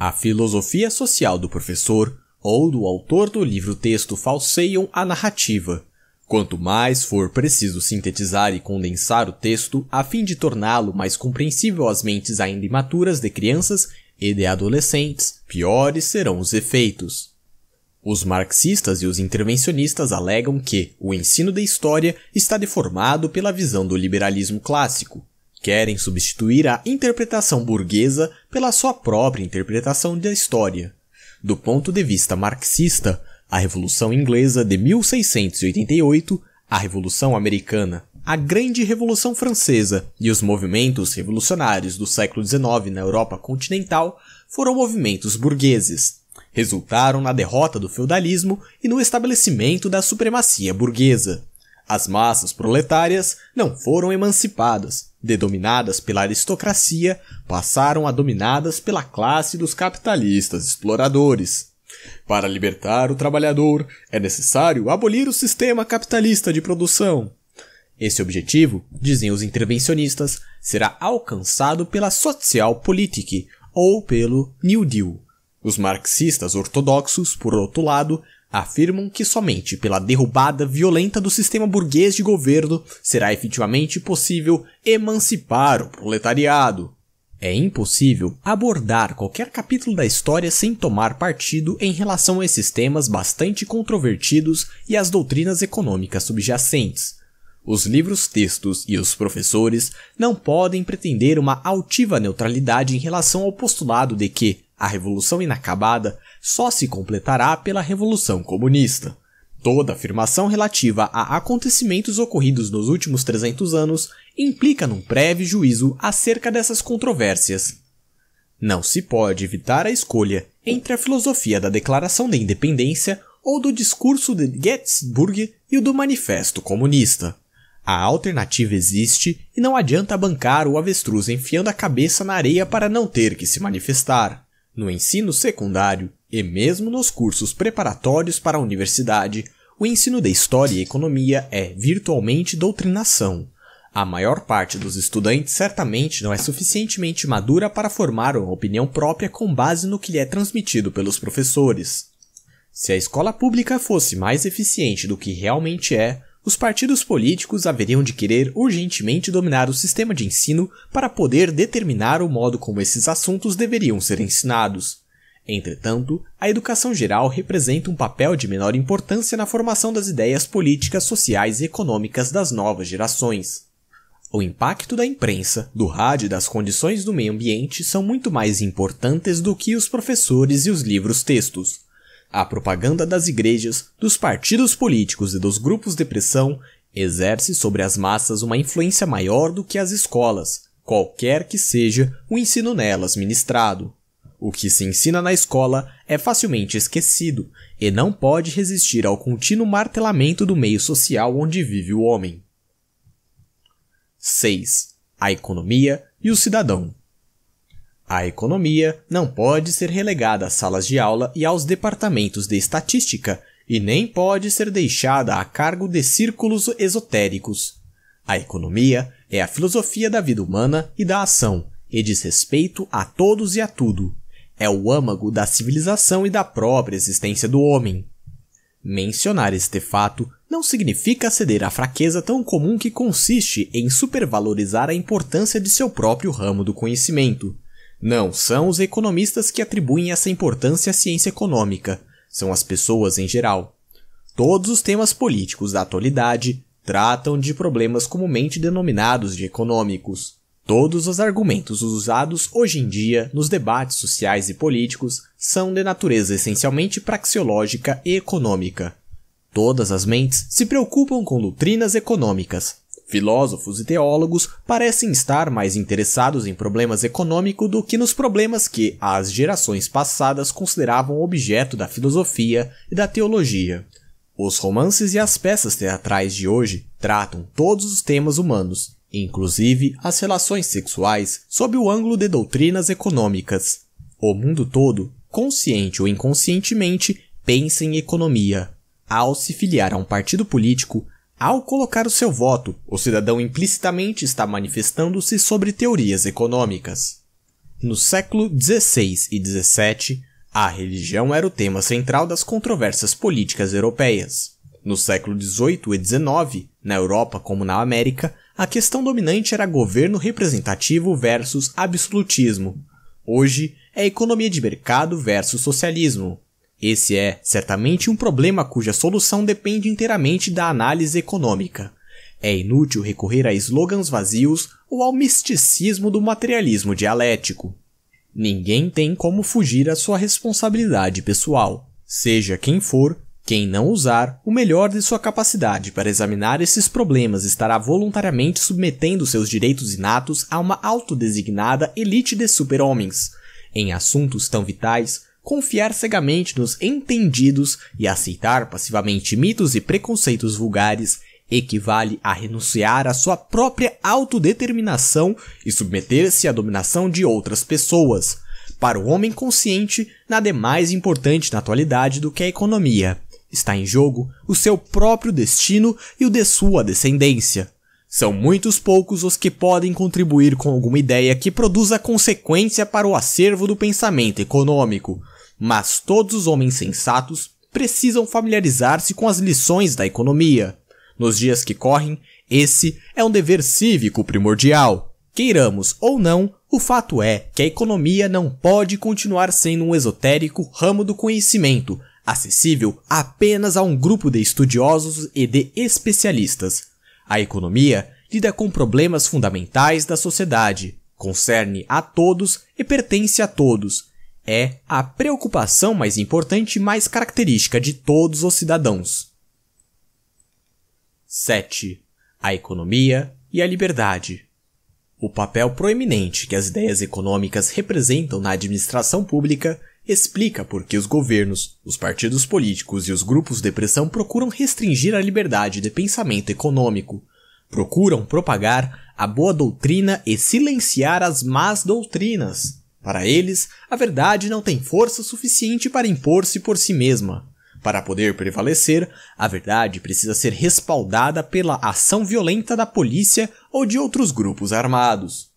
a filosofia social do professor ou do autor do livro-texto falseiam a narrativa. Quanto mais for preciso sintetizar e condensar o texto a fim de torná-lo mais compreensível às mentes ainda imaturas de crianças e de adolescentes, piores serão os efeitos. Os marxistas e os intervencionistas alegam que o ensino de história está deformado pela visão do liberalismo clássico, querem substituir a interpretação burguesa pela sua própria interpretação da história. Do ponto de vista marxista, a Revolução Inglesa de 1688, a Revolução Americana, a Grande Revolução Francesa e os movimentos revolucionários do século XIX na Europa continental foram movimentos burgueses. Resultaram na derrota do feudalismo e no estabelecimento da supremacia burguesa. As massas proletárias não foram emancipadas, dedominadas pela aristocracia, passaram a dominadas pela classe dos capitalistas exploradores. Para libertar o trabalhador, é necessário abolir o sistema capitalista de produção. Esse objetivo, dizem os intervencionistas, será alcançado pela Sozialpolitik ou pelo New Deal. Os marxistas ortodoxos, por outro lado, afirmam que somente pela derrubada violenta do sistema burguês de governo será efetivamente possível emancipar o proletariado. É impossível abordar qualquer capítulo da história sem tomar partido em relação a esses temas bastante controvertidos e às doutrinas econômicas subjacentes. Os livros textos e os professores não podem pretender uma altiva neutralidade em relação ao postulado de que a Revolução Inacabada só se completará pela Revolução Comunista. Toda afirmação relativa a acontecimentos ocorridos nos últimos 300 anos implica num breve juízo acerca dessas controvérsias. Não se pode evitar a escolha entre a filosofia da Declaração da Independência ou do discurso de Gettysburg e o do Manifesto Comunista. A alternativa existe e não adianta bancar o avestruz enfiando a cabeça na areia para não ter que se manifestar. No ensino secundário e mesmo nos cursos preparatórios para a universidade, o ensino de História e Economia é virtualmente doutrinação. A maior parte dos estudantes certamente não é suficientemente madura para formar uma opinião própria com base no que lhe é transmitido pelos professores. Se a escola pública fosse mais eficiente do que realmente é, os partidos políticos haveriam de querer urgentemente dominar o sistema de ensino para poder determinar o modo como esses assuntos deveriam ser ensinados. Entretanto, a educação geral representa um papel de menor importância na formação das ideias políticas, sociais e econômicas das novas gerações. O impacto da imprensa, do rádio e das condições do meio ambiente são muito mais importantes do que os professores e os livros textos. A propaganda das igrejas, dos partidos políticos e dos grupos de pressão exerce sobre as massas uma influência maior do que as escolas, qualquer que seja o ensino nelas ministrado. O que se ensina na escola é facilmente esquecido e não pode resistir ao contínuo martelamento do meio social onde vive o homem. 6. A economia e o cidadão. A economia não pode ser relegada às salas de aula e aos departamentos de estatística, e nem pode ser deixada a cargo de círculos esotéricos. A economia é a filosofia da vida humana e da ação, e diz respeito a todos e a tudo. É o âmago da civilização e da própria existência do homem. Mencionar este fato não significa ceder à fraqueza tão comum que consiste em supervalorizar a importância de seu próprio ramo do conhecimento não, são os economistas que atribuem essa importância à ciência econômica, são as pessoas em geral. Todos os temas políticos da atualidade tratam de problemas comumente denominados de econômicos. Todos os argumentos usados hoje em dia nos debates sociais e políticos são de natureza essencialmente praxeológica e econômica. Todas as mentes se preocupam com doutrinas econômicas, Filósofos e teólogos parecem estar mais interessados em problemas econômicos do que nos problemas que as gerações passadas consideravam objeto da filosofia e da teologia. Os romances e as peças teatrais de hoje tratam todos os temas humanos, inclusive as relações sexuais, sob o ângulo de doutrinas econômicas. O mundo todo, consciente ou inconscientemente, pensa em economia. Ao se filiar a um partido político, ao colocar o seu voto, o cidadão implicitamente está manifestando-se sobre teorias econômicas. No século XVI e XVII, a religião era o tema central das controvérsias políticas europeias. No século XVIII e XIX, na Europa como na América, a questão dominante era governo representativo versus absolutismo. Hoje, é economia de mercado versus socialismo. Esse é, certamente, um problema cuja solução depende inteiramente da análise econômica. É inútil recorrer a slogans vazios ou ao misticismo do materialismo dialético. Ninguém tem como fugir à sua responsabilidade pessoal. Seja quem for, quem não usar o melhor de sua capacidade para examinar esses problemas estará voluntariamente submetendo seus direitos inatos a uma autodesignada elite de super-homens. Em assuntos tão vitais, confiar cegamente nos entendidos e aceitar passivamente mitos e preconceitos vulgares equivale a renunciar à sua própria autodeterminação e submeter-se à dominação de outras pessoas. Para o homem consciente, nada é mais importante na atualidade do que a economia. Está em jogo o seu próprio destino e o de sua descendência. São muitos poucos os que podem contribuir com alguma ideia que produza consequência para o acervo do pensamento econômico mas todos os homens sensatos precisam familiarizar-se com as lições da economia. Nos dias que correm, esse é um dever cívico primordial. Queiramos ou não, o fato é que a economia não pode continuar sendo um esotérico ramo do conhecimento, acessível apenas a um grupo de estudiosos e de especialistas. A economia lida com problemas fundamentais da sociedade, concerne a todos e pertence a todos, é a preocupação mais importante e mais característica de todos os cidadãos. 7. A economia e a liberdade. O papel proeminente que as ideias econômicas representam na administração pública explica por que os governos, os partidos políticos e os grupos de pressão procuram restringir a liberdade de pensamento econômico, procuram propagar a boa doutrina e silenciar as más doutrinas para eles, a verdade não tem força suficiente para impor-se por si mesma. Para poder prevalecer, a verdade precisa ser respaldada pela ação violenta da polícia ou de outros grupos armados.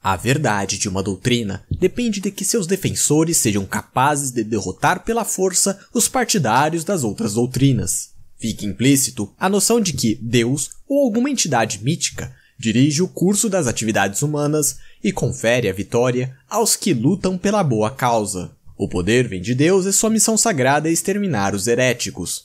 A verdade de uma doutrina depende de que seus defensores sejam capazes de derrotar pela força os partidários das outras doutrinas. Fica implícito a noção de que Deus ou alguma entidade mítica dirige o curso das atividades humanas e confere a vitória aos que lutam pela boa causa. O poder vem de Deus e sua missão sagrada é exterminar os heréticos.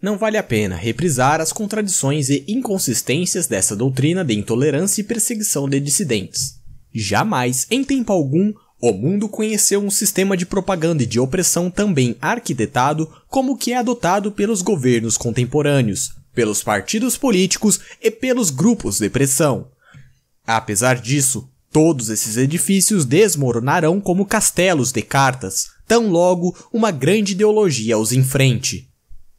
Não vale a pena reprisar as contradições e inconsistências dessa doutrina de intolerância e perseguição de dissidentes. Jamais, em tempo algum, o mundo conheceu um sistema de propaganda e de opressão também arquitetado como o que é adotado pelos governos contemporâneos, pelos partidos políticos e pelos grupos de pressão. Apesar disso, todos esses edifícios desmoronarão como castelos de cartas, tão logo uma grande ideologia os enfrente.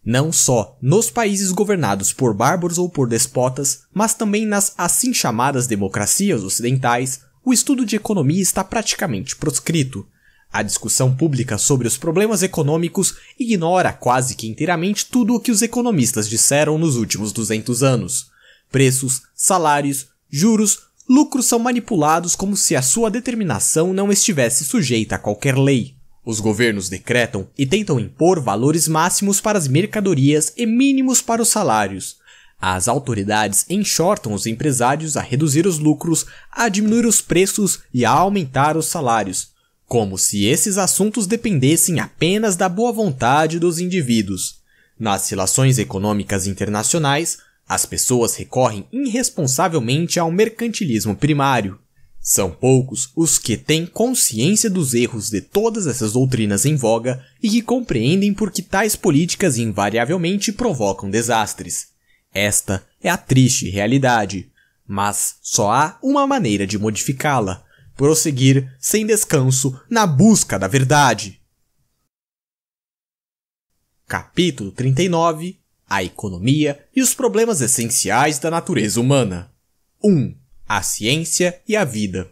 Não só nos países governados por bárbaros ou por despotas, mas também nas assim chamadas democracias ocidentais, o estudo de economia está praticamente proscrito, a discussão pública sobre os problemas econômicos ignora quase que inteiramente tudo o que os economistas disseram nos últimos 200 anos. Preços, salários, juros, lucros são manipulados como se a sua determinação não estivesse sujeita a qualquer lei. Os governos decretam e tentam impor valores máximos para as mercadorias e mínimos para os salários. As autoridades enxortam os empresários a reduzir os lucros, a diminuir os preços e a aumentar os salários, como se esses assuntos dependessem apenas da boa vontade dos indivíduos. Nas relações econômicas internacionais, as pessoas recorrem irresponsavelmente ao mercantilismo primário. São poucos os que têm consciência dos erros de todas essas doutrinas em voga e que compreendem por que tais políticas invariavelmente provocam desastres. Esta é a triste realidade, mas só há uma maneira de modificá-la prosseguir sem descanso na busca da verdade. Capítulo 39 A Economia e os Problemas Essenciais da Natureza Humana 1. A Ciência e a Vida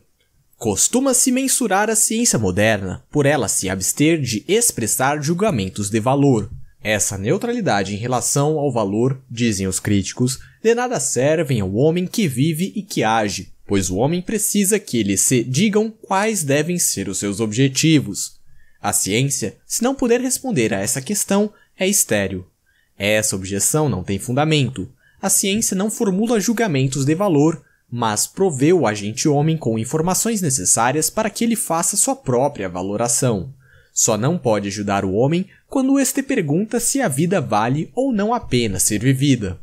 Costuma-se mensurar a ciência moderna por ela se abster de expressar julgamentos de valor. Essa neutralidade em relação ao valor, dizem os críticos, de nada servem ao homem que vive e que age, pois o homem precisa que eles se digam quais devem ser os seus objetivos. A ciência, se não puder responder a essa questão, é estéril. Essa objeção não tem fundamento. A ciência não formula julgamentos de valor, mas provê o agente homem com informações necessárias para que ele faça sua própria valoração. Só não pode ajudar o homem quando este pergunta se a vida vale ou não a pena ser vivida.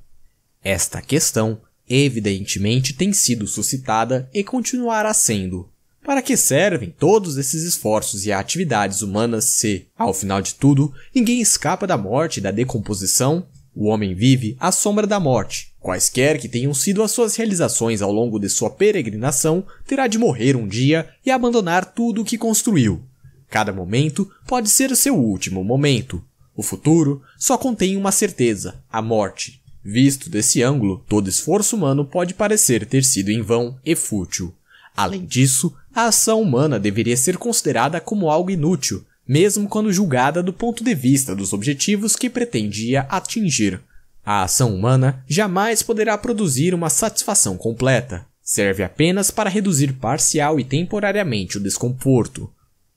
Esta questão evidentemente tem sido suscitada e continuará sendo. Para que servem todos esses esforços e atividades humanas se, ao final de tudo, ninguém escapa da morte e da decomposição? O homem vive à sombra da morte. Quaisquer que tenham sido as suas realizações ao longo de sua peregrinação, terá de morrer um dia e abandonar tudo o que construiu. Cada momento pode ser seu último momento. O futuro só contém uma certeza, a morte. Visto desse ângulo, todo esforço humano pode parecer ter sido em vão e fútil. Além disso, a ação humana deveria ser considerada como algo inútil, mesmo quando julgada do ponto de vista dos objetivos que pretendia atingir. A ação humana jamais poderá produzir uma satisfação completa. Serve apenas para reduzir parcial e temporariamente o desconforto.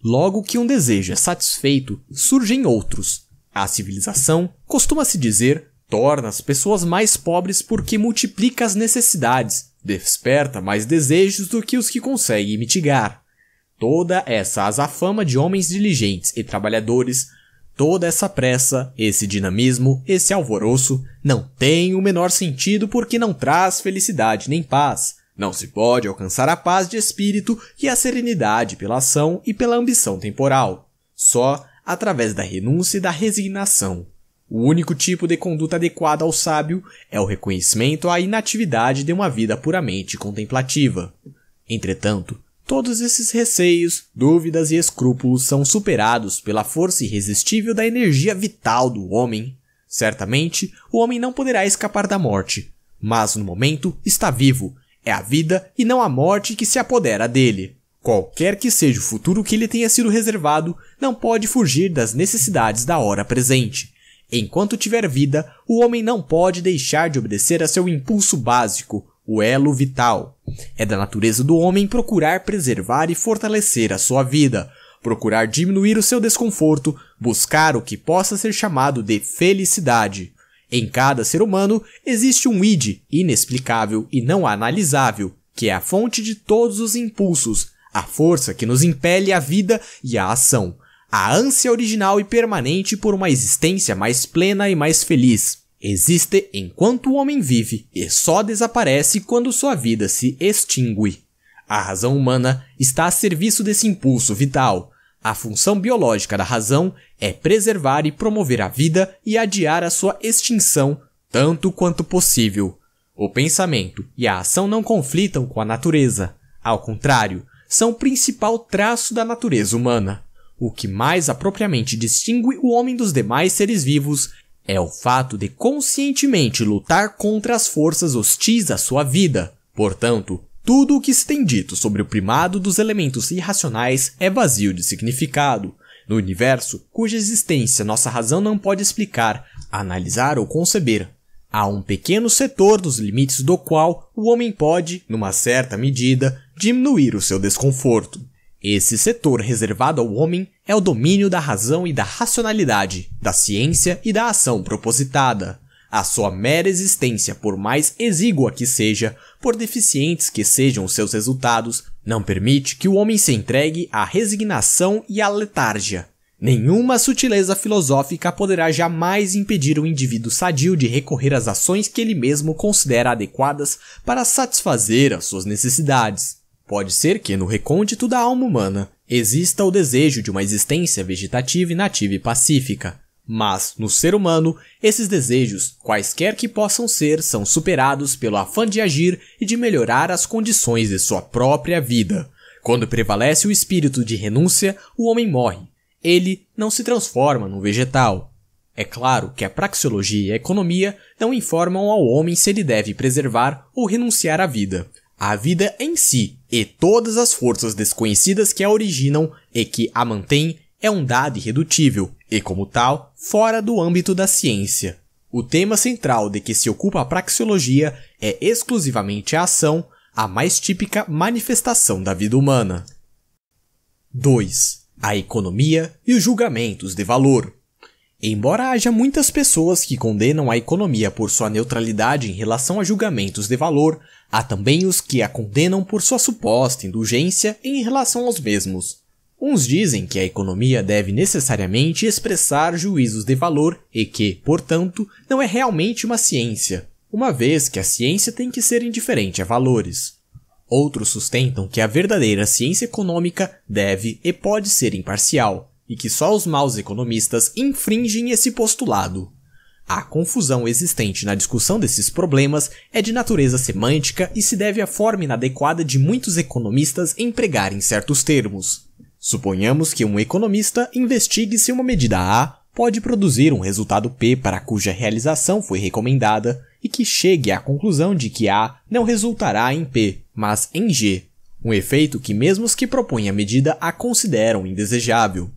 Logo que um desejo é satisfeito, surgem outros. A civilização, costuma-se dizer, torna as pessoas mais pobres porque multiplica as necessidades, desperta mais desejos do que os que consegue mitigar. Toda essa azafama de homens diligentes e trabalhadores, toda essa pressa, esse dinamismo, esse alvoroço, não tem o menor sentido porque não traz felicidade nem paz. Não se pode alcançar a paz de espírito e a serenidade pela ação e pela ambição temporal, só através da renúncia e da resignação. O único tipo de conduta adequada ao sábio é o reconhecimento à inatividade de uma vida puramente contemplativa. Entretanto, todos esses receios, dúvidas e escrúpulos são superados pela força irresistível da energia vital do homem. Certamente, o homem não poderá escapar da morte, mas no momento está vivo. É a vida e não a morte que se apodera dele. Qualquer que seja o futuro que lhe tenha sido reservado, não pode fugir das necessidades da hora presente. Enquanto tiver vida, o homem não pode deixar de obedecer a seu impulso básico, o elo vital. É da natureza do homem procurar preservar e fortalecer a sua vida, procurar diminuir o seu desconforto, buscar o que possa ser chamado de felicidade. Em cada ser humano existe um id inexplicável e não analisável, que é a fonte de todos os impulsos, a força que nos impele à vida e à ação a ânsia original e permanente por uma existência mais plena e mais feliz. Existe enquanto o homem vive e só desaparece quando sua vida se extingue. A razão humana está a serviço desse impulso vital. A função biológica da razão é preservar e promover a vida e adiar a sua extinção tanto quanto possível. O pensamento e a ação não conflitam com a natureza. Ao contrário, são o principal traço da natureza humana. O que mais apropriamente distingue o homem dos demais seres vivos é o fato de conscientemente lutar contra as forças hostis à sua vida. Portanto, tudo o que se tem dito sobre o primado dos elementos irracionais é vazio de significado. No universo, cuja existência nossa razão não pode explicar, analisar ou conceber, há um pequeno setor dos limites do qual o homem pode, numa certa medida, diminuir o seu desconforto. Esse setor reservado ao homem é o domínio da razão e da racionalidade, da ciência e da ação propositada. A sua mera existência, por mais exígua que seja, por deficientes que sejam os seus resultados, não permite que o homem se entregue à resignação e à letárgia. Nenhuma sutileza filosófica poderá jamais impedir o indivíduo sadio de recorrer às ações que ele mesmo considera adequadas para satisfazer as suas necessidades. Pode ser que, no recôndito da alma humana, exista o desejo de uma existência vegetativa e nativa e pacífica. Mas, no ser humano, esses desejos, quaisquer que possam ser, são superados pelo afã de agir e de melhorar as condições de sua própria vida. Quando prevalece o espírito de renúncia, o homem morre. Ele não se transforma num vegetal. É claro que a praxeologia e a economia não informam ao homem se ele deve preservar ou renunciar à vida, a vida em si e todas as forças desconhecidas que a originam e que a mantêm é um dado irredutível e, como tal, fora do âmbito da ciência. O tema central de que se ocupa a praxeologia é exclusivamente a ação, a mais típica manifestação da vida humana. 2. A economia e os julgamentos de valor. Embora haja muitas pessoas que condenam a economia por sua neutralidade em relação a julgamentos de valor, Há também os que a condenam por sua suposta indulgência em relação aos mesmos. Uns dizem que a economia deve necessariamente expressar juízos de valor e que, portanto, não é realmente uma ciência, uma vez que a ciência tem que ser indiferente a valores. Outros sustentam que a verdadeira ciência econômica deve e pode ser imparcial, e que só os maus economistas infringem esse postulado. A confusão existente na discussão desses problemas é de natureza semântica e se deve à forma inadequada de muitos economistas empregarem certos termos. Suponhamos que um economista investigue se uma medida A pode produzir um resultado P para cuja realização foi recomendada e que chegue à conclusão de que A não resultará em P, mas em G, um efeito que mesmo os que propõem a medida a consideram indesejável.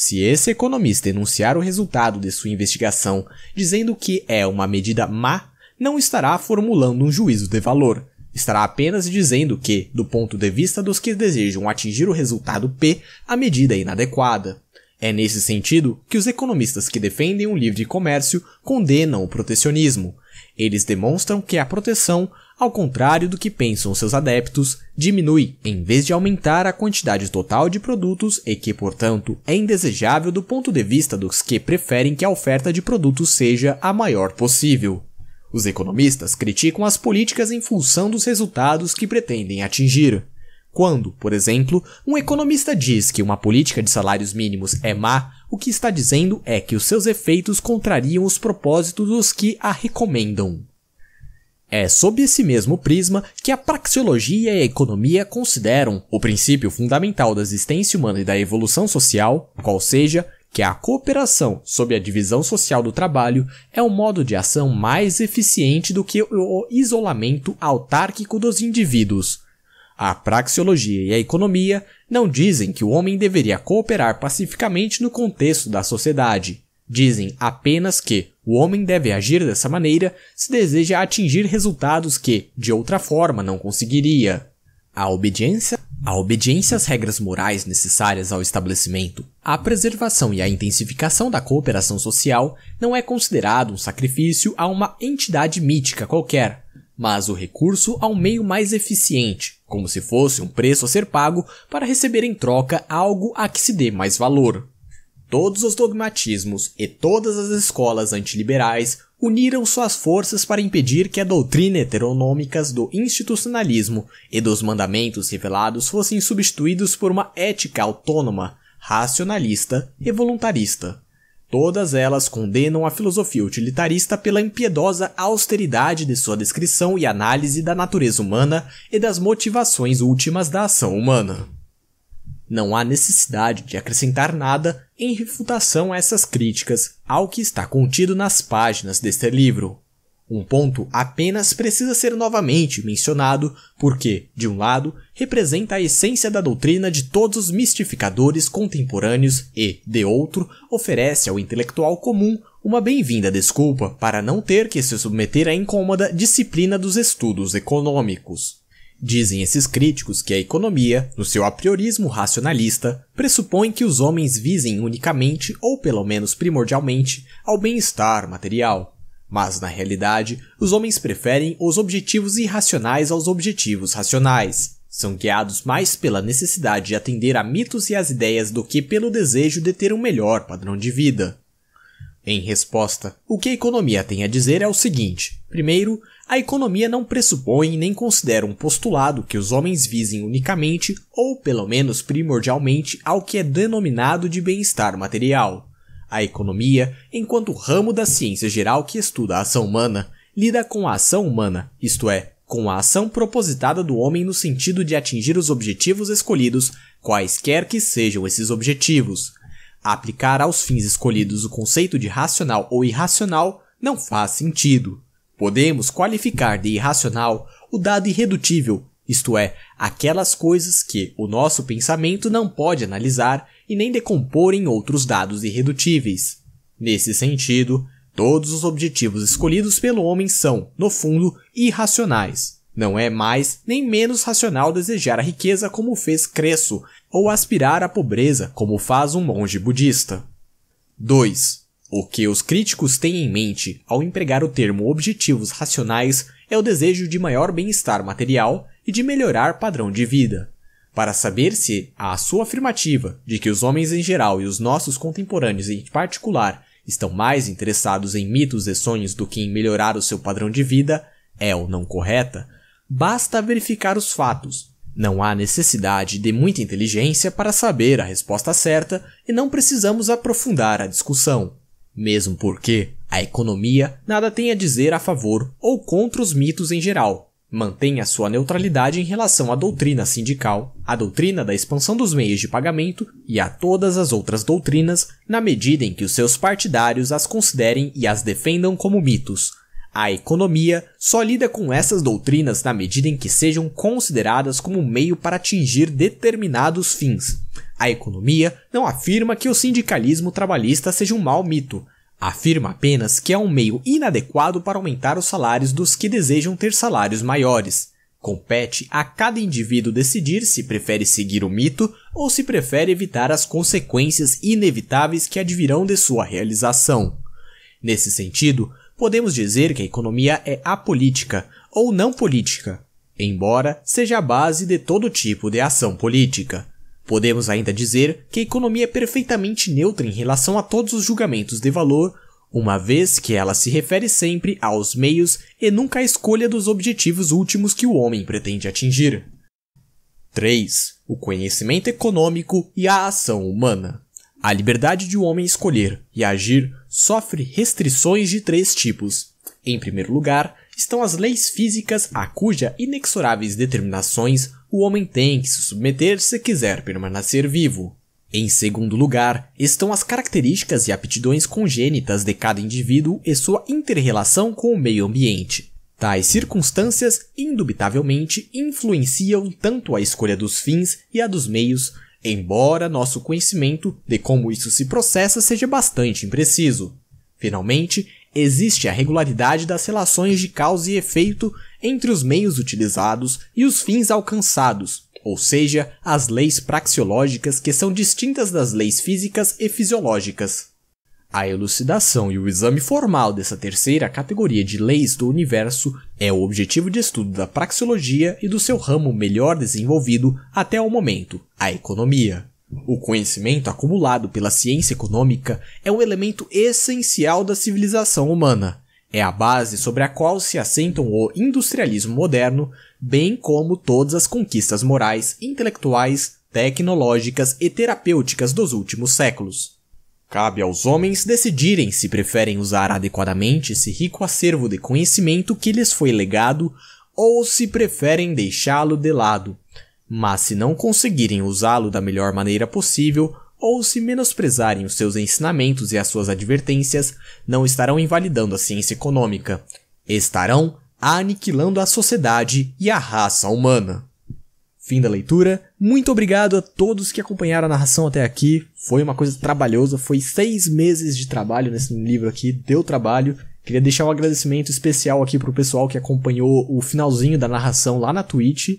Se esse economista enunciar o resultado de sua investigação dizendo que é uma medida má, não estará formulando um juízo de valor. Estará apenas dizendo que, do ponto de vista dos que desejam atingir o resultado P, a medida é inadequada. É nesse sentido que os economistas que defendem o um livre comércio condenam o protecionismo, eles demonstram que a proteção, ao contrário do que pensam seus adeptos, diminui em vez de aumentar a quantidade total de produtos e que, portanto, é indesejável do ponto de vista dos que preferem que a oferta de produtos seja a maior possível. Os economistas criticam as políticas em função dos resultados que pretendem atingir. Quando, por exemplo, um economista diz que uma política de salários mínimos é má, o que está dizendo é que os seus efeitos contrariam os propósitos dos que a recomendam. É sob esse mesmo prisma que a praxeologia e a economia consideram o princípio fundamental da existência humana e da evolução social, qual seja, que a cooperação sob a divisão social do trabalho é um modo de ação mais eficiente do que o isolamento autárquico dos indivíduos, a praxeologia e a economia não dizem que o homem deveria cooperar pacificamente no contexto da sociedade. Dizem apenas que o homem deve agir dessa maneira se deseja atingir resultados que, de outra forma, não conseguiria. A obediência a obediência às regras morais necessárias ao estabelecimento, a preservação e a intensificação da cooperação social não é considerado um sacrifício a uma entidade mítica qualquer, mas o recurso ao meio mais eficiente, como se fosse um preço a ser pago para receber em troca algo a que se dê mais valor. Todos os dogmatismos e todas as escolas antiliberais uniram suas forças para impedir que a doutrina heteronômicas do institucionalismo e dos mandamentos revelados fossem substituídos por uma ética autônoma, racionalista e voluntarista. Todas elas condenam a filosofia utilitarista pela impiedosa austeridade de sua descrição e análise da natureza humana e das motivações últimas da ação humana. Não há necessidade de acrescentar nada em refutação a essas críticas ao que está contido nas páginas deste livro. Um ponto apenas precisa ser novamente mencionado, porque, de um lado, representa a essência da doutrina de todos os mistificadores contemporâneos e, de outro, oferece ao intelectual comum uma bem-vinda desculpa para não ter que se submeter à incômoda disciplina dos estudos econômicos. Dizem esses críticos que a economia, no seu apriorismo racionalista, pressupõe que os homens visem unicamente, ou pelo menos primordialmente, ao bem-estar material. Mas, na realidade, os homens preferem os objetivos irracionais aos objetivos racionais. São guiados mais pela necessidade de atender a mitos e às ideias do que pelo desejo de ter um melhor padrão de vida. Em resposta, o que a economia tem a dizer é o seguinte: primeiro, a economia não pressupõe nem considera um postulado que os homens visem unicamente ou pelo menos primordialmente ao que é denominado de bem-estar material. A economia, enquanto ramo da ciência geral que estuda a ação humana, lida com a ação humana, isto é, com a ação propositada do homem no sentido de atingir os objetivos escolhidos, quaisquer que sejam esses objetivos. Aplicar aos fins escolhidos o conceito de racional ou irracional não faz sentido. Podemos qualificar de irracional o dado irredutível isto é, aquelas coisas que o nosso pensamento não pode analisar e nem decompor em outros dados irredutíveis. Nesse sentido, todos os objetivos escolhidos pelo homem são, no fundo, irracionais. Não é mais nem menos racional desejar a riqueza como fez Cresso, ou aspirar à pobreza como faz um monge budista. 2. O que os críticos têm em mente ao empregar o termo objetivos racionais é o desejo de maior bem-estar material e de melhorar padrão de vida. Para saber se a sua afirmativa de que os homens em geral e os nossos contemporâneos em particular estão mais interessados em mitos e sonhos do que em melhorar o seu padrão de vida é ou não correta, basta verificar os fatos. Não há necessidade de muita inteligência para saber a resposta certa e não precisamos aprofundar a discussão. Mesmo porque a economia nada tem a dizer a favor ou contra os mitos em geral, Mantém a sua neutralidade em relação à doutrina sindical, à doutrina da expansão dos meios de pagamento e a todas as outras doutrinas, na medida em que os seus partidários as considerem e as defendam como mitos. A economia só lida com essas doutrinas na medida em que sejam consideradas como meio para atingir determinados fins. A economia não afirma que o sindicalismo trabalhista seja um mau mito, Afirma apenas que é um meio inadequado para aumentar os salários dos que desejam ter salários maiores. Compete a cada indivíduo decidir se prefere seguir o mito ou se prefere evitar as consequências inevitáveis que advirão de sua realização. Nesse sentido, podemos dizer que a economia é apolítica ou não política, embora seja a base de todo tipo de ação política. Podemos ainda dizer que a economia é perfeitamente neutra em relação a todos os julgamentos de valor, uma vez que ela se refere sempre aos meios e nunca à escolha dos objetivos últimos que o homem pretende atingir. 3. O conhecimento econômico e a ação humana. A liberdade de o um homem escolher e agir sofre restrições de três tipos. Em primeiro lugar, estão as leis físicas a cuja inexoráveis determinações o homem tem que se submeter se quiser permanecer vivo. Em segundo lugar, estão as características e aptidões congênitas de cada indivíduo e sua interrelação com o meio ambiente. Tais circunstâncias, indubitavelmente, influenciam tanto a escolha dos fins e a dos meios, embora nosso conhecimento de como isso se processa seja bastante impreciso. Finalmente, existe a regularidade das relações de causa e efeito entre os meios utilizados e os fins alcançados, ou seja, as leis praxeológicas que são distintas das leis físicas e fisiológicas. A elucidação e o exame formal dessa terceira categoria de leis do universo é o objetivo de estudo da praxeologia e do seu ramo melhor desenvolvido até o momento, a economia. O conhecimento acumulado pela ciência econômica é um elemento essencial da civilização humana. É a base sobre a qual se assentam o industrialismo moderno, bem como todas as conquistas morais, intelectuais, tecnológicas e terapêuticas dos últimos séculos. Cabe aos homens decidirem se preferem usar adequadamente esse rico acervo de conhecimento que lhes foi legado ou se preferem deixá-lo de lado, mas se não conseguirem usá-lo da melhor maneira possível, ou se menosprezarem os seus ensinamentos e as suas advertências, não estarão invalidando a ciência econômica, estarão aniquilando a sociedade e a raça humana. Fim da leitura. Muito obrigado a todos que acompanharam a narração até aqui. Foi uma coisa trabalhosa, foi seis meses de trabalho nesse livro aqui, deu trabalho. Queria deixar um agradecimento especial aqui pro pessoal que acompanhou o finalzinho da narração lá na Twitch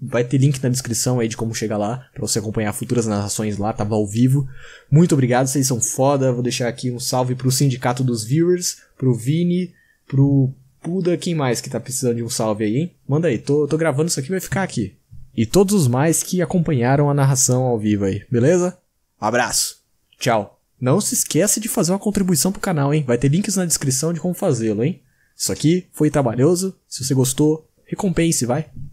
vai ter link na descrição aí de como chegar lá, para você acompanhar futuras narrações lá, tava ao vivo. Muito obrigado, vocês são foda. Vou deixar aqui um salve pro Sindicato dos Viewers, pro Vini, pro Puda, quem mais que tá precisando de um salve aí, hein? Manda aí, tô, tô gravando isso aqui, vai ficar aqui. E todos os mais que acompanharam a narração ao vivo aí, beleza? Um abraço, tchau. Não se esqueça de fazer uma contribuição pro canal, hein? Vai ter links na descrição de como fazê-lo, hein? Isso aqui foi trabalhoso. Se você gostou, recompense, vai.